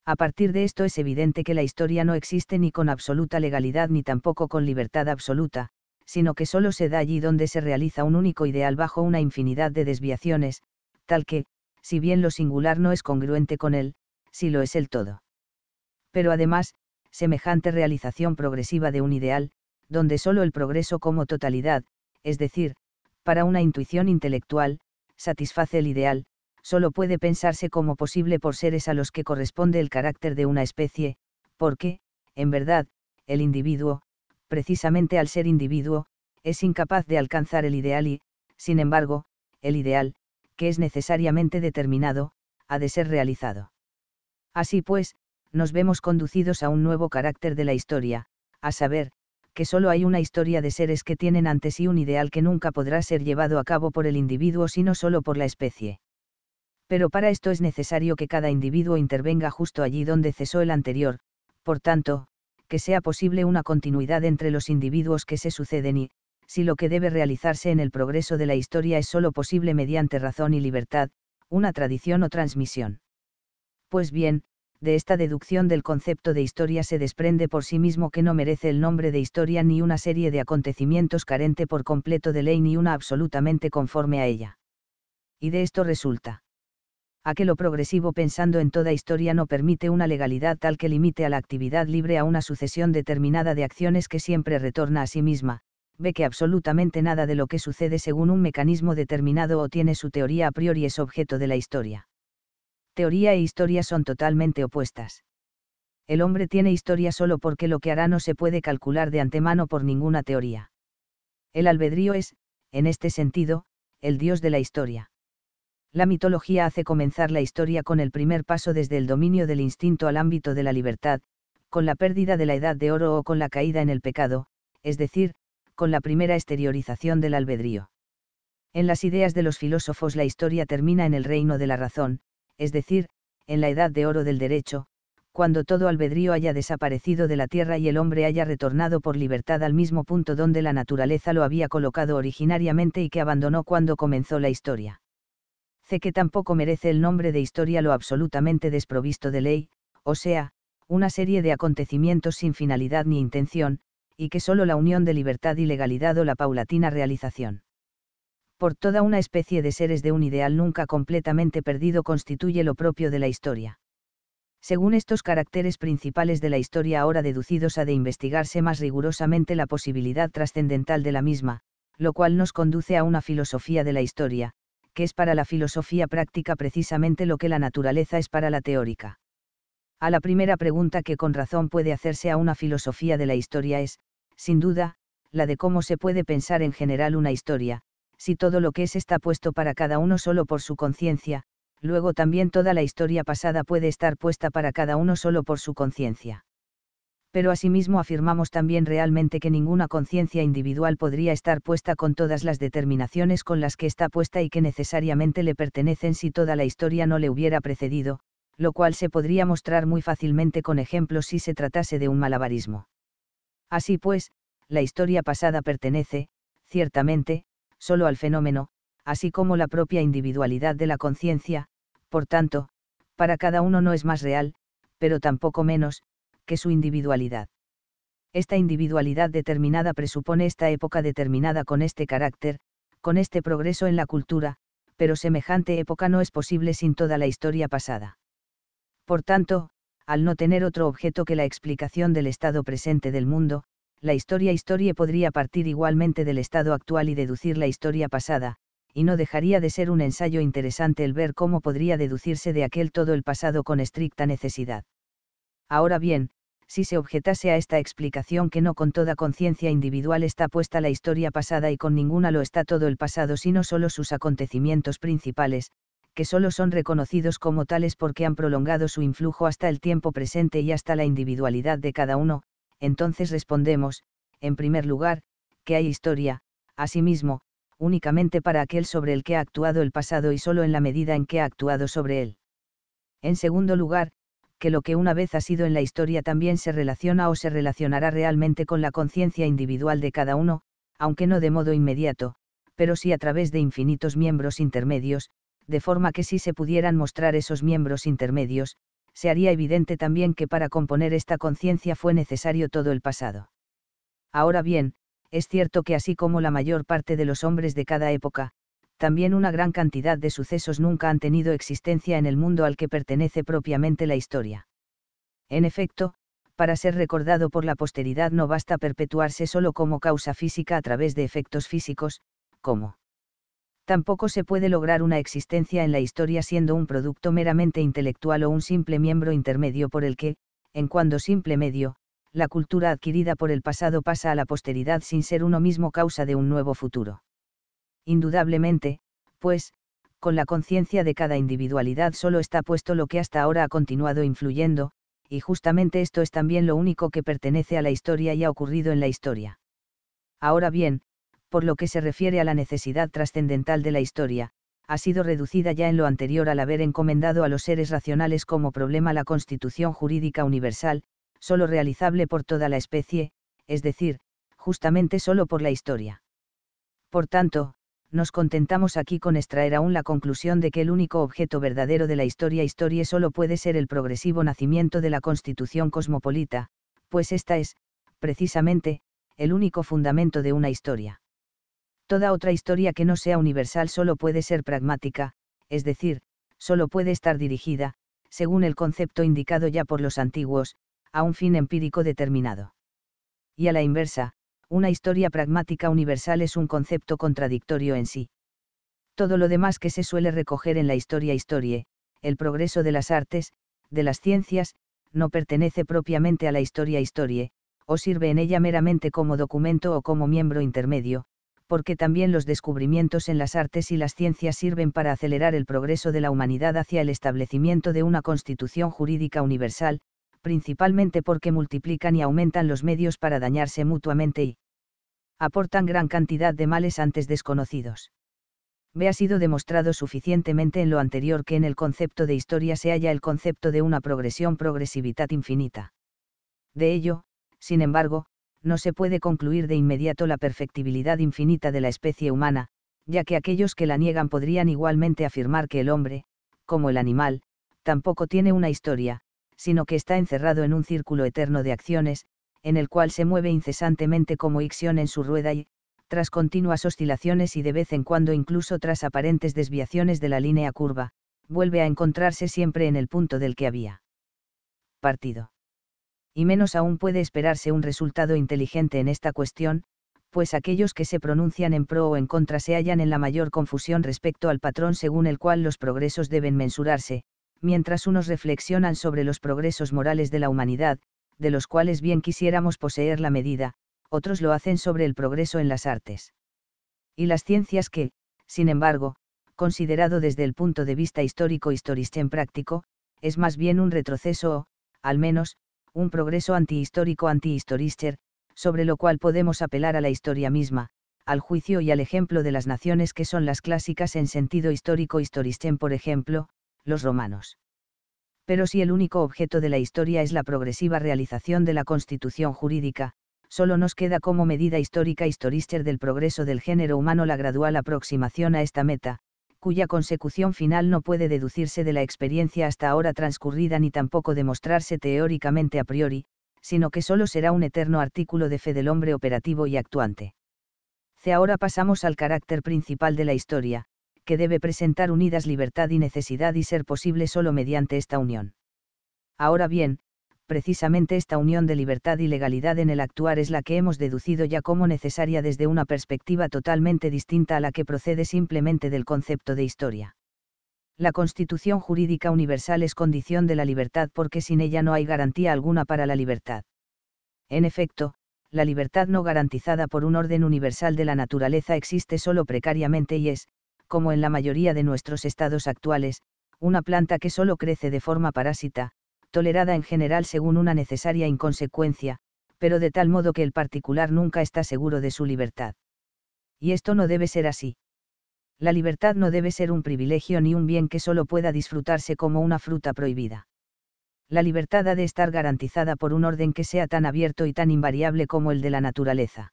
A partir de esto es evidente que la historia no existe ni con absoluta legalidad ni tampoco con libertad absoluta, sino que solo se da allí donde se realiza un único ideal bajo una infinidad de desviaciones, tal que, si bien lo singular no es congruente con él, sí lo es el todo. Pero además, semejante realización progresiva de un ideal, donde solo el progreso como totalidad, es decir, para una intuición intelectual, satisface el ideal, solo puede pensarse como posible por seres a los que corresponde el carácter de una especie, porque, en verdad, el individuo, precisamente al ser individuo, es incapaz de alcanzar el ideal y, sin embargo, el ideal, que es necesariamente determinado, ha de ser realizado. Así pues, nos vemos conducidos a un nuevo carácter de la historia, a saber, que solo hay una historia de seres que tienen ante sí un ideal que nunca podrá ser llevado a cabo por el individuo sino solo por la especie. Pero para esto es necesario que cada individuo intervenga justo allí donde cesó el anterior, por tanto, que sea posible una continuidad entre los individuos que se suceden y, si lo que debe realizarse en el progreso de la historia es solo posible mediante razón y libertad, una tradición o transmisión. Pues bien, de esta deducción del concepto de historia se desprende por sí mismo que no merece el nombre de historia ni una serie de acontecimientos carente por completo de ley ni una absolutamente conforme a ella. Y de esto resulta. A que lo progresivo pensando en toda historia no permite una legalidad tal que limite a la actividad libre a una sucesión determinada de acciones que siempre retorna a sí misma, ve que absolutamente nada de lo que sucede según un mecanismo determinado o tiene su teoría a priori es objeto de la historia teoría e historia son totalmente opuestas. El hombre tiene historia solo porque lo que hará no se puede calcular de antemano por ninguna teoría. El albedrío es, en este sentido, el dios de la historia. La mitología hace comenzar la historia con el primer paso desde el dominio del instinto al ámbito de la libertad, con la pérdida de la edad de oro o con la caída en el pecado, es decir, con la primera exteriorización del albedrío. En las ideas de los filósofos la historia termina en el reino de la razón, es decir, en la edad de oro del derecho, cuando todo albedrío haya desaparecido de la tierra y el hombre haya retornado por libertad al mismo punto donde la naturaleza lo había colocado originariamente y que abandonó cuando comenzó la historia. C que tampoco merece el nombre de historia lo absolutamente desprovisto de ley, o sea, una serie de acontecimientos sin finalidad ni intención, y que solo la unión de libertad y legalidad o la paulatina realización por toda una especie de seres de un ideal nunca completamente perdido constituye lo propio de la historia. Según estos caracteres principales de la historia ahora deducidos ha de investigarse más rigurosamente la posibilidad trascendental de la misma, lo cual nos conduce a una filosofía de la historia, que es para la filosofía práctica precisamente lo que la naturaleza es para la teórica. A la primera pregunta que con razón puede hacerse a una filosofía de la historia es, sin duda, la de cómo se puede pensar en general una historia, si todo lo que es está puesto para cada uno solo por su conciencia, luego también toda la historia pasada puede estar puesta para cada uno solo por su conciencia. Pero asimismo afirmamos también realmente que ninguna conciencia individual podría estar puesta con todas las determinaciones con las que está puesta y que necesariamente le pertenecen si toda la historia no le hubiera precedido, lo cual se podría mostrar muy fácilmente con ejemplos si se tratase de un malabarismo. Así pues, la historia pasada pertenece, ciertamente, solo al fenómeno, así como la propia individualidad de la conciencia, por tanto, para cada uno no es más real, pero tampoco menos, que su individualidad. Esta individualidad determinada presupone esta época determinada con este carácter, con este progreso en la cultura, pero semejante época no es posible sin toda la historia pasada. Por tanto, al no tener otro objeto que la explicación del estado presente del mundo, la historia historia podría partir igualmente del estado actual y deducir la historia pasada, y no dejaría de ser un ensayo interesante el ver cómo podría deducirse de aquel todo el pasado con estricta necesidad. Ahora bien, si se objetase a esta explicación que no con toda conciencia individual está puesta la historia pasada y con ninguna lo está todo el pasado sino solo sus acontecimientos principales, que solo son reconocidos como tales porque han prolongado su influjo hasta el tiempo presente y hasta la individualidad de cada uno, entonces respondemos, en primer lugar, que hay historia, asimismo, únicamente para aquel sobre el que ha actuado el pasado y solo en la medida en que ha actuado sobre él. En segundo lugar, que lo que una vez ha sido en la historia también se relaciona o se relacionará realmente con la conciencia individual de cada uno, aunque no de modo inmediato, pero sí a través de infinitos miembros intermedios, de forma que si se pudieran mostrar esos miembros intermedios, se haría evidente también que para componer esta conciencia fue necesario todo el pasado. Ahora bien, es cierto que así como la mayor parte de los hombres de cada época, también una gran cantidad de sucesos nunca han tenido existencia en el mundo al que pertenece propiamente la historia. En efecto, para ser recordado por la posteridad no basta perpetuarse solo como causa física a través de efectos físicos, como tampoco se puede lograr una existencia en la historia siendo un producto meramente intelectual o un simple miembro intermedio por el que, en cuanto simple medio, la cultura adquirida por el pasado pasa a la posteridad sin ser uno mismo causa de un nuevo futuro. Indudablemente, pues, con la conciencia de cada individualidad solo está puesto lo que hasta ahora ha continuado influyendo, y justamente esto es también lo único que pertenece a la historia y ha ocurrido en la historia. Ahora bien, por lo que se refiere a la necesidad trascendental de la historia, ha sido reducida ya en lo anterior al haber encomendado a los seres racionales como problema la constitución jurídica universal, solo realizable por toda la especie, es decir, justamente solo por la historia. Por tanto, nos contentamos aquí con extraer aún la conclusión de que el único objeto verdadero de la historia historia solo puede ser el progresivo nacimiento de la constitución cosmopolita, pues esta es, precisamente, el único fundamento de una historia toda otra historia que no sea universal solo puede ser pragmática, es decir, solo puede estar dirigida, según el concepto indicado ya por los antiguos, a un fin empírico determinado. Y a la inversa, una historia pragmática universal es un concepto contradictorio en sí. Todo lo demás que se suele recoger en la historia historie, el progreso de las artes, de las ciencias, no pertenece propiamente a la historia historie, o sirve en ella meramente como documento o como miembro intermedio, porque también los descubrimientos en las artes y las ciencias sirven para acelerar el progreso de la humanidad hacia el establecimiento de una constitución jurídica universal, principalmente porque multiplican y aumentan los medios para dañarse mutuamente y aportan gran cantidad de males antes desconocidos. Vea ha sido demostrado suficientemente en lo anterior que en el concepto de historia se halla el concepto de una progresión progresividad infinita. De ello, sin embargo, no se puede concluir de inmediato la perfectibilidad infinita de la especie humana, ya que aquellos que la niegan podrían igualmente afirmar que el hombre, como el animal, tampoco tiene una historia, sino que está encerrado en un círculo eterno de acciones, en el cual se mueve incesantemente como Ixión en su rueda y, tras continuas oscilaciones y de vez en cuando incluso tras aparentes desviaciones de la línea curva, vuelve a encontrarse siempre en el punto del que había partido y menos aún puede esperarse un resultado inteligente en esta cuestión, pues aquellos que se pronuncian en pro o en contra se hallan en la mayor confusión respecto al patrón según el cual los progresos deben mensurarse, mientras unos reflexionan sobre los progresos morales de la humanidad, de los cuales bien quisiéramos poseer la medida, otros lo hacen sobre el progreso en las artes. Y las ciencias que, sin embargo, considerado desde el punto de vista histórico en práctico, es más bien un retroceso o, al menos, un progreso antihistórico antihistorister, sobre lo cual podemos apelar a la historia misma, al juicio y al ejemplo de las naciones que son las clásicas en sentido histórico historisten, por ejemplo, los romanos. Pero si el único objeto de la historia es la progresiva realización de la constitución jurídica, solo nos queda como medida histórica historister del progreso del género humano la gradual aproximación a esta meta, cuya consecución final no puede deducirse de la experiencia hasta ahora transcurrida ni tampoco demostrarse teóricamente a priori, sino que solo será un eterno artículo de fe del hombre operativo y actuante. C. Ahora pasamos al carácter principal de la historia, que debe presentar unidas libertad y necesidad y ser posible solo mediante esta unión. Ahora bien, precisamente esta unión de libertad y legalidad en el actuar es la que hemos deducido ya como necesaria desde una perspectiva totalmente distinta a la que procede simplemente del concepto de historia. La Constitución Jurídica Universal es condición de la libertad porque sin ella no hay garantía alguna para la libertad. En efecto, la libertad no garantizada por un orden universal de la naturaleza existe solo precariamente y es, como en la mayoría de nuestros estados actuales, una planta que solo crece de forma parásita, tolerada en general según una necesaria inconsecuencia, pero de tal modo que el particular nunca está seguro de su libertad. Y esto no debe ser así. La libertad no debe ser un privilegio ni un bien que solo pueda disfrutarse como una fruta prohibida. La libertad ha de estar garantizada por un orden que sea tan abierto y tan invariable como el de la naturaleza.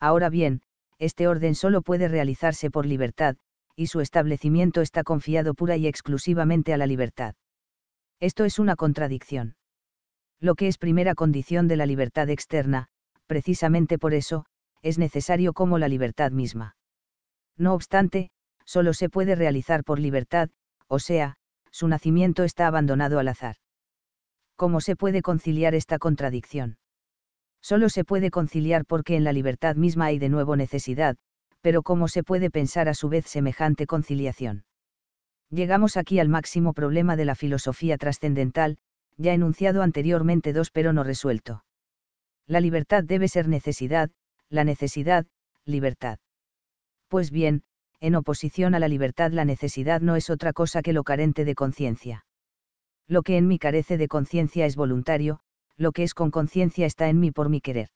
Ahora bien, este orden solo puede realizarse por libertad, y su establecimiento está confiado pura y exclusivamente a la libertad. Esto es una contradicción. Lo que es primera condición de la libertad externa, precisamente por eso, es necesario como la libertad misma. No obstante, solo se puede realizar por libertad, o sea, su nacimiento está abandonado al azar. ¿Cómo se puede conciliar esta contradicción? Solo se puede conciliar porque en la libertad misma hay de nuevo necesidad, pero ¿cómo se puede pensar a su vez semejante conciliación? Llegamos aquí al máximo problema de la filosofía trascendental, ya enunciado anteriormente dos pero no resuelto. La libertad debe ser necesidad, la necesidad, libertad. Pues bien, en oposición a la libertad la necesidad no es otra cosa que lo carente de conciencia. Lo que en mí carece de conciencia es voluntario, lo que es con conciencia está en mí por mi querer.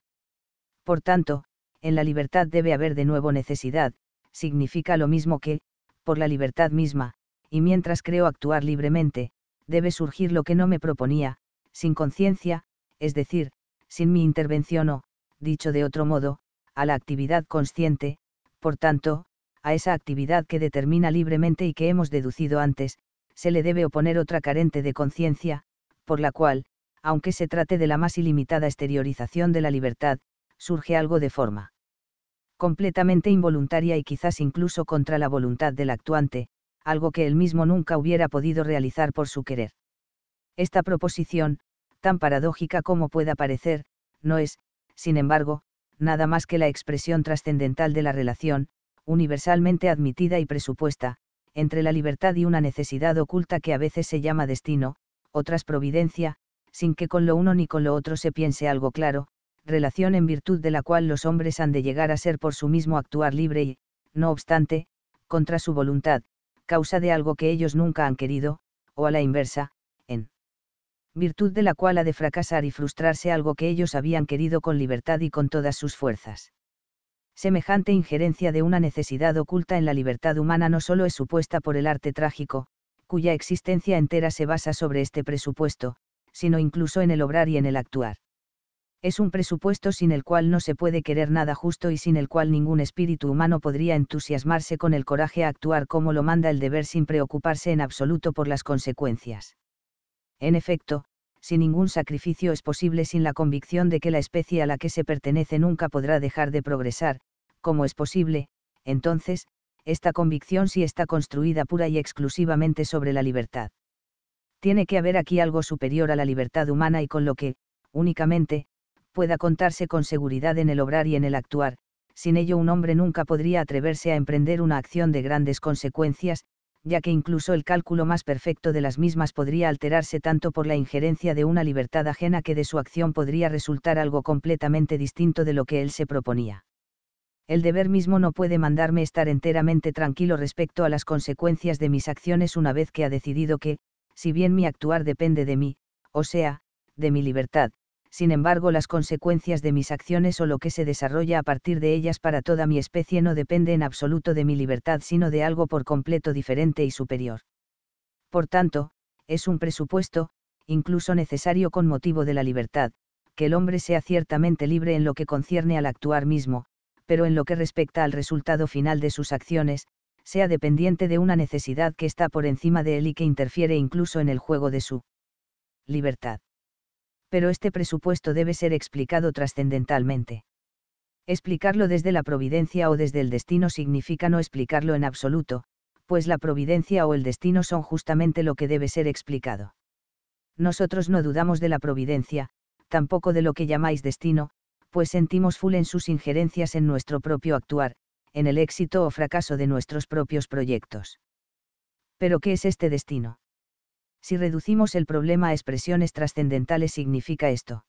Por tanto, en la libertad debe haber de nuevo necesidad, significa lo mismo que, por la libertad misma, y mientras creo actuar libremente, debe surgir lo que no me proponía, sin conciencia, es decir, sin mi intervención o, dicho de otro modo, a la actividad consciente, por tanto, a esa actividad que determina libremente y que hemos deducido antes, se le debe oponer otra carente de conciencia, por la cual, aunque se trate de la más ilimitada exteriorización de la libertad, surge algo de forma completamente involuntaria y quizás incluso contra la voluntad del actuante, algo que él mismo nunca hubiera podido realizar por su querer. Esta proposición, tan paradójica como pueda parecer, no es, sin embargo, nada más que la expresión trascendental de la relación, universalmente admitida y presupuesta, entre la libertad y una necesidad oculta que a veces se llama destino, otras providencia, sin que con lo uno ni con lo otro se piense algo claro, relación en virtud de la cual los hombres han de llegar a ser por su mismo actuar libre y, no obstante, contra su voluntad, causa de algo que ellos nunca han querido, o a la inversa, en virtud de la cual ha de fracasar y frustrarse algo que ellos habían querido con libertad y con todas sus fuerzas. Semejante injerencia de una necesidad oculta en la libertad humana no solo es supuesta por el arte trágico, cuya existencia entera se basa sobre este presupuesto, sino incluso en el obrar y en el actuar. Es un presupuesto sin el cual no se puede querer nada justo y sin el cual ningún espíritu humano podría entusiasmarse con el coraje a actuar como lo manda el deber sin preocuparse en absoluto por las consecuencias. En efecto, si ningún sacrificio es posible sin la convicción de que la especie a la que se pertenece nunca podrá dejar de progresar, como es posible, entonces, esta convicción sí está construida pura y exclusivamente sobre la libertad. Tiene que haber aquí algo superior a la libertad humana y con lo que, únicamente, pueda contarse con seguridad en el obrar y en el actuar, sin ello un hombre nunca podría atreverse a emprender una acción de grandes consecuencias, ya que incluso el cálculo más perfecto de las mismas podría alterarse tanto por la injerencia de una libertad ajena que de su acción podría resultar algo completamente distinto de lo que él se proponía. El deber mismo no puede mandarme estar enteramente tranquilo respecto a las consecuencias de mis acciones una vez que ha decidido que, si bien mi actuar depende de mí, o sea, de mi libertad, sin embargo las consecuencias de mis acciones o lo que se desarrolla a partir de ellas para toda mi especie no depende en absoluto de mi libertad sino de algo por completo diferente y superior. Por tanto, es un presupuesto, incluso necesario con motivo de la libertad, que el hombre sea ciertamente libre en lo que concierne al actuar mismo, pero en lo que respecta al resultado final de sus acciones, sea dependiente de una necesidad que está por encima de él y que interfiere incluso en el juego de su libertad pero este presupuesto debe ser explicado trascendentalmente. Explicarlo desde la providencia o desde el destino significa no explicarlo en absoluto, pues la providencia o el destino son justamente lo que debe ser explicado. Nosotros no dudamos de la providencia, tampoco de lo que llamáis destino, pues sentimos full en sus injerencias en nuestro propio actuar, en el éxito o fracaso de nuestros propios proyectos. Pero ¿qué es este destino? Si reducimos el problema a expresiones trascendentales significa esto.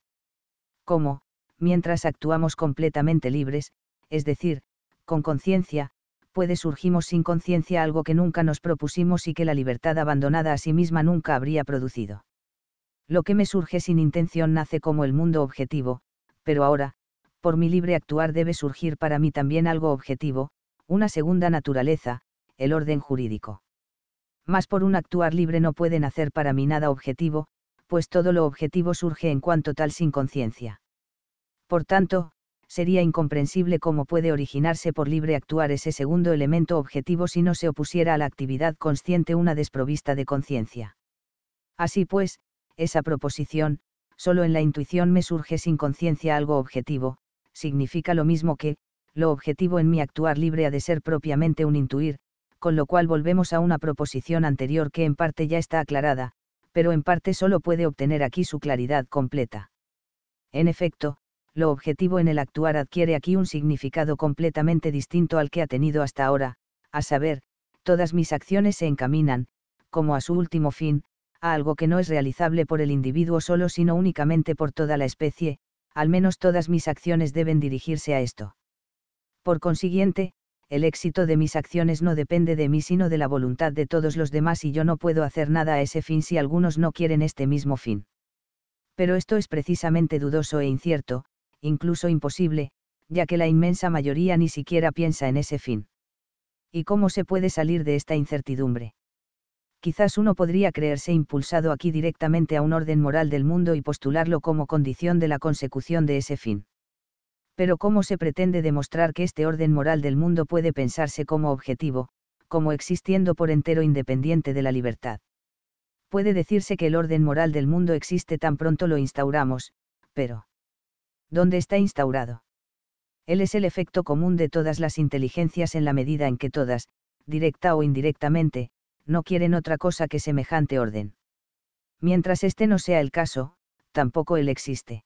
Como, mientras actuamos completamente libres, es decir, con conciencia, puede surgimos sin conciencia algo que nunca nos propusimos y que la libertad abandonada a sí misma nunca habría producido. Lo que me surge sin intención nace como el mundo objetivo, pero ahora, por mi libre actuar debe surgir para mí también algo objetivo, una segunda naturaleza, el orden jurídico. Más por un actuar libre no pueden hacer para mí nada objetivo, pues todo lo objetivo surge en cuanto tal sin conciencia. Por tanto, sería incomprensible cómo puede originarse por libre actuar ese segundo elemento objetivo si no se opusiera a la actividad consciente una desprovista de conciencia. Así pues, esa proposición, solo en la intuición me surge sin conciencia algo objetivo, significa lo mismo que, lo objetivo en mi actuar libre ha de ser propiamente un intuir, con lo cual volvemos a una proposición anterior que en parte ya está aclarada, pero en parte solo puede obtener aquí su claridad completa. En efecto, lo objetivo en el actuar adquiere aquí un significado completamente distinto al que ha tenido hasta ahora, a saber, todas mis acciones se encaminan, como a su último fin, a algo que no es realizable por el individuo solo sino únicamente por toda la especie, al menos todas mis acciones deben dirigirse a esto. Por consiguiente, el éxito de mis acciones no depende de mí sino de la voluntad de todos los demás y yo no puedo hacer nada a ese fin si algunos no quieren este mismo fin. Pero esto es precisamente dudoso e incierto, incluso imposible, ya que la inmensa mayoría ni siquiera piensa en ese fin. ¿Y cómo se puede salir de esta incertidumbre? Quizás uno podría creerse impulsado aquí directamente a un orden moral del mundo y postularlo como condición de la consecución de ese fin pero cómo se pretende demostrar que este orden moral del mundo puede pensarse como objetivo, como existiendo por entero independiente de la libertad. Puede decirse que el orden moral del mundo existe tan pronto lo instauramos, pero ¿dónde está instaurado? Él es el efecto común de todas las inteligencias en la medida en que todas, directa o indirectamente, no quieren otra cosa que semejante orden. Mientras este no sea el caso, tampoco él existe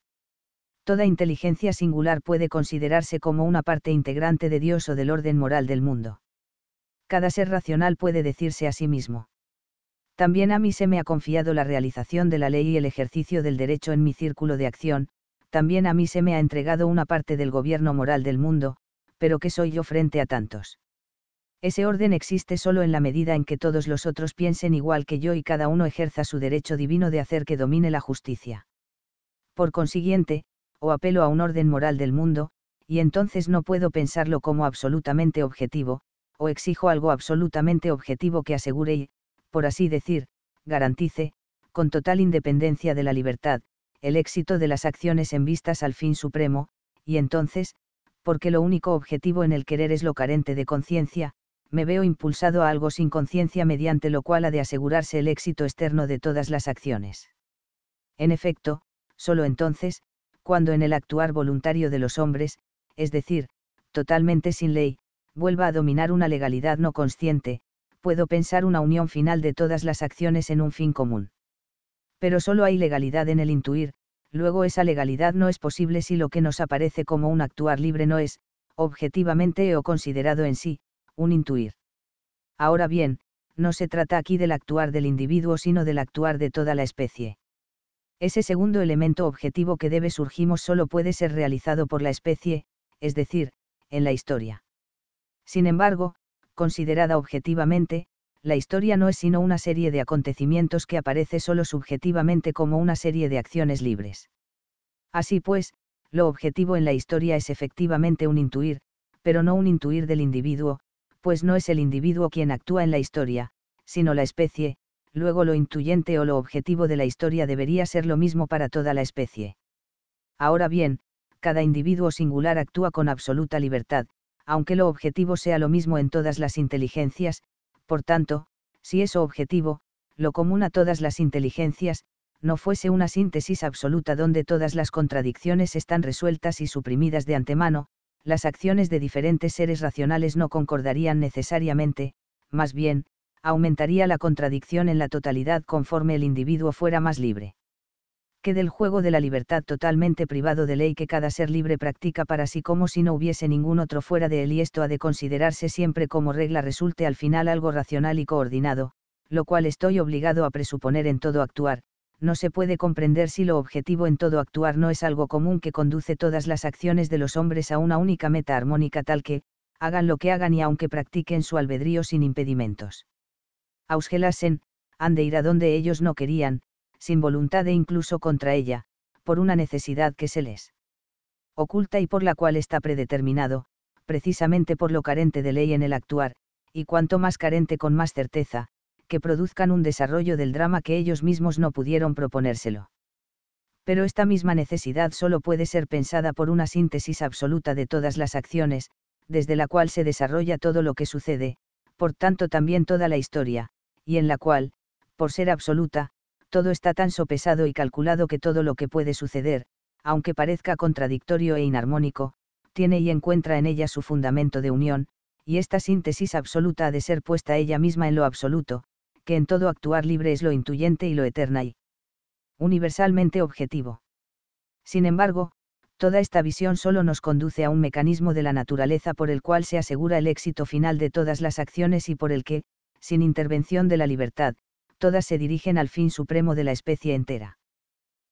toda inteligencia singular puede considerarse como una parte integrante de Dios o del orden moral del mundo. Cada ser racional puede decirse a sí mismo. También a mí se me ha confiado la realización de la ley y el ejercicio del derecho en mi círculo de acción, también a mí se me ha entregado una parte del gobierno moral del mundo, pero ¿qué soy yo frente a tantos? Ese orden existe solo en la medida en que todos los otros piensen igual que yo y cada uno ejerza su derecho divino de hacer que domine la justicia. Por consiguiente, o apelo a un orden moral del mundo, y entonces no puedo pensarlo como absolutamente objetivo, o exijo algo absolutamente objetivo que asegure y, por así decir, garantice, con total independencia de la libertad, el éxito de las acciones en vistas al fin supremo, y entonces, porque lo único objetivo en el querer es lo carente de conciencia, me veo impulsado a algo sin conciencia mediante lo cual ha de asegurarse el éxito externo de todas las acciones. En efecto, solo entonces, cuando en el actuar voluntario de los hombres, es decir, totalmente sin ley, vuelva a dominar una legalidad no consciente, puedo pensar una unión final de todas las acciones en un fin común. Pero solo hay legalidad en el intuir, luego esa legalidad no es posible si lo que nos aparece como un actuar libre no es, objetivamente o considerado en sí, un intuir. Ahora bien, no se trata aquí del actuar del individuo sino del actuar de toda la especie. Ese segundo elemento objetivo que debe surgimos solo puede ser realizado por la especie, es decir, en la historia. Sin embargo, considerada objetivamente, la historia no es sino una serie de acontecimientos que aparece solo subjetivamente como una serie de acciones libres. Así pues, lo objetivo en la historia es efectivamente un intuir, pero no un intuir del individuo, pues no es el individuo quien actúa en la historia, sino la especie, luego lo intuyente o lo objetivo de la historia debería ser lo mismo para toda la especie. Ahora bien, cada individuo singular actúa con absoluta libertad, aunque lo objetivo sea lo mismo en todas las inteligencias, por tanto, si eso objetivo, lo común a todas las inteligencias, no fuese una síntesis absoluta donde todas las contradicciones están resueltas y suprimidas de antemano, las acciones de diferentes seres racionales no concordarían necesariamente, más bien, aumentaría la contradicción en la totalidad conforme el individuo fuera más libre. Que del juego de la libertad totalmente privado de ley que cada ser libre practica para sí como si no hubiese ningún otro fuera de él y esto ha de considerarse siempre como regla resulte al final algo racional y coordinado, lo cual estoy obligado a presuponer en todo actuar, no se puede comprender si lo objetivo en todo actuar no es algo común que conduce todas las acciones de los hombres a una única meta armónica tal que, hagan lo que hagan y aunque practiquen su albedrío sin impedimentos ausgelasen, han de ir a donde ellos no querían, sin voluntad e incluso contra ella, por una necesidad que se les oculta y por la cual está predeterminado, precisamente por lo carente de ley en el actuar, y cuanto más carente con más certeza, que produzcan un desarrollo del drama que ellos mismos no pudieron proponérselo. Pero esta misma necesidad solo puede ser pensada por una síntesis absoluta de todas las acciones, desde la cual se desarrolla todo lo que sucede, por tanto también toda la historia, y en la cual, por ser absoluta, todo está tan sopesado y calculado que todo lo que puede suceder, aunque parezca contradictorio e inarmónico, tiene y encuentra en ella su fundamento de unión, y esta síntesis absoluta ha de ser puesta ella misma en lo absoluto, que en todo actuar libre es lo intuyente y lo eterna y universalmente objetivo. Sin embargo, toda esta visión solo nos conduce a un mecanismo de la naturaleza por el cual se asegura el éxito final de todas las acciones y por el que, sin intervención de la libertad, todas se dirigen al fin supremo de la especie entera.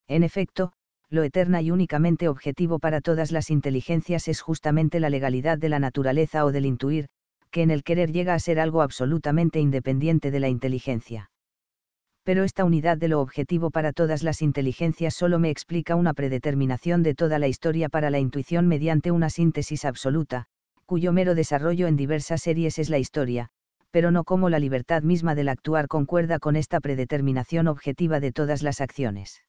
En efecto, lo eterna y únicamente objetivo para todas las inteligencias es justamente la legalidad de la naturaleza o del intuir, que en el querer llega a ser algo absolutamente independiente de la inteligencia. Pero esta unidad de lo objetivo para todas las inteligencias solo me explica una predeterminación de toda la historia para la intuición mediante una síntesis absoluta, cuyo mero desarrollo en diversas series es la historia, pero no como la libertad misma del actuar concuerda con esta predeterminación objetiva de todas las acciones.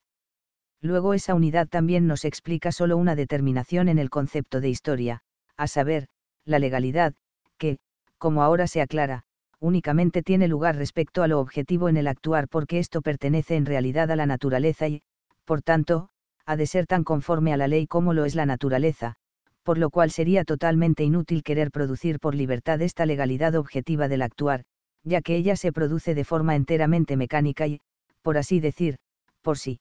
Luego esa unidad también nos explica solo una determinación en el concepto de historia, a saber, la legalidad, que, como ahora se aclara, únicamente tiene lugar respecto a lo objetivo en el actuar porque esto pertenece en realidad a la naturaleza y, por tanto, ha de ser tan conforme a la ley como lo es la naturaleza, por lo cual sería totalmente inútil querer producir por libertad esta legalidad objetiva del actuar, ya que ella se produce de forma enteramente mecánica y, por así decir, por sí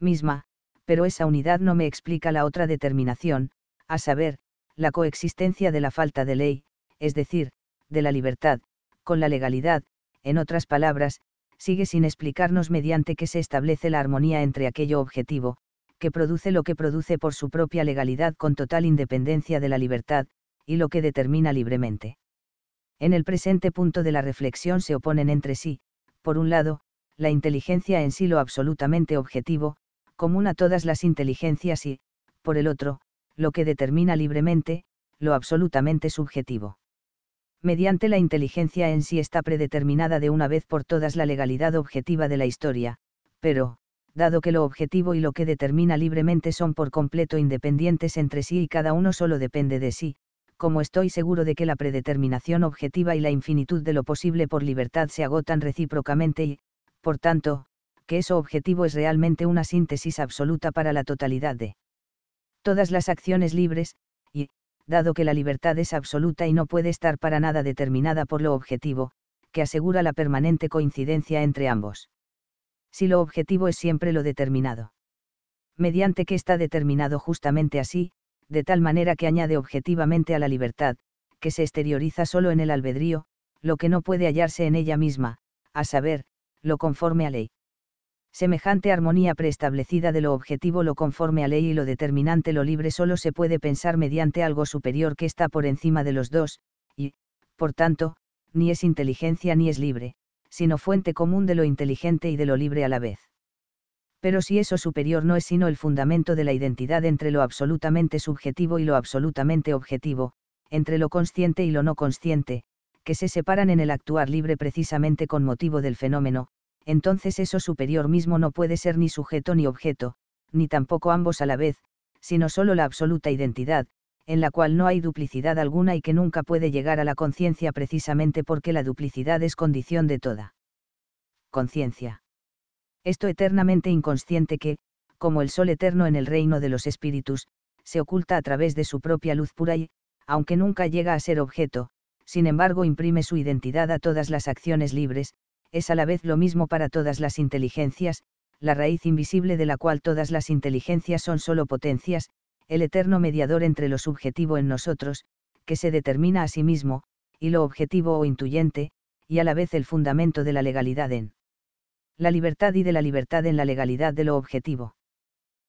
misma, pero esa unidad no me explica la otra determinación, a saber, la coexistencia de la falta de ley, es decir, de la libertad, con la legalidad, en otras palabras, sigue sin explicarnos mediante que se establece la armonía entre aquello objetivo, que produce lo que produce por su propia legalidad con total independencia de la libertad, y lo que determina libremente. En el presente punto de la reflexión se oponen entre sí, por un lado, la inteligencia en sí lo absolutamente objetivo, común a todas las inteligencias y, por el otro, lo que determina libremente, lo absolutamente subjetivo. Mediante la inteligencia en sí está predeterminada de una vez por todas la legalidad objetiva de la historia, pero, dado que lo objetivo y lo que determina libremente son por completo independientes entre sí y cada uno solo depende de sí, como estoy seguro de que la predeterminación objetiva y la infinitud de lo posible por libertad se agotan recíprocamente y, por tanto, que eso objetivo es realmente una síntesis absoluta para la totalidad de todas las acciones libres, y, dado que la libertad es absoluta y no puede estar para nada determinada por lo objetivo, que asegura la permanente coincidencia entre ambos si lo objetivo es siempre lo determinado. Mediante que está determinado justamente así, de tal manera que añade objetivamente a la libertad, que se exterioriza solo en el albedrío, lo que no puede hallarse en ella misma, a saber, lo conforme a ley. Semejante armonía preestablecida de lo objetivo, lo conforme a ley y lo determinante, lo libre, solo se puede pensar mediante algo superior que está por encima de los dos, y, por tanto, ni es inteligencia ni es libre, sino fuente común de lo inteligente y de lo libre a la vez. Pero si eso superior no es sino el fundamento de la identidad entre lo absolutamente subjetivo y lo absolutamente objetivo, entre lo consciente y lo no consciente, que se separan en el actuar libre precisamente con motivo del fenómeno, entonces eso superior mismo no puede ser ni sujeto ni objeto, ni tampoco ambos a la vez, sino solo la absoluta identidad, en la cual no hay duplicidad alguna y que nunca puede llegar a la conciencia precisamente porque la duplicidad es condición de toda conciencia. Esto eternamente inconsciente que, como el sol eterno en el reino de los espíritus, se oculta a través de su propia luz pura y, aunque nunca llega a ser objeto, sin embargo imprime su identidad a todas las acciones libres, es a la vez lo mismo para todas las inteligencias, la raíz invisible de la cual todas las inteligencias son solo potencias, el eterno mediador entre lo subjetivo en nosotros, que se determina a sí mismo, y lo objetivo o intuyente, y a la vez el fundamento de la legalidad en la libertad y de la libertad en la legalidad de lo objetivo.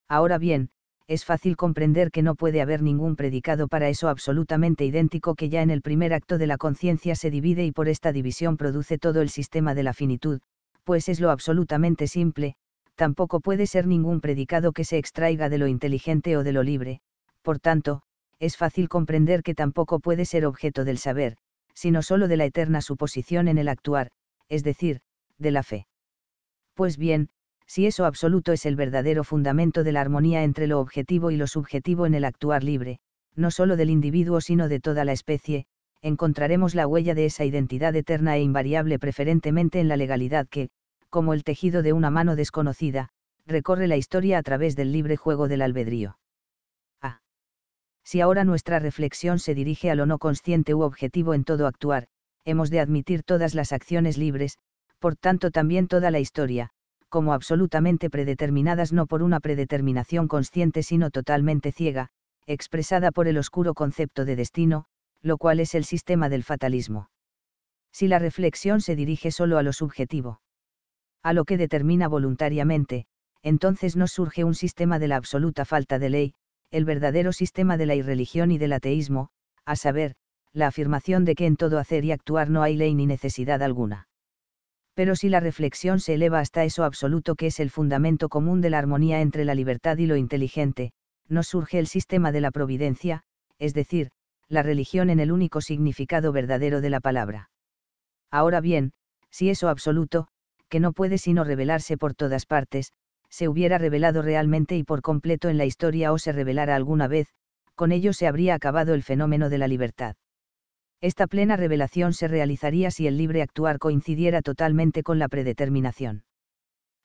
Ahora bien, es fácil comprender que no puede haber ningún predicado para eso absolutamente idéntico que ya en el primer acto de la conciencia se divide y por esta división produce todo el sistema de la finitud, pues es lo absolutamente simple, tampoco puede ser ningún predicado que se extraiga de lo inteligente o de lo libre, por tanto, es fácil comprender que tampoco puede ser objeto del saber, sino sólo de la eterna suposición en el actuar, es decir, de la fe. Pues bien, si eso absoluto es el verdadero fundamento de la armonía entre lo objetivo y lo subjetivo en el actuar libre, no sólo del individuo sino de toda la especie, encontraremos la huella de esa identidad eterna e invariable preferentemente en la legalidad que, como el tejido de una mano desconocida, recorre la historia a través del libre juego del albedrío. A. Ah. Si ahora nuestra reflexión se dirige a lo no consciente u objetivo en todo actuar, hemos de admitir todas las acciones libres, por tanto también toda la historia, como absolutamente predeterminadas no por una predeterminación consciente sino totalmente ciega, expresada por el oscuro concepto de destino, lo cual es el sistema del fatalismo. Si la reflexión se dirige solo a lo subjetivo a lo que determina voluntariamente, entonces nos surge un sistema de la absoluta falta de ley, el verdadero sistema de la irreligión y del ateísmo, a saber, la afirmación de que en todo hacer y actuar no hay ley ni necesidad alguna. Pero si la reflexión se eleva hasta eso absoluto que es el fundamento común de la armonía entre la libertad y lo inteligente, nos surge el sistema de la providencia, es decir, la religión en el único significado verdadero de la palabra. Ahora bien, si eso absoluto, que no puede sino revelarse por todas partes, se hubiera revelado realmente y por completo en la historia o se revelara alguna vez, con ello se habría acabado el fenómeno de la libertad. Esta plena revelación se realizaría si el libre actuar coincidiera totalmente con la predeterminación.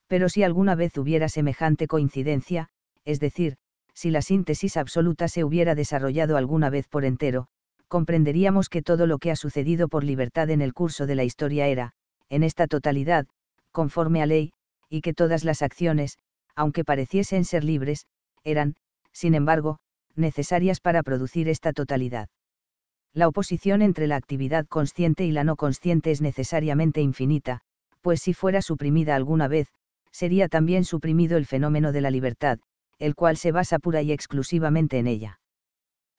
Pero si alguna vez hubiera semejante coincidencia, es decir, si la síntesis absoluta se hubiera desarrollado alguna vez por entero, comprenderíamos que todo lo que ha sucedido por libertad en el curso de la historia era, en esta totalidad, conforme a ley, y que todas las acciones, aunque pareciesen ser libres, eran, sin embargo, necesarias para producir esta totalidad. La oposición entre la actividad consciente y la no consciente es necesariamente infinita, pues si fuera suprimida alguna vez, sería también suprimido el fenómeno de la libertad, el cual se basa pura y exclusivamente en ella.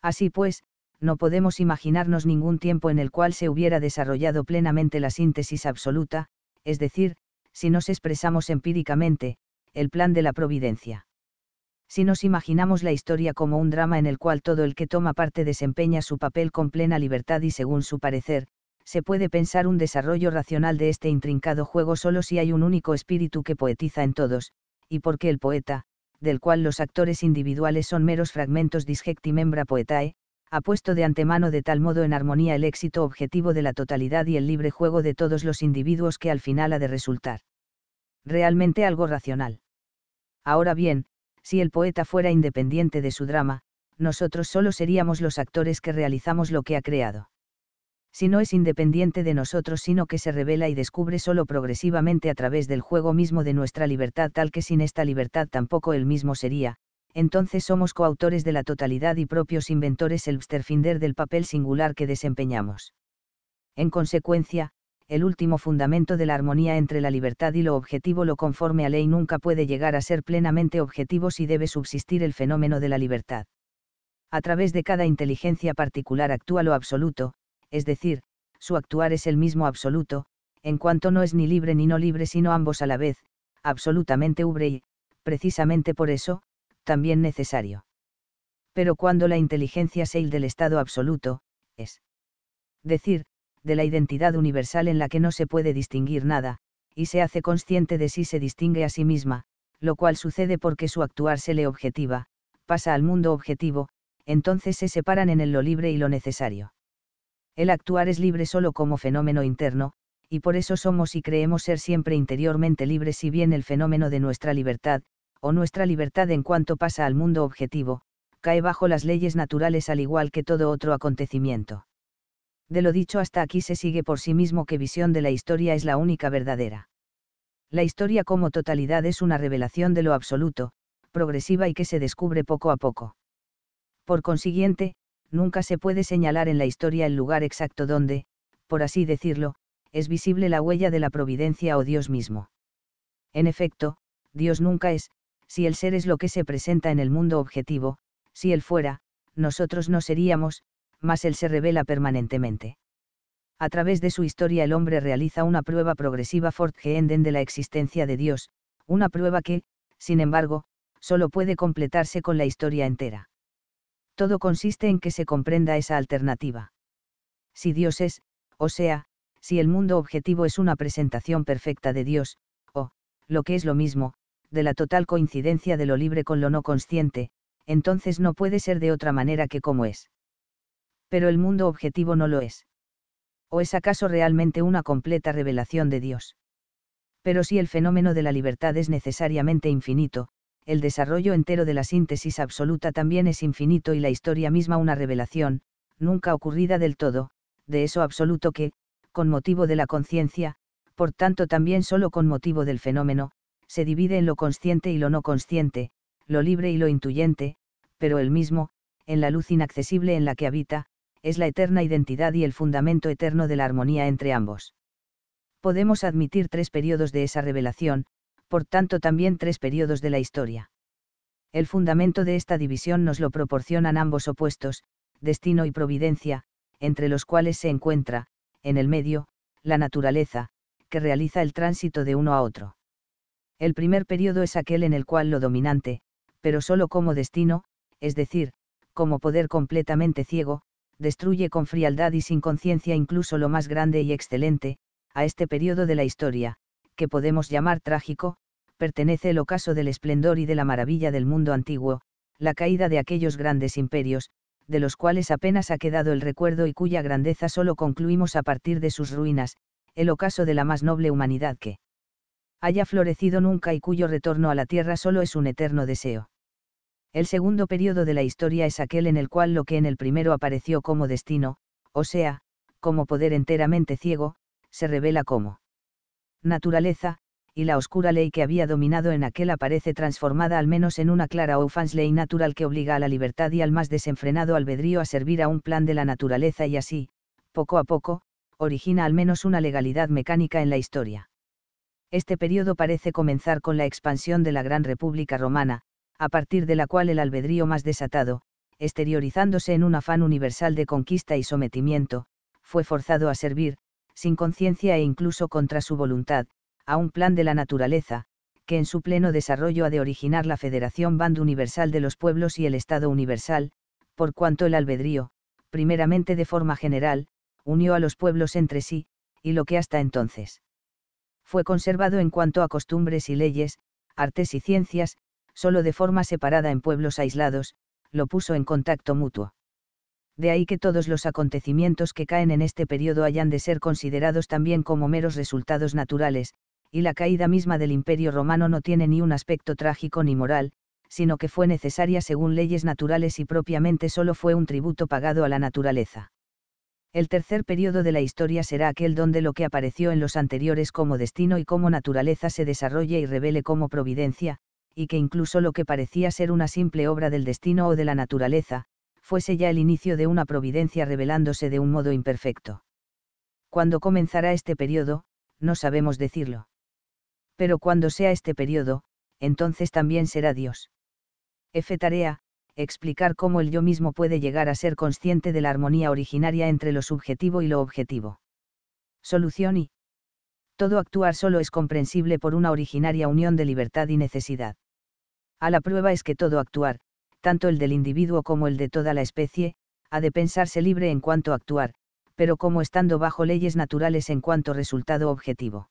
Así pues, no podemos imaginarnos ningún tiempo en el cual se hubiera desarrollado plenamente la síntesis absoluta, es decir, si nos expresamos empíricamente, el plan de la providencia. Si nos imaginamos la historia como un drama en el cual todo el que toma parte desempeña su papel con plena libertad y según su parecer, se puede pensar un desarrollo racional de este intrincado juego solo si hay un único espíritu que poetiza en todos, y porque el poeta, del cual los actores individuales son meros fragmentos disjecti membra poetae, ha puesto de antemano de tal modo en armonía el éxito objetivo de la totalidad y el libre juego de todos los individuos que al final ha de resultar. Realmente algo racional. Ahora bien, si el poeta fuera independiente de su drama, nosotros solo seríamos los actores que realizamos lo que ha creado. Si no es independiente de nosotros, sino que se revela y descubre solo progresivamente a través del juego mismo de nuestra libertad, tal que sin esta libertad tampoco él mismo sería, entonces somos coautores de la totalidad y propios inventores el bsterfinder del papel singular que desempeñamos. En consecuencia, el último fundamento de la armonía entre la libertad y lo objetivo lo conforme a ley nunca puede llegar a ser plenamente objetivo si debe subsistir el fenómeno de la libertad. A través de cada inteligencia particular actúa lo absoluto, es decir, su actuar es el mismo absoluto, en cuanto no es ni libre ni no libre sino ambos a la vez, absolutamente ubre precisamente por eso, también necesario. Pero cuando la inteligencia il del Estado absoluto, es decir, de la identidad universal en la que no se puede distinguir nada, y se hace consciente de si sí se distingue a sí misma, lo cual sucede porque su actuar se le objetiva, pasa al mundo objetivo, entonces se separan en el lo libre y lo necesario. El actuar es libre solo como fenómeno interno, y por eso somos y creemos ser siempre interiormente libres si bien el fenómeno de nuestra libertad, o nuestra libertad en cuanto pasa al mundo objetivo, cae bajo las leyes naturales al igual que todo otro acontecimiento. De lo dicho hasta aquí se sigue por sí mismo que visión de la historia es la única verdadera. La historia como totalidad es una revelación de lo absoluto, progresiva y que se descubre poco a poco. Por consiguiente, nunca se puede señalar en la historia el lugar exacto donde, por así decirlo, es visible la huella de la providencia o Dios mismo. En efecto, Dios nunca es, si el ser es lo que se presenta en el mundo objetivo, si él fuera, nosotros no seríamos, mas él se revela permanentemente. A través de su historia el hombre realiza una prueba progresiva fortgeenden de la existencia de Dios, una prueba que, sin embargo, solo puede completarse con la historia entera. Todo consiste en que se comprenda esa alternativa. Si Dios es, o sea, si el mundo objetivo es una presentación perfecta de Dios, o, lo que es lo mismo, de la total coincidencia de lo libre con lo no consciente, entonces no puede ser de otra manera que como es. Pero el mundo objetivo no lo es. ¿O es acaso realmente una completa revelación de Dios? Pero si el fenómeno de la libertad es necesariamente infinito, el desarrollo entero de la síntesis absoluta también es infinito y la historia misma una revelación, nunca ocurrida del todo, de eso absoluto que, con motivo de la conciencia, por tanto también solo con motivo del fenómeno, se divide en lo consciente y lo no consciente, lo libre y lo intuyente, pero el mismo, en la luz inaccesible en la que habita, es la eterna identidad y el fundamento eterno de la armonía entre ambos. Podemos admitir tres periodos de esa revelación, por tanto también tres periodos de la historia. El fundamento de esta división nos lo proporcionan ambos opuestos, destino y providencia, entre los cuales se encuentra, en el medio, la naturaleza, que realiza el tránsito de uno a otro. El primer periodo es aquel en el cual lo dominante, pero solo como destino, es decir, como poder completamente ciego, destruye con frialdad y sin conciencia incluso lo más grande y excelente, a este periodo de la historia, que podemos llamar trágico, pertenece el ocaso del esplendor y de la maravilla del mundo antiguo, la caída de aquellos grandes imperios, de los cuales apenas ha quedado el recuerdo y cuya grandeza solo concluimos a partir de sus ruinas, el ocaso de la más noble humanidad que, haya florecido nunca y cuyo retorno a la Tierra solo es un eterno deseo. El segundo periodo de la historia es aquel en el cual lo que en el primero apareció como destino, o sea, como poder enteramente ciego, se revela como naturaleza, y la oscura ley que había dominado en aquel aparece transformada al menos en una clara fans ley natural que obliga a la libertad y al más desenfrenado albedrío a servir a un plan de la naturaleza y así, poco a poco, origina al menos una legalidad mecánica en la historia este periodo parece comenzar con la expansión de la Gran República Romana, a partir de la cual el albedrío más desatado, exteriorizándose en un afán universal de conquista y sometimiento, fue forzado a servir, sin conciencia e incluso contra su voluntad, a un plan de la naturaleza, que en su pleno desarrollo ha de originar la Federación Band Universal de los Pueblos y el Estado Universal, por cuanto el albedrío, primeramente de forma general, unió a los pueblos entre sí, y lo que hasta entonces fue conservado en cuanto a costumbres y leyes, artes y ciencias, solo de forma separada en pueblos aislados, lo puso en contacto mutuo. De ahí que todos los acontecimientos que caen en este periodo hayan de ser considerados también como meros resultados naturales, y la caída misma del imperio romano no tiene ni un aspecto trágico ni moral, sino que fue necesaria según leyes naturales y propiamente solo fue un tributo pagado a la naturaleza. El tercer periodo de la historia será aquel donde lo que apareció en los anteriores como destino y como naturaleza se desarrolle y revele como providencia, y que incluso lo que parecía ser una simple obra del destino o de la naturaleza, fuese ya el inicio de una providencia revelándose de un modo imperfecto. Cuando comenzará este periodo, no sabemos decirlo. Pero cuando sea este periodo, entonces también será Dios. F. Tarea, explicar cómo el yo mismo puede llegar a ser consciente de la armonía originaria entre lo subjetivo y lo objetivo. Solución y todo actuar solo es comprensible por una originaria unión de libertad y necesidad. A la prueba es que todo actuar, tanto el del individuo como el de toda la especie, ha de pensarse libre en cuanto actuar, pero como estando bajo leyes naturales en cuanto resultado objetivo.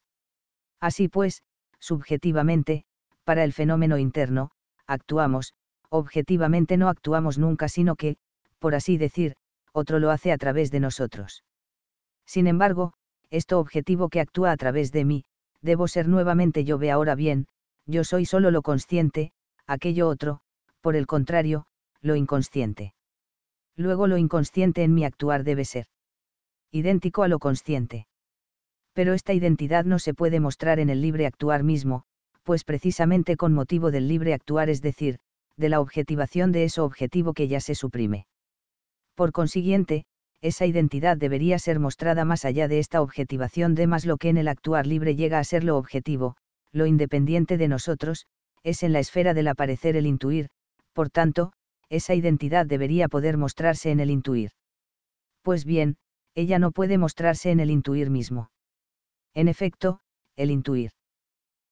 Así pues, subjetivamente, para el fenómeno interno, actuamos, objetivamente no actuamos nunca, sino que, por así decir, otro lo hace a través de nosotros. Sin embargo, esto objetivo que actúa a través de mí, debo ser nuevamente yo ve ahora bien, yo soy solo lo consciente, aquello otro, por el contrario, lo inconsciente. Luego lo inconsciente en mi actuar debe ser idéntico a lo consciente. Pero esta identidad no se puede mostrar en el libre actuar mismo, pues precisamente con motivo del libre actuar, es decir, de la objetivación de ese objetivo que ya se suprime. Por consiguiente, esa identidad debería ser mostrada más allá de esta objetivación de más lo que en el actuar libre llega a ser lo objetivo, lo independiente de nosotros, es en la esfera del aparecer el intuir, por tanto, esa identidad debería poder mostrarse en el intuir. Pues bien, ella no puede mostrarse en el intuir mismo. En efecto, el intuir.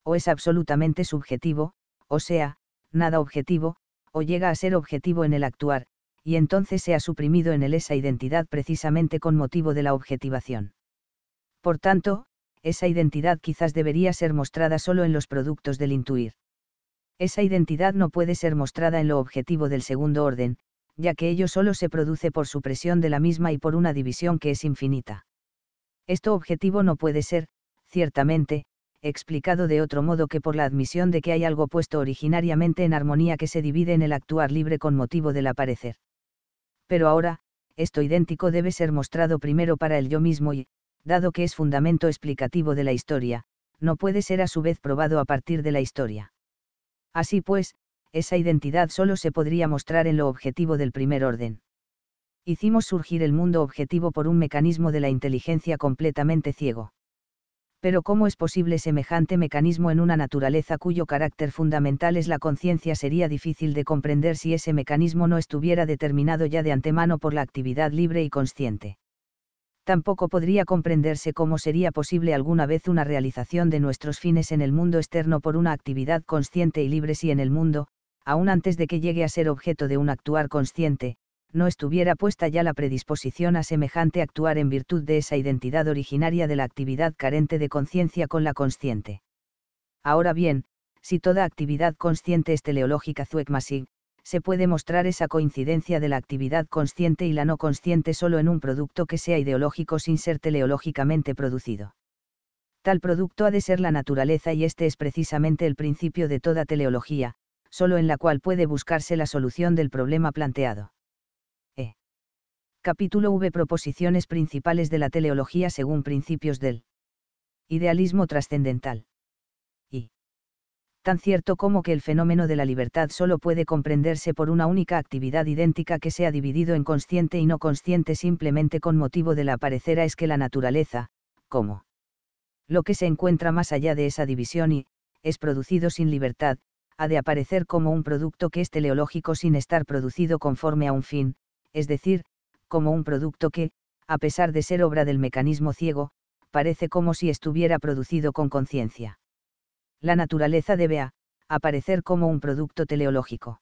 O es absolutamente subjetivo, o sea, nada objetivo, o llega a ser objetivo en el actuar, y entonces se ha suprimido en él esa identidad precisamente con motivo de la objetivación. Por tanto, esa identidad quizás debería ser mostrada solo en los productos del intuir. Esa identidad no puede ser mostrada en lo objetivo del segundo orden, ya que ello solo se produce por supresión de la misma y por una división que es infinita. Esto objetivo no puede ser, ciertamente, explicado de otro modo que por la admisión de que hay algo puesto originariamente en armonía que se divide en el actuar libre con motivo del aparecer. Pero ahora, esto idéntico debe ser mostrado primero para el yo mismo y, dado que es fundamento explicativo de la historia, no puede ser a su vez probado a partir de la historia. Así pues, esa identidad solo se podría mostrar en lo objetivo del primer orden. Hicimos surgir el mundo objetivo por un mecanismo de la inteligencia completamente ciego pero ¿cómo es posible semejante mecanismo en una naturaleza cuyo carácter fundamental es la conciencia? Sería difícil de comprender si ese mecanismo no estuviera determinado ya de antemano por la actividad libre y consciente. Tampoco podría comprenderse cómo sería posible alguna vez una realización de nuestros fines en el mundo externo por una actividad consciente y libre si en el mundo, aún antes de que llegue a ser objeto de un actuar consciente, no estuviera puesta ya la predisposición a semejante actuar en virtud de esa identidad originaria de la actividad carente de conciencia con la consciente. Ahora bien, si toda actividad consciente es teleológica zuekmasig, se puede mostrar esa coincidencia de la actividad consciente y la no consciente solo en un producto que sea ideológico sin ser teleológicamente producido. Tal producto ha de ser la naturaleza y este es precisamente el principio de toda teleología, solo en la cual puede buscarse la solución del problema planteado. Capítulo V Proposiciones principales de la teleología según principios del idealismo trascendental. Y. Tan cierto como que el fenómeno de la libertad solo puede comprenderse por una única actividad idéntica que sea dividido en consciente y no consciente simplemente con motivo de la aparecera es que la naturaleza, como lo que se encuentra más allá de esa división y, es producido sin libertad, ha de aparecer como un producto que es teleológico sin estar producido conforme a un fin, es decir, como un producto que, a pesar de ser obra del mecanismo ciego, parece como si estuviera producido con conciencia. La naturaleza debe aparecer como un producto teleológico.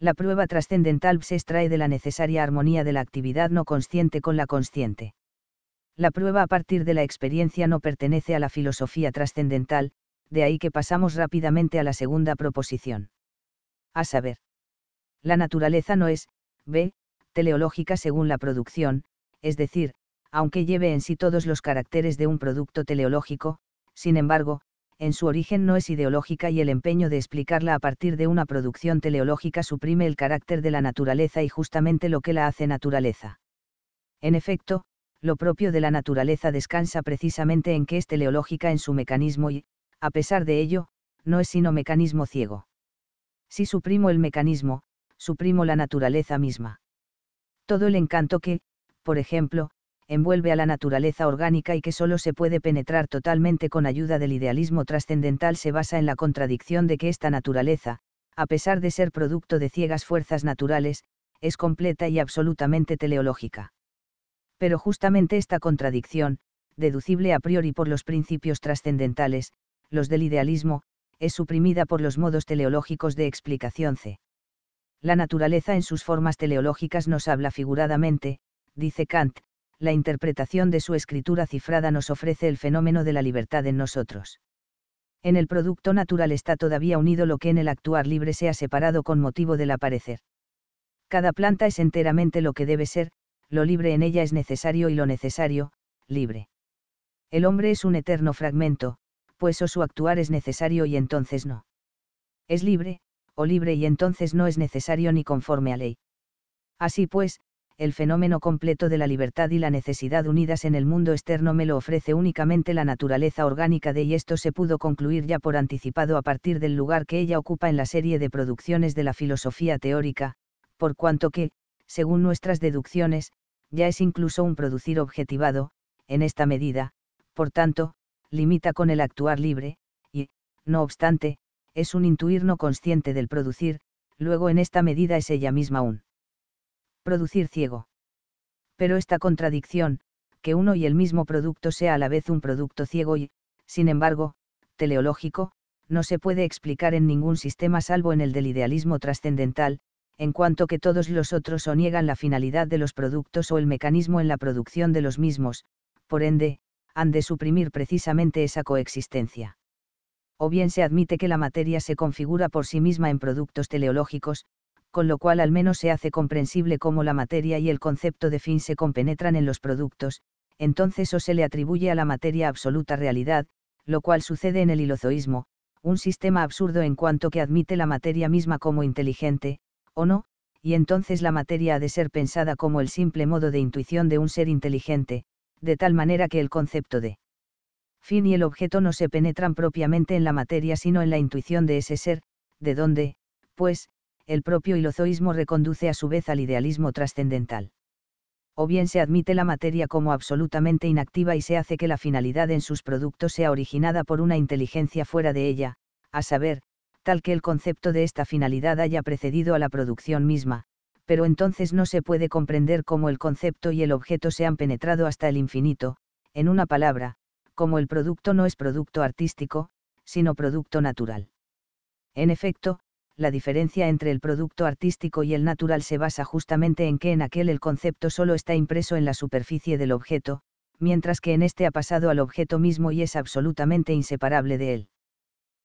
La prueba trascendental se extrae de la necesaria armonía de la actividad no consciente con la consciente. La prueba a partir de la experiencia no pertenece a la filosofía trascendental, de ahí que pasamos rápidamente a la segunda proposición. A saber, la naturaleza no es, b, teleológica según la producción, es decir, aunque lleve en sí todos los caracteres de un producto teleológico, sin embargo, en su origen no es ideológica y el empeño de explicarla a partir de una producción teleológica suprime el carácter de la naturaleza y justamente lo que la hace naturaleza. En efecto, lo propio de la naturaleza descansa precisamente en que es teleológica en su mecanismo y, a pesar de ello, no es sino mecanismo ciego. Si suprimo el mecanismo, suprimo la naturaleza misma todo el encanto que, por ejemplo, envuelve a la naturaleza orgánica y que solo se puede penetrar totalmente con ayuda del idealismo trascendental se basa en la contradicción de que esta naturaleza, a pesar de ser producto de ciegas fuerzas naturales, es completa y absolutamente teleológica. Pero justamente esta contradicción, deducible a priori por los principios trascendentales, los del idealismo, es suprimida por los modos teleológicos de explicación C. La naturaleza en sus formas teleológicas nos habla figuradamente, dice Kant, la interpretación de su escritura cifrada nos ofrece el fenómeno de la libertad en nosotros. En el producto natural está todavía unido lo que en el actuar libre se ha separado con motivo del aparecer. Cada planta es enteramente lo que debe ser, lo libre en ella es necesario y lo necesario, libre. El hombre es un eterno fragmento, pues o su actuar es necesario y entonces no. Es libre, o libre y entonces no es necesario ni conforme a ley. Así pues, el fenómeno completo de la libertad y la necesidad unidas en el mundo externo me lo ofrece únicamente la naturaleza orgánica de y esto se pudo concluir ya por anticipado a partir del lugar que ella ocupa en la serie de producciones de la filosofía teórica, por cuanto que, según nuestras deducciones, ya es incluso un producir objetivado, en esta medida, por tanto, limita con el actuar libre, y, no obstante, es un intuir no consciente del producir, luego en esta medida es ella misma un producir ciego. Pero esta contradicción, que uno y el mismo producto sea a la vez un producto ciego y, sin embargo, teleológico, no se puede explicar en ningún sistema salvo en el del idealismo trascendental, en cuanto que todos los otros o niegan la finalidad de los productos o el mecanismo en la producción de los mismos, por ende, han de suprimir precisamente esa coexistencia o bien se admite que la materia se configura por sí misma en productos teleológicos, con lo cual al menos se hace comprensible cómo la materia y el concepto de fin se compenetran en los productos, entonces o se le atribuye a la materia absoluta realidad, lo cual sucede en el hilozoísmo, un sistema absurdo en cuanto que admite la materia misma como inteligente, o no, y entonces la materia ha de ser pensada como el simple modo de intuición de un ser inteligente, de tal manera que el concepto de fin y el objeto no se penetran propiamente en la materia sino en la intuición de ese ser, de donde, pues, el propio ilozoísmo reconduce a su vez al idealismo trascendental. O bien se admite la materia como absolutamente inactiva y se hace que la finalidad en sus productos sea originada por una inteligencia fuera de ella, a saber, tal que el concepto de esta finalidad haya precedido a la producción misma, pero entonces no se puede comprender cómo el concepto y el objeto se han penetrado hasta el infinito, en una palabra, como el producto no es producto artístico, sino producto natural. En efecto, la diferencia entre el producto artístico y el natural se basa justamente en que en aquel el concepto solo está impreso en la superficie del objeto, mientras que en este ha pasado al objeto mismo y es absolutamente inseparable de él.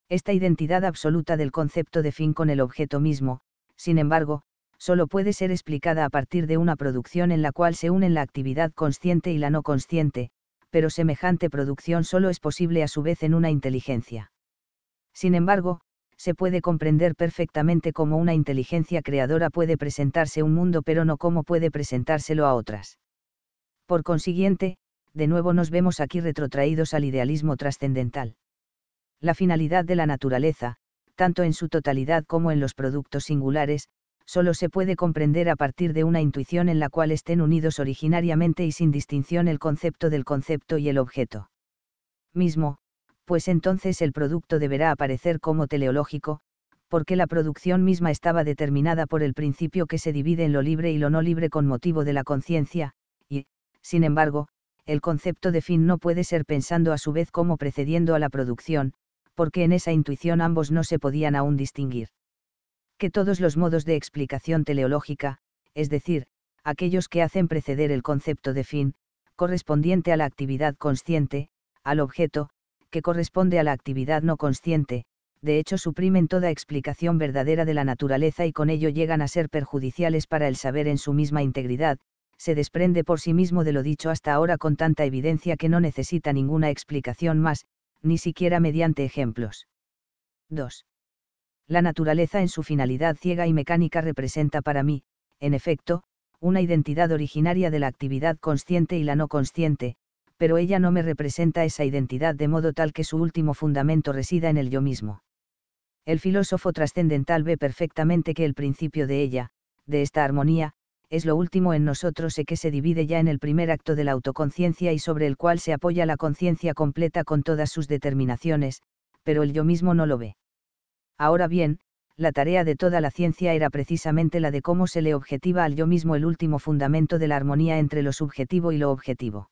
Esta identidad absoluta del concepto de fin con el objeto mismo, sin embargo, solo puede ser explicada a partir de una producción en la cual se unen la actividad consciente y la no consciente, pero semejante producción solo es posible a su vez en una inteligencia. Sin embargo, se puede comprender perfectamente cómo una inteligencia creadora puede presentarse un mundo pero no cómo puede presentárselo a otras. Por consiguiente, de nuevo nos vemos aquí retrotraídos al idealismo trascendental. La finalidad de la naturaleza, tanto en su totalidad como en los productos singulares, solo se puede comprender a partir de una intuición en la cual estén unidos originariamente y sin distinción el concepto del concepto y el objeto. Mismo, pues entonces el producto deberá aparecer como teleológico, porque la producción misma estaba determinada por el principio que se divide en lo libre y lo no libre con motivo de la conciencia, y, sin embargo, el concepto de fin no puede ser pensando a su vez como precediendo a la producción, porque en esa intuición ambos no se podían aún distinguir que todos los modos de explicación teleológica, es decir, aquellos que hacen preceder el concepto de fin, correspondiente a la actividad consciente, al objeto, que corresponde a la actividad no consciente, de hecho suprimen toda explicación verdadera de la naturaleza y con ello llegan a ser perjudiciales para el saber en su misma integridad, se desprende por sí mismo de lo dicho hasta ahora con tanta evidencia que no necesita ninguna explicación más, ni siquiera mediante ejemplos. 2. La naturaleza en su finalidad ciega y mecánica representa para mí, en efecto, una identidad originaria de la actividad consciente y la no consciente, pero ella no me representa esa identidad de modo tal que su último fundamento resida en el yo mismo. El filósofo trascendental ve perfectamente que el principio de ella, de esta armonía, es lo último en nosotros y que se divide ya en el primer acto de la autoconciencia y sobre el cual se apoya la conciencia completa con todas sus determinaciones, pero el yo mismo no lo ve. Ahora bien, la tarea de toda la ciencia era precisamente la de cómo se le objetiva al yo mismo el último fundamento de la armonía entre lo subjetivo y lo objetivo.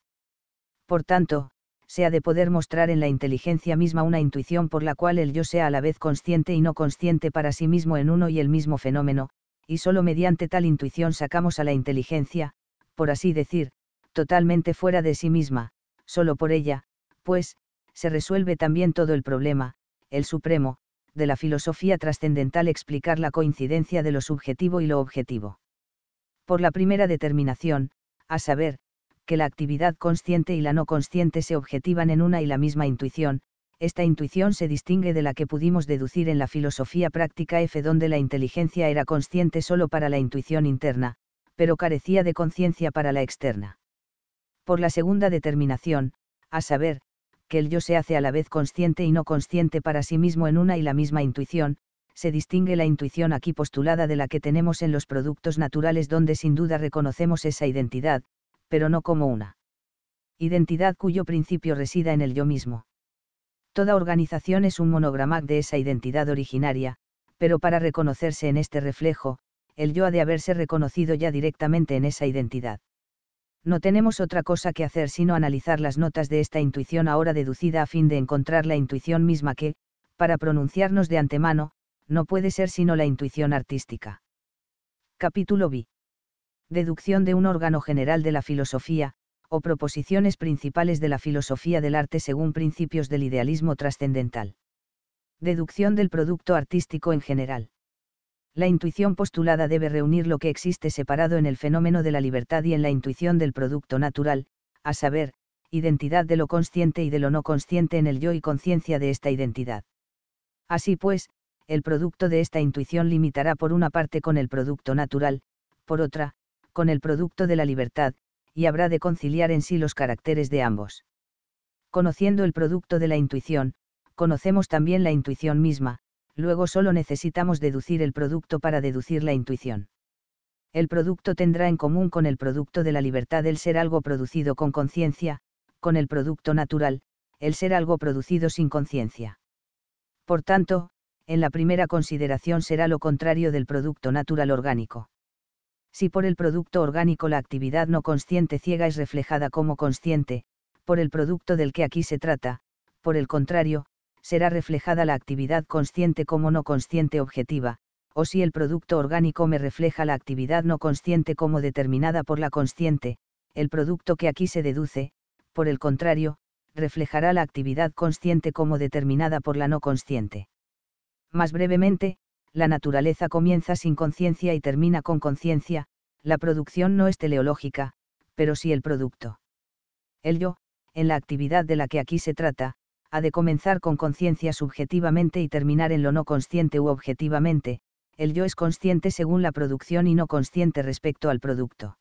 Por tanto, se ha de poder mostrar en la inteligencia misma una intuición por la cual el yo sea a la vez consciente y no consciente para sí mismo en uno y el mismo fenómeno, y solo mediante tal intuición sacamos a la inteligencia, por así decir, totalmente fuera de sí misma, solo por ella, pues, se resuelve también todo el problema, el supremo, de la filosofía trascendental explicar la coincidencia de lo subjetivo y lo objetivo. Por la primera determinación, a saber, que la actividad consciente y la no consciente se objetivan en una y la misma intuición, esta intuición se distingue de la que pudimos deducir en la filosofía práctica F donde la inteligencia era consciente solo para la intuición interna, pero carecía de conciencia para la externa. Por la segunda determinación, a saber, que el yo se hace a la vez consciente y no consciente para sí mismo en una y la misma intuición, se distingue la intuición aquí postulada de la que tenemos en los productos naturales donde sin duda reconocemos esa identidad, pero no como una. Identidad cuyo principio resida en el yo mismo. Toda organización es un monograma de esa identidad originaria, pero para reconocerse en este reflejo, el yo ha de haberse reconocido ya directamente en esa identidad no tenemos otra cosa que hacer sino analizar las notas de esta intuición ahora deducida a fin de encontrar la intuición misma que, para pronunciarnos de antemano, no puede ser sino la intuición artística. Capítulo B. Deducción de un órgano general de la filosofía, o proposiciones principales de la filosofía del arte según principios del idealismo trascendental. Deducción del producto artístico en general la intuición postulada debe reunir lo que existe separado en el fenómeno de la libertad y en la intuición del producto natural, a saber, identidad de lo consciente y de lo no consciente en el yo y conciencia de esta identidad. Así pues, el producto de esta intuición limitará por una parte con el producto natural, por otra, con el producto de la libertad, y habrá de conciliar en sí los caracteres de ambos. Conociendo el producto de la intuición, conocemos también la intuición misma, luego solo necesitamos deducir el producto para deducir la intuición. El producto tendrá en común con el producto de la libertad el ser algo producido con conciencia, con el producto natural, el ser algo producido sin conciencia. Por tanto, en la primera consideración será lo contrario del producto natural orgánico. Si por el producto orgánico la actividad no consciente ciega es reflejada como consciente, por el producto del que aquí se trata, por el contrario, será reflejada la actividad consciente como no consciente objetiva, o si el producto orgánico me refleja la actividad no consciente como determinada por la consciente, el producto que aquí se deduce, por el contrario, reflejará la actividad consciente como determinada por la no consciente. Más brevemente, la naturaleza comienza sin conciencia y termina con conciencia, la producción no es teleológica, pero sí el producto. El yo, en la actividad de la que aquí se trata, ha de comenzar con conciencia subjetivamente y terminar en lo no consciente u objetivamente, el yo es consciente según la producción y no consciente respecto al producto.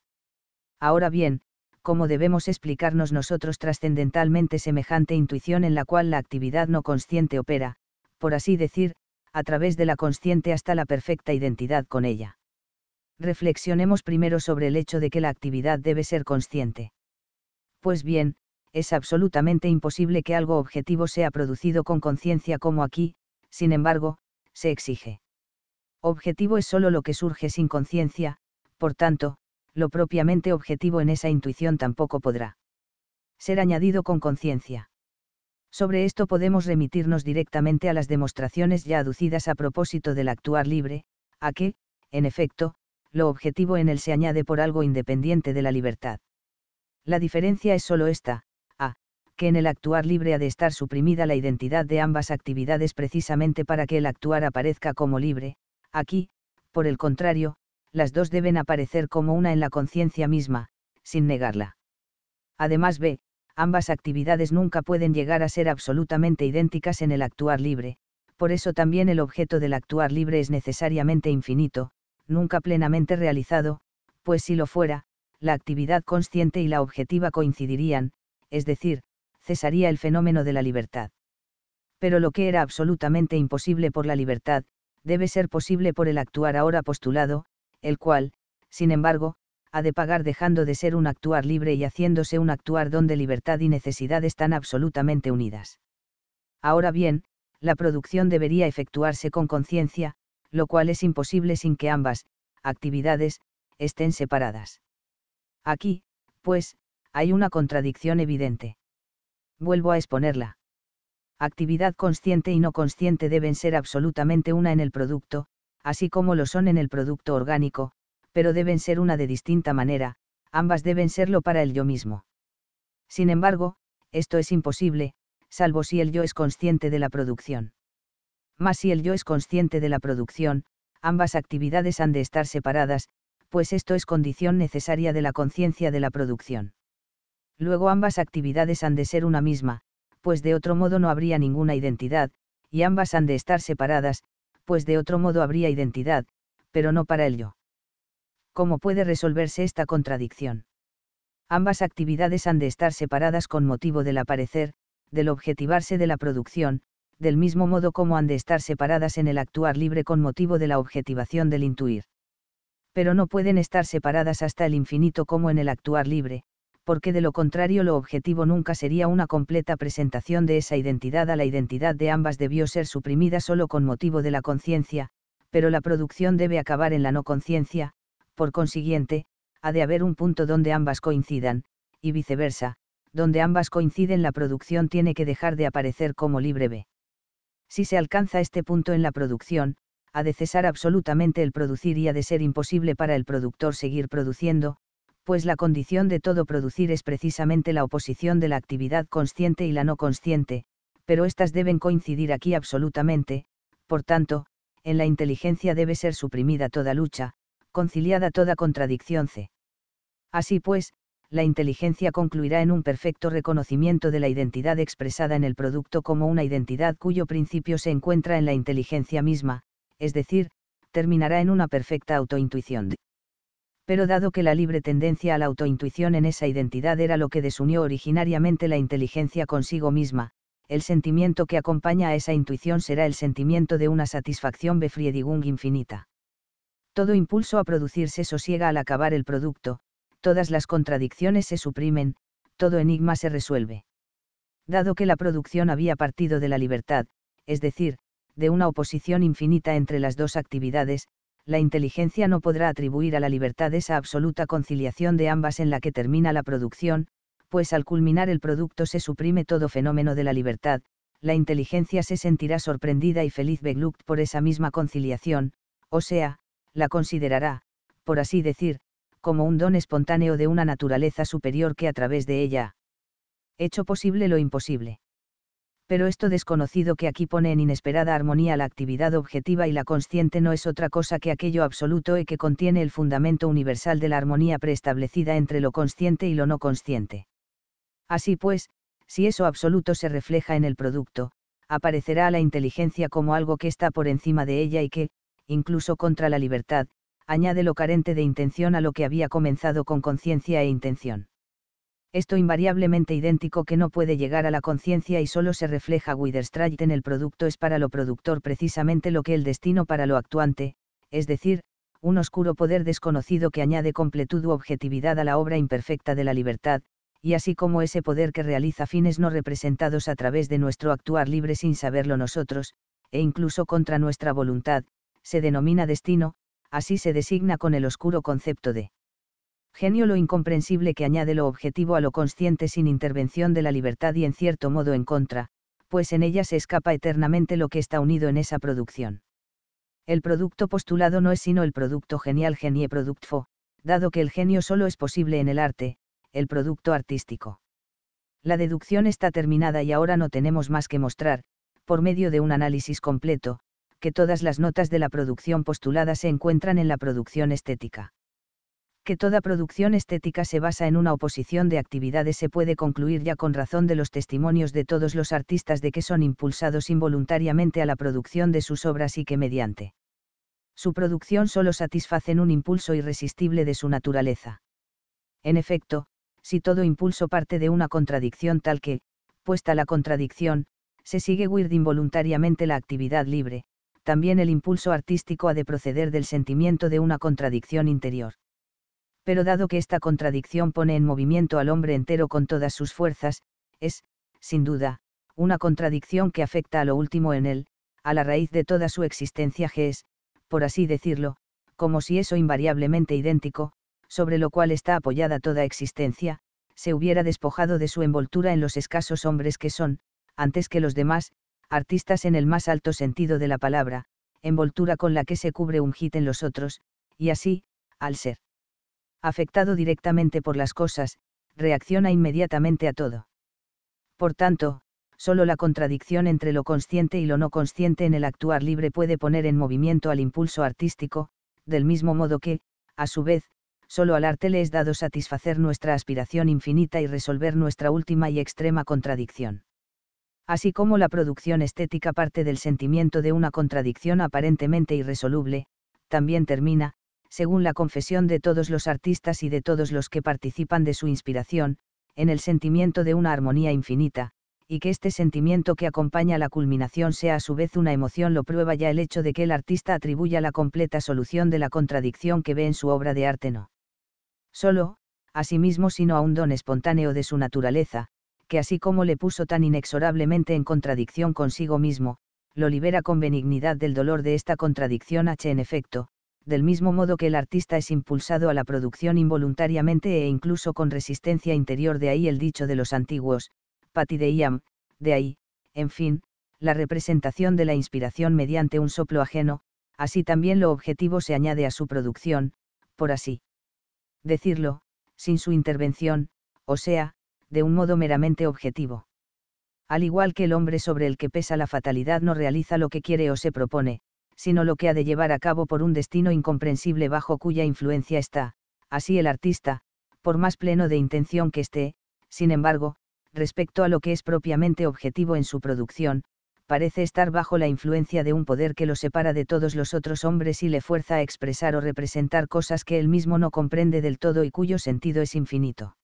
Ahora bien, ¿cómo debemos explicarnos nosotros trascendentalmente semejante intuición en la cual la actividad no consciente opera, por así decir, a través de la consciente hasta la perfecta identidad con ella? Reflexionemos primero sobre el hecho de que la actividad debe ser consciente. Pues bien, es absolutamente imposible que algo objetivo sea producido con conciencia como aquí, sin embargo, se exige. Objetivo es sólo lo que surge sin conciencia, por tanto, lo propiamente objetivo en esa intuición tampoco podrá ser añadido con conciencia. Sobre esto podemos remitirnos directamente a las demostraciones ya aducidas a propósito del actuar libre, a que, en efecto, lo objetivo en él se añade por algo independiente de la libertad. La diferencia es sólo esta, que en el actuar libre ha de estar suprimida la identidad de ambas actividades precisamente para que el actuar aparezca como libre, aquí, por el contrario, las dos deben aparecer como una en la conciencia misma, sin negarla. Además b, ambas actividades nunca pueden llegar a ser absolutamente idénticas en el actuar libre, por eso también el objeto del actuar libre es necesariamente infinito, nunca plenamente realizado, pues si lo fuera, la actividad consciente y la objetiva coincidirían, es decir, cesaría el fenómeno de la libertad. Pero lo que era absolutamente imposible por la libertad, debe ser posible por el actuar ahora postulado, el cual, sin embargo, ha de pagar dejando de ser un actuar libre y haciéndose un actuar donde libertad y necesidad están absolutamente unidas. Ahora bien, la producción debería efectuarse con conciencia, lo cual es imposible sin que ambas, actividades, estén separadas. Aquí, pues, hay una contradicción evidente vuelvo a exponerla. Actividad consciente y no consciente deben ser absolutamente una en el producto, así como lo son en el producto orgánico, pero deben ser una de distinta manera, ambas deben serlo para el yo mismo. Sin embargo, esto es imposible, salvo si el yo es consciente de la producción. Mas si el yo es consciente de la producción, ambas actividades han de estar separadas, pues esto es condición necesaria de la conciencia de la producción. Luego ambas actividades han de ser una misma, pues de otro modo no habría ninguna identidad, y ambas han de estar separadas, pues de otro modo habría identidad, pero no para el yo. ¿Cómo puede resolverse esta contradicción? Ambas actividades han de estar separadas con motivo del aparecer, del objetivarse de la producción, del mismo modo como han de estar separadas en el actuar libre con motivo de la objetivación del intuir. Pero no pueden estar separadas hasta el infinito como en el actuar libre, porque de lo contrario lo objetivo nunca sería una completa presentación de esa identidad a la identidad de ambas debió ser suprimida solo con motivo de la conciencia, pero la producción debe acabar en la no conciencia, por consiguiente, ha de haber un punto donde ambas coincidan, y viceversa, donde ambas coinciden la producción tiene que dejar de aparecer como libre B. Si se alcanza este punto en la producción, ha de cesar absolutamente el producir y ha de ser imposible para el productor seguir produciendo, pues la condición de todo producir es precisamente la oposición de la actividad consciente y la no consciente, pero éstas deben coincidir aquí absolutamente, por tanto, en la inteligencia debe ser suprimida toda lucha, conciliada toda contradicción c. Así pues, la inteligencia concluirá en un perfecto reconocimiento de la identidad expresada en el producto como una identidad cuyo principio se encuentra en la inteligencia misma, es decir, terminará en una perfecta autointuición pero dado que la libre tendencia a la autointuición en esa identidad era lo que desunió originariamente la inteligencia consigo misma, el sentimiento que acompaña a esa intuición será el sentimiento de una satisfacción befriedigung infinita. Todo impulso a producirse sosiega al acabar el producto, todas las contradicciones se suprimen, todo enigma se resuelve. Dado que la producción había partido de la libertad, es decir, de una oposición infinita entre las dos actividades, la inteligencia no podrá atribuir a la libertad esa absoluta conciliación de ambas en la que termina la producción, pues al culminar el producto se suprime todo fenómeno de la libertad, la inteligencia se sentirá sorprendida y feliz begluct por esa misma conciliación, o sea, la considerará, por así decir, como un don espontáneo de una naturaleza superior que a través de ella, hecho posible lo imposible pero esto desconocido que aquí pone en inesperada armonía la actividad objetiva y la consciente no es otra cosa que aquello absoluto y que contiene el fundamento universal de la armonía preestablecida entre lo consciente y lo no consciente. Así pues, si eso absoluto se refleja en el producto, aparecerá a la inteligencia como algo que está por encima de ella y que, incluso contra la libertad, añade lo carente de intención a lo que había comenzado con conciencia e intención esto invariablemente idéntico que no puede llegar a la conciencia y solo se refleja Widerstreit en el producto es para lo productor precisamente lo que el destino para lo actuante, es decir, un oscuro poder desconocido que añade completud u objetividad a la obra imperfecta de la libertad, y así como ese poder que realiza fines no representados a través de nuestro actuar libre sin saberlo nosotros, e incluso contra nuestra voluntad, se denomina destino, así se designa con el oscuro concepto de genio lo incomprensible que añade lo objetivo a lo consciente sin intervención de la libertad y en cierto modo en contra, pues en ella se escapa eternamente lo que está unido en esa producción. El producto postulado no es sino el producto genial genie productfo, dado que el genio solo es posible en el arte, el producto artístico. La deducción está terminada y ahora no tenemos más que mostrar, por medio de un análisis completo, que todas las notas de la producción postulada se encuentran en la producción estética que toda producción estética se basa en una oposición de actividades se puede concluir ya con razón de los testimonios de todos los artistas de que son impulsados involuntariamente a la producción de sus obras y que mediante su producción solo satisfacen un impulso irresistible de su naturaleza. En efecto, si todo impulso parte de una contradicción tal que, puesta la contradicción, se sigue Weird involuntariamente la actividad libre, también el impulso artístico ha de proceder del sentimiento de una contradicción interior pero dado que esta contradicción pone en movimiento al hombre entero con todas sus fuerzas, es, sin duda, una contradicción que afecta a lo último en él, a la raíz de toda su existencia que es, por así decirlo, como si eso invariablemente idéntico, sobre lo cual está apoyada toda existencia, se hubiera despojado de su envoltura en los escasos hombres que son, antes que los demás, artistas en el más alto sentido de la palabra, envoltura con la que se cubre un hit en los otros, y así, al ser afectado directamente por las cosas, reacciona inmediatamente a todo. Por tanto, solo la contradicción entre lo consciente y lo no consciente en el actuar libre puede poner en movimiento al impulso artístico, del mismo modo que, a su vez, solo al arte le es dado satisfacer nuestra aspiración infinita y resolver nuestra última y extrema contradicción. Así como la producción estética parte del sentimiento de una contradicción aparentemente irresoluble, también termina, según la confesión de todos los artistas y de todos los que participan de su inspiración, en el sentimiento de una armonía infinita, y que este sentimiento que acompaña la culminación sea a su vez una emoción lo prueba ya el hecho de que el artista atribuya la completa solución de la contradicción que ve en su obra de arte no solo, asimismo sí sino a un don espontáneo de su naturaleza, que así como le puso tan inexorablemente en contradicción consigo mismo, lo libera con benignidad del dolor de esta contradicción h en efecto, del mismo modo que el artista es impulsado a la producción involuntariamente e incluso con resistencia interior, de ahí el dicho de los antiguos, iam, de ahí, en fin, la representación de la inspiración mediante un soplo ajeno, así también lo objetivo se añade a su producción, por así decirlo, sin su intervención, o sea, de un modo meramente objetivo. Al igual que el hombre sobre el que pesa la fatalidad no realiza lo que quiere o se propone, sino lo que ha de llevar a cabo por un destino incomprensible bajo cuya influencia está, así el artista, por más pleno de intención que esté, sin embargo, respecto a lo que es propiamente objetivo en su producción, parece estar bajo la influencia de un poder que lo separa de todos los otros hombres y le fuerza a expresar o representar cosas que él mismo no comprende del todo y cuyo sentido es infinito.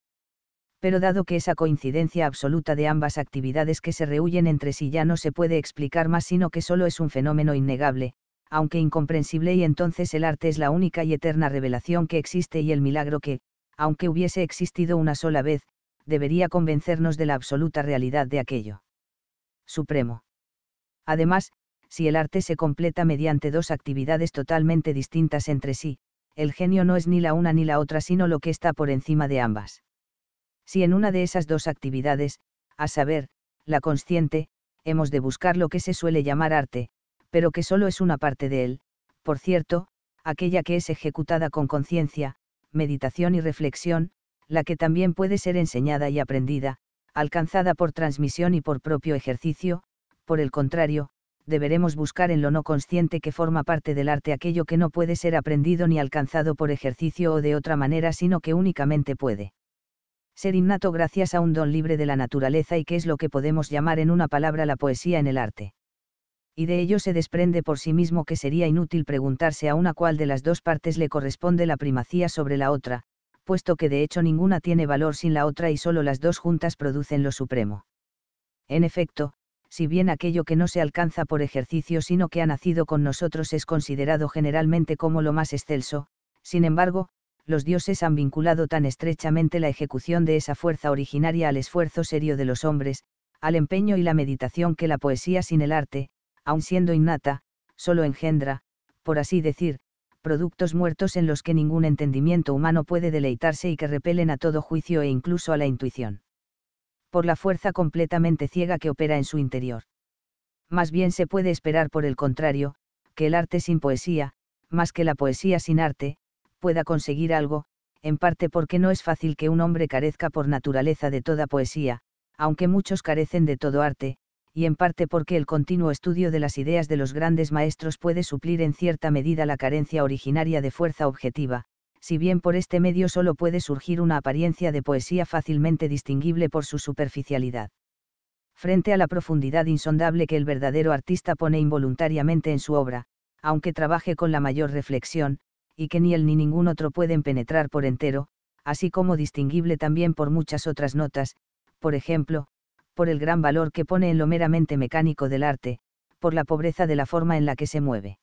Pero dado que esa coincidencia absoluta de ambas actividades que se rehuyen entre sí ya no se puede explicar más sino que solo es un fenómeno innegable, aunque incomprensible y entonces el arte es la única y eterna revelación que existe y el milagro que, aunque hubiese existido una sola vez, debería convencernos de la absoluta realidad de aquello. Supremo. Además, si el arte se completa mediante dos actividades totalmente distintas entre sí, el genio no es ni la una ni la otra sino lo que está por encima de ambas. Si en una de esas dos actividades, a saber, la consciente, hemos de buscar lo que se suele llamar arte, pero que solo es una parte de él, por cierto, aquella que es ejecutada con conciencia, meditación y reflexión, la que también puede ser enseñada y aprendida, alcanzada por transmisión y por propio ejercicio, por el contrario, deberemos buscar en lo no consciente que forma parte del arte aquello que no puede ser aprendido ni alcanzado por ejercicio o de otra manera, sino que únicamente puede ser innato gracias a un don libre de la naturaleza y que es lo que podemos llamar en una palabra la poesía en el arte y de ello se desprende por sí mismo que sería inútil preguntarse a una cuál de las dos partes le corresponde la primacía sobre la otra, puesto que de hecho ninguna tiene valor sin la otra y solo las dos juntas producen lo supremo. En efecto, si bien aquello que no se alcanza por ejercicio sino que ha nacido con nosotros es considerado generalmente como lo más excelso, sin embargo, los dioses han vinculado tan estrechamente la ejecución de esa fuerza originaria al esfuerzo serio de los hombres, al empeño y la meditación que la poesía sin el arte, aun siendo innata, solo engendra, por así decir, productos muertos en los que ningún entendimiento humano puede deleitarse y que repelen a todo juicio e incluso a la intuición. Por la fuerza completamente ciega que opera en su interior. Más bien se puede esperar por el contrario, que el arte sin poesía, más que la poesía sin arte, pueda conseguir algo, en parte porque no es fácil que un hombre carezca por naturaleza de toda poesía, aunque muchos carecen de todo arte, y en parte porque el continuo estudio de las ideas de los grandes maestros puede suplir en cierta medida la carencia originaria de fuerza objetiva, si bien por este medio solo puede surgir una apariencia de poesía fácilmente distinguible por su superficialidad. Frente a la profundidad insondable que el verdadero artista pone involuntariamente en su obra, aunque trabaje con la mayor reflexión, y que ni él ni ningún otro pueden penetrar por entero, así como distinguible también por muchas otras notas, por ejemplo, por el gran valor que pone en lo meramente mecánico del arte, por la pobreza de la forma en la que se mueve.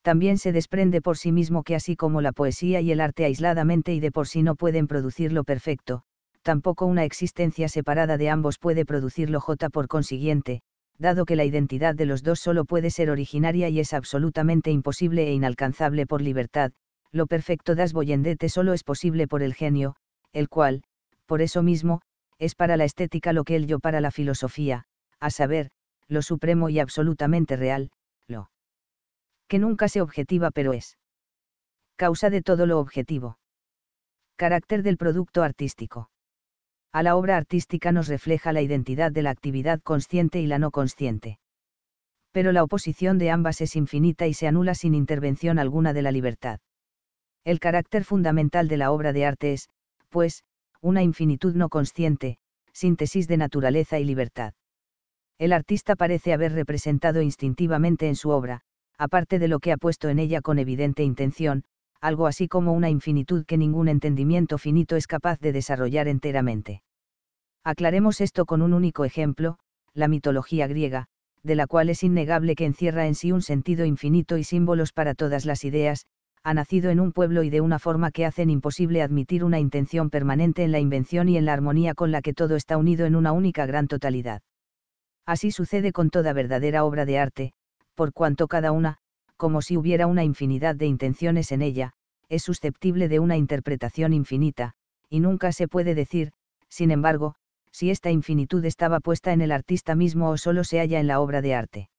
También se desprende por sí mismo que así como la poesía y el arte aisladamente y de por sí no pueden producir lo perfecto, tampoco una existencia separada de ambos puede producirlo J por consiguiente, dado que la identidad de los dos solo puede ser originaria y es absolutamente imposible e inalcanzable por libertad, lo perfecto das Boyendete solo es posible por el genio, el cual, por eso mismo, es para la estética lo que el yo para la filosofía, a saber, lo supremo y absolutamente real, lo que nunca se objetiva pero es causa de todo lo objetivo. Carácter del producto artístico. A la obra artística nos refleja la identidad de la actividad consciente y la no consciente. Pero la oposición de ambas es infinita y se anula sin intervención alguna de la libertad. El carácter fundamental de la obra de arte es, pues, una infinitud no consciente, síntesis de naturaleza y libertad. El artista parece haber representado instintivamente en su obra, aparte de lo que ha puesto en ella con evidente intención, algo así como una infinitud que ningún entendimiento finito es capaz de desarrollar enteramente. Aclaremos esto con un único ejemplo, la mitología griega, de la cual es innegable que encierra en sí un sentido infinito y símbolos para todas las ideas, ha nacido en un pueblo y de una forma que hacen imposible admitir una intención permanente en la invención y en la armonía con la que todo está unido en una única gran totalidad. Así sucede con toda verdadera obra de arte, por cuanto cada una, como si hubiera una infinidad de intenciones en ella, es susceptible de una interpretación infinita, y nunca se puede decir, sin embargo, si esta infinitud estaba puesta en el artista mismo o solo se halla en la obra de arte.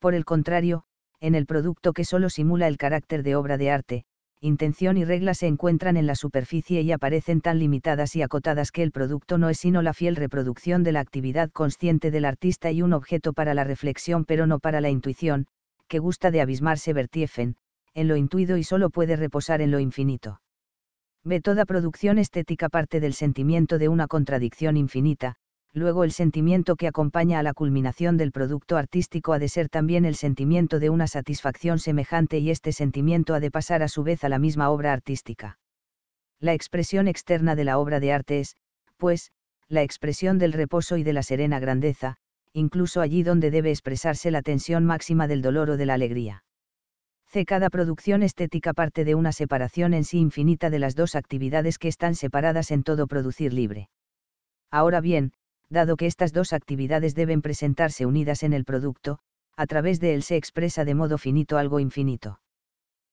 Por el contrario, en el producto que solo simula el carácter de obra de arte, intención y regla se encuentran en la superficie y aparecen tan limitadas y acotadas que el producto no es sino la fiel reproducción de la actividad consciente del artista y un objeto para la reflexión pero no para la intuición, que gusta de abismarse vertiefen, en lo intuido y solo puede reposar en lo infinito. Ve toda producción estética parte del sentimiento de una contradicción infinita, luego el sentimiento que acompaña a la culminación del producto artístico ha de ser también el sentimiento de una satisfacción semejante y este sentimiento ha de pasar a su vez a la misma obra artística. La expresión externa de la obra de arte es, pues, la expresión del reposo y de la serena grandeza, incluso allí donde debe expresarse la tensión máxima del dolor o de la alegría. C. Cada producción estética parte de una separación en sí infinita de las dos actividades que están separadas en todo producir libre. Ahora bien, dado que estas dos actividades deben presentarse unidas en el producto, a través de él se expresa de modo finito algo infinito.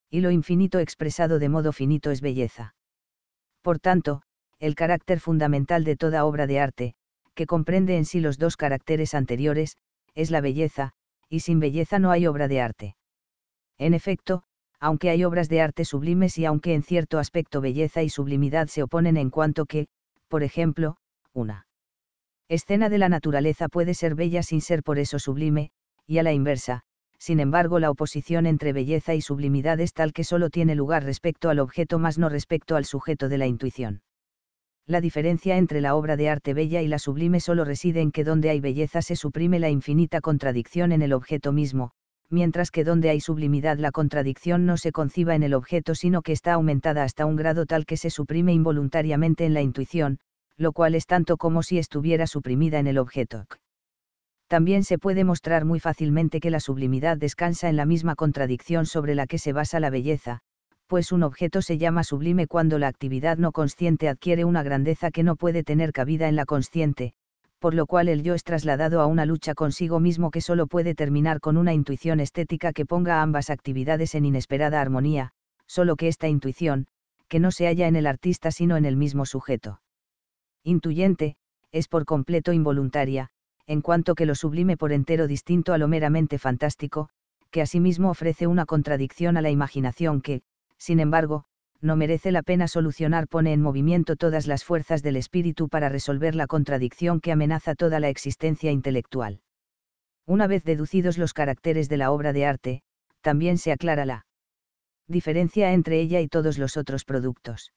Y lo infinito expresado de modo finito es belleza. Por tanto, el carácter fundamental de toda obra de arte, que comprende en sí los dos caracteres anteriores, es la belleza, y sin belleza no hay obra de arte. En efecto, aunque hay obras de arte sublimes y aunque en cierto aspecto belleza y sublimidad se oponen en cuanto que, por ejemplo, una escena de la naturaleza puede ser bella sin ser por eso sublime, y a la inversa, sin embargo la oposición entre belleza y sublimidad es tal que solo tiene lugar respecto al objeto más no respecto al sujeto de la intuición. La diferencia entre la obra de arte bella y la sublime solo reside en que donde hay belleza se suprime la infinita contradicción en el objeto mismo, mientras que donde hay sublimidad la contradicción no se conciba en el objeto sino que está aumentada hasta un grado tal que se suprime involuntariamente en la intuición, lo cual es tanto como si estuviera suprimida en el objeto. También se puede mostrar muy fácilmente que la sublimidad descansa en la misma contradicción sobre la que se basa la belleza, pues un objeto se llama sublime cuando la actividad no consciente adquiere una grandeza que no puede tener cabida en la consciente, por lo cual el yo es trasladado a una lucha consigo mismo que solo puede terminar con una intuición estética que ponga ambas actividades en inesperada armonía, solo que esta intuición, que no se halla en el artista sino en el mismo sujeto intuyente, es por completo involuntaria, en cuanto que lo sublime por entero distinto a lo meramente fantástico, que asimismo ofrece una contradicción a la imaginación que, sin embargo, no merece la pena solucionar pone en movimiento todas las fuerzas del espíritu para resolver la contradicción que amenaza toda la existencia intelectual. Una vez deducidos los caracteres de la obra de arte, también se aclara la diferencia entre ella y todos los otros productos.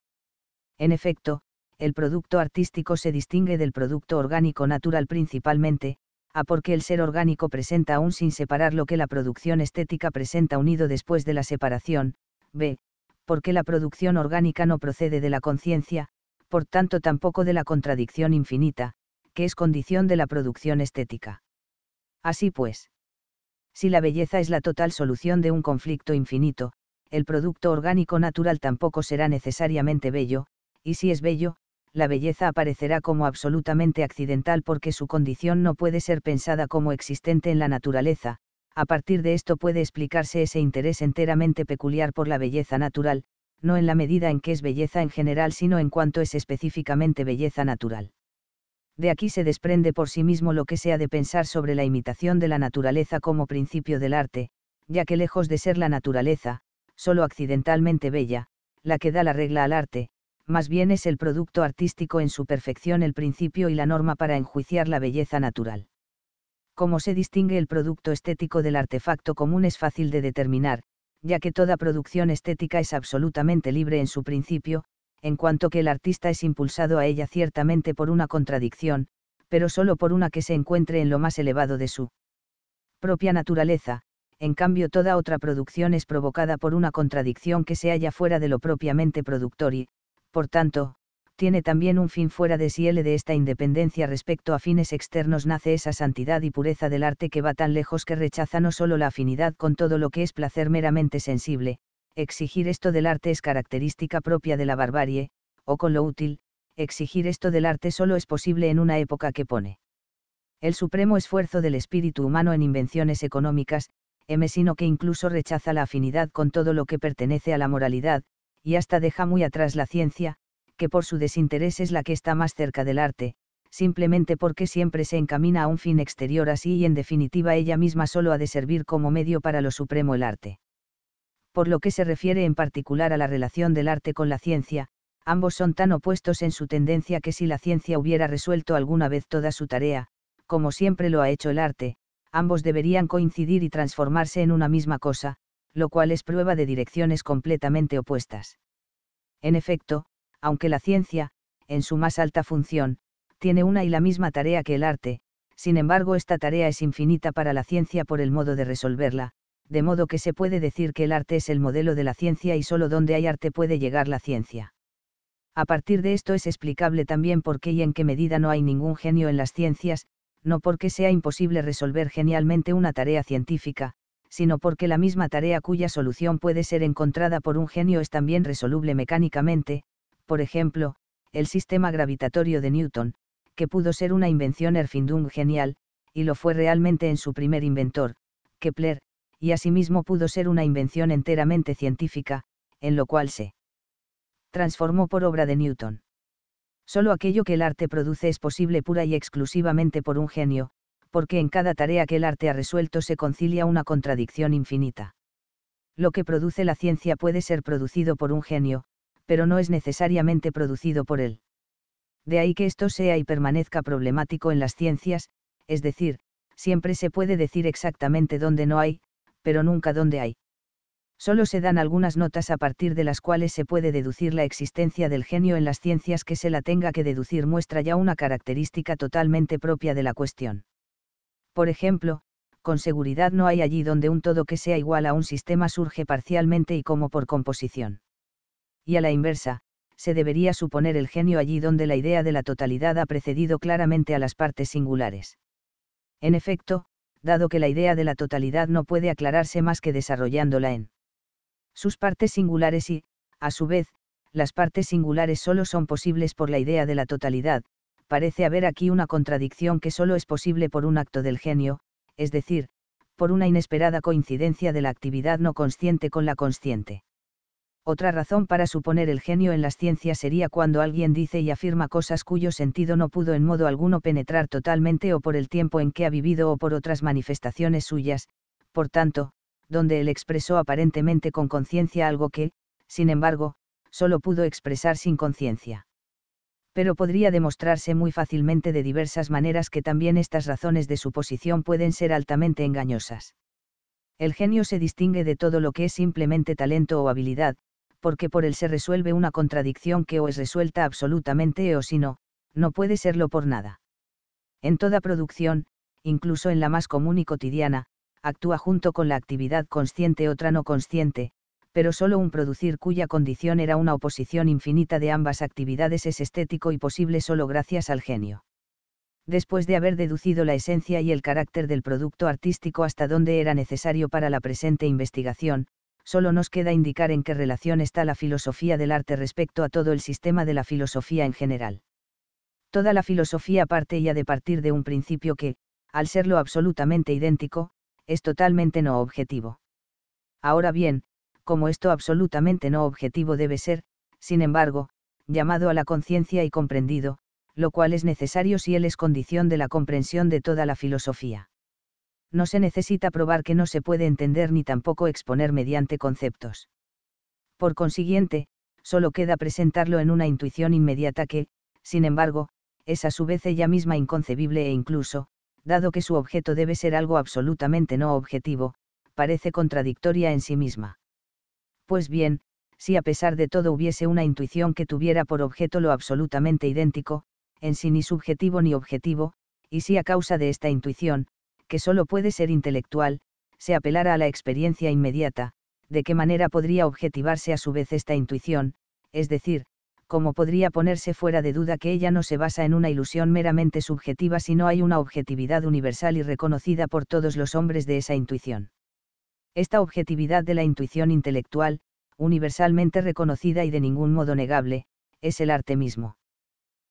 En efecto, el producto artístico se distingue del producto orgánico natural principalmente, a porque el ser orgánico presenta aún sin separar lo que la producción estética presenta unido después de la separación, b, porque la producción orgánica no procede de la conciencia, por tanto tampoco de la contradicción infinita, que es condición de la producción estética. Así pues, si la belleza es la total solución de un conflicto infinito, el producto orgánico natural tampoco será necesariamente bello, y si es bello, la belleza aparecerá como absolutamente accidental porque su condición no puede ser pensada como existente en la naturaleza, a partir de esto puede explicarse ese interés enteramente peculiar por la belleza natural, no en la medida en que es belleza en general sino en cuanto es específicamente belleza natural. De aquí se desprende por sí mismo lo que se ha de pensar sobre la imitación de la naturaleza como principio del arte, ya que lejos de ser la naturaleza, solo accidentalmente bella, la que da la regla al arte, más bien es el producto artístico en su perfección el principio y la norma para enjuiciar la belleza natural. Cómo se distingue el producto estético del artefacto común es fácil de determinar, ya que toda producción estética es absolutamente libre en su principio, en cuanto que el artista es impulsado a ella ciertamente por una contradicción, pero solo por una que se encuentre en lo más elevado de su propia naturaleza, en cambio toda otra producción es provocada por una contradicción que se halla fuera de lo propiamente productor y, por tanto, tiene también un fin fuera de sí. L de esta independencia respecto a fines externos nace esa santidad y pureza del arte que va tan lejos que rechaza no solo la afinidad con todo lo que es placer meramente sensible, exigir esto del arte es característica propia de la barbarie, o con lo útil, exigir esto del arte solo es posible en una época que pone el supremo esfuerzo del espíritu humano en invenciones económicas, M sino que incluso rechaza la afinidad con todo lo que pertenece a la moralidad, y hasta deja muy atrás la ciencia, que por su desinterés es la que está más cerca del arte, simplemente porque siempre se encamina a un fin exterior así y en definitiva ella misma solo ha de servir como medio para lo supremo el arte. Por lo que se refiere en particular a la relación del arte con la ciencia, ambos son tan opuestos en su tendencia que si la ciencia hubiera resuelto alguna vez toda su tarea, como siempre lo ha hecho el arte, ambos deberían coincidir y transformarse en una misma cosa, lo cual es prueba de direcciones completamente opuestas. En efecto, aunque la ciencia, en su más alta función, tiene una y la misma tarea que el arte, sin embargo esta tarea es infinita para la ciencia por el modo de resolverla, de modo que se puede decir que el arte es el modelo de la ciencia y solo donde hay arte puede llegar la ciencia. A partir de esto es explicable también por qué y en qué medida no hay ningún genio en las ciencias, no porque sea imposible resolver genialmente una tarea científica, sino porque la misma tarea cuya solución puede ser encontrada por un genio es también resoluble mecánicamente, por ejemplo, el sistema gravitatorio de Newton, que pudo ser una invención Erfindung genial, y lo fue realmente en su primer inventor, Kepler, y asimismo pudo ser una invención enteramente científica, en lo cual se transformó por obra de Newton. Solo aquello que el arte produce es posible pura y exclusivamente por un genio, porque en cada tarea que el arte ha resuelto se concilia una contradicción infinita. Lo que produce la ciencia puede ser producido por un genio, pero no es necesariamente producido por él. De ahí que esto sea y permanezca problemático en las ciencias, es decir, siempre se puede decir exactamente dónde no hay, pero nunca dónde hay. Solo se dan algunas notas a partir de las cuales se puede deducir la existencia del genio en las ciencias que se la tenga que deducir muestra ya una característica totalmente propia de la cuestión por ejemplo, con seguridad no hay allí donde un todo que sea igual a un sistema surge parcialmente y como por composición. Y a la inversa, se debería suponer el genio allí donde la idea de la totalidad ha precedido claramente a las partes singulares. En efecto, dado que la idea de la totalidad no puede aclararse más que desarrollándola en sus partes singulares y, a su vez, las partes singulares solo son posibles por la idea de la totalidad, parece haber aquí una contradicción que solo es posible por un acto del genio, es decir, por una inesperada coincidencia de la actividad no consciente con la consciente. Otra razón para suponer el genio en las ciencias sería cuando alguien dice y afirma cosas cuyo sentido no pudo en modo alguno penetrar totalmente o por el tiempo en que ha vivido o por otras manifestaciones suyas, por tanto, donde él expresó aparentemente con conciencia algo que, sin embargo, solo pudo expresar sin conciencia pero podría demostrarse muy fácilmente de diversas maneras que también estas razones de suposición pueden ser altamente engañosas. El genio se distingue de todo lo que es simplemente talento o habilidad, porque por él se resuelve una contradicción que o es resuelta absolutamente o si no, no puede serlo por nada. En toda producción, incluso en la más común y cotidiana, actúa junto con la actividad consciente otra no consciente, pero solo un producir cuya condición era una oposición infinita de ambas actividades es estético y posible solo gracias al genio. Después de haber deducido la esencia y el carácter del producto artístico hasta donde era necesario para la presente investigación, solo nos queda indicar en qué relación está la filosofía del arte respecto a todo el sistema de la filosofía en general. Toda la filosofía parte ya de partir de un principio que, al serlo absolutamente idéntico, es totalmente no objetivo. Ahora bien, como esto absolutamente no objetivo debe ser, sin embargo, llamado a la conciencia y comprendido, lo cual es necesario si él es condición de la comprensión de toda la filosofía. No se necesita probar que no se puede entender ni tampoco exponer mediante conceptos. Por consiguiente, solo queda presentarlo en una intuición inmediata que, sin embargo, es a su vez ella misma inconcebible e incluso, dado que su objeto debe ser algo absolutamente no objetivo, parece contradictoria en sí misma. Pues bien, si a pesar de todo hubiese una intuición que tuviera por objeto lo absolutamente idéntico, en sí ni subjetivo ni objetivo, y si a causa de esta intuición, que solo puede ser intelectual, se apelara a la experiencia inmediata, de qué manera podría objetivarse a su vez esta intuición, es decir, cómo podría ponerse fuera de duda que ella no se basa en una ilusión meramente subjetiva si no hay una objetividad universal y reconocida por todos los hombres de esa intuición. Esta objetividad de la intuición intelectual, universalmente reconocida y de ningún modo negable, es el arte mismo.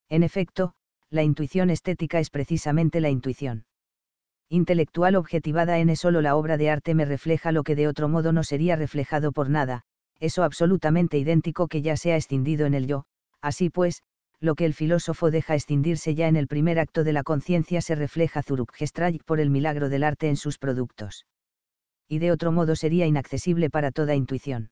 En efecto, la intuición estética es precisamente la intuición intelectual objetivada en solo la obra de arte me refleja lo que de otro modo no sería reflejado por nada, eso absolutamente idéntico que ya se ha escindido en el yo, así pues, lo que el filósofo deja escindirse ya en el primer acto de la conciencia se refleja gestray por el milagro del arte en sus productos y de otro modo sería inaccesible para toda intuición.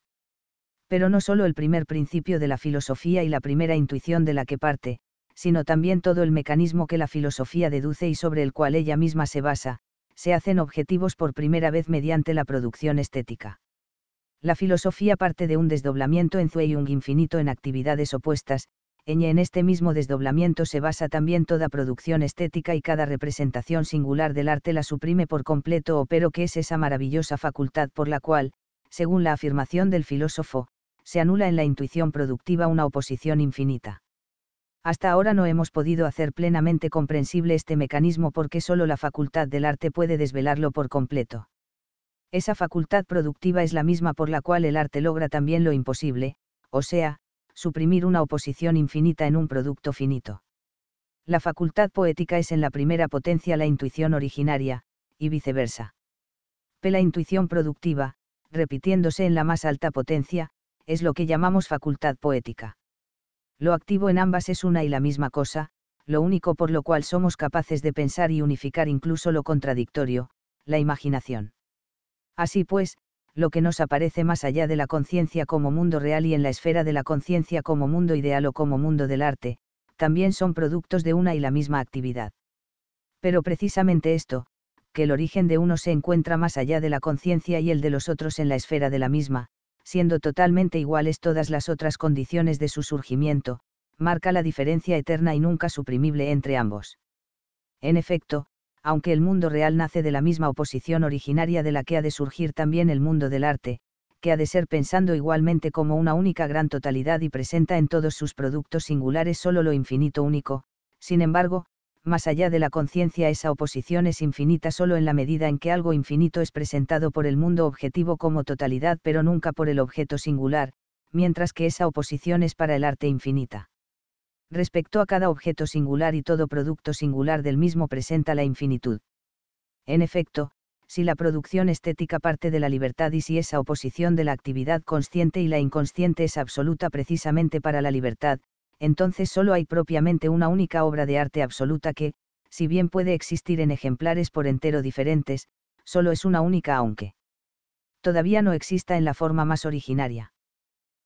Pero no solo el primer principio de la filosofía y la primera intuición de la que parte, sino también todo el mecanismo que la filosofía deduce y sobre el cual ella misma se basa, se hacen objetivos por primera vez mediante la producción estética. La filosofía parte de un desdoblamiento en Zueyung infinito en actividades opuestas, en este mismo desdoblamiento se basa también toda producción estética y cada representación singular del arte la suprime por completo o oh, pero que es esa maravillosa facultad por la cual, según la afirmación del filósofo, se anula en la intuición productiva una oposición infinita. Hasta ahora no hemos podido hacer plenamente comprensible este mecanismo porque solo la facultad del arte puede desvelarlo por completo. Esa facultad productiva es la misma por la cual el arte logra también lo imposible, o sea, suprimir una oposición infinita en un producto finito. La facultad poética es en la primera potencia la intuición originaria, y viceversa. P. La intuición productiva, repitiéndose en la más alta potencia, es lo que llamamos facultad poética. Lo activo en ambas es una y la misma cosa, lo único por lo cual somos capaces de pensar y unificar incluso lo contradictorio, la imaginación. Así pues, lo que nos aparece más allá de la conciencia como mundo real y en la esfera de la conciencia como mundo ideal o como mundo del arte, también son productos de una y la misma actividad. Pero precisamente esto, que el origen de uno se encuentra más allá de la conciencia y el de los otros en la esfera de la misma, siendo totalmente iguales todas las otras condiciones de su surgimiento, marca la diferencia eterna y nunca suprimible entre ambos. En efecto, aunque el mundo real nace de la misma oposición originaria de la que ha de surgir también el mundo del arte, que ha de ser pensando igualmente como una única gran totalidad y presenta en todos sus productos singulares solo lo infinito único, sin embargo, más allá de la conciencia esa oposición es infinita solo en la medida en que algo infinito es presentado por el mundo objetivo como totalidad pero nunca por el objeto singular, mientras que esa oposición es para el arte infinita respecto a cada objeto singular y todo producto singular del mismo presenta la infinitud. En efecto, si la producción estética parte de la libertad y si esa oposición de la actividad consciente y la inconsciente es absoluta precisamente para la libertad, entonces solo hay propiamente una única obra de arte absoluta que, si bien puede existir en ejemplares por entero diferentes, solo es una única aunque todavía no exista en la forma más originaria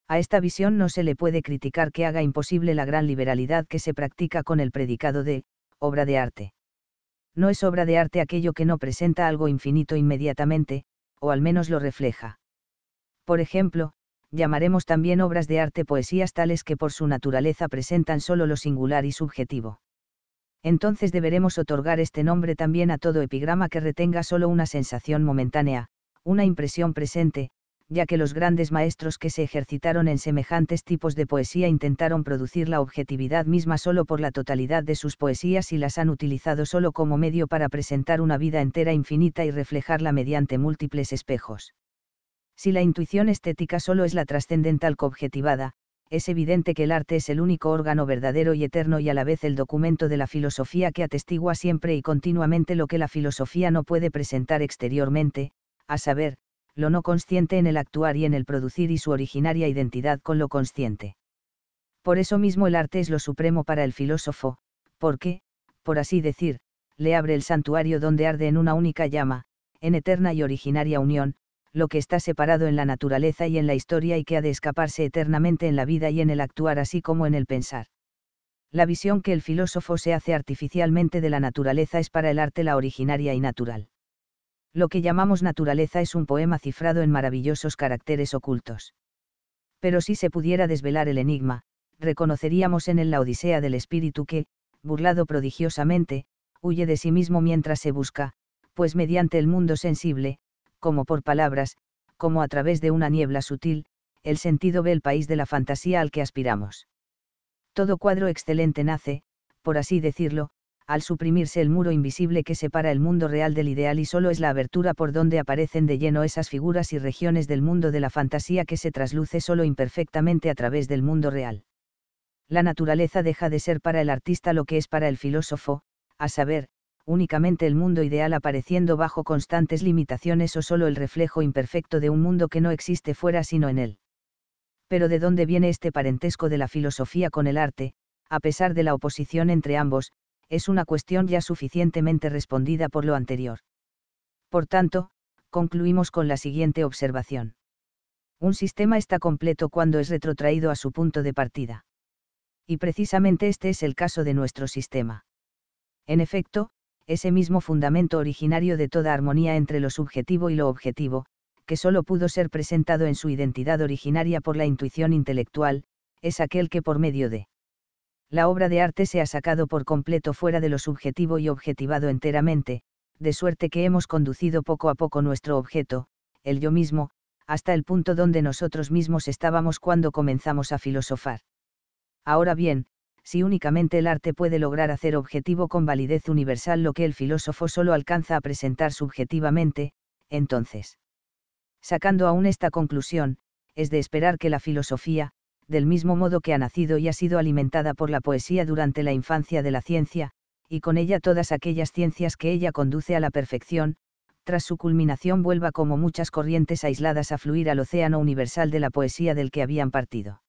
a esta visión no se le puede criticar que haga imposible la gran liberalidad que se practica con el predicado de obra de arte. No es obra de arte aquello que no presenta algo infinito inmediatamente, o al menos lo refleja. Por ejemplo, llamaremos también obras de arte poesías tales que por su naturaleza presentan solo lo singular y subjetivo. Entonces deberemos otorgar este nombre también a todo epigrama que retenga solo una sensación momentánea, una impresión presente, ya que los grandes maestros que se ejercitaron en semejantes tipos de poesía intentaron producir la objetividad misma solo por la totalidad de sus poesías y las han utilizado solo como medio para presentar una vida entera infinita y reflejarla mediante múltiples espejos. Si la intuición estética solo es la trascendental coobjetivada, es evidente que el arte es el único órgano verdadero y eterno y a la vez el documento de la filosofía que atestigua siempre y continuamente lo que la filosofía no puede presentar exteriormente, a saber, lo no consciente en el actuar y en el producir y su originaria identidad con lo consciente. Por eso mismo el arte es lo supremo para el filósofo, porque, por así decir, le abre el santuario donde arde en una única llama, en eterna y originaria unión, lo que está separado en la naturaleza y en la historia y que ha de escaparse eternamente en la vida y en el actuar así como en el pensar. La visión que el filósofo se hace artificialmente de la naturaleza es para el arte la originaria y natural. Lo que llamamos naturaleza es un poema cifrado en maravillosos caracteres ocultos. Pero si se pudiera desvelar el enigma, reconoceríamos en él la Odisea del espíritu que, burlado prodigiosamente, huye de sí mismo mientras se busca, pues mediante el mundo sensible, como por palabras, como a través de una niebla sutil, el sentido ve el país de la fantasía al que aspiramos. Todo cuadro excelente nace, por así decirlo, al suprimirse el muro invisible que separa el mundo real del ideal y solo es la abertura por donde aparecen de lleno esas figuras y regiones del mundo de la fantasía que se trasluce solo imperfectamente a través del mundo real. La naturaleza deja de ser para el artista lo que es para el filósofo, a saber, únicamente el mundo ideal apareciendo bajo constantes limitaciones o solo el reflejo imperfecto de un mundo que no existe fuera sino en él. Pero ¿de dónde viene este parentesco de la filosofía con el arte, a pesar de la oposición entre ambos, es una cuestión ya suficientemente respondida por lo anterior. Por tanto, concluimos con la siguiente observación. Un sistema está completo cuando es retrotraído a su punto de partida. Y precisamente este es el caso de nuestro sistema. En efecto, ese mismo fundamento originario de toda armonía entre lo subjetivo y lo objetivo, que solo pudo ser presentado en su identidad originaria por la intuición intelectual, es aquel que por medio de la obra de arte se ha sacado por completo fuera de lo subjetivo y objetivado enteramente, de suerte que hemos conducido poco a poco nuestro objeto, el yo mismo, hasta el punto donde nosotros mismos estábamos cuando comenzamos a filosofar. Ahora bien, si únicamente el arte puede lograr hacer objetivo con validez universal lo que el filósofo solo alcanza a presentar subjetivamente, entonces. Sacando aún esta conclusión, es de esperar que la filosofía, del mismo modo que ha nacido y ha sido alimentada por la poesía durante la infancia de la ciencia, y con ella todas aquellas ciencias que ella conduce a la perfección, tras su culminación vuelva como muchas corrientes aisladas a fluir al océano universal de la poesía del que habían partido.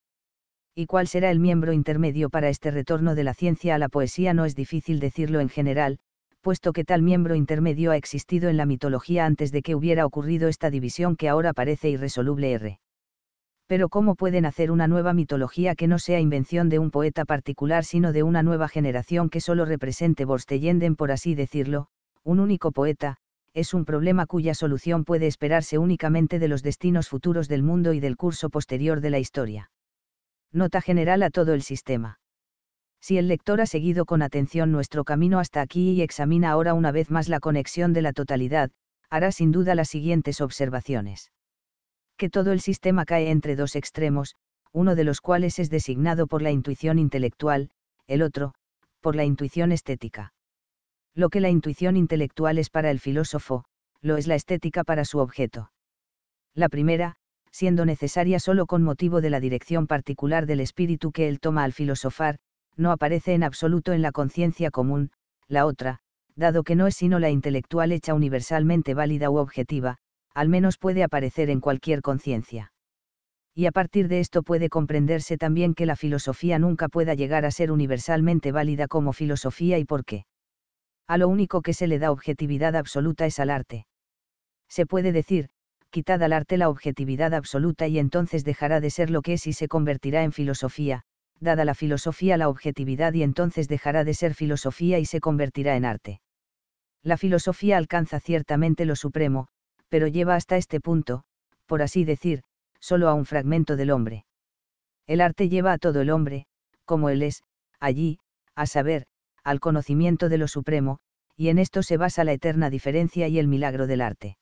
¿Y cuál será el miembro intermedio para este retorno de la ciencia a la poesía? No es difícil decirlo en general, puesto que tal miembro intermedio ha existido en la mitología antes de que hubiera ocurrido esta división que ahora parece irresoluble R pero ¿cómo pueden hacer una nueva mitología que no sea invención de un poeta particular sino de una nueva generación que solo represente Borsteyenden por así decirlo, un único poeta, es un problema cuya solución puede esperarse únicamente de los destinos futuros del mundo y del curso posterior de la historia. Nota general a todo el sistema. Si el lector ha seguido con atención nuestro camino hasta aquí y examina ahora una vez más la conexión de la totalidad, hará sin duda las siguientes observaciones que todo el sistema cae entre dos extremos, uno de los cuales es designado por la intuición intelectual, el otro, por la intuición estética. Lo que la intuición intelectual es para el filósofo, lo es la estética para su objeto. La primera, siendo necesaria solo con motivo de la dirección particular del espíritu que él toma al filosofar, no aparece en absoluto en la conciencia común, la otra, dado que no es sino la intelectual hecha universalmente válida u objetiva, al menos puede aparecer en cualquier conciencia. Y a partir de esto puede comprenderse también que la filosofía nunca pueda llegar a ser universalmente válida como filosofía y por qué. A lo único que se le da objetividad absoluta es al arte. Se puede decir, quitad al arte la objetividad absoluta y entonces dejará de ser lo que es y se convertirá en filosofía, dada la filosofía la objetividad y entonces dejará de ser filosofía y se convertirá en arte. La filosofía alcanza ciertamente lo supremo, pero lleva hasta este punto, por así decir, solo a un fragmento del hombre. El arte lleva a todo el hombre, como él es, allí, a saber, al conocimiento de lo supremo, y en esto se basa la eterna diferencia y el milagro del arte.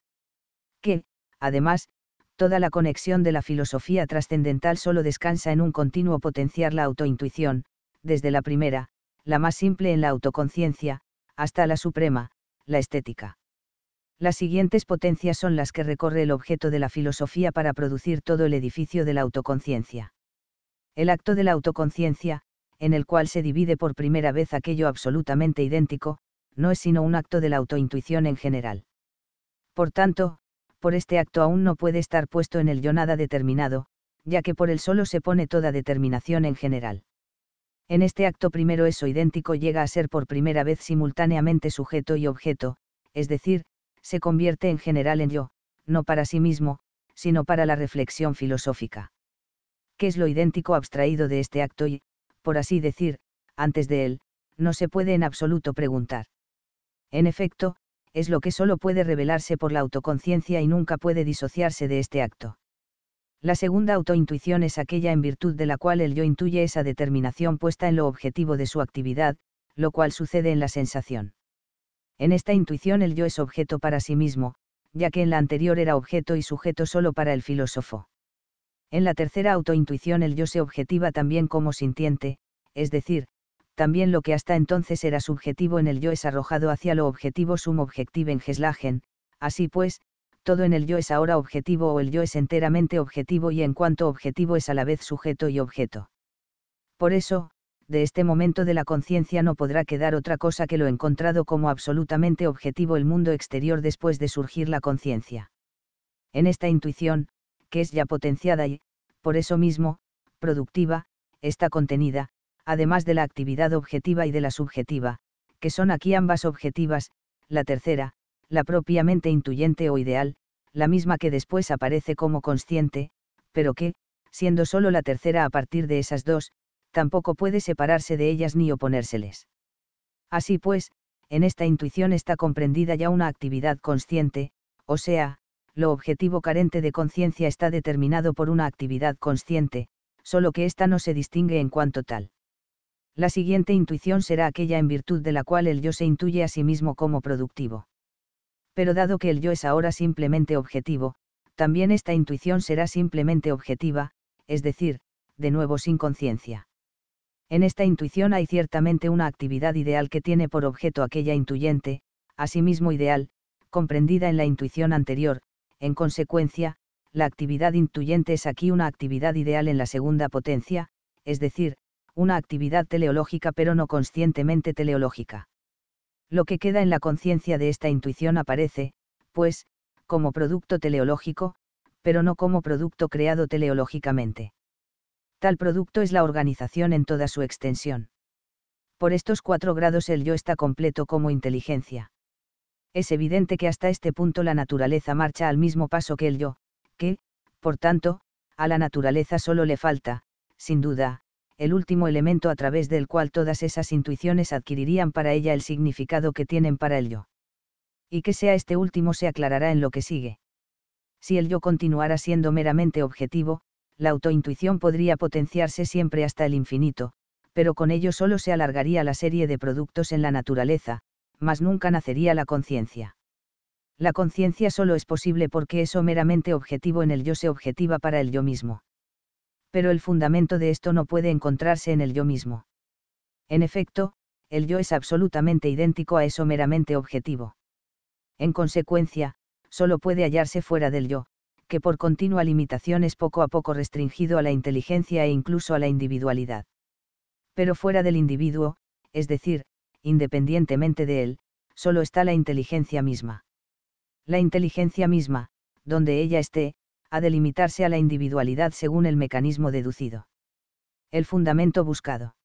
Que, además, toda la conexión de la filosofía trascendental solo descansa en un continuo potenciar la autointuición, desde la primera, la más simple en la autoconciencia, hasta la suprema, la estética las siguientes potencias son las que recorre el objeto de la filosofía para producir todo el edificio de la autoconciencia. El acto de la autoconciencia, en el cual se divide por primera vez aquello absolutamente idéntico, no es sino un acto de la autointuición en general. Por tanto, por este acto aún no puede estar puesto en el yo nada determinado, ya que por él solo se pone toda determinación en general. En este acto primero eso idéntico llega a ser por primera vez simultáneamente sujeto y objeto, es decir, se convierte en general en yo, no para sí mismo, sino para la reflexión filosófica. ¿Qué es lo idéntico abstraído de este acto y, por así decir, antes de él, no se puede en absoluto preguntar? En efecto, es lo que solo puede revelarse por la autoconciencia y nunca puede disociarse de este acto. La segunda autointuición es aquella en virtud de la cual el yo intuye esa determinación puesta en lo objetivo de su actividad, lo cual sucede en la sensación. En esta intuición el yo es objeto para sí mismo, ya que en la anterior era objeto y sujeto solo para el filósofo. En la tercera autointuición el yo se objetiva también como sintiente, es decir, también lo que hasta entonces era subjetivo en el yo es arrojado hacia lo objetivo sum objective en Geslagen, así pues, todo en el yo es ahora objetivo o el yo es enteramente objetivo y en cuanto objetivo es a la vez sujeto y objeto. Por eso, de este momento de la conciencia no podrá quedar otra cosa que lo encontrado como absolutamente objetivo el mundo exterior después de surgir la conciencia. En esta intuición, que es ya potenciada y, por eso mismo, productiva, está contenida, además de la actividad objetiva y de la subjetiva, que son aquí ambas objetivas, la tercera, la propiamente intuyente o ideal, la misma que después aparece como consciente, pero que, siendo solo la tercera a partir de esas dos, tampoco puede separarse de ellas ni oponérseles. Así pues, en esta intuición está comprendida ya una actividad consciente, o sea, lo objetivo carente de conciencia está determinado por una actividad consciente, solo que ésta no se distingue en cuanto tal. La siguiente intuición será aquella en virtud de la cual el yo se intuye a sí mismo como productivo. Pero dado que el yo es ahora simplemente objetivo, también esta intuición será simplemente objetiva, es decir, de nuevo sin conciencia. En esta intuición hay ciertamente una actividad ideal que tiene por objeto aquella intuyente, asimismo ideal, comprendida en la intuición anterior, en consecuencia, la actividad intuyente es aquí una actividad ideal en la segunda potencia, es decir, una actividad teleológica pero no conscientemente teleológica. Lo que queda en la conciencia de esta intuición aparece, pues, como producto teleológico, pero no como producto creado teleológicamente. Tal producto es la organización en toda su extensión. Por estos cuatro grados el yo está completo como inteligencia. Es evidente que hasta este punto la naturaleza marcha al mismo paso que el yo, que, por tanto, a la naturaleza solo le falta, sin duda, el último elemento a través del cual todas esas intuiciones adquirirían para ella el significado que tienen para el yo. Y que sea este último se aclarará en lo que sigue. Si el yo continuara siendo meramente objetivo, la autointuición podría potenciarse siempre hasta el infinito, pero con ello solo se alargaría la serie de productos en la naturaleza, mas nunca nacería la conciencia. La conciencia solo es posible porque eso meramente objetivo en el yo se objetiva para el yo mismo. Pero el fundamento de esto no puede encontrarse en el yo mismo. En efecto, el yo es absolutamente idéntico a eso meramente objetivo. En consecuencia, solo puede hallarse fuera del yo, que por continua limitación es poco a poco restringido a la inteligencia e incluso a la individualidad. Pero fuera del individuo, es decir, independientemente de él, solo está la inteligencia misma. La inteligencia misma, donde ella esté, ha de limitarse a la individualidad según el mecanismo deducido. El fundamento buscado.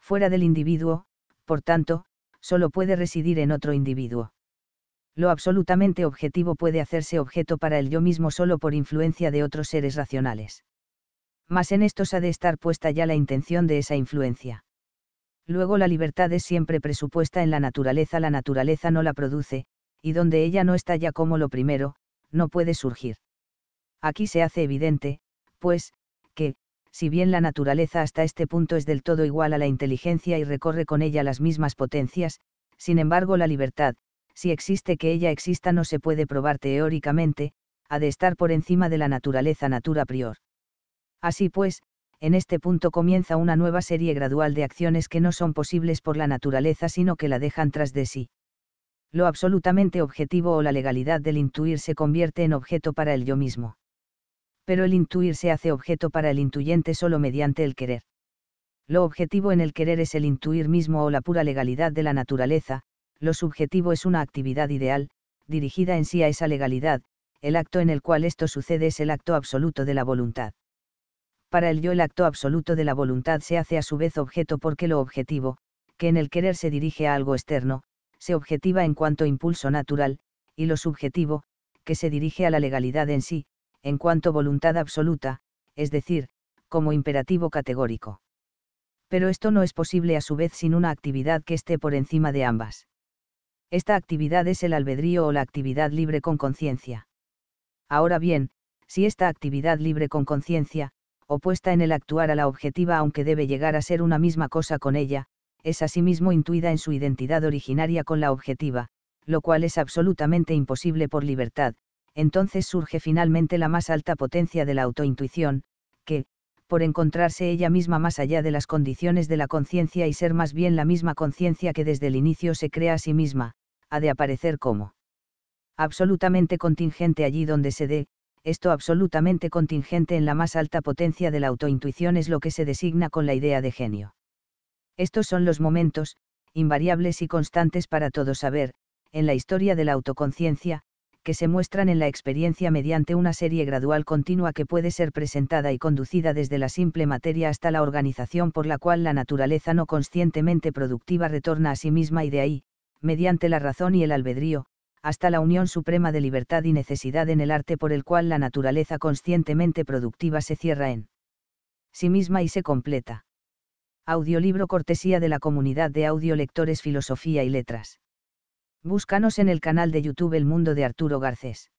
Fuera del individuo, por tanto, solo puede residir en otro individuo. Lo absolutamente objetivo puede hacerse objeto para el yo mismo solo por influencia de otros seres racionales. Mas en estos ha de estar puesta ya la intención de esa influencia. Luego la libertad es siempre presupuesta en la naturaleza, la naturaleza no la produce, y donde ella no está ya como lo primero, no puede surgir. Aquí se hace evidente, pues, que, si bien la naturaleza hasta este punto es del todo igual a la inteligencia y recorre con ella las mismas potencias, sin embargo la libertad, si existe que ella exista no se puede probar teóricamente, ha de estar por encima de la naturaleza natura prior. Así pues, en este punto comienza una nueva serie gradual de acciones que no son posibles por la naturaleza sino que la dejan tras de sí. Lo absolutamente objetivo o la legalidad del intuir se convierte en objeto para el yo mismo. Pero el intuir se hace objeto para el intuyente solo mediante el querer. Lo objetivo en el querer es el intuir mismo o la pura legalidad de la naturaleza, lo subjetivo es una actividad ideal, dirigida en sí a esa legalidad, el acto en el cual esto sucede es el acto absoluto de la voluntad. Para el yo el acto absoluto de la voluntad se hace a su vez objeto porque lo objetivo, que en el querer se dirige a algo externo, se objetiva en cuanto impulso natural, y lo subjetivo, que se dirige a la legalidad en sí, en cuanto voluntad absoluta, es decir, como imperativo categórico. Pero esto no es posible a su vez sin una actividad que esté por encima de ambas. Esta actividad es el albedrío o la actividad libre con conciencia. Ahora bien, si esta actividad libre con conciencia, opuesta en el actuar a la objetiva aunque debe llegar a ser una misma cosa con ella, es asimismo intuida en su identidad originaria con la objetiva, lo cual es absolutamente imposible por libertad, entonces surge finalmente la más alta potencia de la autointuición, que, por encontrarse ella misma más allá de las condiciones de la conciencia y ser más bien la misma conciencia que desde el inicio se crea a sí misma, ha de aparecer como absolutamente contingente allí donde se dé, esto absolutamente contingente en la más alta potencia de la autointuición es lo que se designa con la idea de genio. Estos son los momentos, invariables y constantes para todo saber, en la historia de la autoconciencia, que se muestran en la experiencia mediante una serie gradual continua que puede ser presentada y conducida desde la simple materia hasta la organización por la cual la naturaleza no conscientemente productiva retorna a sí misma y de ahí, mediante la razón y el albedrío, hasta la unión suprema de libertad y necesidad en el arte por el cual la naturaleza conscientemente productiva se cierra en sí misma y se completa. Audiolibro cortesía de la comunidad de audiolectores Filosofía y Letras. Búscanos en el canal de YouTube El Mundo de Arturo Garcés.